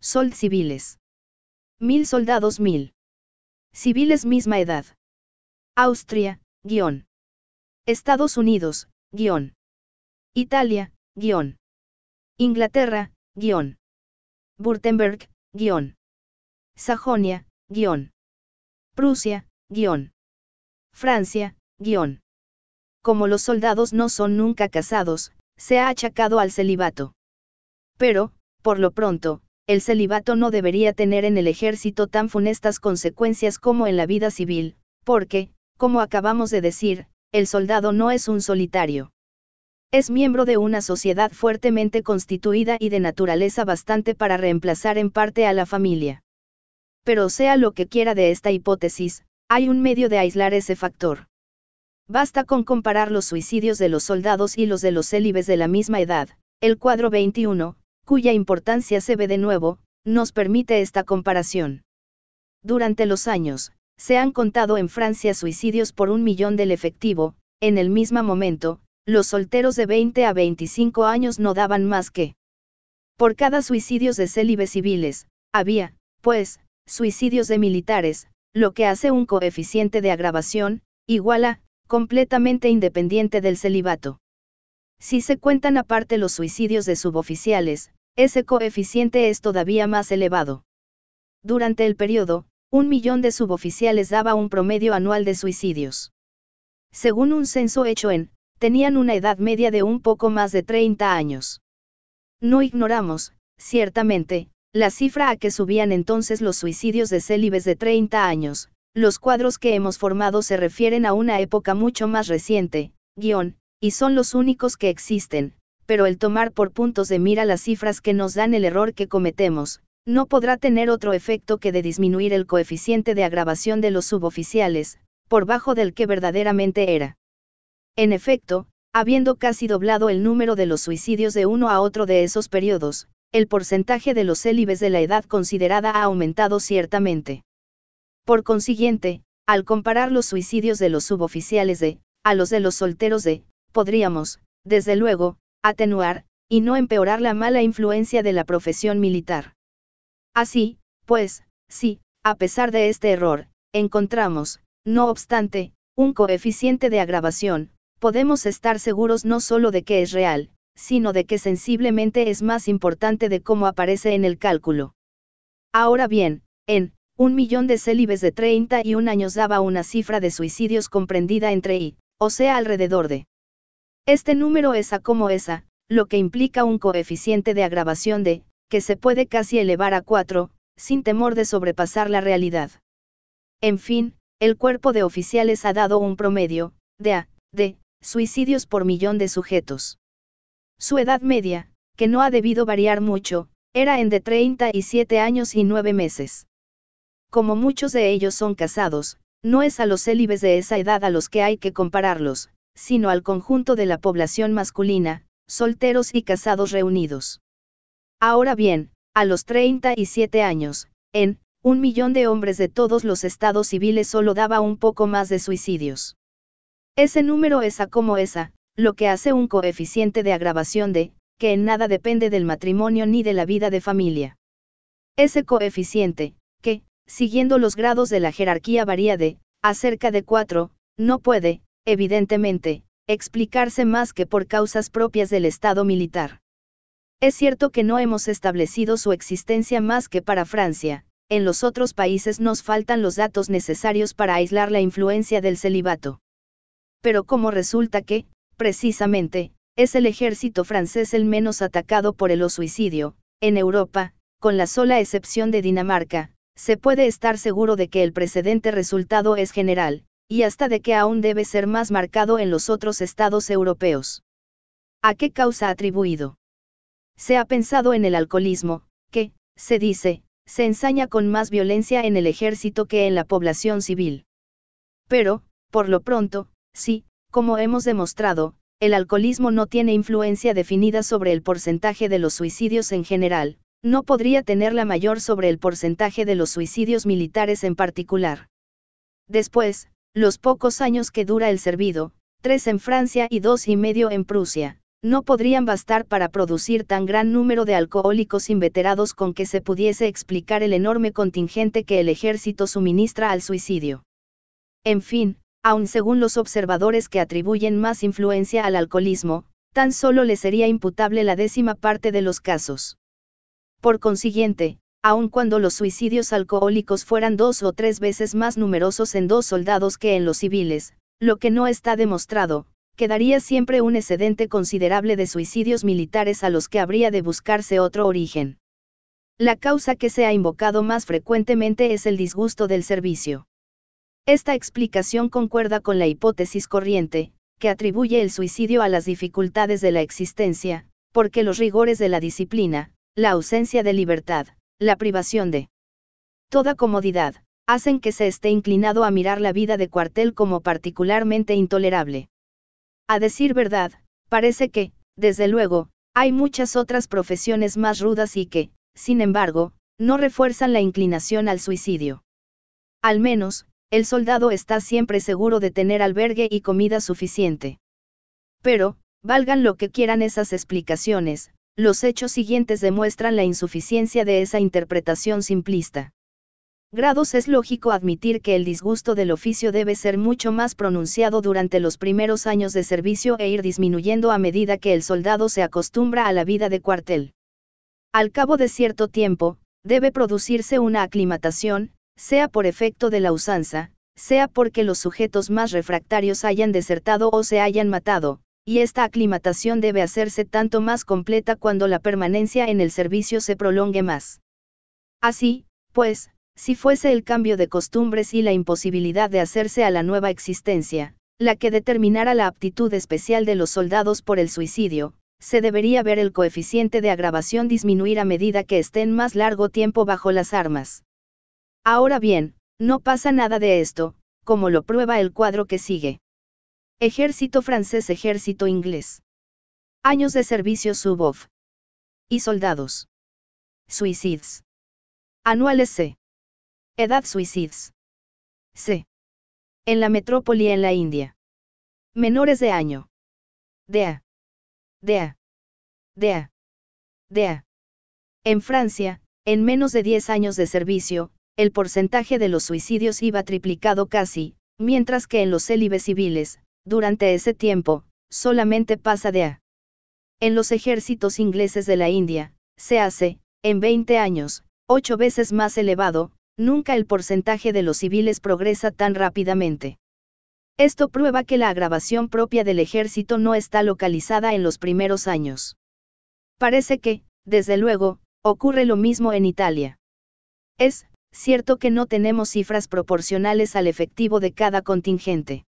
Sold civiles. Mil soldados mil. Civiles misma edad. Austria, guión. Estados Unidos, guión. Italia, guión. Inglaterra, guión. Württemberg, guión. Sajonia, guión. Prusia, guión. Francia, guión. Como los soldados no son nunca casados, se ha achacado al celibato. Pero, por lo pronto, el celibato no debería tener en el ejército tan funestas consecuencias como en la vida civil, porque, como acabamos de decir, el soldado no es un solitario es miembro de una sociedad fuertemente constituida y de naturaleza bastante para reemplazar en parte a la familia. Pero sea lo que quiera de esta hipótesis, hay un medio de aislar ese factor. Basta con comparar los suicidios de los soldados y los de los célibes de la misma edad. El cuadro 21, cuya importancia se ve de nuevo, nos permite esta comparación. Durante los años, se han contado en Francia suicidios por un millón del efectivo, en el mismo momento, los solteros de 20 a 25 años no daban más que. Por cada suicidios de célibes civiles, había, pues, suicidios de militares, lo que hace un coeficiente de agravación, igual a, completamente independiente del celibato. Si se cuentan aparte los suicidios de suboficiales, ese coeficiente es todavía más elevado. Durante el periodo, un millón de suboficiales daba un promedio anual de suicidios. Según un censo hecho en tenían una edad media de un poco más de 30 años. No ignoramos, ciertamente, la cifra a que subían entonces los suicidios de célibes de 30 años, los cuadros que hemos formado se refieren a una época mucho más reciente, guión, y son los únicos que existen, pero el tomar por puntos de mira las cifras que nos dan el error que cometemos, no podrá tener otro efecto que de disminuir el coeficiente de agravación de los suboficiales, por bajo del que verdaderamente era. En efecto, habiendo casi doblado el número de los suicidios de uno a otro de esos periodos, el porcentaje de los célibes de la edad considerada ha aumentado ciertamente. Por consiguiente, al comparar los suicidios de los suboficiales de, a los de los solteros de, podríamos, desde luego, atenuar, y no empeorar la mala influencia de la profesión militar. Así, pues, sí, a pesar de este error, encontramos, no obstante, un coeficiente de agravación, podemos estar seguros no solo de que es real, sino de que sensiblemente es más importante de cómo aparece en el cálculo. Ahora bien, en un millón de célibes de 31 años daba una cifra de suicidios comprendida entre y, o sea, alrededor de. Este número es a como esa, lo que implica un coeficiente de agravación de, que se puede casi elevar a 4, sin temor de sobrepasar la realidad. En fin, el cuerpo de oficiales ha dado un promedio, de a, de, suicidios por millón de sujetos. Su edad media, que no ha debido variar mucho, era en de 37 años y 9 meses. Como muchos de ellos son casados, no es a los célibes de esa edad a los que hay que compararlos, sino al conjunto de la población masculina, solteros y casados reunidos. Ahora bien, a los 37 años, en un millón de hombres de todos los estados civiles solo daba un poco más de suicidios. Ese número es a como esa, lo que hace un coeficiente de agravación de, que en nada depende del matrimonio ni de la vida de familia. Ese coeficiente, que, siguiendo los grados de la jerarquía varía de, acerca de 4, no puede, evidentemente, explicarse más que por causas propias del Estado militar. Es cierto que no hemos establecido su existencia más que para Francia, en los otros países nos faltan los datos necesarios para aislar la influencia del celibato pero como resulta que, precisamente, es el ejército francés el menos atacado por el o suicidio, en Europa, con la sola excepción de Dinamarca, se puede estar seguro de que el precedente resultado es general, y hasta de que aún debe ser más marcado en los otros estados europeos. ¿A qué causa atribuido? Se ha pensado en el alcoholismo, que, se dice, se ensaña con más violencia en el ejército que en la población civil. Pero, por lo pronto, Sí, como hemos demostrado, el alcoholismo no tiene influencia definida sobre el porcentaje de los suicidios en general, no podría tenerla mayor sobre el porcentaje de los suicidios militares en particular. Después, los pocos años que dura el servido, tres en Francia y dos y medio en Prusia, no podrían bastar para producir tan gran número de alcohólicos inveterados con que se pudiese explicar el enorme contingente que el ejército suministra al suicidio. En fin, Aun según los observadores que atribuyen más influencia al alcoholismo, tan solo le sería imputable la décima parte de los casos. Por consiguiente, aun cuando los suicidios alcohólicos fueran dos o tres veces más numerosos en dos soldados que en los civiles, lo que no está demostrado, quedaría siempre un excedente considerable de suicidios militares a los que habría de buscarse otro origen. La causa que se ha invocado más frecuentemente es el disgusto del servicio. Esta explicación concuerda con la hipótesis corriente, que atribuye el suicidio a las dificultades de la existencia, porque los rigores de la disciplina, la ausencia de libertad, la privación de toda comodidad, hacen que se esté inclinado a mirar la vida de cuartel como particularmente intolerable. A decir verdad, parece que, desde luego, hay muchas otras profesiones más rudas y que, sin embargo, no refuerzan la inclinación al suicidio. Al menos, el soldado está siempre seguro de tener albergue y comida suficiente. Pero, valgan lo que quieran esas explicaciones, los hechos siguientes demuestran la insuficiencia de esa interpretación simplista. Grados es lógico admitir que el disgusto del oficio debe ser mucho más pronunciado durante los primeros años de servicio e ir disminuyendo a medida que el soldado se acostumbra a la vida de cuartel. Al cabo de cierto tiempo, debe producirse una aclimatación, sea por efecto de la usanza, sea porque los sujetos más refractarios hayan desertado o se hayan matado, y esta aclimatación debe hacerse tanto más completa cuando la permanencia en el servicio se prolongue más. Así, pues, si fuese el cambio de costumbres y la imposibilidad de hacerse a la nueva existencia, la que determinara la aptitud especial de los soldados por el suicidio, se debería ver el coeficiente de agravación disminuir a medida que estén más largo tiempo bajo las armas. Ahora bien, no pasa nada de esto, como lo prueba el cuadro que sigue. Ejército francés, ejército inglés. Años de servicio sub-off. Y soldados. Suicides. Anuales C. Edad suicides. C. En la metrópoli en la India. Menores de año. DEA. DEA. DEA. DEA. En Francia, en menos de 10 años de servicio, el porcentaje de los suicidios iba triplicado casi, mientras que en los célibes civiles, durante ese tiempo, solamente pasa de a. En los ejércitos ingleses de la India, se hace, en 20 años, ocho veces más elevado, nunca el porcentaje de los civiles progresa tan rápidamente. Esto prueba que la agravación propia del ejército no está localizada en los primeros años. Parece que, desde luego, ocurre lo mismo en Italia. Es, cierto que no tenemos cifras proporcionales al efectivo de cada contingente.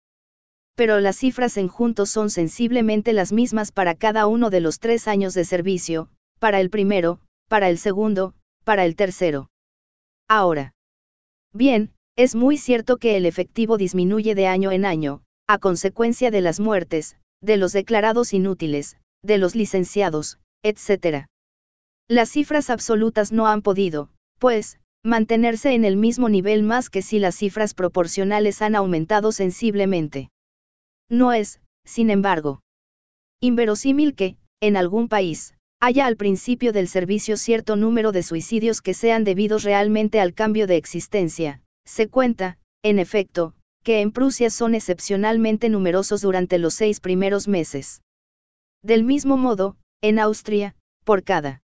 Pero las cifras en juntos son sensiblemente las mismas para cada uno de los tres años de servicio, para el primero, para el segundo, para el tercero. Ahora. Bien, es muy cierto que el efectivo disminuye de año en año, a consecuencia de las muertes, de los declarados inútiles, de los licenciados, etc. Las cifras absolutas no han podido, pues, mantenerse en el mismo nivel más que si las cifras proporcionales han aumentado sensiblemente. No es, sin embargo, inverosímil que, en algún país, haya al principio del servicio cierto número de suicidios que sean debidos realmente al cambio de existencia. Se cuenta, en efecto, que en Prusia son excepcionalmente numerosos durante los seis primeros meses. Del mismo modo, en Austria, por cada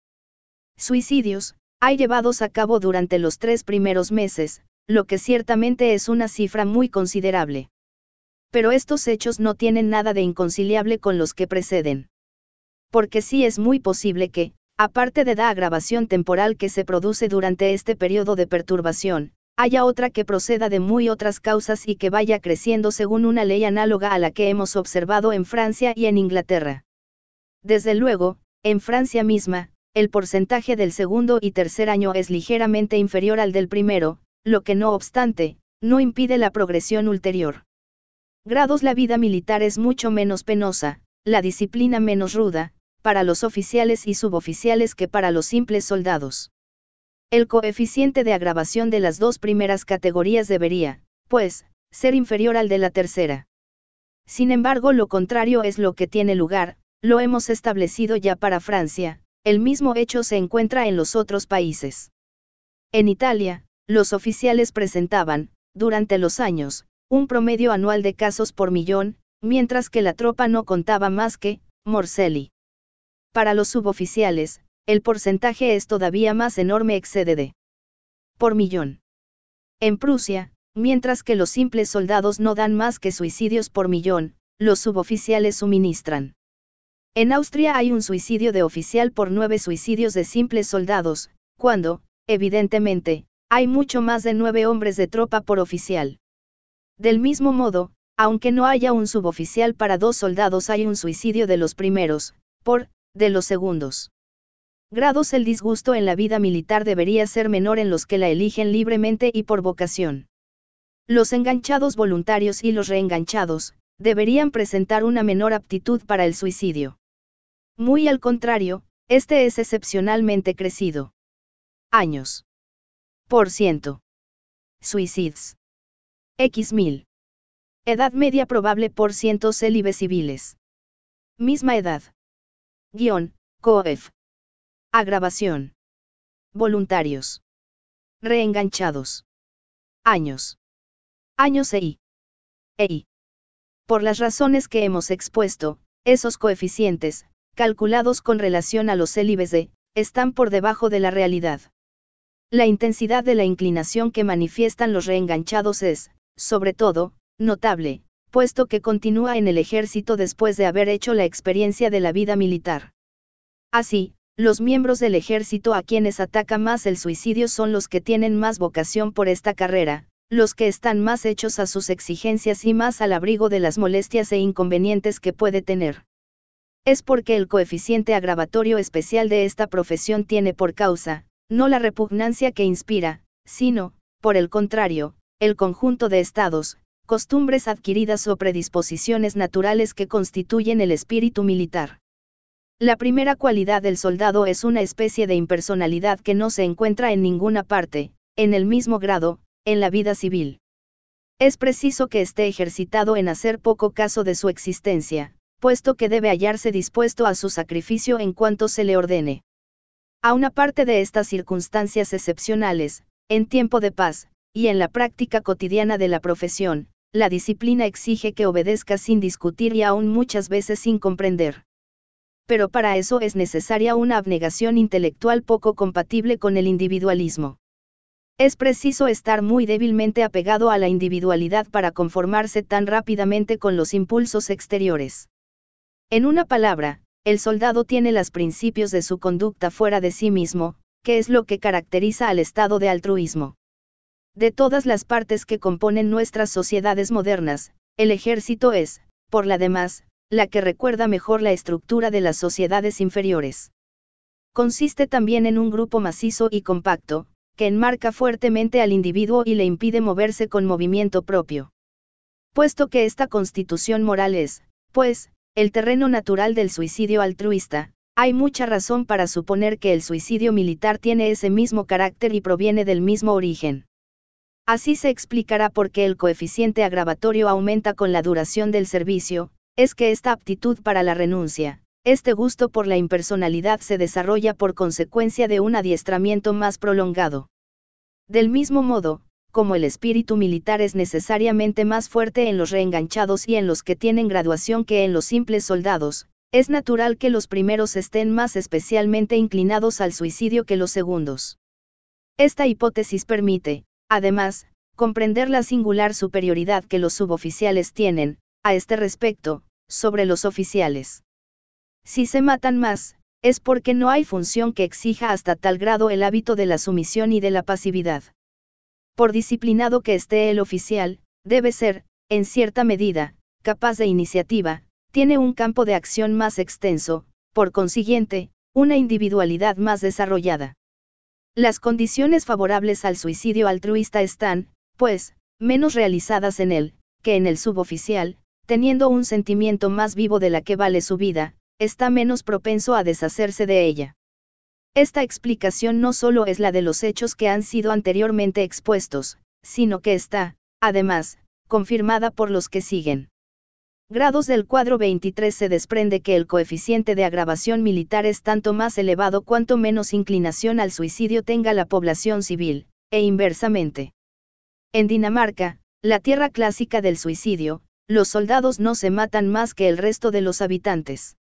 suicidios, hay llevados a cabo durante los tres primeros meses, lo que ciertamente es una cifra muy considerable. Pero estos hechos no tienen nada de inconciliable con los que preceden. Porque sí es muy posible que, aparte de la agravación temporal que se produce durante este periodo de perturbación, haya otra que proceda de muy otras causas y que vaya creciendo según una ley análoga a la que hemos observado en Francia y en Inglaterra. Desde luego, en Francia misma, el porcentaje del segundo y tercer año es ligeramente inferior al del primero, lo que no obstante, no impide la progresión ulterior. Grados La vida militar es mucho menos penosa, la disciplina menos ruda, para los oficiales y suboficiales que para los simples soldados. El coeficiente de agravación de las dos primeras categorías debería, pues, ser inferior al de la tercera. Sin embargo, lo contrario es lo que tiene lugar, lo hemos establecido ya para Francia, el mismo hecho se encuentra en los otros países. En Italia, los oficiales presentaban, durante los años, un promedio anual de casos por millón, mientras que la tropa no contaba más que, Morcelli. Para los suboficiales, el porcentaje es todavía más enorme, excede de por millón. En Prusia, mientras que los simples soldados no dan más que suicidios por millón, los suboficiales suministran en Austria hay un suicidio de oficial por nueve suicidios de simples soldados, cuando, evidentemente, hay mucho más de nueve hombres de tropa por oficial. Del mismo modo, aunque no haya un suboficial para dos soldados hay un suicidio de los primeros, por, de los segundos. Grados el disgusto en la vida militar debería ser menor en los que la eligen libremente y por vocación. Los enganchados voluntarios y los reenganchados, deberían presentar una menor aptitud para el suicidio. Muy al contrario, este es excepcionalmente crecido. Años. Por ciento. Suicids. X mil. Edad media probable por ciento célibes civiles. Misma edad. Guión, COEF. Agravación. Voluntarios. Reenganchados. Años. Años EI. EI. Por las razones que hemos expuesto, esos coeficientes, calculados con relación a los célibes de, están por debajo de la realidad. La intensidad de la inclinación que manifiestan los reenganchados es, sobre todo, notable, puesto que continúa en el ejército después de haber hecho la experiencia de la vida militar. Así, los miembros del ejército a quienes ataca más el suicidio son los que tienen más vocación por esta carrera, los que están más hechos a sus exigencias y más al abrigo de las molestias e inconvenientes que puede tener es porque el coeficiente agravatorio especial de esta profesión tiene por causa, no la repugnancia que inspira, sino, por el contrario, el conjunto de estados, costumbres adquiridas o predisposiciones naturales que constituyen el espíritu militar. La primera cualidad del soldado es una especie de impersonalidad que no se encuentra en ninguna parte, en el mismo grado, en la vida civil. Es preciso que esté ejercitado en hacer poco caso de su existencia, puesto que debe hallarse dispuesto a su sacrificio en cuanto se le ordene. A una parte de estas circunstancias excepcionales, en tiempo de paz, y en la práctica cotidiana de la profesión, la disciplina exige que obedezca sin discutir y aún muchas veces sin comprender. Pero para eso es necesaria una abnegación intelectual poco compatible con el individualismo. Es preciso estar muy débilmente apegado a la individualidad para conformarse tan rápidamente con los impulsos exteriores. En una palabra, el soldado tiene los principios de su conducta fuera de sí mismo, que es lo que caracteriza al estado de altruismo. De todas las partes que componen nuestras sociedades modernas, el ejército es, por la demás, la que recuerda mejor la estructura de las sociedades inferiores. Consiste también en un grupo macizo y compacto, que enmarca fuertemente al individuo y le impide moverse con movimiento propio. Puesto que esta constitución moral es, pues, el terreno natural del suicidio altruista, hay mucha razón para suponer que el suicidio militar tiene ese mismo carácter y proviene del mismo origen. Así se explicará por qué el coeficiente agravatorio aumenta con la duración del servicio, es que esta aptitud para la renuncia, este gusto por la impersonalidad se desarrolla por consecuencia de un adiestramiento más prolongado. Del mismo modo, como el espíritu militar es necesariamente más fuerte en los reenganchados y en los que tienen graduación que en los simples soldados, es natural que los primeros estén más especialmente inclinados al suicidio que los segundos. Esta hipótesis permite, además, comprender la singular superioridad que los suboficiales tienen, a este respecto, sobre los oficiales. Si se matan más, es porque no hay función que exija hasta tal grado el hábito de la sumisión y de la pasividad. Por disciplinado que esté el oficial, debe ser, en cierta medida, capaz de iniciativa, tiene un campo de acción más extenso, por consiguiente, una individualidad más desarrollada. Las condiciones favorables al suicidio altruista están, pues, menos realizadas en él, que en el suboficial, teniendo un sentimiento más vivo de la que vale su vida, está menos propenso a deshacerse de ella. Esta explicación no solo es la de los hechos que han sido anteriormente expuestos, sino que está, además, confirmada por los que siguen. Grados del cuadro 23 se desprende que el coeficiente de agravación militar es tanto más elevado cuanto menos inclinación al suicidio tenga la población civil, e inversamente. En Dinamarca, la tierra clásica del suicidio, los soldados no se matan más que el resto de los habitantes.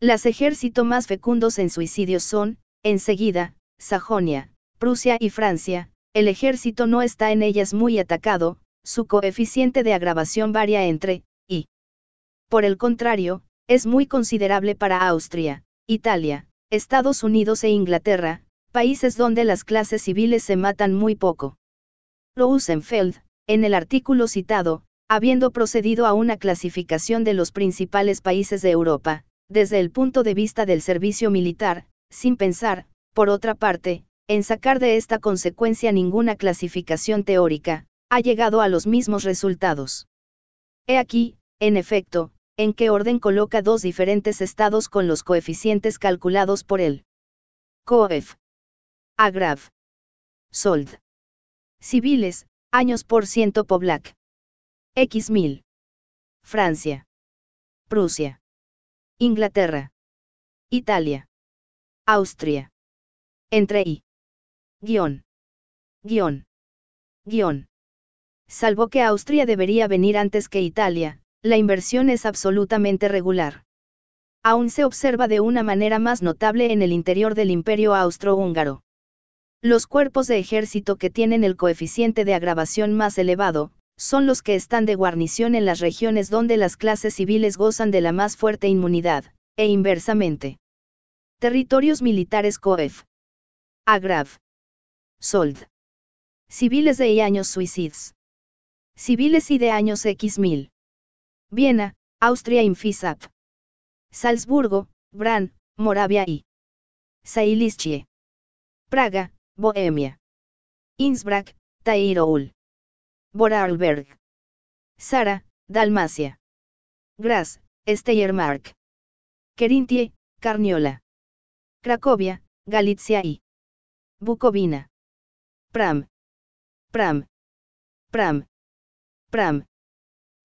Las ejércitos más fecundos en suicidios son, Enseguida, Sajonia, Prusia y Francia, el ejército no está en ellas muy atacado, su coeficiente de agravación varía entre, y. Por el contrario, es muy considerable para Austria, Italia, Estados Unidos e Inglaterra, países donde las clases civiles se matan muy poco. Rosenfeld, en el artículo citado, habiendo procedido a una clasificación de los principales países de Europa, desde el punto de vista del servicio militar, sin pensar, por otra parte, en sacar de esta consecuencia ninguna clasificación teórica, ha llegado a los mismos resultados. He aquí, en efecto, en qué orden coloca dos diferentes estados con los coeficientes calculados por él. COEF. agrav, SOLD. Civiles, años por ciento Poblac. X mil. Francia. Prusia. Inglaterra. Italia. Austria. Entre y. Guión. Guión. Guión. Salvo que Austria debería venir antes que Italia, la inversión es absolutamente regular. Aún se observa de una manera más notable en el interior del imperio austrohúngaro. Los cuerpos de ejército que tienen el coeficiente de agravación más elevado, son los que están de guarnición en las regiones donde las clases civiles gozan de la más fuerte inmunidad, e inversamente. Territorios militares COEF. Agraf. Sold. Civiles de años Suicides. Civiles y de años x mil. Viena, Austria Infisap. Salzburgo, Bran, Moravia y Sailische. Praga, Bohemia. Innsbruck, Tairoul. Vorarlberg. Sara, Dalmacia. Graz, Steiermark. Kerintie, Carniola. Cracovia, Galicia y Bucovina. Pram. Pram. Pram. Pram.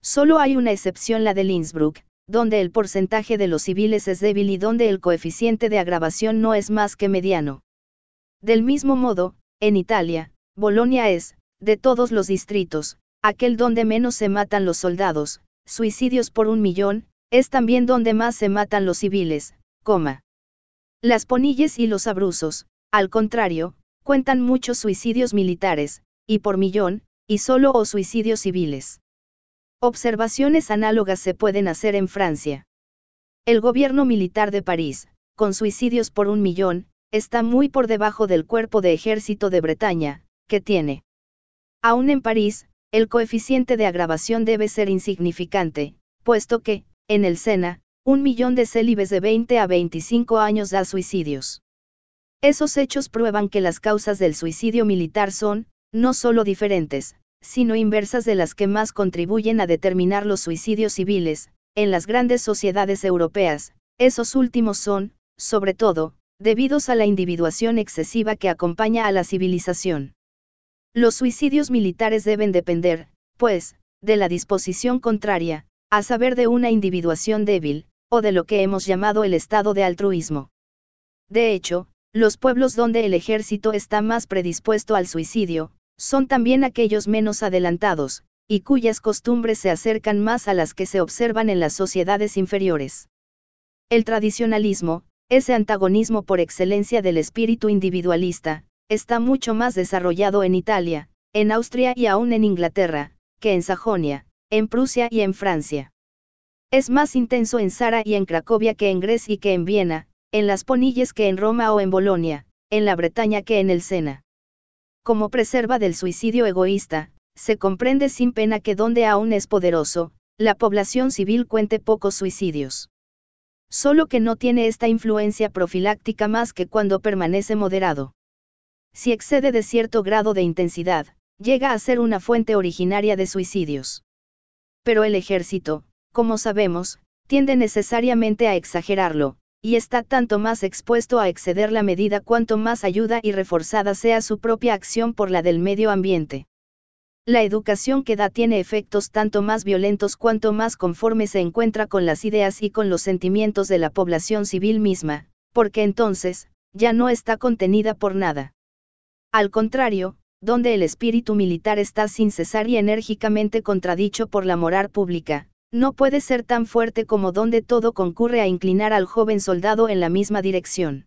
Solo hay una excepción la de Innsbruck, donde el porcentaje de los civiles es débil y donde el coeficiente de agravación no es más que mediano. Del mismo modo, en Italia, Bolonia es, de todos los distritos, aquel donde menos se matan los soldados, suicidios por un millón, es también donde más se matan los civiles, coma. Las ponilles y los abruzos, al contrario, cuentan muchos suicidios militares, y por millón, y solo o suicidios civiles. Observaciones análogas se pueden hacer en Francia. El gobierno militar de París, con suicidios por un millón, está muy por debajo del cuerpo de ejército de Bretaña, que tiene. Aún en París, el coeficiente de agravación debe ser insignificante, puesto que, en el Sena, un millón de célibes de 20 a 25 años da suicidios. Esos hechos prueban que las causas del suicidio militar son, no solo diferentes, sino inversas de las que más contribuyen a determinar los suicidios civiles, en las grandes sociedades europeas, esos últimos son, sobre todo, debidos a la individuación excesiva que acompaña a la civilización. Los suicidios militares deben depender, pues, de la disposición contraria, a saber de una individuación débil, o de lo que hemos llamado el estado de altruismo. De hecho, los pueblos donde el ejército está más predispuesto al suicidio, son también aquellos menos adelantados, y cuyas costumbres se acercan más a las que se observan en las sociedades inferiores. El tradicionalismo, ese antagonismo por excelencia del espíritu individualista, está mucho más desarrollado en Italia, en Austria y aún en Inglaterra, que en Sajonia, en Prusia y en Francia. Es más intenso en Sara y en Cracovia que en Grecia y que en Viena, en las Ponilles que en Roma o en Bolonia, en la Bretaña que en el Sena. Como preserva del suicidio egoísta, se comprende sin pena que donde aún es poderoso, la población civil cuente pocos suicidios. Solo que no tiene esta influencia profiláctica más que cuando permanece moderado. Si excede de cierto grado de intensidad, llega a ser una fuente originaria de suicidios pero el ejército, como sabemos, tiende necesariamente a exagerarlo, y está tanto más expuesto a exceder la medida cuanto más ayuda y reforzada sea su propia acción por la del medio ambiente. La educación que da tiene efectos tanto más violentos cuanto más conforme se encuentra con las ideas y con los sentimientos de la población civil misma, porque entonces, ya no está contenida por nada. Al contrario, donde el espíritu militar está sin cesar y enérgicamente contradicho por la moral pública, no puede ser tan fuerte como donde todo concurre a inclinar al joven soldado en la misma dirección.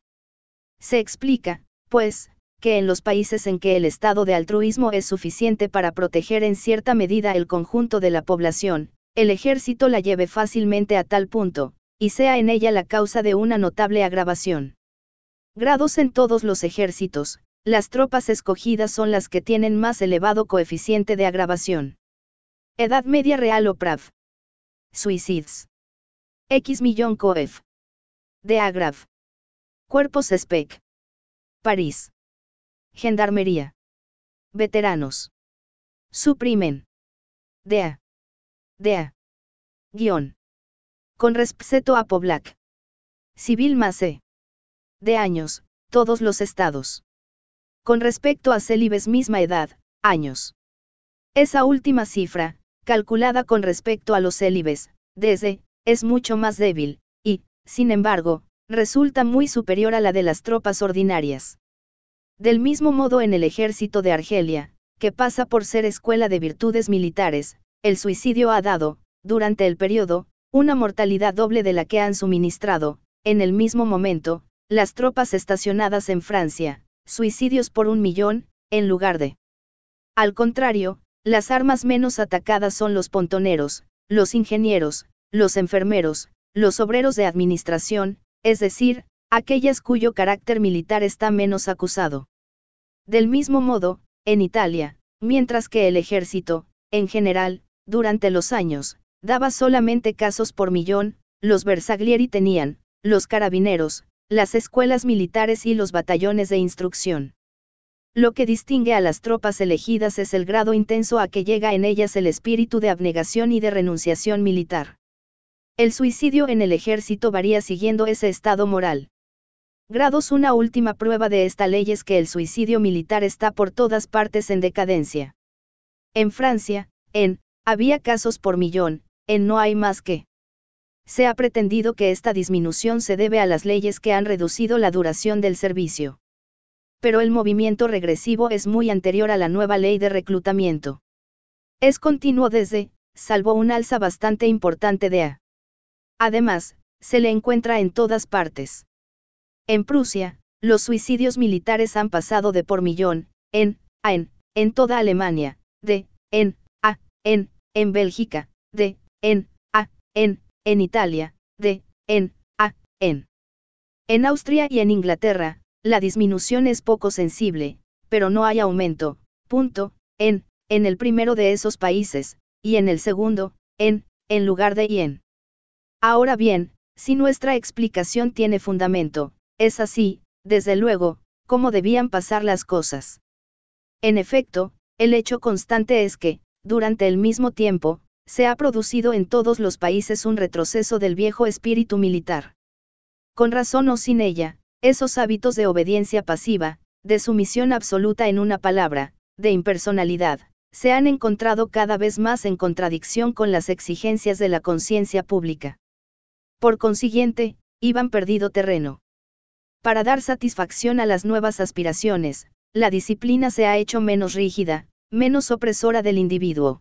Se explica, pues, que en los países en que el estado de altruismo es suficiente para proteger en cierta medida el conjunto de la población, el ejército la lleve fácilmente a tal punto, y sea en ella la causa de una notable agravación. Grados en todos los ejércitos, las tropas escogidas son las que tienen más elevado coeficiente de agravación. Edad media real o PRAV. Suicides. X millón COEF. De Agrav. Cuerpos SPEC. París. Gendarmería. Veteranos. Suprimen. DEA. DEA. Guión. Con respeto a Poblac. Civil más E. De años, todos los estados con respecto a Célibes misma edad, años. Esa última cifra, calculada con respecto a los Célibes, desde, es mucho más débil, y, sin embargo, resulta muy superior a la de las tropas ordinarias. Del mismo modo en el ejército de Argelia, que pasa por ser escuela de virtudes militares, el suicidio ha dado, durante el periodo, una mortalidad doble de la que han suministrado, en el mismo momento, las tropas estacionadas en Francia, suicidios por un millón, en lugar de. Al contrario, las armas menos atacadas son los pontoneros, los ingenieros, los enfermeros, los obreros de administración, es decir, aquellas cuyo carácter militar está menos acusado. Del mismo modo, en Italia, mientras que el ejército, en general, durante los años, daba solamente casos por millón, los bersaglieri tenían, los carabineros, las escuelas militares y los batallones de instrucción. Lo que distingue a las tropas elegidas es el grado intenso a que llega en ellas el espíritu de abnegación y de renunciación militar. El suicidio en el ejército varía siguiendo ese estado moral. Grados Una última prueba de esta ley es que el suicidio militar está por todas partes en decadencia. En Francia, en, había casos por millón, en no hay más que se ha pretendido que esta disminución se debe a las leyes que han reducido la duración del servicio. Pero el movimiento regresivo es muy anterior a la nueva ley de reclutamiento. Es continuo desde, salvo un alza bastante importante de A. Además, se le encuentra en todas partes. En Prusia, los suicidios militares han pasado de por millón, en, a en, en toda Alemania, de, en, a, en, en Bélgica, de, en, a, en, en Italia, de, en, a, en. En Austria y en Inglaterra, la disminución es poco sensible, pero no hay aumento, punto, en, en el primero de esos países, y en el segundo, en, en lugar de y en. Ahora bien, si nuestra explicación tiene fundamento, es así, desde luego, cómo debían pasar las cosas. En efecto, el hecho constante es que, durante el mismo tiempo, se ha producido en todos los países un retroceso del viejo espíritu militar. Con razón o sin ella, esos hábitos de obediencia pasiva, de sumisión absoluta en una palabra, de impersonalidad, se han encontrado cada vez más en contradicción con las exigencias de la conciencia pública. Por consiguiente, iban perdido terreno. Para dar satisfacción a las nuevas aspiraciones, la disciplina se ha hecho menos rígida, menos opresora del individuo.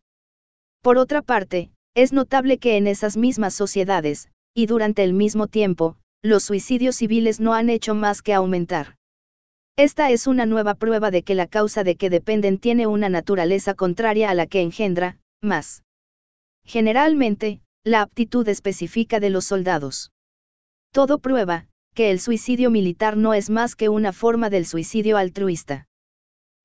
Por otra parte, es notable que en esas mismas sociedades, y durante el mismo tiempo, los suicidios civiles no han hecho más que aumentar. Esta es una nueva prueba de que la causa de que dependen tiene una naturaleza contraria a la que engendra, más. Generalmente, la aptitud específica de los soldados. Todo prueba, que el suicidio militar no es más que una forma del suicidio altruista.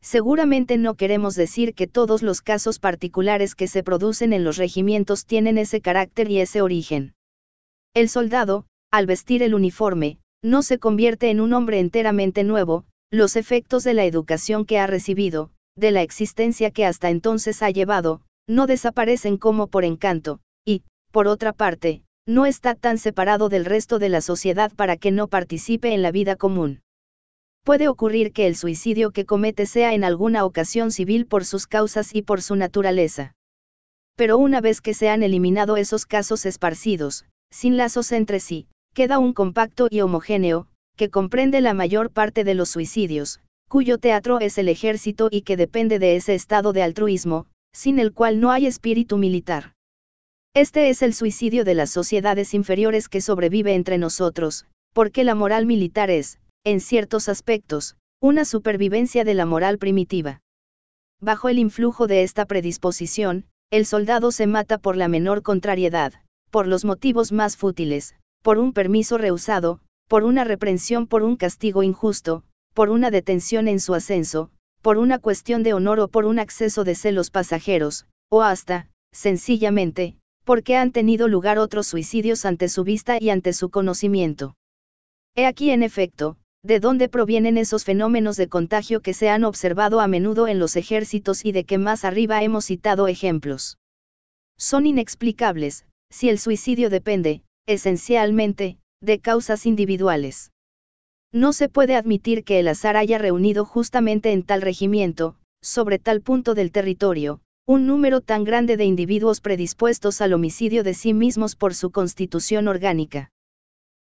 Seguramente no queremos decir que todos los casos particulares que se producen en los regimientos tienen ese carácter y ese origen. El soldado, al vestir el uniforme, no se convierte en un hombre enteramente nuevo, los efectos de la educación que ha recibido, de la existencia que hasta entonces ha llevado, no desaparecen como por encanto, y, por otra parte, no está tan separado del resto de la sociedad para que no participe en la vida común puede ocurrir que el suicidio que comete sea en alguna ocasión civil por sus causas y por su naturaleza. Pero una vez que se han eliminado esos casos esparcidos, sin lazos entre sí, queda un compacto y homogéneo, que comprende la mayor parte de los suicidios, cuyo teatro es el ejército y que depende de ese estado de altruismo, sin el cual no hay espíritu militar. Este es el suicidio de las sociedades inferiores que sobrevive entre nosotros, porque la moral militar es, en ciertos aspectos, una supervivencia de la moral primitiva. Bajo el influjo de esta predisposición, el soldado se mata por la menor contrariedad, por los motivos más fútiles, por un permiso rehusado, por una reprensión, por un castigo injusto, por una detención en su ascenso, por una cuestión de honor o por un acceso de celos pasajeros, o hasta, sencillamente, porque han tenido lugar otros suicidios ante su vista y ante su conocimiento. He aquí en efecto, de dónde provienen esos fenómenos de contagio que se han observado a menudo en los ejércitos y de que más arriba hemos citado ejemplos. Son inexplicables, si el suicidio depende, esencialmente, de causas individuales. No se puede admitir que el azar haya reunido justamente en tal regimiento, sobre tal punto del territorio, un número tan grande de individuos predispuestos al homicidio de sí mismos por su constitución orgánica.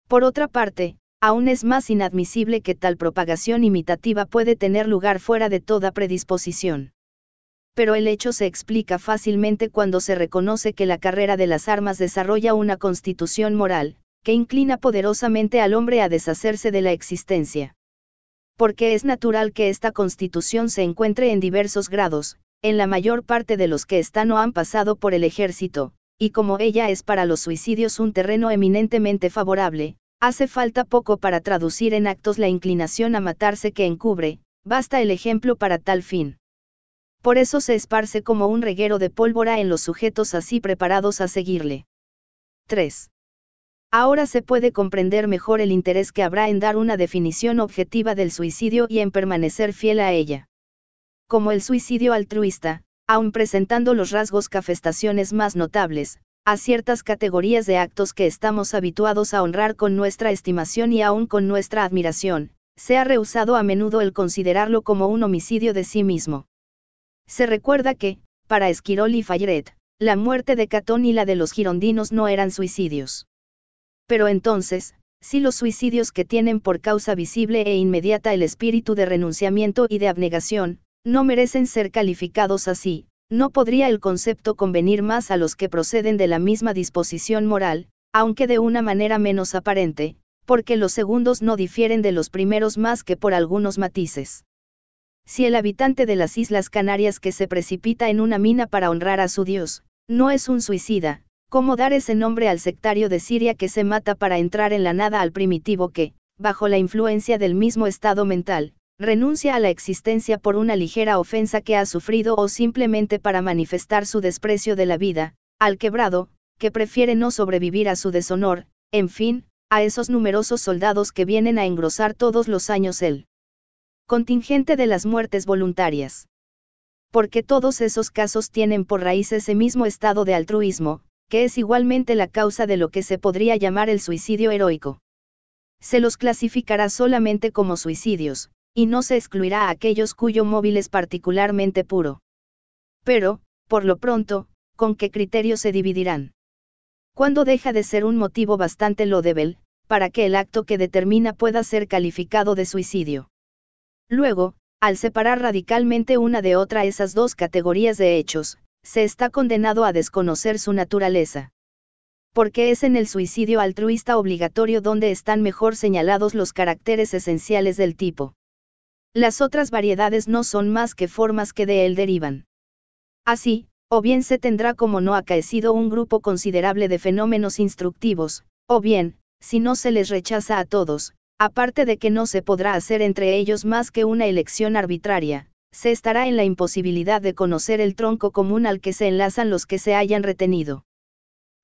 Por otra parte, aún es más inadmisible que tal propagación imitativa puede tener lugar fuera de toda predisposición. Pero el hecho se explica fácilmente cuando se reconoce que la carrera de las armas desarrolla una constitución moral, que inclina poderosamente al hombre a deshacerse de la existencia. Porque es natural que esta constitución se encuentre en diversos grados, en la mayor parte de los que están o han pasado por el ejército, y como ella es para los suicidios un terreno eminentemente favorable, Hace falta poco para traducir en actos la inclinación a matarse que encubre, basta el ejemplo para tal fin. Por eso se esparce como un reguero de pólvora en los sujetos así preparados a seguirle. 3. Ahora se puede comprender mejor el interés que habrá en dar una definición objetiva del suicidio y en permanecer fiel a ella. Como el suicidio altruista, aun presentando los rasgos que más notables, a ciertas categorías de actos que estamos habituados a honrar con nuestra estimación y aún con nuestra admiración, se ha rehusado a menudo el considerarlo como un homicidio de sí mismo. Se recuerda que, para Esquirol y Fayret, la muerte de Catón y la de los girondinos no eran suicidios. Pero entonces, si los suicidios que tienen por causa visible e inmediata el espíritu de renunciamiento y de abnegación, no merecen ser calificados así, no podría el concepto convenir más a los que proceden de la misma disposición moral, aunque de una manera menos aparente, porque los segundos no difieren de los primeros más que por algunos matices. Si el habitante de las Islas Canarias que se precipita en una mina para honrar a su Dios, no es un suicida, ¿cómo dar ese nombre al sectario de Siria que se mata para entrar en la nada al primitivo que, bajo la influencia del mismo estado mental, renuncia a la existencia por una ligera ofensa que ha sufrido o simplemente para manifestar su desprecio de la vida, al quebrado, que prefiere no sobrevivir a su deshonor, en fin, a esos numerosos soldados que vienen a engrosar todos los años el contingente de las muertes voluntarias. Porque todos esos casos tienen por raíz ese mismo estado de altruismo, que es igualmente la causa de lo que se podría llamar el suicidio heroico. Se los clasificará solamente como suicidios, y no se excluirá a aquellos cuyo móvil es particularmente puro. Pero, por lo pronto, ¿con qué criterio se dividirán? ¿Cuándo deja de ser un motivo bastante lo débil, para que el acto que determina pueda ser calificado de suicidio? Luego, al separar radicalmente una de otra esas dos categorías de hechos, se está condenado a desconocer su naturaleza. Porque es en el suicidio altruista obligatorio donde están mejor señalados los caracteres esenciales del tipo las otras variedades no son más que formas que de él derivan. Así, o bien se tendrá como no acaecido un grupo considerable de fenómenos instructivos, o bien, si no se les rechaza a todos, aparte de que no se podrá hacer entre ellos más que una elección arbitraria, se estará en la imposibilidad de conocer el tronco común al que se enlazan los que se hayan retenido.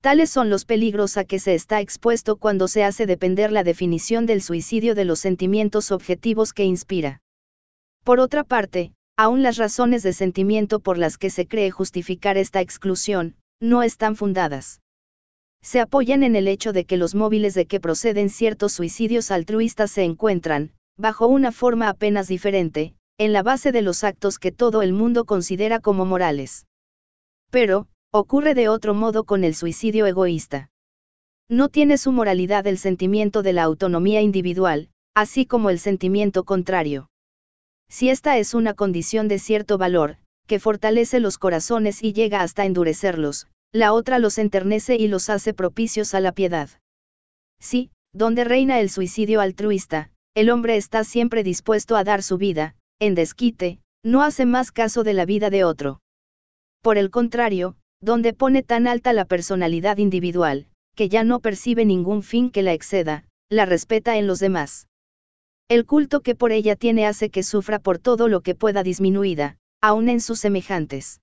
Tales son los peligros a que se está expuesto cuando se hace depender la definición del suicidio de los sentimientos objetivos que inspira. Por otra parte, aún las razones de sentimiento por las que se cree justificar esta exclusión, no están fundadas. Se apoyan en el hecho de que los móviles de que proceden ciertos suicidios altruistas se encuentran, bajo una forma apenas diferente, en la base de los actos que todo el mundo considera como morales. Pero, ocurre de otro modo con el suicidio egoísta. No tiene su moralidad el sentimiento de la autonomía individual, así como el sentimiento contrario si esta es una condición de cierto valor, que fortalece los corazones y llega hasta endurecerlos, la otra los enternece y los hace propicios a la piedad. Sí, donde reina el suicidio altruista, el hombre está siempre dispuesto a dar su vida, en desquite, no hace más caso de la vida de otro. Por el contrario, donde pone tan alta la personalidad individual, que ya no percibe ningún fin que la exceda, la respeta en los demás. El culto que por ella tiene hace que sufra por todo lo que pueda disminuida, aun en sus semejantes.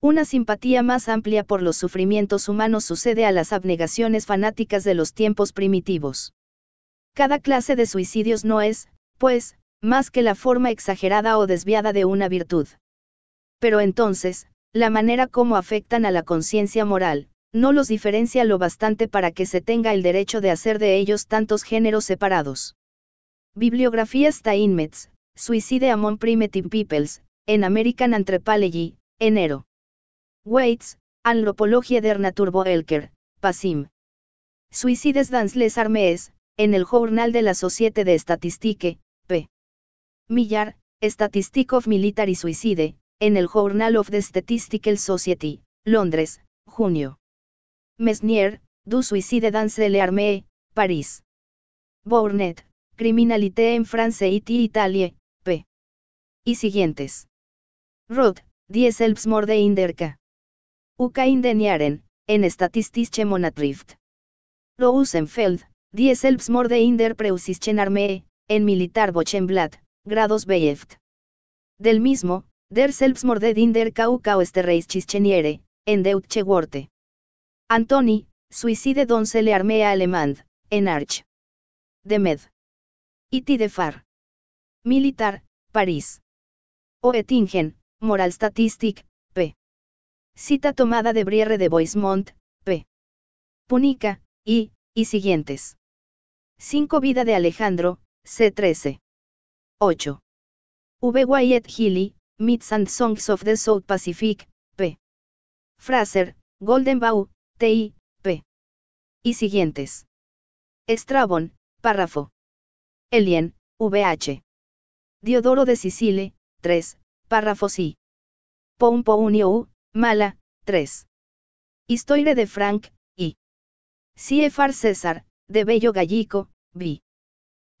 Una simpatía más amplia por los sufrimientos humanos sucede a las abnegaciones fanáticas de los tiempos primitivos. Cada clase de suicidios no es, pues, más que la forma exagerada o desviada de una virtud. Pero entonces, la manera como afectan a la conciencia moral, no los diferencia lo bastante para que se tenga el derecho de hacer de ellos tantos géneros separados. Bibliografía Steinmetz, Suicide Among Primitive Peoples, en American Anthropology, enero. Waits, Anthropologie der Naturvölker, Pasim. Suicides dans les armées, en el Journal de la Société de Statistique, p. Millar, Statistique of Military Suicide, en el Journal of the Statistical Society, Londres, junio. Mesnier, du Suicide dans armées, París. Bournet, Criminalité en France et Italie, p. Y siguientes. Roth, Die Elps e in der K. UK in en Statistische Monatrift. Rosenfeld, Die Selbstmorde e in der Preusischen Armee, en Bochenblatt, Grados Bejeft. Del mismo, Der Selbstmorde in der Oesterreichschischeniere, en Deutsche Worte. Antoni, Suicide Donzele Armee Alemand, en Arch. Demed. Itidefar. de Militar, París. Oettingen, Moral Statistic, p. Cita tomada de Briere de Boismont, p. Punica, I, y siguientes. 5 Vida de Alejandro, C13. 8. V. Wyatt Healy, Myths and Songs of the South Pacific, p. Fraser, Golden T. T.I., p. Y siguientes. Estrabón, párrafo. Elien, VH. Diodoro de Sicile, 3, párrafo I. Pompo Mala, 3. Histoire de Frank, y. C.F.R. César, de Bello Gallico, B.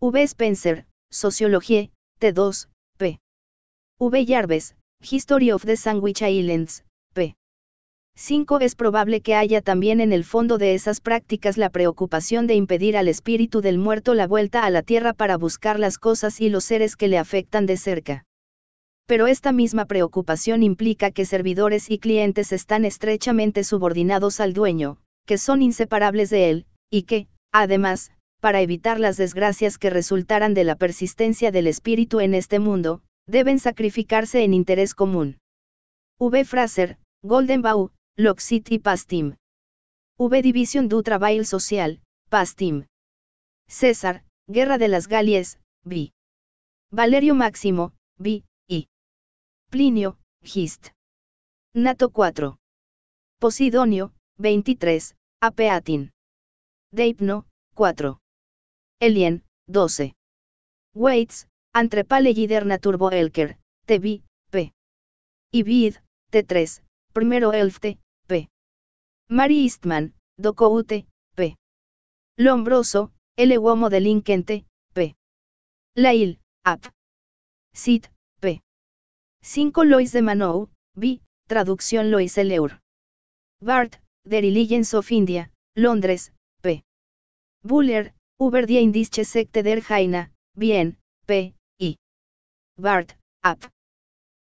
V. Spencer, Sociologie, T2, P. V. Jarves, History of the Sandwich Islands, 5. Es probable que haya también en el fondo de esas prácticas la preocupación de impedir al espíritu del muerto la vuelta a la tierra para buscar las cosas y los seres que le afectan de cerca. Pero esta misma preocupación implica que servidores y clientes están estrechamente subordinados al dueño, que son inseparables de él, y que, además, para evitar las desgracias que resultaran de la persistencia del espíritu en este mundo, deben sacrificarse en interés común. V. Fraser, y Pastim. V División du Travail Social, Pastim. César, Guerra de las Galias, B. Valerio Máximo, B. y Plinio, Gist. Nato 4. Posidonio, 23, Apeatin. Deipno, 4. Elien, 12. Waits, entre Giderna Turbo Elker, TV, P. Ibid, T3, primero Elfte, p. Mary Eastman, Docoute, p. Lombroso, L. Uomo delinquente, p. Lail, ap. Sit, p. 5. Lois de Manou, b. Traducción Lois Eur. Bart, Religions of India, Londres, p. Buller, Uber die Indische Sekte der Heine, bien, p. I. Bart, ap.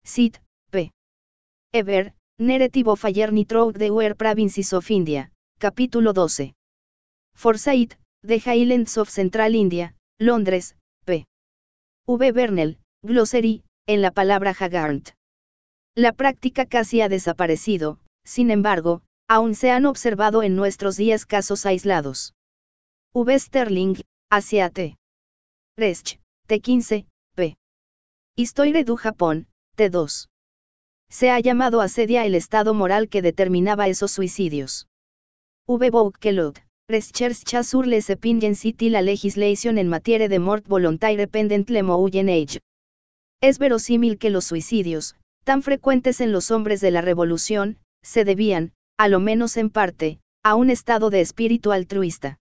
Sit, p. Ever, Narrative of nitro de the Were Provinces of India, capítulo 12. Forsyth, The Highlands of Central India, Londres, p. V. Bernal, Glossary, en la palabra Haggard. La práctica casi ha desaparecido, sin embargo, aún se han observado en nuestros días casos aislados. V. Sterling, hacia T. Resch, T15, p. Histoire du Japón, T2 se ha llamado asedia el estado moral que determinaba esos suicidios. V. Recherche sur les city la legislation en materia de mort volontaire pendent le mouyen age. Es verosímil que los suicidios, tan frecuentes en los hombres de la revolución, se debían, a lo menos en parte, a un estado de espíritu altruista.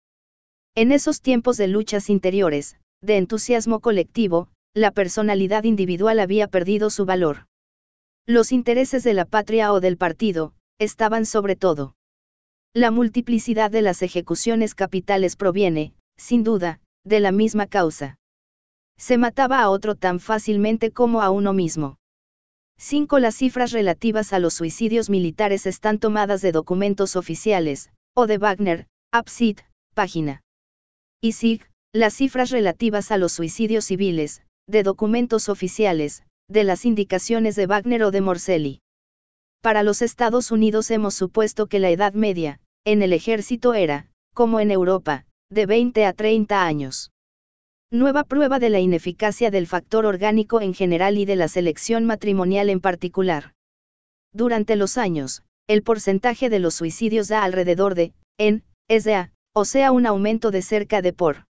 En esos tiempos de luchas interiores, de entusiasmo colectivo, la personalidad individual había perdido su valor. Los intereses de la patria o del partido, estaban sobre todo. La multiplicidad de las ejecuciones capitales proviene, sin duda, de la misma causa. Se mataba a otro tan fácilmente como a uno mismo. 5. Las cifras relativas a los suicidios militares están tomadas de documentos oficiales, o de Wagner, absid página. Y SIG, las cifras relativas a los suicidios civiles, de documentos oficiales, de las indicaciones de Wagner o de Morselli. Para los Estados Unidos hemos supuesto que la Edad Media, en el ejército era, como en Europa, de 20 a 30 años. Nueva prueba de la ineficacia del factor orgánico en general y de la selección matrimonial en particular. Durante los años, el porcentaje de los suicidios da alrededor de, en, es o sea un aumento de cerca de por.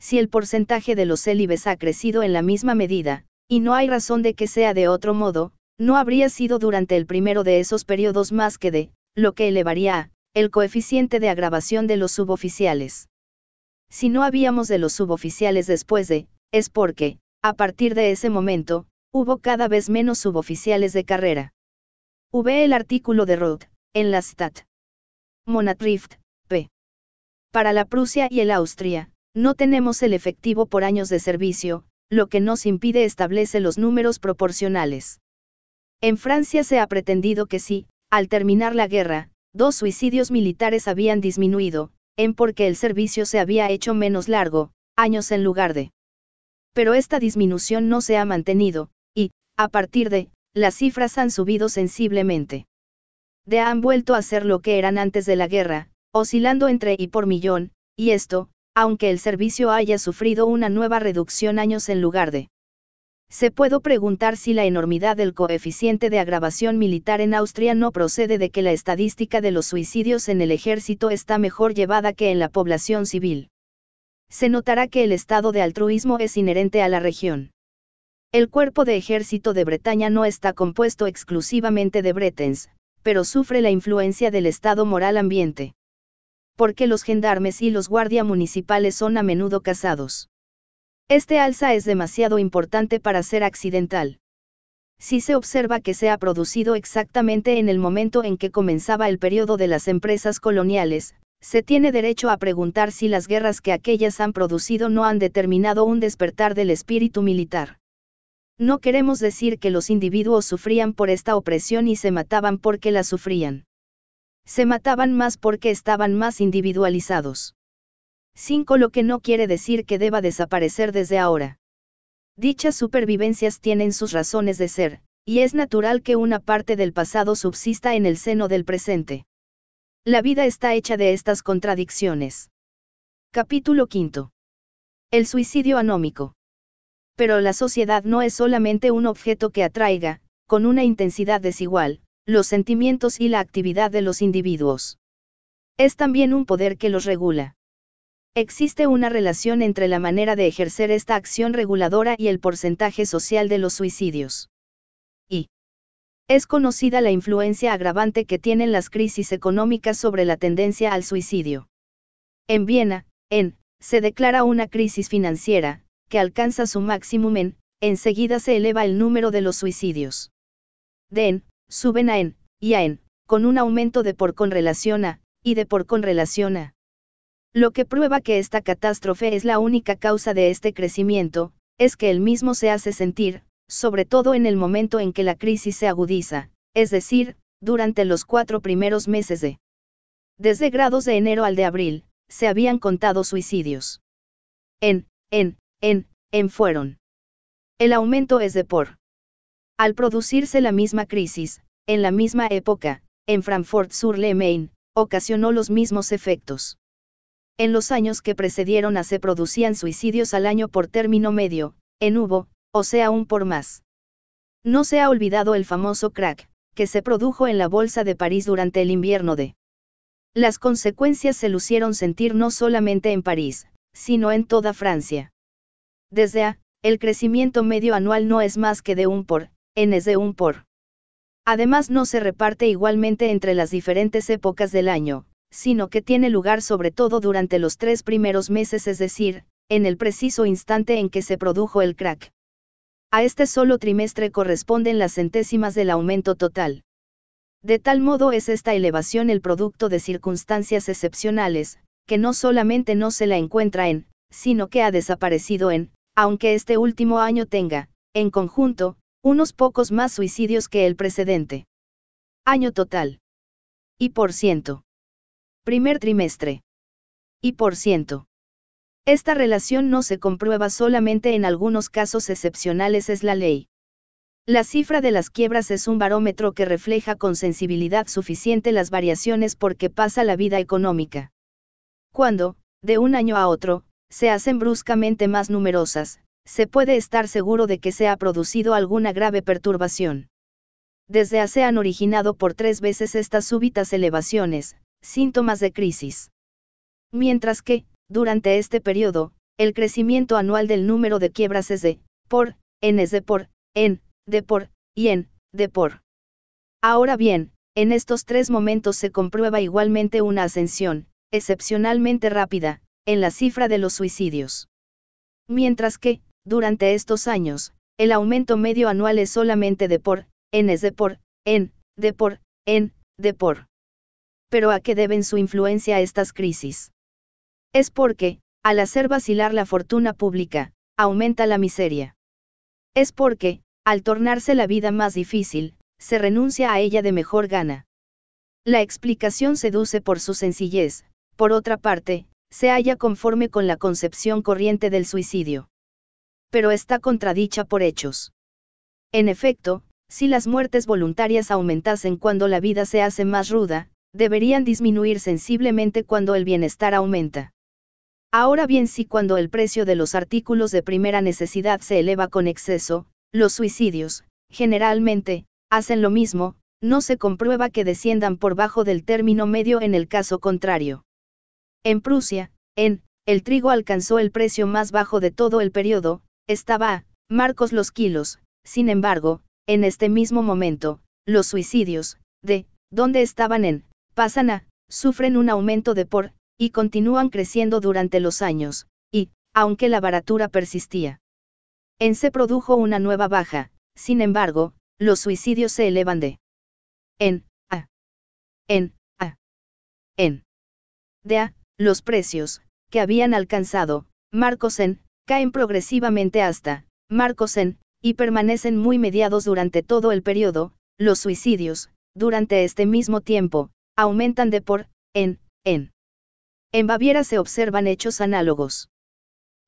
Si el porcentaje de los célibes ha crecido en la misma medida, y no hay razón de que sea de otro modo, no habría sido durante el primero de esos periodos más que de, lo que elevaría el coeficiente de agravación de los suboficiales. Si no habíamos de los suboficiales después de, es porque, a partir de ese momento, hubo cada vez menos suboficiales de carrera. V. el artículo de Roth, en la Stat. Monatrift, p. Para la Prusia y el Austria, no tenemos el efectivo por años de servicio, lo que nos impide establece los números proporcionales. En Francia se ha pretendido que si, al terminar la guerra, dos suicidios militares habían disminuido, en porque el servicio se había hecho menos largo, años en lugar de. Pero esta disminución no se ha mantenido, y, a partir de, las cifras han subido sensiblemente. De han vuelto a ser lo que eran antes de la guerra, oscilando entre y por millón, y esto, aunque el servicio haya sufrido una nueva reducción años en lugar de. Se puedo preguntar si la enormidad del coeficiente de agravación militar en Austria no procede de que la estadística de los suicidios en el ejército está mejor llevada que en la población civil. Se notará que el estado de altruismo es inherente a la región. El cuerpo de ejército de Bretaña no está compuesto exclusivamente de bretens, pero sufre la influencia del estado moral ambiente porque los gendarmes y los guardia municipales son a menudo casados. Este alza es demasiado importante para ser accidental. Si se observa que se ha producido exactamente en el momento en que comenzaba el periodo de las empresas coloniales, se tiene derecho a preguntar si las guerras que aquellas han producido no han determinado un despertar del espíritu militar. No queremos decir que los individuos sufrían por esta opresión y se mataban porque la sufrían. Se mataban más porque estaban más individualizados. 5. Lo que no quiere decir que deba desaparecer desde ahora. Dichas supervivencias tienen sus razones de ser, y es natural que una parte del pasado subsista en el seno del presente. La vida está hecha de estas contradicciones. Capítulo 5. El suicidio anómico. Pero la sociedad no es solamente un objeto que atraiga, con una intensidad desigual, los sentimientos y la actividad de los individuos. Es también un poder que los regula. Existe una relación entre la manera de ejercer esta acción reguladora y el porcentaje social de los suicidios. Y. Es conocida la influencia agravante que tienen las crisis económicas sobre la tendencia al suicidio. En Viena, en, se declara una crisis financiera, que alcanza su máximo en, enseguida se eleva el número de los suicidios. Den, suben a en, y a en, con un aumento de por con relación a, y de por con relación a. Lo que prueba que esta catástrofe es la única causa de este crecimiento, es que el mismo se hace sentir, sobre todo en el momento en que la crisis se agudiza, es decir, durante los cuatro primeros meses de. Desde grados de enero al de abril, se habían contado suicidios. En, en, en, en fueron. El aumento es de por. Al producirse la misma crisis, en la misma época, en Frankfurt sur le Main, ocasionó los mismos efectos. En los años que precedieron a se producían suicidios al año por término medio, en hubo, o sea un por más. No se ha olvidado el famoso crack, que se produjo en la Bolsa de París durante el invierno de. Las consecuencias se lucieron sentir no solamente en París, sino en toda Francia. Desde A, el crecimiento medio anual no es más que de un por N es de un por. Además no se reparte igualmente entre las diferentes épocas del año, sino que tiene lugar sobre todo durante los tres primeros meses, es decir, en el preciso instante en que se produjo el crack. A este solo trimestre corresponden las centésimas del aumento total. De tal modo es esta elevación el producto de circunstancias excepcionales, que no solamente no se la encuentra en, sino que ha desaparecido en, aunque este último año tenga, en conjunto, unos pocos más suicidios que el precedente. Año total. Y por ciento. Primer trimestre. Y por ciento. Esta relación no se comprueba solamente en algunos casos excepcionales es la ley. La cifra de las quiebras es un barómetro que refleja con sensibilidad suficiente las variaciones porque pasa la vida económica. Cuando, de un año a otro, se hacen bruscamente más numerosas, se puede estar seguro de que se ha producido alguna grave perturbación. Desde hace han originado por tres veces estas súbitas elevaciones, síntomas de crisis. Mientras que, durante este periodo, el crecimiento anual del número de quiebras es de, por, en es de por, en, de por, y en, de por. Ahora bien, en estos tres momentos se comprueba igualmente una ascensión, excepcionalmente rápida, en la cifra de los suicidios. Mientras que, durante estos años, el aumento medio anual es solamente de por, en es de por, en, de por, en, de por. Pero ¿a qué deben su influencia estas crisis? Es porque, al hacer vacilar la fortuna pública, aumenta la miseria. Es porque, al tornarse la vida más difícil, se renuncia a ella de mejor gana. La explicación seduce por su sencillez, por otra parte, se halla conforme con la concepción corriente del suicidio pero está contradicha por hechos. En efecto, si las muertes voluntarias aumentasen cuando la vida se hace más ruda, deberían disminuir sensiblemente cuando el bienestar aumenta. Ahora bien, si cuando el precio de los artículos de primera necesidad se eleva con exceso, los suicidios, generalmente, hacen lo mismo, no se comprueba que desciendan por bajo del término medio en el caso contrario. En Prusia, en, el trigo alcanzó el precio más bajo de todo el periodo, estaba, Marcos los kilos, sin embargo, en este mismo momento, los suicidios, de, donde estaban en, pasan a, sufren un aumento de por, y continúan creciendo durante los años, y, aunque la baratura persistía. En se produjo una nueva baja, sin embargo, los suicidios se elevan de en a en a en de a los precios que habían alcanzado Marcos en caen progresivamente hasta Marcos en, y permanecen muy mediados durante todo el periodo, los suicidios, durante este mismo tiempo, aumentan de por, en, en. En Baviera se observan hechos análogos.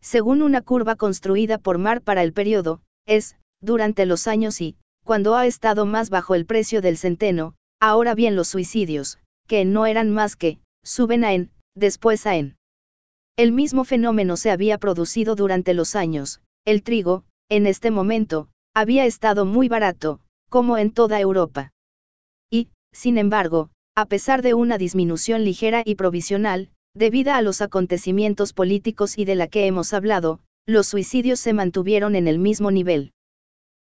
Según una curva construida por Mar para el periodo, es, durante los años y, cuando ha estado más bajo el precio del centeno, ahora bien los suicidios, que no eran más que, suben a en, después a en. El mismo fenómeno se había producido durante los años, el trigo, en este momento, había estado muy barato, como en toda Europa. Y, sin embargo, a pesar de una disminución ligera y provisional, debido a los acontecimientos políticos y de la que hemos hablado, los suicidios se mantuvieron en el mismo nivel.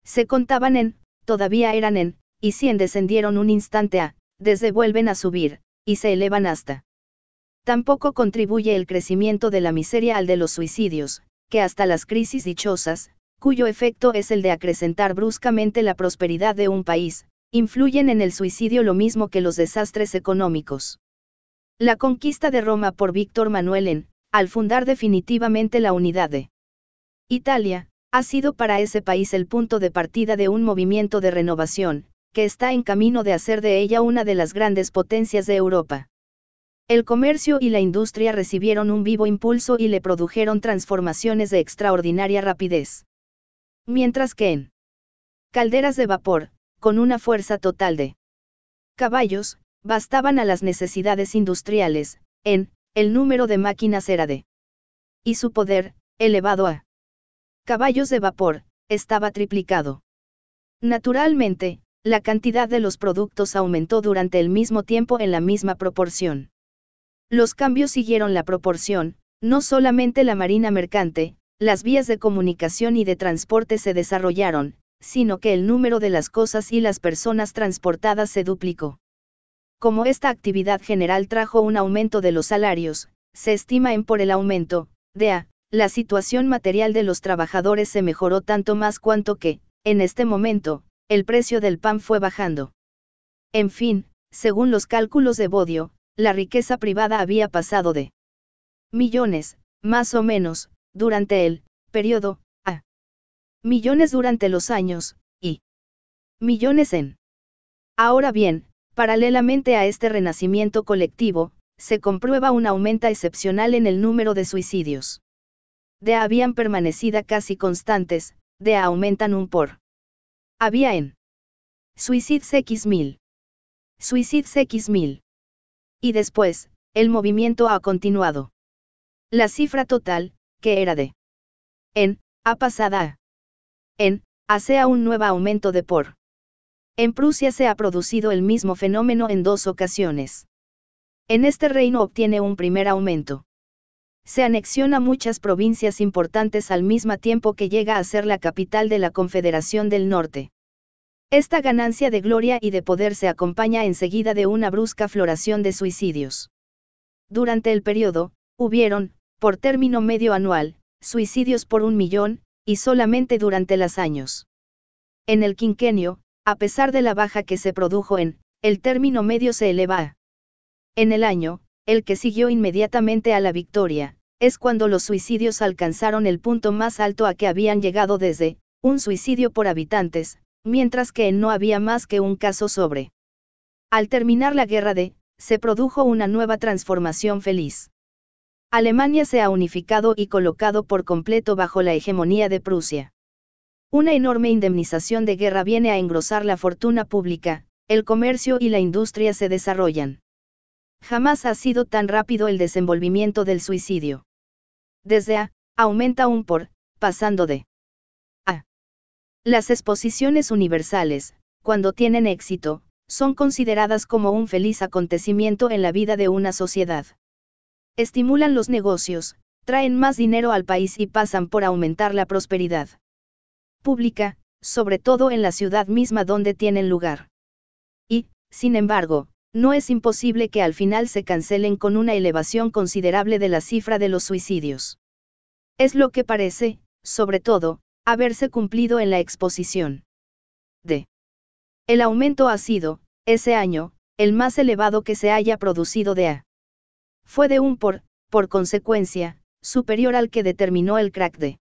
Se contaban en, todavía eran en, y si descendieron un instante a, desde vuelven a subir, y se elevan hasta. Tampoco contribuye el crecimiento de la miseria al de los suicidios, que hasta las crisis dichosas, cuyo efecto es el de acrecentar bruscamente la prosperidad de un país, influyen en el suicidio lo mismo que los desastres económicos. La conquista de Roma por Víctor Manuel en, al fundar definitivamente la unidad de Italia, ha sido para ese país el punto de partida de un movimiento de renovación, que está en camino de hacer de ella una de las grandes potencias de Europa. El comercio y la industria recibieron un vivo impulso y le produjeron transformaciones de extraordinaria rapidez. Mientras que en calderas de vapor, con una fuerza total de caballos, bastaban a las necesidades industriales, en el número de máquinas era de y su poder, elevado a caballos de vapor, estaba triplicado. Naturalmente, la cantidad de los productos aumentó durante el mismo tiempo en la misma proporción. Los cambios siguieron la proporción, no solamente la marina mercante, las vías de comunicación y de transporte se desarrollaron, sino que el número de las cosas y las personas transportadas se duplicó. Como esta actividad general trajo un aumento de los salarios, se estima en por el aumento, de a, la situación material de los trabajadores se mejoró tanto más cuanto que, en este momento, el precio del pan fue bajando. En fin, según los cálculos de Bodio, la riqueza privada había pasado de millones, más o menos, durante el periodo, a millones durante los años, y millones en. Ahora bien, paralelamente a este renacimiento colectivo, se comprueba un aumento excepcional en el número de suicidios. De habían permanecido casi constantes, de aumentan un por. Había en. Suicid X mil. Suicid X mil. Y después, el movimiento ha continuado. La cifra total, que era de en, ha pasado a en, hace un nuevo aumento de por. En Prusia se ha producido el mismo fenómeno en dos ocasiones. En este reino obtiene un primer aumento. Se anexiona muchas provincias importantes al mismo tiempo que llega a ser la capital de la Confederación del Norte. Esta ganancia de gloria y de poder se acompaña enseguida de una brusca floración de suicidios. Durante el periodo, hubieron, por término medio anual, suicidios por un millón, y solamente durante las años. En el quinquenio, a pesar de la baja que se produjo en, el término medio se eleva En el año, el que siguió inmediatamente a la victoria, es cuando los suicidios alcanzaron el punto más alto a que habían llegado desde, un suicidio por habitantes, mientras que no había más que un caso sobre. Al terminar la guerra de, se produjo una nueva transformación feliz. Alemania se ha unificado y colocado por completo bajo la hegemonía de Prusia. Una enorme indemnización de guerra viene a engrosar la fortuna pública, el comercio y la industria se desarrollan. Jamás ha sido tan rápido el desenvolvimiento del suicidio. Desde A, aumenta un por, pasando de las exposiciones universales, cuando tienen éxito, son consideradas como un feliz acontecimiento en la vida de una sociedad. Estimulan los negocios, traen más dinero al país y pasan por aumentar la prosperidad pública, sobre todo en la ciudad misma donde tienen lugar. Y, sin embargo, no es imposible que al final se cancelen con una elevación considerable de la cifra de los suicidios. Es lo que parece, sobre todo, haberse cumplido en la exposición. D. El aumento ha sido, ese año, el más elevado que se haya producido de A. Fue de un por, por consecuencia, superior al que determinó el crack de.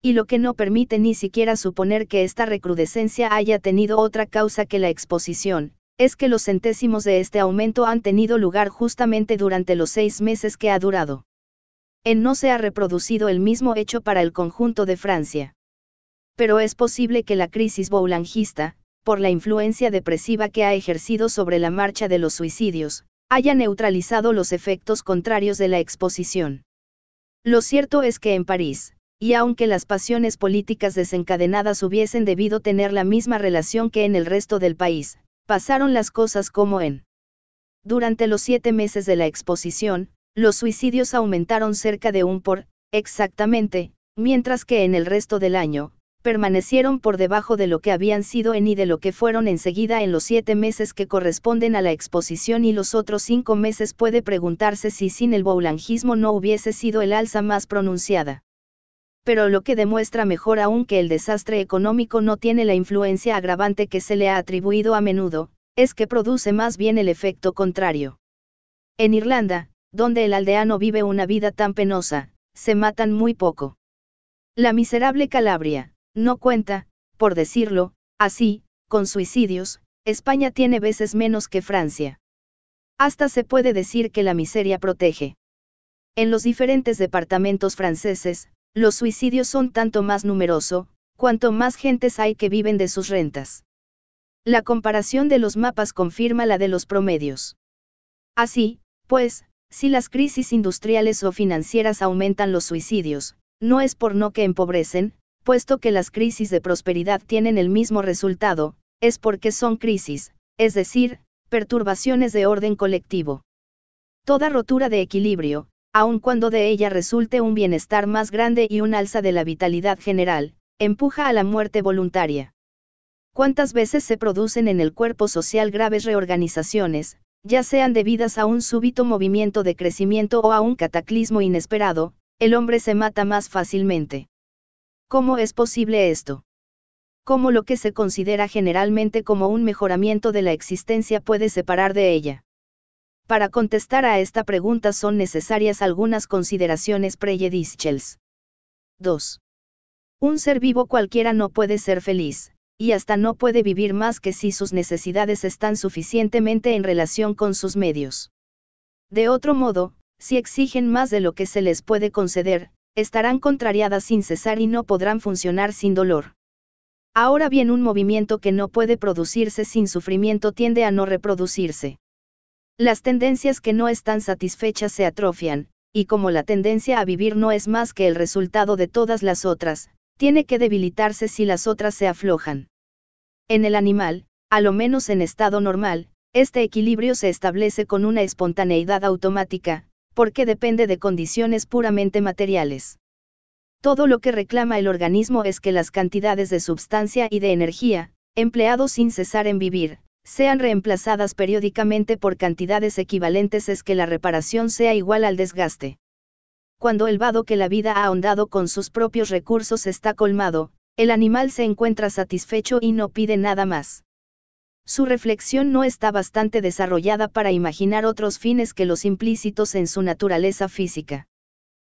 Y lo que no permite ni siquiera suponer que esta recrudescencia haya tenido otra causa que la exposición, es que los centésimos de este aumento han tenido lugar justamente durante los seis meses que ha durado. En no se ha reproducido el mismo hecho para el conjunto de Francia pero es posible que la crisis boulangista, por la influencia depresiva que ha ejercido sobre la marcha de los suicidios, haya neutralizado los efectos contrarios de la exposición. Lo cierto es que en París, y aunque las pasiones políticas desencadenadas hubiesen debido tener la misma relación que en el resto del país, pasaron las cosas como en. Durante los siete meses de la exposición, los suicidios aumentaron cerca de un por, exactamente, mientras que en el resto del año, permanecieron por debajo de lo que habían sido en y de lo que fueron enseguida en los siete meses que corresponden a la exposición y los otros cinco meses puede preguntarse si sin el boulangismo no hubiese sido el alza más pronunciada. Pero lo que demuestra mejor aún que el desastre económico no tiene la influencia agravante que se le ha atribuido a menudo, es que produce más bien el efecto contrario. En Irlanda, donde el aldeano vive una vida tan penosa, se matan muy poco. La miserable Calabria, no cuenta, por decirlo, así, con suicidios, España tiene veces menos que Francia. Hasta se puede decir que la miseria protege. En los diferentes departamentos franceses, los suicidios son tanto más numeroso, cuanto más gentes hay que viven de sus rentas. La comparación de los mapas confirma la de los promedios. Así, pues, si las crisis industriales o financieras aumentan los suicidios, no es por no que empobrecen, puesto que las crisis de prosperidad tienen el mismo resultado, es porque son crisis, es decir, perturbaciones de orden colectivo. Toda rotura de equilibrio, aun cuando de ella resulte un bienestar más grande y un alza de la vitalidad general, empuja a la muerte voluntaria. ¿Cuántas veces se producen en el cuerpo social graves reorganizaciones, ya sean debidas a un súbito movimiento de crecimiento o a un cataclismo inesperado, el hombre se mata más fácilmente? ¿Cómo es posible esto? ¿Cómo lo que se considera generalmente como un mejoramiento de la existencia puede separar de ella? Para contestar a esta pregunta son necesarias algunas consideraciones preyedischels. 2. Un ser vivo cualquiera no puede ser feliz, y hasta no puede vivir más que si sus necesidades están suficientemente en relación con sus medios. De otro modo, si exigen más de lo que se les puede conceder, estarán contrariadas sin cesar y no podrán funcionar sin dolor. Ahora bien, un movimiento que no puede producirse sin sufrimiento tiende a no reproducirse. Las tendencias que no están satisfechas se atrofian, y como la tendencia a vivir no es más que el resultado de todas las otras, tiene que debilitarse si las otras se aflojan. En el animal, a lo menos en estado normal, este equilibrio se establece con una espontaneidad automática, porque depende de condiciones puramente materiales. Todo lo que reclama el organismo es que las cantidades de sustancia y de energía, empleados sin cesar en vivir, sean reemplazadas periódicamente por cantidades equivalentes es que la reparación sea igual al desgaste. Cuando el vado que la vida ha ahondado con sus propios recursos está colmado, el animal se encuentra satisfecho y no pide nada más. Su reflexión no está bastante desarrollada para imaginar otros fines que los implícitos en su naturaleza física.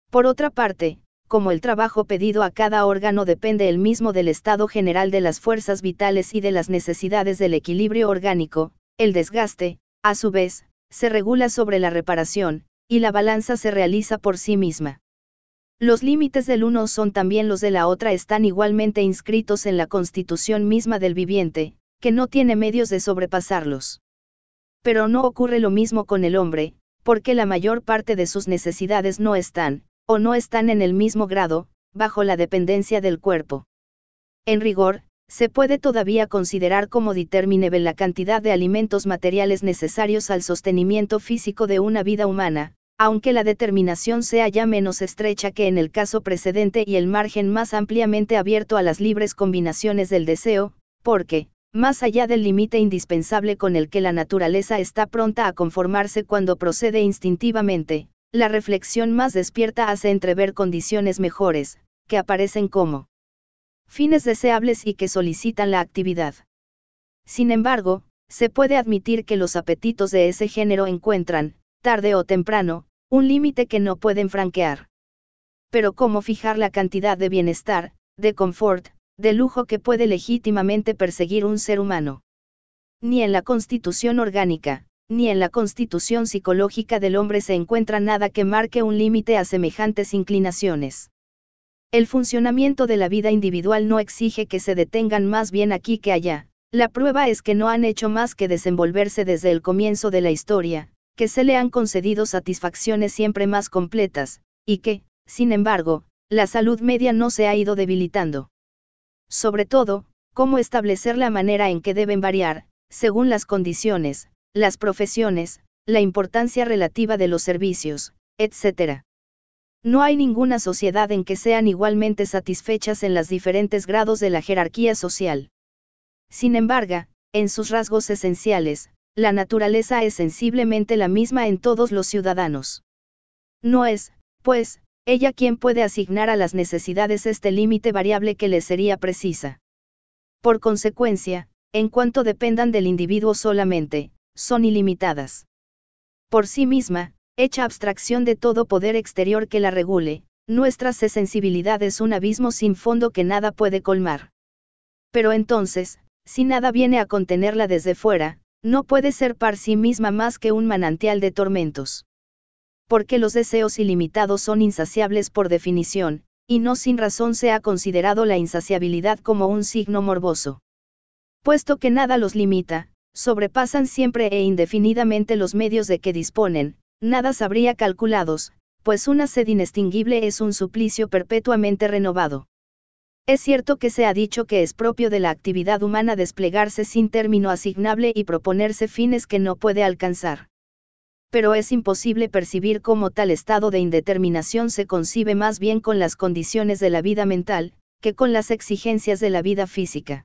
Por otra parte, como el trabajo pedido a cada órgano depende el mismo del estado general de las fuerzas vitales y de las necesidades del equilibrio orgánico, el desgaste, a su vez, se regula sobre la reparación, y la balanza se realiza por sí misma. Los límites del uno son también los de la otra están igualmente inscritos en la constitución misma del viviente, que no tiene medios de sobrepasarlos. Pero no ocurre lo mismo con el hombre, porque la mayor parte de sus necesidades no están, o no están en el mismo grado, bajo la dependencia del cuerpo. En rigor, se puede todavía considerar como determinable la cantidad de alimentos materiales necesarios al sostenimiento físico de una vida humana, aunque la determinación sea ya menos estrecha que en el caso precedente y el margen más ampliamente abierto a las libres combinaciones del deseo, porque, más allá del límite indispensable con el que la naturaleza está pronta a conformarse cuando procede instintivamente, la reflexión más despierta hace entrever condiciones mejores, que aparecen como fines deseables y que solicitan la actividad. Sin embargo, se puede admitir que los apetitos de ese género encuentran, tarde o temprano, un límite que no pueden franquear. Pero cómo fijar la cantidad de bienestar, de confort, de lujo que puede legítimamente perseguir un ser humano. Ni en la constitución orgánica, ni en la constitución psicológica del hombre se encuentra nada que marque un límite a semejantes inclinaciones. El funcionamiento de la vida individual no exige que se detengan más bien aquí que allá, la prueba es que no han hecho más que desenvolverse desde el comienzo de la historia, que se le han concedido satisfacciones siempre más completas, y que, sin embargo, la salud media no se ha ido debilitando sobre todo, cómo establecer la manera en que deben variar, según las condiciones, las profesiones, la importancia relativa de los servicios, etc. No hay ninguna sociedad en que sean igualmente satisfechas en los diferentes grados de la jerarquía social. Sin embargo, en sus rasgos esenciales, la naturaleza es sensiblemente la misma en todos los ciudadanos. No es, pues, ella quien puede asignar a las necesidades este límite variable que le sería precisa. Por consecuencia, en cuanto dependan del individuo solamente, son ilimitadas. Por sí misma, hecha abstracción de todo poder exterior que la regule, nuestra sensibilidad es un abismo sin fondo que nada puede colmar. Pero entonces, si nada viene a contenerla desde fuera, no puede ser par sí misma más que un manantial de tormentos porque los deseos ilimitados son insaciables por definición, y no sin razón se ha considerado la insaciabilidad como un signo morboso. Puesto que nada los limita, sobrepasan siempre e indefinidamente los medios de que disponen, nada sabría calculados, pues una sed inextinguible es un suplicio perpetuamente renovado. Es cierto que se ha dicho que es propio de la actividad humana desplegarse sin término asignable y proponerse fines que no puede alcanzar pero es imposible percibir cómo tal estado de indeterminación se concibe más bien con las condiciones de la vida mental, que con las exigencias de la vida física.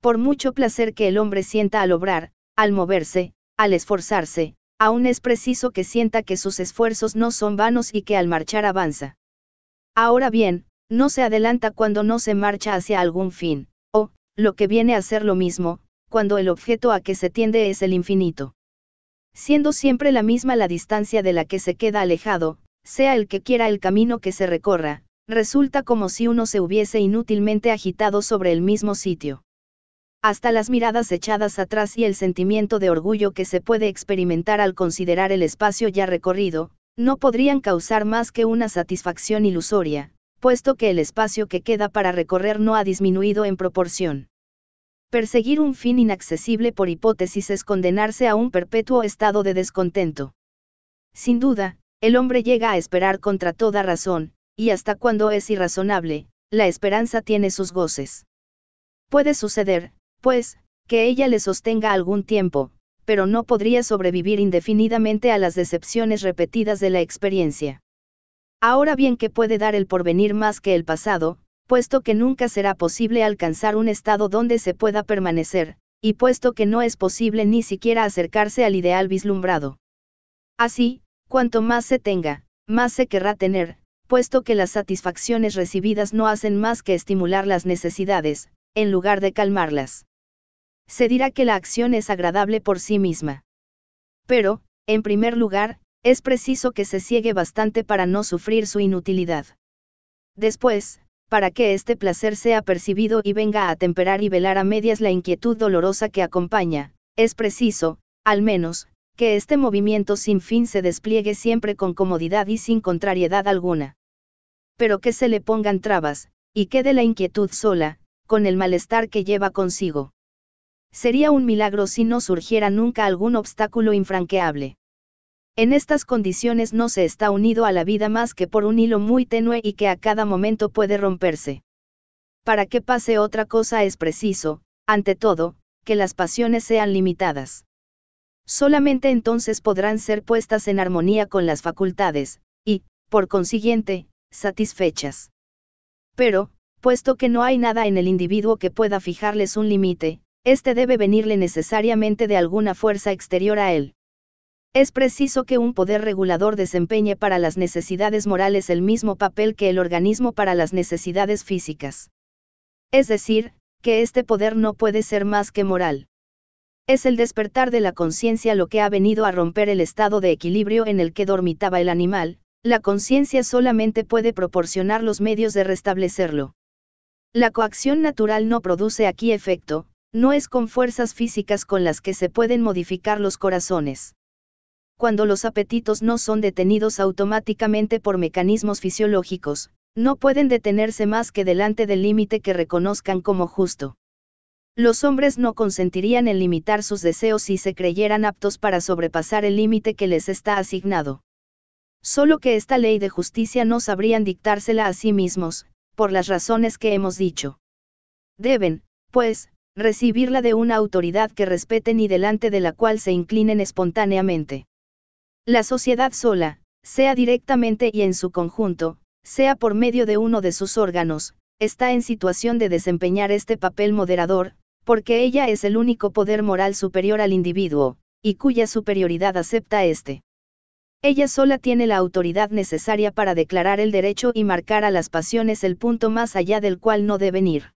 Por mucho placer que el hombre sienta al obrar, al moverse, al esforzarse, aún es preciso que sienta que sus esfuerzos no son vanos y que al marchar avanza. Ahora bien, no se adelanta cuando no se marcha hacia algún fin, o, lo que viene a ser lo mismo, cuando el objeto a que se tiende es el infinito siendo siempre la misma la distancia de la que se queda alejado, sea el que quiera el camino que se recorra, resulta como si uno se hubiese inútilmente agitado sobre el mismo sitio. Hasta las miradas echadas atrás y el sentimiento de orgullo que se puede experimentar al considerar el espacio ya recorrido, no podrían causar más que una satisfacción ilusoria, puesto que el espacio que queda para recorrer no ha disminuido en proporción. Perseguir un fin inaccesible por hipótesis es condenarse a un perpetuo estado de descontento. Sin duda, el hombre llega a esperar contra toda razón, y hasta cuando es irrazonable, la esperanza tiene sus goces. Puede suceder, pues, que ella le sostenga algún tiempo, pero no podría sobrevivir indefinidamente a las decepciones repetidas de la experiencia. Ahora bien, que puede dar el porvenir más que el pasado? puesto que nunca será posible alcanzar un estado donde se pueda permanecer, y puesto que no es posible ni siquiera acercarse al ideal vislumbrado. Así, cuanto más se tenga, más se querrá tener, puesto que las satisfacciones recibidas no hacen más que estimular las necesidades, en lugar de calmarlas. Se dirá que la acción es agradable por sí misma. Pero, en primer lugar, es preciso que se ciegue bastante para no sufrir su inutilidad. Después, para que este placer sea percibido y venga a temperar y velar a medias la inquietud dolorosa que acompaña, es preciso, al menos, que este movimiento sin fin se despliegue siempre con comodidad y sin contrariedad alguna. Pero que se le pongan trabas, y quede la inquietud sola, con el malestar que lleva consigo. Sería un milagro si no surgiera nunca algún obstáculo infranqueable. En estas condiciones no se está unido a la vida más que por un hilo muy tenue y que a cada momento puede romperse. Para que pase otra cosa es preciso, ante todo, que las pasiones sean limitadas. Solamente entonces podrán ser puestas en armonía con las facultades, y, por consiguiente, satisfechas. Pero, puesto que no hay nada en el individuo que pueda fijarles un límite, éste debe venirle necesariamente de alguna fuerza exterior a él. Es preciso que un poder regulador desempeñe para las necesidades morales el mismo papel que el organismo para las necesidades físicas. Es decir, que este poder no puede ser más que moral. Es el despertar de la conciencia lo que ha venido a romper el estado de equilibrio en el que dormitaba el animal, la conciencia solamente puede proporcionar los medios de restablecerlo. La coacción natural no produce aquí efecto, no es con fuerzas físicas con las que se pueden modificar los corazones cuando los apetitos no son detenidos automáticamente por mecanismos fisiológicos, no pueden detenerse más que delante del límite que reconozcan como justo. Los hombres no consentirían en limitar sus deseos si se creyeran aptos para sobrepasar el límite que les está asignado. Solo que esta ley de justicia no sabrían dictársela a sí mismos, por las razones que hemos dicho. Deben, pues, recibirla de una autoridad que respeten y delante de la cual se inclinen espontáneamente. La sociedad sola, sea directamente y en su conjunto, sea por medio de uno de sus órganos, está en situación de desempeñar este papel moderador, porque ella es el único poder moral superior al individuo, y cuya superioridad acepta este. Ella sola tiene la autoridad necesaria para declarar el derecho y marcar a las pasiones el punto más allá del cual no deben ir.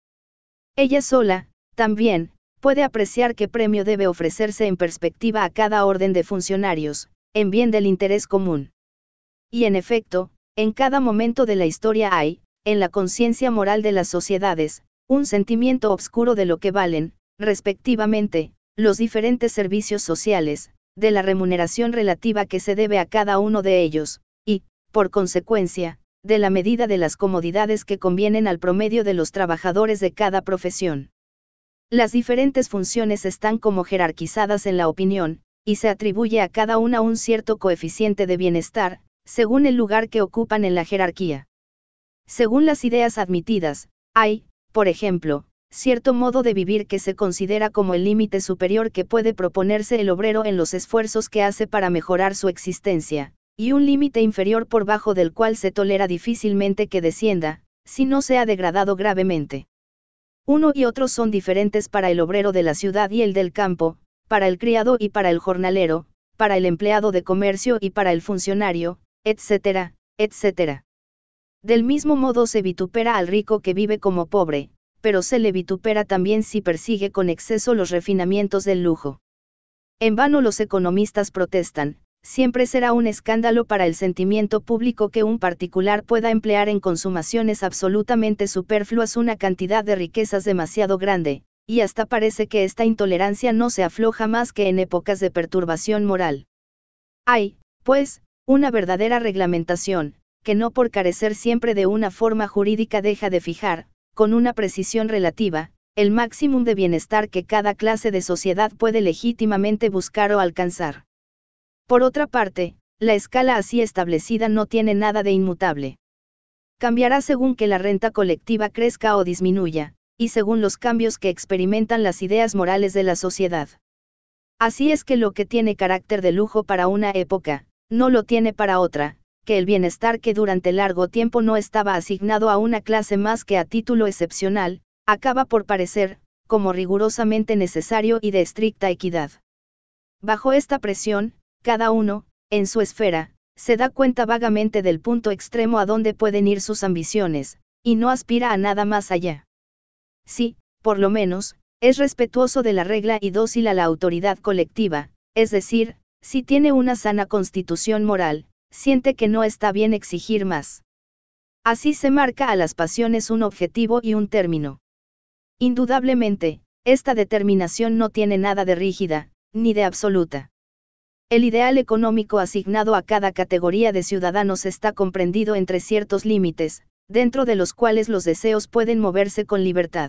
Ella sola, también, puede apreciar qué premio debe ofrecerse en perspectiva a cada orden de funcionarios, en bien del interés común. Y en efecto, en cada momento de la historia hay, en la conciencia moral de las sociedades, un sentimiento obscuro de lo que valen, respectivamente, los diferentes servicios sociales, de la remuneración relativa que se debe a cada uno de ellos, y, por consecuencia, de la medida de las comodidades que convienen al promedio de los trabajadores de cada profesión. Las diferentes funciones están como jerarquizadas en la opinión, y se atribuye a cada una un cierto coeficiente de bienestar, según el lugar que ocupan en la jerarquía. Según las ideas admitidas, hay, por ejemplo, cierto modo de vivir que se considera como el límite superior que puede proponerse el obrero en los esfuerzos que hace para mejorar su existencia, y un límite inferior por bajo del cual se tolera difícilmente que descienda, si no se ha degradado gravemente. Uno y otro son diferentes para el obrero de la ciudad y el del campo, para el criado y para el jornalero, para el empleado de comercio y para el funcionario, etcétera, etcétera. Del mismo modo se vitupera al rico que vive como pobre, pero se le vitupera también si persigue con exceso los refinamientos del lujo. En vano los economistas protestan, siempre será un escándalo para el sentimiento público que un particular pueda emplear en consumaciones absolutamente superfluas una cantidad de riquezas demasiado grande, y hasta parece que esta intolerancia no se afloja más que en épocas de perturbación moral. Hay, pues, una verdadera reglamentación, que no por carecer siempre de una forma jurídica deja de fijar, con una precisión relativa, el máximo de bienestar que cada clase de sociedad puede legítimamente buscar o alcanzar. Por otra parte, la escala así establecida no tiene nada de inmutable. Cambiará según que la renta colectiva crezca o disminuya, y según los cambios que experimentan las ideas morales de la sociedad. Así es que lo que tiene carácter de lujo para una época, no lo tiene para otra, que el bienestar que durante largo tiempo no estaba asignado a una clase más que a título excepcional, acaba por parecer, como rigurosamente necesario y de estricta equidad. Bajo esta presión, cada uno, en su esfera, se da cuenta vagamente del punto extremo a donde pueden ir sus ambiciones, y no aspira a nada más allá si, por lo menos, es respetuoso de la regla y dócil a la autoridad colectiva, es decir, si tiene una sana constitución moral, siente que no está bien exigir más. Así se marca a las pasiones un objetivo y un término. Indudablemente, esta determinación no tiene nada de rígida, ni de absoluta. El ideal económico asignado a cada categoría de ciudadanos está comprendido entre ciertos límites, dentro de los cuales los deseos pueden moverse con libertad.